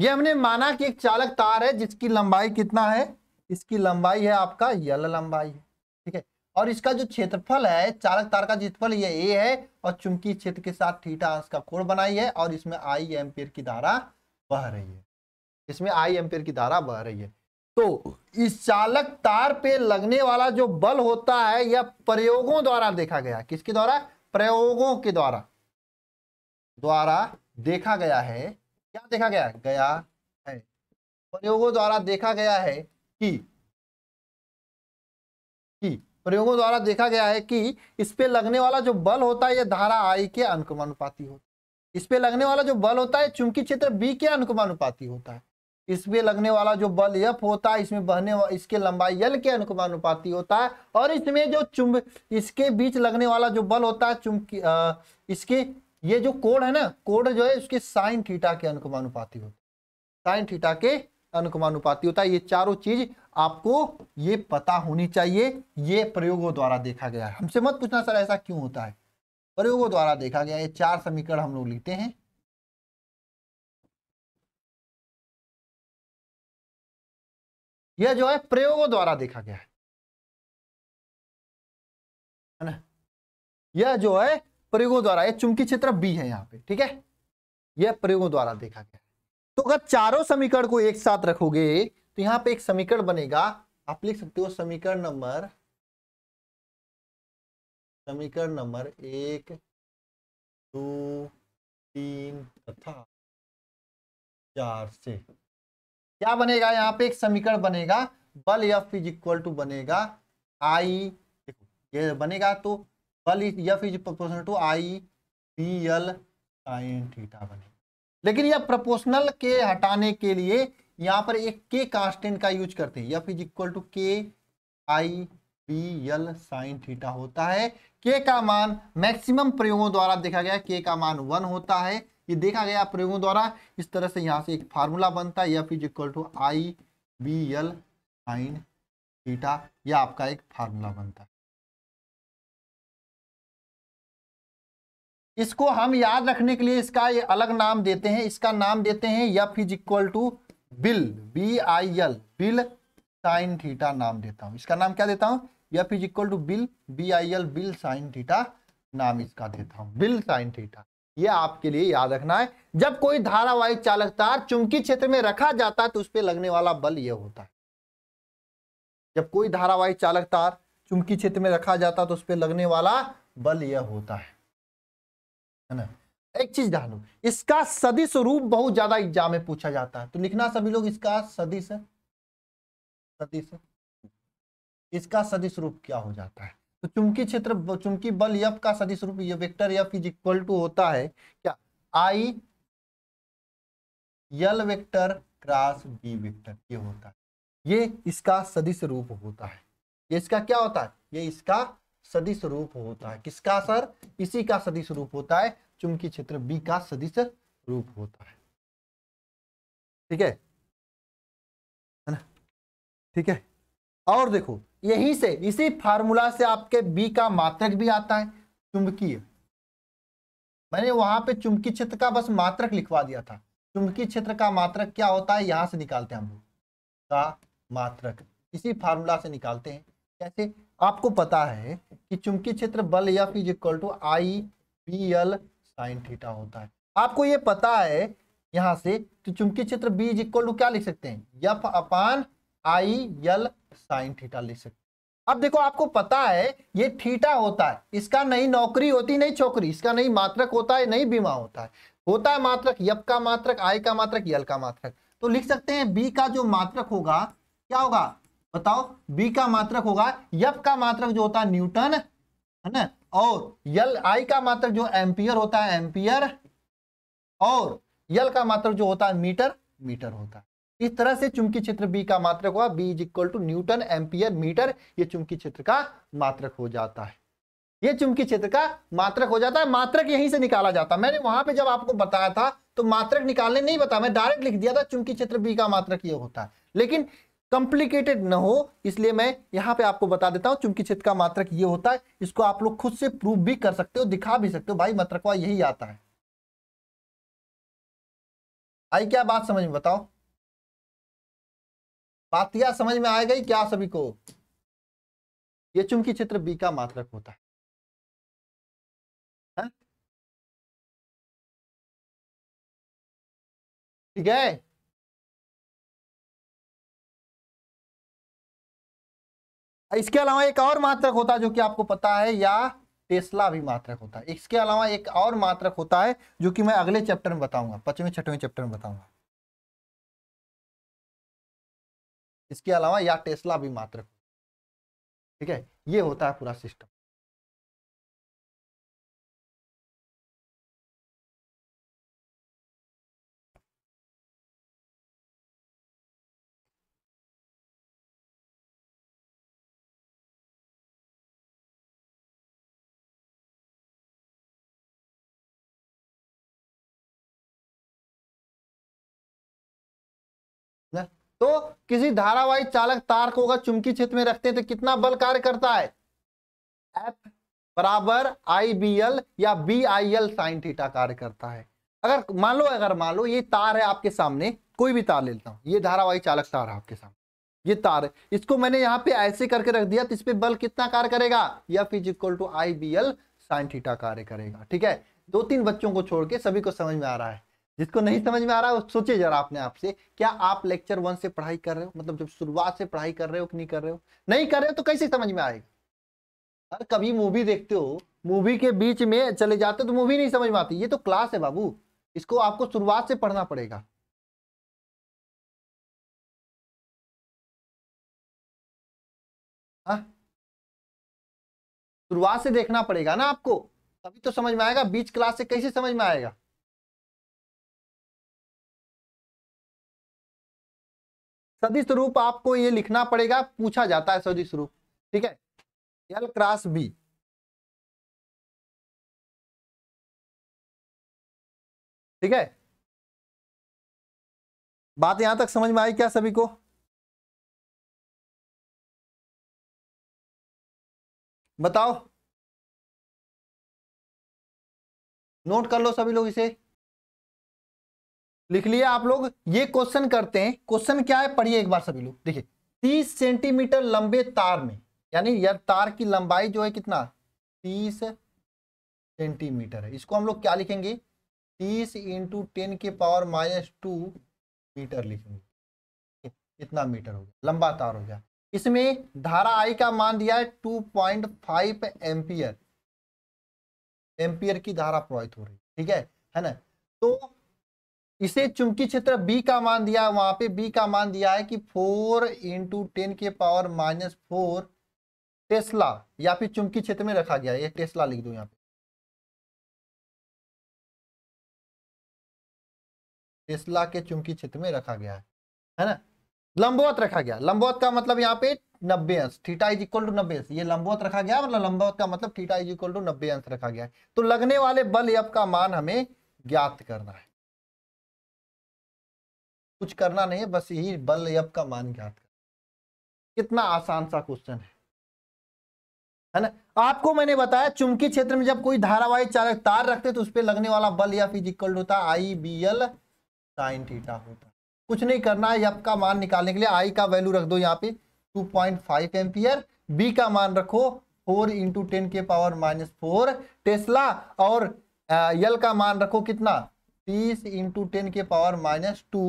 ये हमने माना कि एक चालक तार है जिसकी लंबाई कितना है इसकी लंबाई है आपका यल लंबाई है ठीक है और इसका जो क्षेत्रफल है चालक तार का क्षेत्रफल ये ए है और चुंबकीय क्षेत्र के साथ थीटा अंश का कोण बनाई है और इसमें आई एम्पियर की धारा बह रही है इसमें आई एम्पियर की धारा बह रही है तो इस चालक तार पे लगने वाला जो बल होता है यह प्रयोगों द्वारा देखा गया किसके द्वारा प्रयोगों के द्वारा द्वारा देखा गया है क्या देखा गया गया है प्रयोगों द्वारा देखा गया है की की प्रयोगों द्वारा देखा गया है कि इस पे लगने वाला जो बल होता है यह धारा आई के अनुकमानुपाती होता है इस पे लगने वाला जो बल होता है चुंबकीय क्षेत्र बी के अनुकमानुपाती होता है पे लगने वाला जो बल एफ होता है इसमें बहने इसके लंबाई यल के अनुकमानुपाती होता है और इसमें जो चुंब इसके बीच लगने वाला जो बल होता है चुंबकी इसके ये जो कोड है ना कोड जो है उसके साइन थीटा के अनुकमानुपाती होता है साइन थीटा के अनुकमानुपाती होता है ये चारों चीज आपको ये पता होनी चाहिए ये प्रयोगों द्वारा देखा गया है हमसे मत पूछना सर ऐसा क्यों होता है प्रयोगों द्वारा देखा गया ये चार समीकरण हम लोग लिखते हैं यह जो है प्रयोगों द्वारा देखा गया है ना यह जो है प्रयोगों द्वारा यह चुंबकीय क्षेत्र बी है यहां पे ठीक है यह प्रयोगों द्वारा देखा गया तो अगर चारों समीकरण को एक साथ रखोगे तो यहाँ पे एक समीकरण बनेगा आप लिख सकते हो समीकरण नंबर समीकरण नंबर एक दो तीन तथा चार से क्या बनेगा यहाँ पे एक समीकरण बनेगा बल एफ इज इक्वल टू बनेगा आई देखो ये बनेगा तो बल F is proportional to I B L sine theta बनेगा लेकिन यह प्रपोशनल के हटाने के लिए यहाँ पर एक के कांस्टेंट का यूज करते हैं F is equal to K I B L sine theta होता है के का मान मैक्सिमम प्रयोगों द्वारा देखा गया के का मान वन होता है ये देखा गया प्रयोगों द्वारा इस तरह से यहाँ से एक फार्मूला बनता है F is equal to I B L sine theta यह आपका एक फार्मूला बनता है इसको हम याद रखने के लिए इसका ये अलग नाम देते हैं इसका नाम देते हैं F is equal to bill B I L bill sine theta नाम देता हूं इसका नाम क्या देता हूं F is equal to bill B I L bill sine theta नाम इसका देता हूं बिल साइन थीटा ये आपके लिए याद रखना है जब कोई धारावाहिक चालक तार चुंबकीय क्षेत्र में रखा जाता है तो उस पर लगने वाला बल यह होता है जब कोई धारावाहिक चालक तार चुंबकीय क्षेत्र में रखा जाता है तो उस पर लगने वाला बल यह होता है है ना एक चीज ध्यान इसका सदिश रूप बहुत ज्यादा एग्जाम में पूछा जाता है तो लिखना सभी लोग इसका सदिश सदिश इसका सदिश रूप क्या हो जाता है तो चुंबकीय क्षेत्र चुंबकीय बल यफ का सदिश रूप ये vector F is equal to होता है क्या I L vector cross B vector ये होता है ये इसका सदिश रूप होता है ये इसका क्या होता है ये इसका सदिश रूप होता है किसका सर इसी का सदिश रूप होता है चुंबकीय क्षेत्र बी का सदिश रूप होता है ठीक है है ना ठीक है और देखो यही से इसी फार्मूला से आपके बी का मात्रक भी आता है चुंबकीय मैंने वहां पे चुंबकीय क्षेत्र का बस मात्रक लिखवा दिया था चुंबकीय क्षेत्र का मात्रक क्या होता है यहां से निकालते हैं हम लोग का मात्रक इसी फार्मूला से निकालते हैं कैसे आपको पता है कि चुंबकीय क्षेत्र बल F is equal to I B L sine theta होता है आपको ये पता है यहाँ से तो चुंबकीय क्षेत्र बी इज इक्वल टू क्या लिख सकते हैं F upon I L sine theta लिख सकते अब देखो आपको पता है ये थीटा होता है इसका नहीं नौकरी होती नहीं छोकरी इसका नहीं मात्रक होता है नहीं बीमा होता है होता है मात्रक यप का मात्रक आई का मात्रक यल का मात्रक तो लिख सकते हैं बी का जो मात्रक होगा क्या होगा बताओ बी का मात्रक होगा यप का मात्रक जो होता है न्यूटन है ना और यल आई का मात्रक जो एम्पियर होता है एम्पियर और यल का मात्रक जो होता है मीटर मीटर होता है इस तरह से चुंबकीय क्षेत्र बी का मात्रक होगा B is equal to newton ampere metre ये चुंबकीय क्षेत्र का मात्रक हो जाता है ये चुंबकीय क्षेत्र का मात्रक हो जाता है मात्रक यहीं से निकाला जाता है मैंने वहां पे जब आपको बताया था तो मात्रक निकालने नहीं बताया मैं डायरेक्ट लिख दिया था चुंबकीय क्षेत्र बी का मात्रक ये होता है लेकिन कॉम्प्लिकेटेड न हो इसलिए मैं यहाँ पे आपको बता देता हूँ चूंकि छित का मात्रक ये होता है इसको आप लोग खुद से प्रूव भी कर सकते हो दिखा भी सकते हो भाई मात्रकवा यही आता है आई क्या बात समझ में बताओ बात क्या समझ में आ गई क्या सभी को ये चूंकि चित्र बी का मात्रक होता है हाँ? ठीक है इसके अलावा एक और मात्रक होता है जो कि आपको पता है या टेस्ला भी मात्रक होता है इसके अलावा एक और मात्रक होता है जो कि मैं अगले चैप्टर में बताऊंगा पचवें छठवें चैप्टर में बताऊंगा इसके अलावा या टेस्ला भी मात्रक ठीक है ये होता है पूरा सिस्टम तो किसी धारावाहिक चालक तार को अगर चुंबकीय क्षेत्र में रखते हैं तो कितना बल कार्य करता है एफ बराबर आई बी एल या B I L sine theta कार्य करता है अगर मान लो अगर मान लो ये तार है आपके सामने कोई भी तार लेता हूं ये धारावाहिक चालक तार है आपके सामने ये तार है इसको मैंने यहाँ पे ऐसे करके रख दिया तो इस बल कितना कार्य करेगा या F is equal to I B L sine theta कार्य करेगा ठीक है दो तीन बच्चों को छोड़ के सभी को समझ में आ रहा है जिसको नहीं समझ में आ रहा है सोचिए जरा अपने आपसे क्या आप लेक्चर वन से पढ़ाई कर रहे हो मतलब जब शुरुआत से पढ़ाई कर रहे हो कि नहीं कर रहे हो नहीं कर रहे हो तो कैसे समझ में आएगा अरे कभी मूवी देखते हो मूवी के बीच में चले जाते हो तो मूवी नहीं समझ में आती ये तो क्लास है बाबू इसको आपको शुरुआत से पढ़ना पड़ेगा हाँ? शुरुआत से देखना पड़ेगा ना आपको तभी तो समझ में आएगा बीच क्लास से कैसे समझ में आएगा सदिश रूप आपको ये लिखना पड़ेगा पूछा जाता है सदिश रूप ठीक है एल क्रॉस बी ठीक है बात यहां तक समझ में आई क्या सभी को बताओ नोट कर लो सभी लोग इसे लिख लिया आप लोग ये क्वेश्चन करते हैं क्वेश्चन क्या है पढ़िए एक बार सभी लोग देखिए तीस सेंटीमीटर लंबे तार में यानी यार तार की लंबाई जो है कितना तीस सेंटीमीटर है इसको हम लोग क्या लिखेंगे तीस इंटू टेन के पावर माइनस टू मीटर लिखेंगे कितना मीटर हो गया लंबा तार हो गया इसमें धारा आई का मान दिया है two point five ampere ampere की धारा प्रवाहित हो रही ठीक है है ना तो इसे चुंबकीय क्षेत्र बी का मान दिया वहां पे बी का मान दिया है कि फोर इंटू टेन के पावर माइनस फोर टेस्ला या फिर चुंबकीय क्षेत्र में रखा गया ये टेस्ला लिख दो यहाँ पे टेस्ला के चुंबकीय क्षेत्र में रखा गया है है ना लंबवत रखा गया लंबवत का मतलब यहाँ पे नब्बे अंश थीटा इज इक्वल टू नब्बे अंश ये लंबवत रखा गया मतलब लंबवत का मतलब थीटा इज इक्वल टू नब्बे अंश रखा गया है तो लगने वाले बल एफ का मान हमें ज्ञात करना है कुछ करना नहीं है बस यही बल यब का मान ज्ञात कर कितना आसान सा क्वेश्चन है है ना आपको मैंने बताया चुंबकीय क्षेत्र में जब कोई धारावाहिक चालक तार रखते तो उस पर लगने वाला बल या फिजिकल होता है I B L sine theta होता कुछ नहीं करना है यब का मान निकालने के लिए आई का वैल्यू रख दो यहाँ पे 2.5 पॉइंट एम्पियर बी का मान रखो फोर इंटू टेन के पावर माइनस फोर टेस्ला और यल का मान रखो कितना तीस इंटू टेन के power minus two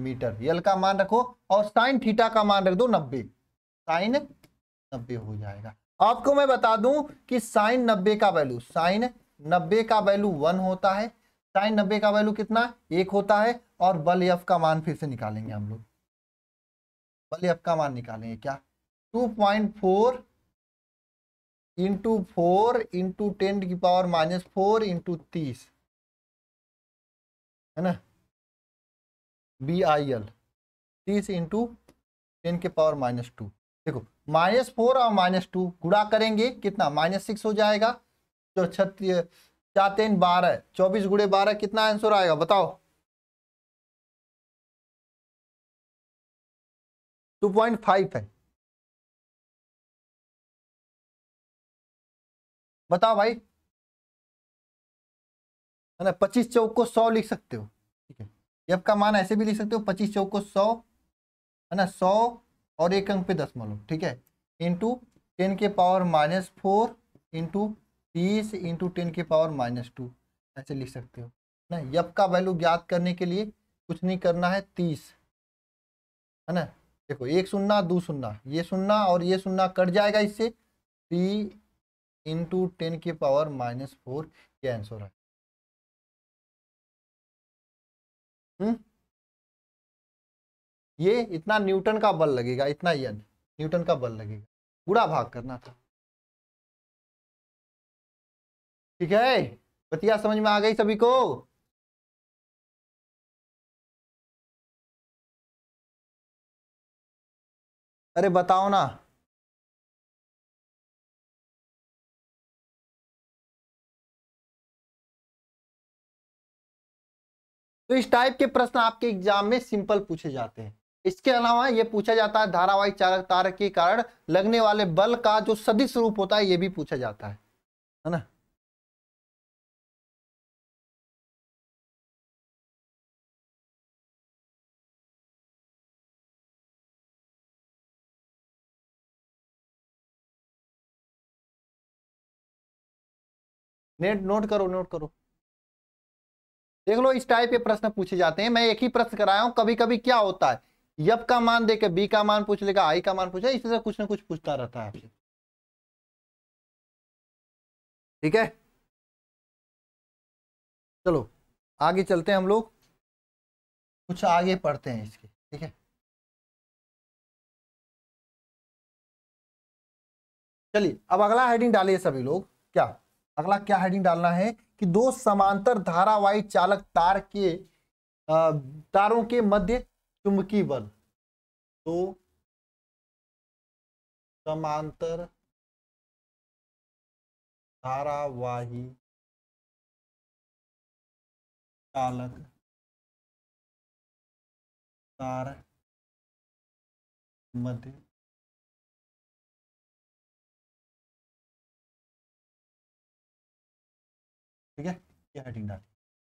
metre L का मान रखो और साइन थीटा का मान रख दो नब्बे साइन नब्बे हो जाएगा आपको मैं बता दूं कि साइन नब्बे का वैल्यू साइन नब्बे का वैल्यू वन होता है साइन नब्बे का वैल्यू कितना एक होता है और बल एफ का मान फिर से निकालेंगे हम लोग बल एफ का मान निकालेंगे क्या two point four into four into ten की पावर माइनस फोर इंटू तीस है ना बी आई एल तीस इंटू टेन के पावर माइनस टू देखो माइनस फोर और माइनस टू गुड़ा करेंगे कितना माइनस सिक्स हो जाएगा तो छत्तीस चार तीन बारह चौबीस गुड़े बारह कितना आंसर आएगा बताओ टू पॉइंट फाइव है बताओ भाई है ना पच्चीस चौक को सौ लिख सकते हो एफ का मान ऐसे भी लिख सकते हो पच्चीस को सौ है ना सौ और एक अंक पे दसमलव ठीक है इंटू टेन के पावर माइनस फोर इंटू तीस इंटू टेन के पावर माइनस टू ऐसे लिख सकते हो ना यफ का वैल्यू ज्ञात करने के लिए कुछ नहीं करना है तीस है ना देखो एक सुनना दो सुनना ये सुनना और ये सुनना कट जाएगा इससे थ्री इंटू टेन के पावर माइनस फोर ये आंसर है हम्म? ये इतना न्यूटन का बल लगेगा इतना यन न्यूटन का बल लगेगा पूरा भाग करना था ठीक है बतिया समझ में आ गई सभी को अरे बताओ ना तो इस टाइप के प्रश्न आपके एग्जाम में सिंपल पूछे जाते हैं इसके अलावा ये पूछा जाता है धारावाहिक चालक तार के कारण लगने वाले बल का जो सदिश रूप होता है ये भी पूछा जाता है है ना नेट नोट करो नोट करो देख लो इस टाइप के प्रश्न पूछे जाते हैं मैं एक ही प्रश्न कराया हूँ कभी कभी क्या होता है यप का मान देके बी का मान पूछ लेगा आई का मान पूछ इस तरह कुछ ना कुछ पूछता रहता है आपसे ठीक है चलो आगे चलते हैं हम लोग कुछ आगे पढ़ते हैं इसके ठीक है चलिए अब अगला हेडिंग डालिए सभी लोग क्या अगला क्या हेडिंग डालना है कि दो समांतर धारावाही चालक तार के तारों के मध्य चुंबकीय बल दो समांतर धारावाही चालक तार मध्य ठीक है ये हेडिंग डाली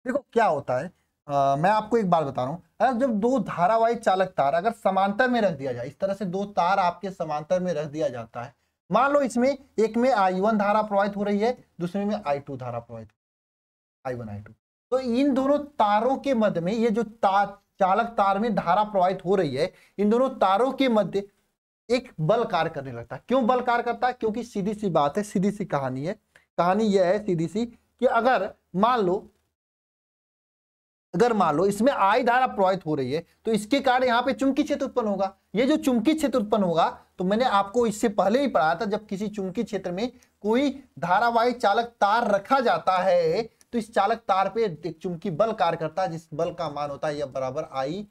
देखो क्या होता है आ, मैं आपको एक बार बता रहा हूँ अगर जब दो धारावाही चालक तार अगर समांतर में रख दिया जाए इस तरह से दो तार आपके समांतर में रख दिया जाता है मान लो इसमें एक में आई वन धारा प्रवाहित हो रही है दूसरे में आई टू धारा प्रवाहित आई वन आई टू तो इन दोनों तारों के मध्य में ये जो तार चालक तार में धारा प्रवाहित हो रही है इन दोनों तारों के मध्य एक बल कार्य करने लगता है क्यों बल कार्य करता है क्योंकि सीधी सी बात है सीधी सी कहानी है कहानी यह है सीधी सी कि अगर मान लो अगर मान लो इसमें आई धारा प्रवाहित हो रही है तो इसके कारण यहाँ पे चुंबकी क्षेत्र उत्पन्न होगा ये जो चुमकी क्षेत्र उत्पन्न होगा तो मैंने आपको इससे पहले ही पढ़ा था जब किसी चुंबकी क्षेत्र में कोई धारावाही चालक तार रखा जाता है तो इस चालक तार पे एक चुंबकी बल कार्य करता है जिस बल का मान होता है यह बराबर I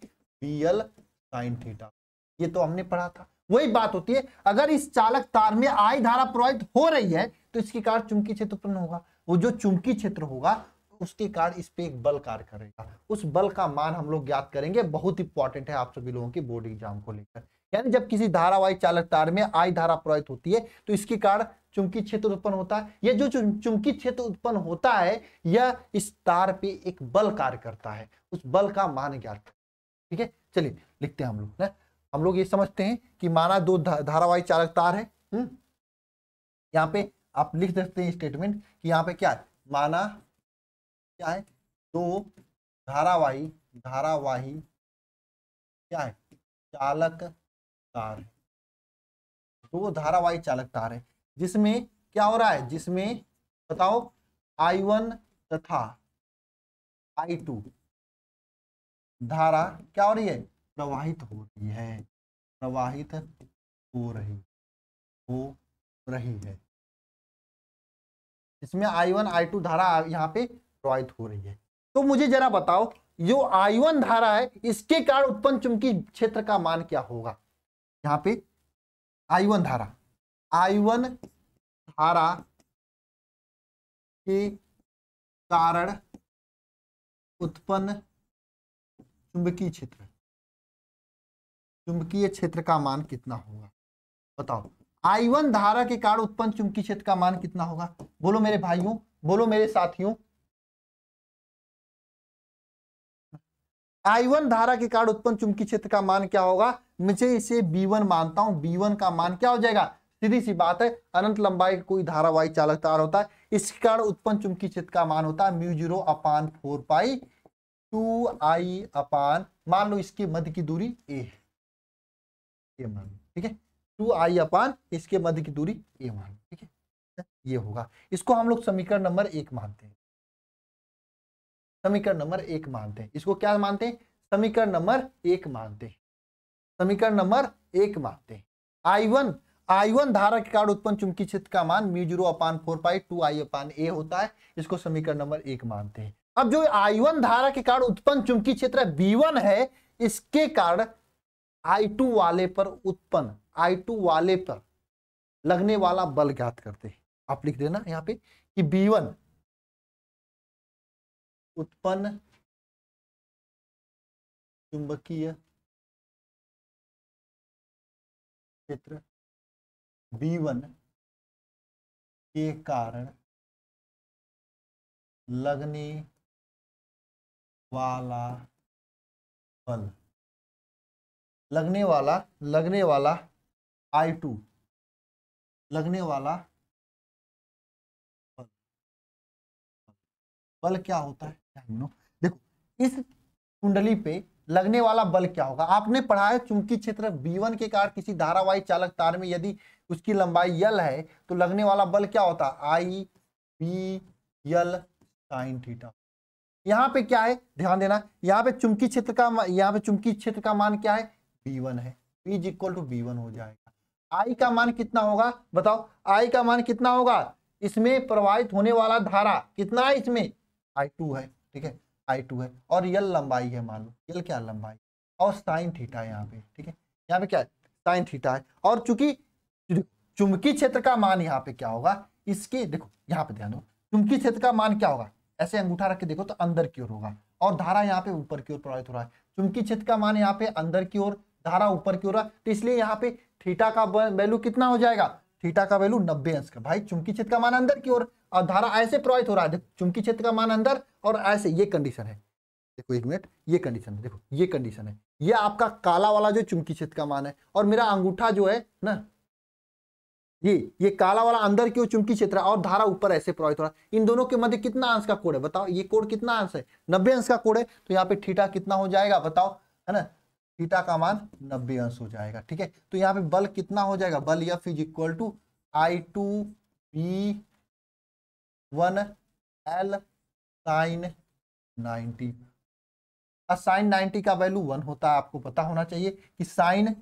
B L sine theta ये तो हमने पढ़ा था वही बात होती है अगर इस चालक तार में आई धारा प्रवाहित हो रही है तो इसके कारण चुंबकी क्षेत्र उत्पन्न होगा वो जो चुंबकीय क्षेत्र होगा उसके कारण इस पर एक बल कार्य करेगा उस बल का मान हम लोग ज्ञात करेंगे बहुत इंपॉर्टेंट है आप सभी लोगों की बोर्ड एग्जाम को लेकर यानी जब किसी धारावाही चालक तार में आई धारा प्रवाहित होती है तो इसके कारण चुंबकीय क्षेत्र उत्पन्न होता है यह जो चुंबकीय क्षेत्र उत्पन्न होता है यह इस तार पे एक बल कार्य करता है उस बल का मान ज्ञात ठीक है चलिए लिखते हैं हम लोग हम लोग ये समझते हैं कि माना दो धारावाही चालक तार है हम्म? यहाँ पे आप लिख सकते हैं स्टेटमेंट कि यहाँ पे क्या है माना क्या है दो धारावाही धारावाही क्या है चालक तार दो धारावाही चालक तार है जिसमें क्या हो रहा है जिसमें बताओ आई वन तथा आई टू धारा क्या हो रही है प्रवाहित हो रही है प्रवाहित हो रही हो रही है इसमें आई वन आई टू धारा यहाँ पे प्रवाहित हो रही है तो मुझे जरा बताओ जो आई वन धारा है इसके कारण उत्पन्न चुंबकीय क्षेत्र का मान क्या होगा यहाँ पे आई वन धारा आई वन धारा के कारण उत्पन्न चुंबकीय क्षेत्र चुंबकीय क्षेत्र का मान कितना होगा बताओ आई वन धारा के कारण उत्पन्न चुंबकीय क्षेत्र का मान कितना होगा बोलो मेरे भाइयों बोलो मेरे साथियों आई वन धारा के कारण उत्पन्न चुंबकीय क्षेत्र का मान क्या होगा मुझे इसे बी वन मानता हूं बी वन का मान क्या हो जाएगा सीधी सी बात है अनंत लंबाई का कोई धारावाही चालक तार होता है इसके कारण उत्पन्न चुंबकीय क्षेत्र का मान होता है mu zero upon four pi two I upon मान लो इसके मध्य की दूरी ए है ठीक है टू आई अपान इसके मध्य की दूरी ए मान ठीक है ये होगा इसको हम लोग समीकरण नंबर एक मानते हैं समीकरण नंबर एक मानते हैं इसको क्या मानते हैं समीकरण नंबर एक मानते हैं समीकरण नंबर एक मानते हैं आई वन आई वन धारा के कारण उत्पन्न चुंबकीय क्षेत्र का मान mu zero upon four pi two I upon A होता है इसको समीकरण नंबर एक मानते हैं अब जो आई वन धारा के कारण उत्पन्न चुंबकीय क्षेत्र बी वन है इसके कारण आई टू वाले पर उत्पन्न आई टू वाले पर लगने वाला बल ज्ञात करते हैं आप लिख देना यहाँ पे कि बी वन उत्पन्न चुंबकीय क्षेत्र बी वन के कारण लगने वाला बल लगने वाला लगने वाला आई टू लगने वाला बल बल क्या होता है देखो इस कुंडली पे लगने वाला बल क्या होगा आपने पढ़ा है चुंबकीय क्षेत्र B1 के कारण किसी धारावाही चालक तार में यदि उसकी लंबाई यल है तो लगने वाला बल क्या होता है I B L sine theta यहाँ पे क्या है ध्यान देना यहाँ पे चुंबकीय क्षेत्र का यहाँ पे चुंबकीय क्षेत्र का मान क्या है वन है इज इक्वल टू बी हो जाएगा आई का मान कितना होगा बताओ आई का मान कितना होगा इसमें प्रवाहित होने वाला धारा कितना है इसमें आई टू है ठीक है आई टू है और यल लंबाई है मान लो यल क्या लंबाई और साइन थीटा यहाँ पे ठीक है यहाँ पे क्या है साइन थीटा है और चूंकि चुंबकीय क्षेत्र का मान यहाँ पे क्या होगा इसके देखो यहाँ पे ध्यान दो चुंबकीय क्षेत्र का मान क्या होगा ऐसे अंगूठा रख के देखो तो अंदर की ओर होगा और धारा यहाँ पे ऊपर की ओर प्रवाहित हो रहा है चुंबकीय क्षेत्र का मान यहाँ पे अंदर की ओर धारा ऊपर की ओर है तो इसलिए यहाँ पे थीटा का वैल्यू कितना हो जाएगा थीटा का वैल्यू नब्बे अंश का भाई चुमकी क्षेत्र का मान अंदर की ओर और धारा ऐसे प्रवाहित हो रहा है चुमकी क्षेत्र का मान अंदर और ऐसे ये कंडीशन है देखो एक मिनट ये कंडीशन है देखो ये कंडीशन है ये आपका काला वाला जो चुमकी क्षेत्र का मान है और मेरा अंगूठा जो है ना ये ये काला वाला अंदर की ओर चुमकी क्षेत्र और धारा ऊपर ऐसे प्रवाहित हो रहा है इन दोनों के मध्य कितना अंश का कोड है बताओ ये कोड कितना अंश है नब्बे अंश का कोड है तो यहाँ पे थीटा कितना हो जाएगा बताओ है ना थीटा का मान नब्बे अंश हो जाएगा ठीक है तो यहाँ पे बल कितना हो जाएगा बल F is equal to I two B one L sine ninety sine ninety का वैल्यू वन होता है आपको पता होना चाहिए कि साइन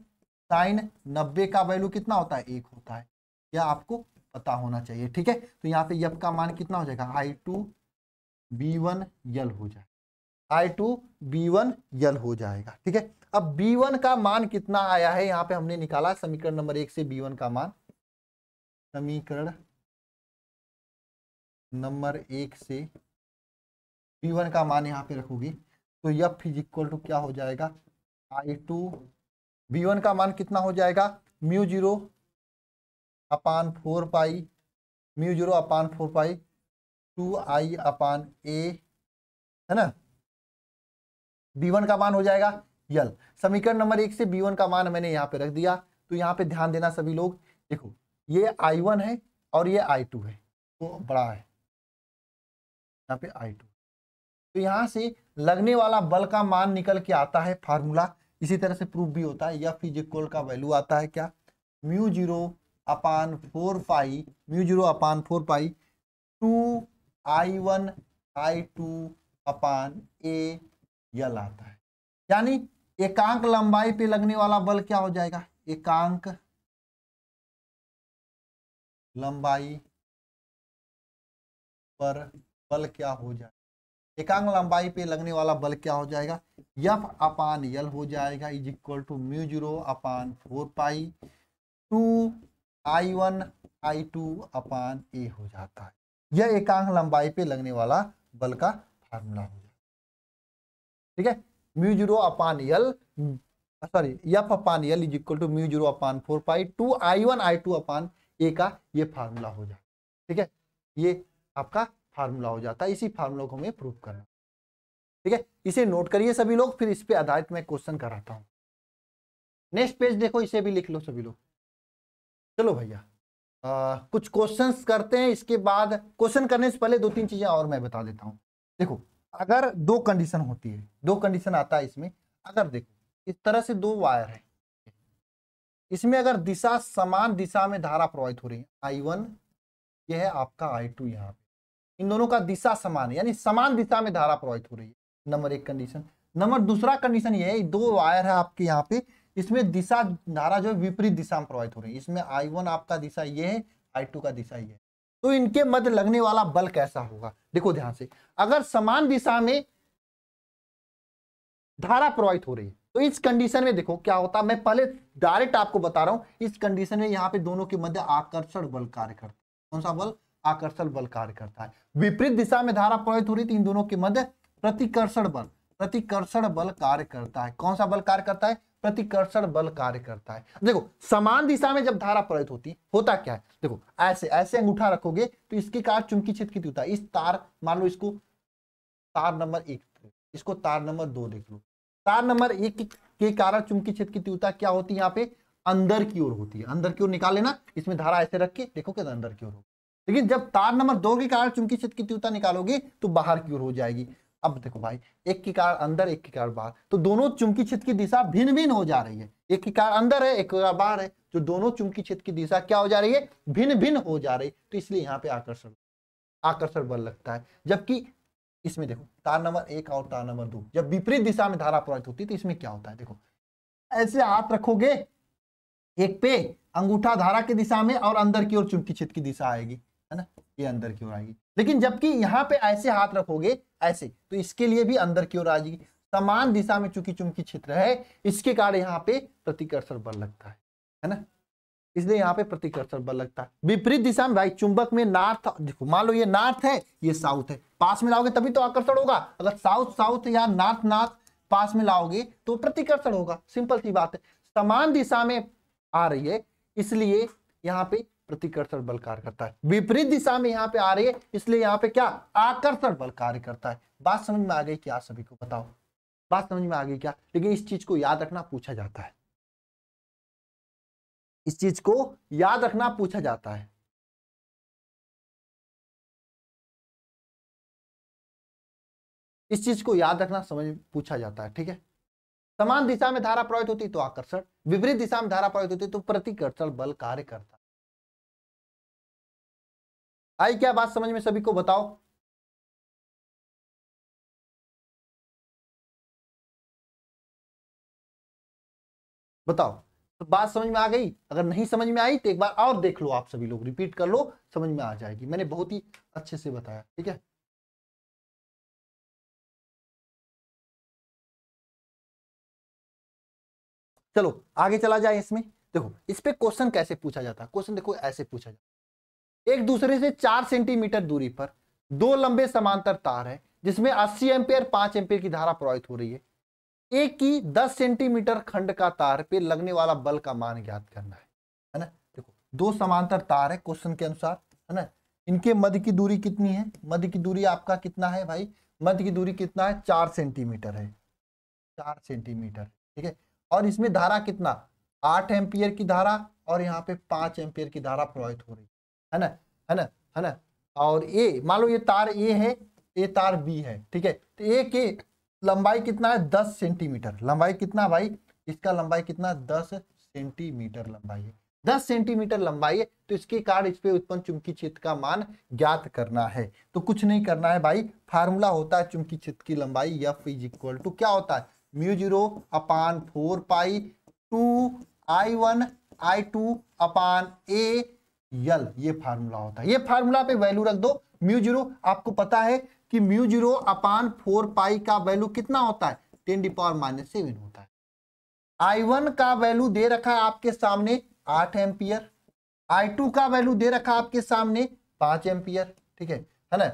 साइन नब्बे का वैल्यू कितना होता है एक होता है यह आपको पता होना चाहिए ठीक है तो यहाँ पे यफ का मान कितना हो जाएगा I two B one L हो जाएगा I two B one L हो जाएगा ठीक है अब b1 का मान कितना आया है यहां पे हमने निकाला समीकरण नंबर एक से b1 का मान समीकरण नंबर एक से b1 का मान यहां पे रखोगे तो यफ इज इक्वल टू क्या हो जाएगा आई टू बी का मान कितना हो जाएगा mu zero upon four pi mu zero upon four pi two I upon A है ना बी वन का मान हो जाएगा यल समीकरण नंबर एक से बी वन का मान मैंने यहाँ पे रख दिया तो यहाँ पे ध्यान देना सभी लोग देखो ये आई वन है और ये आई टू है तो बड़ा है यहाँ पे आई टू तो यहाँ से लगने वाला बल का मान निकल के आता है फार्मूला इसी तरह से प्रूफ भी होता है या फिर जिकोल का वैल्यू आता है क्या mu zero upon four pi mu zero upon four pi two I one I two upon A L आता है यानी एकांक लंबाई पे लगने वाला बल क्या हो जाएगा एकांक लंबाई पर बल क्या हो जाएगा एकांक लंबाई पे लगने वाला बल क्या हो जाएगा यफ अपान यल हो जाएगा is equal to mu zero upon four pi two I one I two upon A हो जाता है यह एकांक लंबाई पे लगने वाला बल का फार्मूला हो जाएगा ठीक है mu zero upon L sorry F upon L is equal to mu zero upon four pi two I one I two upon A का ये फार्मूला हो जाता ठीक है ये आपका फार्मूला हो जाता है इसी फार्मूला को हमें प्रूव करना ठीक है इसे नोट करिए सभी लोग फिर इस पर आधारित मैं क्वेश्चन कराता हूँ नेक्स्ट पेज देखो इसे भी लिख लो सभी लोग चलो भैया कुछ क्वेश्चंस करते हैं इसके बाद क्वेश्चन करने से पहले दो तीन चीज़ें और मैं बता देता हूँ देखो अगर दो कंडीशन होती है दो कंडीशन आता है इसमें अगर देखो इस तरह से दो वायर है इसमें अगर दिशा समान दिशा में धारा प्रवाहित हो रही है आई वन यह है आपका आई टू यहाँ पे इन दोनों का दिशा समान है यानी समान दिशा में धारा प्रवाहित हो रही है नंबर एक कंडीशन नंबर दूसरा कंडीशन यह है दो वायर है आपके यहाँ पे इसमें दिशा धारा जो है विपरीत दिशा में प्रवाहित हो रही है इसमें आई वन आपका दिशा ये है आई टू का दिशा ये है तो इनके मध्य लगने वाला बल कैसा होगा देखो ध्यान से अगर समान दिशा में धारा प्रवाहित हो रही है तो इस कंडीशन में देखो क्या होता मैं पहले डायरेक्ट आपको बता रहा हूं इस कंडीशन में यहां पे दोनों के मध्य आकर्षण बल कार्य करता है कौन सा बल आकर्षण बल कार्य करता है विपरीत दिशा में धारा प्रवाहित हो रही थी तो इन दोनों के मध्य प्रतिकर्षण बल प्रतिकर्षण बल कार्य करता है कौन सा बल कार्य करता है प्रतिकर्षण बल कार्य करता है देखो समान दिशा में जब धारा प्रवाहित होती होता क्या है देखो ऐसे ऐसे अंगूठा रखोगे तो इसके कारण चुंबकी क्षेत्र की होता है इस तार मान लो इसको तार नंबर एक इसको तार नंबर दो देख लो तार नंबर एक के कारण चुंबकी क्षेत्र की तीव्रता क्या होती है यहाँ पे अंदर की ओर होती है अंदर की ओर निकाल लेना इसमें धारा ऐसे रख के देखो कि अंदर की ओर होगी लेकिन जब तार नंबर दो के कारण चुंबकी क्षेत्र की तीव्रता निकालोगे तो बाहर की ओर हो जाएगी अब देखो भाई एक की कार अंदर एक की कार बाहर तो दोनों चुमकी छित की दिशा भिन्न भिन्न हो जा रही है एक की कार अंदर है एक की कार बाहर है जो दोनों चुमकी छित की दिशा क्या हो जा रही है भिन्न भिन्न हो जा रही है तो इसलिए यहाँ पे आकर्षण आकर्षण बल लगता है जबकि इसमें देखो तार नंबर एक और तार नंबर दो जब विपरीत दिशा में धारा प्रवाहित होती है तो इसमें क्या होता है देखो ऐसे हाथ रखोगे एक पे अंगूठा धारा की दिशा में और अंदर की ओर चुमकी छित की दिशा आएगी ये अंदर की ओर आएगी लेकिन जबकि यहाँ पे ऐसे हाथ रखोगे ऐसे तो इसके लिए भी अंदर की ओर आ जाएगी समान दिशा में चुकी चुमकी क्षेत्र है इसके कारण यहाँ पे प्रतिकर्षण बल लगता है है ना इसलिए यहाँ पे प्रतिकर्षण बल लगता है विपरीत दिशा में भाई चुंबक में नॉर्थ देखो मान लो ये नॉर्थ है ये साउथ है पास में लाओगे तभी तो आकर्षण होगा अगर साउथ साउथ या नॉर्थ नॉर्थ पास में लाओगे तो प्रतिकर्षण होगा सिंपल सी बात है समान दिशा में आ रही है इसलिए यहाँ पे प्रतिकर्षण बल कार्य करता है विपरीत दिशा में यहाँ पे आ रही है इसलिए यहाँ पे क्या आकर्षण बल कार्य करता है बात समझ में आ गई क्या सभी को बताओ बात समझ में आ गई क्या लेकिन इस चीज को याद रखना पूछा जाता है इस चीज को याद रखना पूछा जाता है इस चीज को याद रखना समझ पूछा जाता है ठीक है समान दिशा में धारा प्रवाहित होती तो आकर्षण विपरीत दिशा में धारा प्रवाहित होती तो प्रतिकर्षण बल कार्य करता आई क्या बात समझ में सभी को बताओ बताओ तो बात समझ में आ गई अगर नहीं समझ में आई तो एक बार और देख लो आप सभी लोग रिपीट कर लो समझ में आ जाएगी मैंने बहुत ही अच्छे से बताया ठीक है चलो आगे चला जाए इसमें देखो इस पर क्वेश्चन कैसे पूछा जाता है क्वेश्चन देखो ऐसे पूछा जाता एक दूसरे से चार सेंटीमीटर दूरी पर दो लंबे समांतर तार है जिसमें अस्सी एम्पेयर पांच एम्पेयर की धारा प्रवाहित हो रही है एक की दस सेंटीमीटर खंड का तार पे लगने वाला बल का मान ज्ञात करना है है ना देखो दो समांतर तार है क्वेश्चन के अनुसार है ना इनके मध्य की दूरी कितनी है मध्य की दूरी आपका कितना है भाई मध्य की दूरी कितना है चार सेंटीमीटर है चार सेंटीमीटर ठीक है और इसमें धारा कितना आठ एम्पियर की धारा और यहाँ पे पांच एम्पियर की धारा प्रवाहित हो रही है ना है ना है ना और ए मान लो ये तार ए है ए तार बी है ठीक है तो ए के लंबाई कितना है दस सेंटीमीटर लंबाई कितना भाई इसका लंबाई कितना दस सेंटीमीटर लंबाई है दस सेंटीमीटर लंबाई है तो इसके कारण इस पर उत्पन्न चुंबकीय क्षेत्र का मान ज्ञात करना है तो कुछ नहीं करना है भाई फार्मूला होता है चुंबकीय क्षेत्र की लंबाई एफ इज इक्वल टू क्या होता है mu zero upon four pi two I one I two upon A L ये फार्मूला होता है ये फार्मूला पे वैल्यू रख दो म्यू जीरो आपको पता है कि mu zero upon four pi का वैल्यू कितना होता है ten the power minus seven होता है आई वन का वैल्यू दे रखा है आपके सामने आठ एम्पियर आई टू का वैल्यू दे रखा है आपके सामने पांच एम्पियर ठीक है है ना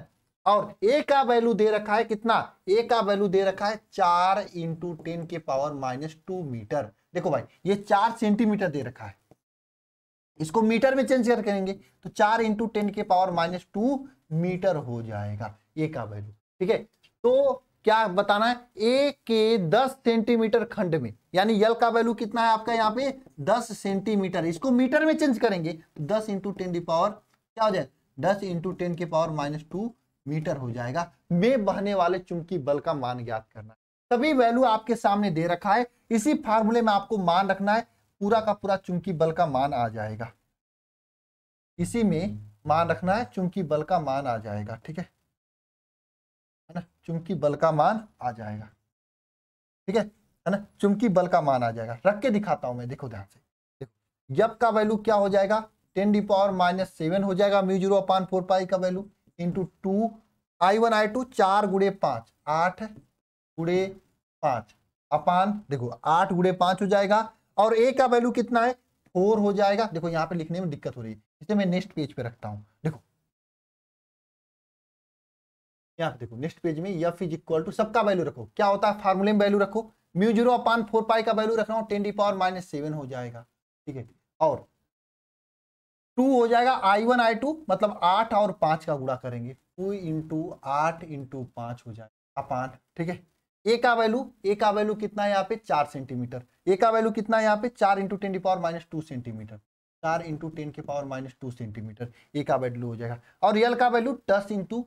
और ए का वैल्यू दे रखा है कितना ए का वैल्यू दे रखा है चार इंटू टेन के पावर माइनस टू मीटर देखो भाई ये चार सेंटीमीटर दे रखा है इसको मीटर में चेंज कर करेंगे तो चार इंटू टेन के पावर माइनस टू मीटर हो जाएगा ए का वैल्यू ठीक है तो क्या बताना है ए के दस सेंटीमीटर खंड में यानी यल का वैल्यू कितना है आपका यहाँ पे दस सेंटीमीटर इसको मीटर में चेंज करेंगे तो दस इंटू टेन की पावर क्या हो जाए दस इंटू टेन के पावर माइनस टू मीटर हो जाएगा में बहने वाले चुंबकी बल का मान ज्ञात करना सभी वैल्यू आपके सामने दे रखा है इसी फार्मूले में आपको मान रखना है पूरा का पूरा चुंकी बल का मान आ जाएगा इसी में हम्म। मान रखना है चुंकी बल का मान आ जाएगा ठीक है है ना चुंकी बल का मान आ जाएगा ठीक है है ना चुंकी बल का मान आ जाएगा रख के दिखाता हूं मैं देखो ध्यान से देखो यप का वैल्यू क्या हो जाएगा ten the power minus seven हो जाएगा mu zero upon four pi का value into two I one I two चार गुड़े पांच आठ गुड़े पांच अपान देखो आठ गुड़े पांच हो जाएगा और ए का वैल्यू कितना है फोर हो जाएगा देखो यहाँ पे लिखने में दिक्कत हो रही है इसे मैं नेक्स्ट पेज पे रखता हूँ देखो यहाँ पे देखो नेक्स्ट पेज में यफ इज इक्वल टू सबका वैल्यू रखो क्या होता है फार्मूले में वैल्यू रखो mu zero upon four pi का वैल्यू रख रहा हूँ ten the power minus seven हो जाएगा ठीक है और टू हो जाएगा आई वन आई टू मतलब आठ और पांच का गुड़ा करेंगे टू इंटू आठ इंटू पांच हो जाएगा अपान ठीक है ए का वैल्यू ए का वैल्यू कितना है यहाँ पे चार सेंटीमीटर ए का वैल्यू कितना है यहाँ पे चार इंटू टेन की पावर माइनस टू सेंटीमीटर चार इंटू टेन के power minus two centimetre A का वैल्यू हो जाएगा और यल का वैल्यू दस इंटू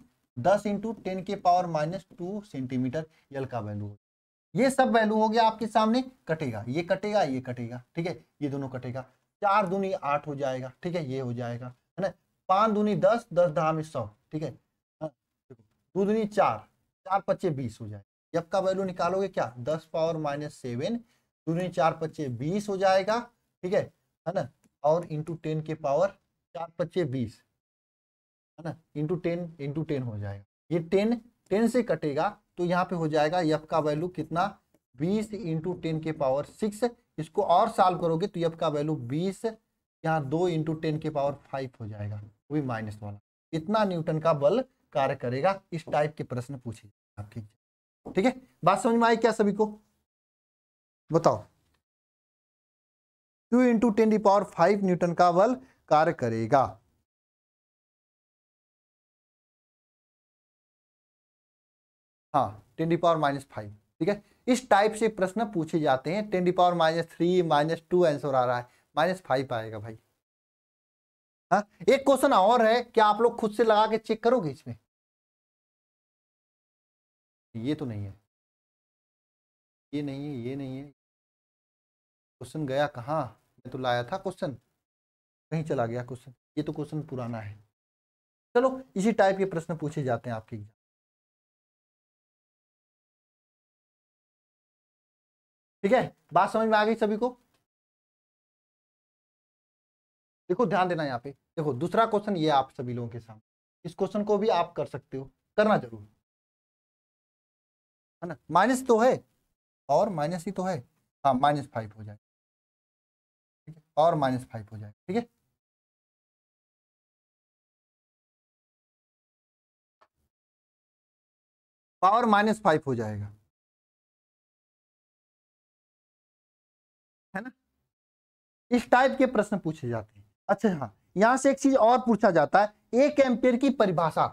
दस इंटू टेन के power minus two centimetre L का वैल्यू हो ये सब वैल्यू हो गया आपके सामने कटेगा ये कटेगा ये कटेगा ठीक है ये दोनों कटेगा चार दूनी आठ हो जाएगा ठीक है ये हो जाएगा है ना पांच दूनी दस दस दहा में सौ ठीक है हाँ, दो दूनी चार चार पच्चीस बीस हो जाएगा जब का वैल्यू निकालोगे क्या दस पावर माइनस सेवन दूनी चार पच्चे बीस हो जाएगा ठीक है है ना और इंटू टेन के पावर चार पच्चे बीस है ना इंटू टेन इंटू टेन हो जाएगा ये टेन टेन से कटेगा तो यहाँ पे हो जाएगा यफ का वैल्यू कितना बीस इंटू टेन के पावर सिक्स इसको और साल करोगे तो यफ का वैल्यू बीस यहाँ दो इंटू टेन के पावर फाइव हो जाएगा वो भी माइनस वाला इतना न्यूटन का बल कार्य करेगा इस टाइप के प्रश्न पूछे आपकी ठीक है बात समझ में आई क्या सभी को बताओ two into ten power five newton का बल कार्य करेगा हाँ ten the power minus five ठीक है इस टाइप से प्रश्न पूछे जाते हैं ten the power minus three minus two answer आ रहा है माइनस फाइव आएगा भाई हाँ एक क्वेश्चन और है क्या आप लोग खुद से लगा के चेक करोगे इसमें ये तो नहीं है ये नहीं है ये नहीं है क्वेश्चन गया कहाँ मैं तो लाया था क्वेश्चन कहीं चला गया क्वेश्चन ये तो क्वेश्चन पुराना है चलो इसी टाइप के प्रश्न पूछे जाते हैं आपके एग्जाम ठीक है बात समझ में आ गई सभी को देखो ध्यान देना यहाँ पे देखो दूसरा क्वेश्चन ये आप सभी लोगों के सामने इस क्वेश्चन को भी आप कर सकते हो करना जरूर है ना माइनस तो है और माइनस ही तो है हाँ माइनस फाइव हो जाए ठीक है और माइनस फाइव हो जाए ठीक है पावर माइनस फाइव हो जाएगा है ना इस टाइप के प्रश्न पूछे जाते हैं अच्छा हाँ यहां से एक चीज और पूछा जाता है एक एम्पेयर की परिभाषा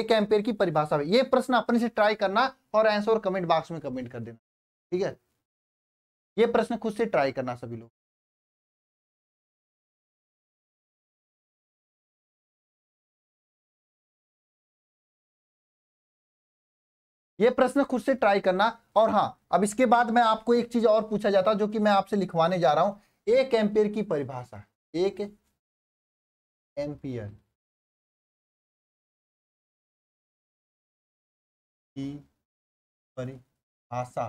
एक एम्पेयर की परिभाषा में ये प्रश्न अपने से ट्राई करना और आंसर कमेंट बॉक्स में कमेंट कर देना ठीक है ये प्रश्न खुद से ट्राई करना सभी लोग ये प्रश्न खुद से ट्राई करना और हाँ अब इसके बाद मैं आपको एक चीज और पूछा जाता जो कि मैं आपसे लिखवाने जा रहा हूं एक एम्पेयर की परिभाषा एक एम्पियर की परिभाषा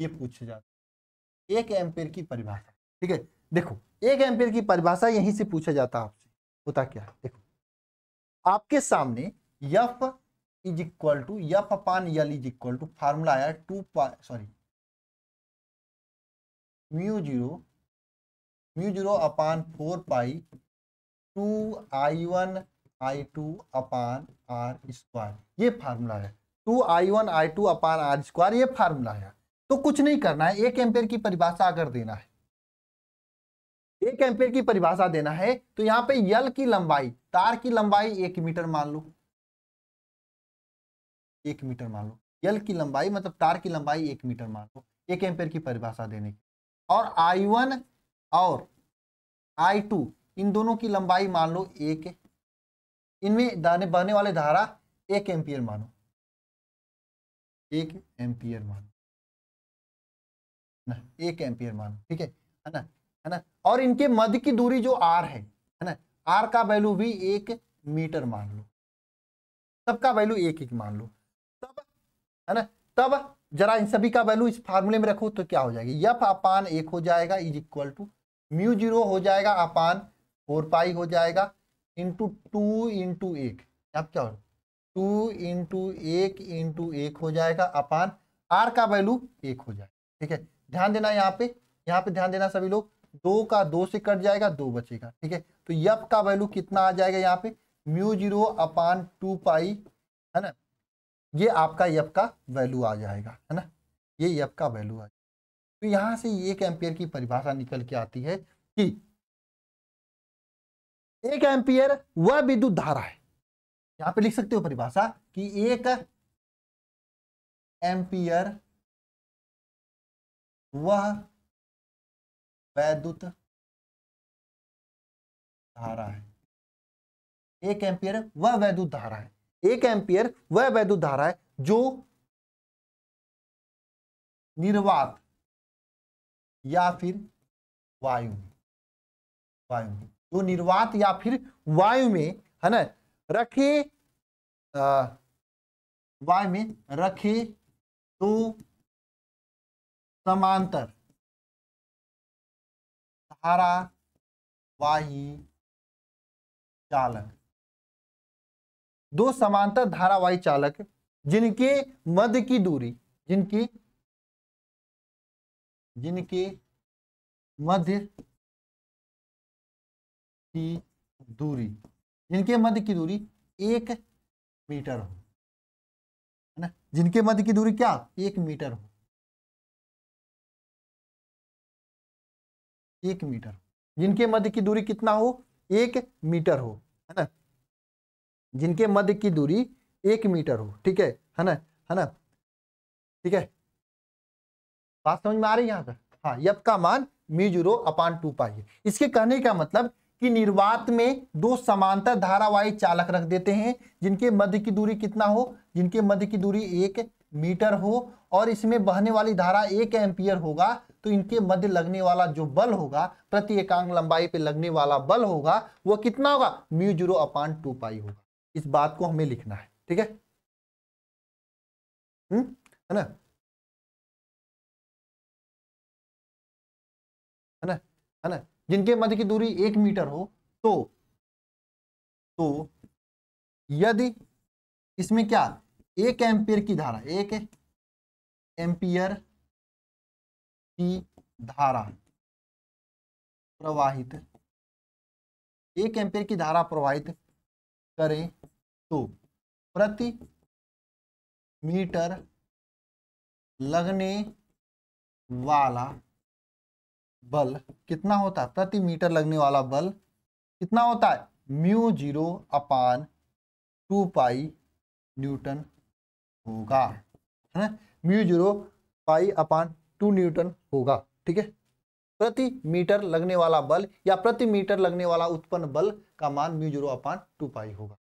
ये पूछा जाता एक एम्पेयर की परिभाषा ठीक है देखो एक एम्पेयर की परिभाषा यहीं से पूछा जाता है आपसे होता क्या देखो आपके सामने F is equal to F upon L is equal to formula आया two sorry mu zero mu zero upon four pi two I one I two upon R square ये फार्मूला है two I one I two upon R square ये formula है तो कुछ नहीं करना है एक एम्पेयर की परिभाषा अगर देना है एक एम्पेयर की परिभाषा देना है तो यहाँ पे यल की लंबाई तार की लंबाई एक मीटर मान लो एक मीटर मान लो यल की लंबाई मतलब तार की लंबाई एक मीटर मान लो एक एम्पेयर की परिभाषा देने की और आई वन और आई टू इन दोनों की लंबाई मान लो एक इनमें बहने वाले धारा एक एम्पियर मानो एक एम्पियर मान ना एक एम्पियर मान ठीक है है ना है ना और इनके मध्य की दूरी जो आर है है ना आर का वैल्यू भी एक मीटर मान लो सबका वैल्यू एक एक मान लो तब है ना तब जरा इन सभी का वैल्यू इस फार्मूले में रखो तो क्या हो जाएगी यफ अपान एक हो जाएगा is equal to mu zero हो जाएगा अपान फोर पाई हो जाएगा इंटू टू इंटू एक अब क्या हो टू इंटू एक इंटू एक हो जाएगा अपान आर का वैल्यू एक हो जाएगा ठीक है ध्यान देना यहाँ पे यहाँ पे ध्यान देना सभी लोग दो का दो से कट जाएगा दो बचेगा ठीक है तो यप का वैल्यू कितना आ जाएगा यहाँ पे mu zero upon two pi है ना ये आपका यप का वैल्यू आ जाएगा है ना ये यप का वैल्यू आ जाएगा तो यहाँ से एक एम्पियर की परिभाषा निकल के आती है कि एक एम्पियर वह विद्युत धारा है यहां पे लिख सकते हो परिभाषा कि एक एम्पियर वह वैद्युत धारा है एक एम्पियर वह वैद्युत धारा है एक एम्पियर वह वैद्युत धारा है जो निर्वात या फिर वायु वायु जो निर्वात या फिर वायु में है ना रखे वाई में रखे तो समांतर धारा वाही चालक दो समांतर धारावाही चालक जिनके मध्य की दूरी जिनकी जिनके मध्य की दूरी जिनके मध्य की दूरी एक मीटर हो है ना जिनके मध्य की दूरी क्या एक मीटर हो एक मीटर हो जिनके मध्य की दूरी कितना हो एक मीटर हो है ना जिनके मध्य की दूरी एक मीटर हो ठीक है है ना है ना ठीक है बात समझ में आ रही है यहां पर हाँ यप का मान मी जीरो अपान टू पाई इसके कहने का मतलब कि निर्वात में दो समांतर धारावाही चालक रख देते हैं जिनके मध्य की दूरी कितना हो जिनके मध्य की दूरी एक मीटर हो और इसमें बहने वाली धारा एक एम्पियर होगा तो इनके मध्य लगने वाला जो बल होगा प्रति एकांग लंबाई पे लगने वाला बल होगा वो कितना होगा mu zero upon two pi होगा इस बात को हमें लिखना है ठीक है हम्म, है ना है ना है ना जिनके मध्य की दूरी एक मीटर हो तो तो यदि इसमें क्या एक एम्पियर की धारा एक एम्पियर की धारा प्रवाहित एक एम्पियर की धारा प्रवाहित करें तो प्रति मीटर लगने वाला बल कितना होता है प्रति मीटर लगने वाला बल कितना होता है mu zero upon two pi newton होगा है ना mu zero pi upon two newton होगा ठीक है प्रति मीटर लगने वाला बल या प्रति मीटर लगने वाला उत्पन्न बल का मान mu zero upon two pi होगा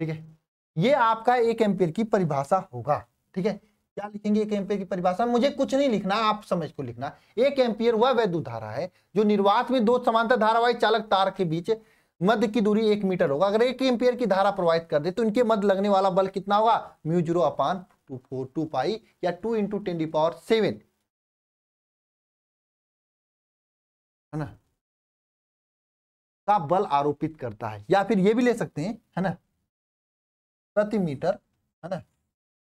ठीक है ये आपका एक एम्पियर की परिभाषा होगा ठीक है क्या लिखेंगे एक एम्पियर की परिभाषा मुझे कुछ नहीं लिखना आप समझ को लिखना एक एम्पियर वह वैद्युत धारा है जो निर्वात में दो समांतर धारावाही चालक तार के बीच मध्य की दूरी एक मीटर होगा अगर एक एम्पियर की धारा प्रवाहित कर दे तो इनके मध्य लगने वाला बल कितना होगा mu zero upon two four two pi या two into ten the power seven है ना का बल आरोपित करता है या फिर ये भी ले सकते हैं है ना प्रति मीटर है ना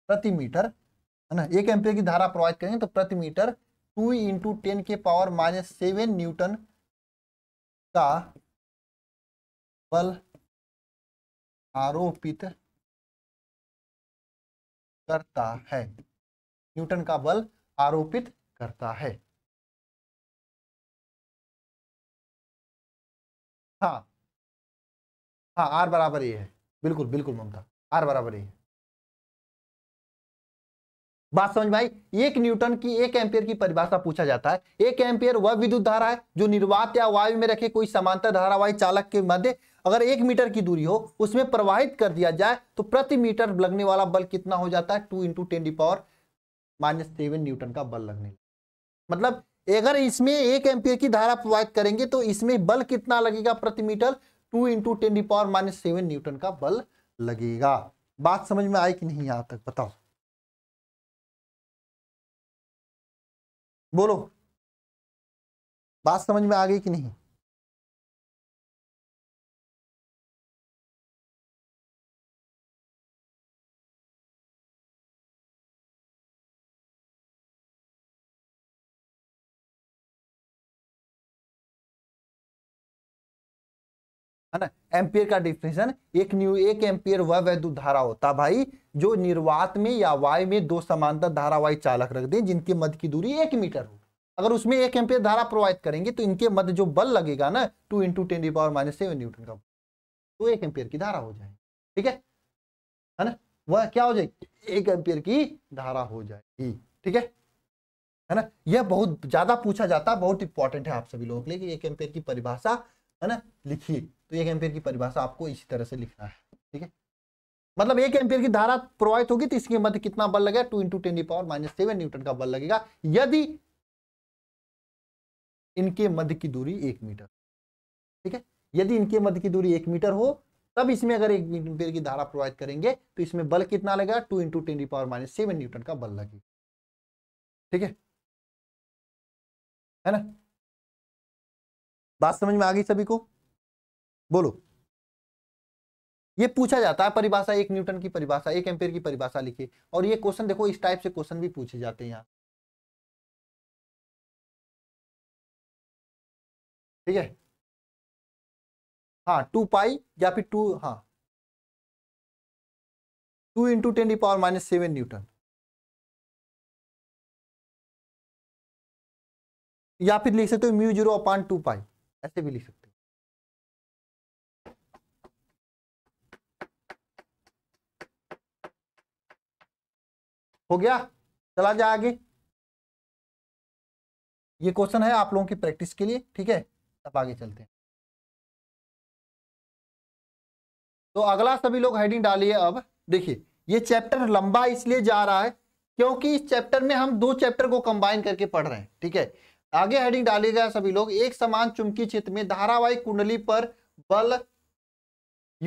प्रति मीटर है ना एक एम्पियर की धारा प्रोवाइड करेंगे तो प्रति मीटर टू इंटू टेन के पावर माइनस सेवन न्यूटन का बल आरोपित करता है न्यूटन का बल आरोपित करता है हाँ हाँ आर बराबर ये है बिल्कुल बिल्कुल ममता आर बराबर ए बात समझ में आई एक न्यूटन की एक एम्पियर की परिभाषा पूछा जाता है एक एम्पियर वह विद्युत धारा है जो निर्वात या वायु में रखे कोई समांतर धारावाही चालक के मध्य अगर एक मीटर की दूरी हो उसमें प्रवाहित कर दिया जाए तो प्रति मीटर लगने वाला बल कितना हो जाता है two into ten power minus seven newton का बल लगने मतलब अगर इसमें एक एम्पियर की धारा प्रवाहित करेंगे तो इसमें बल कितना लगेगा प्रति metre two into ten power minus seven newton का बल लगेगा बात समझ में आई कि नहीं यहां तक बताओ बोलो बात समझ में आ गई कि नहीं एम्पियर का डिफिनेशन एक न्यू एक एम्पियर वह वैद्युत धारा होता भाई जो निर्वात में या वाय में दो समांतर धारा वाई चालक रख दें जिनके मध्य की दूरी एक मीटर हो अगर उसमें एक एम्पियर धारा प्रोवाइड करेंगे तो इनके मध्य जो बल लगेगा ना two into ten the power minus seven newton का तो एक एम्पियर की धारा हो जाए ठीक है है ना वह क्या हो जाएगी एक एम्पियर की धारा हो जाएगी ठीक है है ना यह बहुत ज्यादा पूछा जाता है बहुत इंपॉर्टेंट है आप सभी लोगों के लिए कि एक एम्पियर की परिभाषा है ना लिखिए तो एक एम्पियर की परिभाषा आपको इसी तरह से लिखना है ठीक है मतलब एक एम्पियर की धारा प्रवाहित होगी तो इसके मध्य कितना बल लगेगा two into ten power minus seven newton का बल लगेगा यदि इनके मध्य की दूरी एक मीटर ठीक है यदि इनके मध्य की दूरी एक मीटर हो तब इसमें अगर एक एम्पियर की धारा प्रवाहित करेंगे तो इसमें बल कितना लगेगा two into ten power minus seven newton का बल लगेगा ठीक है है ना बात समझ में आ गई सभी को बोलो ये पूछा जाता है परिभाषा एक न्यूटन की परिभाषा एक एम्पेयर की परिभाषा लिखिए और ये क्वेश्चन देखो इस टाइप से क्वेश्चन भी पूछे जाते हैं यहाँ ठीक है हाँ टू पाई या फिर टू हाँ two into ten power minus seven newton या फिर लिख सकते हो mu zero upon two pi ऐसे भी लिख सकते हो गया चला जाए आगे ये क्वेश्चन है आप लोगों की प्रैक्टिस के लिए ठीक है अब आगे चलते हैं तो अगला सभी लोग हेडिंग डालिए अब देखिए ये चैप्टर लंबा इसलिए जा रहा है क्योंकि इस चैप्टर में हम दो चैप्टर को कंबाइन करके पढ़ रहे हैं ठीक है आगे हेडिंग डालिएगा सभी लोग एक समान चुमकी क्षेत्र में धारावाहिक कुंडली पर बल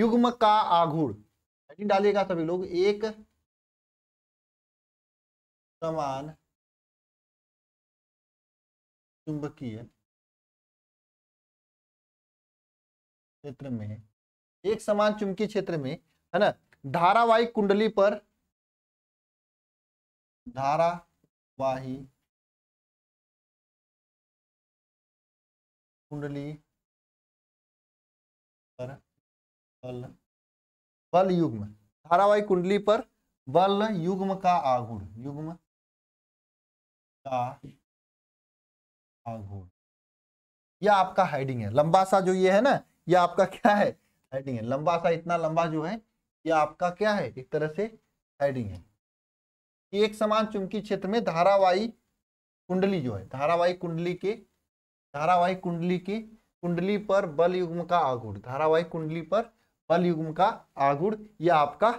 युग्म का आघूर हेडिंग डालिएगा सभी लोग एक समान चुंबकीय क्षेत्र में एक समान चुंबकीय क्षेत्र में है ना धारावाही कुंडली पर धारावाही कुंडली पर बल बल युग्म धारावाही कुंडली पर बल युग्म का आगुण युग्म आघूर्ण यह आपका हेडिंग है लंबा सा जो ये है ना यह आपका क्या है हेडिंग है लंबा सा इतना लंबा जो है यह आपका क्या है एक तरह से हेडिंग है एक समान चुंबकीय क्षेत्र में धारावाही कुंडली जो है धारावाही कुंडली के धारावाही कुंडली के कुंडली पर बल युग्म का आगुड़ धारावाही कुंडली पर बल युग्म का आगुड़ यह आपका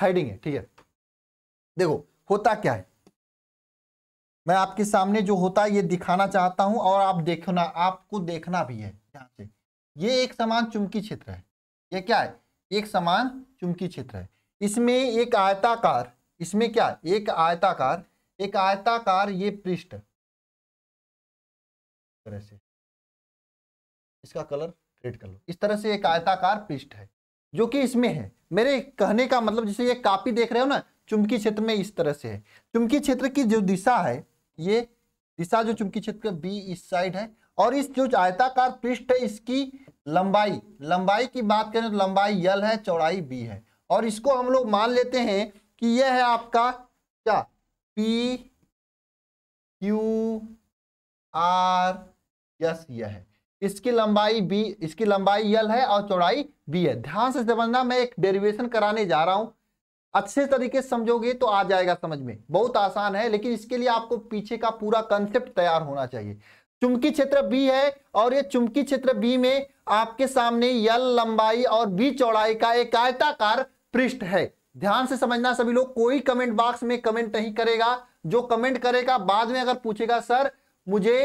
हेडिंग है ठीक है देखो होता क्या है मैं आपके सामने जो होता है ये दिखाना चाहता हूँ और आप देखना आपको देखना भी है यहाँ से ये एक समान चुंबकीय क्षेत्र है ये क्या है एक समान चुंबकीय क्षेत्र है इसमें एक आयताकार इसमें क्या है एक आयताकार एक आयताकार ये पृष्ठ तरह से इसका कलर रेड कलर इस तरह से एक आयताकार पृष्ठ है जो कि इसमें है मेरे कहने का मतलब जैसे ये कापी देख रहे हो ना चुंबकीय क्षेत्र में इस तरह से है चुंबकीय क्षेत्र की जो दिशा है ये दिशा जो चुंबकीय क्षेत्र का बी इस साइड है और इस जो आयताकार पृष्ठ है इसकी लंबाई लंबाई की बात करें तो लंबाई यल है चौड़ाई बी है और इसको हम लोग मान लेते हैं कि यह है आपका क्या पी क्यू आर यस यह है इसकी लंबाई बी इसकी लंबाई यल है और चौड़ाई बी है ध्यान से समझना मैं एक डेरिवेशन कराने जा रहा हूं अच्छे तरीके से समझोगे तो आ जाएगा समझ में बहुत आसान है लेकिन इसके लिए आपको पीछे का पूरा कंसेप्ट तैयार होना चाहिए चुमकी क्षेत्र बी है और ये चुमकी क्षेत्र बी में आपके सामने यल लंबाई और बी चौड़ाई का एक आयताकार पृष्ठ है ध्यान से समझना सभी लोग कोई कमेंट बॉक्स में कमेंट नहीं करेगा जो कमेंट करेगा बाद में अगर पूछेगा सर मुझे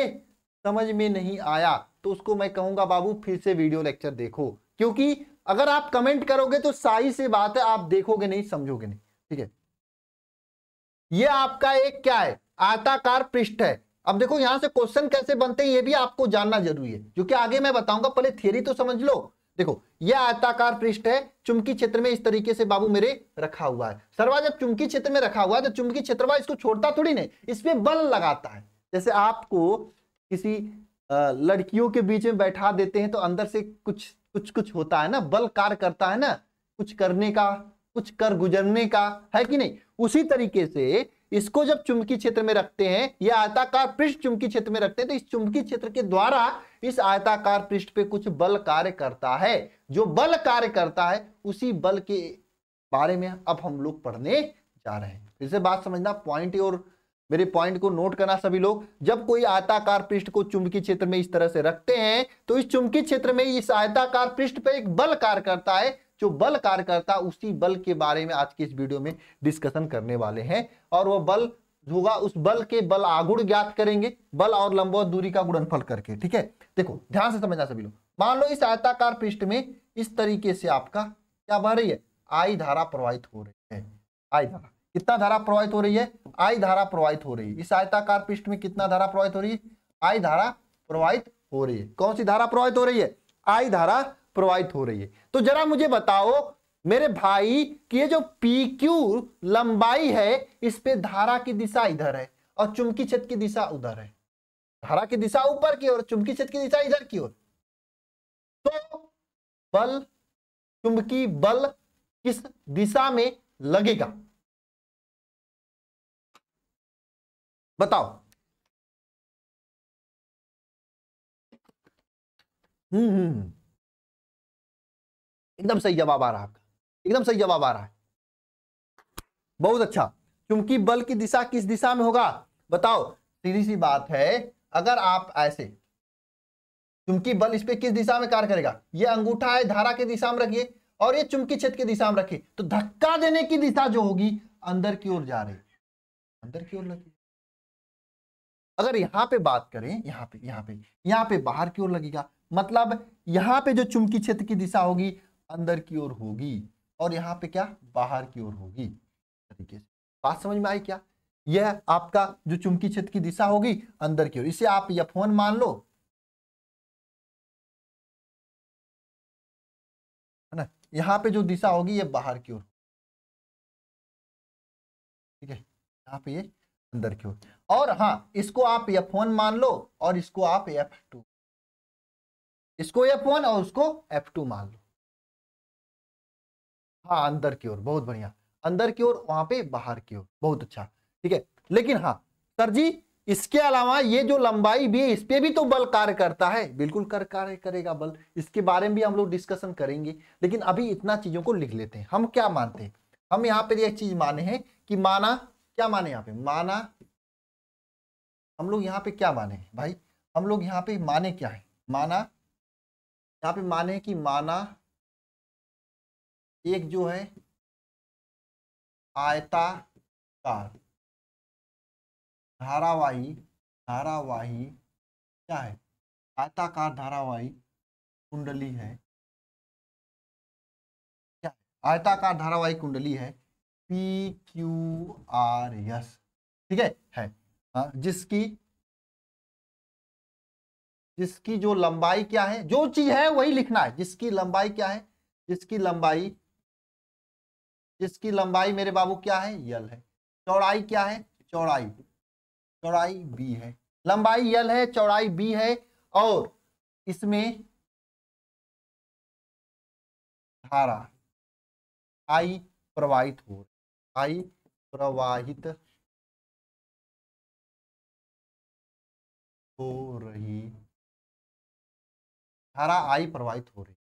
समझ में नहीं आया तो उसको मैं कहूंगा बाबू फिर से वीडियो लेक्चर देखो क्योंकि अगर आप कमेंट करोगे तो साई से बात है आप देखोगे नहीं समझोगे नहीं ठीक है ये आपका एक क्या है आताकार पृष्ठ है अब देखो यहां से क्वेश्चन कैसे बनते हैं ये भी आपको जानना जरूरी है क्योंकि आगे मैं बताऊंगा पहले थियरी तो समझ लो देखो यह आयताकार पृष्ठ है चुमकी क्षेत्र में इस तरीके से बाबू मेरे रखा हुआ है सरवा जब चुमकी क्षेत्र में रखा हुआ है तो चुमकी क्षेत्रवा इसको छोड़ता थोड़ी नहीं इसमें बल लगाता है जैसे आपको किसी लड़कियों के बीच में बैठा देते हैं तो अंदर से कुछ कुछ कुछ होता है ना बल कार्य करता है ना कुछ करने का कुछ कर गुजरने का है कि नहीं उसी तरीके से इसको जब चुंबकीय क्षेत्र में रखते हैं या आयताकार पृष्ठ चुंबकीय क्षेत्र में रखते हैं तो इस चुंबकीय क्षेत्र के द्वारा इस आयताकार पृष्ठ पे कुछ बल कार्य करता है जो बल कार्य करता है उसी बल के बारे में अब हम लोग पढ़ने जा रहे हैं फिर से बात समझना पॉइंट और मेरे पॉइंट को नोट करना सभी लोग जब कोई आयताकार पृष्ठ को चुंबकीय क्षेत्र में इस तरह से रखते हैं तो इस चुंबकीय क्षेत्र में इस आयताकार पृष्ठ पर एक बल कार्य करता है जो बल कार्य करता उसी बल के बारे में आज के इस वीडियो में डिस्कशन करने वाले हैं और वह बल होगा उस बल के बल आगुण ज्ञात करेंगे बल और लंबवत दूरी का गुणनफल करके ठीक है देखो ध्यान से समझना सभी लोग मान लो इस आयताकार पृष्ठ में इस तरीके से आपका क्या बह रही है आई धारा प्रवाहित हो रही है आई धारा कितना धारा प्रवाहित हो रही है आई धारा प्रवाहित हो रही है इस आयताकार पृष्ठ में कितना धारा प्रवाहित हो रही है आई धारा प्रवाहित हो रही है कौन सी धारा प्रवाहित हो रही है आई धारा प्रवाहित हो रही है तो जरा मुझे बताओ मेरे भाई कि ये जो पी क्यू लंबाई है इस पे धारा की दिशा इधर है और चुमकी छत की दिशा उधर है धारा की दिशा ऊपर की ओर चुमकी छत की दिशा इधर की ओर तो बल चुंबकी बल किस दिशा में लगेगा बताओ हम्म हम्म एकदम सही जवाब आ रहा है आपका एकदम सही जवाब आ रहा है बहुत अच्छा क्योंकि बल की दिशा किस दिशा में होगा बताओ सीधी सी बात है अगर आप ऐसे चुमकी बल इस पर किस दिशा में कार्य करेगा ये अंगूठा है धारा की दिशा में रखिए और ये चुमकी क्षेत्र की दिशा में रखिए तो धक्का देने की दिशा जो होगी अंदर की ओर जा रही अंदर की ओर लगी अगर यहाँ पे बात करें यहाँ पे यहाँ पे यहाँ पे बाहर की ओर लगेगा मतलब यहाँ पे जो चुंबकीय क्षेत्र की दिशा होगी अंदर की ओर होगी और यहाँ पे क्या बाहर की ओर होगी तरीके से बात समझ में आई क्या यह आपका जो चुंबकीय क्षेत्र की दिशा होगी अंदर की ओर इसे आप यह फोन मान लो है ना यहाँ पे जो दिशा होगी यह बाहर की ओर ठीक है यहाँ पे ये अंदर की ओर और हाँ इसको आप एफ वन मान लो और इसको आप एफ टू इसको एफ वन और उसको एफ टू मान लो हाँ अंदर की ओर बहुत बढ़िया अंदर की ओर वहां पे बाहर की ओर बहुत अच्छा ठीक है लेकिन हाँ सर जी इसके अलावा ये जो लंबाई भी है इस पर भी तो बल कार्य करता है बिल्कुल कर कार्य करेगा बल इसके बारे में भी हम लोग डिस्कशन करेंगे लेकिन अभी इतना चीजों को लिख लेते हैं हम क्या मानते हैं हम यहाँ पे एक चीज माने हैं कि माना क्या माने यहाँ पे माना हम लोग यहाँ पे क्या माने भाई हम लोग यहाँ पे माने क्या है माना यहाँ पे माने कि माना एक जो है आयताकार धारावाही धारावाही क्या है आयताकार धारावाही कुंडली है क्या आयताकार धारावाही कुंडली है पी क्यू आर एस ठीक है है हाँ, जिसकी जिसकी जो लंबाई क्या है जो चीज है वही लिखना है जिसकी लंबाई क्या है जिसकी लंबाई जिसकी लंबाई मेरे बाबू क्या है यल है चौड़ाई क्या है चौड़ाई चौड़ाई बी है लंबाई यल है चौड़ाई बी है और इसमें धारा आई प्रवाहित हो रही स्थाई प्रवाहित हो रही धारा आई प्रवाहित हो रही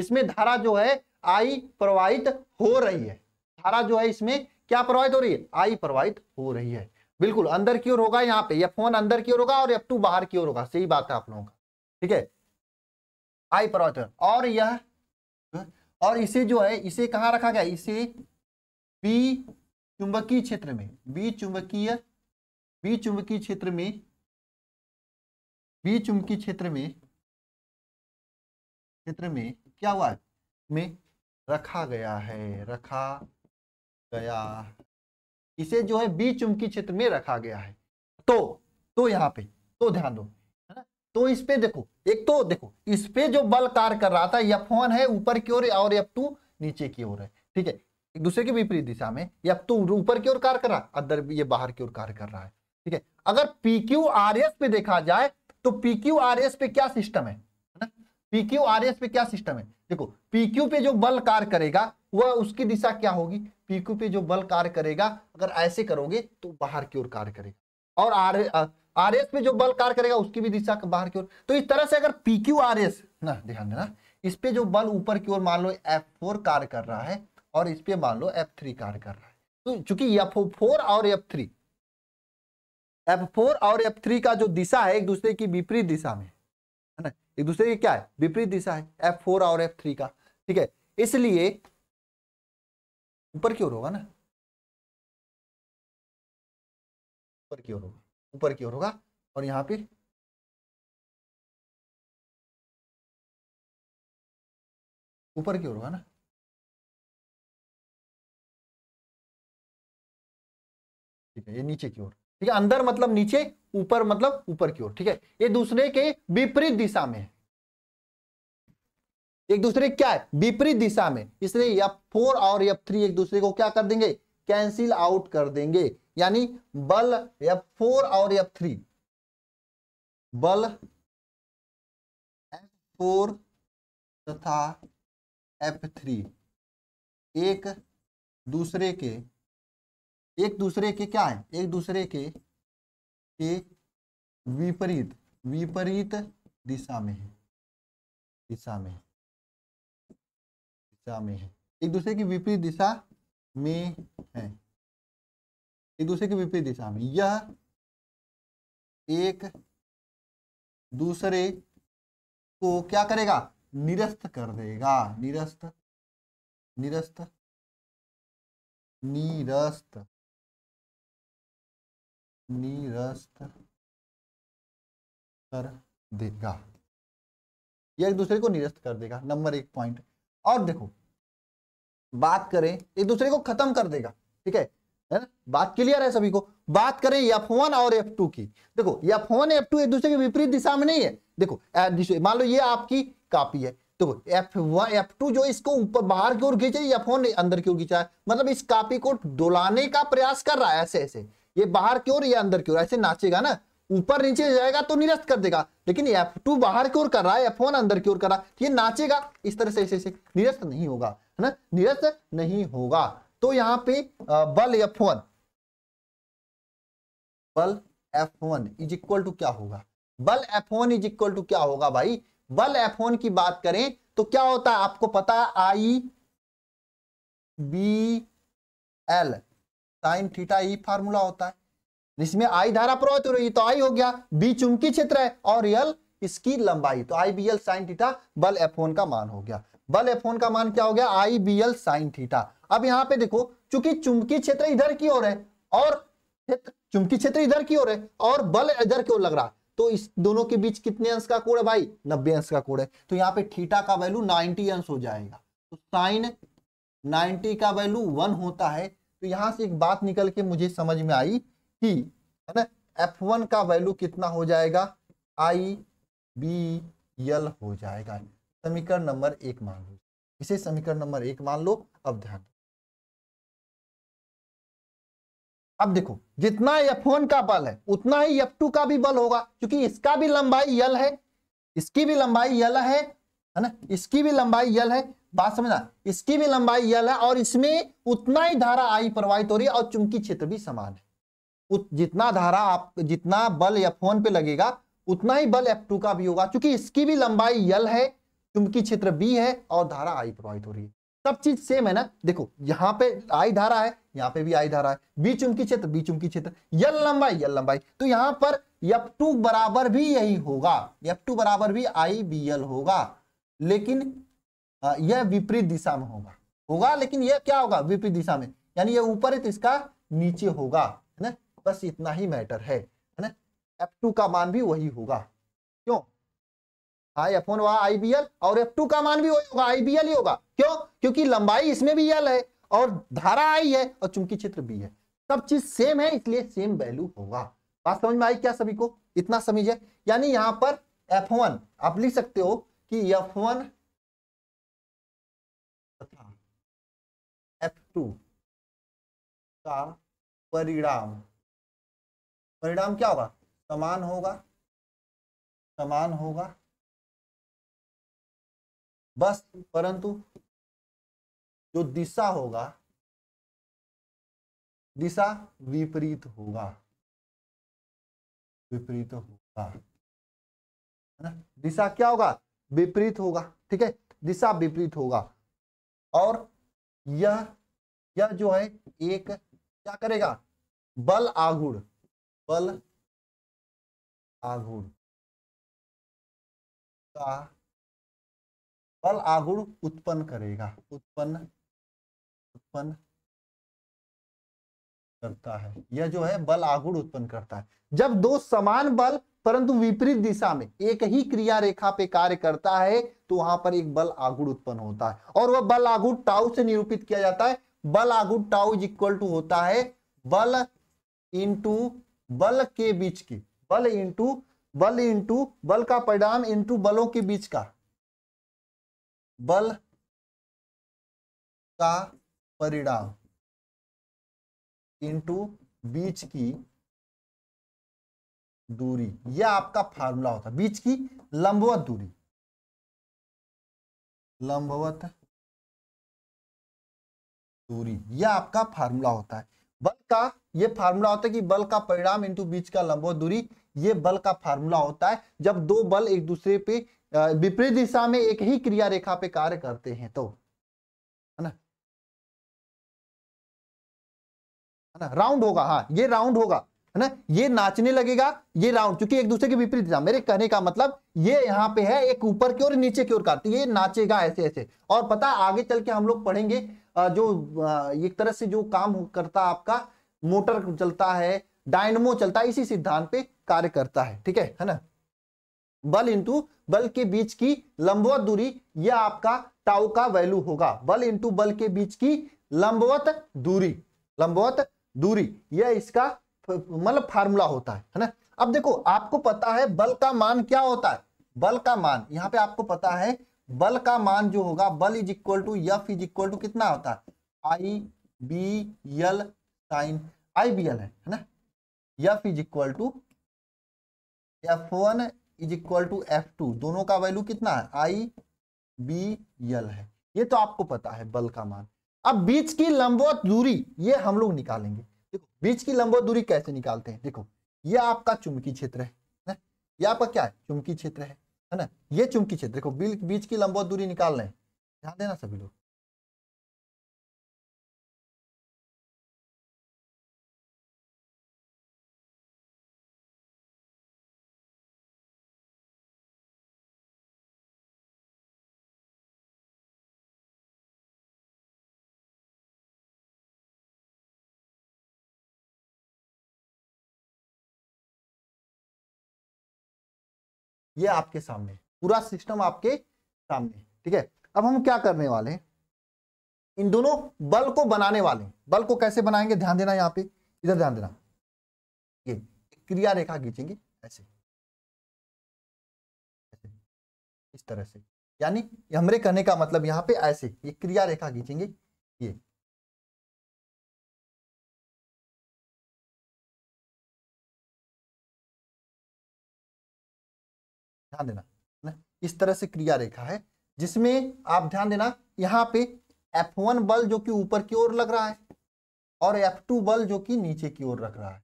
इसमें धारा जो है आई प्रवाहित हो रही है धारा जो है इसमें क्या प्रवाहित हो रही है आई प्रवाहित हो रही है बिल्कुल अंदर की ओर होगा यहाँ पे एफ वन अंदर की ओर होगा और एफ टू बाहर की ओर होगा सही बात है आप लोगों का ठीक है आई प्रवाहित और यह और इसे जो है इसे कहाँ रखा गया इसे बी चुंबकीय क्षेत्र में बी चुंबकीय बी चुंबकीय क्षेत्र में बी चुंबकीय क्षेत्र में क्षेत्र में क्या हुआ में रखा गया है रखा गया इसे जो है बी चुंबकीय क्षेत्र में रखा गया है तो तो यहाँ पे तो ध्यान दो है ना तो इस पे देखो एक तो देखो इस पे जो बल कार्य कर रहा था एफ वन है ऊपर की ओर और एफ टू नीचे की ओर है ठीक है एक दूसरे के विपरीत दिशा में या तो ऊपर की ओर कार्य कर रहा अंदर अदर ये बाहर की ओर कार्य कर रहा है ठीक है अगर पी क्यू आर एस पे देखा जाए तो पी क्यू आर एस पे क्या सिस्टम है पी क्यू आर एस पे क्या सिस्टम है देखो पी क्यू पे जो बल कार्य करेगा वह उसकी दिशा क्या होगी पी क्यू पे जो बल कार्य करेगा अगर ऐसे करोगे तो बाहर की ओर कार्य करेगा और आर आर एस पे जो बल कार्य करेगा उसकी भी दिशा बाहर की ओर तो इस तरह से अगर पी क्यू आर एस ना ध्यान देना इस पे जो बल ऊपर की ओर मान लो एफ फोर कार्य कर रहा है और इस पर मान लो एफ थ्री कार्य कर रहा है तो चूंकि एफ फोर और एफ थ्री एफ फोर और एफ थ्री का जो दिशा है एक दूसरे की विपरीत दिशा में है ना एक दूसरे की क्या है विपरीत दिशा है एफ फोर और एफ थ्री का ठीक है इसलिए ऊपर की ओर होगा ना ऊपर की ओर होगा ऊपर की ओर होगा और यहां पे ऊपर की ओर होगा ना ठीक है ये नीचे की ओर ठीक है अंदर मतलब नीचे ऊपर मतलब ऊपर की ओर ठीक है ये दूसरे के विपरीत दिशा में है एक दूसरे क्या है विपरीत दिशा में इसलिए यफ फोर और यफ थ्री एक दूसरे को क्या कर देंगे कैंसिल आउट कर देंगे यानी बल यफ फोर और यफ थ्री बल एफ फोर तथा एफ थ्री एक दूसरे के एक दूसरे के क्या है एक दूसरे के के विपरीत विपरीत दिशा में है दिशा में है दिशा में है एक दूसरे की विपरीत दिशा में है एक दूसरे की विपरीत दिशा में यह एक दूसरे को क्या करेगा निरस्त कर देगा निरस्त निरस्त निरस्त निरस्त कर देगा या एक दूसरे को निरस्त कर देगा नंबर एक पॉइंट और देखो बात करें एक दूसरे को खत्म कर देगा ठीक है है ना बात क्लियर है सभी को बात करें एफ वन और एफ टू की देखो एफ वन एफ टू एक दूसरे के विपरीत दिशा में नहीं है देखो मान लो ये आपकी कापी है देखो एफ वन एफ टू जो इसको ऊपर बाहर की ओर खींच रही है अंदर की ओर खींचा है मतलब इस कापी को डोलाने का प्रयास कर रहा है ऐसे ऐसे ये बाहर की ओर या अंदर की ओर ऐसे नाचेगा ना ऊपर नीचे जाएगा तो निरस्त कर देगा लेकिन एफ टू बाहर की ओर कर रहा है एफ वन अंदर की ओर कर रहा है तो ये नाचेगा इस तरह से ऐसे ऐसे निरस्त नहीं होगा है ना निरस्त नहीं होगा तो यहाँ पे बल एफ वन बल F one is equal to क्या होगा बल F one is equal to क्या होगा भाई बल एफ वन की बात करें तो क्या होता है आपको पता I B L sine theta ई फार्मूला होता है जिसमें आई धारा प्रवाहित हो रही है तो आई हो गया बी चुंबकीय क्षेत्र है और यल इसकी लंबाई तो I B L sine theta बल एफ वन का मान हो गया बल एफ वन का मान क्या हो गया I B L sine theta अब यहाँ पे देखो चूंकि चुंबकीय क्षेत्र इधर की ओर है और चुंबकीय क्षेत्र इधर की ओर है और बल इधर की ओर लग रहा है तो इस दोनों के बीच कितने अंश का कोण है भाई नब्बे अंश का कोण है तो यहाँ पे थीटा का वैल्यू नाइनटी अंश हो जाएगा तो साइन 90 का वैल्यू वन होता है तो यहाँ से एक बात निकल के मुझे समझ में आई कि है ना एफ वन का वैल्यू कितना हो जाएगा आई बी एल हो जाएगा समीकरण नंबर एक मान लो इसे समीकरण नंबर एक मान लो अब ध्यान अब देखो जितना एफ वन का बल है उतना ही एफ टू का भी बल होगा क्योंकि इसका भी लंबाई यल है इसकी भी लंबाई यल है है ना इसकी भी लंबाई यल है बात समझना इसकी भी लंबाई यल है और इसमें उतना ही धारा आई प्रवाहित हो रही है और चुंबकीय क्षेत्र भी समान है जितना धारा आप जितना बल एफ वन पे लगेगा उतना ही बल एफ टू का भी होगा क्योंकि इसकी भी लंबाई यल है चुंबकीय क्षेत्र बी है और धारा आई प्रवाहित हो रही है सब चीज सेम है ना देखो यहाँ पे आई धारा है यहाँ पे भी आई धारा है बी चुंबकीय क्षेत्र बी चुंबकीय क्षेत्र यल लंबाई यल लंबाई तो यहाँ पर एफ टू बराबर भी यही होगा एफ टू बराबर भी आई बी एल होगा लेकिन हाँ, यह विपरीत दिशा में होगा होगा लेकिन यह क्या होगा विपरीत दिशा में यानी यह ऊपर है तो इसका नीचे होगा है ना बस इतना ही मैटर है है ना F2 का मान भी वही होगा क्यों I F one I B L और एफ टू का मान भी वही होगा आई बी एल ही होगा क्यों क्योंकि लंबाई इसमें भी एल है और धारा आई है और चुंबकीय क्षेत्र बी है सब चीज सेम है इसलिए सेम वैल्यू होगा बात समझ में आई क्या सभी को इतना समझिए यानी यहां पर एफ वन आप लिख सकते हो कि एफ वन टू का परिणाम परिणाम क्या होगा समान होगा समान होगा बस परंतु जो दिशा होगा दिशा विपरीत होगा विपरीत होगा है ना दिशा क्या होगा विपरीत होगा ठीक है दिशा विपरीत होगा और यह यह जो है एक क्या करेगा बल आगुड़ बल आगुड़ का बल आगुड़ उत्पन्न करेगा उत्पन्न उत्पन्न करता है यह जो है बल आगुड़ उत्पन्न करता है जब दो समान बल परंतु विपरीत दिशा में एक ही क्रिया रेखा पे कार्य करता है तो वहां पर एक बल आगुड़ उत्पन्न होता है और वह बल आगुड़ टाउ से निरूपित किया जाता है बल आगू टाउ इज इक्वल टू होता है बल इंटू बल के बीच की बल इंटू बल इंटू बल का परिणाम इंटू बलों के बीच का बल का परिणाम इंटू बीच की दूरी यह आपका फार्मूला होता है बीच की लंबवत दूरी लंबवत दूरी ये आपका फार्मूला होता है बल का ये फार्मूला होता है कि बल का परिणाम इंटू बीच का लंबो दूरी ये बल का फार्मूला होता है जब दो बल एक दूसरे पे विपरीत दिशा में एक ही क्रिया रेखा पे कार्य करते हैं तो है ना है ना राउंड होगा हाँ ये राउंड होगा है ना ये नाचने लगेगा ये राउंड क्योंकि एक दूसरे के विपरीत दिशा मेरे कहने का मतलब ये यहाँ पे है एक ऊपर की ओर नीचे की ओर का ये नाचेगा ऐसे ऐसे और पता आगे चल के हम लोग पढ़ेंगे जो एक तरह से जो काम करता आपका मोटर चलता है डायनमो चलता है इसी सिद्धांत पे कार्य करता है ठीक है है ना बल इंटू बल के बीच की लंबवत दूरी यह आपका टाउ का वैल्यू होगा बल इंटू बल के बीच की लंबवत दूरी लंबवत दूरी यह इसका मतलब फार्मूला होता है है ना अब देखो आपको पता है बल का मान क्या होता है बल का मान यहाँ पे आपको पता है बल का मान जो होगा बल is equal to F is equal to कितना होता है I B L sine I B L है ना F is equal to F one is equal to F two दोनों का वैल्यू कितना है आई बी एल है ये तो आपको पता है बल का मान अब बीच की लंबवत दूरी ये हम लोग निकालेंगे देखो बीच की लंबवत दूरी कैसे निकालते हैं देखो ये आपका चुंबकीय क्षेत्र है ना? ये आपका क्या है चुंबकीय क्षेत्र है है ना ये चुंबकीय क्षेत्र देखो बीच की लंबा दूरी निकाल रहे हैं ध्यान देना सभी लोग ये आपके सामने पूरा सिस्टम आपके सामने ठीक है अब हम क्या करने वाले हैं इन दोनों बल को बनाने वाले हैं बल को कैसे बनाएंगे ध्यान देना यहाँ पे इधर ध्यान देना ये क्रिया रेखा खींचेंगे ऐसे इस तरह से यानी हमरे कहने का मतलब यहाँ पे ऐसे ये क्रिया रेखा खींचेंगे ध्यान देना ना इस तरह से क्रिया रेखा है जिसमें आप ध्यान देना यहाँ पे F1 बल जो कि ऊपर की ओर लग रहा है और F2 बल जो कि नीचे की ओर लग रहा है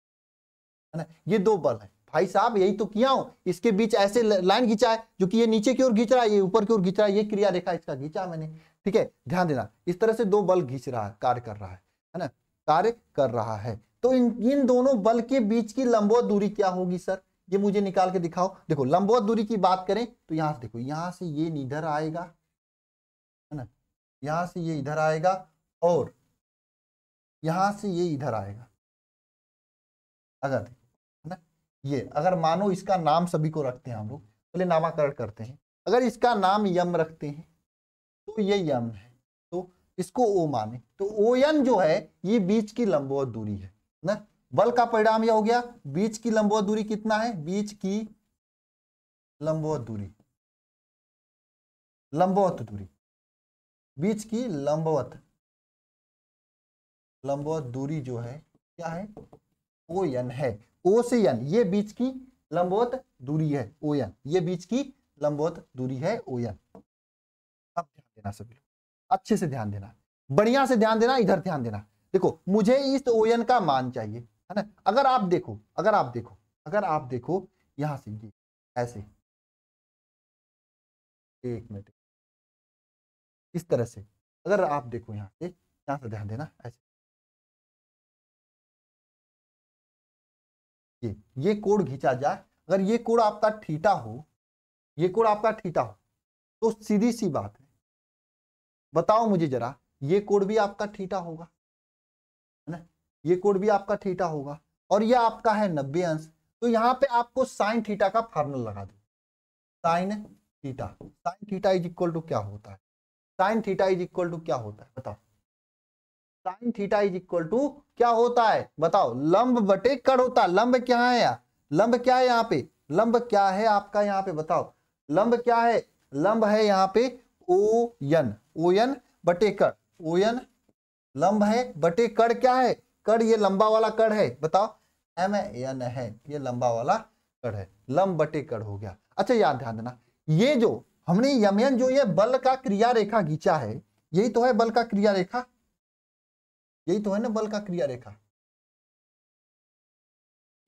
ना ये दो बल है भाई साहब यही तो किया हो इसके बीच ऐसे लाइन खींचा है जो कि ये नीचे की ओर खींच रहा है ये ऊपर की ओर खींच रहा है ये क्रिया रेखा इसका खींचा मैंने ठीक है ध्यान देना इस तरह से दो बल खींच रहा है कार्य कर रहा है है ना कार्य कर रहा है तो इन इन दोनों बल के बीच की लंबो दूरी क्या होगी सर ये मुझे निकाल के दिखाओ देखो लंबवत दूरी की बात करें तो यहां से देखो यहाँ से ये इधर आएगा है ना यहां से ये इधर आएगा और यहां से ये इधर आएगा अगर है ना ये अगर मानो इसका नाम सभी को रखते हैं हम लोग पहले तो नामाकरण करते हैं अगर इसका नाम यम रखते हैं तो ये यम है तो इसको ओ माने तो ओ एन जो है ये बीच की लंबवत दूरी है ना बल का परिणाम यह हो गया बीच की लंबवत दूरी कितना है बीच की लंबवत दूरी लंबवत दूरी बीच की लंबवत लंबवत दूरी जो है क्या है ओ एन है ओ से एन ये बीच की लंबवत दूरी है ओ एन ये बीच की लंबवत दूरी है ओ एन अब ध्यान देना सभी अच्छे से ध्यान देना बढ़िया से ध्यान देना इधर ध्यान देना देखो मुझे इस ओ एन का मान चाहिए है ना अगर आप देखो अगर आप देखो अगर आप देखो यहां से ये ऐसे एक मिनट इस तरह से अगर आप देखो यहां से यहां से ध्यान देना ऐसे ये ये कोड खींचा जाए अगर ये कोड आपका ठीटा हो ये कोड आपका ठीटा हो तो सीधी सी बात है बताओ मुझे जरा ये कोड भी आपका ठीटा होगा ये कोड भी आपका थीटा होगा और यह आपका है नब्बे अंश तो यहाँ पे आपको साइन थीटा का फार्मूला लगा दो sine theta sine theta is equal to क्या होता है sine theta is equal to क्या होता है बताओ sine theta is equal to क्या होता है बताओ लंब बटे कड़ होता है लंब क्या है यार लंब क्या है यहाँ पे लंब क्या है आपका यहाँ पे बताओ लंब क्या है लंब है यहाँ पे ओ एन ओ एन बटे कड़ ओ एन लंब है बटे कड़ क्या है कड़ ये लंबा वाला कड़ है बताओ एम एन है ये लंबा वाला कड़ है लंब बटे कड़ हो गया अच्छा याद ध्यान देना ये जो हमने यमयन जो ये बल का क्रिया रेखा खींचा है यही तो है बल का क्रिया रेखा यही तो है ना बल का क्रिया रेखा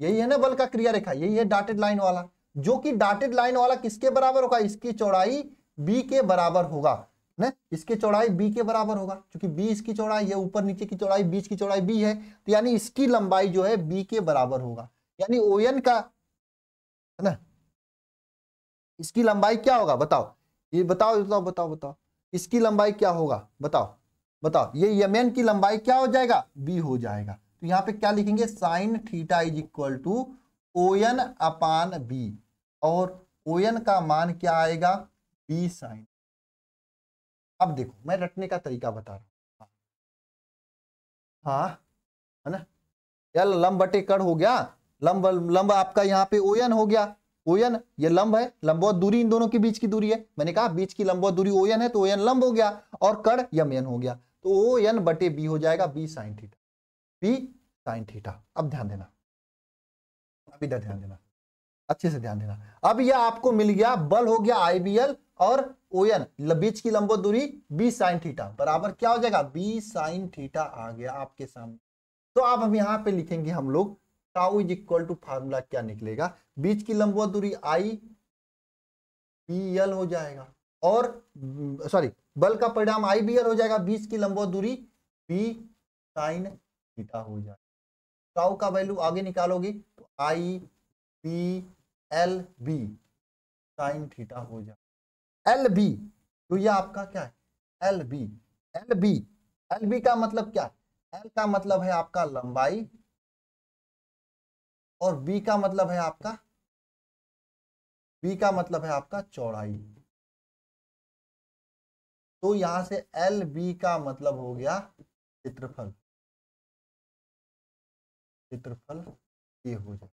यही है ना बल का क्रिया रेखा यही है डाटेड लाइन वाला जो कि डाटेड लाइन वाला किसके बराबर होगा इसकी चौड़ाई बी के बराबर होगा ना इसकी चौड़ाई बी के बराबर होगा क्योंकि बी इसकी चौड़ाई है ऊपर नीचे की चौड़ाई बीच की चौड़ाई बी है तो यानी इसकी लंबाई जो है बी के बराबर होगा यानी ओ का है ना इसकी लंबाई क्या होगा बताओ ये बताओ बताओ बताओ बताओ इसकी लंबाई क्या होगा बताओ बताओ ये एन की लंबाई क्या हो जाएगा बी हो जाएगा तो यहाँ पे क्या लिखेंगे sine theta is equal to O N upon B और ओ एन का मान क्या आएगा बी साइन अब देखो मैं रटने का तरीका बता रहा हूँ हाँ, हाँ है ना यार लंब बटे कण हो गया लंब लंब आपका यहाँ पे ओयन हो गया ओयन ये लंब है लंबवत दूरी इन दोनों के बीच की दूरी है मैंने कहा बीच की लंबवत दूरी ओयन है तो ओयन लंब हो गया और कण यम हो गया तो ओ एन बटे बी हो जाएगा B sine theta B sine theta अब ध्यान देना अब इधर ध्यान देना अच्छे से ध्यान देना अब ये आपको मिल गया बल हो गया आईबीएल और ओएन बीच की लंबो दूरी बी साइन थीटा बराबर क्या हो जाएगा बी साइन थीटा आ गया आपके सामने तो अब हम यहाँ पे लिखेंगे हम लोग tau is equal to formula क्या निकलेगा बीच की लंबो दूरी आई बी एल हो जाएगा और सॉरी बल का परिणाम आई बी एल हो जाएगा बीच की लंबो दूरी बी साइन थीटा हो जाएगा टाउ का वैल्यू आगे निकालोगे तो I B L B sine theta हो जाएगा एल बी तो ये आपका क्या है L B L B L B का मतलब क्या है एल का मतलब है आपका लंबाई और बी का मतलब है आपका बी का मतलब है आपका चौड़ाई तो यहां से एल बी का मतलब हो गया क्षेत्रफल क्षेत्रफल ये हो जाएगा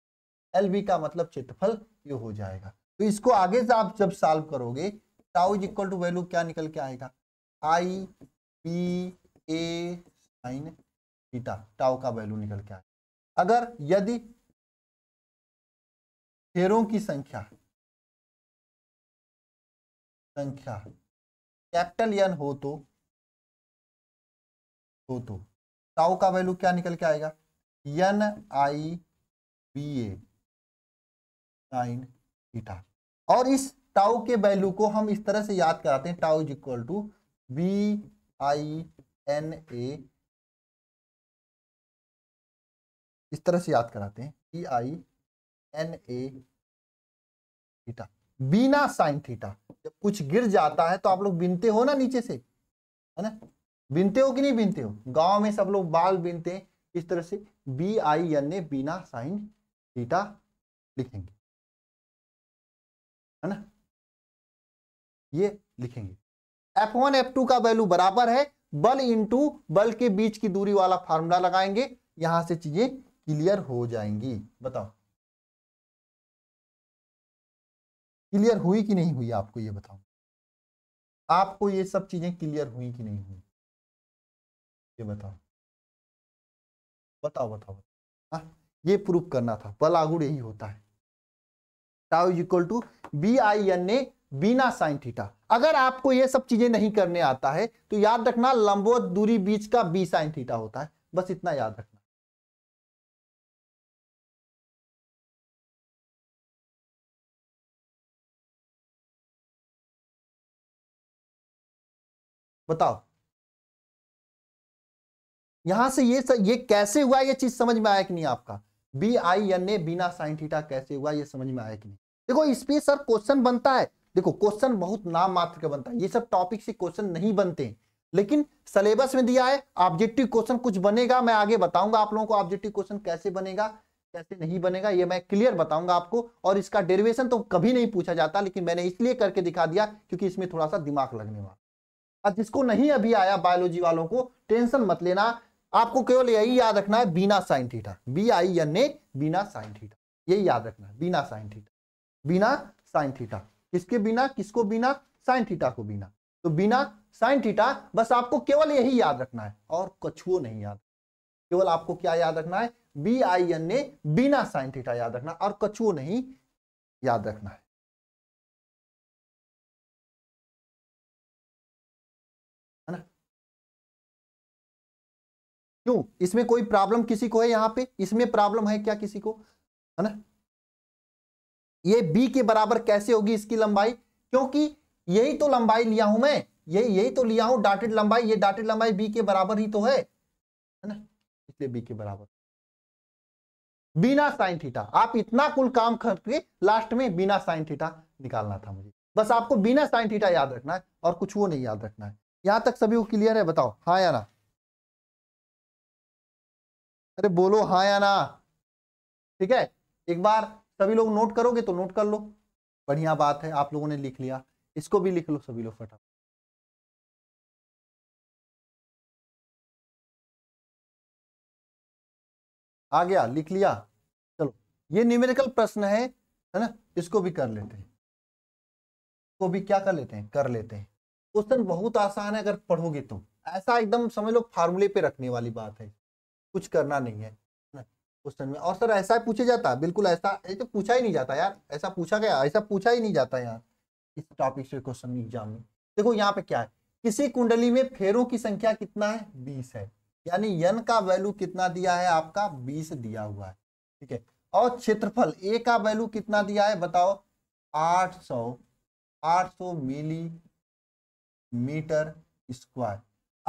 एल बी का मतलब क्षेत्रफल ये हो जाएगा तो इसको आगे से आप जब सॉल्व करोगे tau is equal to value क्या निकल के आएगा I P A sine theta tau का वैल्यू निकल के आएगा अगर यदि फेरों की संख्या संख्या कैपिटल एन हो तो हो तो टाउ का वैल्यू क्या निकल के आएगा N I B A sine theta और इस टाउ के वैल्यू को हम इस तरह से याद कराते हैं tau is equal to B I N A इस तरह से याद कराते हैं B I N A theta बिना साइन थीटा जब कुछ गिर जाता है तो आप लोग बिनते हो ना नीचे से है ना बिनते हो कि नहीं बिनते हो गांव में सब लोग बाल बिनते हैं इस तरह से बी आई एन ए बिना साइन थीटा लिखेंगे है ना ये लिखेंगे एफ वन एफ टू का वैल्यू बराबर है बल इंटू बल के बीच की दूरी वाला फार्मूला लगाएंगे यहां से चीजें क्लियर हो जाएंगी बताओ क्लियर हुई कि नहीं हुई आपको ये बताओ आपको ये सब चीजें क्लियर हुई कि नहीं हुई ये बताओ बताओ बताओ हाँ ये प्रूफ करना था बल आगुड़ यही होता है tau is equal to B I N A बिना साइन थीटा अगर आपको ये सब चीजें नहीं करने आता है तो याद रखना लंबवत दूरी बीच का बी साइन थीटा होता है बस इतना याद रखना बताओ यहां से ये स, ये कैसे हुआ ये चीज समझ में आया कि नहीं आपका बी आई एन ए बिना साइन थीटा कैसे हुआ ये समझ में आया कि नहीं देखो इस पे सर क्वेश्चन बनता है देखो क्वेश्चन बहुत नाम मात्र का बनता है ये सब टॉपिक से क्वेश्चन नहीं बनते हैं लेकिन सिलेबस में दिया है ऑब्जेक्टिव क्वेश्चन कुछ बनेगा मैं आगे बताऊंगा आप लोगों को ऑब्जेक्टिव क्वेश्चन कैसे बनेगा कैसे नहीं बनेगा ये मैं क्लियर बताऊंगा आपको और इसका डेरिवेशन तो कभी नहीं पूछा जाता लेकिन मैंने इसलिए करके दिखा दिया क्योंकि इसमें थोड़ा सा दिमाग लगने वाला अब जिसको नहीं अभी आया बायोलॉजी वालों को टेंशन मत लेना आपको केवल यही याद रखना है बिना sine theta B I N A बिना साइन थीटा यही याद रखना है बिना साइन थीटा बिना साइन थीटा किसके बिना किसको बिना साइन थीटा को बिना तो बिना साइन थीटा बस आपको केवल यही याद रखना है और कछुओ नहीं याद केवल आपको क्या याद रखना है बी आई एन ने बिना साइन थीटा याद रखना और कछुओ नहीं याद रखना है ना क्यों इसमें कोई प्रॉब्लम किसी को है यहां पे इसमें प्रॉब्लम है क्या किसी को है ना ये बी के बराबर कैसे होगी इसकी लंबाई क्योंकि यही तो लंबाई लिया हूं मैं यही यही तो लिया हूं डाटेड लंबाई ये डाटेड लंबाई बी के बराबर ही तो है है ना इसलिए b के बराबर बिना साइन थीटा आप इतना कुल काम करके लास्ट में बिना साइन थीटा निकालना था मुझे बस आपको बिना साइन थीटा याद रखना है और कुछ वो नहीं याद रखना है यहां तक सभी को क्लियर है बताओ हाँ या ना अरे बोलो हाँ या ना ठीक है एक बार सभी लोग नोट करोगे तो नोट कर लो बढ़िया बात है आप लोगों ने लिख लिया इसको भी लिख लो सभी लोग फटाफट आ गया लिख लिया चलो ये न्यूमेरिकल प्रश्न है है ना इसको भी कर लेते हैं इसको भी क्या कर लेते हैं कर लेते हैं क्वेश्चन बहुत आसान है अगर पढ़ोगे तो ऐसा एकदम समझ लो फार्मूले पे रखने वाली बात है कुछ करना नहीं है क्वेश्चन में और सर ऐसा पूछा जाता बिल्कुल ऐसा ये तो पूछा ही नहीं जाता यार ऐसा पूछा गया ऐसा पूछा ही नहीं जाता यार इस टॉपिक से क्वेश्चन एग्जाम में देखो यहाँ पे क्या है किसी कुंडली में फेरों की संख्या कितना है बीस है यानी यन का वैल्यू कितना दिया है आपका बीस दिया हुआ है ठीक है और क्षेत्रफल ए का वैल्यू कितना दिया है बताओ आठ सौ आठ सौ मिली मीटर स्क्वायर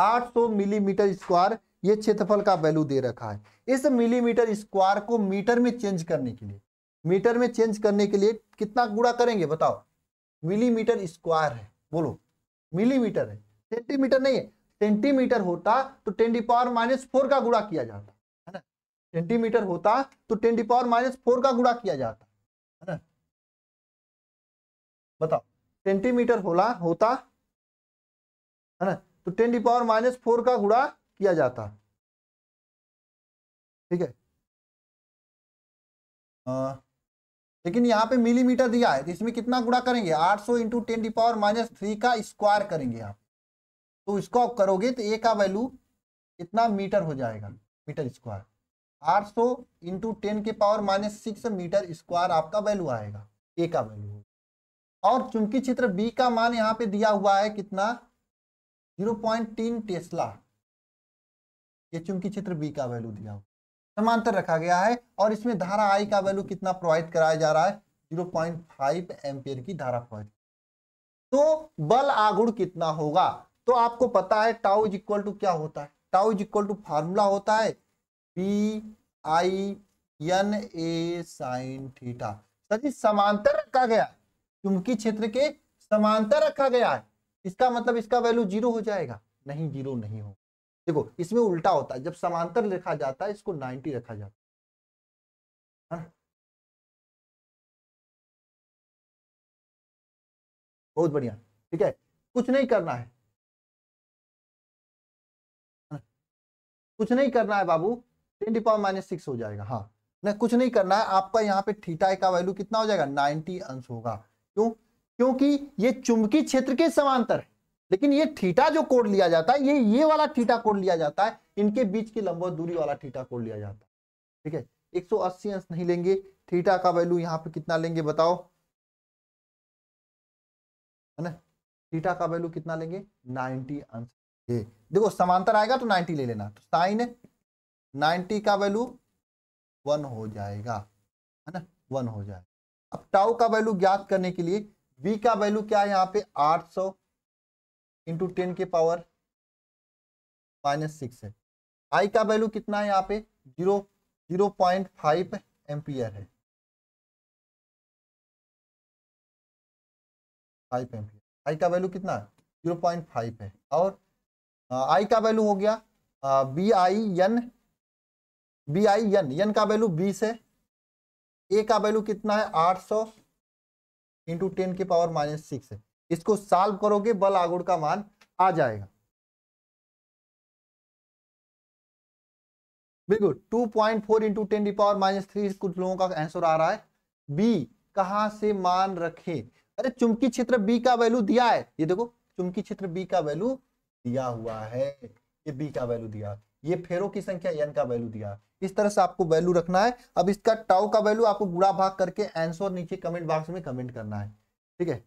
आठ सौ मिलीमीटर स्क्वायर ये क्षेत्रफल का वैल्यू दे रखा है इस मिलीमीटर स्क्वायर को मीटर में चेंज करने के लिए मीटर में चेंज करने के लिए कितना गुणा करेंगे बताओ मिलीमीटर स्क्वायर है बोलो मिलीमीटर है सेंटीमीटर नहीं है सेंटीमीटर होता तो ट्वेंटी पावर माइनस फोर का गुड़ा किया जाता है ना सेंटीमीटर होता तो ट्वेंटी पावर माइनस फोर का गुणा किया जाता है ना बताओ सेंटीमीटर होला होता है ना तो ट्वेंटी पावर माइनस फोर का गुड़ा किया जाता ठीक है आ, लेकिन यहाँ पे मिलीमीटर दिया है तो इसमें कितना गुड़ा करेंगे 800 सौ into ten the power minus three का स्क्वायर करेंगे आप तो इसको आप करोगे तो ए का वैल्यू कितना मीटर हो जाएगा मीटर स्क्वायर 800 सौ इंटू टेन के power minus six metre square आपका वैल्यू आएगा ए का वैल्यू और चुंबकीय क्षेत्र बी का मान यहाँ पे दिया हुआ है कितना जीरो पॉइंट तीन टेस्ला ये चूंकि चित्र बी का वैल्यू दिया हुआ समांतर रखा गया है और इसमें धारा आई का वैल्यू कितना प्रोवाइड कराया जा रहा है जीरो पॉइंट फाइव एम्पियर की धारा प्रोवाइड तो बल आगुण कितना होगा तो आपको पता है टाउ इज इक्वल टू क्या होता है tau is equal to formula होता है B I N A sine theta sir ji समांतर रखा गया चुंबकीय क्षेत्र के समांतर रखा गया है इसका मतलब इसका वैल्यू जीरो हो जाएगा नहीं जीरो नहीं होगा देखो इसमें उल्टा होता है जब समांतर लिखा जाता है इसको 90 रखा जाता है बहुत बढ़िया ठीक है कुछ नहीं करना है कुछ नहीं करना है बाबू टेन पावर माइनस सिक्स हो जाएगा हाँ नहीं कुछ नहीं करना है आपका यहाँ पे थीटा का वैल्यू कितना हो जाएगा 90 अंश होगा क्यों क्योंकि ये चुंबकीय क्षेत्र के समांतर है लेकिन ये थीटा जो कोड लिया जाता है ये ये वाला थीटा कोड लिया जाता है इनके बीच की लंबा दूरी वाला थीटा कोड लिया जाता है ठीक है 180 अंश नहीं लेंगे थीटा का वैल्यू यहाँ पे कितना लेंगे बताओ है ना थीटा का वैल्यू कितना लेंगे 90 अंश ये देखो समांतर आएगा तो 90 ले लेना तो साइन 90 का वैल्यू वन हो जाएगा है ना वन हो जाएगा अब टाउ का वैल्यू ज्ञात करने के लिए बी का वैल्यू क्या है यहाँ पे सौ इंटू टेन के पावर माइनस सिक्स है आई का वैल्यू कितना है यहाँ पे zero zero point five ampere है फाइव एम्पियर आई का वैल्यू कितना है जीरो पॉइंट फाइव है और आई का वैल्यू हो गया B I N B I N N का वैल्यू बीस है ए का वैल्यू कितना है आठ सौ इंटू टेन के पावर माइनस सिक्स है इसको सॉल्व करोगे बल आगुण का मान आ जाएगा बिल्कुल two point four into ten the power minus three कुछ लोगों का आंसर आ रहा है बी कहां से मान रखें अरे चुंबकीय क्षेत्र बी का वैल्यू दिया है ये देखो चुंबकीय क्षेत्र बी का वैल्यू दिया हुआ है ये बी का वैल्यू दिया ये फेरो की संख्या एन का वैल्यू दिया इस तरह से आपको वैल्यू रखना है अब इसका टाउ का वैल्यू आपको गुड़ा भाग करके आंसर नीचे कमेंट बॉक्स में कमेंट करना है ठीक है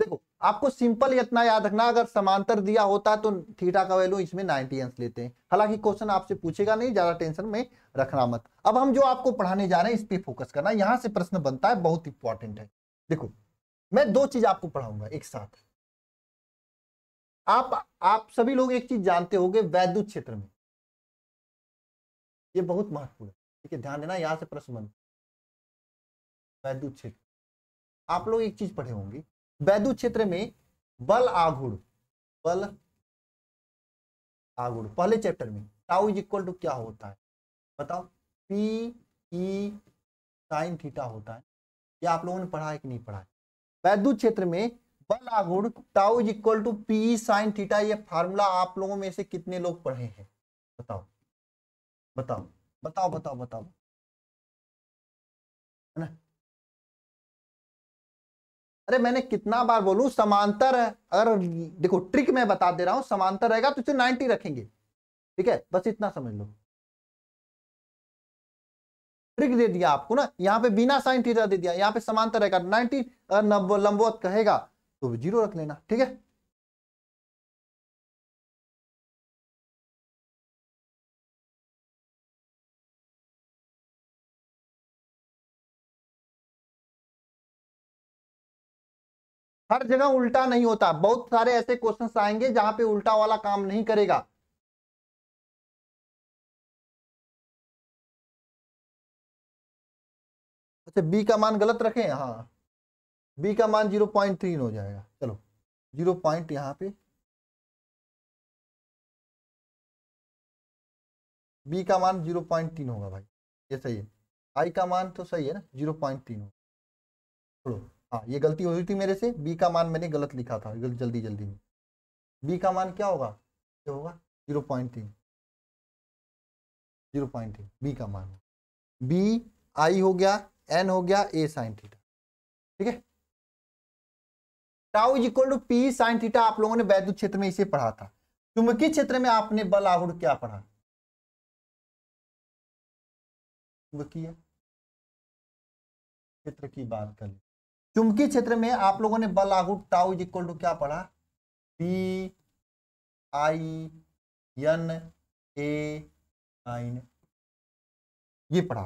देखो आपको सिंपल इतना याद रखना अगर समांतर दिया होता तो थीटा का वैल्यू इसमें नाइनटी अंश लेते हैं हालांकि क्वेश्चन आपसे पूछेगा नहीं ज्यादा टेंशन में रखना मत अब हम जो आपको पढ़ाने जा रहे हैं इस पर फोकस करना यहाँ से प्रश्न बनता है बहुत इंपॉर्टेंट है देखो मैं दो चीज आपको पढ़ाऊंगा एक साथ आप आप सभी लोग एक चीज जानते होंगे वैद्युत क्षेत्र में ये बहुत महत्वपूर्ण है ठीक है ध्यान देना यहाँ से प्रश्न बन वैद्युत क्षेत्र आप लोग एक चीज पढ़े होंगे बैदू क्षेत्र में बल आघुड़ बल आगुड़ पहले चैप्टर में टाउ इज इक्वल टू क्या होता है बताओ पी ई साइन थीटा होता है ये आप लोगों ने पढ़ा है कि नहीं पढ़ा है वैद्युत क्षेत्र में बल आगुड़ tau is equal to P sine theta ये फार्मूला आप लोगों में से कितने लोग पढ़े हैं बताओ बताओ बताओ बताओ बताओ है ना अरे मैंने कितना बार बोलू समांतर अगर देखो ट्रिक मैं बता दे रहा हूं समांतर रहेगा तो सिर्फ नाइनटी रखेंगे ठीक है बस इतना समझ लो ट्रिक दे दिया आपको ना यहाँ पे बिना साइन थीटा दे दिया यहाँ पे समांतर रहेगा नाइनटी लंबोत कहेगा तो जीरो रख लेना ठीक है हर जगह उल्टा नहीं होता बहुत सारे ऐसे क्वेश्चंस आएंगे जहां पे उल्टा वाला काम नहीं करेगा अच्छा बी का मान गलत रखें हाँ बी का मान जीरो पॉइंट तीन हो जाएगा चलो जीरो पॉइंट यहाँ पे बी का मान जीरो पॉइंट तीन होगा भाई ये सही है आई का मान तो सही है ना जीरो पॉइंट तीन होगा छोड़ो हाँ ये गलती हो रही थी मेरे से बी का मान मैंने गलत लिखा था जल्दी जल्दी में बी का मान क्या होगा क्या होगा जीरो पॉइंट तीन जीरो पॉइंट तीन बी का मान बी आई हो गया एन हो गया ए साइन थीटा ठीक है tau is equal to P sine theta आप लोगों ने वैद्युत क्षेत्र में इसे पढ़ा था चुंबकीय क्षेत्र में आपने बल आहुर क्या पढ़ा चुंबकीय क्षेत्र की बात करें चुंबकीय क्षेत्र में आप लोगों ने बल आगुट टाउ इज इक्वल टू क्या पढ़ा B I N A nine ये पढ़ा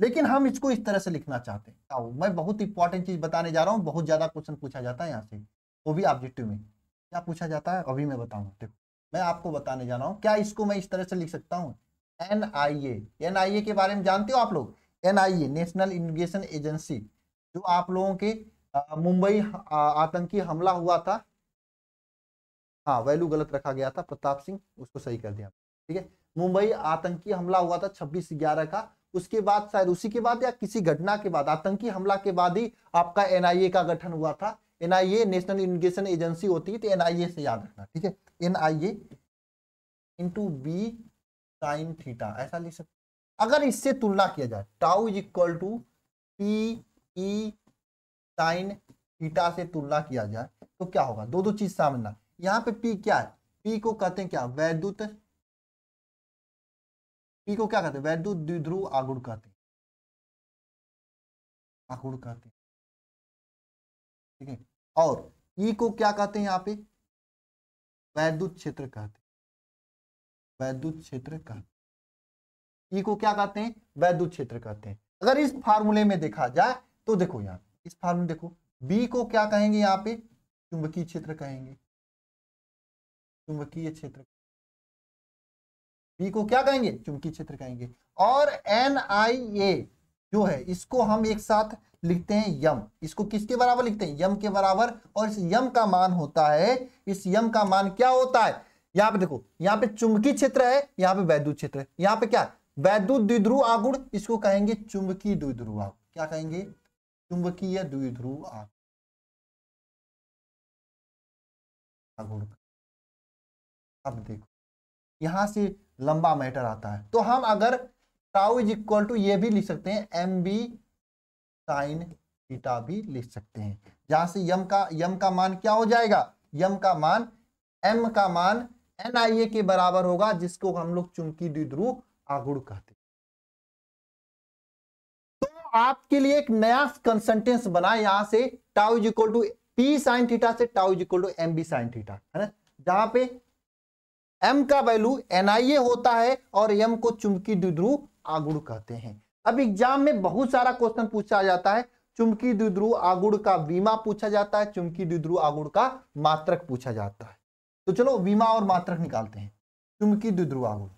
लेकिन हम इसको इस तरह से लिखना चाहते हैं टाउ मैं बहुत इंपॉर्टेंट चीज बताने जा रहा हूँ बहुत ज्यादा क्वेश्चन पूछा जाता है यहाँ से वो भी ऑब्जेक्टिव में क्या पूछा जाता है अभी मैं बताऊ देखो मैं आपको बताने जा रहा हूँ क्या इसको मैं इस तरह से लिख सकता हूँ N I A N I ए के बारे में जानते हो आप लोग N I A National Investigation Agency जो आप लोगों के मुंबई आतंकी हमला हुआ था हाँ वैल्यू गलत रखा गया था प्रताप सिंह उसको सही कर दिया ठीक है मुंबई आतंकी हमला हुआ था छब्बीस ग्यारह का उसके बाद शायद उसी के बाद या किसी घटना के बाद आतंकी हमला के बाद ही आपका एनआईए का गठन हुआ था एनआईए नेशनल इन्वेस्टिगेशन एजेंसी होती है तो एनआईए से याद रखना ठीक है N I A into B sine theta ऐसा लिख सकते अगर इससे तुलना किया जाए tau is equal to P E sine theta से तुलना किया जाए तो क्या होगा दो दो चीज सामना यहाँ पे पी क्या है पी को कहते हैं क्या वैद्युत पी को क्या कहते हैं वैद्युत द्विध्रुव आगुण कहते हैं आगुण कहते हैं ठीक है और ई e को क्या कहते हैं यहाँ पे वैद्युत क्षेत्र कहते हैं वैद्युत क्षेत्र कहते ई e को क्या कहते हैं वैद्युत क्षेत्र कहते हैं अगर इस फार्मूले में देखा जाए तो देखो यहाँ इस फार्म में देखो बी को क्या कहेंगे यहाँ पे चुंबकीय क्षेत्र कहेंगे चुंबकीय क्षेत्र बी को क्या कहेंगे चुंबकीय क्षेत्र कहेंगे और एन आई ए जो है इसको हम एक साथ लिखते हैं यम इसको किसके बराबर लिखते हैं यम के बराबर और इस यम का मान होता है इस यम का मान क्या होता है यहाँ पे देखो यहाँ पे चुंबकीय क्षेत्र है यहाँ पे वैद्युत क्षेत्र है यहाँ पे क्या वैद्युत द्विध्रुव आगुण इसको कहेंगे चुंबकीय द्विध्रुव आगुण क्या कहेंगे चुंबकीय द्विध्रुव आघूर्ण अब देखो यहां से लंबा मैटर आता है तो हम अगर टाउ इज इक्वल टू ये भी लिख सकते हैं एम बी साइन थीटा भी लिख सकते हैं जहां से यम का यम का मान क्या हो जाएगा यम का मान एम का मान एन आई ए के बराबर होगा जिसको हम लोग चुंबकी द्विध्रुव आघूर्ण कहते हैं आपके लिए एक नया कंसेंटेंस बना यहां से tau is equal to P sine theta से tau is equal to M B sine theta है ना जहां पे एम का वैल्यू एनआईए होता है और एम को चुमकी द्विध्रुव आगुड़ कहते हैं अब एग्जाम में बहुत सारा क्वेश्चन पूछा जाता है चुमकी द्विध्रुव आगुड़ का बीमा पूछा जाता है चुमकी द्विध्रुव आगुड़ का मात्रक पूछा जाता है तो चलो बीमा और मात्रक निकालते हैं चुमकी द्विध्रुव आगुड़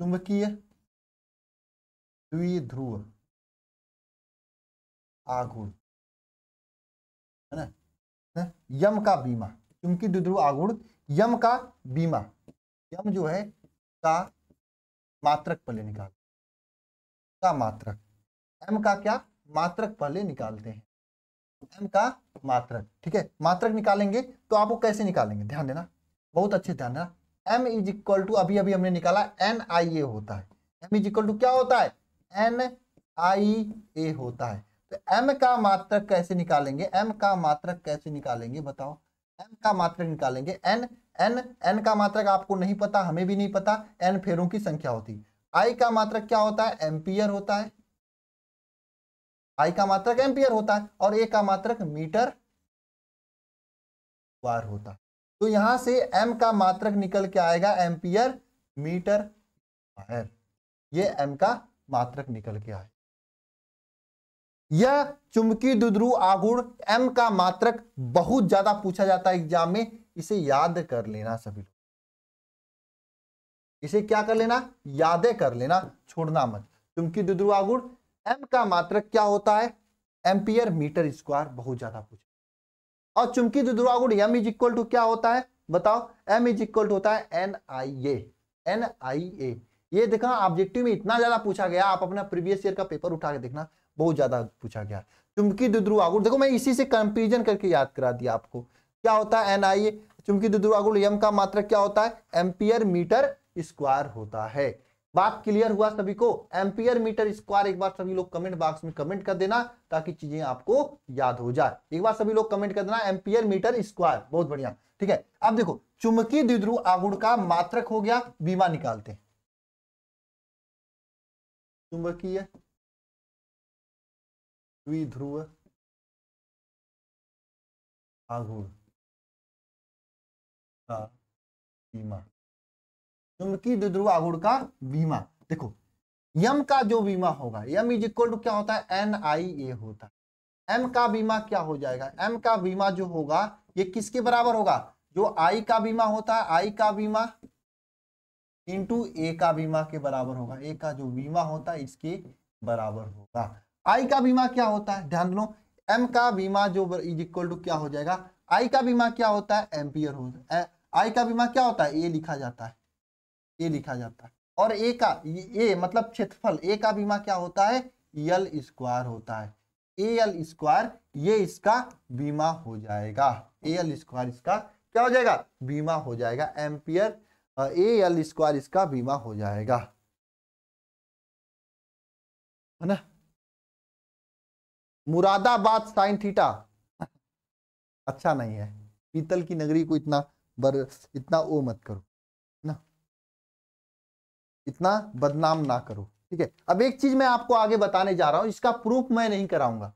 चुंबकीय द्विध्रुव आगुण है ना यम का बीमा क्योंकि द्विध्रुव आगुण यम का बीमा यम जो है का मात्रक पहले निकालते का मात्रक एम का क्या मात्रक पहले निकालते हैं एम का मात्रक ठीक है मात्रक निकालेंगे तो आपको कैसे निकालेंगे ध्यान देना बहुत अच्छे ध्यान देना एम इज इक्वल टू अभी अभी हमने निकाला एन आई ए होता है एम इज इक्वल टू क्या होता है एन आई ए होता है तो एम का मात्रक कैसे निकालेंगे एम का मात्रक कैसे निकालेंगे बताओ एम का मात्रक निकालेंगे एन एन एन का मात्रक आपको नहीं पता हमें भी नहीं पता एन फेरों की संख्या होती आई का मात्रक क्या होता है एम्पियर होता है आई का मात्रक एम्पियर होता है और ए का मात्रक मीटर वार होता है तो यहां से एम का मात्रक निकल के आएगा एम्पियर मीटर वायर ये एम का मात्रक निकल के आए यह चुमकी दुद्रु आगुण एम का मात्रक बहुत ज्यादा पूछा जाता है एग्जाम में इसे याद कर लेना सभी लोग इसे क्या कर लेना यादें कर लेना छोड़ना मत चुमकी दुद्रु आगुण एम का मात्रक क्या होता है एम्पियर मीटर स्क्वायर बहुत ज्यादा पूछा और चुमकी दुद्रु आगुण एम इज इक्वल टू क्या होता है बताओ एम इज इक्वल टू होता है N I A N I ए ये देखना ऑब्जेक्टिव में इतना ज्यादा पूछा गया आप अपना प्रीवियस ईयर का पेपर उठा के देखना बहुत ज्यादा पूछा गया चुमकी दुद्रु आगुड़ देखो मैं इसी से कंपेरिजन करके याद करा दिया आपको क्या होता है एन आई ए चुमकी दुद्रू आगुड़ यम का मात्र क्या होता है एम्पियर मीटर स्क्वायर होता है बात क्लियर हुआ सभी को एम्पियर मीटर स्क्वायर एक बार सभी लोग कमेंट बॉक्स में कमेंट कर देना ताकि चीजें आपको याद हो जाए एक बार सभी लोग कमेंट कर देना एम्पियर मीटर स्क्वायर बहुत बढ़िया ठीक है अब देखो चुमकी द्विध्रुव आगुण का मात्रक हो गया बीमा निकालते हैं चुंबकीय द्विध्रुव आघूर्ण का बीमा चुंबकीय द्विध्रुव आघूर्ण का बीमा देखो यम का जो बीमा होगा यम इज इक्वल टू क्या होता है एन आई ए होता है एम का बीमा क्या हो जाएगा एम का बीमा जो होगा ये किसके बराबर होगा जो आई का बीमा होता है आई का बीमा इंटू ए का बीमा के बराबर होगा ए का जो बीमा होता है इसके बराबर होगा आई का बीमा क्या होता है ध्यान दो एम का बीमा जो इज इक्वल टू क्या हो जाएगा आई का बीमा क्या होता है एम्पियर हो आई का बीमा क्या होता है ए लिखा जाता है ए लिखा जाता है और ए का ए मतलब क्षेत्रफल ए का बीमा क्या होता है यल स्क्वायर होता है ए एल स्क्वायर ये इसका बीमा हो जाएगा ए एल स्क्वायर इसका क्या हो जाएगा बीमा हो जाएगा एम्पियर ए एल स्क्वायर इसका बीमा हो जाएगा है ना मुरादाबाद साइन थीटा अच्छा नहीं है पीतल की नगरी को इतना बर इतना ओ मत करो ना इतना बदनाम ना करो ठीक है अब एक चीज मैं आपको आगे बताने जा रहा हूं इसका प्रूफ मैं नहीं कराऊंगा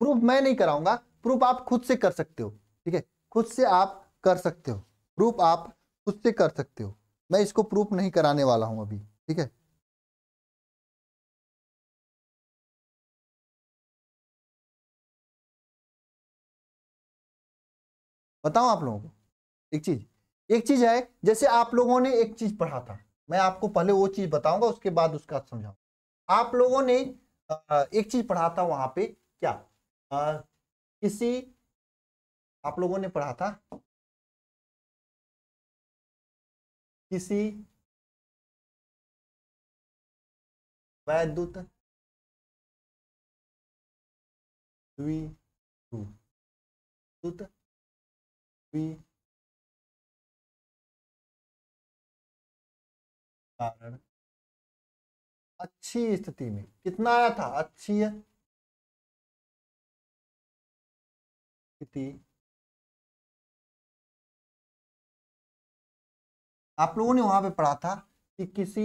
प्रूफ मैं नहीं कराऊंगा प्रूफ आप खुद से कर सकते हो ठीक है खुद से आप कर सकते हो प्रूफ आप खुद से कर सकते हो मैं इसको प्रूफ नहीं कराने वाला हूं अभी ठीक है बताऊं आप लोगों को एक चीज एक चीज है जैसे आप लोगों ने एक चीज पढ़ा था मैं आपको पहले वो चीज बताऊंगा उसके बाद उसका समझाऊंगा आप लोगों ने एक चीज पढ़ा था वहां पे क्या आ, किसी आप लोगों ने पढ़ा था किसी वैद्युत द्विद्युत कारण अच्छी स्थिति में कितना आया था अच्छी स्थिति आप लोगों ने वहां पे पढ़ा था कि किसी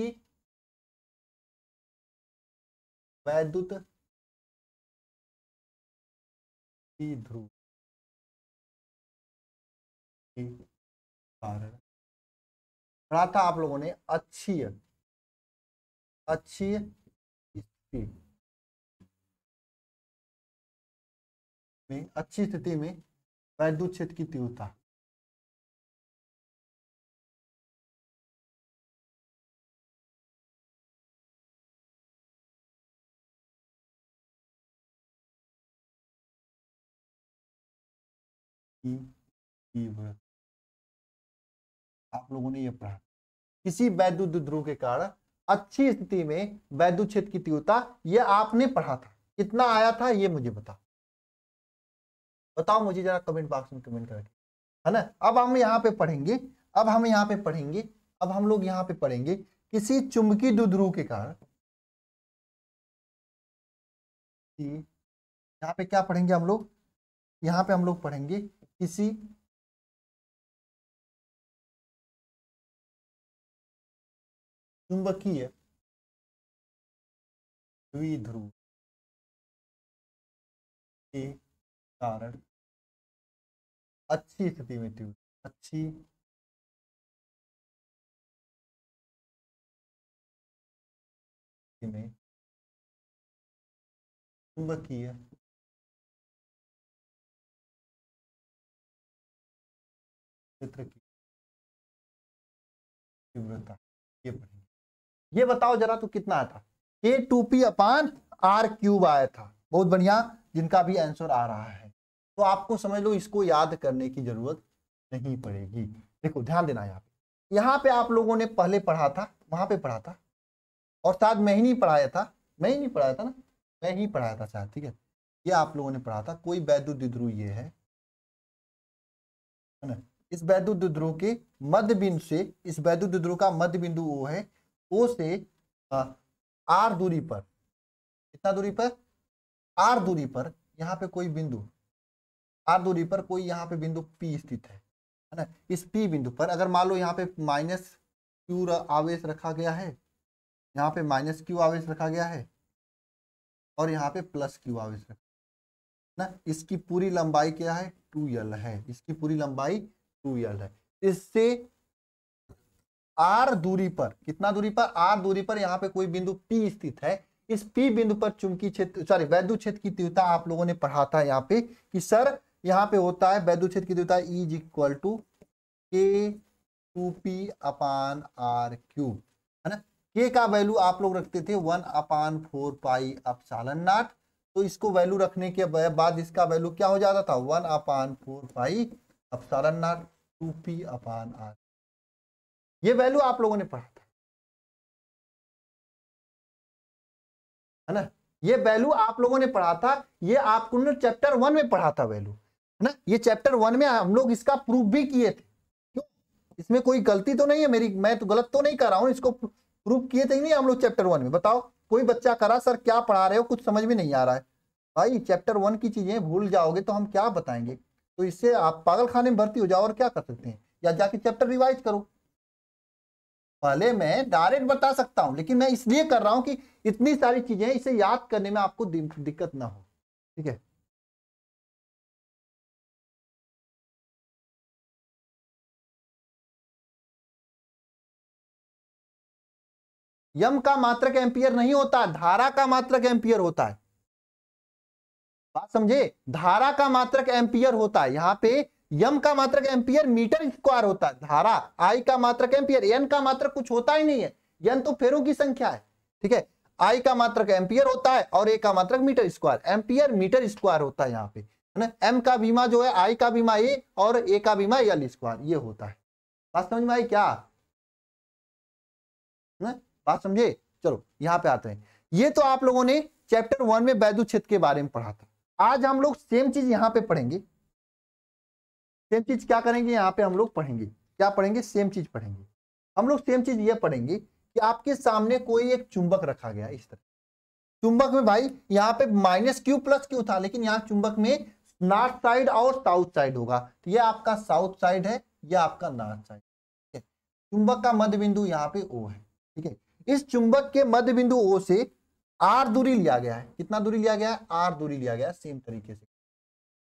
वैद्युत ध्रुव कारण पढ़ा था आप लोगों ने अच्छी अच्छी में अच्छी स्थिति में वैद्युत क्षेत्र की तीव्रता की तीव्र आप लोगों ने यह पढ़ा किसी वैद्युत ध्रुव के कारण अच्छी स्थिति में वैद्युत क्षेत्र की तीव्रता यह आपने पढ़ा था कितना आया था यह मुझे बता बताओ मुझे जरा कमेंट बॉक्स में कमेंट करके है ना अब हम यहाँ पे पढ़ेंगे अब हम यहाँ पे पढ़ेंगे अब हम लोग यहाँ पे पढ़ेंगे किसी चुंबकीय दुध्रुव के कारण यहाँ पे क्या पढ़ेंगे हम लोग यहाँ पे हम लोग पढ़ेंगे किसी चुंबकीय द्विध्रुव के कारण अच्छी स्थिति में ट्यूब अच्छी में चुंबकीय क्षेत्र की तीव्रता ये पढ़ेंगे ये बताओ जरा तो कितना आता K two P upon R cube आया था बहुत बढ़िया जिनका भी आंसर आ रहा है तो आपको समझ लो इसको याद करने की जरूरत नहीं पड़ेगी देखो ध्यान देना यहाँ पे यहाँ पे आप लोगों ने पहले पढ़ा था वहां पे पढ़ा था और शायद मैं ही नहीं पढ़ाया था मैं ही नहीं पढ़ाया था ना मैं ही पढ़ाया था शायद ठीक है ये आप लोगों ने पढ़ा था कोई वैद्युत ये है ना इस वैद्युत ध्रुव के मध्य बिंदु से इस वैद्युत ध्रुव का मध्य बिंदु ओ है ओ से आर दूरी पर कितना दूरी पर आर दूरी पर यहाँ पे कोई बिंदु आर दूरी पर कोई यहाँ पे बिंदु पी स्थित है है ना इस पी बिंदु पर अगर मान लो यहाँ पे माइनस क्यू आवेश रखा गया है यहाँ पे माइनस क्यू आवेश रखा गया है और यहाँ पे प्लस क्यू आवेश रखा ना इसकी पूरी लंबाई क्या है टू एल है इसकी पूरी लंबाई टू एल है इससे आर दूरी पर कितना दूरी पर आर दूरी पर यहाँ पे कोई बिंदु पी स्थित है इस पी बिंदु पर चुंबकीय क्षेत्र सॉरी वैद्युत क्षेत्र की तीव्रता आप लोगों ने पढ़ा था यहाँ पे कि सर यहाँ पे होता है वैद्युत क्षेत्र की तीव्रता is equal to K two P upon R cube है ना के का वैल्यू आप लोग रखते थे one upon four pi epsilon नाट तो इसको वैल्यू रखने के बाद इसका वैल्यू क्या हो जाता था one upon four pi epsilon R two P upon R ये वैल्यू आप लोगों ने पढ़ा था है ना ये वैल्यू आप लोगों ने पढ़ा था ये आप चैप्टर वन में पढ़ा था वैल्यू है ना ये चैप्टर वन में हम लोग इसका प्रूफ भी किए थे क्यों इसमें कोई गलती तो नहीं है मेरी मैं तो गलत तो नहीं कर रहा हूँ इसको प्रूफ किए थे नहीं हम लोग चैप्टर वन में बताओ कोई बच्चा करा सर क्या पढ़ा रहे हो कुछ समझ में नहीं आ रहा है भाई चैप्टर वन की चीजें भूल जाओगे तो हम क्या बताएंगे तो इससे आप पागल खाने में भर्ती हो जाओ और क्या कर सकते हैं या जाके चैप्टर रिवाइज करो पहले मैं डायरेक्ट बता सकता हूं लेकिन मैं इसलिए कर रहा हूं कि इतनी सारी चीजें इसे याद करने में आपको दिक्कत ना हो ठीक है यम का मात्रक एम्पियर नहीं होता धारा का मात्रक एम्पियर होता है बात समझे धारा का मात्रक एम्पियर होता है यहाँ पे यम का मात्रक एम्पियर मीटर स्क्वायर होता है धारा आई का मात्रक एम्पियर एन का मात्रक कुछ होता ही नहीं है यन तो फेरों की संख्या है ठीक है आई का मात्रक एम्पियर होता है और ए का मात्रक metre square ampere metre square होता है यहाँ पे है ना एम का बीमा जो है आई का बीमा ए और ए का बीमा एल स्क्वायर ये होता है बात समझ में आई क्या बात समझे चलो यहाँ पे आते हैं ये तो आप लोगों ने चैप्टर वन में वैद्युत क्षेत्र के बारे में पढ़ा था आज हम लोग सेम चीज यहाँ पे पढ़ेंगे सेम चीज क्या करेंगे यहाँ पे हम लोग पढ़ेंगे क्या पढ़ेंगे सेम चीज पढ़ेंगे हम लोग सेम चीज ये पढ़ेंगे कि आपके सामने कोई एक चुंबक रखा गया इस तरह चुंबक में भाई यहाँ पे माइनस क्यू प्लस क्यू था लेकिन यहाँ चुंबक में नॉर्थ साइड और साउथ साइड होगा तो ये आपका साउथ साइड है ये आपका नॉर्थ साइड चुंबक का मध्य बिंदु यहाँ पे ओ है ठीक है इस चुंबक के मध्य बिंदु ओ से आर दूरी लिया गया है कितना दूरी लिया गया है आर दूरी लिया गया सेम तरीके से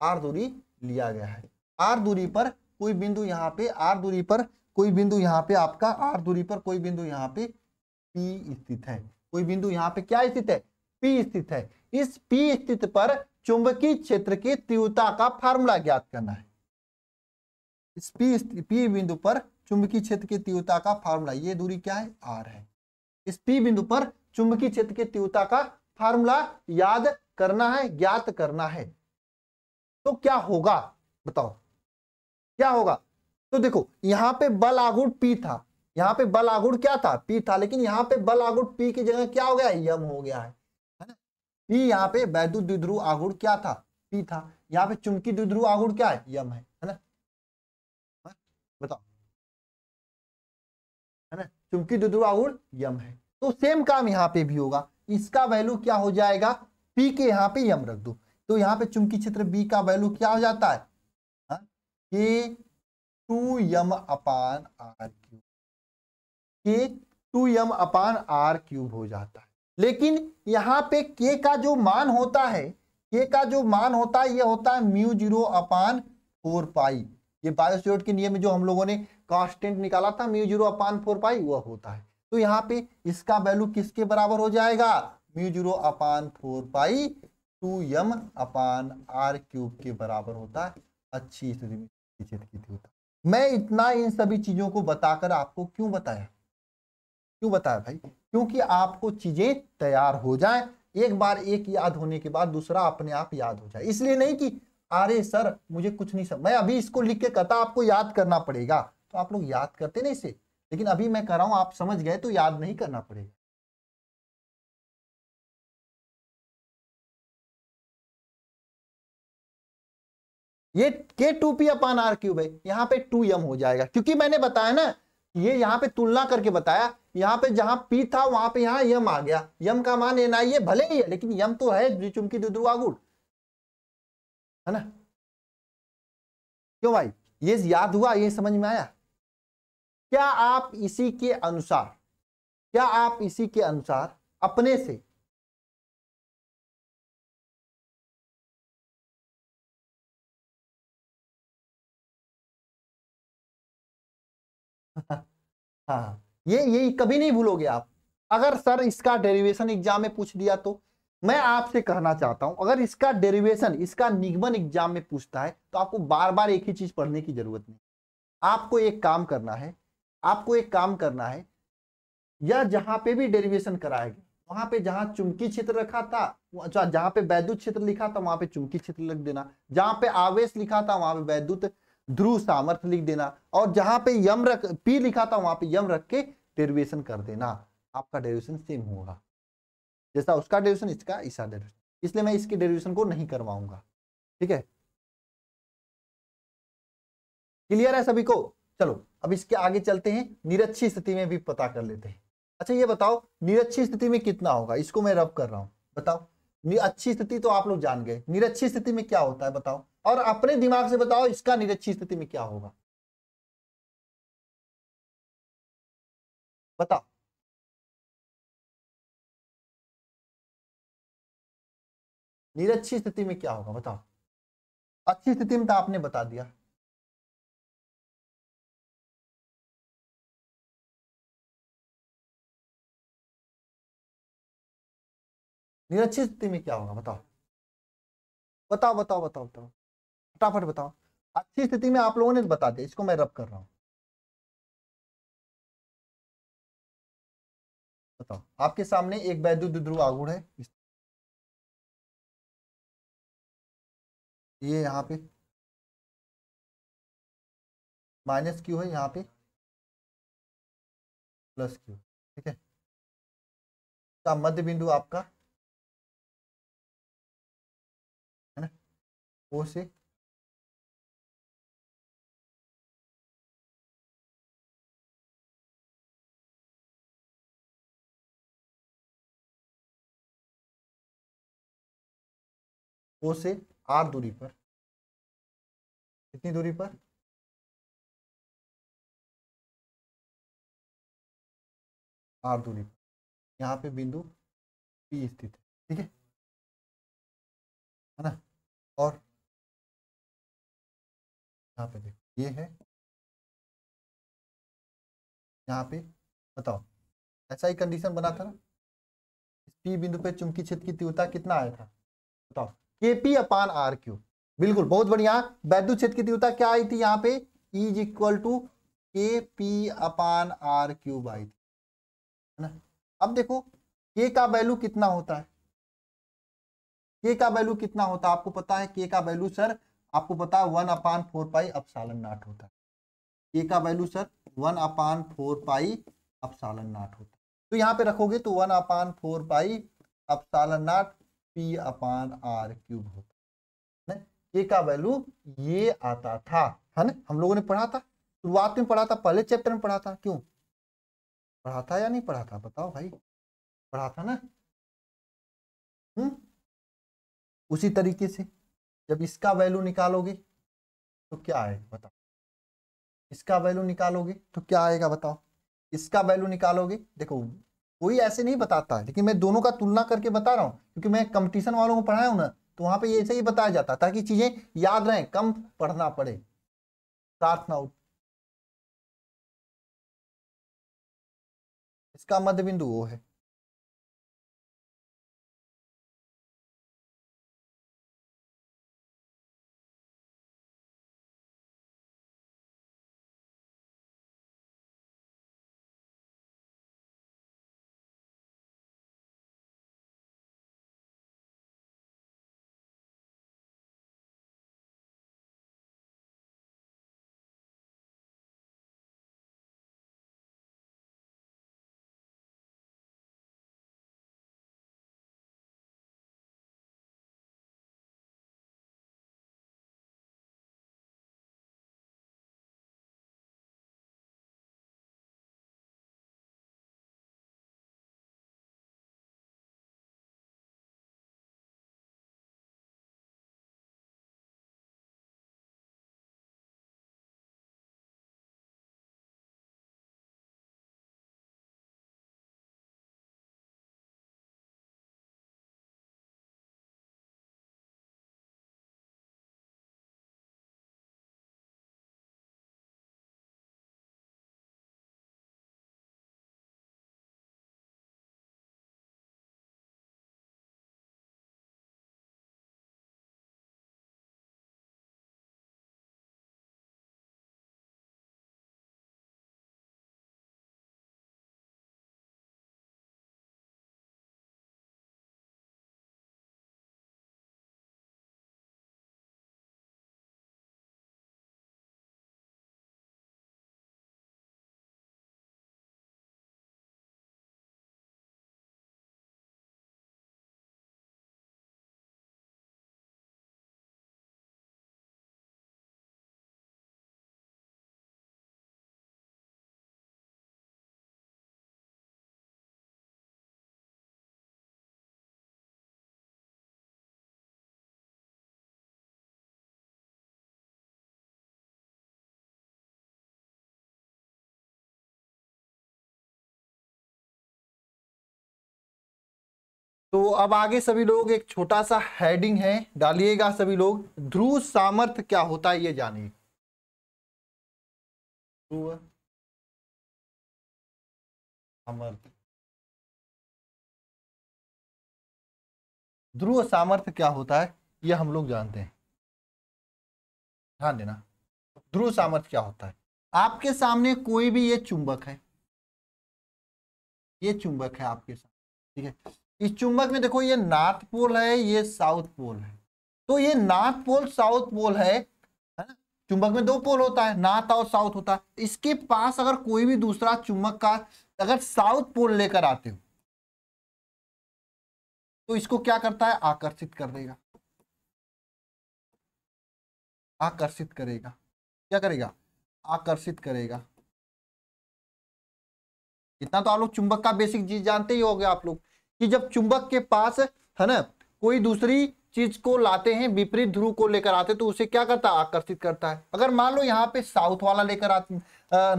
आर दूरी लिया गया है आर दूरी पर कोई बिंदु यहाँ पे आर दूरी पर कोई बिंदु यहाँ पे आपका आर दूरी पर कोई बिंदु यहाँ पे पी स्थित है कोई बिंदु यहाँ पे क्या स्थित है पी स्थित है इस पी स्थित पर चुंबकीय क्षेत्र की तीव्रता का फार्मूला ज्ञात करना है इस पी पी बिंदु पर चुंबकीय क्षेत्र की तीव्रता का फार्मूला ये दूरी क्या है आर है इस पी बिंदु पर चुंबकीय क्षेत्र की तीव्रता का फार्मूला याद करना है ज्ञात करना है तो क्या होगा बताओ क्या होगा तो देखो यहां पे बल आगुड़ पी था यहां पे बल आगुड़ क्या था पी था लेकिन यहां पे बल आगुड़ पी की जगह क्या हो गया यम हो गया है है ना पी यहां पे वैद्युत द्विध्रुव आगुण क्या था पी था यहाँ पे चुमकी द्विध्रुव आगुण क्या है यम है है ना हाँ? बताओ है ना चुमकी द्विध्रुव आगुण यम है तो सेम काम यहाँ पे भी होगा इसका वैल्यू क्या हो जाएगा पी के यहाँ पे यम रख दो तो यहाँ पे चुंबकीय क्षेत्र बी का वैल्यू क्या हो जाता है K two M upon R cube K two M upon R cube हो जाता है लेकिन यहाँ पे के का जो मान होता है के का जो मान होता है ये होता है mu zero upon four pi ये बायोस्योट के नियम में जो हम लोगों ने कॉन्स्टेंट निकाला था mu zero upon four pi वह होता है तो यहाँ पे इसका वैल्यू किसके बराबर हो जाएगा mu zero upon four pi two M upon R cube के बराबर होता है अच्छी स्थिति में मैं इतना इन सभी चीज़ों को बताकर आपको क्यों बताया क्यों बताया भाई क्योंकि आपको चीज़ें तैयार हो जाए एक बार एक याद होने के बाद दूसरा अपने आप याद हो जाए इसलिए नहीं कि अरे सर मुझे कुछ नहीं समझ मैं अभी इसको लिख के कथा आपको याद करना पड़ेगा तो आप लोग याद करते ना इसे लेकिन अभी मैं कर रहा हूं आप समझ गए तो याद नहीं करना पड़ेगा ये K two P upon R cube है यहाँ पे टू यम हो जाएगा क्योंकि मैंने बताया ना ये यहाँ पे तुलना करके बताया यहाँ पे जहां पी था वहां पे यहाँ यम आ गया यम का मान एन आई भले ही है लेकिन यम तो है जी चुमकी दुदुआ है ना क्यों भाई ये याद हुआ ये समझ में आया क्या आप इसी के अनुसार क्या आप इसी के अनुसार अपने से हाँ ये यही कभी नहीं भूलोगे आप अगर सर इसका डेरिवेशन एग्जाम में पूछ दिया तो मैं आपसे कहना चाहता हूं अगर इसका डेरिवेशन इसका निगमन एग्जाम में पूछता है तो आपको बार बार एक ही चीज पढ़ने की जरूरत नहीं आपको एक काम करना है आपको एक काम करना है या जहां पे भी डेरिवेशन कराया गया वहां पे जहां चुमकी क्षेत्र रखा था अच्छा जहां पे वैद्युत क्षेत्र लिखा था वहां पे चुमकी क्षेत्र लिख देना जहां पे आवेश लिखा था वहां पे वैद्युत ध्रुव सामर्थ्य लिख देना और जहां पे यम रख पी लिखा था वहां पे यम रख के डेरिवेशन कर देना आपका डेरिवेशन सेम होगा जैसा उसका डेरिवेशन इसका ईसा डेरिवेशन इसलिए मैं इसके डेरिवेशन को नहीं करवाऊंगा ठीक है क्लियर है सभी को चलो अब इसके आगे चलते हैं निरक्षी स्थिति में भी पता कर लेते हैं अच्छा ये बताओ निरक्षी स्थिति में कितना होगा इसको मैं रब कर रहा हूँ बताओ अच्छी स्थिति तो आप लोग जान गए निरक्षी स्थिति में क्या होता है बताओ और अपने दिमाग से बताओ इसका निरक्षी स्थिति में क्या होगा बताओ निरक्षी स्थिति में क्या होगा बताओ अच्छी स्थिति में तो आपने बता दिया निरक्षित स्थिति में क्या होगा बताओ बताओ बताओ बताओ बताओ फटाफट बताओ अच्छी स्थिति में आप लोगों ने बता दिया इसको मैं रब कर रहा हूं बताओ आपके सामने एक ध्रुव आगुड़ है ये यहाँ पे माइनस क्यू है यहाँ पे प्लस क्यू ठीक है मध्य बिंदु आपका ओ से ओ से आर दूरी पर कितनी दूरी पर आर दूरी पर यहाँ पे बिंदु पी स्थित है ठीक है है ना और यहाँ पे देखो ये है यहाँ पे बताओ ऐसा ही कंडीशन बना था ना इस पी बिंदु पे चुंबकीय क्षेत्र की तीव्रता कितना आया था बताओ के पी अपान आर क्यू बिल्कुल बहुत बढ़िया वैद्युत क्षेत्र की तीव्रता क्या आई थी यहाँ पे is equal to K P upon R cube आई थी है ना अब देखो के का वैल्यू कितना होता है के का वैल्यू कितना होता है आपको पता है के का वैल्यू सर आपको पता है one upon four pi epsilon naught होता है ए का value sir one upon four pi epsilon naught होता है तो यहाँ पे रखोगे तो one upon four pi epsilon naught P upon R cube होता है ए का वैल्यू ये आता था है ना हम लोगों ने पढ़ा था शुरुआत में पढ़ा था पहले चैप्टर में पढ़ा था क्यों पढ़ा था या नहीं पढ़ा था बताओ भाई पढ़ा था ना हुँ? हम्म? उसी तरीके से जब इसका वैल्यू निकालोगे तो क्या आएगा बताओ इसका वैल्यू निकालोगे तो क्या आएगा बताओ इसका वैल्यू निकालोगे देखो कोई ऐसे नहीं बताता लेकिन मैं दोनों का तुलना करके बता रहा हूँ क्योंकि मैं कंपटीशन वालों को पढ़ाया हूं ना तो वहां पे ऐसे ही बताया जाता है ताकि चीज़ें याद रहें कम पढ़ना पड़े प्रार्थना उठ इसका मध्य बिंदु वो है तो अब आगे सभी लोग एक छोटा सा हेडिंग है डालिएगा सभी लोग ध्रुव सामर्थ्य क्या होता है ये जानिए ध्रुव सामर्थ्य ध्रुव सामर्थ्य क्या होता है ये हम लोग जानते हैं ध्यान देना ध्रुव सामर्थ्य क्या होता है आपके सामने कोई भी ये चुंबक है ये चुंबक है आपके सामने ठीक है इस चुंबक में देखो ये नॉर्थ पोल है ये साउथ पोल है तो ये नॉर्थ पोल साउथ पोल है चुंबक में दो पोल होता है नॉर्थ और साउथ होता है इसके पास अगर कोई भी दूसरा चुंबक का अगर साउथ पोल लेकर आते हो तो इसको क्या करता है आकर्षित कर देगा आकर्षित करेगा क्या करेगा आकर्षित करेगा इतना तो आप लोग चुंबक का बेसिक चीज जानते ही होगे आप लोग कि जब चुंबक के पास है ना कोई दूसरी चीज को लाते हैं विपरीत ध्रुव को लेकर आते तो उसे क्या करता है आकर्षित करता है अगर मान लो यहाँ पे साउथ वाला लेकर आते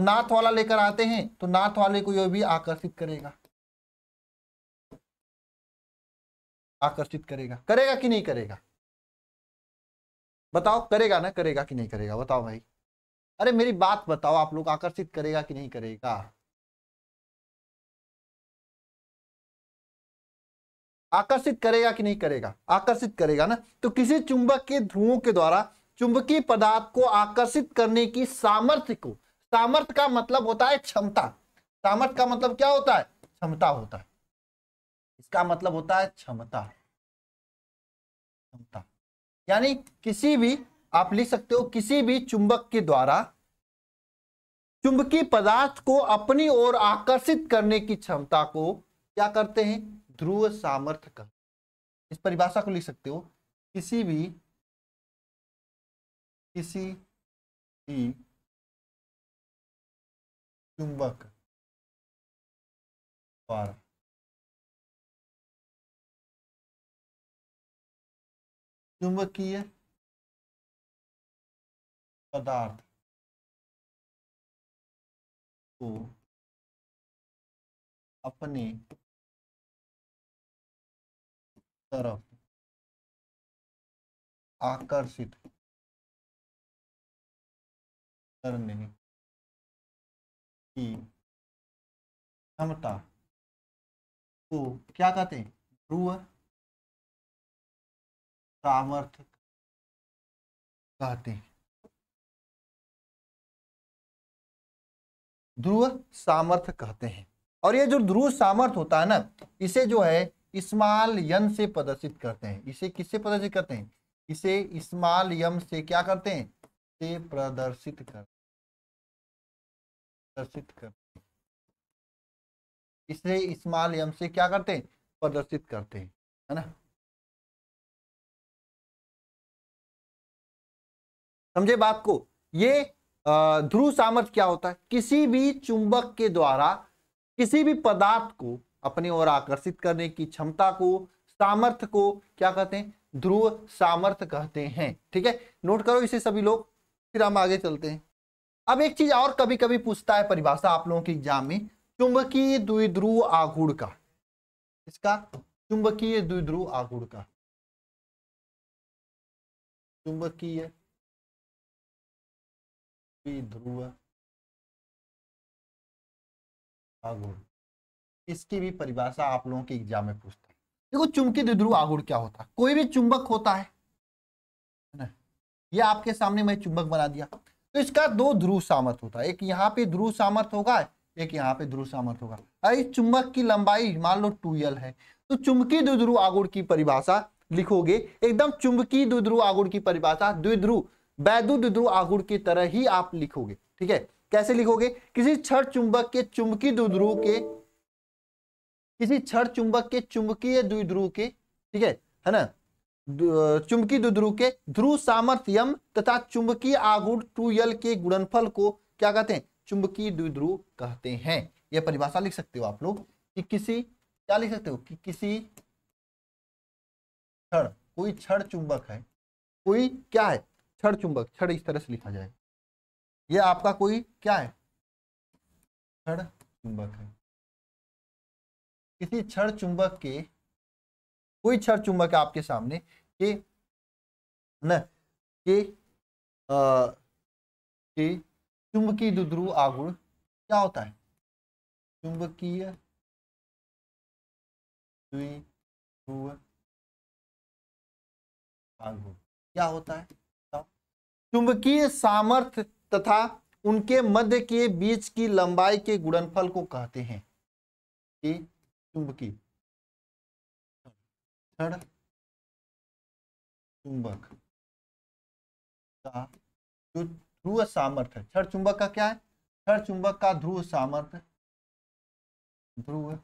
नॉर्थ वाला लेकर आते हैं तो नॉर्थ वाले को यह भी आकर्षित करेगा आकर्षित करेगा करेगा कि नहीं करेगा बताओ करेगा ना करेगा कि नहीं करेगा बताओ भाई अरे मेरी बात बताओ आप लोग आकर्षित करेगा कि नहीं करेगा आकर्षित करेगा कि नहीं करेगा आकर्षित करेगा ना तो किसी चुंबक के ध्रुवों के द्वारा चुंबकीय पदार्थ को आकर्षित करने की सामर्थ्य को सामर्थ्य का मतलब होता है क्षमता सामर्थ्य का मतलब क्या होता है क्षमता होता है इसका मतलब होता है क्षमता क्षमता यानी किसी भी आप लिख सकते हो किसी भी चुंबक के द्वारा चुंबकीय पदार्थ को अपनी ओर आकर्षित करने की क्षमता को क्या करते हैं ध्रुव सामर्थ्य कह इस परिभाषा को लिख सकते हो किसी भी किसी भी चुंबक द्वारा चुंबकीय पदार्थ को अपने तरफ आकर्षित करने की क्षमता को क्या कहते हैं ध्रुव सामर्थ्य कहते हैं ध्रुव सामर्थ्य कहते हैं और ये जो ध्रुव सामर्थ्य होता है ना इसे जो है इस्माल यन से प्रदर्शित करते हैं इसे किससे प्रदर्शित करते हैं इसे इस्माल यम से क्या करते हैं से प्रदर्शित कर प्रदर्शित करते इसे इस्माल यम से क्या करते हैं प्रदर्शित करते हैं है ना समझे बात को ये ध्रुव सामर्थ्य क्या होता है किसी भी चुंबक के द्वारा किसी भी पदार्थ को अपनी ओर आकर्षित करने की क्षमता को सामर्थ्य को क्या कहते हैं ध्रुव सामर्थ्य कहते हैं ठीक है नोट करो इसे सभी लोग फिर हम आगे चलते हैं अब एक चीज और कभी कभी पूछता है परिभाषा आप लोगों के एग्जाम में चुंबकीय द्विध्रुव आगुड़ का इसका चुंबकीय द्विध्रुव आगुड़ का चुंबकीय द्विध्रुव आगुड़ इसकी भी परिभाषा आप लोगों के एग्जाम में पूछता है देखो चुंबकीय द्विध्रुव आगुड़ क्या होता है कोई भी चुंबक होता है ये आपके सामने मैं चुंबक बना दिया तो इसका दो ध्रुव सामर्थ होता है एक यहाँ पे ध्रुव सामर्थ होगा एक यहाँ पे ध्रुव सामर्थ होगा अरे चुंबक की लंबाई मान लो टू है तो चुंबकीय द्विध्रुव आगुड़ की परिभाषा लिखोगे एकदम चुंबकीय द्विध्रुव आगुड़ की परिभाषा द्विध्रुव वैद्यु द्विध्रुव आगुड़ की तरह ही आप लिखोगे ठीक है कैसे लिखोगे किसी छठ चुंबक के चुंबकीय द्विध्रुव के किसी छड़ चुंबक के चुंबकीय द्विध्रुव के ठीक है है ना चुंबकीय द्विध्रुव के ध्रुव सामर्थ्यम तथा चुंबकीय आगुण टू के गुणनफल को क्या कहते हैं चुंबकीय द्विध्रुव कहते हैं यह परिभाषा लिख सकते हो आप लोग कि किसी क्या लिख सकते हो कि किसी छड़ कोई छड़ चुंबक है कोई क्या है छड़ चुंबक छड़ इस तरह से लिखा जाए यह आपका कोई क्या है छड़ चुंबक है किसी क्षण चुंबक के कोई क्षण चुंबक आपके सामने के न के आ, के चुंबकीय दुध्रुव आगुण क्या होता है चुंबकीय आगुण क्या होता है चुंबकीय सामर्थ तथा उनके मध्य के बीच की लंबाई के गुणनफल को कहते हैं कि चुंबकी छड़ चुंबक का जो ध्रुव है छड़ चुंबक का क्या है छड़ चुंबक का ध्रुव सामर्थ ध्रुव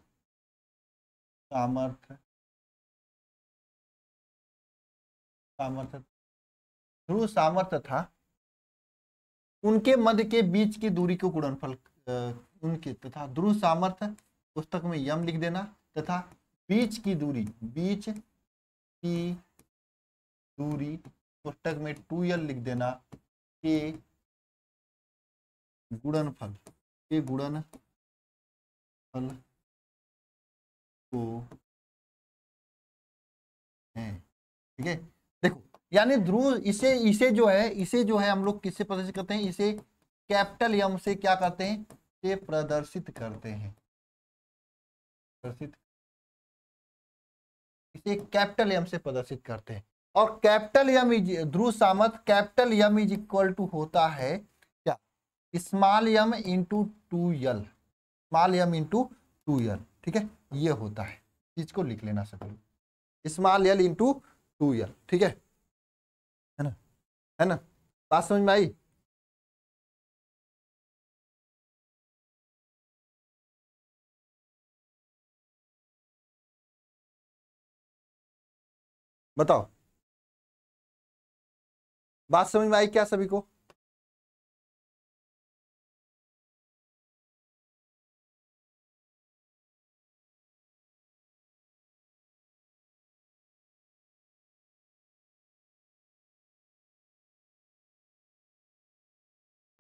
सामर्थ सामर्थ ध्रुव सामर्थ था उनके मध्य के बीच की दूरी को गुणनफल उनके तथा ध्रुव सामर्थ्य पुस्तक में यम लिख देना तथा बीच की दूरी बीच की दूरी पुस्तक में टू यल लिख देना के फल के गुड़न फल को है ठीक है देखो यानी ध्रुव इसे इसे जो है इसे जो है हम लोग किससे प्रदर्शित करते हैं इसे कैपिटल यम से क्या करते हैं प्रदर्शित करते हैं प्रदर्शित इसे कैपिटल एम से प्रदर्शित करते हैं और कैपिटल एम इज ध्रुव सामत capital M is equal to होता है क्या small M into two L small M into two L ठीक है ये होता है चीज को लिख लेना सब small L into two L ठीक है है ना है ना बात समझ में आई बताओ बात समझ में आई क्या सभी को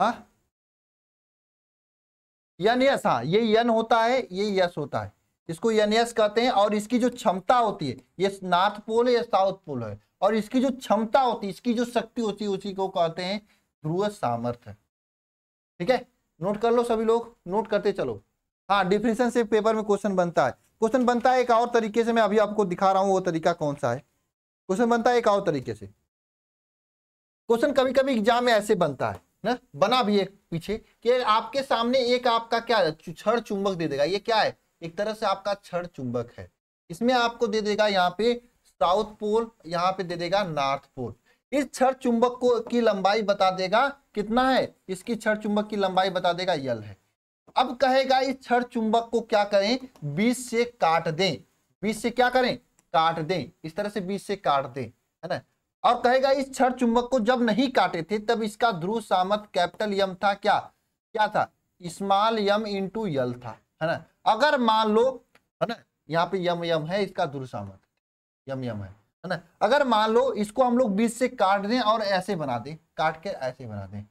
हाँ यन यस हाँ ये यन होता है ये यस होता है इसको एनएस कहते हैं और इसकी जो क्षमता होती है ये नॉर्थ पोल है या साउथ पोल है और इसकी जो क्षमता होती है इसकी जो शक्ति होती है उसी को कहते हैं ध्रुव सामर्थ्य ठीक है नोट कर लो सभी लोग नोट करते चलो हाँ डिफिनेशन से पेपर में क्वेश्चन बनता है क्वेश्चन बनता है एक और तरीके से मैं अभी आपको दिखा रहा हूँ वो तरीका कौन सा है क्वेश्चन बनता है एक और तरीके से क्वेश्चन कभी कभी एग्जाम में ऐसे बनता है ना बना भी एक पीछे कि आपके सामने एक आपका क्या छड़ चुंबक दे देगा ये क्या है एक तरह से आपका छड़ चुंबक है इसमें आपको दे देगा यहाँ पे साउथ पोल यहाँ पे दे देगा नॉर्थ पोल इस छड़ चुंबक को की लंबाई बता देगा कितना है इसकी छड़ चुंबक की लंबाई बता देगा यल है अब कहेगा इस छड़ चुंबक को क्या करें बीस से काट दें बीस से क्या करें काट दें इस तरह से बीस से काट दें है ना और कहेगा इस क्षण चुंबक को जब नहीं काटे थे तब इसका ध्रुव सामत कैपिटल यम था क्या क्या था स्मॉल यम इंटू यल था है ना अगर मान लो है ना यहाँ पे यम यम है इसका दुर्सामत यम यम है है ना अगर मान लो इसको हम लोग बीच से काट दें और ऐसे बना दें काट के ऐसे बना दें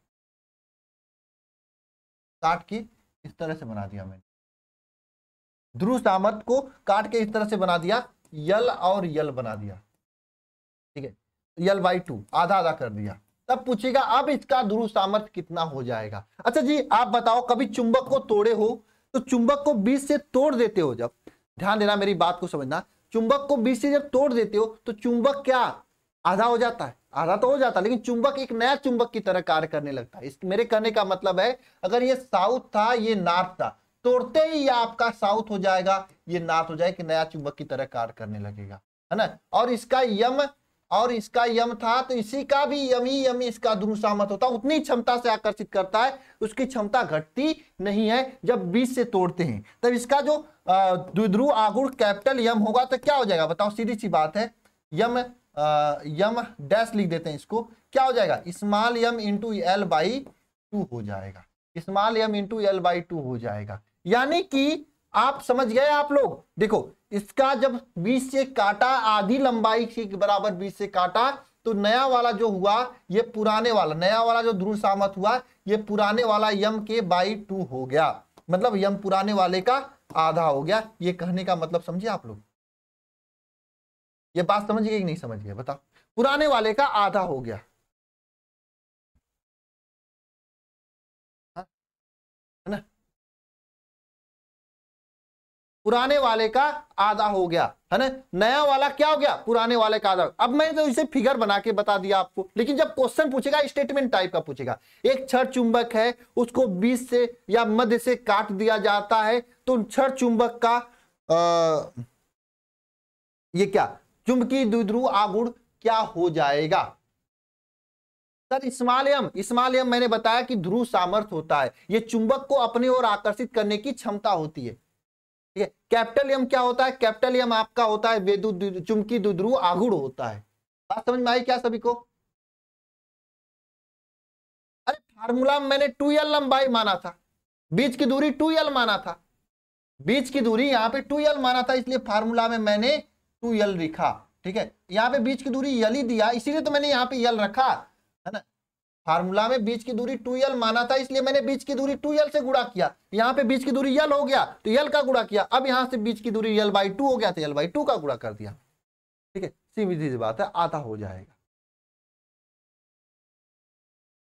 काट के इस तरह से बना दिया मैंने ध्रुव को काट के इस तरह से बना दिया यल और यल बना दिया ठीक है यल बाई टू आधा आधा कर दिया तब पूछेगा अब इसका ध्रुव सामर्थ्य कितना हो जाएगा अच्छा जी आप बताओ कभी चुंबक को तोड़े हो तो चुंबक को बीच से तोड़ देते हो जब ध्यान देना मेरी बात को समझना चुंबक को बीच से जब तोड़ देते हो तो चुंबक क्या आधा हो जाता है आधा तो हो जाता है लेकिन चुंबक एक नया चुंबक की तरह कार्य करने लगता है इस मेरे कहने का मतलब है अगर ये साउथ था ये नॉर्थ था तोड़ते ही ये आपका साउथ हो जाएगा ये नॉर्थ हो जाएगा कि नया चुंबक की तरह कार्य करने लगेगा है ना और इसका यम और इसका यम था तो इसी का भी यमी यमी इसका ध्रुसामत होता उतनी क्षमता से आकर्षित करता है उसकी क्षमता घटती नहीं है जब बीस से तोड़ते हैं तब इसका जो द्विध्रुव आगुण कैपिटल यम होगा तो क्या हो जाएगा बताओ सीधी सी बात है यम आ, यम डैश लिख देते हैं इसको क्या हो जाएगा small M into L by two हो जाएगा small M into L by two हो जाएगा यानी कि आप समझ गए आप लोग देखो इसका जब बीस से काटा आधी लंबाई के बराबर बीस से काटा तो नया वाला जो हुआ ये पुराने वाला नया वाला जो ध्रुव सामत हुआ ये पुराने वाला यम के बाई टू हो गया मतलब यम पुराने वाले का आधा हो गया ये कहने का मतलब समझिए आप लोग ये बात समझ गए कि नहीं समझ गए बताओ पुराने वाले का आधा हो गया हाँ? है ना पुराने वाले का आधा हो गया है ना नया वाला क्या हो गया पुराने वाले का आधा अब मैंने तो इसे फिगर बना के बता दिया आपको लेकिन जब क्वेश्चन पूछेगा स्टेटमेंट टाइप का पूछेगा एक छठ चुंबक है उसको बीच से या मध्य से काट दिया जाता है तो छठ चुंबक का आ, ये क्या चुंबकी द्विध्रुव आगुण क्या हो जाएगा सर इस्मालियम इस्मालियम मैंने बताया कि ध्रुव सामर्थ होता है यह चुंबक को अपने ओर आकर्षित करने की क्षमता होती है ठीक है कैपिटल यम क्या होता है कैपिटल यम आपका होता है वेदु चुमकी दुद्रू आगुड़ होता है बात समझ में आई क्या सभी को अरे फार्मूला में मैंने टू एल लंबाई माना था बीच की दूरी टू एल माना था बीच की दूरी यहाँ पे टू एल माना था इसलिए फार्मूला में मैंने टू एल लिखा ठीक है यहाँ पे बीच की दूरी यल ही दिया इसीलिए तो मैंने यहाँ पे यल रखा है ना फार्मूला में बीच की दूरी टू यल माना था इसलिए मैंने बीच की दूरी टू एल से गुड़ा किया यहाँ पे बीच की दूरी यल हो गया तो यल का गुड़ा किया अब यहाँ से बीच की दूरी यल बाई टू हो गया तो यल बाई टू का गुड़ा कर दिया ठीक है सीधी सी बात है आधा हो जाएगा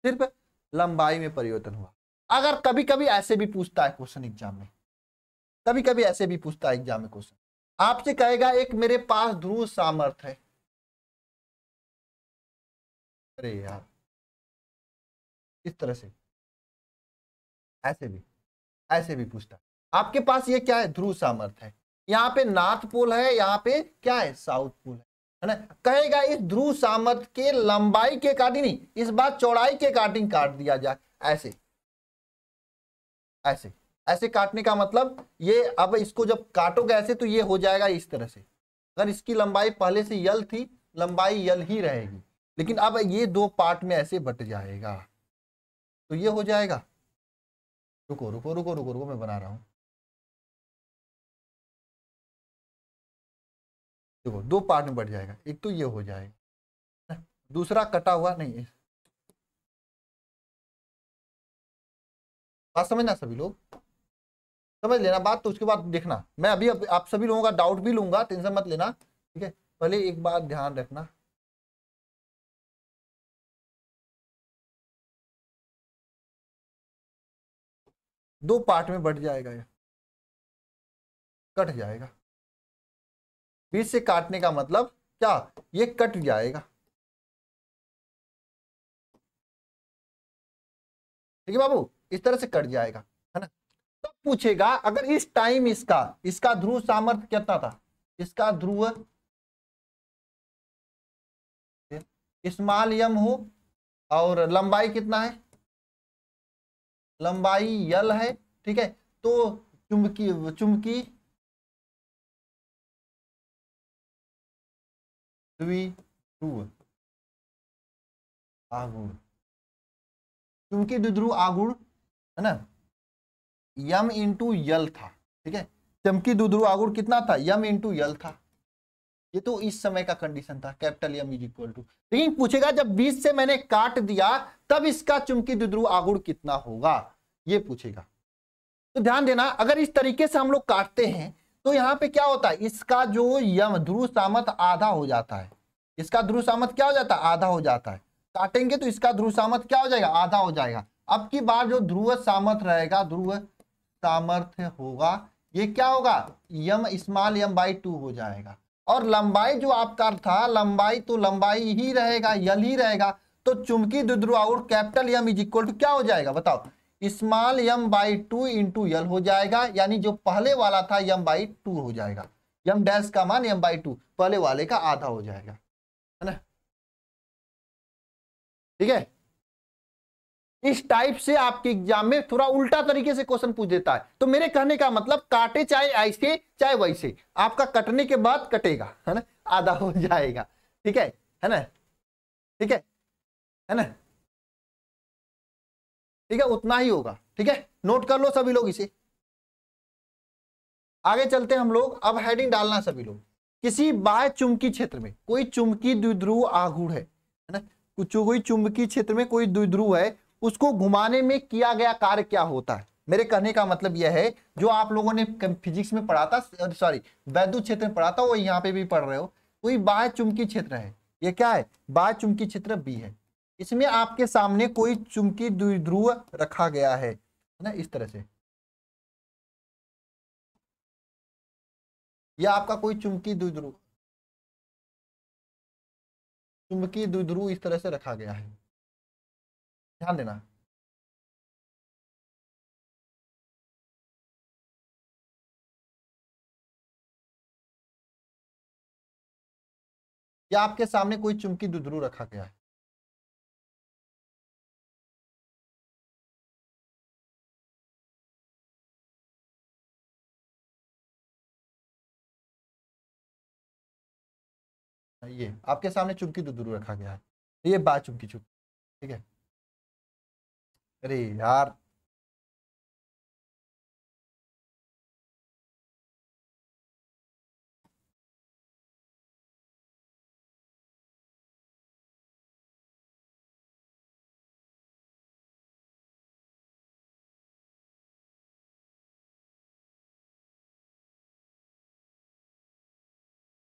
सिर्फ लंबाई में परिवर्तन हुआ अगर कभी कभी ऐसे भी पूछता है क्वेश्चन एग्जाम में कभी कभी ऐसे भी पूछता है एग्जाम में क्वेश्चन आपसे कहेगा एक मेरे पास ध्रुव सामर्थ है अरे यार इस तरह से ऐसे भी ऐसे भी पूछता आपके पास ये क्या है ध्रुव सामर्थ है यहाँ पे नॉर्थ पोल है यहाँ पे क्या है साउथ पोल है ना कहेगा इस ध्रुव सामर्थ के लंबाई के काटिंग नहीं इस बार चौड़ाई के काटिंग काट दिया जाए ऐसे ऐसे ऐसे काटने का मतलब ये अब इसको जब काटोगे ऐसे तो ये हो जाएगा इस तरह से अगर इसकी लंबाई पहले से यल थी लंबाई यल ही रहेगी लेकिन अब ये दो पार्ट में ऐसे बट जाएगा तो ये हो जाएगा रुको रुको रुको रुको रुको मैं बना रहा हूं देखो दो पार्ट में बढ़ जाएगा एक तो ये हो जाएगा दूसरा कटा हुआ नहीं है बात समझना सभी लोग समझ लेना बात तो उसके बाद देखना मैं अभी आप सभी लोगों का डाउट भी लूंगा टेंशन मत लेना ठीक है पहले एक बात ध्यान रखना दो पार्ट में बढ़ जाएगा ये कट जाएगा बीच से काटने का मतलब क्या ये कट जाएगा ठीक है बाबू इस तरह से कट जाएगा है ना तब तो पूछेगा अगर इस टाइम इसका इसका ध्रुव सामर्थ्य कितना था इसका ध्रुव स्मॉल यम हो और लंबाई कितना है लंबाई यल है ठीक है तो चुंबकी चुंबकी द्विध्रुव आगुण चुंबकी द्विध्रुव आगुण है ना यम इंटू यल था ठीक है चमकी द्विध्रुव आगुण कितना था यम इंटू यल था ये तो इस समय का कंडीशन था capital M is equal to लेकिन पूछेगा जब 20 से मैंने काट दिया तब इसका चुमकी दुद्रु आगुड़ कितना होगा ये पूछेगा तो ध्यान देना अगर इस तरीके से हम लोग काटते हैं तो यहाँ पे क्या होता है इसका जो यम ध्रुव सामत आधा हो जाता है इसका ध्रुव सामत क्या हो जाता है आधा हो जाता है काटेंगे तो इसका ध्रुव सामत क्या हो जाएगा आधा हो जाएगा अब की बार जो ध्रुव सामर्थ रहेगा ध्रुव सामर्थ्य होगा ये क्या होगा M small M by two हो जाएगा और लंबाई जो आपका था लंबाई तो लंबाई ही रहेगा यल ही रहेगा तो चुमकी दुद्रुआ और capital M is equal to क्या हो जाएगा बताओ small M by two into L हो जाएगा यानी जो पहले वाला था यम बाई टू हो जाएगा यम डैश का मान यम बाई टू पहले वाले का आधा हो जाएगा है ना ठीक है इस टाइप से आपके एग्जाम में थोड़ा उल्टा तरीके से क्वेश्चन पूछ देता है तो मेरे कहने का मतलब काटे चाहे ऐसे चाहे वैसे आपका कटने के बाद कटेगा है ना आधा हो जाएगा ठीक है है ना ठीक है है ना ठीक है उतना ही होगा ठीक है नोट कर लो सभी लोग इसे आगे चलते हम लोग अब हेडिंग डालना सभी लोग किसी बाह्य चुमकी क्षेत्र में कोई चुमकी द्विध्रुव आघूर है ना कोई चुंबकीय क्षेत्र में कोई द्विध्रुव है उसको घुमाने में किया गया कार्य क्या होता है मेरे कहने का मतलब यह है जो आप लोगों ने फिजिक्स में पढ़ा था सॉरी वैद्युत क्षेत्र में पढ़ा था वो यहाँ पे भी पढ़ रहे हो कोई बाह्य चुमकी क्षेत्र है ये क्या है बाह्य चुमकी क्षेत्र बी है इसमें आपके सामने कोई चुमकी द्विध्रुव रखा गया है ना इस तरह से या आपका कोई चुमकी द्विध्रुव चुमकी द्विध्रुव इस तरह से रखा गया है ध्यान देना या आपके सामने कोई चुमकी दुदरू रखा गया है ये आपके सामने चुमकी दुद्रू रखा गया है ये बात चुमकी चुप ठीक है अरे यार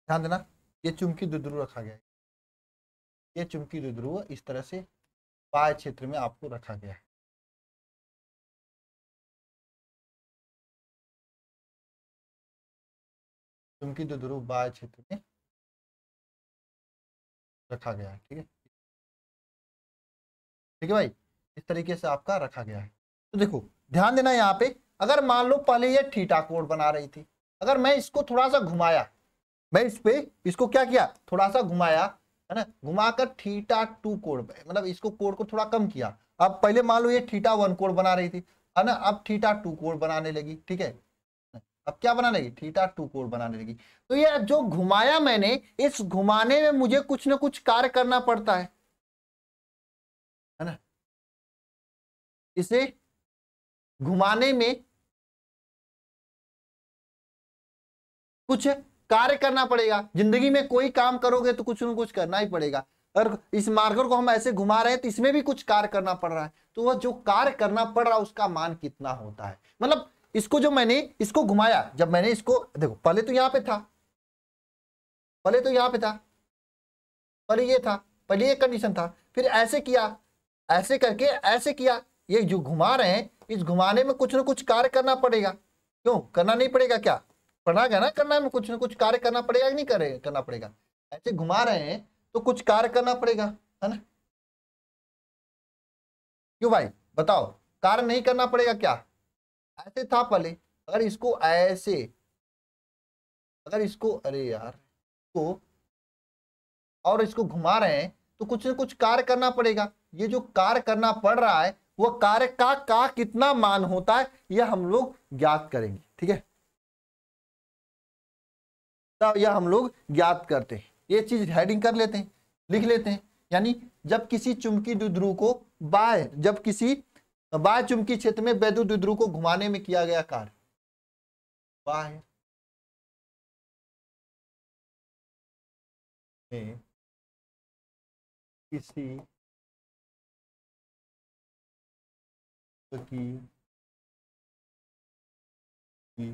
ध्यान देना ये चुमकी दुद्रु रखा गया है ये चुमकी दुद्रु इस तरह से पाए क्षेत्र में आपको रखा गया है चूंकि जो ध्रुव बाह्य क्षेत्र में रखा गया है ठीक है ठीक है भाई इस तरीके से आपका रखा गया है तो देखो ध्यान देना यहाँ पे अगर मान लो पहले ये ठीटा कोड बना रही थी अगर मैं इसको थोड़ा सा घुमाया मैं इस पे इसको क्या किया थोड़ा सा घुमाया है ना घुमाकर थीटा टू कोड मतलब इसको कोड को थोड़ा कम किया अब पहले मान लो ये थीटा वन कोड बना रही थी है ना अब थीटा टू कोड बनाने लगी ठीक है अब क्या बना की थीटा टू कोण बनाने की तो ये जो घुमाया मैंने इस घुमाने में मुझे कुछ ना कुछ कार्य करना पड़ता है है ना इसे घुमाने में कुछ कार्य करना पड़ेगा जिंदगी में कोई काम करोगे तो कुछ ना कुछ करना ही पड़ेगा और इस मार्कर को हम ऐसे घुमा रहे हैं तो इसमें भी कुछ कार्य करना पड़ रहा है तो वह जो कार्य करना पड़ रहा है उसका मान कितना होता है मतलब इसको जो मैंने इसको घुमाया जब मैंने इसको देखो पहले तो यहां पे था पहले तो यहां पे था पहले ये था पहले ये कंडीशन था फिर ऐसे किया ऐसे करके ऐसे किया ये जो घुमा रहे हैं इस घुमाने में कुछ ना कुछ कार्य करना पड़ेगा क्यों करना नहीं पड़ेगा क्या पढ़ा गया ना करना में कुछ ना कुछ कार्य करना पड़ेगा नहीं करे करना पड़ेगा ऐसे घुमा रहे हैं तो कुछ कार्य करना पड़ेगा है ना क्यों भाई बताओ कार्य नहीं करना पड़ेगा क्या ऐसे था पहले अगर इसको ऐसे अगर इसको अरे यार को और इसको घुमा रहे हैं तो कुछ ना कुछ कार्य करना पड़ेगा ये जो कार्य करना पड़ रहा है वह कार्य का का कितना मान होता है यह हम लोग ज्ञात करेंगे ठीक है तब यह हम लोग ज्ञात करते हैं ये चीज हेडिंग कर लेते हैं लिख लेते हैं यानी जब किसी चुंबकीय ध्रुव को बाय जब किसी बाह चुंबकीय क्षेत्र में वैद्युत द्विध्रुव को घुमाने में किया गया कार्य बाह में किसी की, की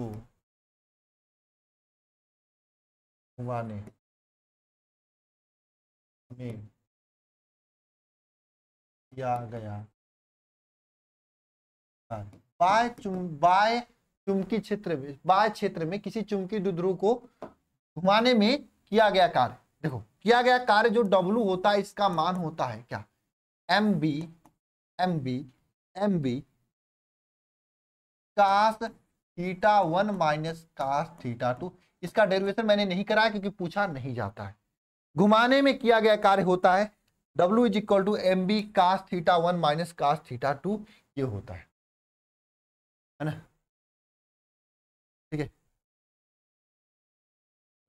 को घुमाने में किया गया बाय चुम बाय चुमकी क्षेत्र में बाय क्षेत्र में किसी चुमकी दुद्रू को घुमाने में किया गया कार्य देखो किया गया कार्य जो डब्लू होता है इसका मान होता है क्या M B M B M B cos theta one minus cos theta two इसका डेरिवेशन मैंने नहीं कराया क्योंकि पूछा नहीं जाता है घुमाने में किया गया कार्य होता है W is equal to M B cos theta one minus cos theta two ये होता है है ना ठीक है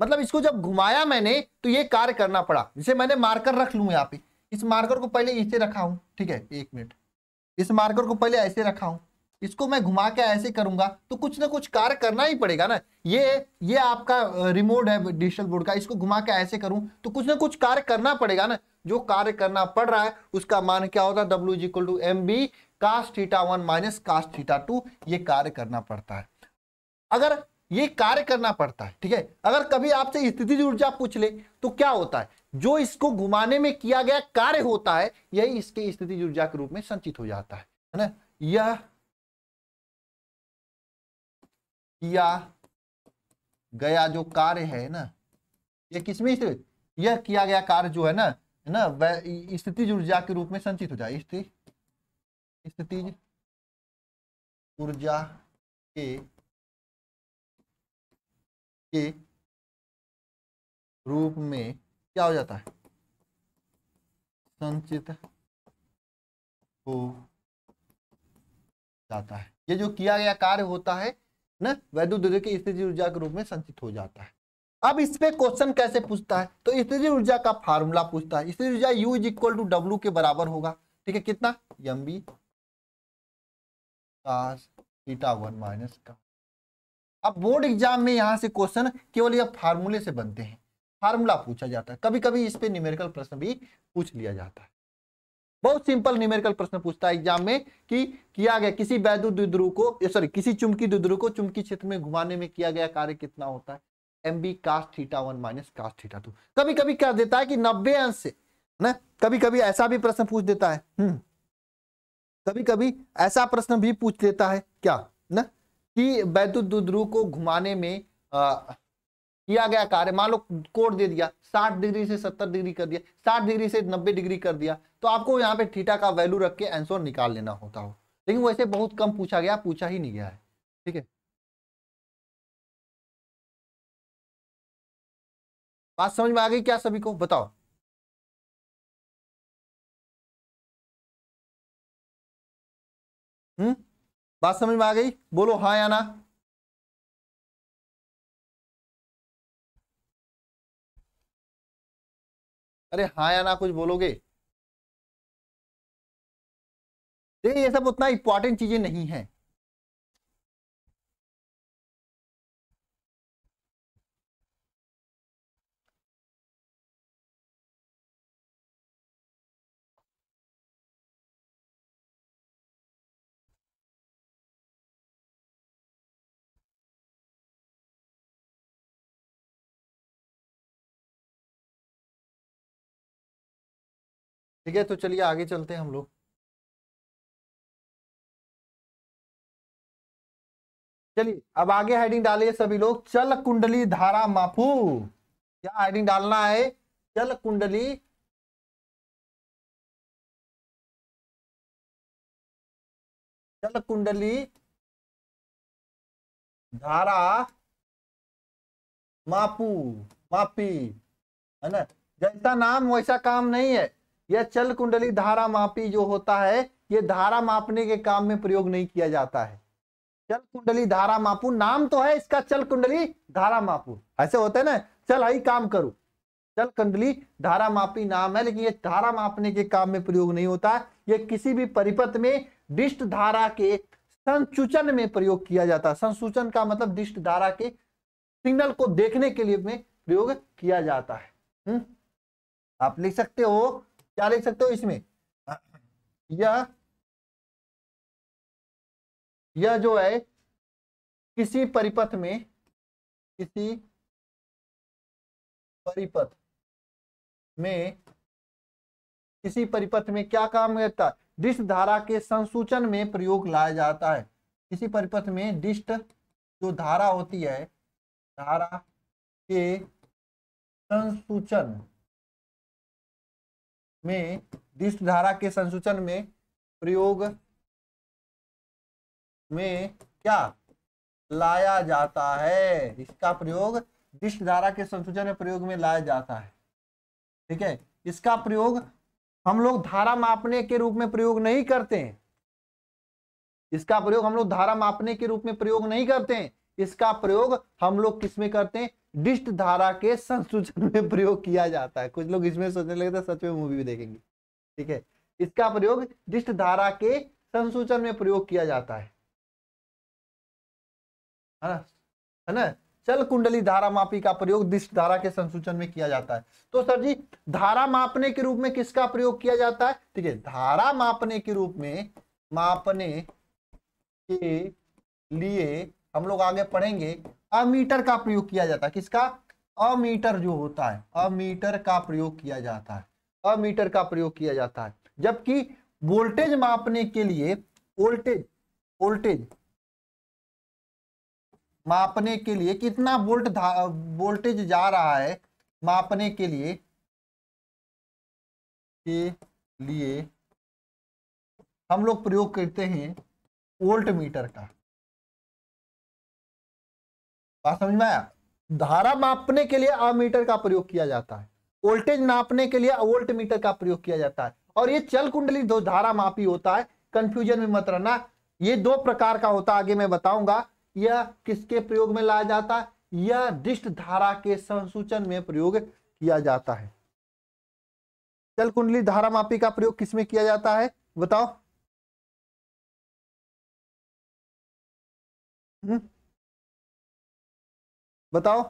मतलब इसको जब घुमाया मैंने तो ये कार्य करना पड़ा जिसे मैंने मार्कर रख लू यहाँ पे इस मार्कर को पहले ऐसे रखा हूं ठीक है एक मिनट इस मार्कर को पहले ऐसे रखा हूं इसको मैं घुमा के ऐसे करूंगा तो कुछ ना कुछ कार्य करना ही पड़ेगा ना ये ये आपका रिमोट है डिजिटल बोर्ड का इसको घुमा के ऐसे करूं तो कुछ ना कुछ कार्य करना पड़ेगा ना जो कार्य करना पड़ रहा है उसका मान क्या होता है W G two M B cos theta one minus cos theta two ये कार्य करना पड़ता है अगर ये कार्य करना पड़ता है ठीक है अगर कभी आपसे स्थिति ऊर्जा पूछ ले तो क्या होता है जो इसको घुमाने में किया गया कार्य होता है यही इसके स्थिति ऊर्जा के रूप में संचित हो जाता है है ना यह किया गया जो कार्य है ना ये किसमें स्थित यह किया गया कार्य जो है ना है ना स्थिति ऊर्जा के रूप में संचित हो जाए स्थिति स्थिति ऊर्जा के के रूप में क्या हो जाता है संचित हो जाता है ये जो किया गया कार्य होता है ना वैद्युत के स्थिति ऊर्जा के रूप में संचित हो जाता है अब इस पे क्वेश्चन कैसे पूछता है तो स्थिति ऊर्जा का फार्मूला पूछता है स्थिति ऊर्जा U is equal to W के बराबर होगा ठीक है कितना M B theta one minus का अब बोर्ड एग्जाम में यहां से क्वेश्चन केवल यह फार्मूले से बनते हैं फार्मूला पूछा जाता है कभी कभी इस पे न्यूमेरिकल प्रश्न भी पूछ लिया जाता है बहुत सिंपल न्यूमेरिकल प्रश्न पूछता है एग्जाम में कि किया गया किसी वैद्य द्विध्रुव को सॉरी किसी चुमकी द्विध्रुव को चुमकी क्षेत्र में घुमाने में किया गया कार्य कितना होता है M B cos theta one minus cos theta two कभी कभी क्या देता है कि नब्बे अंश से ना कभी कभी ऐसा भी प्रश्न पूछ देता है हम्म कभी कभी ऐसा प्रश्न भी पूछ देता है क्या ना कि वैद्युत द्विध्रुव को घुमाने में आ, किया गया कार्य मान लो कोड दे दिया 60 डिग्री से 70 डिग्री कर दिया 60 डिग्री से 90 डिग्री कर दिया तो आपको यहाँ पे थीटा का वैल्यू रख के आंसर निकाल लेना होता हो लेकिन वैसे बहुत कम पूछा गया पूछा ही नहीं गया है ठीक है बात समझ में आ गई क्या सभी को बताओ हम्म बात समझ में आ गई बोलो हाँ या ना अरे हाँ या ना कुछ बोलोगे देखिए ये सब उतना इंपॉर्टेंट चीजें नहीं है ठीक है तो चलिए आगे चलते हैं हम लोग चलिए अब आगे हेडिंग डालिए सभी लोग चल कुंडली धारा मापू क्या हेडिंग डालना है चल कुंडली चल कुंडली धारा मापू मापी है ना जैसा नाम वैसा काम नहीं है या चल कुंडली धारा मापी जो होता है ये धारा मापने के काम में प्रयोग नहीं किया जाता है चल कुंडली धारा मापू नाम तो है इसका चल कुंडली धारा मापू ऐसे होते हैं ना चल आई काम करू चल कुंडली धारा मापी नाम है लेकिन ये धारा मापने के काम में प्रयोग नहीं होता ये किसी भी परिपथ में दिष्ट धारा के संसूचन में प्रयोग किया जाता है संसूचन का मतलब दिष्ट धारा के सिग्नल को देखने के लिए में प्रयोग किया जाता है हुँ? हम्म? आप लिख सकते हो क्या लिख सकते हो इसमें यह यह जो है किसी परिपथ में किसी परिपथ में किसी परिपथ में क्या काम करता है डिस्ट धारा के संसूचन में प्रयोग लाया जाता है किसी परिपथ में डिस्ट जो धारा होती है धारा के संसूचन में दिष्ट धारा के संसूचन में प्रयोग में क्या लाया जाता है इसका प्रयोग दिष्ट धारा के संसूचन में प्रयोग में लाया जाता है ठीक है इसका प्रयोग हम लोग धारा मापने के रूप में प्रयोग नहीं करते हैं इसका प्रयोग हम लोग धारा मापने के रूप में प्रयोग नहीं करते हैं इसका प्रयोग हम लोग किसमें करते हैं डिस्ट धारा के संसूचन में प्रयोग किया जाता है कुछ लोग इसमें सोचने लगे सच में मूवी भी देखेंगे ठीक है इसका प्रयोग डिस्ट धारा के संसूचन में प्रयोग किया जाता है है ना चल कुंडली धारा मापी का प्रयोग दिष्ट धारा के संसूचन में किया जाता है तो सर जी धारा मापने के रूप में किसका प्रयोग किया जाता है ठीक है धारा मापने के रूप में मापने के लिए हम लोग आगे पढ़ेंगे अमीटर का प्रयोग किया जाता है किसका अमीटर जो होता है अमीटर का प्रयोग किया जाता है अमीटर का प्रयोग किया जाता है जबकि वोल्टेज मापने के लिए वोल्टेज वोल्टेज मापने के लिए कितना वोल्ट वोल्टेज जा रहा है मापने के लिए के लिए हम लोग प्रयोग करते हैं वोल्ट मीटर का बात समझ में आया धारा मापने के लिए अमीटर का प्रयोग किया जाता है वोल्टेज नापने के लिए वोल्ट मीटर का प्रयोग किया जाता है और ये चल कुंडली धारा मापी होता है कंफ्यूजन में मत रहना ये दो प्रकार का होता आगे मैं बताऊंगा यह किसके प्रयोग में लाया जाता है यह दिष्ट धारा के संसूचन में प्रयोग किया जाता है चल कुंडली धारा मापी का प्रयोग किसमें किया जाता है बताओ हुँ? हम्म। बताओ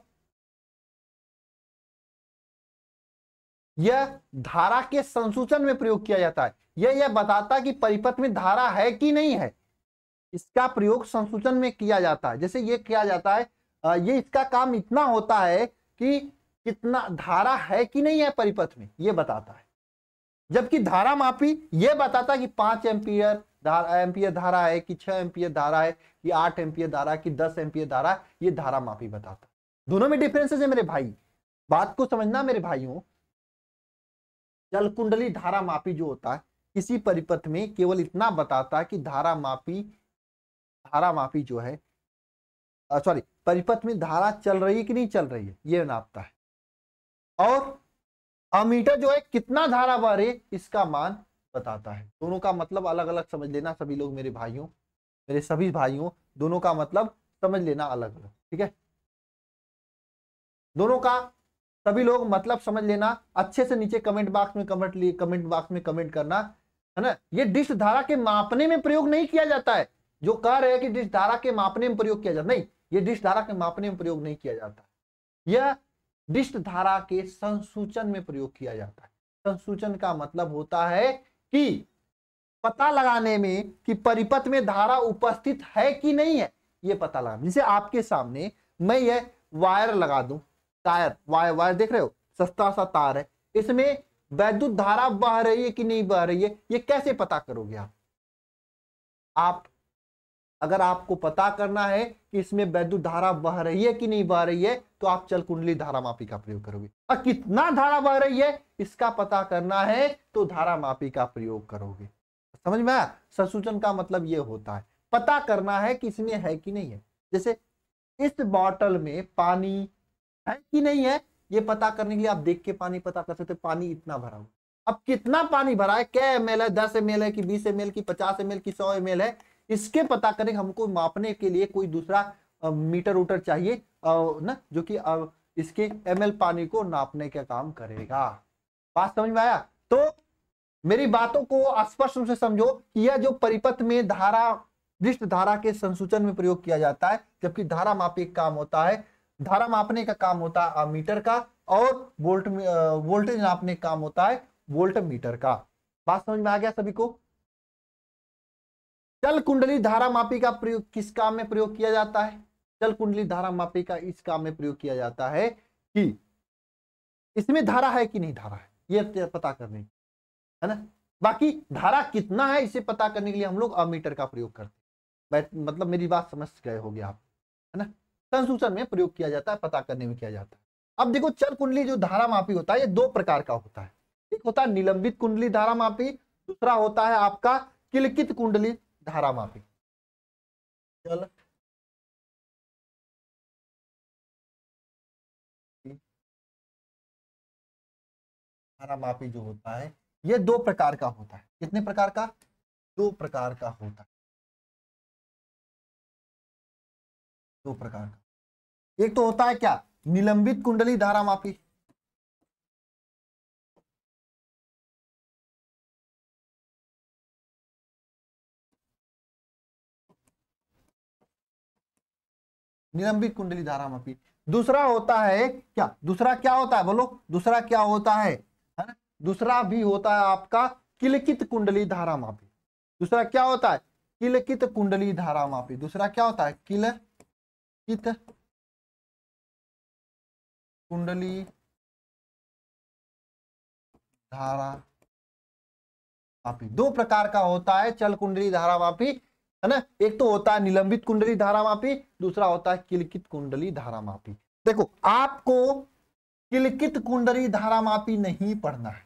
यह धारा के संसूचन में प्रयोग किया जाता है यह यह बताता कि परिपथ में धारा है कि नहीं है इसका प्रयोग संसूचन में किया जाता है जैसे यह किया जाता है ये इसका काम इतना होता है कि कितना धारा है कि नहीं है परिपथ में यह बताता है जबकि धारा मापी यह बताता कि पांच एम्पियर धारा एम्पियर धारा है कि छह एम्पियर धारा है कि आठ एम्पियर धारा कि दस एम्पियर धारा ये धारा मापी बताता दोनों में डिफरेंसेस है मेरे भाई बात को समझना मेरे भाइयों जल कुंडली धारा मापी जो होता है किसी परिपथ में केवल इतना बताता है कि धारा मापी धारा मापी जो है सॉरी परिपथ में धारा चल रही है कि नहीं चल रही है ये नापता है और अमीटर जो है कितना धारा बह रही इसका मान बताता है दोनों का मतलब अलग अलग समझ लेना सभी लोग मेरे भाइयों मेरे सभी भाइयों दोनों का मतलब समझ लेना अलग अलग ठीक है दोनों का सभी लोग मतलब समझ लेना अच्छे से नीचे कमेंट बॉक्स में कमेंट लिए कमेंट बॉक्स में कमेंट करना है ना ये डिश धारा के मापने में प्रयोग नहीं किया जाता है जो कह रहे हैं कि डिश धारा के मापने में प्रयोग किया जाता नहीं ये डिश धारा के मापने में प्रयोग नहीं किया जाता यह डिश धारा के संसूचन में प्रयोग किया जाता है संसूचन का मतलब होता है कि पता लगाने में कि परिपथ में धारा उपस्थित है कि नहीं है ये पता लगाना जैसे आपके सामने मैं यह वायर लगा दूं टायर वायर वायर देख रहे हो सस्ता सा तार है इसमें वैद्युत धारा बह रही है कि नहीं बह रही है ये कैसे पता करोगे आप आप अगर आपको पता करना है कि इसमें वैद्युत धारा बह रही है कि नहीं बह रही है तो आप चल कुंडली धारा मापी का प्रयोग करोगे और कितना धारा बह रही है इसका पता करना है तो धारा मापी का प्रयोग करोगे समझ में आया संसूचन का मतलब ये होता है पता करना है कि इसमें है कि नहीं है जैसे इस बॉटल में पानी है कि नहीं है ये पता करने के लिए आप देख के पानी पता कर सकते पानी इतना भरा हुआ अब कितना पानी भरा है क्या एम है दस एम है कि बीस एम की पचास एम की सौ एम है इसके पता करने हमको मापने के लिए कोई दूसरा मीटर उटर चाहिए ना जो कि इसके एम पानी को नापने का काम करेगा बात समझ में आया तो मेरी बातों को स्पष्ट रूप से समझो कि यह जो परिपथ में धारा दृष्ट धारा के संसूचन में प्रयोग किया जाता है जबकि धारा मापी काम होता है धारा मापने का काम होता है मीटर का और वोल्ट वोल्टेज नापने का काम होता है वोल्ट मीटर का बात समझ में आ गया सभी को जल कुंडली धारा मापी का प्रयोग किस काम में प्रयोग किया जाता है जल कुंडली धारा मापी का इस काम में प्रयोग किया जाता है कि इसमें धारा है कि नहीं धारा है यह पता करने है ना बाकी धारा कितना है इसे पता करने के लिए हम लोग अमीटर का प्रयोग करते हैं मतलब मेरी बात समझ गए होगी आप है ना संसूचन में प्रयोग किया जाता है पता करने में किया जाता है अब देखो चल कुंडली जो धारा मापी होता है ये दो प्रकार का होता है एक होता है निलंबित कुंडली धारा मापी दूसरा होता है आपका किलकित कुंडली धारा मापी चल धारा मापी जो होता है ये दो प्रकार का होता है कितने प्रकार का दो प्रकार का होता है दो प्रकार का एक तो होता है क्या निलंबित कुंडली धारा मापी निलंबित कुंडली धारा मापी दूसरा होता है क्या दूसरा क्या होता है बोलो दूसरा क्या होता है है ना दूसरा भी होता है आपका किलकित कुंडली धारा मापी दूसरा क्या होता है किलकित कुंडली धारा मापी दूसरा क्या होता है किलकित कुंडली धारा वापी दो प्रकार का होता है चल कुंडली धारा वापी है ना एक तो होता है निलंबित कुंडली धारा वापी दूसरा होता है किलकित कुंडली धारा मापी देखो आपको किलकित कुंडली धारा मापी नहीं पढ़ना है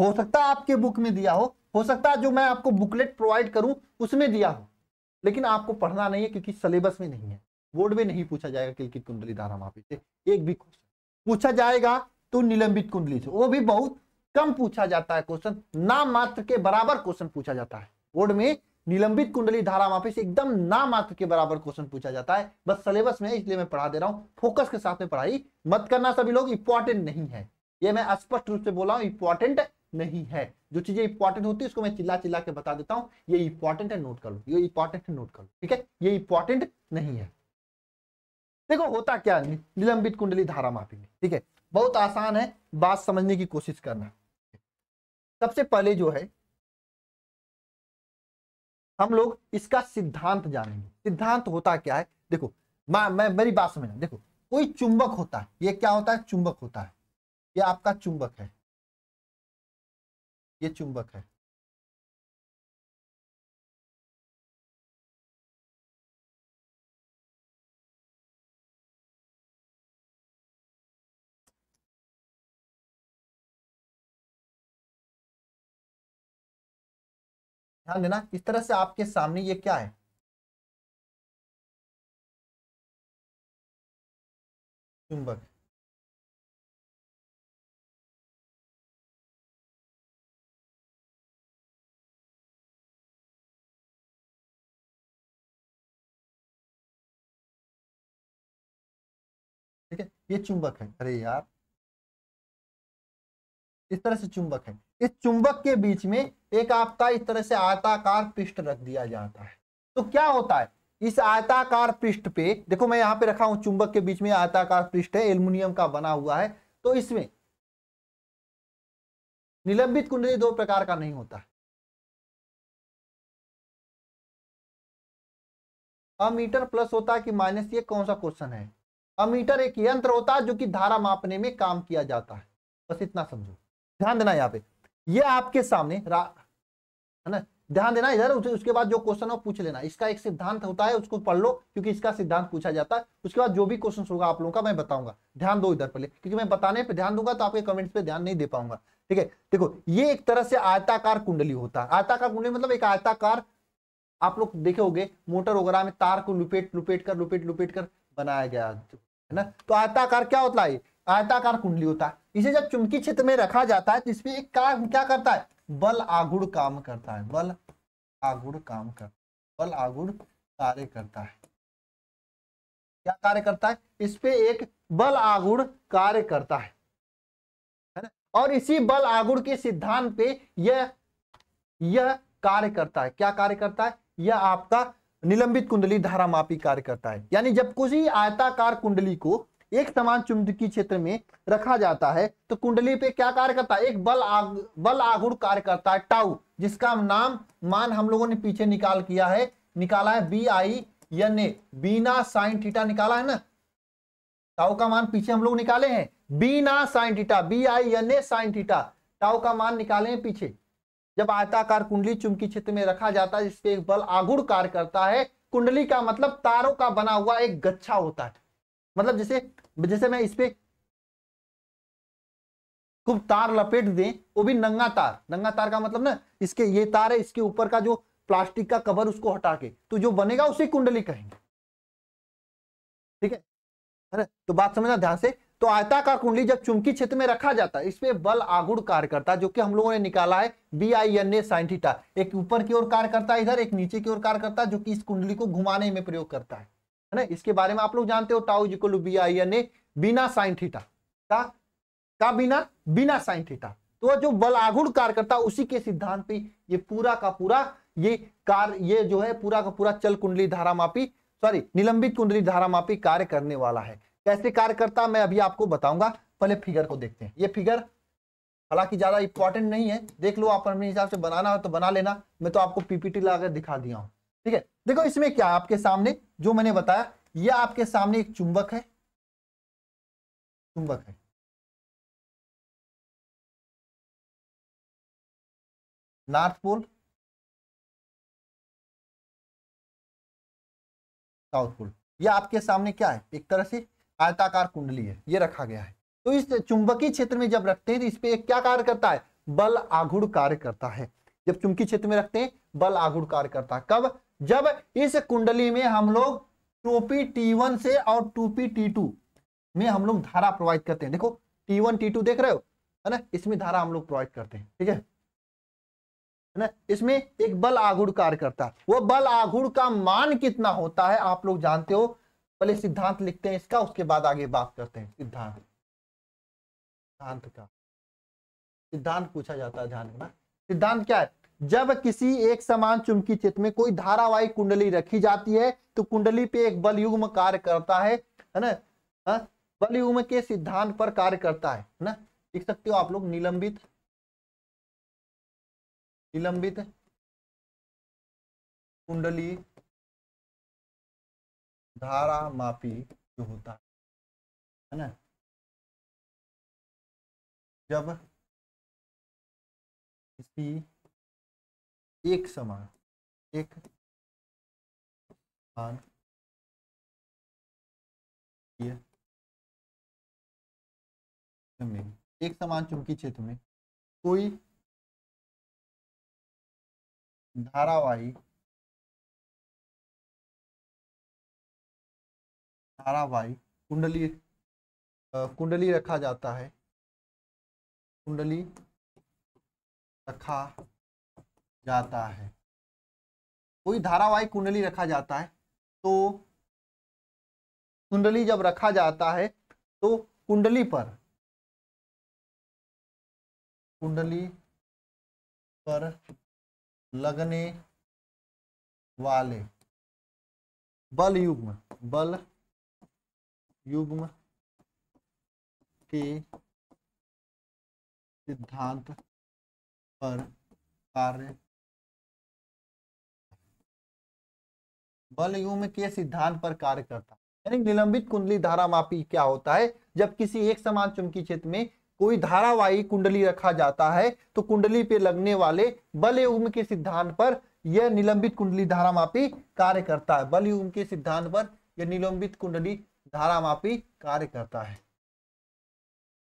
हो सकता है आपके बुक में दिया हो हो सकता है जो मैं आपको बुकलेट प्रोवाइड करूं उसमें दिया हो लेकिन आपको पढ़ना नहीं है क्योंकि सिलेबस में नहीं है बोर्ड में नहीं पूछा जाएगा किलकित कुंडली धारा मापी से एक भी क्वेश्चन पूछा जाएगा तो निलंबित कुंडली से वो भी बहुत कम पूछा जाता है क्वेश्चन नाम मात्र के बराबर क्वेश्चन पूछा जाता है बोर्ड में निलंबित कुंडली धारा माफी से एकदम नाम मात्र के बराबर क्वेश्चन पूछा जाता है बस सिलेबस में इसलिए मैं पढ़ा दे रहा हूँ फोकस के साथ में पढ़ाई मत करना सभी लोग इंपॉर्टेंट नहीं है ये मैं स्पष्ट रूप से बोला हूँ इंपॉर्टेंट नहीं है जो चीजें इंपॉर्टेंट होती है उसको मैं चिल्ला चिल्ला के बता देता हूँ ये इंपॉर्टेंट है नोट कर लो ये इंपॉर्टेंट है नोट कर लो ठीक है ये इंपॉर्टेंट नहीं है देखो होता क्या निलंबित कुंडली धारा मापी में ठीक है बहुत आसान है बात समझने की कोशिश करना सबसे पहले जो है हम लोग इसका सिद्धांत जानेंगे सिद्धांत होता क्या है देखो मैं मैं मेरी बात समझना देखो कोई चुंबक होता है ये क्या होता है चुंबक होता है ये आपका चुंबक है ये चुंबक है ध्यान देना इस तरह से आपके सामने ये क्या है चुंबक ठीक है ये चुंबक है अरे यार इस तरह से चुंबक है इस चुंबक के बीच में एक आपका इस तरह से आयताकार पृष्ठ रख दिया जाता है तो क्या होता है इस आयताकार पृष्ठ पे देखो मैं यहां पे रखा हूं चुंबक के बीच में आयताकार पृष्ठ है एल्युमिनियम का बना हुआ है तो इसमें निलंबित कुंडली दो प्रकार का नहीं होता है अमीटर प्लस होता है कि माइनस ये कौन सा क्वेश्चन है अमीटर एक यंत्र होता है जो कि धारा मापने में काम किया जाता है बस इतना समझो ध्यान देना यहाँ पे ये आपके सामने है ना ध्यान देना इधर उसके बाद जो क्वेश्चन हो पूछ लेना इसका एक सिद्धांत होता है उसको पढ़ लो क्योंकि इसका सिद्धांत पूछा जाता है उसके बाद जो भी क्वेश्चन होगा आप लोगों का मैं बताऊंगा ध्यान दो इधर पहले क्योंकि मैं बताने पर ध्यान दूंगा तो आपके कमेंट्स पे ध्यान नहीं दे पाऊंगा ठीक है देखो ये एक तरह से आयताकार कुंडली होता है आयताकार कुंडली मतलब एक आयताकार आप लोग देखे होंगे मोटर वगैरह में तार को लुपेट लुपेट कर लुपेट लुपेट कर बनाया गया है ना तो आयताकार क्या होता है आयताकार कुंडली होता है इसे जब चुंबकीय क्षेत्र में रखा जाता है तो इसमें एक काम क्या करता है बल आगुड़ काम करता है बल आगुड़ काम करता है बल आगुड़ कार्य करता है क्या कार्य करता है इस पे एक बल आगुड़ कार्य करता है है ना और इसी बल आगुड़ के सिद्धांत पे यह यह कार्य करता है क्या कार्य करता है यह आपका निलंबित कुंडली धारा मापी कार्य करता है यानी जब किसी आयताकार कुंडली को एक समान चुंबकीय क्षेत्र में रखा जाता है तो कुंडली पे क्या कार्य करता है एक बल आग बल आगुड़ कार्य करता है टाउ जिसका नाम मान हम लोगों ने पीछे निकाल किया है निकाला है B I N A B N A sine theta निकाला है ना टाउ का मान पीछे हम लोग निकाले हैं B N A sine theta B I N A sine theta tau का मान निकाले हैं पीछे जब आयताकार कुंडली चुंबकीय क्षेत्र में रखा जाता है जिसपे एक बल आगुड़ कार्य करता है कुंडली का मतलब तारों का बना हुआ एक गच्छा होता है मतलब जैसे जैसे मैं इस पे खूब तार लपेट दें वो भी नंगा तार नंगा तार का मतलब ना इसके ये तार है इसके ऊपर का जो प्लास्टिक का कवर उसको हटा के तो जो बनेगा उसे कुंडली कहेंगे ठीक है अरे तो बात समझना ध्यान से तो आयताकार कुंडली जब चुंबकीय क्षेत्र में रखा जाता है इसमें बल आगुड़ कार्य करता है जो कि हम लोगों ने निकाला है B I N A sine theta एक ऊपर की ओर कार्य करता है इधर एक नीचे की ओर कार्य करता है जो कि इस कुंडली को घुमाने में प्रयोग करता है है ना इसके बारे में आप लोग जानते हो tau is equal B I N A बिना साइन थीटा का का बिना बिना साइन थीटा तो जो बलागुण कार्य करता उसी के सिद्धांत पे ये पूरा का पूरा ये कार ये जो है पूरा का पूरा चल कुंडली धारा मापी सॉरी निलंबित कुंडली धारा मापी कार्य करने वाला है कैसे कार्य करता मैं अभी आपको बताऊंगा पहले फिगर को देखते हैं ये फिगर हालांकि ज्यादा इंपॉर्टेंट नहीं है देख लो आप अपने हिसाब से बनाना हो तो बना लेना मैं तो आपको पीपीटी लगाकर दिखा दिया हूं ठीक है देखो इसमें क्या आपके सामने जो मैंने बताया ये आपके सामने एक चुंबक है चुंबक है नॉर्थ पोल साउथ पोल ये आपके सामने क्या है एक तरह से आयताकार कुंडली है ये रखा गया है तो इस चुंबकीय क्षेत्र में जब रखते हैं तो इस पर क्या कार्य करता है बल आघुड़ कार्य करता है जब चुंबकीय क्षेत्र में रखते हैं बल आघुड़ कार्य करता है कब जब इस कुंडली में हम लोग टोपी T1 से और टूपी टू में हम लोग धारा प्रोवाइड करते हैं देखो टी टू देख रहे हो है ना इसमें धारा हम लोग प्रोवाइड करते हैं ठीक है ना इसमें एक बल आघूर कार्य करता है वो बल आघूर का मान कितना होता है आप लोग जानते हो पहले सिद्धांत लिखते हैं इसका उसके बाद आगे बात करते हैं सिद्धांत सिद्धांत का सिद्धांत पूछा जाता है ध्यान रखना सिद्धांत क्या है जब किसी एक समान चुंबकीय क्षेत्र में कोई धारावाहिक कुंडली रखी जाती है तो कुंडली पे एक बल युग्म कार्य करता है है ना बल युग्म के सिद्धांत पर कार्य करता है ना लिख सकते हो आप लोग निलंबित निलंबित कुंडली धारा मापी जो होता है है ना जब किसी एक समान एक समान में एक समान चुंबकीय क्षेत्र में कोई धारावाही धारावाही कुंडली कुंडली रखा जाता है कुंडली रखा जाता है कोई धारावाहिक कुंडली रखा जाता है तो कुंडली जब रखा जाता है तो कुंडली पर कुंडली पर लगने वाले बल युग्म बल युग्म के सिद्धांत पर कार्य बल युग्म के सिद्धांत पर कार्य करता यानी निलंबित कुंडली धारा मापी क्या होता है जब किसी एक समान चुंबकीय क्षेत्र में कोई धारावाही कुंडली रखा जाता है तो कुंडली पे लगने वाले बल युग्म के सिद्धांत पर यह निलंबित कुंडली धारा मापी कार्य करता है बल युग्म के सिद्धांत पर यह निलंबित कुंडली धारा मापी कार्य करता है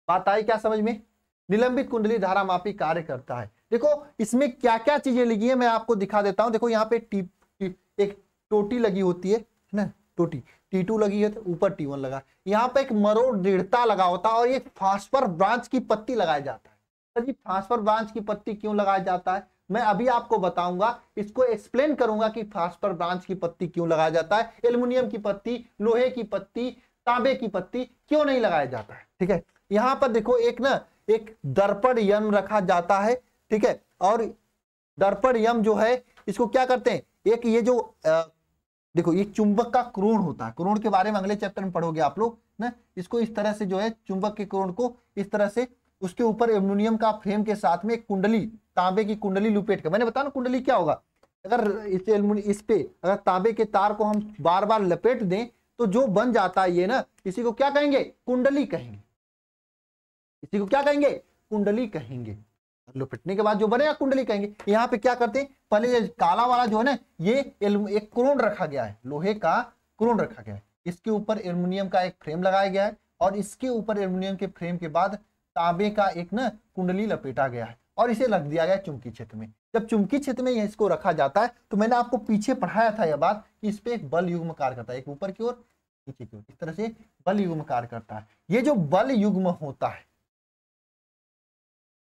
बात आई क्या समझ में निलंबित कुंडली धारा मापी कार्य करता है देखो इसमें क्या क्या चीजें लिखी है मैं आपको दिखा देता हूं देखो यहाँ पे टी, टी, एक टोटी लगी होती है ना टोटी टी टू लगी है तो ऊपर टी वन लगा यहाँ पे एक मरो दृढ़ता लगा होता है और ये फास्फर ब्रांच की पत्ती लगाया जाता है सर जी फास्फर ब्रांच की पत्ती क्यों लगाया जाता है मैं अभी आपको बताऊंगा इसको एक्सप्लेन करूंगा कि फास्फर ब्रांच की पत्ती क्यों लगाया जाता है एल्यूमिनियम की पत्ती लोहे की पत्ती तांबे की पत्ती क्यों नहीं लगाया जाता है ठीक है यहाँ पर देखो एक ना एक दर्पण यम रखा जाता है ठीक है और दर्पण यम जो है इसको क्या करते हैं एक ये जो देखो ये चुंबक का क्रोण होता है क्रोण के बारे में अगले चैप्टर में पढ़ोगे आप लोग ना इसको इस तरह से जो है चुंबक के क्रोण को इस तरह से उसके ऊपर एल्यूमिनियम का फ्रेम के साथ में एक कुंडली तांबे की कुंडली लुपेट कर मैंने बताया ना कुंडली क्या होगा अगर इस इस पे अगर तांबे के तार को हम बार बार लपेट दें तो जो बन जाता है ये ना इसी को क्या कहेंगे कुंडली कहेंगे इसी को क्या कहेंगे कुंडली कहेंगे लपेटने के बाद जो बनेगा कुंडली कहेंगे यहाँ पे क्या करते हैं पहले ये काला वाला जो है ना ये एक क्रोन रखा गया है लोहे का क्रोन रखा गया है इसके ऊपर एल्यूमिनियम का एक फ्रेम लगाया गया है और इसके ऊपर एल्यूमिनियम के फ्रेम के बाद तांबे का एक ना कुंडली लपेटा गया है और इसे रख दिया गया चुमकी क्षेत्र में जब चुमकी क्षेत्र में यह इसको रखा जाता है तो मैंने आपको पीछे पढ़ाया था यह बात कि इस पर एक बल युग्म कार्य करता है एक ऊपर की ओर नीचे की ओर इस तरह से बल युग्म कार्य करता है ये जो बल युग्म होता है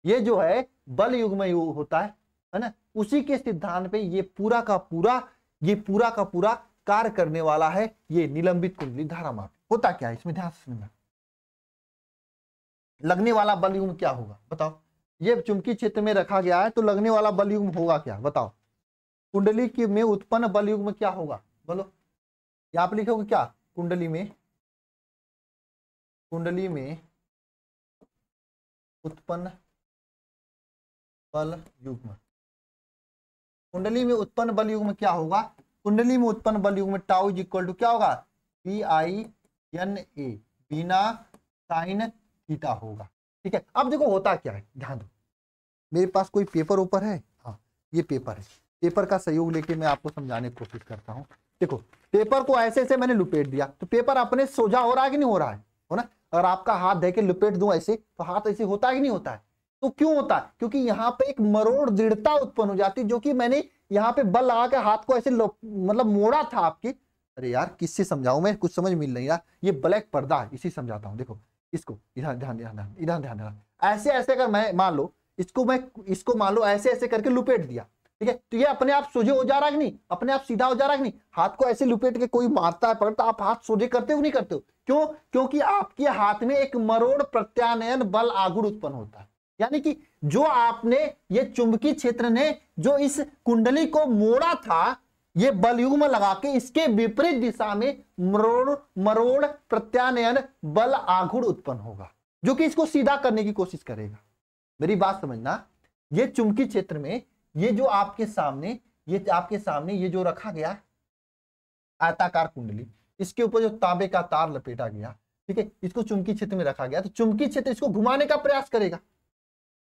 ये जो है बल युग में युग होता है है ना उसी के सिद्धांत पे ये पूरा का पूरा ये पूरा का पूरा कार्य करने वाला है ये निलंबित कुंडली धारा मार्ग होता क्या है इसमें ध्यान सुनना लगने वाला बल युग क्या होगा बताओ ये चुंबकीय क्षेत्र में रखा गया है तो लगने वाला बल युग होगा क्या बताओ कुंडली की में उत्पन्न बल युग में क्या होगा बोलो यहां आप लिखोगे क्या कुंडली में कुंडली में उत्पन्न बल युग्म कुंडली में उत्पन्न बल युग्म क्या होगा कुंडली में उत्पन्न बल युग्म टाउ इज इक्वल टू क्या होगा बी आई एन ए बिना साइन थीटा होगा ठीक है अब देखो होता क्या है ध्यान दो मेरे पास कोई पेपर ऊपर है हाँ ये पेपर है पेपर का सहयोग लेके मैं आपको समझाने की कोशिश करता हूँ देखो पेपर को ऐसे ऐसे मैंने लुपेट दिया तो पेपर अपने सोझा हो रहा है कि नहीं हो रहा है ना अगर आपका हाथ दे के लुपेट दूं ऐसे तो हाथ ऐसे होता है कि नहीं होता है तो क्यों होता है क्योंकि यहाँ पे एक मरोड़ दृढ़ता उत्पन्न हो जाती जो कि मैंने यहाँ पे बल लगा के हाथ को ऐसे मतलब मोड़ा था आपकी अरे यार किससे समझाऊ मैं कुछ समझ मिल नहीं यार ये ब्लैक पर्दा है इसी समझाता हूँ देखो इसको इधर ध्यान ध्यान ध्यान इधर ध्यान ध्यान ऐसे ऐसे अगर मैं मान लो इसको मैं इसको मान लो ऐसे ऐसे करके लुपेट दिया ठीक है तो ये अपने आप सोझे हो जा रहा है नहीं अपने आप सीधा हो जा रहा है नहीं हाथ को ऐसे लुपेट के कोई मारता है पकड़ता आप हाथ सोझे करते हो नहीं करते हो क्यों क्योंकि आपके हाथ में एक मरोड़ प्रत्यानयन बल आगुड़ उत्पन्न होता है यानी कि जो आपने ये चुंबकीय क्षेत्र ने जो इस कुंडली को मोड़ा था ये में लगा के इसके विपरीत दिशा में मरोड़ मरोड़ प्रत्यानयन बल आघूर्ण उत्पन्न होगा जो कि इसको सीधा करने की कोशिश करेगा मेरी बात समझना ये चुंबकीय क्षेत्र में ये जो आपके सामने ये आपके सामने ये जो रखा गया आयताकार कुंडली इसके ऊपर जो तांबे का तार लपेटा गया ठीक है इसको चुंबकीय क्षेत्र में रखा गया तो चुंबकीय क्षेत्र इसको घुमाने का प्रयास करेगा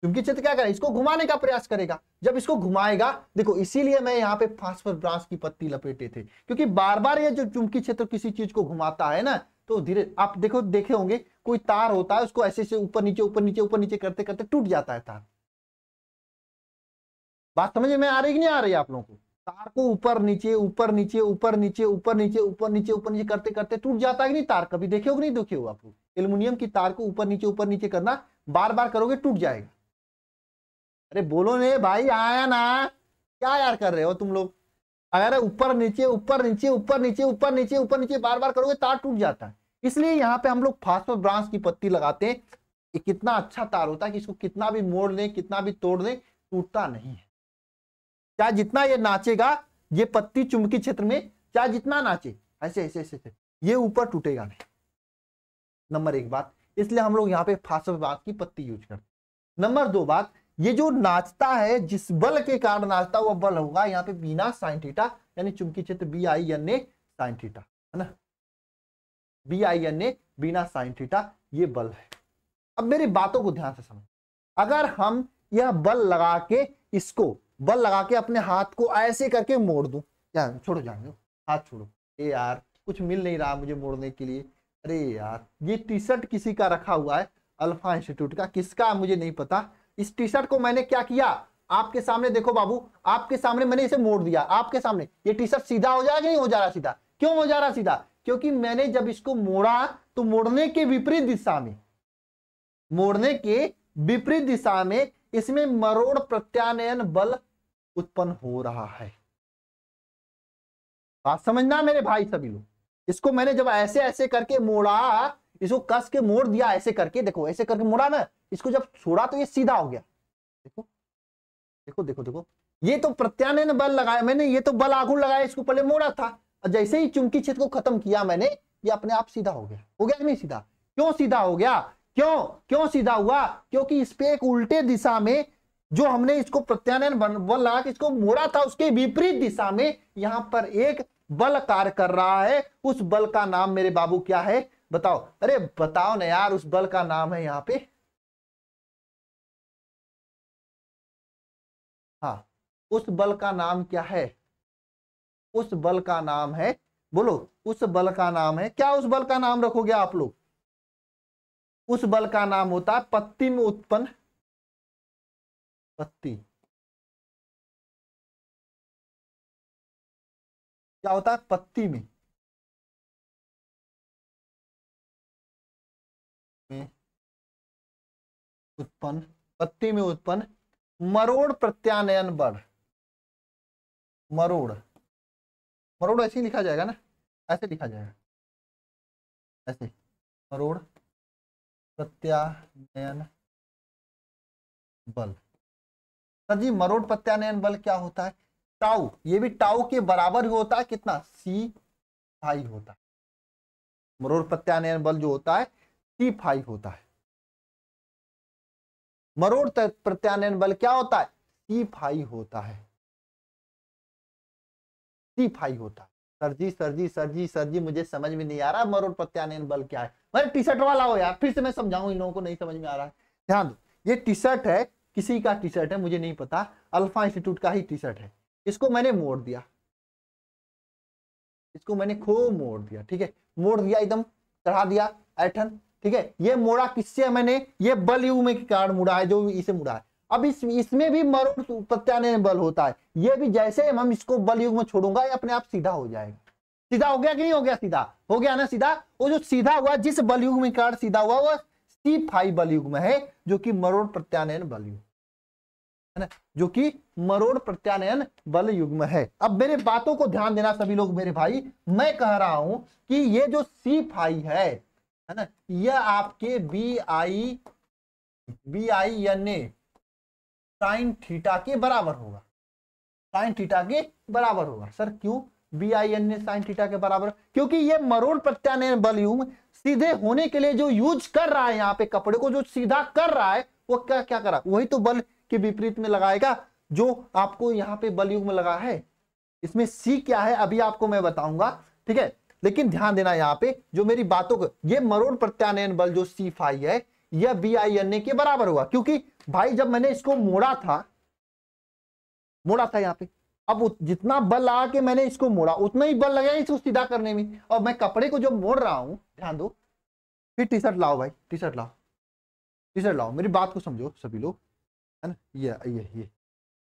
चुंबकीय क्षेत्र क्या करेगा इसको घुमाने का प्रयास करेगा जब इसको घुमाएगा देखो इसीलिए मैं यहाँ पे फास्फर ब्रांच की पत्ती लपेटे थे क्योंकि बार बार ये जो चुंबकीय क्षेत्र किसी चीज को घुमाता है ना तो धीरे आप देखो देखे होंगे कोई तार होता है उसको ऐसे ऐसे ऊपर नीचे ऊपर नीचे ऊपर नीचे करते करते टूट जाता है तार बात समझ में आ रही कि नहीं आ रही आप लोगों को तार को ऊपर नीचे ऊपर नीचे ऊपर नीचे ऊपर नीचे ऊपर नीचे ऊपर नीचे करते करते टूट जाता है कि नहीं तार कभी देखे हो नहीं देखे हो आप लोग एल्यूमिनियम की तार को ऊपर नीचे ऊपर नीचे करना बार बार करोगे टूट जाएगा अरे बोलो ने भाई आया ना क्या यार कर रहे हो तुम लोग अगर ऊपर नीचे ऊपर नीचे ऊपर नीचे ऊपर नीचे ऊपर नीचे बार बार करोगे तार टूट जाता है इसलिए यहाँ पे हम लोग फास्फोर ब्रांच की पत्ती लगाते हैं ये कितना अच्छा तार होता है कि इसको कितना भी मोड़ दें कितना भी तोड़ दें टूटता नहीं है चाहे जितना ये नाचेगा ये पत्ती चुंबकीय क्षेत्र में चाहे जितना नाचे ऐसे ऐसे ऐसे ऐसे ये ऊपर टूटेगा नहीं नंबर एक बात इसलिए हम लोग यहाँ पे फास्फोर ब्रांच की पत्ती यूज करते नंबर दो बात ये जो नाचता है जिस बल के कारण नाचता वह बल होगा यहाँ पे बिना साइन थीटा यानी चुंबकीय क्षेत्र B I N A sine theta है ना बी आई एन ए बिना साइन थीटा ये बल है अब मेरी बातों को ध्यान से समझ अगर हम यह बल लगा के इसको बल लगा के अपने हाथ को ऐसे करके मोड़ दू या छोड़ो जाने हाथ छोड़ो ए यार कुछ मिल नहीं रहा मुझे मोड़ने के लिए अरे यार ये टी शर्ट किसी का रखा हुआ है अल्फा इंस्टीट्यूट का किसका मुझे नहीं पता इस टी शर्ट को मैंने क्या किया आपके सामने देखो बाबू आपके सामने मैंने इसे मोड़ दिया आपके सामने ये टी शर्ट सीधा हो जाएगा नहीं हो जा रहा सीधा क्यों हो जा रहा सीधा क्योंकि मैंने जब इसको मोड़ा तो मोड़ने के विपरीत दिशा में मोड़ने के विपरीत दिशा में इसमें मरोड़ प्रत्यानयन बल उत्पन्न हो रहा है बात समझना मेरे भाई सभी लोग इसको मैंने जब ऐसे ऐसे करके मोड़ा इसको कस के मोड़ दिया ऐसे करके देखो ऐसे करके मोड़ा ना इसको जब छोड़ा तो ये सीधा हो गया देखो देखो देखो देखो ये तो प्रत्याने ने बल लगाया मैंने ये तो बल आगू लगाया इसको पहले मोड़ा था और जैसे ही चुमकी क्षेत्र को खत्म किया मैंने ये अपने आप सीधा हो गया हो गया नहीं सीधा क्यों सीधा हो गया क्यों क्यों सीधा हुआ क्योंकि इस पे एक उल्टे दिशा में जो हमने इसको प्रत्यानयन बल लगा इसको मोड़ा था उसके विपरीत दिशा में यहां पर एक बल कार्य कर रहा है उस बल का नाम मेरे बाबू क्या है बताओ अरे बताओ ना यार उस बल का नाम है यहाँ पे उस बल का नाम क्या है उस बल का नाम है बोलो उस बल का नाम है क्या उस बल का नाम रखोगे आप लोग उस बल का नाम होता है पत्ती में उत्पन्न पत्ती क्या होता है पत्ती में उत्पन्न पत्ती में उत्पन्न मरोड़ प्रत्यानयन बल मरोड़ मरोड़ ऐसे ही लिखा जाएगा ना ऐसे लिखा जाएगा ऐसे मरोड़ प्रत्यानयन बल सर जी मरोड़ प्रत्यानयन बल क्या होता है टाउ ये भी टाउ के बराबर ही होता है कितना सी फाइव होता है मरोड़ प्रत्यानयन बल जो होता है सी फाइव होता है मरोड़ प्रत्यानयन बल क्या होता है सी फाइव होता है सी फाइव होता है sir ji sir ji sir ji sir ji मुझे समझ में नहीं आ रहा मरोड़ प्रत्यानयन बल क्या है मैं टी शर्ट वाला हो यार फिर से मैं समझाऊं इन लोगों को नहीं समझ में आ रहा है ध्यान दो ये टी शर्ट है किसी का टी शर्ट है मुझे नहीं पता अल्फा इंस्टीट्यूट का ही टी शर्ट है इसको मैंने मोड़ दिया इसको मैंने खूब मोड़ दिया ठीक है मोड़ दिया एकदम चढ़ा दिया ऐठन ठीक है ये मोड़ा किससे मैंने ये बल यू में कारण मुड़ा है जो इसे मुड़ा है अब इस इसमें भी मरोड़ प्रत्यानयन बल होता है ये भी जैसे हम इसको बल युग में छोड़ूंगा ये अपने आप सीधा हो जाएगा सीधा हो गया कि नहीं हो गया सीधा हो गया ना सीधा वो जो सीधा हुआ जिस बल युग में कारण सीधा हुआ वो सी फाइव बल युग में है जो कि मरोड़ प्रत्यानयन बल युग है ना जो कि मरोड़ प्रत्यानयन बल युग में है अब मेरे बातों को ध्यान देना सभी लोग मेरे भाई मैं कह रहा हूं कि ये जो सी फाइव है है ना यह आपके B I B I N A sine theta के बराबर होगा साइन थीटा के बराबर होगा सर क्यों B I N A sine theta के बराबर क्योंकि ये मरोड़ प्रत्यान वॉल्यूम सीधे होने के लिए जो यूज कर रहा है यहाँ पे कपड़े को जो सीधा कर रहा है वो क्या क्या करा वही तो बल के विपरीत में लगाएगा जो आपको यहाँ पे वॉल्यूम में लगा है इसमें सी क्या है अभी आपको मैं बताऊंगा ठीक है लेकिन ध्यान देना यहाँ पे जो मेरी बातों को ये मरोड़ प्रत्यानयन बल जो सी फाइव है यह बी आई एन ए के बराबर होगा क्योंकि भाई जब मैंने इसको मोड़ा था मोड़ा था यहाँ पे अब जितना बल लगा के मैंने इसको मोड़ा उतना ही बल लगेगा इसको सीधा करने में और मैं कपड़े को जो मोड़ रहा हूँ ध्यान दो फिर टी शर्ट लाओ भाई टी शर्ट लाओ टी शर्ट लाओ मेरी बात को समझो सभी लोग है ना ये ये ये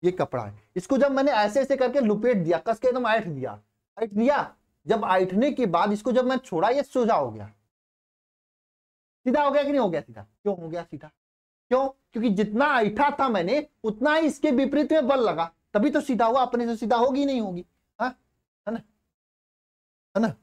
ये कपड़ा है इसको जब मैंने ऐसे ऐसे करके लुपेट दिया कस के एकदम ऐठ दिया ऐठ दिया जब ऐठने के बाद इसको जब मैं छोड़ा ये सोजा हो गया सीधा हो गया कि नहीं हो गया सीधा क्यों हो गया सीधा क्यों क्योंकि जितना ऐठा था मैंने उतना ही इसके विपरीत में बल लगा तभी तो सीधा हुआ अपने से सीधा होगी नहीं होगी हाँ? है ना है ना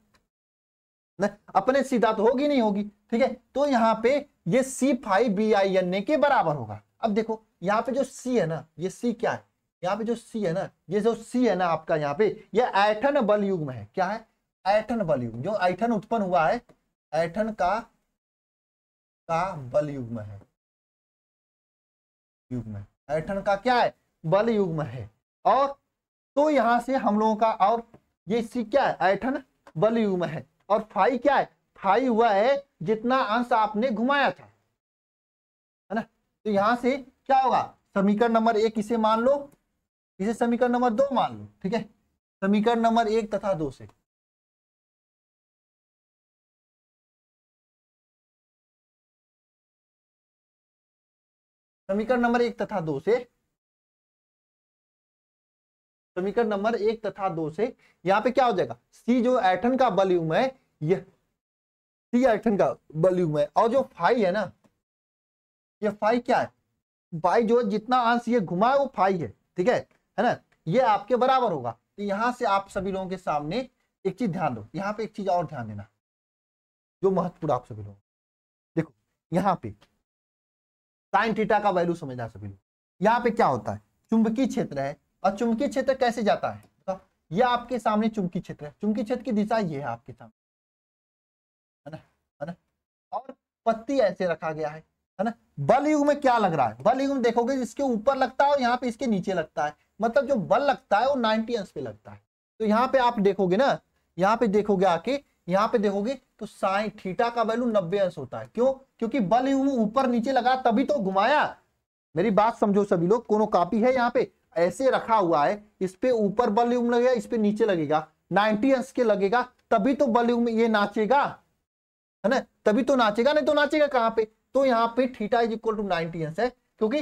ना अपने सीधा तो होगी नहीं होगी ठीक है तो यहाँ पे ये C five B I N A के बराबर होगा अब देखो यहाँ पे जो सी है ना ये सी क्या है यहाँ पे जो सी है ना ये जो सी है ना आपका यहाँ पे ये ऐठन बल युग्म है क्या है ऐठन बल युग्म जो ऐठन उत्पन्न हुआ है ऐठन का का बल युग्म है युग्म पैठन का क्या है बल युग्म है और तो यहाँ से हम लोगों का और ये सी क्या है ऐठन बल युग्म है और फाई क्या है फाई हुआ है जितना अंश आपने घुमाया था है ना तो यहाँ से क्या होगा समीकरण नंबर एक इसे मान लो इसे समीकरण नंबर दो मान लो ठीक है समीकरण नंबर एक तथा दो से समीकरण नंबर एक तथा दो से समीकरण नंबर एक तथा दो से यहां पे क्या हो जाएगा सी जो एठन का बल्यूम है यह सी एठन का बल्यूम है और जो फाइव है ना ये फाइव क्या है बाई जो जितना अंश ये घुमा है वो फाइव है ठीक है है ना ये आपके बराबर होगा तो यहां से आप सभी लोगों के सामने एक चीज ध्यान दो यहां पे एक चीज और ध्यान देना जो महत्वपूर्ण आप सभी लोग देखो यहां पे साइन थीटा का वैल्यू समझना सभी लोग यहाँ पे क्या होता है चुंबकीय क्षेत्र है और चुंबकीय क्षेत्र कैसे जाता है तो ये आपके सामने चुंबकीय क्षेत्र है चुंबकीय क्षेत्र की दिशा ये है आपके सामने है ना है ना और पत्ती ऐसे रखा गया है है ना बल युग में क्या लग रहा है बल युग में देखोगे इसके ऊपर लगता है और यहाँ पे इसके नीचे लगता है मतलब जो बल लगता है वो नाइनटी अंश पे लगता है तो यहाँ पे आप देखोगे ना यहाँ पे देखोगे आके यहां पे देखोगे तो साइन थीटा का वैल्यू नब्बे अंश होता है क्यों क्योंकि बल ऊपर नीचे लगा तभी तो घुमाया मेरी बात समझो सभी लोग कोनो कापी है यहाँ पे ऐसे रखा हुआ है इस पे ऊपर बल यूम लगेगा इस पे नीचे लगेगा नाइनटी अंश के लगेगा तभी तो बल यूम ये नाचेगा है ना तभी तो नाचेगा नहीं तो नाचेगा कहाँ पे तो यहाँ पे theta is equal to ninety अंश है क्योंकि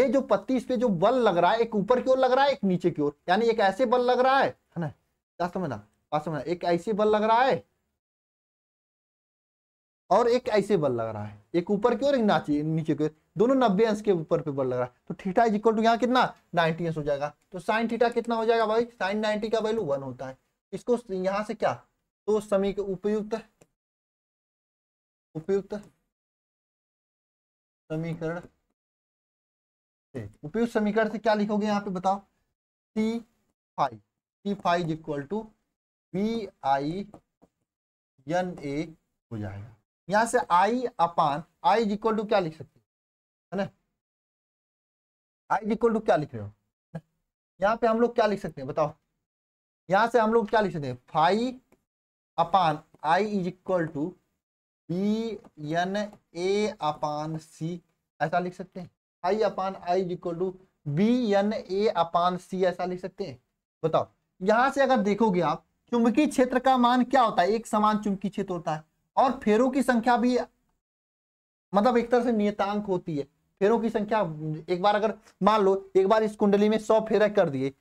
ये जो पत्ती इस पे जो बल लग रहा है एक ऊपर की ओर लग रहा है एक नीचे की ओर यानी एक ऐसे बल लग रहा है है ना समझना समझना एक ऐसे बल लग रहा है और एक ऐसे बल लग रहा है एक ऊपर की ओर एक नाची नीचे की ओर दोनों नब्बे अंश के ऊपर पे बल लग रहा है तो थीटा इज इक्वल टू यहाँ कितना नाइनटी अंश हो जाएगा तो साइन थीटा कितना हो जाएगा भाई साइन नाइनटी का वैल्यू वन होता है इसको यहाँ से क्या तो समीक उपयुक्त उपयुक्त समीकरण उपयुक्त समीकरण से क्या लिखोगे यहाँ पे बताओ C five C five equal to B I N A हो जाएगा यहां से i upon I equal to क्या लिख सकते हो है ना i इक्वल टू क्या लिख रहे हो यहाँ पे हम लोग क्या लिख सकते हैं बताओ यहां से हम लोग क्या लिख सकते हैं five upon I is equal to B N A upon C ऐसा लिख सकते हैं five upon I is equal to B N A upon C ऐसा लिख सकते हैं बताओ यहां से अगर देखोगे आप चुंबकीय क्षेत्र का मान क्या होता है एक समान चुंबकीय क्षेत्र होता है और फेरों की संख्या भी मतलब एक तरह से नियतांक होती है फेरों की संख्या एक बार अगर मान लो एक बार इस कुंडली में सौ फेरे कर दिए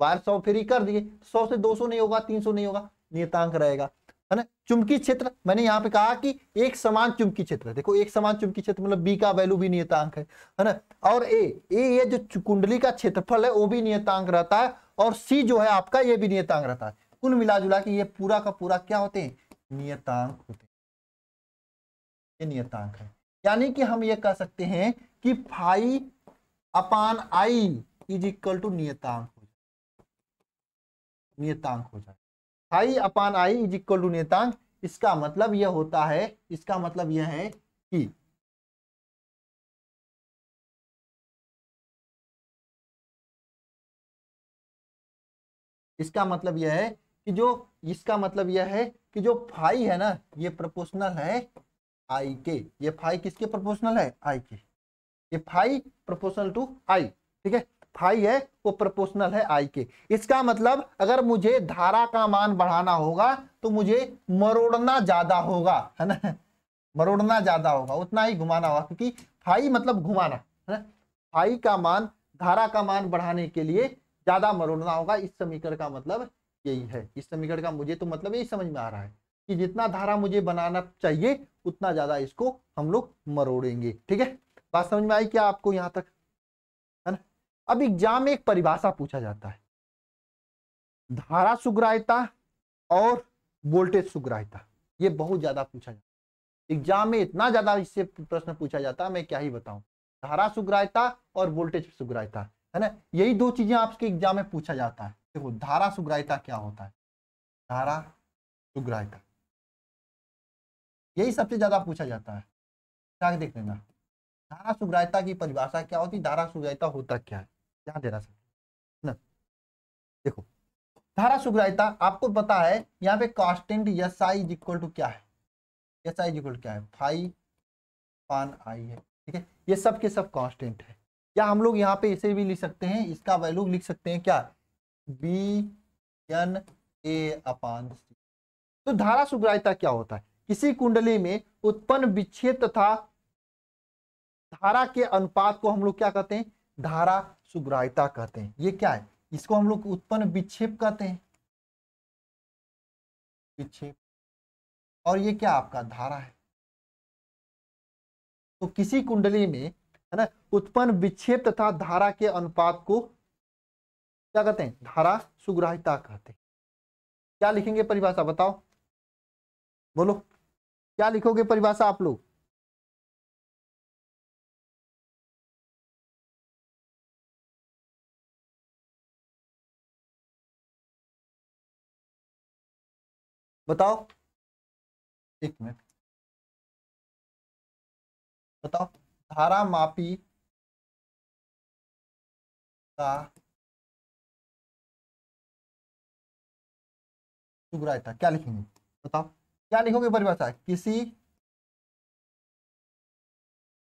बार सौ फेरी कर दिए सौ से दो सौ नहीं होगा तीन सौ नहीं होगा नियतांक रहेगा है ना चुंबकीय क्षेत्र मैंने यहाँ पे कहा कि एक समान चुंबकीय क्षेत्र देखो एक समान चुंबकीय क्षेत्र मतलब बी का वैल्यू भी नियतांक है है ना और ए ए ये जो कुंडली का क्षेत्रफल है वो भी नियतांक रहता है और सी जो है आपका ये भी नियतांक रहता है कुल मिला जुला के ये पूरा का पूरा क्या होते हैं नियतांक होते हैं ये नियतांक है यानी कि हम ये कह सकते हैं कि phi upon I is equal to नियतांक हो जाए नियतांक हो जाए phi upon I is equal to नियतांक इसका मतलब यह होता है इसका मतलब यह है कि इसका मतलब यह है कि जो इसका मतलब यह है कि जो फाई है ना ये प्रोपोर्शनल है आई के ये फाई किसके प्रोपोर्शनल है आई के ये फाई प्रोपोर्शनल टू आई ठीक है फाई है वो प्रोपोर्शनल है आई के इसका मतलब अगर मुझे धारा का मान बढ़ाना होगा तो मुझे मरोड़ना ज्यादा होगा है ना मरोड़ना ज्यादा होगा उतना ही घुमाना होगा क्योंकि फाई मतलब घुमाना है ना फाई का मान धारा का मान बढ़ाने के लिए ज्यादा मरोड़ना होगा इस समीकरण का मतलब यही है इस समीकरण का मुझे तो मतलब यही समझ में आ रहा है कि जितना धारा मुझे बनाना चाहिए उतना ज्यादा इसको हम लोग मरोड़ेंगे ठीक है बात समझ में आई क्या आपको यहाँ तक है ना अब एग्जाम में एक परिभाषा पूछा जाता है धारा सुग्रायता और वोल्टेज सुग्रायता ये बहुत ज्यादा पूछा जाता है एग्जाम में इतना ज्यादा इससे प्रश्न पूछा जाता है मैं क्या ही बताऊं धारा सुग्रायता और वोल्टेज सुग्रायता है ना यही दो चीजें आपके एग्जाम में पूछा जाता है देखो धारा सुग्राहिता क्या होता है धारा सुग्राहिता यही सबसे ज्यादा पूछा जाता है क्या देख लेना धारा सुग्राहिता की परिभाषा क्या होती धारा सुग्राहिता होता क्या है क्या दे रहा सब ना देखो धारा सुग्राहिता आपको पता है यहाँ पे constant S I is equal to क्या है यस आई इज इक्वल क्या है फाइव पान आई है ठीक है ये सब के सब कांस्टेंट है या हम लोग यहाँ पे इसे भी लिख सकते हैं इसका वैल्यू लिख सकते हैं क्या बी एन ए अपान सी तो धारा सुग्राहिता क्या होता है किसी कुंडली में उत्पन्न विच्छेद तथा धारा के अनुपात को हम लोग क्या कहते हैं धारा सुग्राहिता कहते हैं ये क्या है इसको हम लोग उत्पन्न विक्षेप कहते हैं विक्षेप और ये क्या आपका धारा है तो किसी कुंडली में है ना उत्पन्न विक्षेप तथा धारा के अनुपात को क्या कहते हैं धारा सुग्राहिता कहते हैं क्या लिखेंगे परिभाषा बताओ बोलो क्या लिखोगे परिभाषा आप लोग बताओ एक मिनट बताओ धारा मापी का चुगरायता क्या लिखेंगे बताओ क्या लिखोगे परिभाषा किसी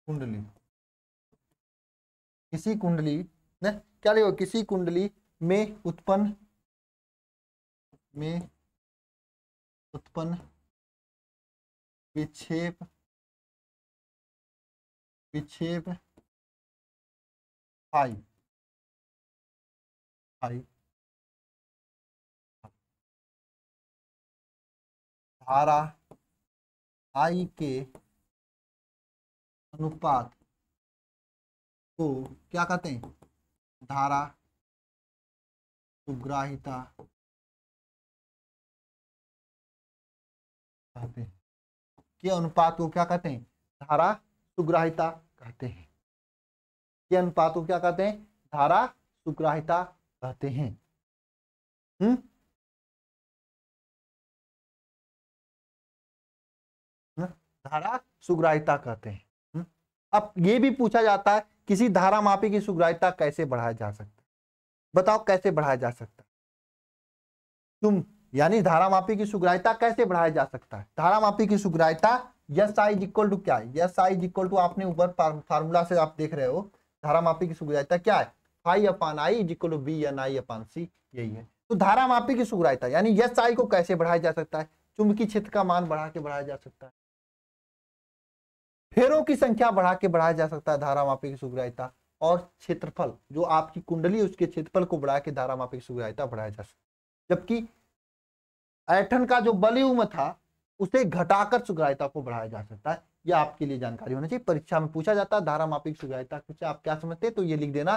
कुंडली किसी कुंडली ने क्या लिखो किसी कुंडली में उत्पन्न में उत्पन्न विक्षेप विक्षेप फाइव फाइव धारा आई के अनुपात को क्या कहते हैं धारा सुग्राहिता कहते हैं के अनुपात को क्या कहते हैं धारा सुग्राहिता कहते हैं के अनुपात को क्या कहते हैं धारा सुग्राहिता कहते हैं हम्म धारा सुग्राहिता कहते हैं हम्म? अब ये भी पूछा जाता है किसी धारा मापी की सुग्राहिता कैसे बढ़ाया जा सकता है बताओ कैसे बढ़ाया जा सकता है तुम यानी धारा मापी की सुग्राहिता कैसे बढ़ाया जा सकता है धारा मापी की सुग्राहिता यस आईज इक्वल टू क्या है यस आईज इक्वल टू आपने ऊपर फार्मूला से आप देख रहे हो धारा मापी की सुग्राहिता क्या है upon I is equal to B N I upon C यही है तो धारा मापी की सुग्राहिता यानी यस आई को कैसे बढ़ाया जा सकता है चुंबकीय क्षेत्र का मान बढ़ा के बढ़ाया जा सकता है फेरों की संख्या बढ़ा के बढ़ाया जा सकता है धारा मापी की सुग्राहिता और क्षेत्रफल जो आपकी कुंडली उसके क्षेत्रफल को बढ़ा के धारा मापी की सुग्राहिता बढ़ाया जा सकता जबकि ऐठन का जो बलियुम था उसे घटाकर सुग्राहिता को बढ़ाया जा सकता है यह आपके लिए जानकारी होना चाहिए परीक्षा में पूछा जाता है धारा मापी की सुग्राहिता कुछ आप क्या समझते हैं तो ये लिख देना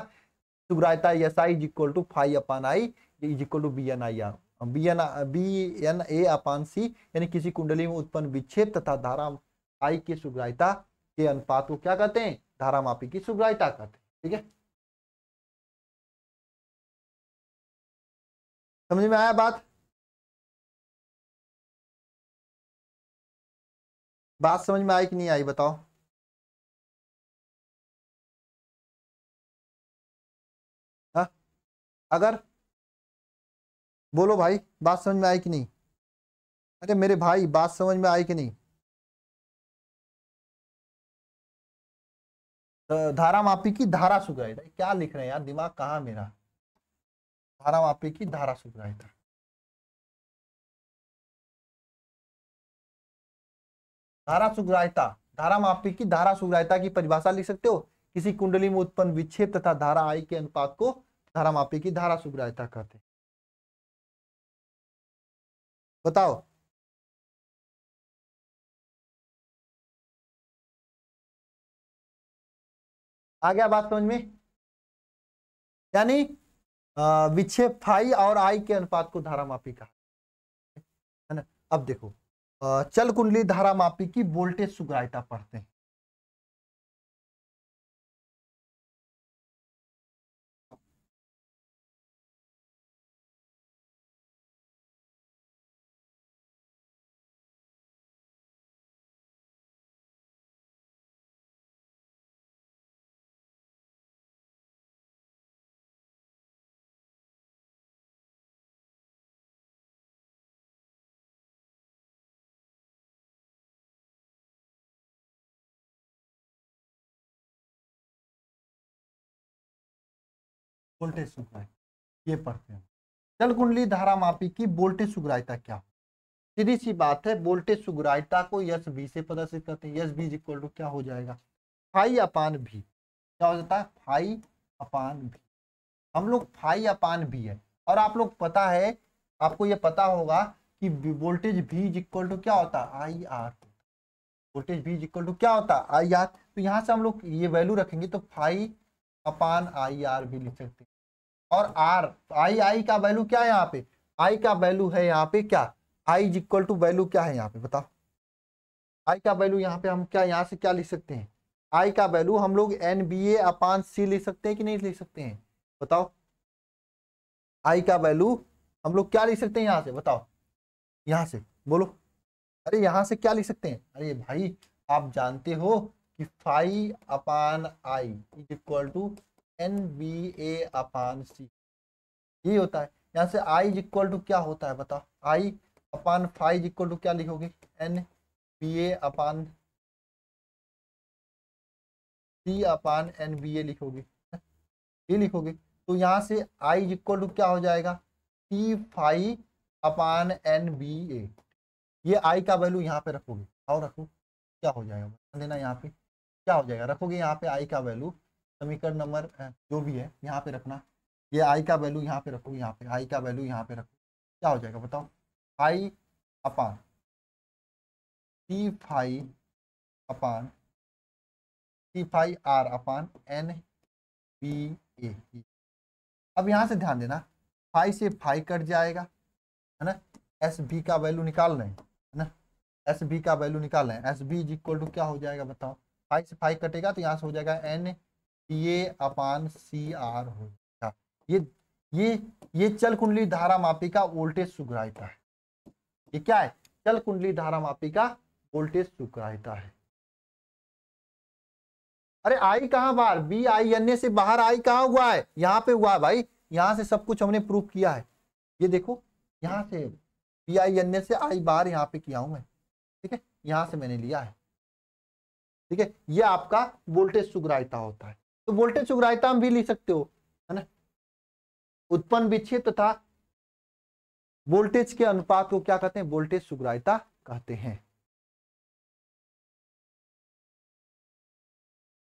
सुग्राहिता S I is equal to five upon I is equal to B N I R B N B N A upon C यानी किसी कुंडली में उत्पन्न विच्छेद तथा धारा आई की सुग्राहिता के अनुपात को क्या कहते हैं धारामापी की सुग्राहिता कहते हैं ठीक है समझ में आया बात बात समझ में आई कि नहीं आई बताओ हा? अगर बोलो भाई बात समझ में आई कि नहीं अरे मेरे भाई बात समझ में आई कि नहीं धारा मापी की धारा था क्या लिख रहे हैं यार दिमाग कहाँ मेरा धारा मापी की धारा था धारा सुग्राहिता धारा मापी की धारा सुग्राहिता की परिभाषा लिख सकते हो किसी कुंडली में उत्पन्न विच्छेद तथा धारा आई के अनुपात को धारा मापी की धारा सुग्राहिता कहते हैं बताओ आ गया बात समझ में यानी विच्छेद फाई और आई के अनुपात को धारा मापी कहा है ना अब देखो चल कुंडली धारा मापी की वोल्टेज सुग्रायता पढ़ते हैं वोल्टेज सुग्राही ये पढ़ते हैं जल कुंडली धारा मापी की वोल्टेज सुग्राहिता क्या हो सीधी सी बात है वोल्टेज सुग्राहिता को यस बी से प्रदर्शित करते हैं यस बीज इक्वल टू क्या हो जाएगा फाई अपान भी क्या हो जाता है फाई अपान भी हम लोग फाई अपान भी है और आप लोग पता है आपको ये पता होगा कि वोल्टेज भी इक्वल टू क्या होता है आई आर वोल्टेज भी इक्वल टू क्या होता है आई आर तो यहाँ से हम लोग ये वैल्यू रखेंगे तो फाई अपान आई आर भी लिख सकते हैं और आर आई आई का वैल्यू क्या है यहाँ पे आई का वैल्यू है यहाँ पे क्या I is equal to value क्या है यहाँ पे बताओ आई का वैल्यू यहाँ पे हम क्या यहाँ से क्या लिख सकते हैं आई का वैल्यू हम लोग एन बी ए अपान सी लिख सकते हैं कि नहीं लिख सकते हैं बताओ आई का वैल्यू हम लोग क्या लिख सकते हैं यहाँ से बताओ यहाँ से बोलो अरे यहाँ से क्या लिख सकते हैं अरे भाई आप जानते हो कि five upon I is equal to N B A upon C ये होता है यहाँ से आई इज इक्वल टू क्या होता है बताओ I upon five is equal to क्या लिखोगे N B A upon C upon N B A लिखोगे ये लिखोगे तो यहाँ से आई इज इक्वल टू क्या हो जाएगा C five upon N B A ये आई का वैल्यू यहाँ पे रखोगे और रखो क्या हो जाएगा देना यहाँ पे क्या हो जाएगा रखोगे यहाँ पे आई का वैल्यू समीकरण नंबर जो भी है यहाँ पे रखना ये आई का वैल्यू यहाँ पे रखो यहाँ पे आई का वैल्यू यहाँ पे रखो क्या हो जाएगा बताओ I upon T phi upon T phi R upon N B A अब यहाँ से ध्यान देना फाई से फाई कट जाएगा है ना एस बी का वैल्यू निकाल रहे हैं है ना एस बी का वैल्यू निकाल रहे हैं S B is equal to क्या हो जाएगा बताओ फाई से फाई कटेगा तो यहाँ से हो जाएगा एन ये अपान सी आर हो जाएगा ये ये ये चल कुंडली धारा मापी का वोल्टेज सुग्राहिता है ये क्या है चल कुंडली धारा मापी का वोल्टेज सुग्राहिता है अरे आई कहां बार बी आई एन ए से बाहर आई कहां हुआ है यहां पे हुआ है भाई यहां से सब कुछ हमने प्रूफ किया है ये देखो यहां से बी आई एन ए से आई बार यहां पे किया हूं मैं ठीक है यहां से मैंने लिया है ठीक है ये आपका वोल्टेज सुग्राहिता होता है तो वोल्टेज उग्रायता भी लिख सकते हो है ना उत्पन्न विच्छेद तथा तो वोल्टेज के अनुपात को क्या कहते हैं वोल्टेज सुग्रायता कहते हैं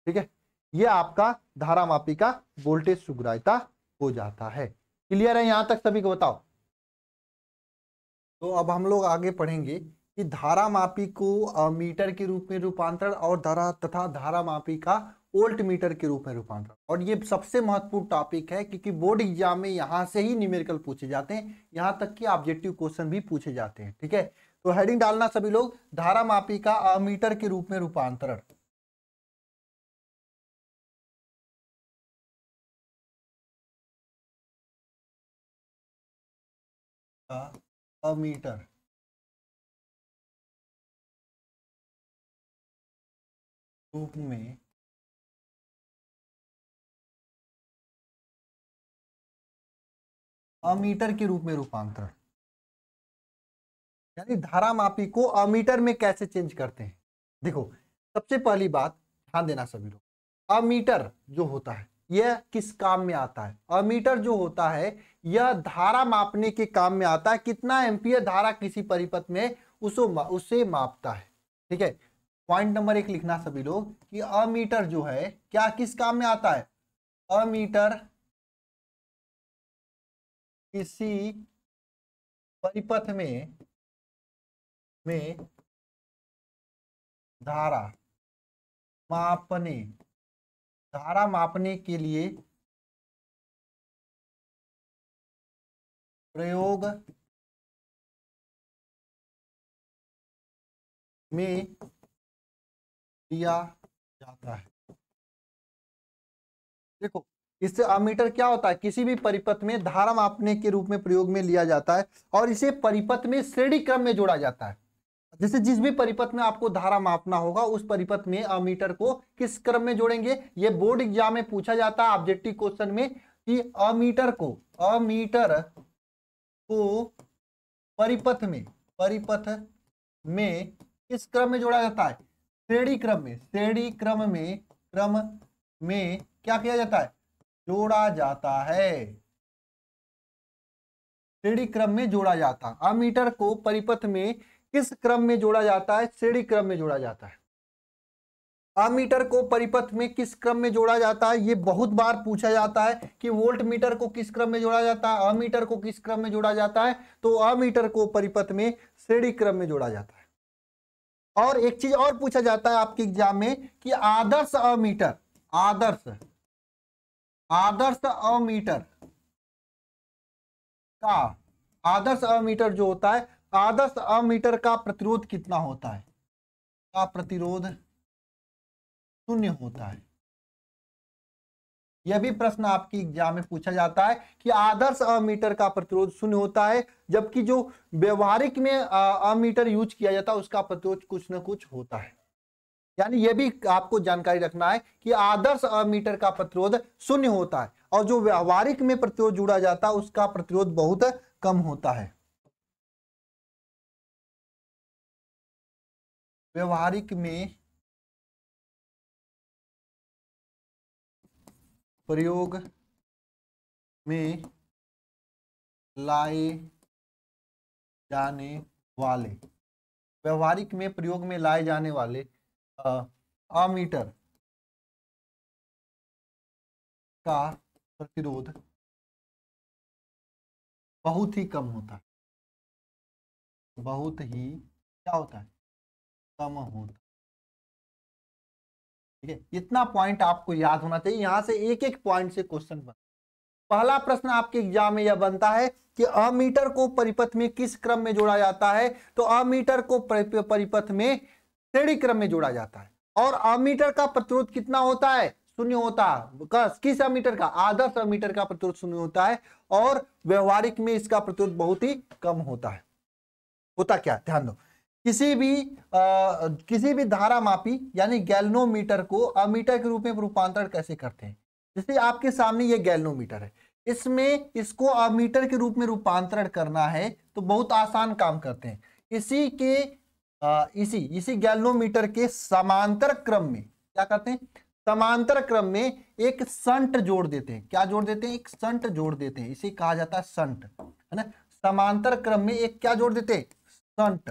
ठीक है ये आपका धारा मापी का वोल्टेज सुग्रायता हो जाता है क्लियर है यहां तक सभी को बताओ तो अब हम लोग आगे पढ़ेंगे कि धारा मापी को मीटर के रूप में रूपांतरण और धारा तथा धारा मापी का ओल्ट मीटर के रूप में रूपांतरण और ये सबसे महत्वपूर्ण टॉपिक है क्योंकि बोर्ड एग्जाम में यहाँ से ही न्यूमेरिकल पूछे जाते हैं यहाँ तक कि ऑब्जेक्टिव क्वेश्चन भी पूछे जाते हैं ठीक है तो हेडिंग डालना सभी लोग धारा मापी का अमीटर के रूप में रूपांतरण अमीटर रूप में अमीटर के रूप में रूपांतरण यानी धारा मापी को अमीटर में कैसे चेंज करते हैं देखो सबसे पहली बात ध्यान देना सभी लोग अमीटर जो होता है यह किस काम में आता है अमीटर जो होता है यह धारा मापने के काम में आता है कितना एम्पियर धारा किसी परिपथ में उसो उसे मापता है ठीक है पॉइंट नंबर एक लिखना सभी लोग कि अमीटर जो है क्या किस काम में आता है अमीटर किसी परिपथ में में धारा मापने धारा मापने के लिए प्रयोग में लिया जाता है देखो इस अमीटर क्या होता है किसी भी परिपथ में धारा मापने के रूप में प्रयोग में लिया जाता है और इसे परिपथ में श्रेणी क्रम में जोड़ा जाता है जैसे जिस भी परिपथ में आपको धारा मापना होगा उस परिपथ में अमीटर को किस क्रम में जोड़ेंगे ये बोर्ड एग्जाम में पूछा जाता है ऑब्जेक्टिव क्वेश्चन में कि अमीटर को अमीटर को परिपथ में परिपथ में किस क्रम में जोड़ा जाता है श्रेणी क्रम में श्रेणी क्रम में क्रम में क्या किया जाता है जोड़ा जाता है श्रेणी क्रम में जोड़ा जाता है अमीटर को परिपथ में किस क्रम में जोड़ा जाता है श्रेणी क्रम में जोड़ा जाता है अमीटर को परिपथ में किस क्रम में जोड़ा जाता है यह बहुत बार पूछा जाता है कि वोल्ट मीटर को किस क्रम में जोड़ा जाता है अमीटर को किस क्रम में जोड़ा जाता है तो अमीटर को परिपथ में श्रेणी क्रम में जोड़ा जाता है और एक चीज और पूछा जाता है आपके एग्जाम में कि आदर्श अमीटर आदर्श आदर्श अमीटर का आदर्श अमीटर जो होता है आदर्श अमीटर का प्रतिरोध कितना होता है का प्रतिरोध शून्य होता है यह भी प्रश्न आपकी एग्जाम में पूछा जाता है कि आदर्श अमीटर का प्रतिरोध शून्य होता है जबकि जो व्यवहारिक में अमीटर यूज किया जाता है उसका प्रतिरोध कुछ ना कुछ होता है यानी यह भी आपको जानकारी रखना है कि आदर्श अमीटर का प्रतिरोध शून्य होता है और जो व्यवहारिक में प्रतिरोध जुड़ा जाता है उसका प्रतिरोध बहुत कम होता है व्यवहारिक में प्रयोग में लाए जाने वाले व्यवहारिक में प्रयोग में लाए जाने वाले आमीटर का प्रतिरोध बहुत ही कम होता है बहुत ही क्या होता है कम होता है ठीक है इतना पॉइंट आपको याद होना चाहिए यहां से एक एक पॉइंट से क्वेश्चन बन पहला प्रश्न आपके एग्जाम में यह बनता है कि अमीटर को परिपथ में किस क्रम में जोड़ा जाता है तो अमीटर को परिपथ में श्रेणी क्रम में जोड़ा जाता है और अमीटर का प्रतिरोध कितना होता है शून्य होता है किस अमीटर का आदर्श अमीटर का प्रतिरोध शून्य होता है और व्यवहारिक में इसका प्रतिरोध बहुत ही कम होता है होता क्या ध्यान दो किसी भी आ, किसी भी धारा मापी यानी गैलनोमीटर को अमीटर के रूप में रूपांतरण कैसे करते हैं जैसे आपके सामने ये गैलनोमीटर है इसमें इसको अमीटर के रूप में रूपांतरण करना है तो बहुत आसान काम करते हैं इसी के इसी इसी गैलोमीटर के समांतर क्रम में क्या करते हैं समांतर क्रम में एक संट जोड़ देते हैं क्या जोड़ देते हैं एक संट जोड़ देते हैं इसे कहा जाता है संट है ना समांतर क्रम में एक क्या जोड़ देते हैं संट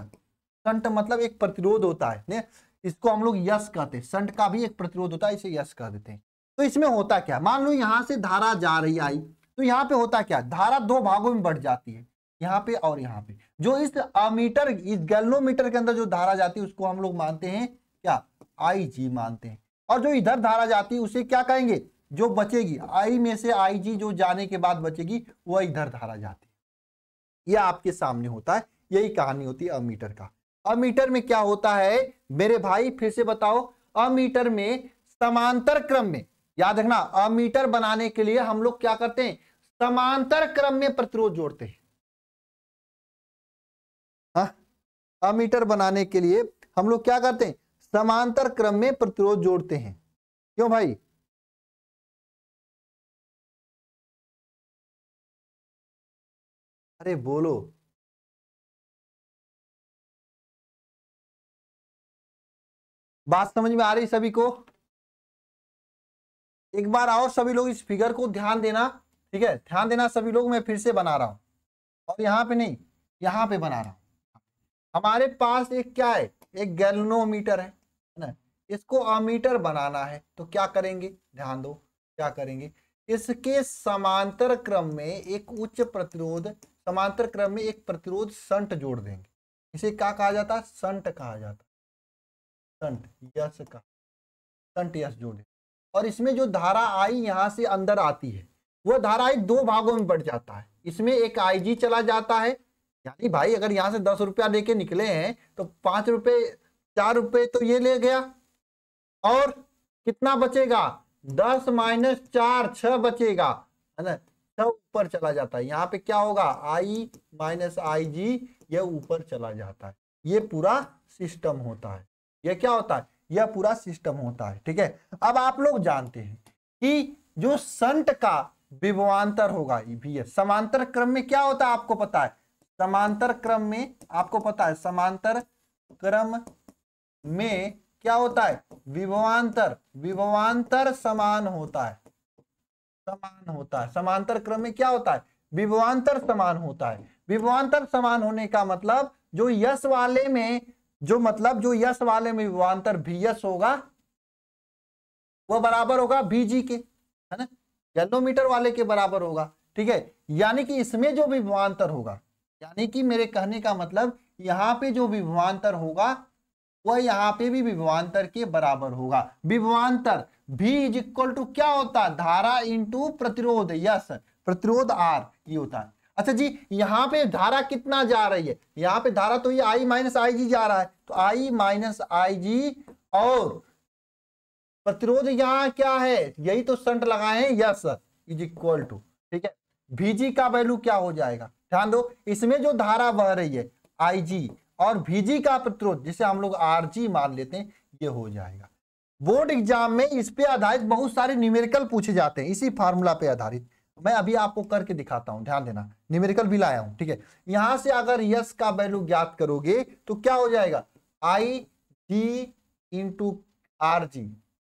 संट मतलब एक प्रतिरोध होता है ने? इसको हम लोग यश कहते हैं संट का भी एक प्रतिरोध होता है इसे यश कह देते हैं तो इसमें होता क्या मान लो यहाँ से धारा जा रही आई तो यहाँ पे होता क्या धारा दो भागों में बढ़ जाती है यहाँ पे और यहाँ पे जो इस अमीटर इस गैलनोमीटर के अंदर जो धारा जाती है उसको हम लोग मानते हैं क्या आई जी मानते हैं और जो इधर धारा जाती है उसे क्या कहेंगे जो बचेगी आई में से आई जी जो जाने के बाद बचेगी वह इधर धारा जाती है यह आपके सामने होता है यही कहानी होती है अमीटर का अमीटर में क्या होता है मेरे भाई फिर से बताओ अमीटर में समांतर क्रम में याद रखना अमीटर बनाने के लिए हम लोग क्या करते हैं समांतर क्रम में प्रतिरोध जोड़ते हैं अमीटर हाँ? हाँ, बनाने के लिए हम लोग क्या करते हैं समांतर क्रम में प्रतिरोध जोड़ते हैं क्यों भाई अरे बोलो बात समझ में आ रही सभी को एक बार आओ सभी लोग इस फिगर को ध्यान देना ठीक है ध्यान देना सभी लोग मैं फिर से बना रहा हूं और यहां पे नहीं यहां पे बना रहा हूं हमारे पास एक क्या है एक गैलनोमीटर है ना इसको अमीटर बनाना है तो क्या करेंगे ध्यान दो क्या करेंगे इसके समांतर क्रम में एक उच्च प्रतिरोध समांतर क्रम में एक प्रतिरोध संट जोड़ देंगे इसे क्या कहा जाता है संट कहा जाता संट यस का संट यस जोड़े और इसमें जो धारा आई यहाँ से अंदर आती है वह धारा आई दो भागों में बढ़ जाता है इसमें एक आईजी चला जाता है यानी भाई अगर यहाँ से दस रुपया लेके निकले हैं तो पांच रुपये चार रुपये तो ये ले गया और कितना बचेगा दस माइनस चार छ बचेगा है ना छ ऊपर चला जाता है यहाँ पे क्या होगा आई माइनस आई जी यह ऊपर चला जाता है ये पूरा सिस्टम होता है यह क्या होता है यह पूरा सिस्टम होता है ठीक है अब आप लोग जानते हैं कि जो संट का विभवांतर होगा ये भी है समांतर क्रम में क्या होता है आपको पता है समांतर क्रम में आपको पता है समांतर क्रम में क्या होता है विभवांतर विभवांतर समान होता है समान होता है समांतर क्रम में क्या होता है विभवांतर समान होता है विभवांतर समान होने का मतलब जो यश वाले में जो मतलब जो यश वाले में विभवांतर भी यश होगा वह बराबर होगा बीजी के है ना किलोमीटर वाले के बराबर होगा ठीक है यानी कि इसमें जो विभवांतर होगा यानी कि मेरे कहने का मतलब यहाँ पे जो विभवान्तर होगा वह यहाँ पे भी विभवान्तर के बराबर होगा विभवान्तर भी इज इक्वल टू क्या होता है धारा इंटू प्रतिरोध यस प्रतिरोध आर ये होता है अच्छा जी यहाँ पे धारा कितना जा रही है यहाँ पे धारा तो ये आई माइनस आई जी जा रहा है तो आई माइनस आई जी और प्रतिरोध यहाँ क्या है यही तो संट लगाए यस इज इक्वल टू ठीक है भीजी का वैल्यू क्या हो जाएगा ध्यान दो इसमें जो धारा बह रही है आईजी और भीजी का प्रतिरोध जिसे हम लोग आरजी मान लेते हैं ये हो जाएगा बोर्ड एग्जाम में इस पे आधारित बहुत सारे न्यूमेरिकल पूछे जाते हैं इसी फार्मूला पे आधारित मैं अभी आपको करके दिखाता हूं ध्यान देना न्यूमेरिकल भी लाया हूं ठीक है यहां से अगर यस का वैल्यू ज्ञात करोगे तो क्या हो जाएगा I G into R G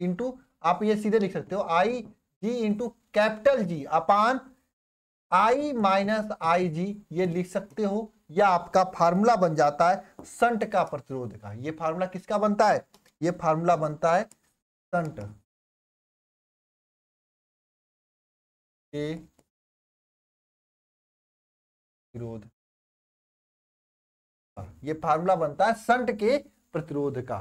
into आप ये सीधे लिख सकते हो I G into capital G upon I minus I G ये लिख सकते हो या आपका फार्मूला बन जाता है संट का प्रतिरोध का ये फार्मूला किसका बनता है ये फार्मूला बनता है संट के प्रतिरोध ये फार्मूला बनता है संट के प्रतिरोध का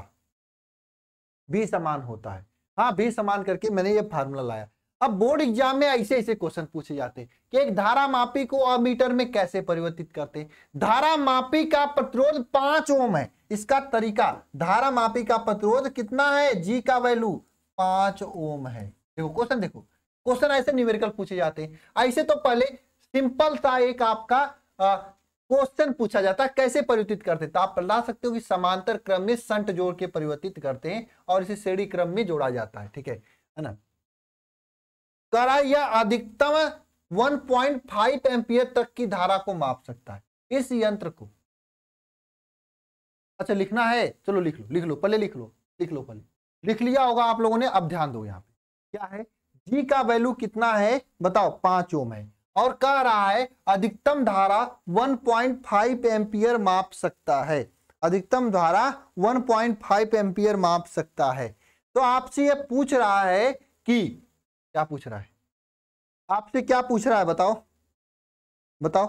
भी समान होता है हाँ भी समान करके मैंने ये फार्मूला लाया अब बोर्ड एग्जाम में ऐसे ऐसे क्वेश्चन पूछे जाते हैं कि एक धारा मापी को अमीटर में कैसे परिवर्तित करते हैं धारा मापी का प्रतिरोध पांच ओम है इसका तरीका धारा मापी का प्रतिरोध कितना है जी का वैल्यू पांच ओम है देखो क्वेश्चन देखो क्वेश्चन ऐसे न्यूमेरिकल पूछे जाते हैं ऐसे तो पहले सिंपल सा एक आपका क्वेश्चन पूछा जाता है कैसे परिवर्तित करते तो आप ला सकते हो कि समांतर क्रम में संट जोड़ के परिवर्तित करते हैं और इसे श्रेणी क्रम में जोड़ा जाता है ठीक है है ना करा या अधिकतम 1.5 एम्पियर तक की धारा को माप सकता है इस यंत्र को अच्छा लिखना है चलो लिख लो लिख लो पहले लिख लो लिख लो पहले लिख लिया होगा आप लोगों ने अब ध्यान दो यहाँ पे क्या है जी का वैल्यू कितना है बताओ पांच ओम है और कह रहा है अधिकतम धारा 1.5 एम्पियर माप सकता है अधिकतम धारा 1.5 एम्पियर माप सकता है तो आपसे यह पूछ रहा है कि क्या पूछ रहा है आपसे क्या पूछ रहा है बताओ बताओ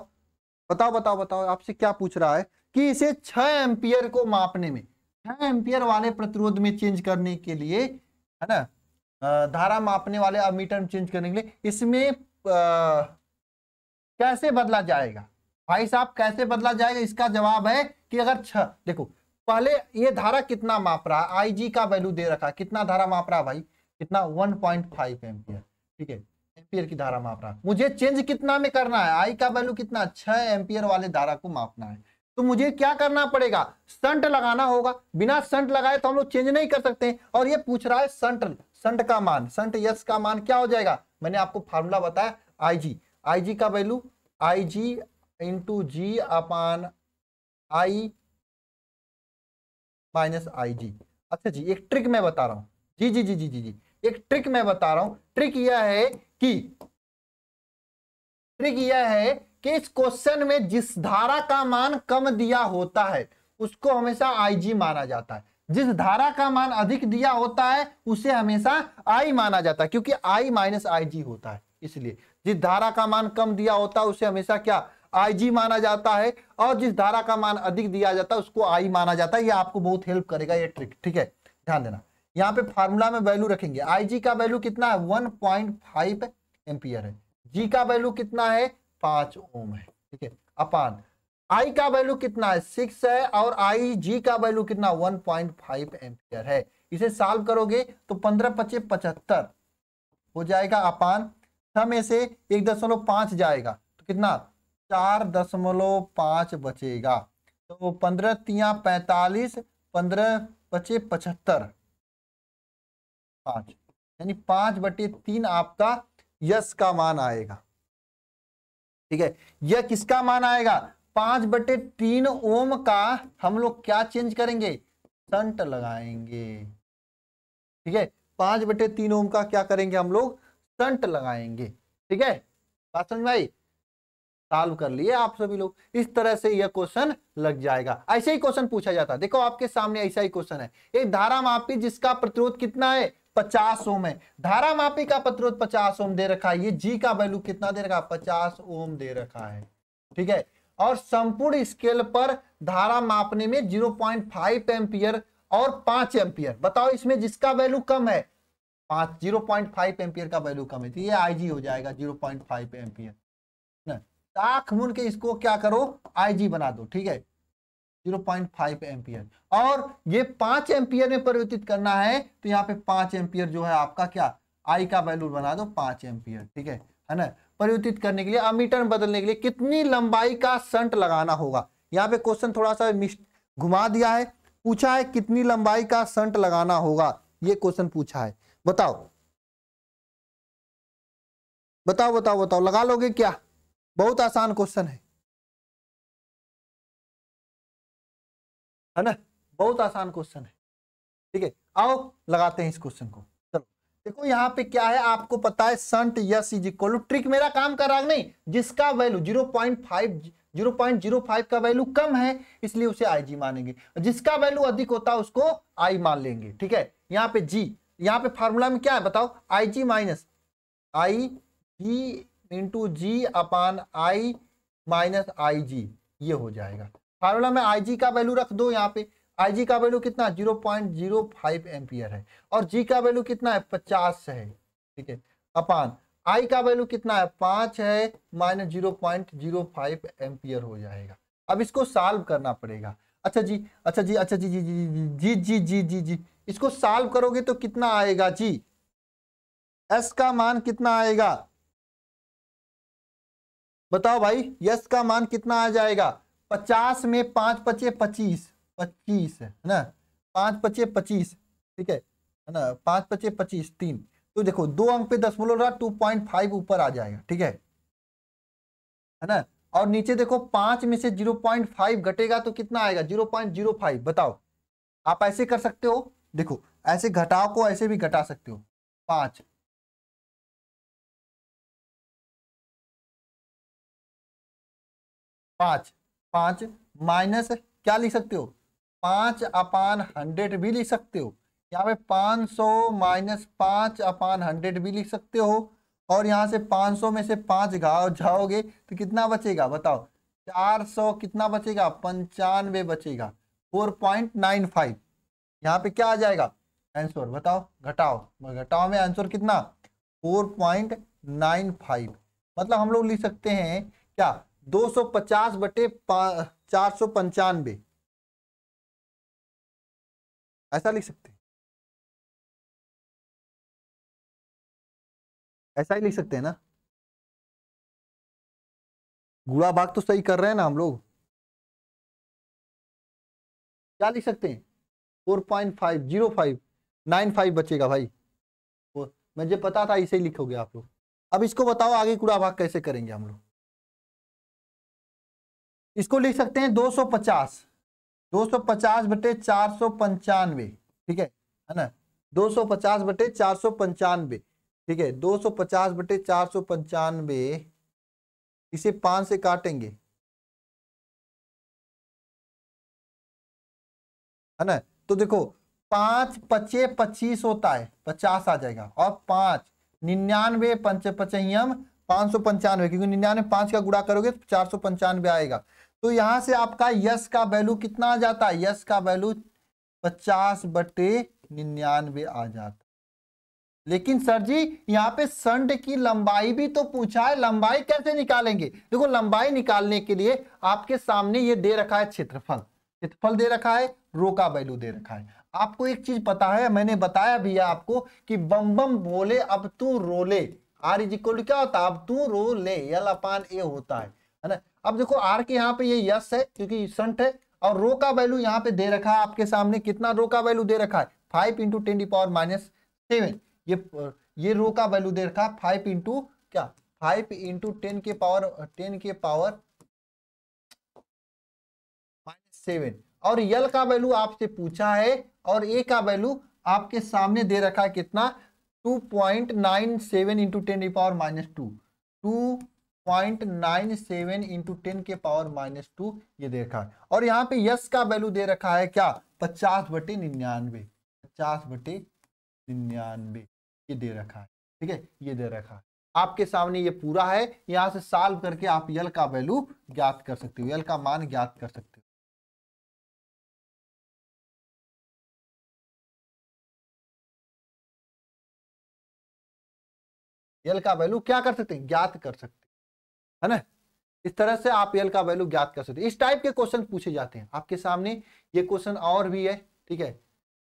बताओ बताओ बताओ आपसे क्या पूछ रहा है कि इसे छह एम्पियर को मापने में छह एम्पियर वाले प्रतिरोध में चेंज करने के लिए है ना धारा मापने वाले अमीटर में चेंज करने के लिए इसमें आ, कैसे बदला जाएगा भाई साहब कैसे बदला जाएगा इसका जवाब है कि अगर छ देखो पहले ये धारा कितना माप रहा है आईजी का वैल्यू दे रखा कितना धारा माप रहा भाई कितना 1.5 पॉइंट एम्पियर ठीक है एम्पियर की धारा माप रहा मुझे चेंज कितना में करना है आई का वैल्यू कितना छह एम्पियर वाले धारा को मापना है तो मुझे क्या करना पड़ेगा संट लगाना होगा बिना संट लगाए तो हम लोग चेंज नहीं कर सकते और ये पूछ रहा है संट संट का मान संट यस का मान क्या हो जाएगा मैंने आपको फार्मूला बताया आई जी आई जी का value I G into G upon I minus I G अच्छा जी एक ट्रिक मैं बता रहा हूँ जी जी जी जी जी जी एक ट्रिक मैं बता रहा हूं ट्रिक यह है कि ट्रिक यह है कि इस क्वेश्चन में जिस धारा का मान कम दिया होता है उसको हमेशा आईजी माना जाता है जिस धारा का मान अधिक दिया होता है उसे हमेशा आई माना जाता है क्योंकि आई माइनस आई होता है इसलिए जिस धारा का मान कम दिया होता है उसे हमेशा क्या आई माना जाता है और जिस धारा का मान अधिक दिया जाता है उसको आई माना जाता है ये आपको बहुत हेल्प करेगा ये ट्रिक ठीक है ध्यान देना यहाँ पे फार्मूला में वैल्यू रखेंगे आई का वैल्यू कितना है वन पॉइंट फाइव एम्पियर है जी का वैल्यू कितना है पांच ओम है ठीक है अपान आई का वैल्यू कितना है सिक्स है और आई जी का वैल्यू कितना वन पॉइंट फाइव एम्पियर है इसे सॉल्व करोगे तो पंद्रह पच्चीस पचहत्तर हो जाएगा अपान छह से एक दशमलव पांच जाएगा तो कितना चार दशमलव पांच बचेगा तो पंद्रह तिया पैंतालीस पंद्रह पच्चीस पचहत्तर पांच यानी पांच बटे तीन आपका यस का मान आएगा ठीक है यह किसका मान आएगा पांच बटे तीन ओम का हम लोग क्या चेंज करेंगे संट लगाएंगे ठीक है पांच बटे तीन ओम का क्या करेंगे हम लोग संट लगाएंगे ठीक है बात समझ भाई सॉल्व कर लिए आप सभी लोग इस तरह से यह क्वेश्चन लग जाएगा ऐसे ही क्वेश्चन पूछा जाता है देखो आपके सामने ऐसा ही क्वेश्चन है एक धारा मापी जिसका प्रतिरोध कितना है पचास ओम है धारा मापी का प्रतिरोध पचास ओम दे रखा है ये जी का वैल्यू कितना दे रखा है पचास ओम दे रखा है ठीक है और संपूर्ण स्केल पर धारा मापने में जीरो पॉइंट फाइव एम्पियर और पांच एम्पियर बताओ इसमें जिसका वैल्यू कम है पांच जीरो पॉइंट फाइव एम्पियर का वैल्यू कम है तो ये आईजी हो जाएगा जीरो पॉइंट फाइव एम्पियर ना ताख मुन के इसको क्या करो आईजी बना दो ठीक है जीरो पॉइंट फाइव एम्पियर और ये पांच एम्पियर में परिवर्तित करना है तो यहाँ पे पांच एम्पियर जो है आपका क्या आई का वैल्यू बना दो पांच एम्पियर ठीक है है ना परिवर्तित करने के लिए अमीटर बदलने के लिए कितनी लंबाई का संट लगाना होगा यहाँ पे क्वेश्चन थोड़ा सा घुमा दिया है पूछा है कितनी लंबाई का संट लगाना होगा ये क्वेश्चन पूछा है बताओ बताओ बताओ बताओ लगा लोगे क्या बहुत आसान क्वेश्चन है है ना बहुत आसान क्वेश्चन है ठीक है आओ लगाते हैं इस क्वेश्चन को चलो देखो यहाँ पे क्या है आपको पता है shunt S is equal trick मेरा काम कर रहा नहीं जिसका value zero point five zero point zero five का वैल्यू कम है इसलिए उसे आई जी मानेंगे जिसका वैल्यू अधिक होता है उसको आई मान लेंगे ठीक है यहाँ पे जी यहाँ पे फार्मूला में क्या है बताओ I G minus I G into G upon I minus I G ये हो जाएगा फार्मूला में आई जी का वैल्यू रख दो यहाँ पे आई जी का वैल्यू कितना जीरो पॉइंट जीरो फाइव है और जी का वैल्यू कितना है पचास है ठीक है अपान आई का वैल्यू कितना है पांच है minus zero point zero five हो जाएगा अब इसको सॉल्व करना पड़ेगा अच्छा जी अच्छा जी अच्छा जी जी जी जी जी जी जी जी इसको सॉल्व करोगे तो कितना आएगा जी एस का मान कितना आएगा बताओ भाई यस का मान कितना आ जाएगा पचास में पाँच पचे पच्चीस पच्चीस है ना पाँच पचे पच्चीस ठीक है है ना पाँच पचे पच्चीस तीन तो देखो दो अंक पे दशमलव रहा टू पॉइंट फाइव ऊपर आ जाएगा ठीक है है ना और नीचे देखो पाँच में से जीरो पॉइंट फाइव घटेगा तो कितना आएगा जीरो पॉइंट जीरो फाइव बताओ आप ऐसे कर सकते हो देखो ऐसे घटाओ को ऐसे भी घटा सकते हो पाँच पाँच पांच माइनस क्या लिख सकते हो पांच अपान हंड्रेड भी लिख सकते हो यहाँ पे पांच सौ माइनस पांच अपान हंड्रेड भी लिख सकते हो और यहाँ से पांच सौ में से पांच घाव जाओगे तो कितना बचेगा बताओ चार सौ कितना बचेगा पंचानवे बचेगा फोर पॉइंट नाइन फाइव यहाँ पे क्या आ जाएगा आंसर बताओ घटाओ घटाओ में आंसर कितना फोर पॉइंट नाइन फाइव मतलब हम लोग लिख सकते हैं क्या दो सौ पचास बटे चार सौ पंचानबे ऐसा लिख सकते हैं ऐसा ही लिख सकते हैं ना गुड़ा भाग तो सही कर रहे हैं ना हम लोग क्या लिख सकते हैं four point five zero five nine five बचेगा भाई मुझे पता था इसे ही लिखोगे आप लोग अब इसको बताओ आगे कूड़ा भाग कैसे करेंगे हम लोग इसको लिख सकते हैं 250 250 बटे चार सौ पंचानवे ठीक है है ना 250 बटे चार सौ पंचानवे ठीक है 250 बटे चार सौ पंचानवे इसे पांच से काटेंगे है ना तो देखो पांच पचे पच्चीस होता है पचास आ जाएगा और पांच निन्यानवे पंच पचम पांच सौ पंचानवे क्योंकि निन्यानवे पांच का गुड़ा करोगे तो चार सौ पंचानवे आएगा तो यहाँ से आपका यस का वैल्यू कितना आ जाता है यस का वैल्यू पचास बटे निन्यानवे आ जाता लेकिन सर जी यहाँ पे संड की लंबाई भी तो पूछा है लंबाई कैसे निकालेंगे देखो लंबाई निकालने के लिए आपके सामने ये दे रखा है क्षेत्रफल क्षेत्रफल दे रखा है रो का वैल्यू दे रखा है आपको एक चीज पता है मैंने बताया भी है आपको कि बम बम बोले अब तू रोले आर इज इक्वल क्या होता है अब तू रो ले यल अपान ए होता है है ना अब देखो आर के यहाँ पे ये यस है क्योंकि संट है और रो का वैल्यू यहाँ पे दे रखा है आपके सामने कितना रो का वैल्यू दे रखा है five into ten the power minus seven ये ये रो का वैल्यू दे रखा है फाइव इंटू क्या फाइव इंटू टेन के पावर टेन के पावर माइनस सेवन और यल का वैल्यू आपसे पूछा है और ए का वैल्यू आपके सामने दे रखा है कितना two point nine seven into ten the power minus two two point nine seven into ten के पावर माइनस टू ये दे रखा है और यहाँ पे यस का वैल्यू दे रखा है क्या पचास बटे निन्यानवे पचास बटे निन्यानवे ये दे रखा है ठीक है ये दे रखा है आपके सामने ये पूरा है यहाँ से साल्व करके आप यल का वैल्यू ज्ञात कर सकते हो यल का मान ज्ञात कर सकते हो यल का वैल्यू क्या कर सकते हैं ज्ञात कर सकते है ना इस तरह से आप एल का वैल्यू ज्ञात कर सकते इस टाइप के क्वेश्चन पूछे जाते हैं आपके सामने ये क्वेश्चन और भी है ठीक है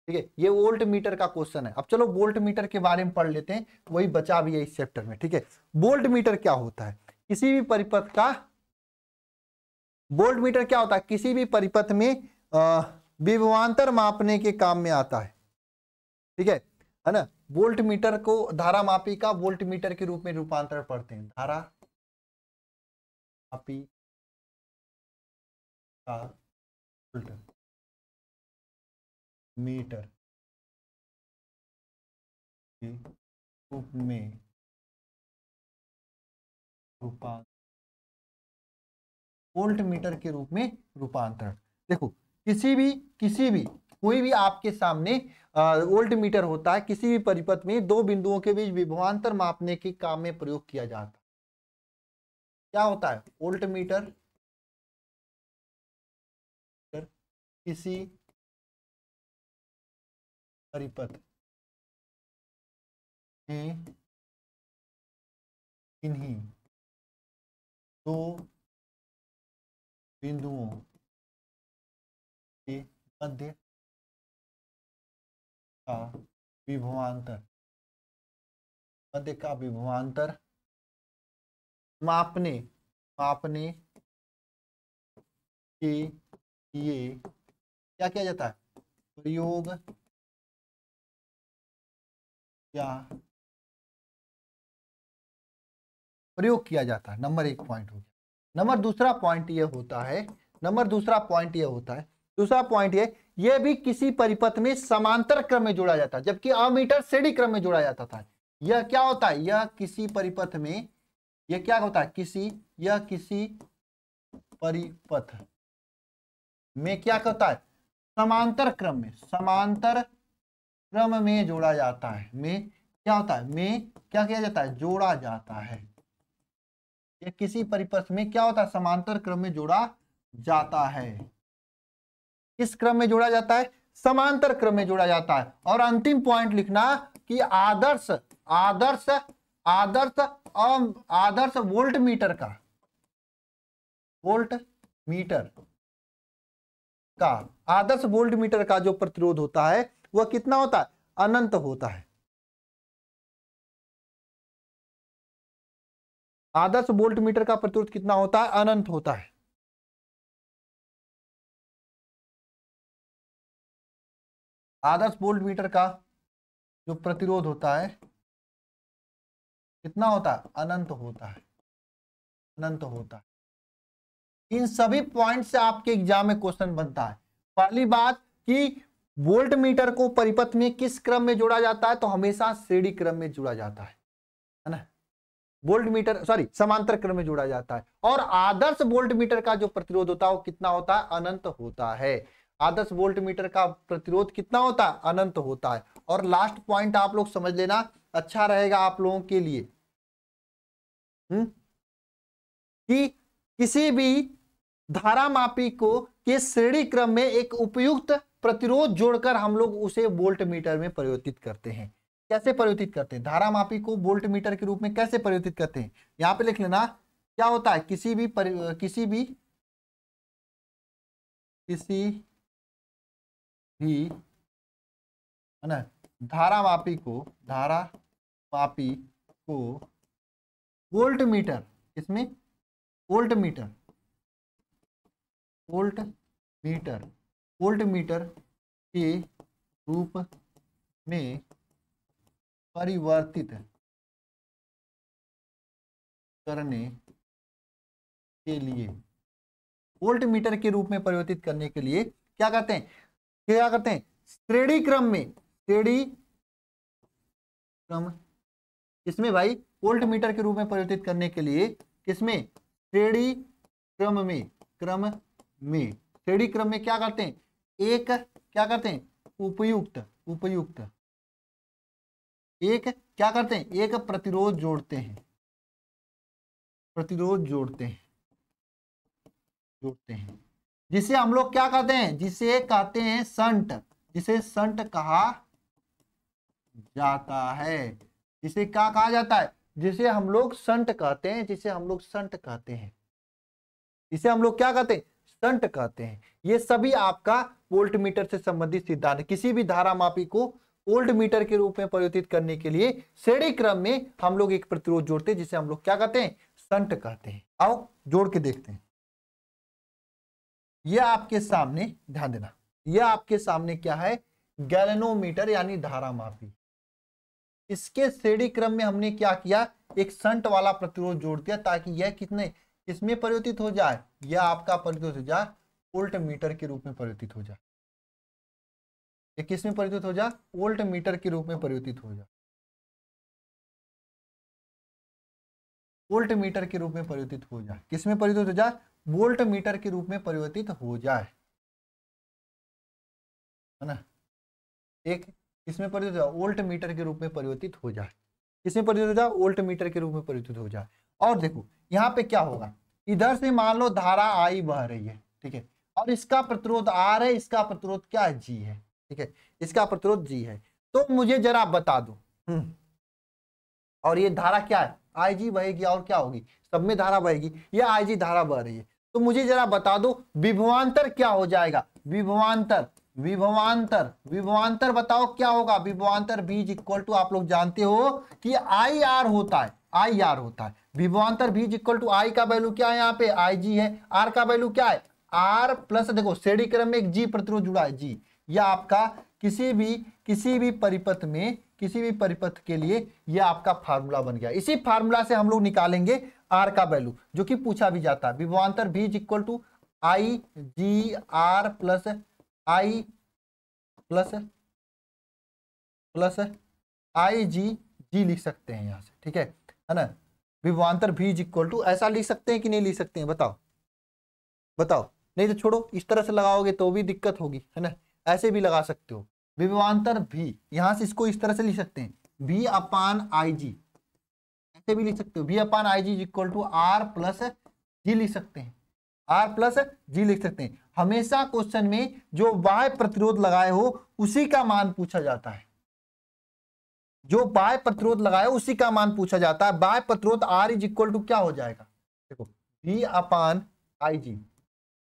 ठीक है ये वोल्ट मीटर का क्वेश्चन है अब चलो वोल्ट मीटर के बारे में पढ़ लेते हैं वही बचा भी है इस चैप्टर में ठीक है वोल्ट मीटर क्या होता है किसी भी परिपथ का वोल्ट मीटर क्या होता है किसी भी परिपथ में विभवान्तर मापने के काम में आता है ठीक है है ना वोल्ट मीटर को धारा मापी का वोल्ट मीटर के रूप में रूपांतर पढ़ते हैं धारा कॉपी का फिल्टर मीटर के रूप में रूपांतर वोल्ट मीटर के रूप में रूपांतरण देखो किसी भी किसी भी कोई भी आपके सामने वोल्ट मीटर होता है किसी भी परिपथ में दो बिंदुओं के बीच विभवांतर मापने के काम में प्रयोग किया जाता है क्या होता है वोल्ट मीटर किसी परिपथ में इन्हीं दो बिंदुओं के मध्य का विभवांतर मध्य का विभवांतर मापने मापने के लिए क्या किया जाता है प्रयोग या प्रयोग किया जाता है नंबर एक पॉइंट हो गया नंबर दूसरा पॉइंट यह होता है नंबर दूसरा पॉइंट यह होता है दूसरा पॉइंट ये ये भी किसी परिपथ में समांतर क्रम में जोड़ा जाता है जबकि अमीटर श्रेणी क्रम में जोड़ा जाता था यह क्या होता है यह किसी परिपथ में यह क्या होता है किसी यह किसी परिपथ में क्या होता है समांतर क्रम में समांतर क्रम में जोड़ा जाता है में क्या होता है में क्या किया जाता है जोड़ा जाता है यह किसी परिपथ में क्या होता है समांतर क्रम में जोड़ा जाता है किस क्रम में जोड़ा जाता है समांतर क्रम में जोड़ा जाता है और अंतिम पॉइंट लिखना कि आदर्श आदर्श आदर्श अं, आदर्श वोल्ट मीटर का वोल्ट मीटर का आदर्श वोल्ट मीटर का जो प्रतिरोध होता है वह कितना होता है अनंत होता है आदर्श वोल्ट मीटर का प्रतिरोध कितना होता है अनंत होता है आदर्श वोल्ट मीटर का जो प्रतिरोध होता है कितना होता है अनंत होता है अनंत होता है इन सभी पॉइंट से आपके एग्जाम में क्वेश्चन बनता है पहली बात कि वोल्ट मीटर को परिपथ में किस क्रम में जोड़ा जाता है तो हमेशा श्रेणी क्रम में जोड़ा जाता है है ना वोल्ट मीटर सॉरी समांतर क्रम में जोड़ा जाता है और आदर्श वोल्ट मीटर का जो प्रतिरोध होता है वो कितना होता है अनंत होता है आदर्श वोल्ट मीटर का प्रतिरोध कितना होता है अनंत होता है और लास्ट पॉइंट आप लोग समझ लेना अच्छा रहेगा आप लोगों के लिए हम्म? कि किसी भी धारा मापी को के श्रेणी क्रम में एक उपयुक्त प्रतिरोध जोड़कर हम लोग उसे वोल्ट मीटर में परिवर्तित करते हैं कैसे परिवर्तित करते हैं धारा मापी को वोल्ट मीटर के रूप में कैसे परिवर्तित करते हैं यहां पे लिख लेना क्या होता है किसी भी परि, किसी भी किसी भी है ना धारा मापी को धारा मापी को वोल्ट मीटर इसमें volt meter volt meter volt meter के रूप में परिवर्तित करने के लिए वोल्ट मीटर के रूप में परिवर्तित करने के लिए क्या करते हैं क्या करते हैं श्रेणी क्रम में श्रेणी क्रम इसमें भाई वोल्ट मीटर के रूप में परिवर्तित करने के लिए किसमें श्रेणी क्रम में क्रम में श्रेणी क्रम में क्या करते हैं एक क्या करते हैं उपयुक्त उपयुक्त एक क्या करते हैं एक प्रतिरोध जोड़ते हैं प्रतिरोध जोड़ते हैं जोड़ते हैं जिसे हम लोग क्या कहते हैं जिसे कहते हैं संट जिसे संट कहा जाता है जिसे क्या कहा जाता है जिसे हम लोग संट कहते हैं जिसे हम लोग संट कहते हैं इसे हम लोग क्या कहते हैं संट कहते हैं ये सभी आपका वोल्ट मीटर से संबंधित सिद्धांत किसी भी धारा मापी को वोल्ट मीटर के रूप में परिवर्तित करने के लिए श्रेणी क्रम में हम लोग एक प्रतिरोध जोड़ते हैं जिसे हम लोग क्या कहते हैं संट कहते हैं आओ जोड़ के देखते हैं यह आपके सामने ध्यान देना यह आपके सामने क्या है गैलनोमीटर यानी धारा मापी इसके श्रेणी क्रम में हमने क्या किया एक संट वाला प्रतिरोध जोड़ दिया ताकि यह कितने इसमें परिवर्तित हो जाए यह आपका परिवर्तित हो जाए वोल्ट मीटर के रूप में परिवर्तित हो जाए ये किसमें परिवर्तित हो जाए ओल्ट मीटर के रूप में परिवर्तित हो जाए वोल्ट मीटर के रूप में परिवर्तित हो जाए किसमें परिवर्तित हो जाए वोल्ट मीटर के रूप में परिवर्तित हो जाए है ना एक इसमें परिवर्तित हो वोल्ट मीटर के रूप में परिवर्तित हो जाए इसमें परिवर्तित हो जाए वोल्ट मीटर के रूप में परिवर्तित हो जाए और देखो यहाँ पे क्या होगा इधर से मान लो धारा आई बह रही है ठीक है और इसका प्रतिरोध आर है इसका प्रतिरोध क्या है जी है ठीक है इसका प्रतिरोध जी है तो मुझे जरा बता दो हम्म। और ये धारा क्या है आई जी बहेगी और क्या होगी सब में धारा बहेगी या आई जी धारा बह रही है तो मुझे जरा बता दो विभवांतर क्या हो जाएगा विभवांतर विभवांतर विभवांतर बताओ क्या होगा विभवांतर बीज इक्वल टू आप लोग जानते हो कि आई आर होता है आई आर होता है विभवांतर बीज इक्वल टू आई का वैल्यू क्या है यहाँ पे आई जी है आर का वैल्यू क्या है आर प्लस देखो श्रेणी क्रम में एक जी प्रतिरोध जुड़ा है जी या आपका किसी भी किसी भी परिपथ में किसी भी परिपथ के लिए यह आपका फार्मूला बन गया इसी फार्मूला से हम लोग निकालेंगे आर का वैल्यू जो कि पूछा भी जाता है विभवांतर बीज equal to I G R plus I plus plus I G G लिख सकते हैं यहाँ से ठीक है है ना विभवान्तर भी इज इक्वल टू ऐसा लिख सकते हैं कि नहीं लिख सकते हैं बताओ बताओ नहीं तो छोड़ो इस तरह से लगाओगे तो भी दिक्कत होगी है ना ऐसे भी लगा सकते हो विभवान्तर भी यहाँ से इसको इस तरह से लिख सकते हैं भी अपान आई जी ऐसे भी लिख सकते हो भी upon I G equal to R plus G लिख सकते हैं आर प्लस जी लिख सकते हैं हमेशा क्वेश्चन में जो वाय प्रतिरोध लगाए हो उसी का मान पूछा जाता है जो बाय प्रतिरोध लगाए उसी का मान पूछा जाता है बाय प्रतिरोध आर इज इक्वल टू क्या हो जाएगा देखो V upon I G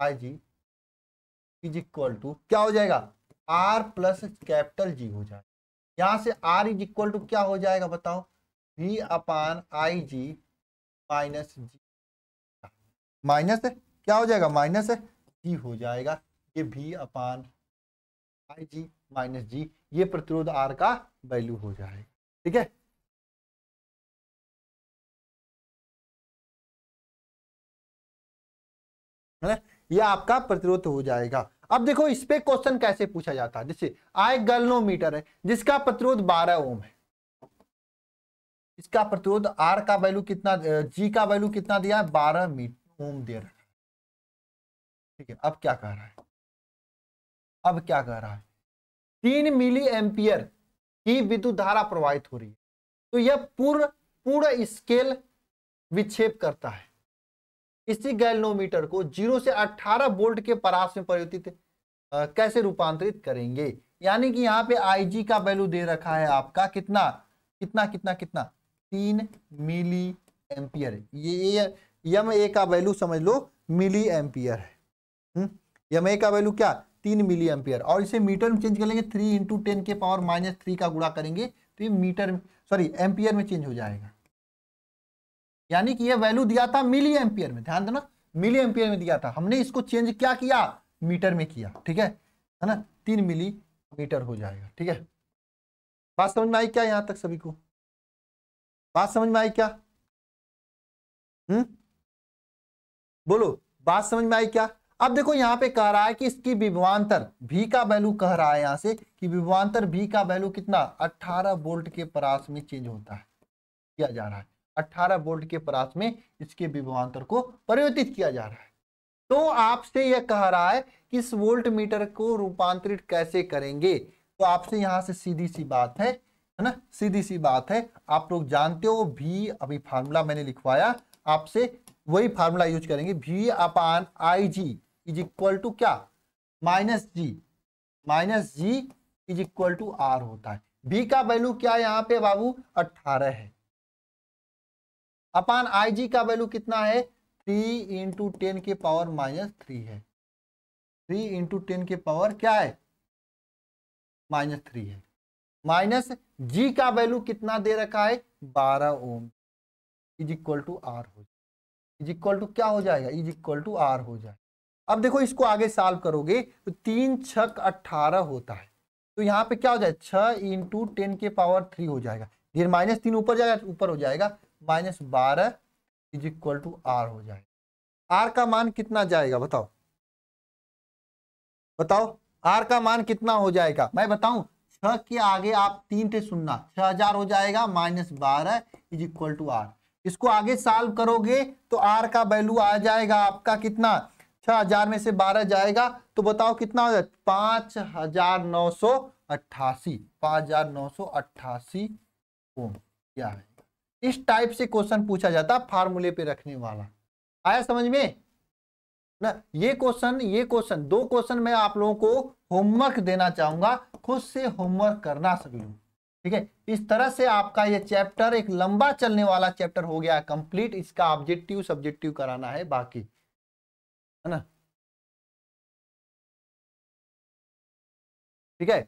I G is equal to क्या हो जाएगा आर प्लस कैपिटल जी हो जाएगा यहां से आर इज इक्वल टू क्या हो जाएगा बताओ V upon I G minus G minus क्या हो जाएगा माइनस है सी हो जाएगा ये भी अपान आई जी माइनस जी ये प्रतिरोध आर का वैल्यू हो जाएगा ठीक है ये आपका प्रतिरोध तो हो जाएगा अब देखो इस पे क्वेश्चन कैसे पूछा जाता है जैसे आय गलनोमीटर है जिसका प्रतिरोध 12 ओम है इसका प्रतिरोध आर का वैल्यू कितना जी का वैल्यू कितना दिया है मीटर ओम दे रहा है ठीक है अब क्या कह रहा है अब क्या कह रहा है तीन मिली एम्पियर की विद्युत धारा प्रवाहित हो रही है तो यह पूर्ण पूर्ण स्केल विक्षेप करता है इसी गैलनोमीटर को जीरो से अठारह बोल्ट के परास में परिवर्तित कैसे रूपांतरित करेंगे यानी कि यहाँ पे आईजी का वैल्यू दे रखा है आपका कितना कितना कितना कितना तीन मिली एम्पियर ये यम ए का वैल्यू समझ लो मिली एम्पियर है एम का वैल्यू क्या तीन मिली एम्पियर और इसे मीटर में चेंज कर लेंगे थ्री इंटू टेन के पावर माइनस थ्री का गुणा करेंगे तो ये मीटर सॉरी एम्पियर में चेंज हो जाएगा यानी कि ये वैल्यू दिया था मिली एम्पियर में ध्यान देना मिली एम्पियर में दिया था हमने इसको चेंज क्या किया मीटर में किया ठीक है है ना तीन मिली मीटर हो जाएगा ठीक है बात समझ में आई क्या यहां तक सभी को बात समझ में आई क्या हम्म बोलो बात समझ में आई क्या अब देखो यहाँ पे कह रहा है कि इसकी विभवान्तर भी का वैल्यू कह रहा है यहाँ से कि विभवान्तर भी का वैल्यू कितना 18 वोल्ट के परास में चेंज होता है किया जा रहा है 18 वोल्ट के परास में इसके विभवान्तर को परिवर्तित किया जा रहा है तो आपसे यह कह रहा है कि इस वोल्ट मीटर को रूपांतरित कैसे करेंगे तो आपसे यहाँ से सीधी सी बात है है ना सीधी सी बात है आप लोग जानते हो भी अभी फार्मूला मैंने लिखवाया आपसे वही फार्मूला यूज करेंगे भी upon I G is equal to क्या minus G minus G is equal to R होता है बी का वैल्यू क्या है यहाँ पे बाबू अट्ठारह है अपान आई जी का वैल्यू कितना है थ्री इंटू टेन के पावर माइनस थ्री है थ्री इंटू टेन के पावर क्या है माइनस थ्री है माइनस जी का वैल्यू कितना दे रखा है बारह ohm is equal to R हो जाए इज इक्वल टू क्या हो जाएगा इज इक्वल टू आर हो जाए अब देखो इसको आगे सॉल्व करोगे तो तीन छक अट्ठारह होता है तो यहाँ पे क्या हो जाए इन इंटू टेन के पावर थ्री हो जाएगा फिर माइनस तीन ऊपर जाएगा तो ऊपर हो जाएगा माइनस बारह इज इक्वल टू आर हो जाएगा आर का मान कितना जाएगा बताओ बताओ आर का मान कितना हो जाएगा मैं बताऊं छह के आगे आप तीन थे सुनना छह हजार हो जाएगा माइनस बारह इज इक्वल टू आर इसको आगे सॉल्व करोगे तो आर का वैल्यू आ जाएगा आपका कितना छह हजार में से बारह जाएगा तो बताओ कितना हो जाए पांच हजार नौ सौ अट्ठासी पांच हजार नौ सौ अट्ठासी ओम क्या है इस टाइप से क्वेश्चन पूछा जाता है फार्मूले पे रखने वाला आया समझ में ना ये क्वेश्चन ये क्वेश्चन दो क्वेश्चन मैं आप लोगों को होमवर्क देना चाहूंगा खुद से होमवर्क करना सभी लोग ठीक है इस तरह से आपका ये चैप्टर एक लंबा चलने वाला चैप्टर हो गया कंप्लीट इसका ऑब्जेक्टिव सब्जेक्टिव कराना है बाकी है ना ठीक है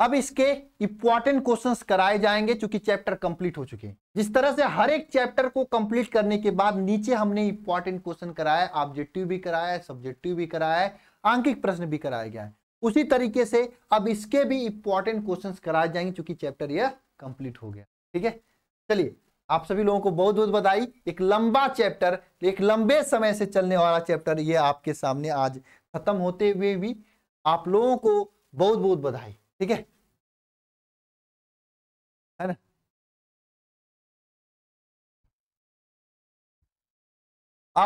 अब इसके इंपॉर्टेंट क्वेश्चंस कराए जाएंगे चूंकि चैप्टर कंप्लीट हो चुके हैं जिस तरह से हर एक चैप्टर को कंप्लीट करने के बाद नीचे हमने इंपॉर्टेंट क्वेश्चन कराया ऑब्जेक्टिव भी कराया है सब्जेक्टिव भी कराया है आंकिक प्रश्न भी कराया गया है उसी तरीके से अब इसके भी इंपॉर्टेंट क्वेश्चन कराए जाएंगे चूंकि चैप्टर यह कंप्लीट हो गया ठीक है चलिए आप सभी लोगों को बहुत बहुत बधाई एक लंबा चैप्टर एक लंबे समय से चलने वाला चैप्टर ये आपके सामने आज खत्म होते हुए भी आप लोगों को बहुत बहुत बधाई ठीक है है ना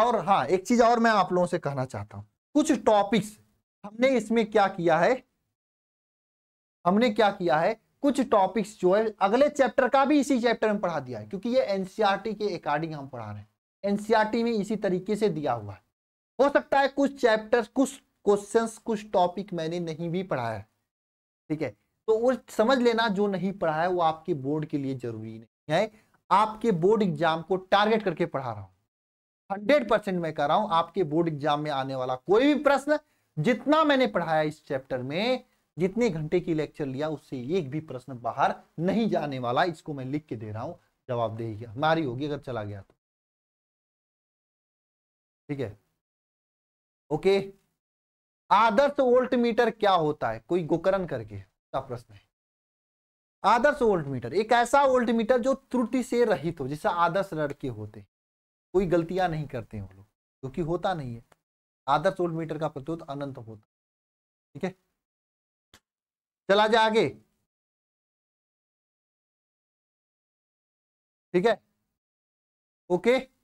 और हाँ एक चीज और मैं आप लोगों से कहना चाहता हूं कुछ टॉपिक्स हमने इसमें क्या किया है हमने क्या किया है कुछ टॉपिक्स जो है अगले चैप्टर का भी इसी चैप्टर में पढ़ा दिया है क्योंकि ये एनसीईआरटी e के अकॉर्डिंग हम पढ़ा रहे हैं एनसीईआरटी e में इसी तरीके से दिया हुआ है हो सकता है कुछ चैप्टर कुछ क्वेश्चन कुछ टॉपिक मैंने नहीं भी पढ़ाया है ठीक है तो वो समझ लेना जो नहीं पढ़ा है वो आपके बोर्ड के लिए जरूरी नहीं है आपके बोर्ड एग्जाम को टारगेट करके पढ़ा रहा हूँ हंड्रेड परसेंट मैं कह रहा हूँ आपके बोर्ड एग्जाम में आने वाला कोई भी प्रश्न जितना मैंने पढ़ाया इस चैप्टर में जितने घंटे की लेक्चर लिया उससे एक भी प्रश्न बाहर नहीं जाने वाला इसको मैं लिख के दे रहा हूँ जवाबदेही हमारी होगी अगर चला गया तो ठीक है ओके आदर्श वोल्ट मीटर क्या होता है कोई गोकरण करके का प्रश्न है आदर्श वोल्ट मीटर एक ऐसा वोल्ट मीटर जो त्रुटि से रहित हो जैसे आदर्श लड़के होते कोई गलतियां नहीं करते हैं वो लोग क्योंकि होता नहीं है आदर्श वोल्ट मीटर का प्रतिरोध अनंत होता ठीक है चला जा आगे ठीक है ओके